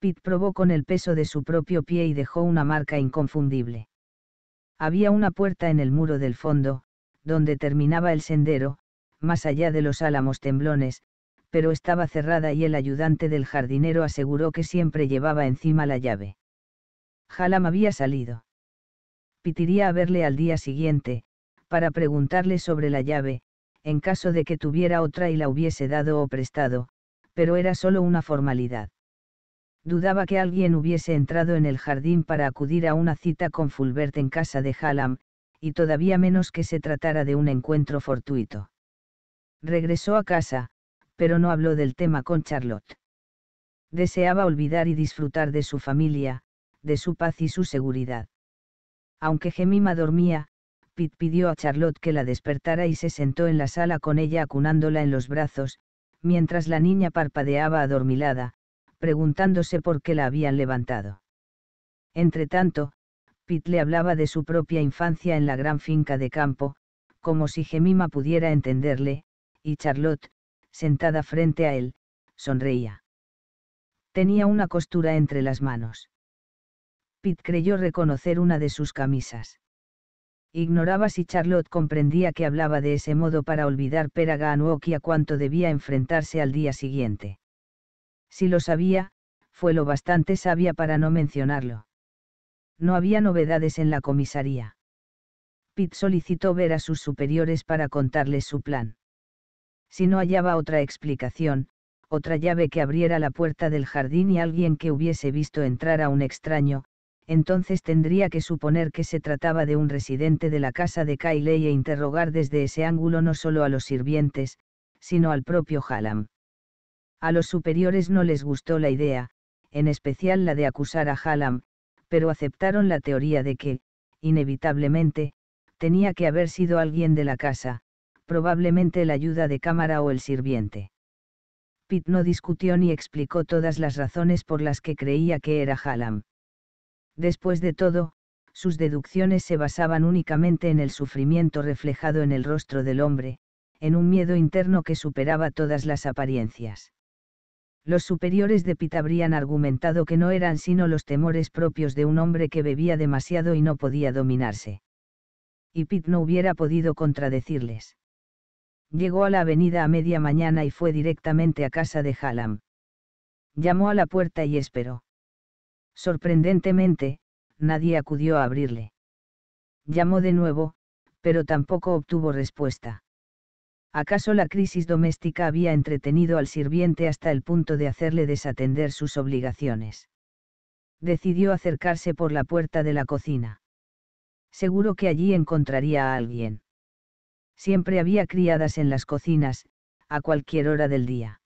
Pitt probó con el peso de su propio pie y dejó una marca inconfundible. Había una puerta en el muro del fondo, donde terminaba el sendero, más allá de los álamos temblones, pero estaba cerrada y el ayudante del jardinero aseguró que siempre llevaba encima la llave. Halam había salido. iría a verle al día siguiente, para preguntarle sobre la llave, en caso de que tuviera otra y la hubiese dado o prestado, pero era solo una formalidad. Dudaba que alguien hubiese entrado en el jardín para acudir a una cita con Fulbert en casa de Hallam, y todavía menos que se tratara de un encuentro fortuito. Regresó a casa, pero no habló del tema con Charlotte. Deseaba olvidar y disfrutar de su familia, de su paz y su seguridad. Aunque Gemima dormía, Pitt pidió a Charlotte que la despertara y se sentó en la sala con ella acunándola en los brazos, mientras la niña parpadeaba adormilada, preguntándose por qué la habían levantado. Entretanto, Pitt le hablaba de su propia infancia en la gran finca de campo, como si Gemima pudiera entenderle, y Charlotte, sentada frente a él, sonreía. Tenía una costura entre las manos. Pitt creyó reconocer una de sus camisas ignoraba si Charlotte comprendía que hablaba de ese modo para olvidar Peraga a cuánto debía enfrentarse al día siguiente. Si lo sabía, fue lo bastante sabia para no mencionarlo. No había novedades en la comisaría. Pitt solicitó ver a sus superiores para contarles su plan. Si no hallaba otra explicación, otra llave que abriera la puerta del jardín y alguien que hubiese visto entrar a un extraño, entonces tendría que suponer que se trataba de un residente de la casa de Cayley e interrogar desde ese ángulo no solo a los sirvientes, sino al propio Hallam. A los superiores no les gustó la idea, en especial la de acusar a Hallam, pero aceptaron la teoría de que, inevitablemente, tenía que haber sido alguien de la casa, probablemente el ayuda de cámara o el sirviente. Pitt no discutió ni explicó todas las razones por las que creía que era Hallam. Después de todo, sus deducciones se basaban únicamente en el sufrimiento reflejado en el rostro del hombre, en un miedo interno que superaba todas las apariencias. Los superiores de Pitt habrían argumentado que no eran sino los temores propios de un hombre que bebía demasiado y no podía dominarse. Y Pitt no hubiera podido contradecirles. Llegó a la avenida a media mañana y fue directamente a casa de Hallam. Llamó a la puerta y esperó. Sorprendentemente, nadie acudió a abrirle. Llamó de nuevo, pero tampoco obtuvo respuesta. ¿Acaso la crisis doméstica había entretenido al sirviente hasta el punto de hacerle desatender sus obligaciones? Decidió acercarse por la puerta de la cocina. Seguro que allí encontraría a alguien. Siempre había criadas en las cocinas, a cualquier hora del día.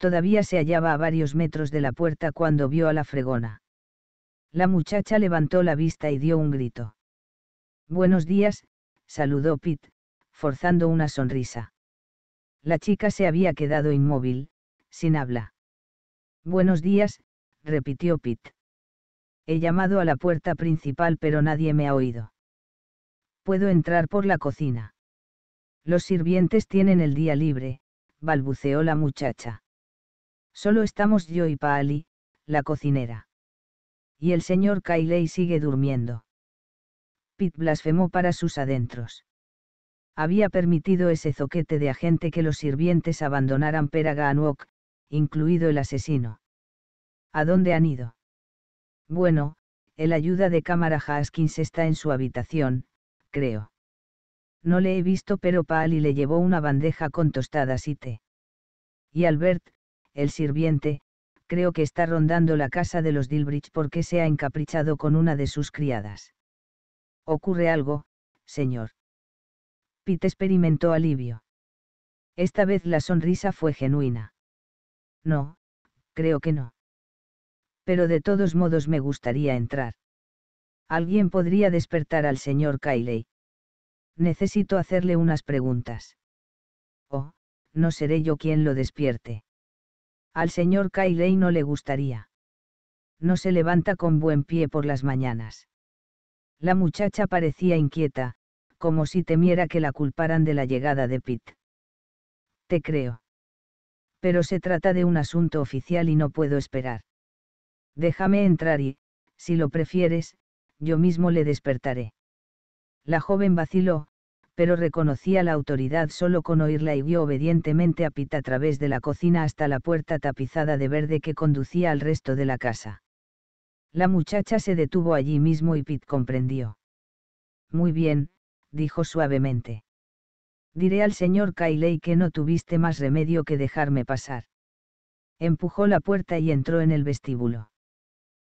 Todavía se hallaba a varios metros de la puerta cuando vio a la fregona. La muchacha levantó la vista y dio un grito. Buenos días, saludó Pitt, forzando una sonrisa. La chica se había quedado inmóvil, sin habla. Buenos días, repitió Pitt. He llamado a la puerta principal pero nadie me ha oído. Puedo entrar por la cocina. Los sirvientes tienen el día libre, balbuceó la muchacha. Solo estamos yo y Pali, la cocinera. Y el señor Cayley sigue durmiendo. Pit blasfemó para sus adentros. Había permitido ese zoquete de agente que los sirvientes abandonaran Anwok, incluido el asesino. ¿A dónde han ido? Bueno, el ayuda de cámara Haskins está en su habitación, creo. No le he visto pero Paali le llevó una bandeja con tostadas y té. Y Albert, el sirviente, creo que está rondando la casa de los Dilbridge porque se ha encaprichado con una de sus criadas. Ocurre algo, señor. Pete experimentó alivio. Esta vez la sonrisa fue genuina. No, creo que no. Pero de todos modos me gustaría entrar. Alguien podría despertar al señor Cayley. Necesito hacerle unas preguntas. Oh, no seré yo quien lo despierte al señor Cayley no le gustaría. No se levanta con buen pie por las mañanas. La muchacha parecía inquieta, como si temiera que la culparan de la llegada de Pitt. Te creo. Pero se trata de un asunto oficial y no puedo esperar. Déjame entrar y, si lo prefieres, yo mismo le despertaré. La joven vaciló, pero reconocía la autoridad solo con oírla y vio obedientemente a Pitt a través de la cocina hasta la puerta tapizada de verde que conducía al resto de la casa. La muchacha se detuvo allí mismo y Pitt comprendió. Muy bien, dijo suavemente. Diré al señor Cayley que no tuviste más remedio que dejarme pasar. Empujó la puerta y entró en el vestíbulo.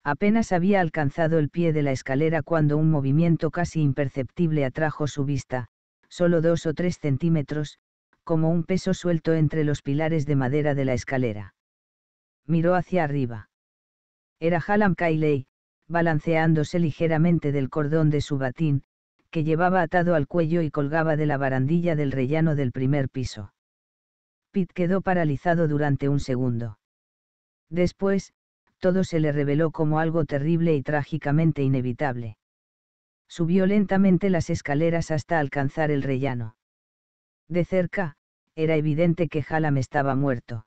Apenas había alcanzado el pie de la escalera cuando un movimiento casi imperceptible atrajo su vista, solo dos o tres centímetros, como un peso suelto entre los pilares de madera de la escalera. Miró hacia arriba. Era Hallam Cayley, balanceándose ligeramente del cordón de su batín, que llevaba atado al cuello y colgaba de la barandilla del rellano del primer piso. Pitt quedó paralizado durante un segundo. Después, todo se le reveló como algo terrible y trágicamente inevitable. Subió lentamente las escaleras hasta alcanzar el rellano. De cerca, era evidente que Hallam estaba muerto.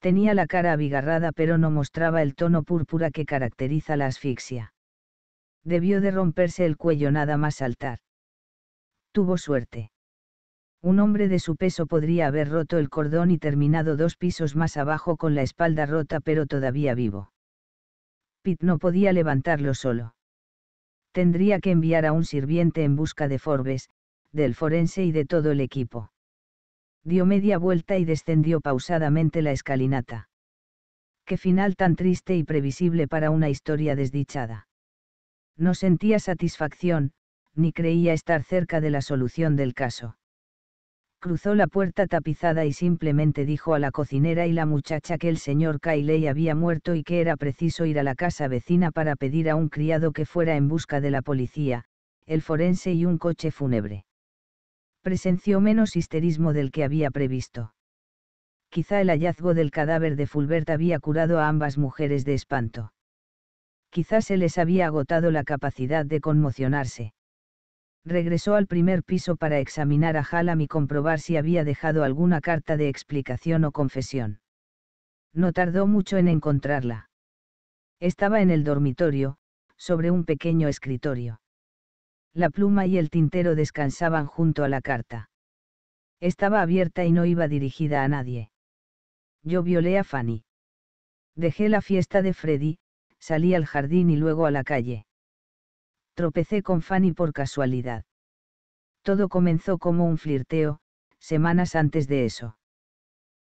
Tenía la cara abigarrada pero no mostraba el tono púrpura que caracteriza la asfixia. Debió de romperse el cuello nada más saltar. Tuvo suerte. Un hombre de su peso podría haber roto el cordón y terminado dos pisos más abajo con la espalda rota pero todavía vivo. Pitt no podía levantarlo solo tendría que enviar a un sirviente en busca de Forbes, del forense y de todo el equipo. Dio media vuelta y descendió pausadamente la escalinata. Qué final tan triste y previsible para una historia desdichada. No sentía satisfacción, ni creía estar cerca de la solución del caso cruzó la puerta tapizada y simplemente dijo a la cocinera y la muchacha que el señor Cayley había muerto y que era preciso ir a la casa vecina para pedir a un criado que fuera en busca de la policía, el forense y un coche fúnebre. Presenció menos histerismo del que había previsto. Quizá el hallazgo del cadáver de Fulbert había curado a ambas mujeres de espanto. Quizá se les había agotado la capacidad de conmocionarse regresó al primer piso para examinar a Hallam y comprobar si había dejado alguna carta de explicación o confesión. No tardó mucho en encontrarla. Estaba en el dormitorio, sobre un pequeño escritorio. La pluma y el tintero descansaban junto a la carta. Estaba abierta y no iba dirigida a nadie. Yo violé a Fanny. Dejé la fiesta de Freddy, salí al jardín y luego a la calle tropecé con Fanny por casualidad. Todo comenzó como un flirteo, semanas antes de eso.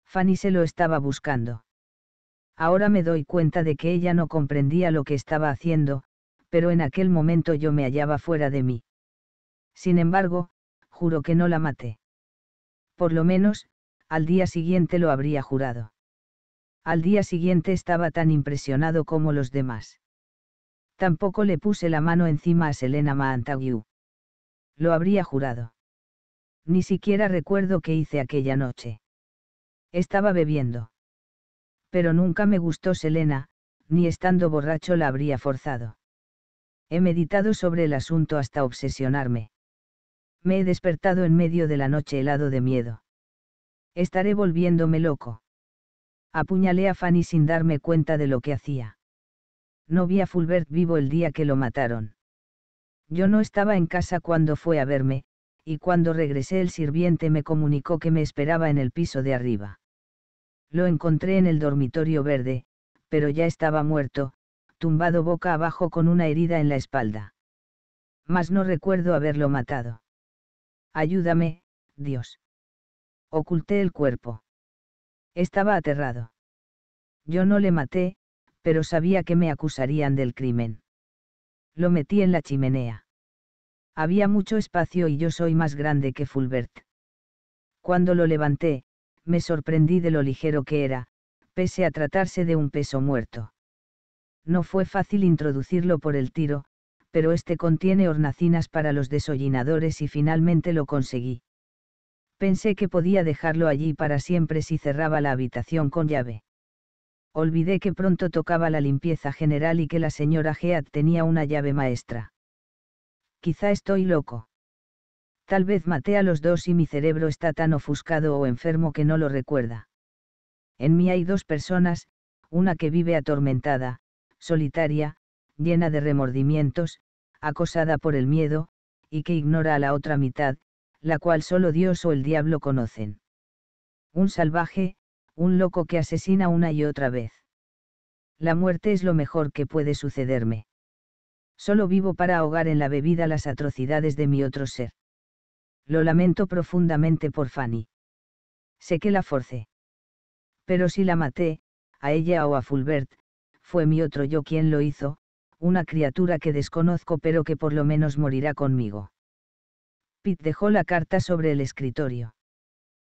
Fanny se lo estaba buscando. Ahora me doy cuenta de que ella no comprendía lo que estaba haciendo, pero en aquel momento yo me hallaba fuera de mí. Sin embargo, juro que no la maté. Por lo menos, al día siguiente lo habría jurado. Al día siguiente estaba tan impresionado como los demás. Tampoco le puse la mano encima a Selena Maantagiu. Lo habría jurado. Ni siquiera recuerdo qué hice aquella noche. Estaba bebiendo. Pero nunca me gustó Selena, ni estando borracho la habría forzado. He meditado sobre el asunto hasta obsesionarme. Me he despertado en medio de la noche helado de miedo. Estaré volviéndome loco. Apuñalé a Fanny sin darme cuenta de lo que hacía. No vi a Fulbert vivo el día que lo mataron. Yo no estaba en casa cuando fue a verme, y cuando regresé el sirviente me comunicó que me esperaba en el piso de arriba. Lo encontré en el dormitorio verde, pero ya estaba muerto, tumbado boca abajo con una herida en la espalda. Mas no recuerdo haberlo matado. Ayúdame, Dios. Oculté el cuerpo. Estaba aterrado. Yo no le maté, pero sabía que me acusarían del crimen. Lo metí en la chimenea. Había mucho espacio y yo soy más grande que Fulbert. Cuando lo levanté, me sorprendí de lo ligero que era, pese a tratarse de un peso muerto. No fue fácil introducirlo por el tiro, pero este contiene hornacinas para los desollinadores y finalmente lo conseguí. Pensé que podía dejarlo allí para siempre si cerraba la habitación con llave olvidé que pronto tocaba la limpieza general y que la señora Head tenía una llave maestra. Quizá estoy loco. Tal vez maté a los dos y mi cerebro está tan ofuscado o enfermo que no lo recuerda. En mí hay dos personas, una que vive atormentada, solitaria, llena de remordimientos, acosada por el miedo, y que ignora a la otra mitad, la cual solo Dios o el diablo conocen. Un salvaje, un loco que asesina una y otra vez. La muerte es lo mejor que puede sucederme. Solo vivo para ahogar en la bebida las atrocidades de mi otro ser. Lo lamento profundamente por Fanny. Sé que la force. Pero si la maté, a ella o a Fulbert, fue mi otro yo quien lo hizo, una criatura que desconozco pero que por lo menos morirá conmigo. Pitt dejó la carta sobre el escritorio.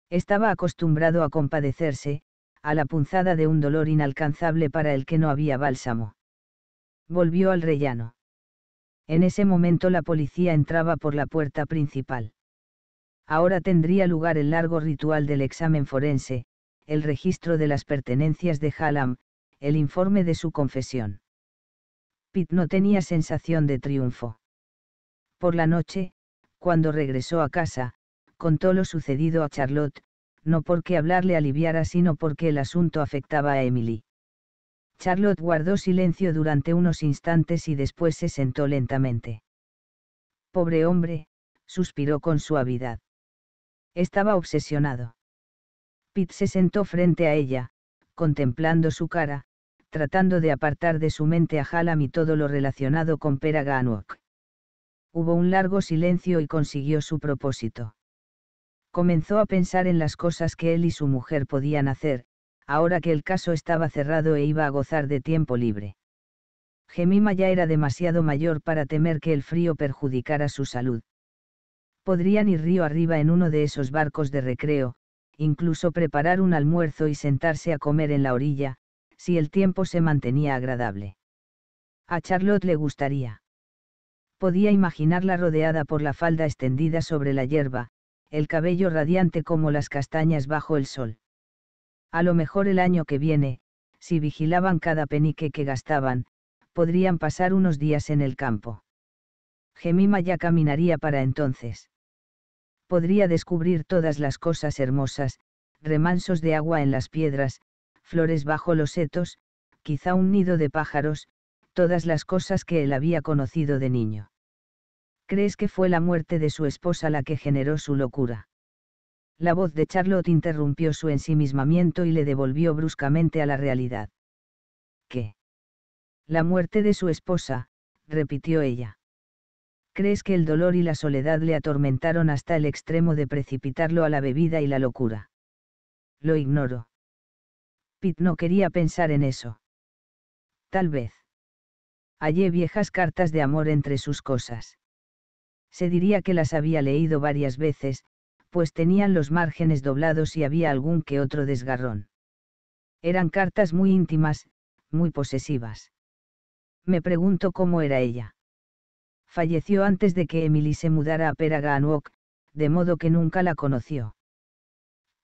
Estaba acostumbrado a compadecerse, a la punzada de un dolor inalcanzable para el que no había bálsamo. Volvió al rellano. En ese momento la policía entraba por la puerta principal. Ahora tendría lugar el largo ritual del examen forense, el registro de las pertenencias de Hallam, el informe de su confesión. Pitt no tenía sensación de triunfo. Por la noche, cuando regresó a casa, contó lo sucedido a Charlotte, no porque hablarle aliviara, sino porque el asunto afectaba a Emily. Charlotte guardó silencio durante unos instantes y después se sentó lentamente. Pobre hombre, suspiró con suavidad. Estaba obsesionado. Pitt se sentó frente a ella, contemplando su cara, tratando de apartar de su mente a Hallam y todo lo relacionado con Pera Hubo un largo silencio y consiguió su propósito comenzó a pensar en las cosas que él y su mujer podían hacer, ahora que el caso estaba cerrado e iba a gozar de tiempo libre. Gemima ya era demasiado mayor para temer que el frío perjudicara su salud. Podrían ir río arriba en uno de esos barcos de recreo, incluso preparar un almuerzo y sentarse a comer en la orilla, si el tiempo se mantenía agradable. A Charlotte le gustaría. Podía imaginarla rodeada por la falda extendida sobre la hierba, el cabello radiante como las castañas bajo el sol. A lo mejor el año que viene, si vigilaban cada penique que gastaban, podrían pasar unos días en el campo. Gemima ya caminaría para entonces. Podría descubrir todas las cosas hermosas, remansos de agua en las piedras, flores bajo los setos, quizá un nido de pájaros, todas las cosas que él había conocido de niño. ¿crees que fue la muerte de su esposa la que generó su locura? La voz de Charlotte interrumpió su ensimismamiento y le devolvió bruscamente a la realidad. ¿Qué? La muerte de su esposa, repitió ella. ¿Crees que el dolor y la soledad le atormentaron hasta el extremo de precipitarlo a la bebida y la locura? Lo ignoro. Pitt no quería pensar en eso. Tal vez. Hallé viejas cartas de amor entre sus cosas se diría que las había leído varias veces, pues tenían los márgenes doblados y había algún que otro desgarrón. Eran cartas muy íntimas, muy posesivas. Me pregunto cómo era ella. Falleció antes de que Emily se mudara a Peraganuok, de modo que nunca la conoció.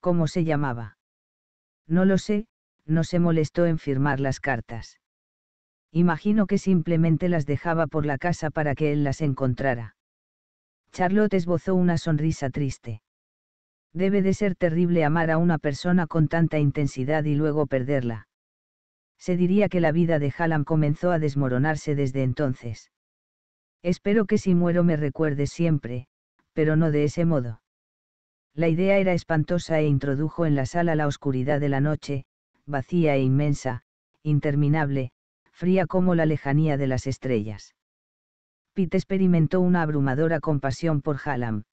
¿Cómo se llamaba? No lo sé, no se molestó en firmar las cartas. Imagino que simplemente las dejaba por la casa para que él las encontrara. Charlotte esbozó una sonrisa triste. Debe de ser terrible amar a una persona con tanta intensidad y luego perderla. Se diría que la vida de Hallam comenzó a desmoronarse desde entonces. Espero que si muero me recuerdes siempre, pero no de ese modo. La idea era espantosa e introdujo en la sala la oscuridad de la noche, vacía e inmensa, interminable, fría como la lejanía de las estrellas. Pete experimentó una abrumadora compasión por Hallam.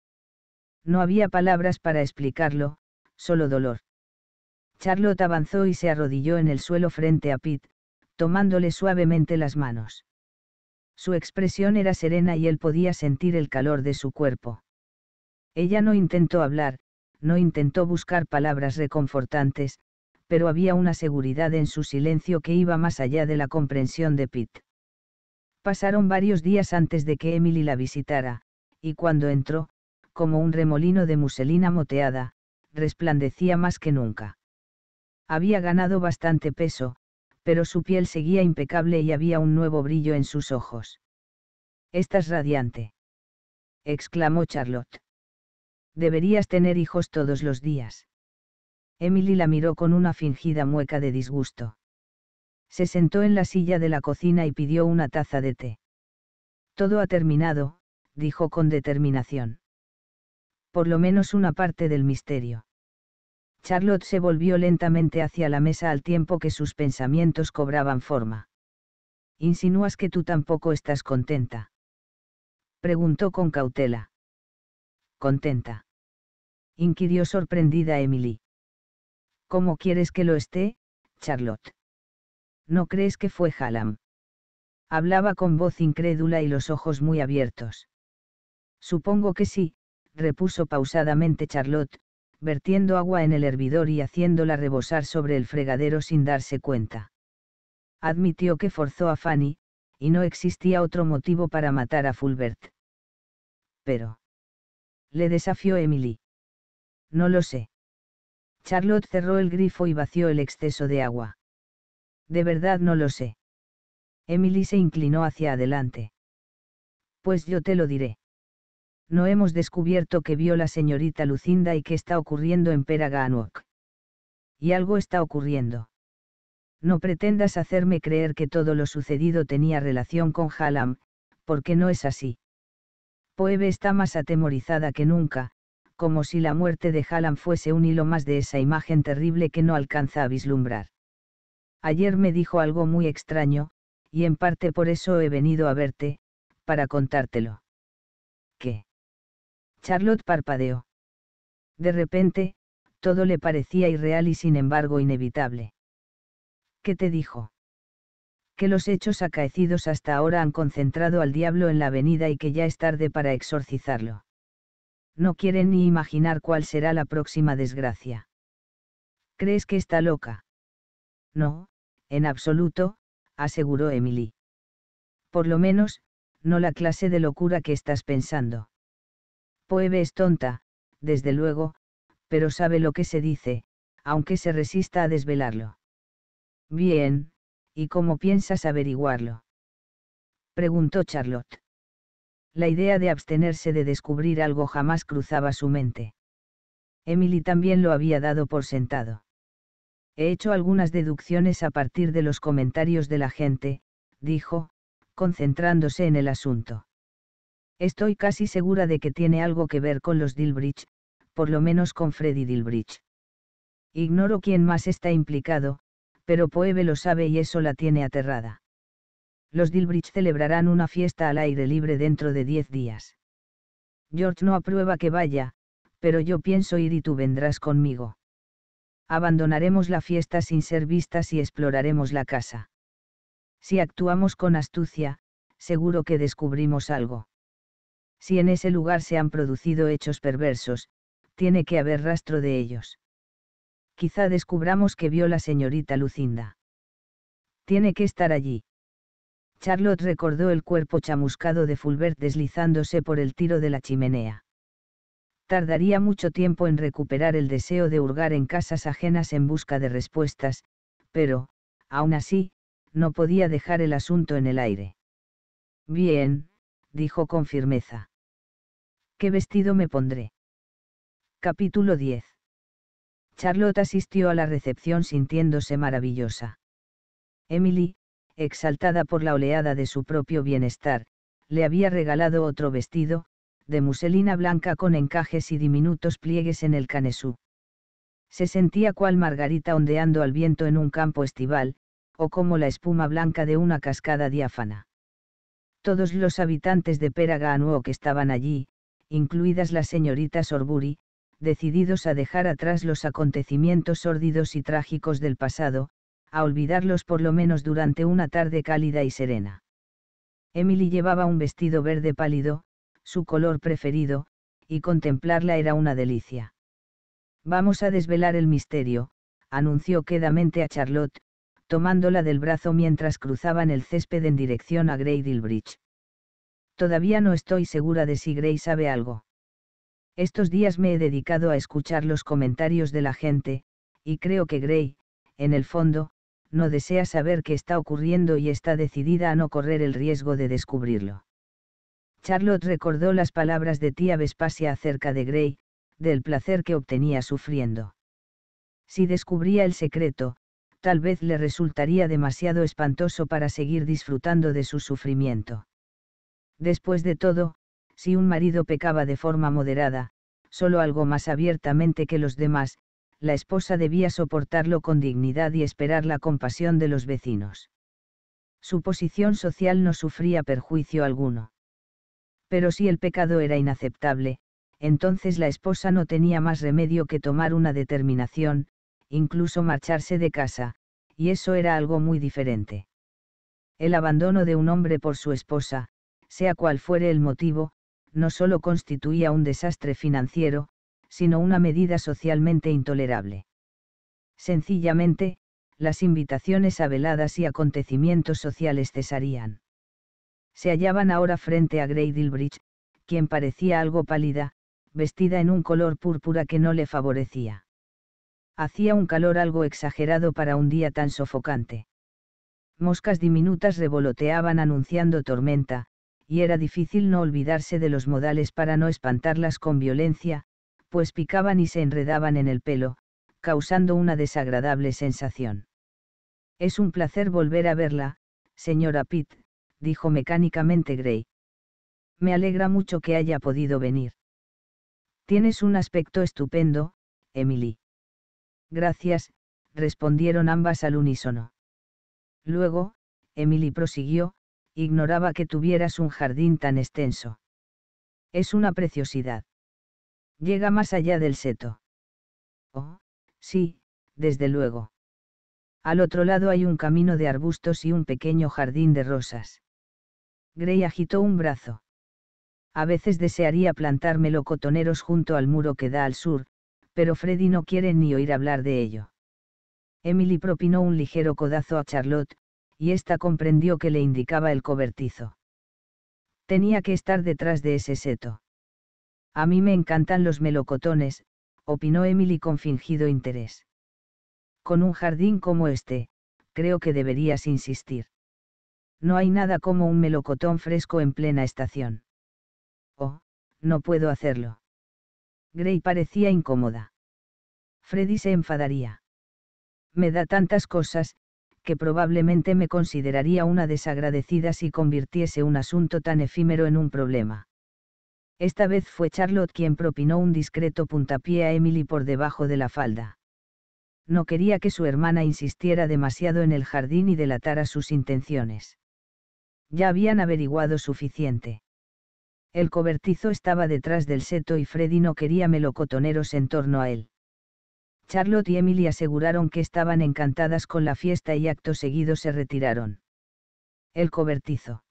No había palabras para explicarlo, solo dolor. Charlotte avanzó y se arrodilló en el suelo frente a Pete, tomándole suavemente las manos. Su expresión era serena y él podía sentir el calor de su cuerpo. Ella no intentó hablar, no intentó buscar palabras reconfortantes, pero había una seguridad en su silencio que iba más allá de la comprensión de Pete. Pasaron varios días antes de que Emily la visitara, y cuando entró, como un remolino de muselina moteada, resplandecía más que nunca. Había ganado bastante peso, pero su piel seguía impecable y había un nuevo brillo en sus ojos. Estás radiante. exclamó Charlotte. Deberías tener hijos todos los días. Emily la miró con una fingida mueca de disgusto. Se sentó en la silla de la cocina y pidió una taza de té. Todo ha terminado, dijo con determinación. Por lo menos una parte del misterio. Charlotte se volvió lentamente hacia la mesa al tiempo que sus pensamientos cobraban forma. ¿Insinúas que tú tampoco estás contenta? Preguntó con cautela. ¿Contenta? inquirió sorprendida Emily. ¿Cómo quieres que lo esté, Charlotte? ¿no crees que fue Hallam? Hablaba con voz incrédula y los ojos muy abiertos. Supongo que sí, repuso pausadamente Charlotte, vertiendo agua en el hervidor y haciéndola rebosar sobre el fregadero sin darse cuenta. Admitió que forzó a Fanny, y no existía otro motivo para matar a Fulbert. Pero. Le desafió Emily. No lo sé. Charlotte cerró el grifo y vació el exceso de agua. De verdad no lo sé. Emily se inclinó hacia adelante. Pues yo te lo diré. No hemos descubierto que vio la señorita Lucinda y que está ocurriendo en Peraganwok. Y algo está ocurriendo. No pretendas hacerme creer que todo lo sucedido tenía relación con Hallam, porque no es así. Poebe está más atemorizada que nunca, como si la muerte de Hallam fuese un hilo más de esa imagen terrible que no alcanza a vislumbrar ayer me dijo algo muy extraño, y en parte por eso he venido a verte, para contártelo. ¿Qué? Charlotte parpadeó. De repente, todo le parecía irreal y sin embargo inevitable. ¿Qué te dijo? Que los hechos acaecidos hasta ahora han concentrado al diablo en la avenida y que ya es tarde para exorcizarlo. No quieren ni imaginar cuál será la próxima desgracia. ¿Crees que está loca? No, en absoluto, aseguró Emily. Por lo menos, no la clase de locura que estás pensando. Poebe es tonta, desde luego, pero sabe lo que se dice, aunque se resista a desvelarlo. Bien, ¿y cómo piensas averiguarlo? preguntó Charlotte. La idea de abstenerse de descubrir algo jamás cruzaba su mente. Emily también lo había dado por sentado. He hecho algunas deducciones a partir de los comentarios de la gente, dijo, concentrándose en el asunto. Estoy casi segura de que tiene algo que ver con los Dilbridge, por lo menos con Freddy Dilbridge. Ignoro quién más está implicado, pero Poebe lo sabe y eso la tiene aterrada. Los Dilbridge celebrarán una fiesta al aire libre dentro de diez días. George no aprueba que vaya, pero yo pienso ir y tú vendrás conmigo abandonaremos la fiesta sin ser vistas y exploraremos la casa. Si actuamos con astucia, seguro que descubrimos algo. Si en ese lugar se han producido hechos perversos, tiene que haber rastro de ellos. Quizá descubramos que vio la señorita Lucinda. Tiene que estar allí. Charlotte recordó el cuerpo chamuscado de Fulbert deslizándose por el tiro de la chimenea tardaría mucho tiempo en recuperar el deseo de hurgar en casas ajenas en busca de respuestas, pero, aún así, no podía dejar el asunto en el aire. Bien, dijo con firmeza. ¿Qué vestido me pondré? Capítulo 10. Charlotte asistió a la recepción sintiéndose maravillosa. Emily, exaltada por la oleada de su propio bienestar, le había regalado otro vestido, de muselina blanca con encajes y diminutos pliegues en el canesú. Se sentía cual margarita ondeando al viento en un campo estival, o como la espuma blanca de una cascada diáfana. Todos los habitantes de Peraga Anuo que estaban allí, incluidas las señoritas Orburi, decididos a dejar atrás los acontecimientos sórdidos y trágicos del pasado, a olvidarlos por lo menos durante una tarde cálida y serena. Emily llevaba un vestido verde pálido, su color preferido, y contemplarla era una delicia. Vamos a desvelar el misterio, anunció quedamente a Charlotte, tomándola del brazo mientras cruzaban el césped en dirección a Grey Bridge. Todavía no estoy segura de si Grey sabe algo. Estos días me he dedicado a escuchar los comentarios de la gente, y creo que Grey, en el fondo, no desea saber qué está ocurriendo y está decidida a no correr el riesgo de descubrirlo. Charlotte recordó las palabras de tía Vespasia acerca de Grey, del placer que obtenía sufriendo. Si descubría el secreto, tal vez le resultaría demasiado espantoso para seguir disfrutando de su sufrimiento. Después de todo, si un marido pecaba de forma moderada, solo algo más abiertamente que los demás, la esposa debía soportarlo con dignidad y esperar la compasión de los vecinos. Su posición social no sufría perjuicio alguno. Pero si el pecado era inaceptable, entonces la esposa no tenía más remedio que tomar una determinación, incluso marcharse de casa, y eso era algo muy diferente. El abandono de un hombre por su esposa, sea cual fuere el motivo, no solo constituía un desastre financiero, sino una medida socialmente intolerable. Sencillamente, las invitaciones a veladas y acontecimientos sociales cesarían se hallaban ahora frente a Grey Dilbridge, quien parecía algo pálida, vestida en un color púrpura que no le favorecía. Hacía un calor algo exagerado para un día tan sofocante. Moscas diminutas revoloteaban anunciando tormenta, y era difícil no olvidarse de los modales para no espantarlas con violencia, pues picaban y se enredaban en el pelo, causando una desagradable sensación. Es un placer volver a verla, señora Pitt, dijo mecánicamente Gray. Me alegra mucho que haya podido venir. Tienes un aspecto estupendo, Emily. Gracias, respondieron ambas al unísono. Luego, Emily prosiguió, ignoraba que tuvieras un jardín tan extenso. Es una preciosidad. Llega más allá del seto. Oh, sí, desde luego. Al otro lado hay un camino de arbustos y un pequeño jardín de rosas. Gray agitó un brazo. A veces desearía plantar melocotoneros junto al muro que da al sur, pero Freddy no quiere ni oír hablar de ello. Emily propinó un ligero codazo a Charlotte, y ésta comprendió que le indicaba el cobertizo. Tenía que estar detrás de ese seto. A mí me encantan los melocotones, opinó Emily con fingido interés. Con un jardín como este, creo que deberías insistir no hay nada como un melocotón fresco en plena estación. Oh, no puedo hacerlo. Gray parecía incómoda. Freddy se enfadaría. Me da tantas cosas, que probablemente me consideraría una desagradecida si convirtiese un asunto tan efímero en un problema. Esta vez fue Charlotte quien propinó un discreto puntapié a Emily por debajo de la falda. No quería que su hermana insistiera demasiado en el jardín y delatara sus intenciones ya habían averiguado suficiente. El cobertizo estaba detrás del seto y Freddy no quería melocotoneros en torno a él. Charlotte y Emily aseguraron que estaban encantadas con la fiesta y acto seguido se retiraron. El cobertizo.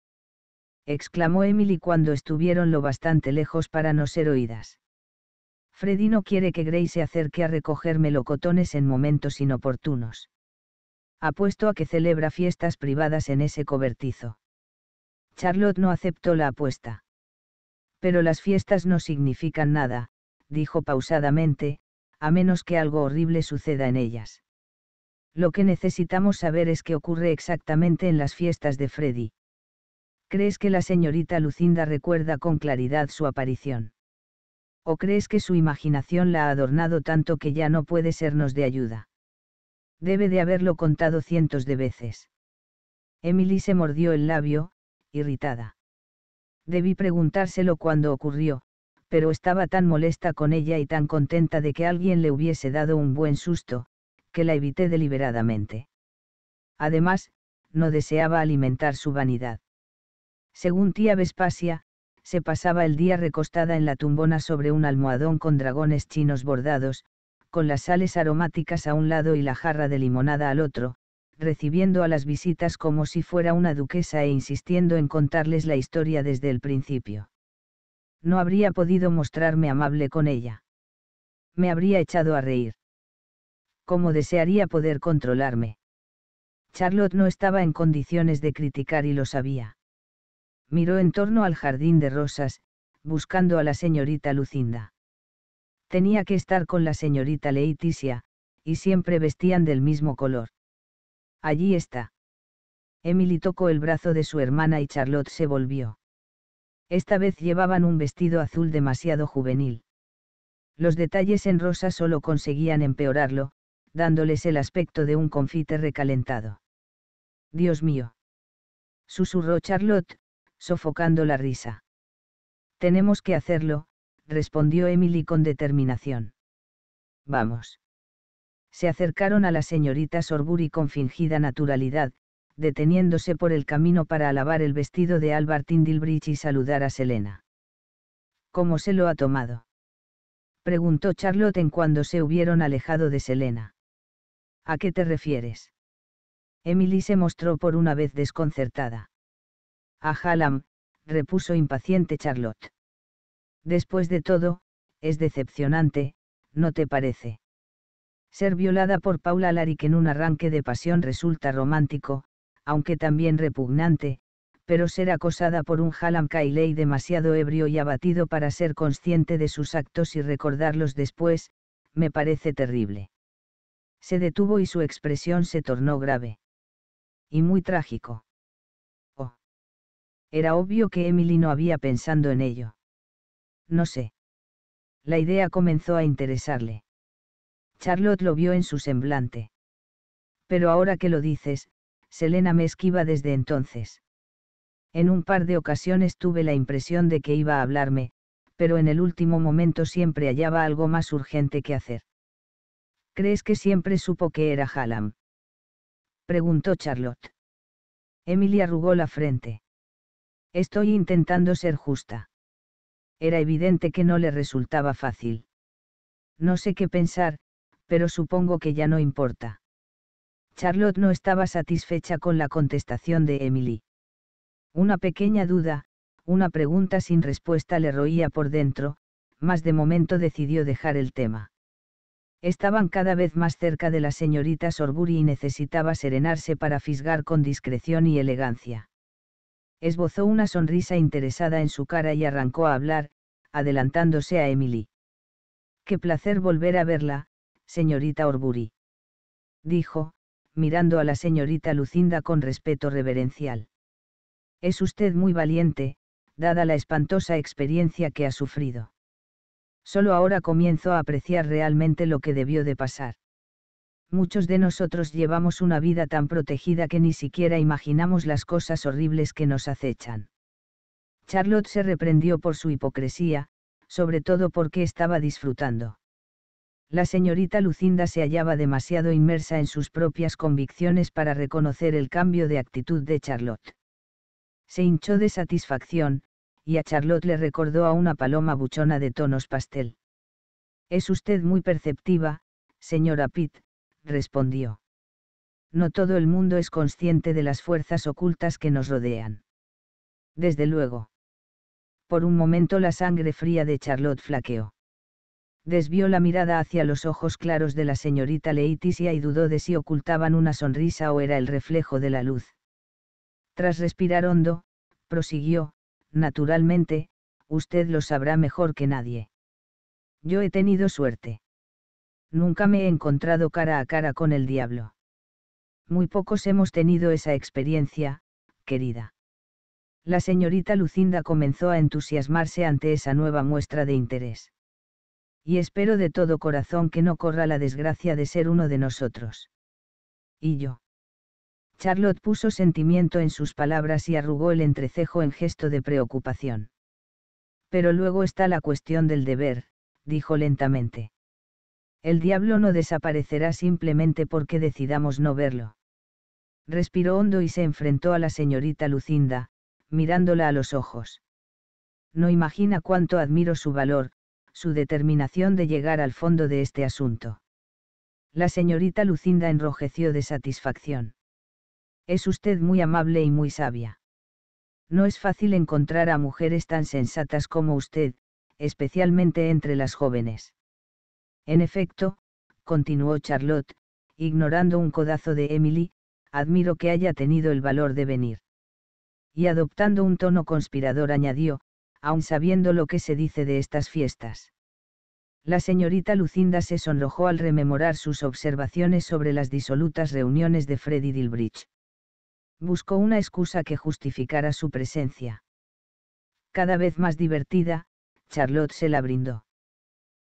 exclamó Emily cuando estuvieron lo bastante lejos para no ser oídas. Freddy no quiere que Gray se acerque a recoger melocotones en momentos inoportunos. Apuesto a que celebra fiestas privadas en ese cobertizo. Charlotte no aceptó la apuesta. Pero las fiestas no significan nada, dijo pausadamente, a menos que algo horrible suceda en ellas. Lo que necesitamos saber es qué ocurre exactamente en las fiestas de Freddy. ¿Crees que la señorita Lucinda recuerda con claridad su aparición? ¿O crees que su imaginación la ha adornado tanto que ya no puede sernos de ayuda? Debe de haberlo contado cientos de veces. Emily se mordió el labio, irritada. Debí preguntárselo cuando ocurrió, pero estaba tan molesta con ella y tan contenta de que alguien le hubiese dado un buen susto, que la evité deliberadamente. Además, no deseaba alimentar su vanidad. Según tía Vespasia, se pasaba el día recostada en la tumbona sobre un almohadón con dragones chinos bordados, con las sales aromáticas a un lado y la jarra de limonada al otro, recibiendo a las visitas como si fuera una duquesa e insistiendo en contarles la historia desde el principio. No habría podido mostrarme amable con ella. Me habría echado a reír. Como desearía poder controlarme. Charlotte no estaba en condiciones de criticar y lo sabía. Miró en torno al jardín de rosas, buscando a la señorita Lucinda. Tenía que estar con la señorita Leticia, y siempre vestían del mismo color. Allí está. Emily tocó el brazo de su hermana y Charlotte se volvió. Esta vez llevaban un vestido azul demasiado juvenil. Los detalles en rosa solo conseguían empeorarlo, dándoles el aspecto de un confite recalentado. Dios mío. Susurró Charlotte, sofocando la risa. Tenemos que hacerlo, respondió Emily con determinación. Vamos se acercaron a la señorita Sorbury con fingida naturalidad, deteniéndose por el camino para alabar el vestido de Albert Dilbridge y saludar a Selena. ¿Cómo se lo ha tomado? preguntó Charlotte en cuando se hubieron alejado de Selena. ¿A qué te refieres? Emily se mostró por una vez desconcertada. A Hallam, repuso impaciente Charlotte. Después de todo, es decepcionante, ¿no te parece? Ser violada por Paula que en un arranque de pasión resulta romántico, aunque también repugnante, pero ser acosada por un Hallam Kailey demasiado ebrio y abatido para ser consciente de sus actos y recordarlos después, me parece terrible. Se detuvo y su expresión se tornó grave. Y muy trágico. Oh. Era obvio que Emily no había pensado en ello. No sé. La idea comenzó a interesarle. Charlotte lo vio en su semblante. Pero ahora que lo dices, Selena me esquiva desde entonces. En un par de ocasiones tuve la impresión de que iba a hablarme, pero en el último momento siempre hallaba algo más urgente que hacer. ¿Crees que siempre supo que era Hallam? Preguntó Charlotte. Emily arrugó la frente. Estoy intentando ser justa. Era evidente que no le resultaba fácil. No sé qué pensar, pero supongo que ya no importa. Charlotte no estaba satisfecha con la contestación de Emily. Una pequeña duda, una pregunta sin respuesta le roía por dentro, mas de momento decidió dejar el tema. Estaban cada vez más cerca de la señorita Sorbury y necesitaba serenarse para fisgar con discreción y elegancia. Esbozó una sonrisa interesada en su cara y arrancó a hablar, adelantándose a Emily. Qué placer volver a verla, señorita Orbury. Dijo, mirando a la señorita Lucinda con respeto reverencial. Es usted muy valiente, dada la espantosa experiencia que ha sufrido. Solo ahora comienzo a apreciar realmente lo que debió de pasar. Muchos de nosotros llevamos una vida tan protegida que ni siquiera imaginamos las cosas horribles que nos acechan. Charlotte se reprendió por su hipocresía, sobre todo porque estaba disfrutando la señorita Lucinda se hallaba demasiado inmersa en sus propias convicciones para reconocer el cambio de actitud de Charlotte. Se hinchó de satisfacción, y a Charlotte le recordó a una paloma buchona de tonos pastel. Es usted muy perceptiva, señora Pitt, respondió. No todo el mundo es consciente de las fuerzas ocultas que nos rodean. Desde luego. Por un momento la sangre fría de Charlotte flaqueó desvió la mirada hacia los ojos claros de la señorita Leiticia y dudó de si ocultaban una sonrisa o era el reflejo de la luz. Tras respirar hondo, prosiguió, naturalmente, usted lo sabrá mejor que nadie. Yo he tenido suerte. Nunca me he encontrado cara a cara con el diablo. Muy pocos hemos tenido esa experiencia, querida. La señorita Lucinda comenzó a entusiasmarse ante esa nueva muestra de interés y espero de todo corazón que no corra la desgracia de ser uno de nosotros. Y yo. Charlotte puso sentimiento en sus palabras y arrugó el entrecejo en gesto de preocupación. Pero luego está la cuestión del deber, dijo lentamente. El diablo no desaparecerá simplemente porque decidamos no verlo. Respiró hondo y se enfrentó a la señorita Lucinda, mirándola a los ojos. No imagina cuánto admiro su valor, su determinación de llegar al fondo de este asunto. La señorita Lucinda enrojeció de satisfacción. Es usted muy amable y muy sabia. No es fácil encontrar a mujeres tan sensatas como usted, especialmente entre las jóvenes. En efecto, continuó Charlotte, ignorando un codazo de Emily, admiro que haya tenido el valor de venir. Y adoptando un tono conspirador añadió, aun sabiendo lo que se dice de estas fiestas. La señorita Lucinda se sonrojó al rememorar sus observaciones sobre las disolutas reuniones de Freddy Dilbridge. Buscó una excusa que justificara su presencia. Cada vez más divertida, Charlotte se la brindó.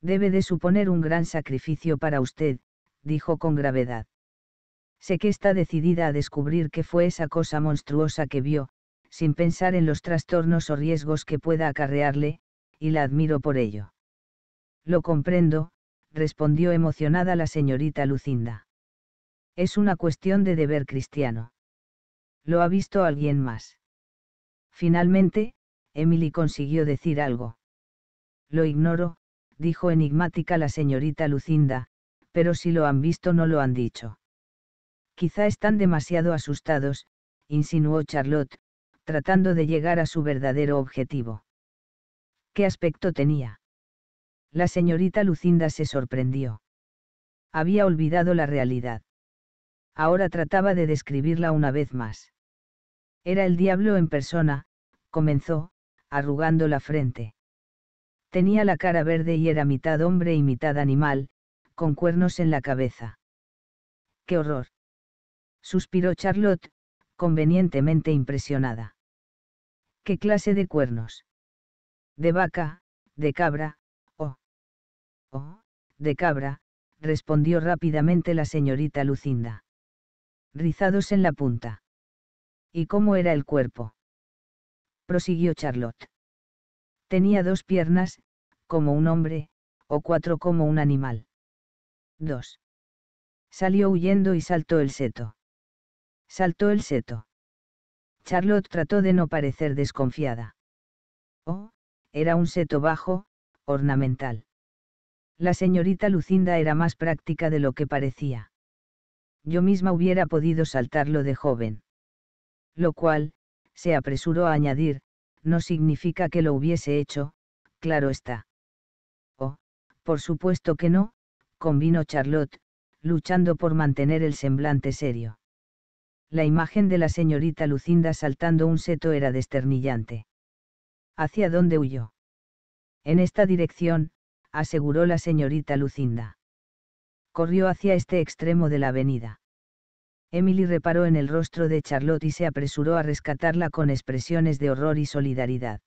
Debe de suponer un gran sacrificio para usted, dijo con gravedad. Sé que está decidida a descubrir qué fue esa cosa monstruosa que vio, sin pensar en los trastornos o riesgos que pueda acarrearle, y la admiro por ello. Lo comprendo, respondió emocionada la señorita Lucinda. Es una cuestión de deber cristiano. Lo ha visto alguien más. Finalmente, Emily consiguió decir algo. Lo ignoro, dijo enigmática la señorita Lucinda, pero si lo han visto no lo han dicho. Quizá están demasiado asustados, insinuó Charlotte, tratando de llegar a su verdadero objetivo. ¿Qué aspecto tenía? La señorita Lucinda se sorprendió. Había olvidado la realidad. Ahora trataba de describirla una vez más. Era el diablo en persona, comenzó, arrugando la frente. Tenía la cara verde y era mitad hombre y mitad animal, con cuernos en la cabeza. ¡Qué horror! Suspiró Charlotte, convenientemente impresionada. ¿Qué clase de cuernos? De vaca, de cabra, o... Oh, de cabra, respondió rápidamente la señorita Lucinda. Rizados en la punta. ¿Y cómo era el cuerpo? prosiguió Charlotte. Tenía dos piernas, como un hombre, o cuatro como un animal. Dos. Salió huyendo y saltó el seto. Saltó el seto. Charlotte trató de no parecer desconfiada. Oh, era un seto bajo, ornamental. La señorita Lucinda era más práctica de lo que parecía. Yo misma hubiera podido saltarlo de joven. Lo cual, se apresuró a añadir, no significa que lo hubiese hecho, claro está. Oh, por supuesto que no, convino Charlotte, luchando por mantener el semblante serio la imagen de la señorita Lucinda saltando un seto era desternillante. ¿Hacia dónde huyó? En esta dirección, aseguró la señorita Lucinda. Corrió hacia este extremo de la avenida. Emily reparó en el rostro de Charlotte y se apresuró a rescatarla con expresiones de horror y solidaridad.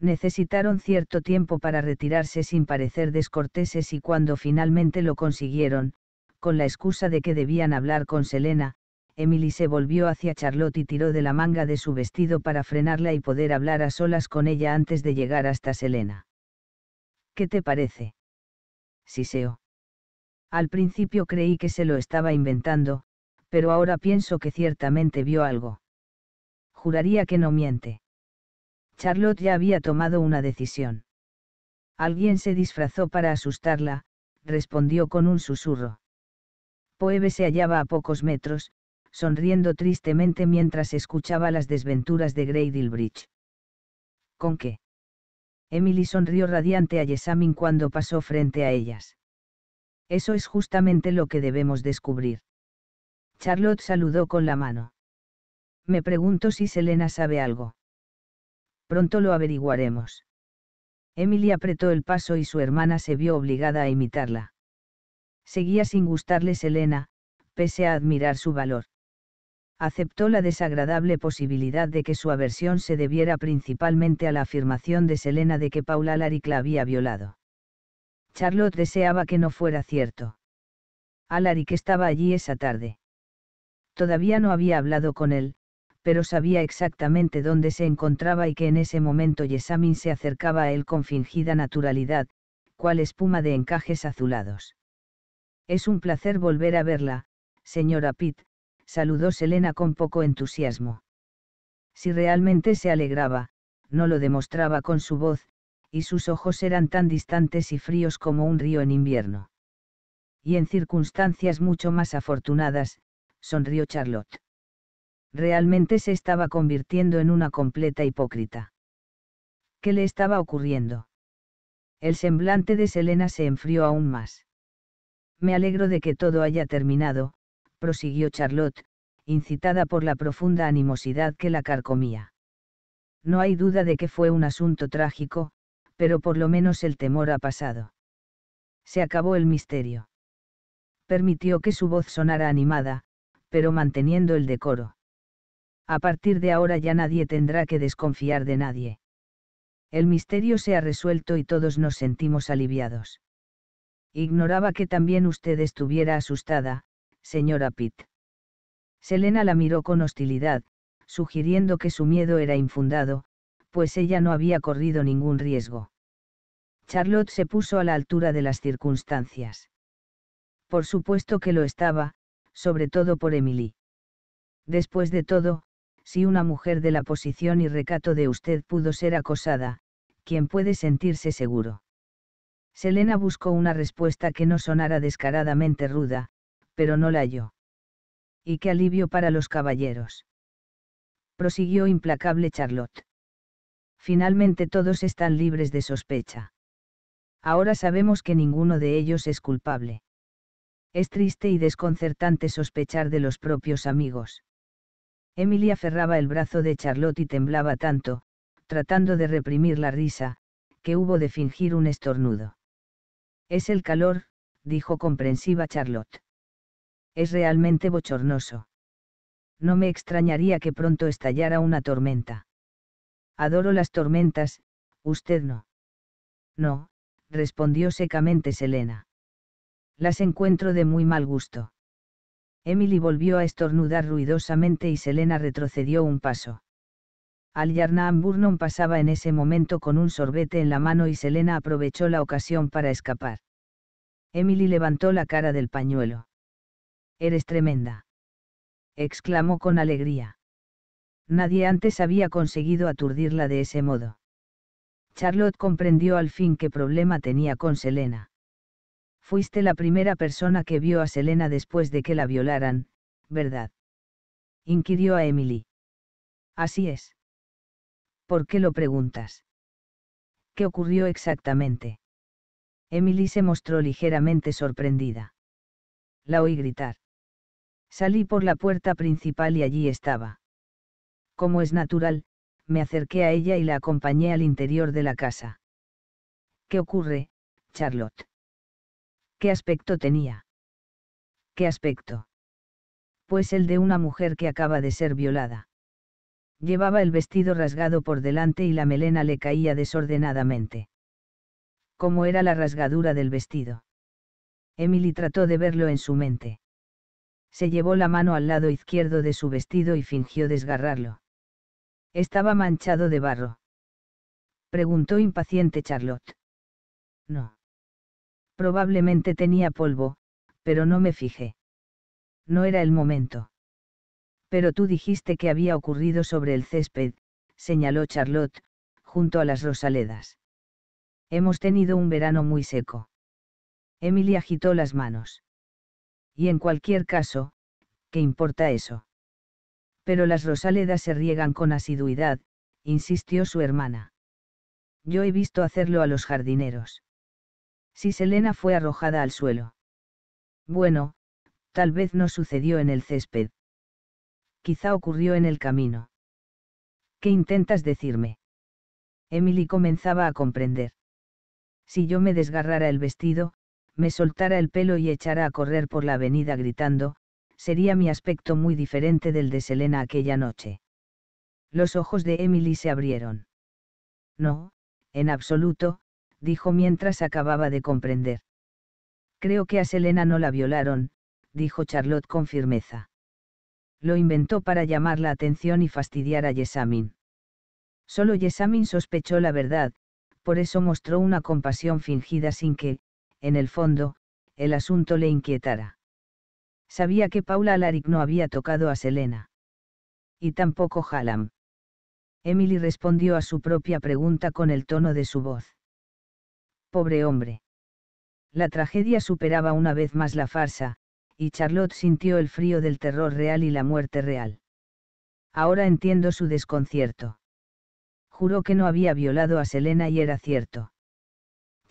Necesitaron cierto tiempo para retirarse sin parecer descorteses y cuando finalmente lo consiguieron, con la excusa de que debían hablar con Selena, Emily se volvió hacia Charlotte y tiró de la manga de su vestido para frenarla y poder hablar a solas con ella antes de llegar hasta Selena. ¿Qué te parece? Siseo. Al principio creí que se lo estaba inventando, pero ahora pienso que ciertamente vio algo. Juraría que no miente. Charlotte ya había tomado una decisión. Alguien se disfrazó para asustarla, respondió con un susurro. Poebe se hallaba a pocos metros, sonriendo tristemente mientras escuchaba las desventuras de Grey Dilbridge. ¿Con qué? Emily sonrió radiante a Jessamine cuando pasó frente a ellas. Eso es justamente lo que debemos descubrir. Charlotte saludó con la mano. Me pregunto si Selena sabe algo. Pronto lo averiguaremos. Emily apretó el paso y su hermana se vio obligada a imitarla. Seguía sin gustarle Selena, pese a admirar su valor aceptó la desagradable posibilidad de que su aversión se debiera principalmente a la afirmación de Selena de que Paula Alaric la había violado. Charlotte deseaba que no fuera cierto. Alaric estaba allí esa tarde. Todavía no había hablado con él, pero sabía exactamente dónde se encontraba y que en ese momento Yesamin se acercaba a él con fingida naturalidad, cual espuma de encajes azulados. Es un placer volver a verla, señora Pitt, saludó Selena con poco entusiasmo. Si realmente se alegraba, no lo demostraba con su voz, y sus ojos eran tan distantes y fríos como un río en invierno. Y en circunstancias mucho más afortunadas, sonrió Charlotte. Realmente se estaba convirtiendo en una completa hipócrita. ¿Qué le estaba ocurriendo? El semblante de Selena se enfrió aún más. Me alegro de que todo haya terminado, prosiguió Charlotte, incitada por la profunda animosidad que la carcomía. No hay duda de que fue un asunto trágico, pero por lo menos el temor ha pasado. Se acabó el misterio. Permitió que su voz sonara animada, pero manteniendo el decoro. A partir de ahora ya nadie tendrá que desconfiar de nadie. El misterio se ha resuelto y todos nos sentimos aliviados. Ignoraba que también usted estuviera asustada, señora Pitt. Selena la miró con hostilidad, sugiriendo que su miedo era infundado, pues ella no había corrido ningún riesgo. Charlotte se puso a la altura de las circunstancias. Por supuesto que lo estaba, sobre todo por Emily. Después de todo, si una mujer de la posición y recato de usted pudo ser acosada, ¿quién puede sentirse seguro? Selena buscó una respuesta que no sonara descaradamente ruda, pero no la yo. Y qué alivio para los caballeros. Prosiguió implacable Charlotte. Finalmente todos están libres de sospecha. Ahora sabemos que ninguno de ellos es culpable. Es triste y desconcertante sospechar de los propios amigos. Emily aferraba el brazo de Charlotte y temblaba tanto, tratando de reprimir la risa, que hubo de fingir un estornudo. Es el calor, dijo comprensiva Charlotte. Es realmente bochornoso. No me extrañaría que pronto estallara una tormenta. Adoro las tormentas, usted no. No, respondió secamente Selena. Las encuentro de muy mal gusto. Emily volvió a estornudar ruidosamente y Selena retrocedió un paso. Al Yarnam Burnon pasaba en ese momento con un sorbete en la mano y Selena aprovechó la ocasión para escapar. Emily levantó la cara del pañuelo. Eres tremenda. exclamó con alegría. Nadie antes había conseguido aturdirla de ese modo. Charlotte comprendió al fin qué problema tenía con Selena. Fuiste la primera persona que vio a Selena después de que la violaran, ¿verdad? inquirió a Emily. Así es. ¿Por qué lo preguntas? ¿Qué ocurrió exactamente? Emily se mostró ligeramente sorprendida. La oí gritar. Salí por la puerta principal y allí estaba. Como es natural, me acerqué a ella y la acompañé al interior de la casa. ¿Qué ocurre, Charlotte? ¿Qué aspecto tenía? ¿Qué aspecto? Pues el de una mujer que acaba de ser violada. Llevaba el vestido rasgado por delante y la melena le caía desordenadamente. ¿Cómo era la rasgadura del vestido? Emily trató de verlo en su mente se llevó la mano al lado izquierdo de su vestido y fingió desgarrarlo. ¿Estaba manchado de barro? Preguntó impaciente Charlotte. No. Probablemente tenía polvo, pero no me fijé. No era el momento. Pero tú dijiste que había ocurrido sobre el césped, señaló Charlotte, junto a las rosaledas. Hemos tenido un verano muy seco. Emily agitó las manos y en cualquier caso, ¿qué importa eso? Pero las rosaledas se riegan con asiduidad, insistió su hermana. Yo he visto hacerlo a los jardineros. Si Selena fue arrojada al suelo. Bueno, tal vez no sucedió en el césped. Quizá ocurrió en el camino. ¿Qué intentas decirme? Emily comenzaba a comprender. Si yo me desgarrara el vestido, me soltara el pelo y echara a correr por la avenida gritando, sería mi aspecto muy diferente del de Selena aquella noche. Los ojos de Emily se abrieron. No, en absoluto, dijo mientras acababa de comprender. Creo que a Selena no la violaron, dijo Charlotte con firmeza. Lo inventó para llamar la atención y fastidiar a Yesamin. Solo Yesamin sospechó la verdad, por eso mostró una compasión fingida sin que, en el fondo, el asunto le inquietara. Sabía que Paula Alaric no había tocado a Selena. Y tampoco Hallam. Emily respondió a su propia pregunta con el tono de su voz. Pobre hombre. La tragedia superaba una vez más la farsa, y Charlotte sintió el frío del terror real y la muerte real. Ahora entiendo su desconcierto. Juró que no había violado a Selena y era cierto.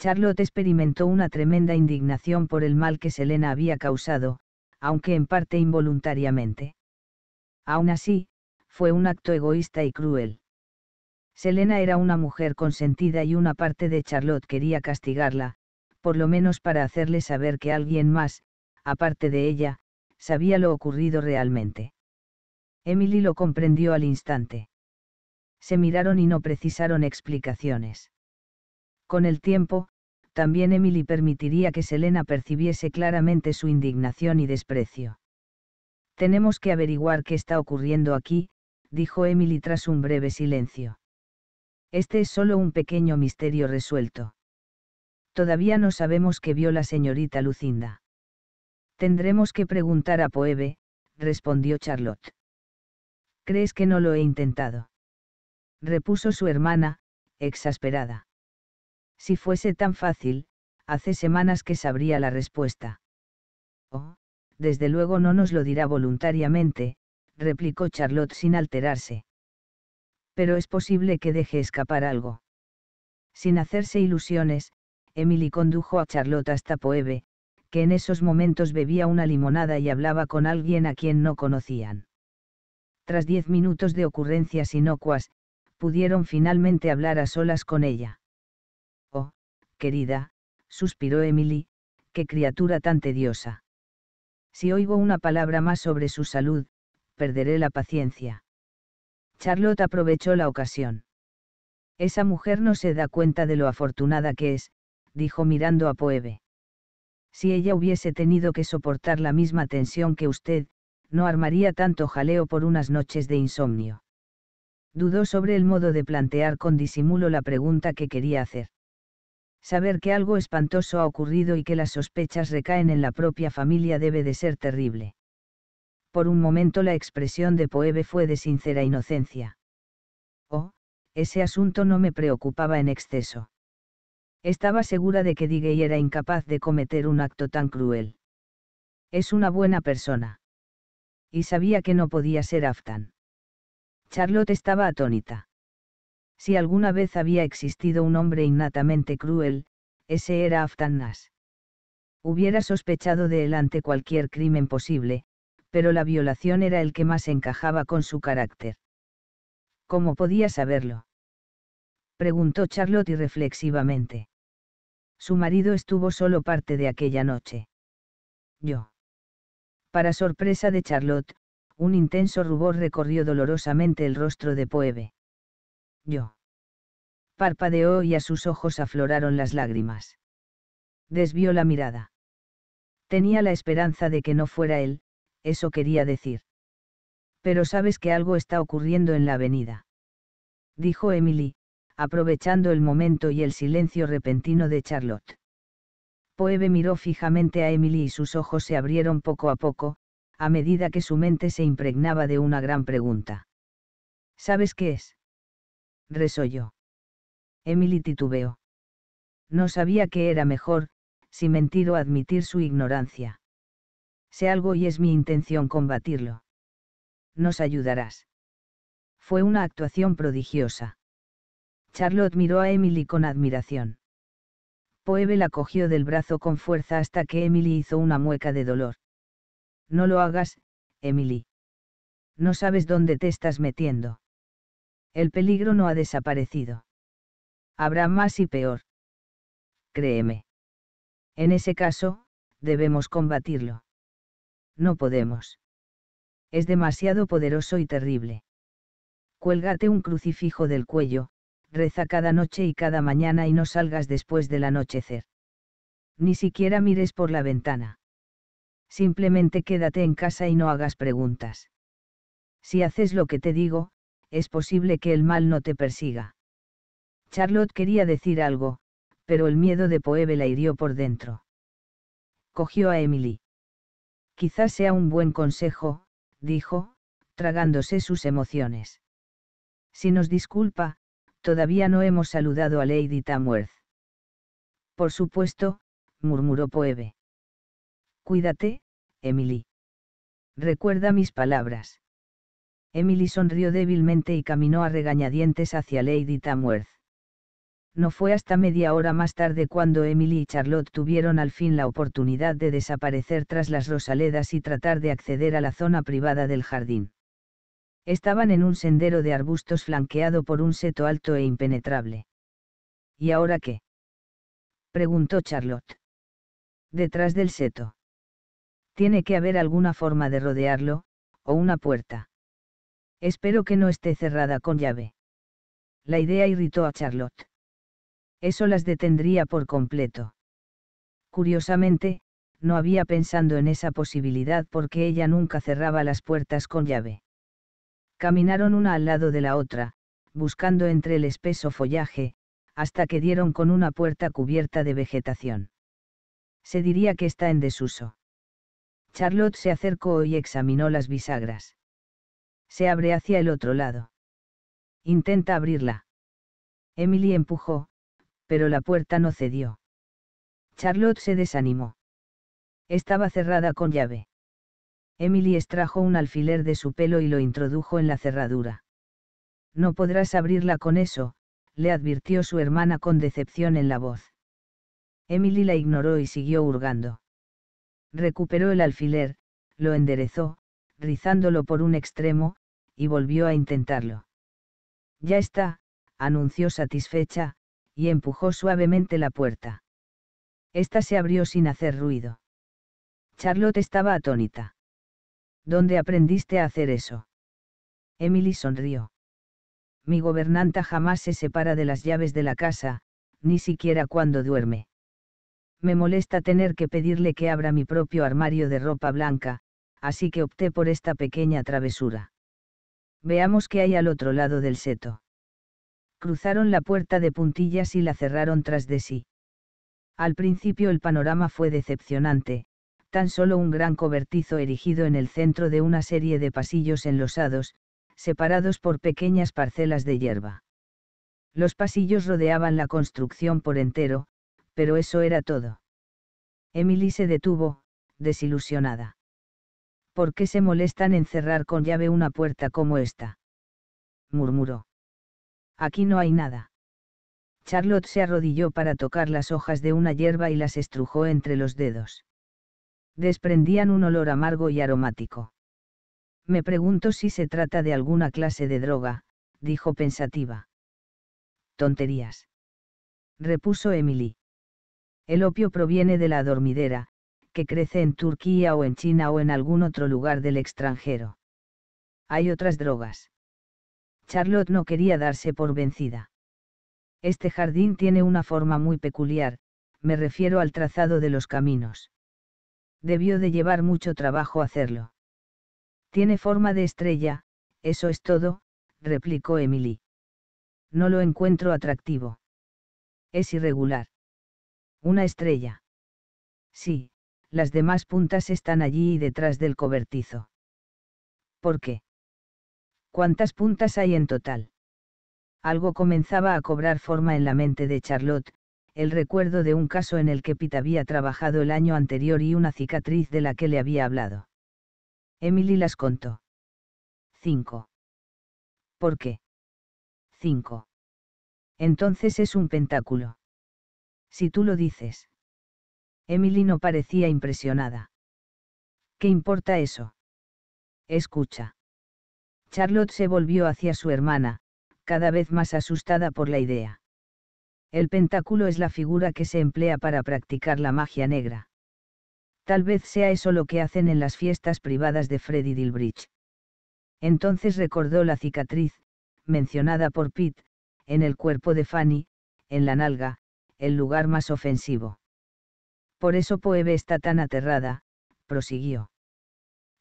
Charlotte experimentó una tremenda indignación por el mal que Selena había causado, aunque en parte involuntariamente. Aún así, fue un acto egoísta y cruel. Selena era una mujer consentida y una parte de Charlotte quería castigarla, por lo menos para hacerle saber que alguien más, aparte de ella, sabía lo ocurrido realmente. Emily lo comprendió al instante. Se miraron y no precisaron explicaciones. Con el tiempo, también Emily permitiría que Selena percibiese claramente su indignación y desprecio. Tenemos que averiguar qué está ocurriendo aquí, dijo Emily tras un breve silencio. Este es solo un pequeño misterio resuelto. Todavía no sabemos qué vio la señorita Lucinda. Tendremos que preguntar a Poebe, respondió Charlotte. ¿Crees que no lo he intentado? repuso su hermana, exasperada. Si fuese tan fácil, hace semanas que sabría la respuesta. Oh, desde luego no nos lo dirá voluntariamente, replicó Charlotte sin alterarse. Pero es posible que deje escapar algo. Sin hacerse ilusiones, Emily condujo a Charlotte hasta Poebe, que en esos momentos bebía una limonada y hablaba con alguien a quien no conocían. Tras diez minutos de ocurrencias inocuas, pudieron finalmente hablar a solas con ella querida, suspiró Emily, qué criatura tan tediosa. Si oigo una palabra más sobre su salud, perderé la paciencia. Charlotte aprovechó la ocasión. Esa mujer no se da cuenta de lo afortunada que es, dijo mirando a Poebe. Si ella hubiese tenido que soportar la misma tensión que usted, no armaría tanto jaleo por unas noches de insomnio. Dudó sobre el modo de plantear con disimulo la pregunta que quería hacer. Saber que algo espantoso ha ocurrido y que las sospechas recaen en la propia familia debe de ser terrible. Por un momento la expresión de Poebe fue de sincera inocencia. Oh, ese asunto no me preocupaba en exceso. Estaba segura de que Digey era incapaz de cometer un acto tan cruel. Es una buena persona. Y sabía que no podía ser Aftan. Charlotte estaba atónita. Si alguna vez había existido un hombre innatamente cruel, ese era Aftannas. Hubiera sospechado de él ante cualquier crimen posible, pero la violación era el que más encajaba con su carácter. ¿Cómo podía saberlo? preguntó Charlotte irreflexivamente. Su marido estuvo solo parte de aquella noche. Yo. Para sorpresa de Charlotte, un intenso rubor recorrió dolorosamente el rostro de Poebe. Yo. Parpadeó y a sus ojos afloraron las lágrimas. Desvió la mirada. Tenía la esperanza de que no fuera él, eso quería decir. Pero sabes que algo está ocurriendo en la avenida. Dijo Emily, aprovechando el momento y el silencio repentino de Charlotte. Poebe miró fijamente a Emily y sus ojos se abrieron poco a poco, a medida que su mente se impregnaba de una gran pregunta. ¿Sabes qué es? Resoyó. Emily titubeó. No sabía qué era mejor, si mentir o admitir su ignorancia. Sé algo y es mi intención combatirlo. Nos ayudarás. Fue una actuación prodigiosa. Charlotte miró a Emily con admiración. Poebe la cogió del brazo con fuerza hasta que Emily hizo una mueca de dolor. No lo hagas, Emily. No sabes dónde te estás metiendo. El peligro no ha desaparecido. Habrá más y peor. Créeme. En ese caso, debemos combatirlo. No podemos. Es demasiado poderoso y terrible. Cuélgate un crucifijo del cuello, reza cada noche y cada mañana y no salgas después del anochecer. Ni siquiera mires por la ventana. Simplemente quédate en casa y no hagas preguntas. Si haces lo que te digo, es posible que el mal no te persiga. Charlotte quería decir algo, pero el miedo de Poebe la hirió por dentro. Cogió a Emily. Quizás sea un buen consejo, dijo, tragándose sus emociones. Si nos disculpa, todavía no hemos saludado a Lady Tamworth. Por supuesto, murmuró Poebe. Cuídate, Emily. Recuerda mis palabras. Emily sonrió débilmente y caminó a regañadientes hacia Lady Tamworth. No fue hasta media hora más tarde cuando Emily y Charlotte tuvieron al fin la oportunidad de desaparecer tras las rosaledas y tratar de acceder a la zona privada del jardín. Estaban en un sendero de arbustos flanqueado por un seto alto e impenetrable. ¿Y ahora qué? preguntó Charlotte. Detrás del seto. Tiene que haber alguna forma de rodearlo, o una puerta. Espero que no esté cerrada con llave. La idea irritó a Charlotte. Eso las detendría por completo. Curiosamente, no había pensado en esa posibilidad porque ella nunca cerraba las puertas con llave. Caminaron una al lado de la otra, buscando entre el espeso follaje, hasta que dieron con una puerta cubierta de vegetación. Se diría que está en desuso. Charlotte se acercó y examinó las bisagras se abre hacia el otro lado. Intenta abrirla. Emily empujó, pero la puerta no cedió. Charlotte se desanimó. Estaba cerrada con llave. Emily extrajo un alfiler de su pelo y lo introdujo en la cerradura. No podrás abrirla con eso, le advirtió su hermana con decepción en la voz. Emily la ignoró y siguió hurgando. Recuperó el alfiler, lo enderezó, rizándolo por un extremo, y volvió a intentarlo. Ya está, anunció satisfecha, y empujó suavemente la puerta. Esta se abrió sin hacer ruido. Charlotte estaba atónita. ¿Dónde aprendiste a hacer eso? Emily sonrió. Mi gobernanta jamás se separa de las llaves de la casa, ni siquiera cuando duerme. Me molesta tener que pedirle que abra mi propio armario de ropa blanca, así que opté por esta pequeña travesura. Veamos qué hay al otro lado del seto. Cruzaron la puerta de puntillas y la cerraron tras de sí. Al principio el panorama fue decepcionante, tan solo un gran cobertizo erigido en el centro de una serie de pasillos enlosados, separados por pequeñas parcelas de hierba. Los pasillos rodeaban la construcción por entero, pero eso era todo. Emily se detuvo, desilusionada. ¿Por qué se molestan en cerrar con llave una puerta como esta? murmuró. Aquí no hay nada. Charlotte se arrodilló para tocar las hojas de una hierba y las estrujó entre los dedos. Desprendían un olor amargo y aromático. Me pregunto si se trata de alguna clase de droga, dijo pensativa. Tonterías. Repuso Emily. El opio proviene de la dormidera, crece en Turquía o en China o en algún otro lugar del extranjero. Hay otras drogas. Charlotte no quería darse por vencida. Este jardín tiene una forma muy peculiar, me refiero al trazado de los caminos. Debió de llevar mucho trabajo hacerlo. Tiene forma de estrella, eso es todo, replicó Emily. No lo encuentro atractivo. Es irregular. Una estrella. Sí, las demás puntas están allí y detrás del cobertizo. ¿Por qué? ¿Cuántas puntas hay en total? Algo comenzaba a cobrar forma en la mente de Charlotte, el recuerdo de un caso en el que Pitt había trabajado el año anterior y una cicatriz de la que le había hablado. Emily las contó. 5. ¿Por qué? 5. Entonces es un pentáculo. Si tú lo dices. Emily no parecía impresionada. ¿Qué importa eso? Escucha. Charlotte se volvió hacia su hermana, cada vez más asustada por la idea. El pentáculo es la figura que se emplea para practicar la magia negra. Tal vez sea eso lo que hacen en las fiestas privadas de Freddy Dilbridge. Entonces recordó la cicatriz, mencionada por Pete, en el cuerpo de Fanny, en la nalga, el lugar más ofensivo. Por eso Poebe está tan aterrada, prosiguió.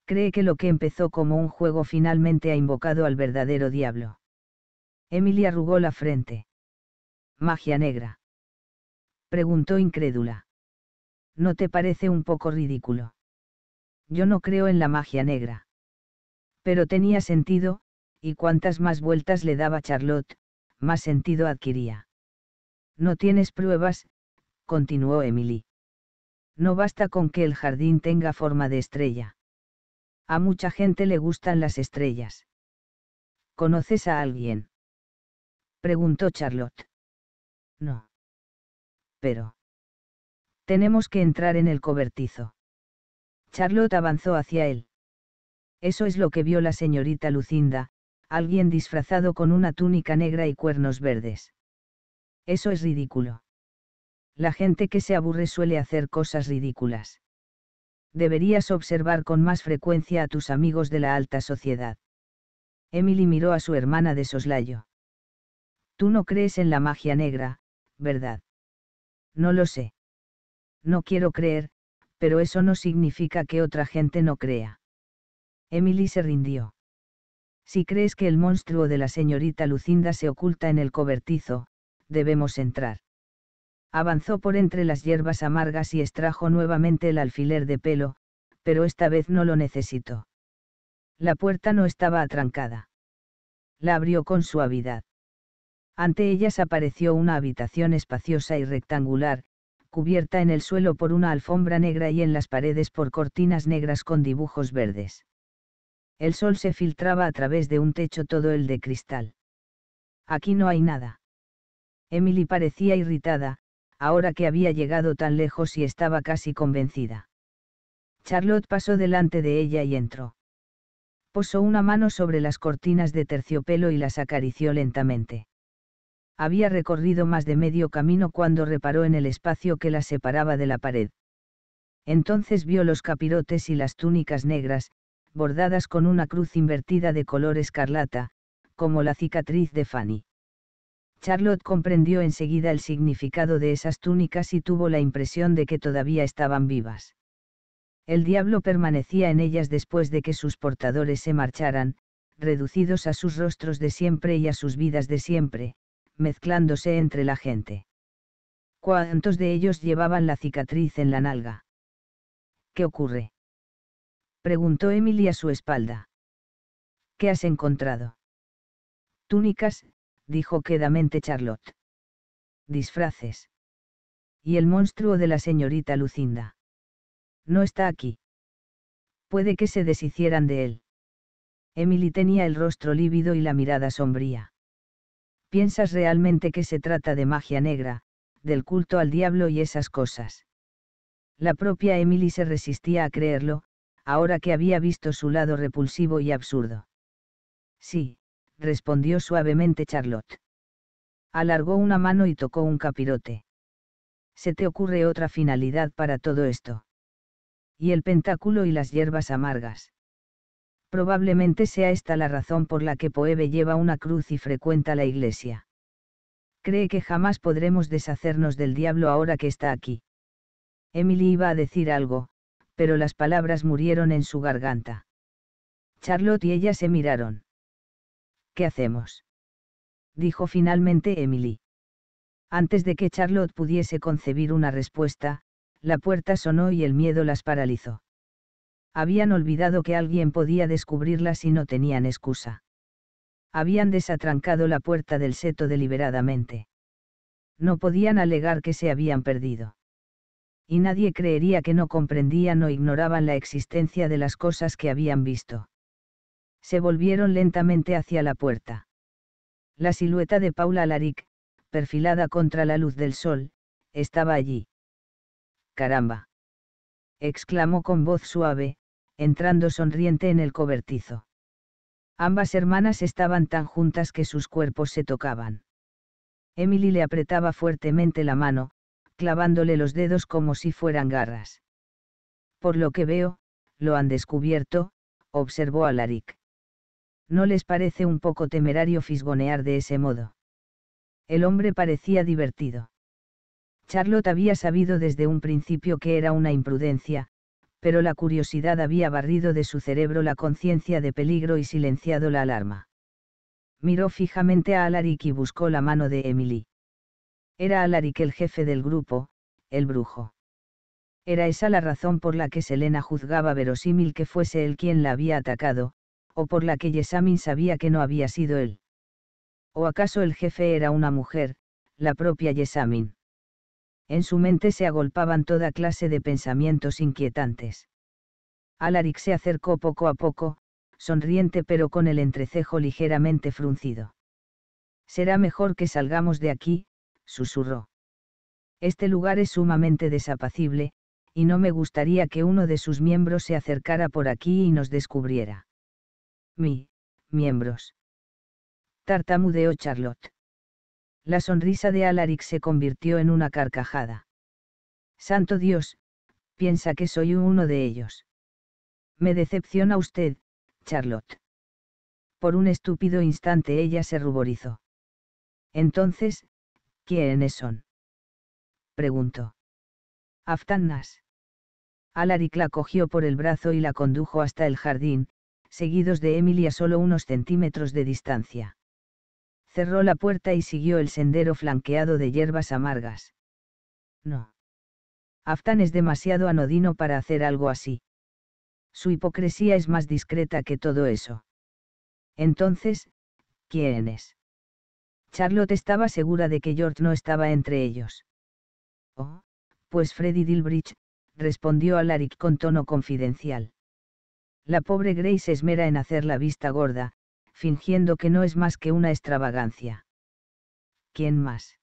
Cree que lo que empezó como un juego finalmente ha invocado al verdadero diablo. Emily arrugó la frente. ¿Magia negra? Preguntó incrédula. ¿No te parece un poco ridículo? Yo no creo en la magia negra. Pero tenía sentido, y cuantas más vueltas le daba Charlotte, más sentido adquiría. No tienes pruebas, continuó Emily. No basta con que el jardín tenga forma de estrella. A mucha gente le gustan las estrellas. ¿Conoces a alguien? Preguntó Charlotte. No. Pero. Tenemos que entrar en el cobertizo. Charlotte avanzó hacia él. Eso es lo que vio la señorita Lucinda, alguien disfrazado con una túnica negra y cuernos verdes. Eso es ridículo la gente que se aburre suele hacer cosas ridículas. Deberías observar con más frecuencia a tus amigos de la alta sociedad. Emily miró a su hermana de soslayo. Tú no crees en la magia negra, ¿verdad? No lo sé. No quiero creer, pero eso no significa que otra gente no crea. Emily se rindió. Si crees que el monstruo de la señorita Lucinda se oculta en el cobertizo, debemos entrar. Avanzó por entre las hierbas amargas y extrajo nuevamente el alfiler de pelo, pero esta vez no lo necesitó. La puerta no estaba atrancada. La abrió con suavidad. Ante ellas apareció una habitación espaciosa y rectangular, cubierta en el suelo por una alfombra negra y en las paredes por cortinas negras con dibujos verdes. El sol se filtraba a través de un techo todo el de cristal. Aquí no hay nada. Emily parecía irritada, ahora que había llegado tan lejos y estaba casi convencida. Charlotte pasó delante de ella y entró. Posó una mano sobre las cortinas de terciopelo y las acarició lentamente. Había recorrido más de medio camino cuando reparó en el espacio que las separaba de la pared. Entonces vio los capirotes y las túnicas negras, bordadas con una cruz invertida de color escarlata, como la cicatriz de Fanny. Charlotte comprendió enseguida el significado de esas túnicas y tuvo la impresión de que todavía estaban vivas. El diablo permanecía en ellas después de que sus portadores se marcharan, reducidos a sus rostros de siempre y a sus vidas de siempre, mezclándose entre la gente. ¿Cuántos de ellos llevaban la cicatriz en la nalga? ¿Qué ocurre? preguntó Emily a su espalda. ¿Qué has encontrado? Túnicas, dijo quedamente Charlotte. Disfraces. Y el monstruo de la señorita Lucinda. No está aquí. Puede que se deshicieran de él. Emily tenía el rostro lívido y la mirada sombría. ¿Piensas realmente que se trata de magia negra, del culto al diablo y esas cosas? La propia Emily se resistía a creerlo, ahora que había visto su lado repulsivo y absurdo. Sí, respondió suavemente Charlotte. Alargó una mano y tocó un capirote. ¿Se te ocurre otra finalidad para todo esto? Y el pentáculo y las hierbas amargas. Probablemente sea esta la razón por la que Poebe lleva una cruz y frecuenta la iglesia. Cree que jamás podremos deshacernos del diablo ahora que está aquí. Emily iba a decir algo, pero las palabras murieron en su garganta. Charlotte y ella se miraron. ¿Qué hacemos? dijo finalmente Emily. Antes de que Charlotte pudiese concebir una respuesta, la puerta sonó y el miedo las paralizó. Habían olvidado que alguien podía descubrirlas y no tenían excusa. Habían desatrancado la puerta del seto deliberadamente. No podían alegar que se habían perdido. Y nadie creería que no comprendían o ignoraban la existencia de las cosas que habían visto se volvieron lentamente hacia la puerta. La silueta de Paula Alaric, perfilada contra la luz del sol, estaba allí. ¡Caramba! exclamó con voz suave, entrando sonriente en el cobertizo. Ambas hermanas estaban tan juntas que sus cuerpos se tocaban. Emily le apretaba fuertemente la mano, clavándole los dedos como si fueran garras. Por lo que veo, lo han descubierto, observó Alaric. ¿No les parece un poco temerario fisgonear de ese modo? El hombre parecía divertido. Charlotte había sabido desde un principio que era una imprudencia, pero la curiosidad había barrido de su cerebro la conciencia de peligro y silenciado la alarma. Miró fijamente a Alaric y buscó la mano de Emily. Era Alaric el jefe del grupo, el brujo. Era esa la razón por la que Selena juzgaba verosímil que fuese él quien la había atacado, o por la que Yesamin sabía que no había sido él. ¿O acaso el jefe era una mujer, la propia Yesamin? En su mente se agolpaban toda clase de pensamientos inquietantes. Alaric se acercó poco a poco, sonriente pero con el entrecejo ligeramente fruncido. Será mejor que salgamos de aquí, susurró. Este lugar es sumamente desapacible, y no me gustaría que uno de sus miembros se acercara por aquí y nos descubriera. Mi, miembros. Tartamudeó Charlotte. La sonrisa de Alaric se convirtió en una carcajada. Santo Dios, piensa que soy uno de ellos. Me decepciona usted, Charlotte. Por un estúpido instante ella se ruborizó. Entonces, ¿quiénes son? Preguntó. «Aftannas». Alaric la cogió por el brazo y la condujo hasta el jardín, seguidos de Emily a solo unos centímetros de distancia. Cerró la puerta y siguió el sendero flanqueado de hierbas amargas. No. Aftan es demasiado anodino para hacer algo así. Su hipocresía es más discreta que todo eso. Entonces, ¿quién es? Charlotte estaba segura de que George no estaba entre ellos. Oh, pues Freddy Dilbridge, respondió Alaric con tono confidencial. La pobre Grace se esmera en hacer la vista gorda, fingiendo que no es más que una extravagancia. ¿Quién más?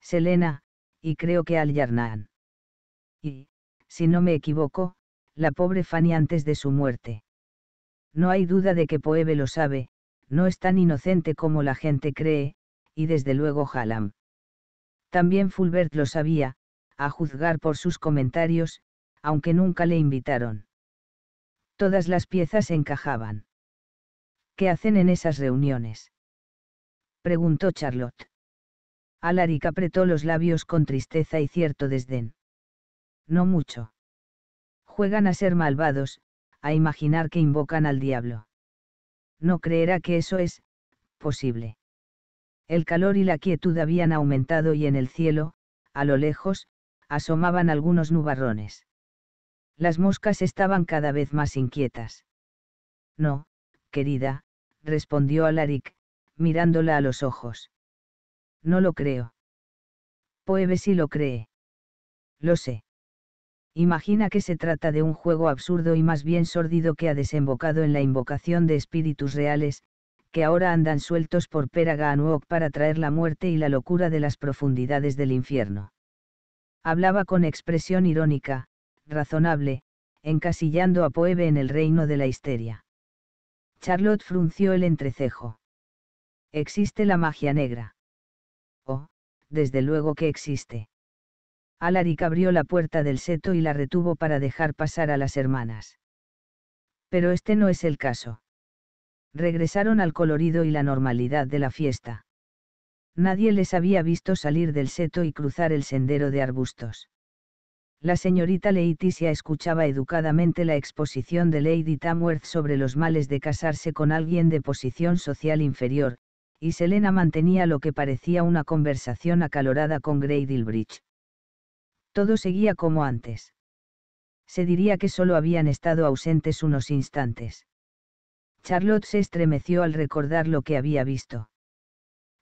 Selena, y creo que Al Yarnan. Y, si no me equivoco, la pobre Fanny antes de su muerte. No hay duda de que Poebe lo sabe, no es tan inocente como la gente cree, y desde luego Hallam. También Fulbert lo sabía, a juzgar por sus comentarios, aunque nunca le invitaron. Todas las piezas encajaban. ¿Qué hacen en esas reuniones? preguntó Charlotte. Alaric apretó los labios con tristeza y cierto desdén. No mucho. Juegan a ser malvados, a imaginar que invocan al diablo. No creerá que eso es, posible. El calor y la quietud habían aumentado y en el cielo, a lo lejos, asomaban algunos nubarrones. Las moscas estaban cada vez más inquietas. No, querida, respondió Alaric, mirándola a los ojos. No lo creo. Poebe si lo cree. Lo sé. Imagina que se trata de un juego absurdo y más bien sordido que ha desembocado en la invocación de espíritus reales, que ahora andan sueltos por Anuok para traer la muerte y la locura de las profundidades del infierno. Hablaba con expresión irónica, razonable, encasillando a Poebe en el reino de la histeria. Charlotte frunció el entrecejo. Existe la magia negra. Oh, desde luego que existe. Alaric abrió la puerta del seto y la retuvo para dejar pasar a las hermanas. Pero este no es el caso. Regresaron al colorido y la normalidad de la fiesta. Nadie les había visto salir del seto y cruzar el sendero de arbustos. La señorita Leticia escuchaba educadamente la exposición de Lady Tamworth sobre los males de casarse con alguien de posición social inferior, y Selena mantenía lo que parecía una conversación acalorada con Grey Dilbridge. Todo seguía como antes. Se diría que solo habían estado ausentes unos instantes. Charlotte se estremeció al recordar lo que había visto.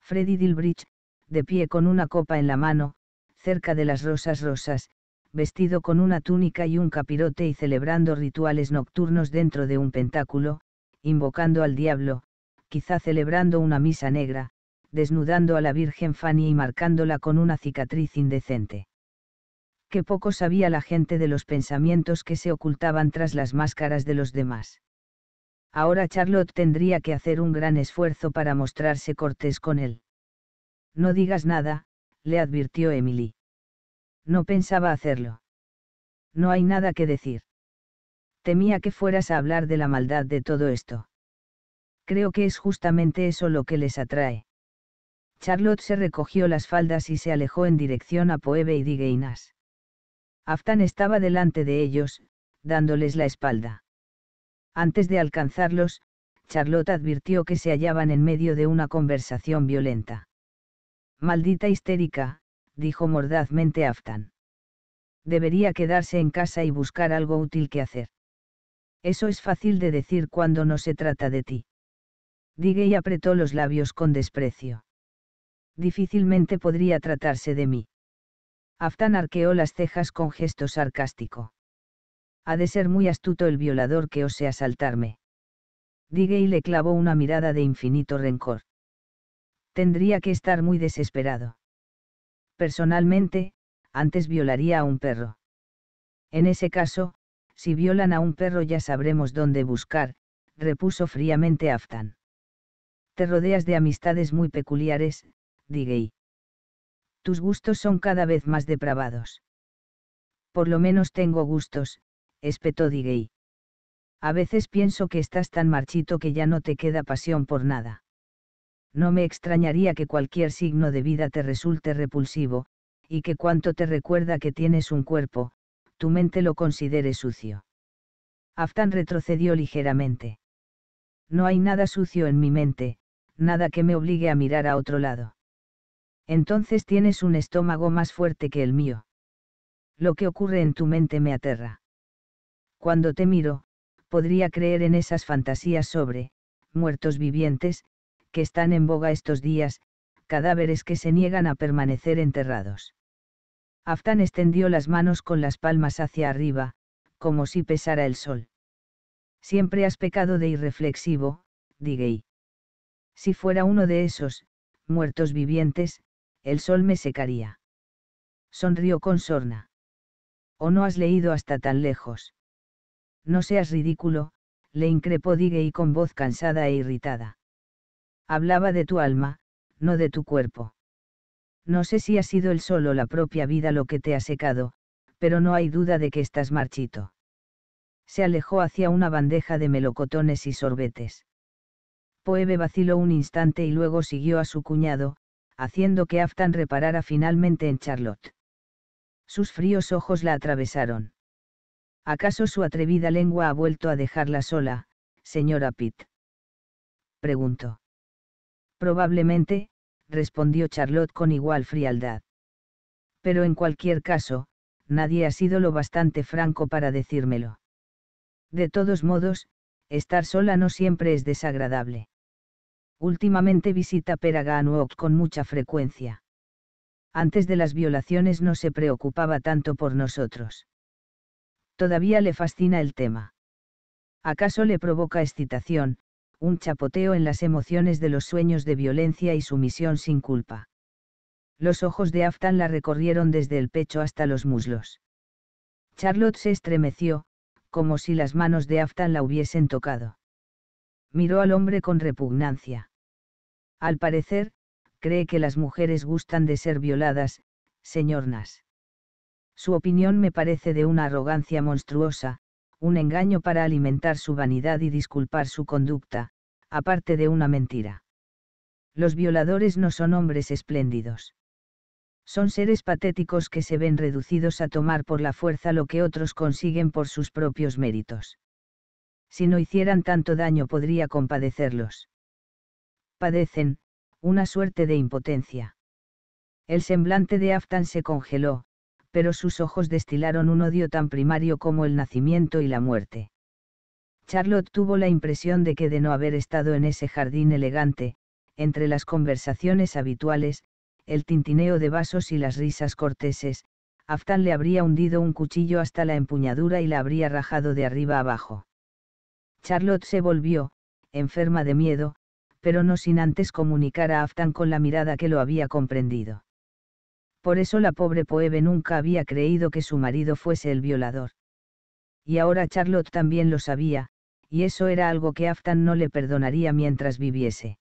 Freddy Dilbridge, de pie con una copa en la mano, cerca de las rosas rosas, vestido con una túnica y un capirote y celebrando rituales nocturnos dentro de un pentáculo, invocando al diablo, quizá celebrando una misa negra, desnudando a la Virgen Fanny y marcándola con una cicatriz indecente. Qué poco sabía la gente de los pensamientos que se ocultaban tras las máscaras de los demás. Ahora Charlotte tendría que hacer un gran esfuerzo para mostrarse cortés con él. No digas nada, le advirtió Emily. No pensaba hacerlo. No hay nada que decir. Temía que fueras a hablar de la maldad de todo esto. Creo que es justamente eso lo que les atrae. Charlotte se recogió las faldas y se alejó en dirección a Poebe y Digeinas. Aftan estaba delante de ellos, dándoles la espalda. Antes de alcanzarlos, Charlotte advirtió que se hallaban en medio de una conversación violenta. Maldita histérica, dijo mordazmente Aftan. Debería quedarse en casa y buscar algo útil que hacer. Eso es fácil de decir cuando no se trata de ti. Digue y apretó los labios con desprecio. Difícilmente podría tratarse de mí. Aftan arqueó las cejas con gesto sarcástico. Ha de ser muy astuto el violador que ose asaltarme. Dige y le clavó una mirada de infinito rencor. Tendría que estar muy desesperado. Personalmente, antes violaría a un perro. En ese caso, si violan a un perro ya sabremos dónde buscar, repuso fríamente Aftan. Te rodeas de amistades muy peculiares, Digey. Tus gustos son cada vez más depravados. Por lo menos tengo gustos, espetó Digey. A veces pienso que estás tan marchito que ya no te queda pasión por nada. No me extrañaría que cualquier signo de vida te resulte repulsivo, y que cuanto te recuerda que tienes un cuerpo, tu mente lo considere sucio. Aftan retrocedió ligeramente. No hay nada sucio en mi mente, nada que me obligue a mirar a otro lado. Entonces tienes un estómago más fuerte que el mío. Lo que ocurre en tu mente me aterra. Cuando te miro, podría creer en esas fantasías sobre, muertos vivientes, que están en boga estos días, cadáveres que se niegan a permanecer enterrados. Aftan extendió las manos con las palmas hacia arriba, como si pesara el sol. Siempre has pecado de irreflexivo, Digey. Si fuera uno de esos, muertos vivientes, el sol me secaría. Sonrió con sorna. ¿O no has leído hasta tan lejos? No seas ridículo, le increpó Digey con voz cansada e irritada. Hablaba de tu alma, no de tu cuerpo. No sé si ha sido el solo la propia vida lo que te ha secado, pero no hay duda de que estás marchito. Se alejó hacia una bandeja de melocotones y sorbetes. Poebe vaciló un instante y luego siguió a su cuñado, haciendo que Aftan reparara finalmente en Charlotte. Sus fríos ojos la atravesaron. ¿Acaso su atrevida lengua ha vuelto a dejarla sola, señora Pitt? preguntó. Probablemente, respondió Charlotte con igual frialdad. Pero en cualquier caso, nadie ha sido lo bastante franco para decírmelo. De todos modos, estar sola no siempre es desagradable. Últimamente visita Peraganwok con mucha frecuencia. Antes de las violaciones no se preocupaba tanto por nosotros. Todavía le fascina el tema. ¿Acaso le provoca excitación, un chapoteo en las emociones de los sueños de violencia y sumisión sin culpa. Los ojos de Aftan la recorrieron desde el pecho hasta los muslos. Charlotte se estremeció, como si las manos de Aftan la hubiesen tocado. Miró al hombre con repugnancia. Al parecer, cree que las mujeres gustan de ser violadas, señor Nas. Su opinión me parece de una arrogancia monstruosa, un engaño para alimentar su vanidad y disculpar su conducta, aparte de una mentira. Los violadores no son hombres espléndidos. Son seres patéticos que se ven reducidos a tomar por la fuerza lo que otros consiguen por sus propios méritos. Si no hicieran tanto daño podría compadecerlos. Padecen, una suerte de impotencia. El semblante de Aftan se congeló, pero sus ojos destilaron un odio tan primario como el nacimiento y la muerte. Charlotte tuvo la impresión de que de no haber estado en ese jardín elegante, entre las conversaciones habituales, el tintineo de vasos y las risas corteses, Aftan le habría hundido un cuchillo hasta la empuñadura y la habría rajado de arriba abajo. Charlotte se volvió, enferma de miedo, pero no sin antes comunicar a Aftan con la mirada que lo había comprendido. Por eso la pobre Poebe nunca había creído que su marido fuese el violador. Y ahora Charlotte también lo sabía, y eso era algo que Aftan no le perdonaría mientras viviese.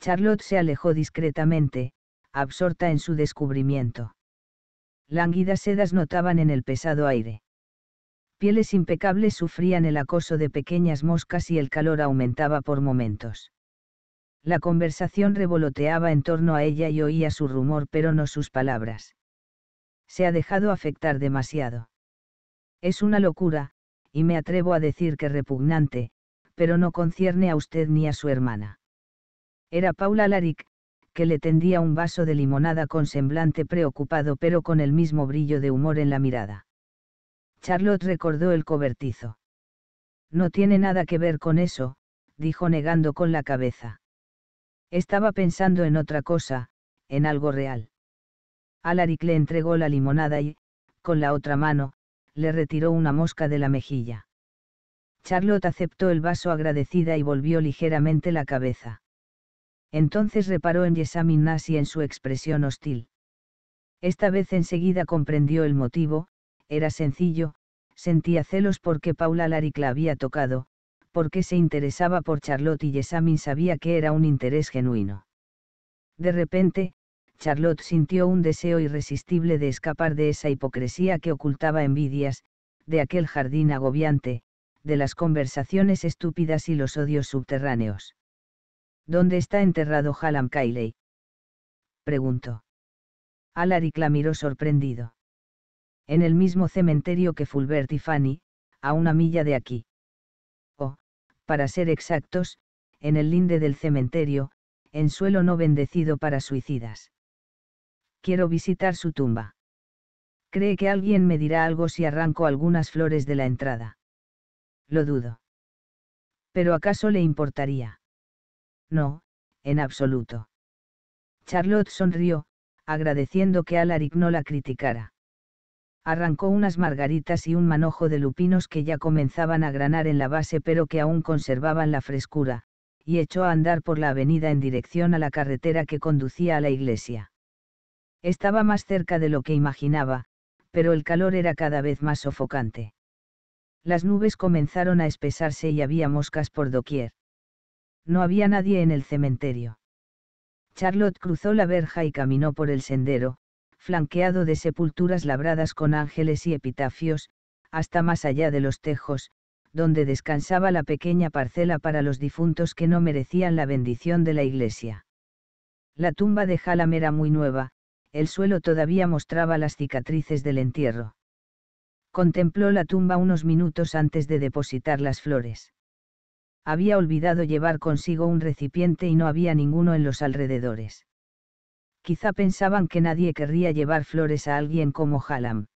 Charlotte se alejó discretamente, absorta en su descubrimiento. Lánguidas sedas notaban en el pesado aire. Pieles impecables sufrían el acoso de pequeñas moscas y el calor aumentaba por momentos. La conversación revoloteaba en torno a ella y oía su rumor pero no sus palabras. Se ha dejado afectar demasiado. Es una locura, y me atrevo a decir que repugnante, pero no concierne a usted ni a su hermana. Era Paula Laric, que le tendía un vaso de limonada con semblante preocupado pero con el mismo brillo de humor en la mirada. Charlotte recordó el cobertizo. No tiene nada que ver con eso, dijo negando con la cabeza. Estaba pensando en otra cosa, en algo real. Alaric le entregó la limonada y, con la otra mano, le retiró una mosca de la mejilla. Charlotte aceptó el vaso agradecida y volvió ligeramente la cabeza. Entonces reparó en Yesamin Nash y en su expresión hostil. Esta vez enseguida comprendió el motivo, era sencillo, sentía celos porque Paula Alaric la había tocado, porque se interesaba por Charlotte y Yesamin sabía que era un interés genuino. De repente, Charlotte sintió un deseo irresistible de escapar de esa hipocresía que ocultaba envidias, de aquel jardín agobiante, de las conversaciones estúpidas y los odios subterráneos. ¿Dónde está enterrado Hallam Cayley? preguntó. Alaric la miró sorprendido. En el mismo cementerio que Fulbert y Fanny, a una milla de aquí para ser exactos, en el linde del cementerio, en suelo no bendecido para suicidas. Quiero visitar su tumba. Cree que alguien me dirá algo si arranco algunas flores de la entrada. Lo dudo. ¿Pero acaso le importaría? No, en absoluto. Charlotte sonrió, agradeciendo que Alaric no la criticara arrancó unas margaritas y un manojo de lupinos que ya comenzaban a granar en la base pero que aún conservaban la frescura, y echó a andar por la avenida en dirección a la carretera que conducía a la iglesia. Estaba más cerca de lo que imaginaba, pero el calor era cada vez más sofocante. Las nubes comenzaron a espesarse y había moscas por doquier. No había nadie en el cementerio. Charlotte cruzó la verja y caminó por el sendero, flanqueado de sepulturas labradas con ángeles y epitafios, hasta más allá de los tejos, donde descansaba la pequeña parcela para los difuntos que no merecían la bendición de la iglesia. La tumba de Hallam era muy nueva, el suelo todavía mostraba las cicatrices del entierro. Contempló la tumba unos minutos antes de depositar las flores. Había olvidado llevar consigo un recipiente y no había ninguno en los alrededores quizá pensaban que nadie querría llevar flores a alguien como Hallam.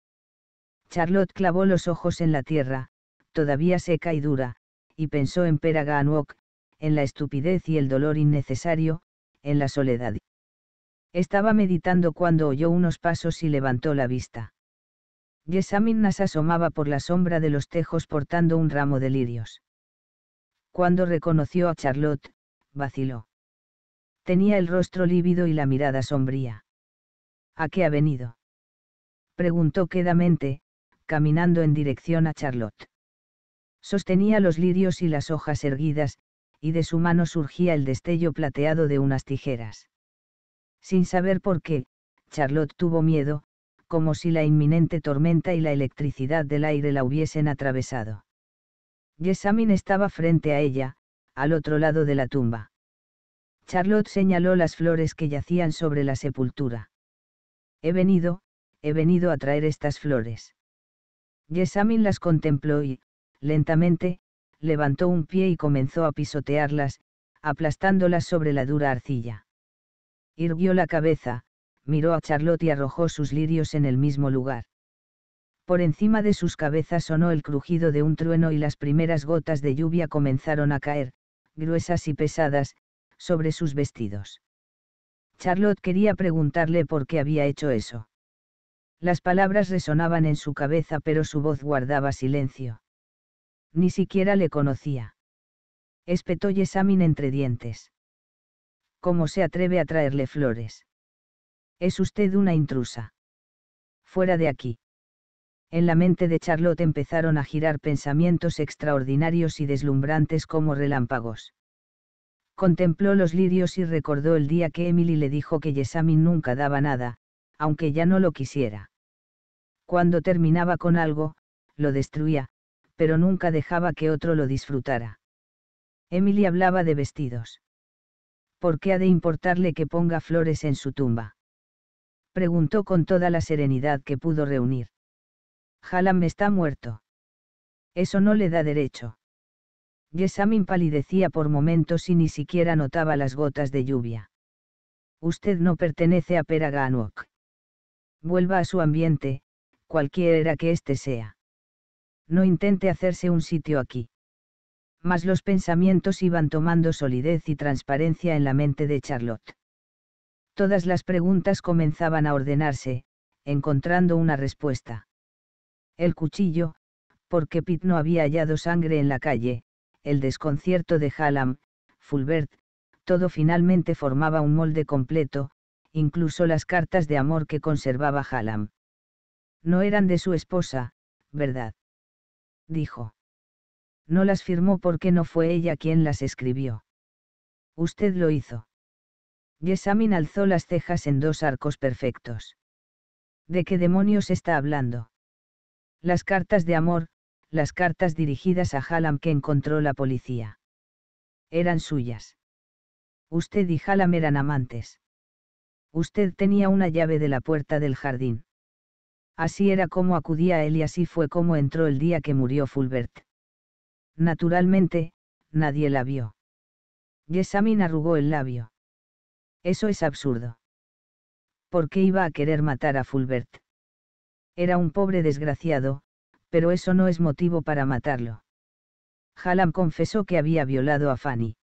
Charlotte clavó los ojos en la tierra, todavía seca y dura, y pensó en Peraganwok, en la estupidez y el dolor innecesario, en la soledad. Estaba meditando cuando oyó unos pasos y levantó la vista. Yesamin asomaba por la sombra de los tejos portando un ramo de lirios. Cuando reconoció a Charlotte, vaciló. Tenía el rostro lívido y la mirada sombría. ¿A qué ha venido? Preguntó quedamente, caminando en dirección a Charlotte. Sostenía los lirios y las hojas erguidas, y de su mano surgía el destello plateado de unas tijeras. Sin saber por qué, Charlotte tuvo miedo, como si la inminente tormenta y la electricidad del aire la hubiesen atravesado. Jessamine estaba frente a ella, al otro lado de la tumba. Charlotte señaló las flores que yacían sobre la sepultura. He venido, he venido a traer estas flores. Jessamine las contempló y, lentamente, levantó un pie y comenzó a pisotearlas, aplastándolas sobre la dura arcilla. Irguió la cabeza, miró a Charlotte y arrojó sus lirios en el mismo lugar. Por encima de sus cabezas sonó el crujido de un trueno y las primeras gotas de lluvia comenzaron a caer, gruesas y pesadas, sobre sus vestidos. Charlotte quería preguntarle por qué había hecho eso. Las palabras resonaban en su cabeza pero su voz guardaba silencio. Ni siquiera le conocía. Espetó Yesamin entre dientes. ¿Cómo se atreve a traerle flores? Es usted una intrusa. Fuera de aquí. En la mente de Charlotte empezaron a girar pensamientos extraordinarios y deslumbrantes como relámpagos. Contempló los lirios y recordó el día que Emily le dijo que Yesamin nunca daba nada, aunque ya no lo quisiera. Cuando terminaba con algo, lo destruía, pero nunca dejaba que otro lo disfrutara. Emily hablaba de vestidos. ¿Por qué ha de importarle que ponga flores en su tumba? Preguntó con toda la serenidad que pudo reunir. Halam está muerto. Eso no le da derecho. Gesam palidecía por momentos y ni siquiera notaba las gotas de lluvia. Usted no pertenece a Peraganwok. Vuelva a su ambiente, cualquiera que éste sea. No intente hacerse un sitio aquí. Mas los pensamientos iban tomando solidez y transparencia en la mente de Charlotte. Todas las preguntas comenzaban a ordenarse, encontrando una respuesta. El cuchillo, porque Pitt no había hallado sangre en la calle, el desconcierto de Hallam, Fulbert, todo finalmente formaba un molde completo, incluso las cartas de amor que conservaba Hallam. No eran de su esposa, ¿verdad? Dijo. No las firmó porque no fue ella quien las escribió. Usted lo hizo. Yesamin alzó las cejas en dos arcos perfectos. ¿De qué demonios está hablando? Las cartas de amor, las cartas dirigidas a Hallam que encontró la policía. Eran suyas. Usted y Hallam eran amantes. Usted tenía una llave de la puerta del jardín. Así era como acudía él y así fue como entró el día que murió Fulbert. Naturalmente, nadie la vio. Jessamine arrugó el labio. Eso es absurdo. ¿Por qué iba a querer matar a Fulbert? Era un pobre desgraciado, pero eso no es motivo para matarlo. Hallam confesó que había violado a Fanny.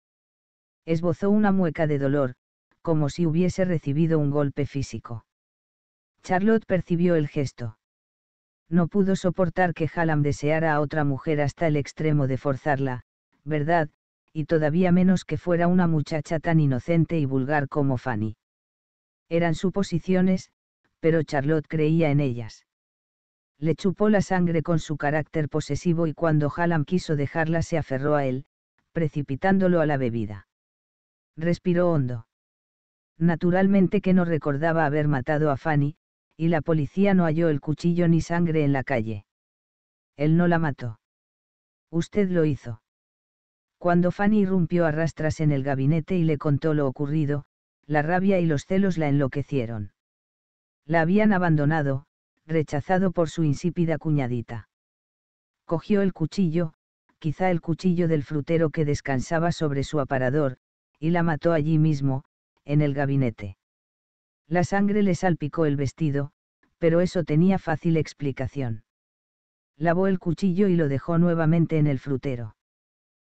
Esbozó una mueca de dolor, como si hubiese recibido un golpe físico. Charlotte percibió el gesto. No pudo soportar que Hallam deseara a otra mujer hasta el extremo de forzarla, ¿verdad? Y todavía menos que fuera una muchacha tan inocente y vulgar como Fanny. Eran suposiciones, pero Charlotte creía en ellas le chupó la sangre con su carácter posesivo y cuando Hallam quiso dejarla se aferró a él, precipitándolo a la bebida. Respiró hondo. Naturalmente que no recordaba haber matado a Fanny, y la policía no halló el cuchillo ni sangre en la calle. Él no la mató. Usted lo hizo. Cuando Fanny irrumpió a rastras en el gabinete y le contó lo ocurrido, la rabia y los celos la enloquecieron. La habían abandonado, rechazado por su insípida cuñadita. Cogió el cuchillo, quizá el cuchillo del frutero que descansaba sobre su aparador, y la mató allí mismo, en el gabinete. La sangre le salpicó el vestido, pero eso tenía fácil explicación. Lavó el cuchillo y lo dejó nuevamente en el frutero.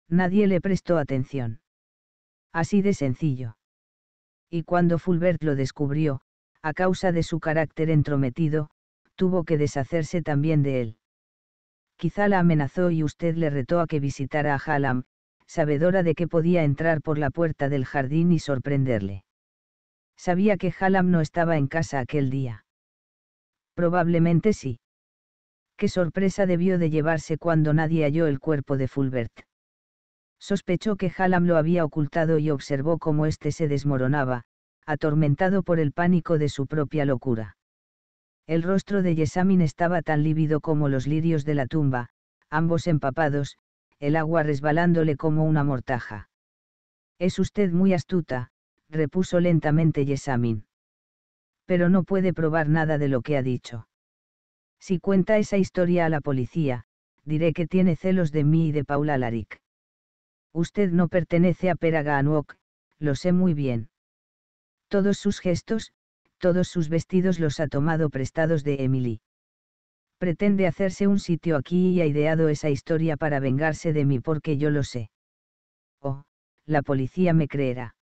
Nadie le prestó atención. Así de sencillo. Y cuando Fulbert lo descubrió, a causa de su carácter entrometido, tuvo que deshacerse también de él. Quizá la amenazó y usted le retó a que visitara a Hallam, sabedora de que podía entrar por la puerta del jardín y sorprenderle. Sabía que Hallam no estaba en casa aquel día. Probablemente sí. Qué sorpresa debió de llevarse cuando nadie halló el cuerpo de Fulbert. Sospechó que Hallam lo había ocultado y observó cómo éste se desmoronaba, atormentado por el pánico de su propia locura. El rostro de Yesamin estaba tan lívido como los lirios de la tumba, ambos empapados, el agua resbalándole como una mortaja. Es usted muy astuta, repuso lentamente Yesamin. Pero no puede probar nada de lo que ha dicho. Si cuenta esa historia a la policía, diré que tiene celos de mí y de Paula Laric. Usted no pertenece a Anuok, lo sé muy bien. Todos sus gestos, todos sus vestidos los ha tomado prestados de Emily. Pretende hacerse un sitio aquí y ha ideado esa historia para vengarse de mí porque yo lo sé. Oh, la policía me creerá.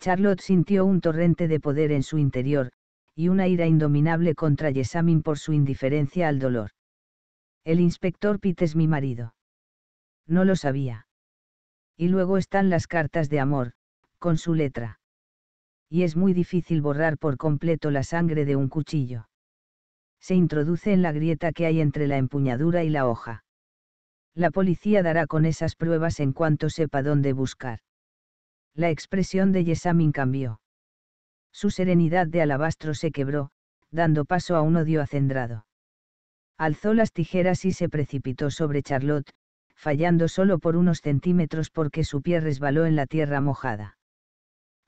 Charlotte sintió un torrente de poder en su interior, y una ira indominable contra Yesamin por su indiferencia al dolor. El inspector Pitt es mi marido. No lo sabía. Y luego están las cartas de amor, con su letra y es muy difícil borrar por completo la sangre de un cuchillo. Se introduce en la grieta que hay entre la empuñadura y la hoja. La policía dará con esas pruebas en cuanto sepa dónde buscar. La expresión de Yesamin cambió. Su serenidad de alabastro se quebró, dando paso a un odio acendrado. Alzó las tijeras y se precipitó sobre Charlotte, fallando solo por unos centímetros porque su pie resbaló en la tierra mojada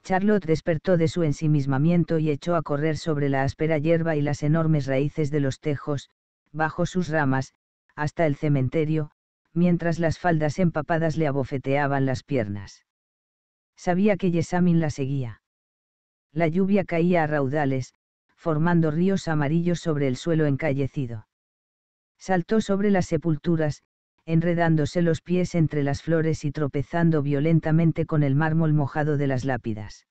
Charlotte despertó de su ensimismamiento y echó a correr sobre la áspera hierba y las enormes raíces de los tejos, bajo sus ramas, hasta el cementerio, mientras las faldas empapadas le abofeteaban las piernas. Sabía que Yesamin la seguía. La lluvia caía a raudales, formando ríos amarillos sobre el suelo encallecido. Saltó sobre las sepulturas, enredándose los pies entre las flores y tropezando violentamente con el mármol mojado de las lápidas.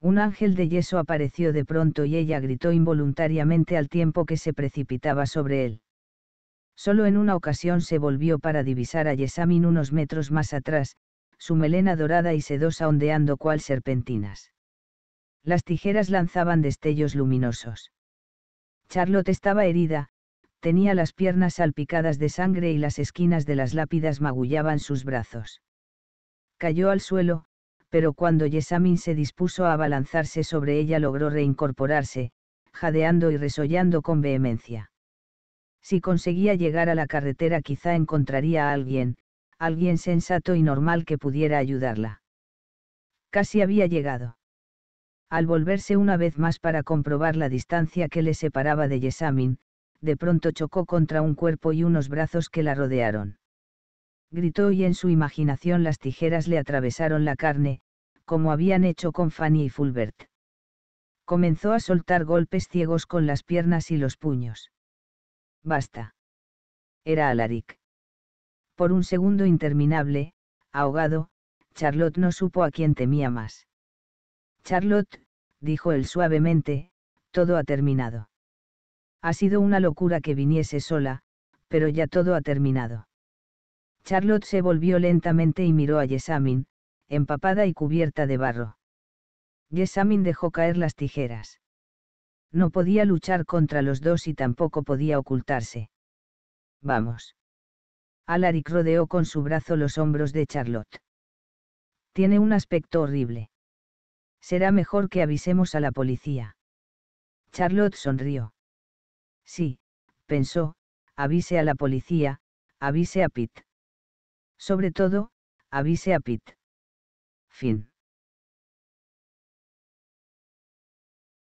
Un ángel de yeso apareció de pronto y ella gritó involuntariamente al tiempo que se precipitaba sobre él. Solo en una ocasión se volvió para divisar a Yesamin unos metros más atrás, su melena dorada y sedosa ondeando cual serpentinas. Las tijeras lanzaban destellos luminosos. Charlotte estaba herida, tenía las piernas salpicadas de sangre y las esquinas de las lápidas magullaban sus brazos. Cayó al suelo, pero cuando Yesamin se dispuso a abalanzarse sobre ella logró reincorporarse, jadeando y resollando con vehemencia. Si conseguía llegar a la carretera quizá encontraría a alguien, alguien sensato y normal que pudiera ayudarla. Casi había llegado. Al volverse una vez más para comprobar la distancia que le separaba de Yesamin, de pronto chocó contra un cuerpo y unos brazos que la rodearon. Gritó y en su imaginación las tijeras le atravesaron la carne, como habían hecho con Fanny y Fulbert. Comenzó a soltar golpes ciegos con las piernas y los puños. Basta. Era Alaric. Por un segundo interminable, ahogado, Charlotte no supo a quién temía más. Charlotte, dijo él suavemente, todo ha terminado. Ha sido una locura que viniese sola, pero ya todo ha terminado. Charlotte se volvió lentamente y miró a Yesamin, empapada y cubierta de barro. Yesamin dejó caer las tijeras. No podía luchar contra los dos y tampoco podía ocultarse. Vamos. Alaric rodeó con su brazo los hombros de Charlotte. Tiene un aspecto horrible. Será mejor que avisemos a la policía. Charlotte sonrió. Sí, pensó, avise a la policía, avise a Pitt. Sobre todo, avise a Pitt. Fin.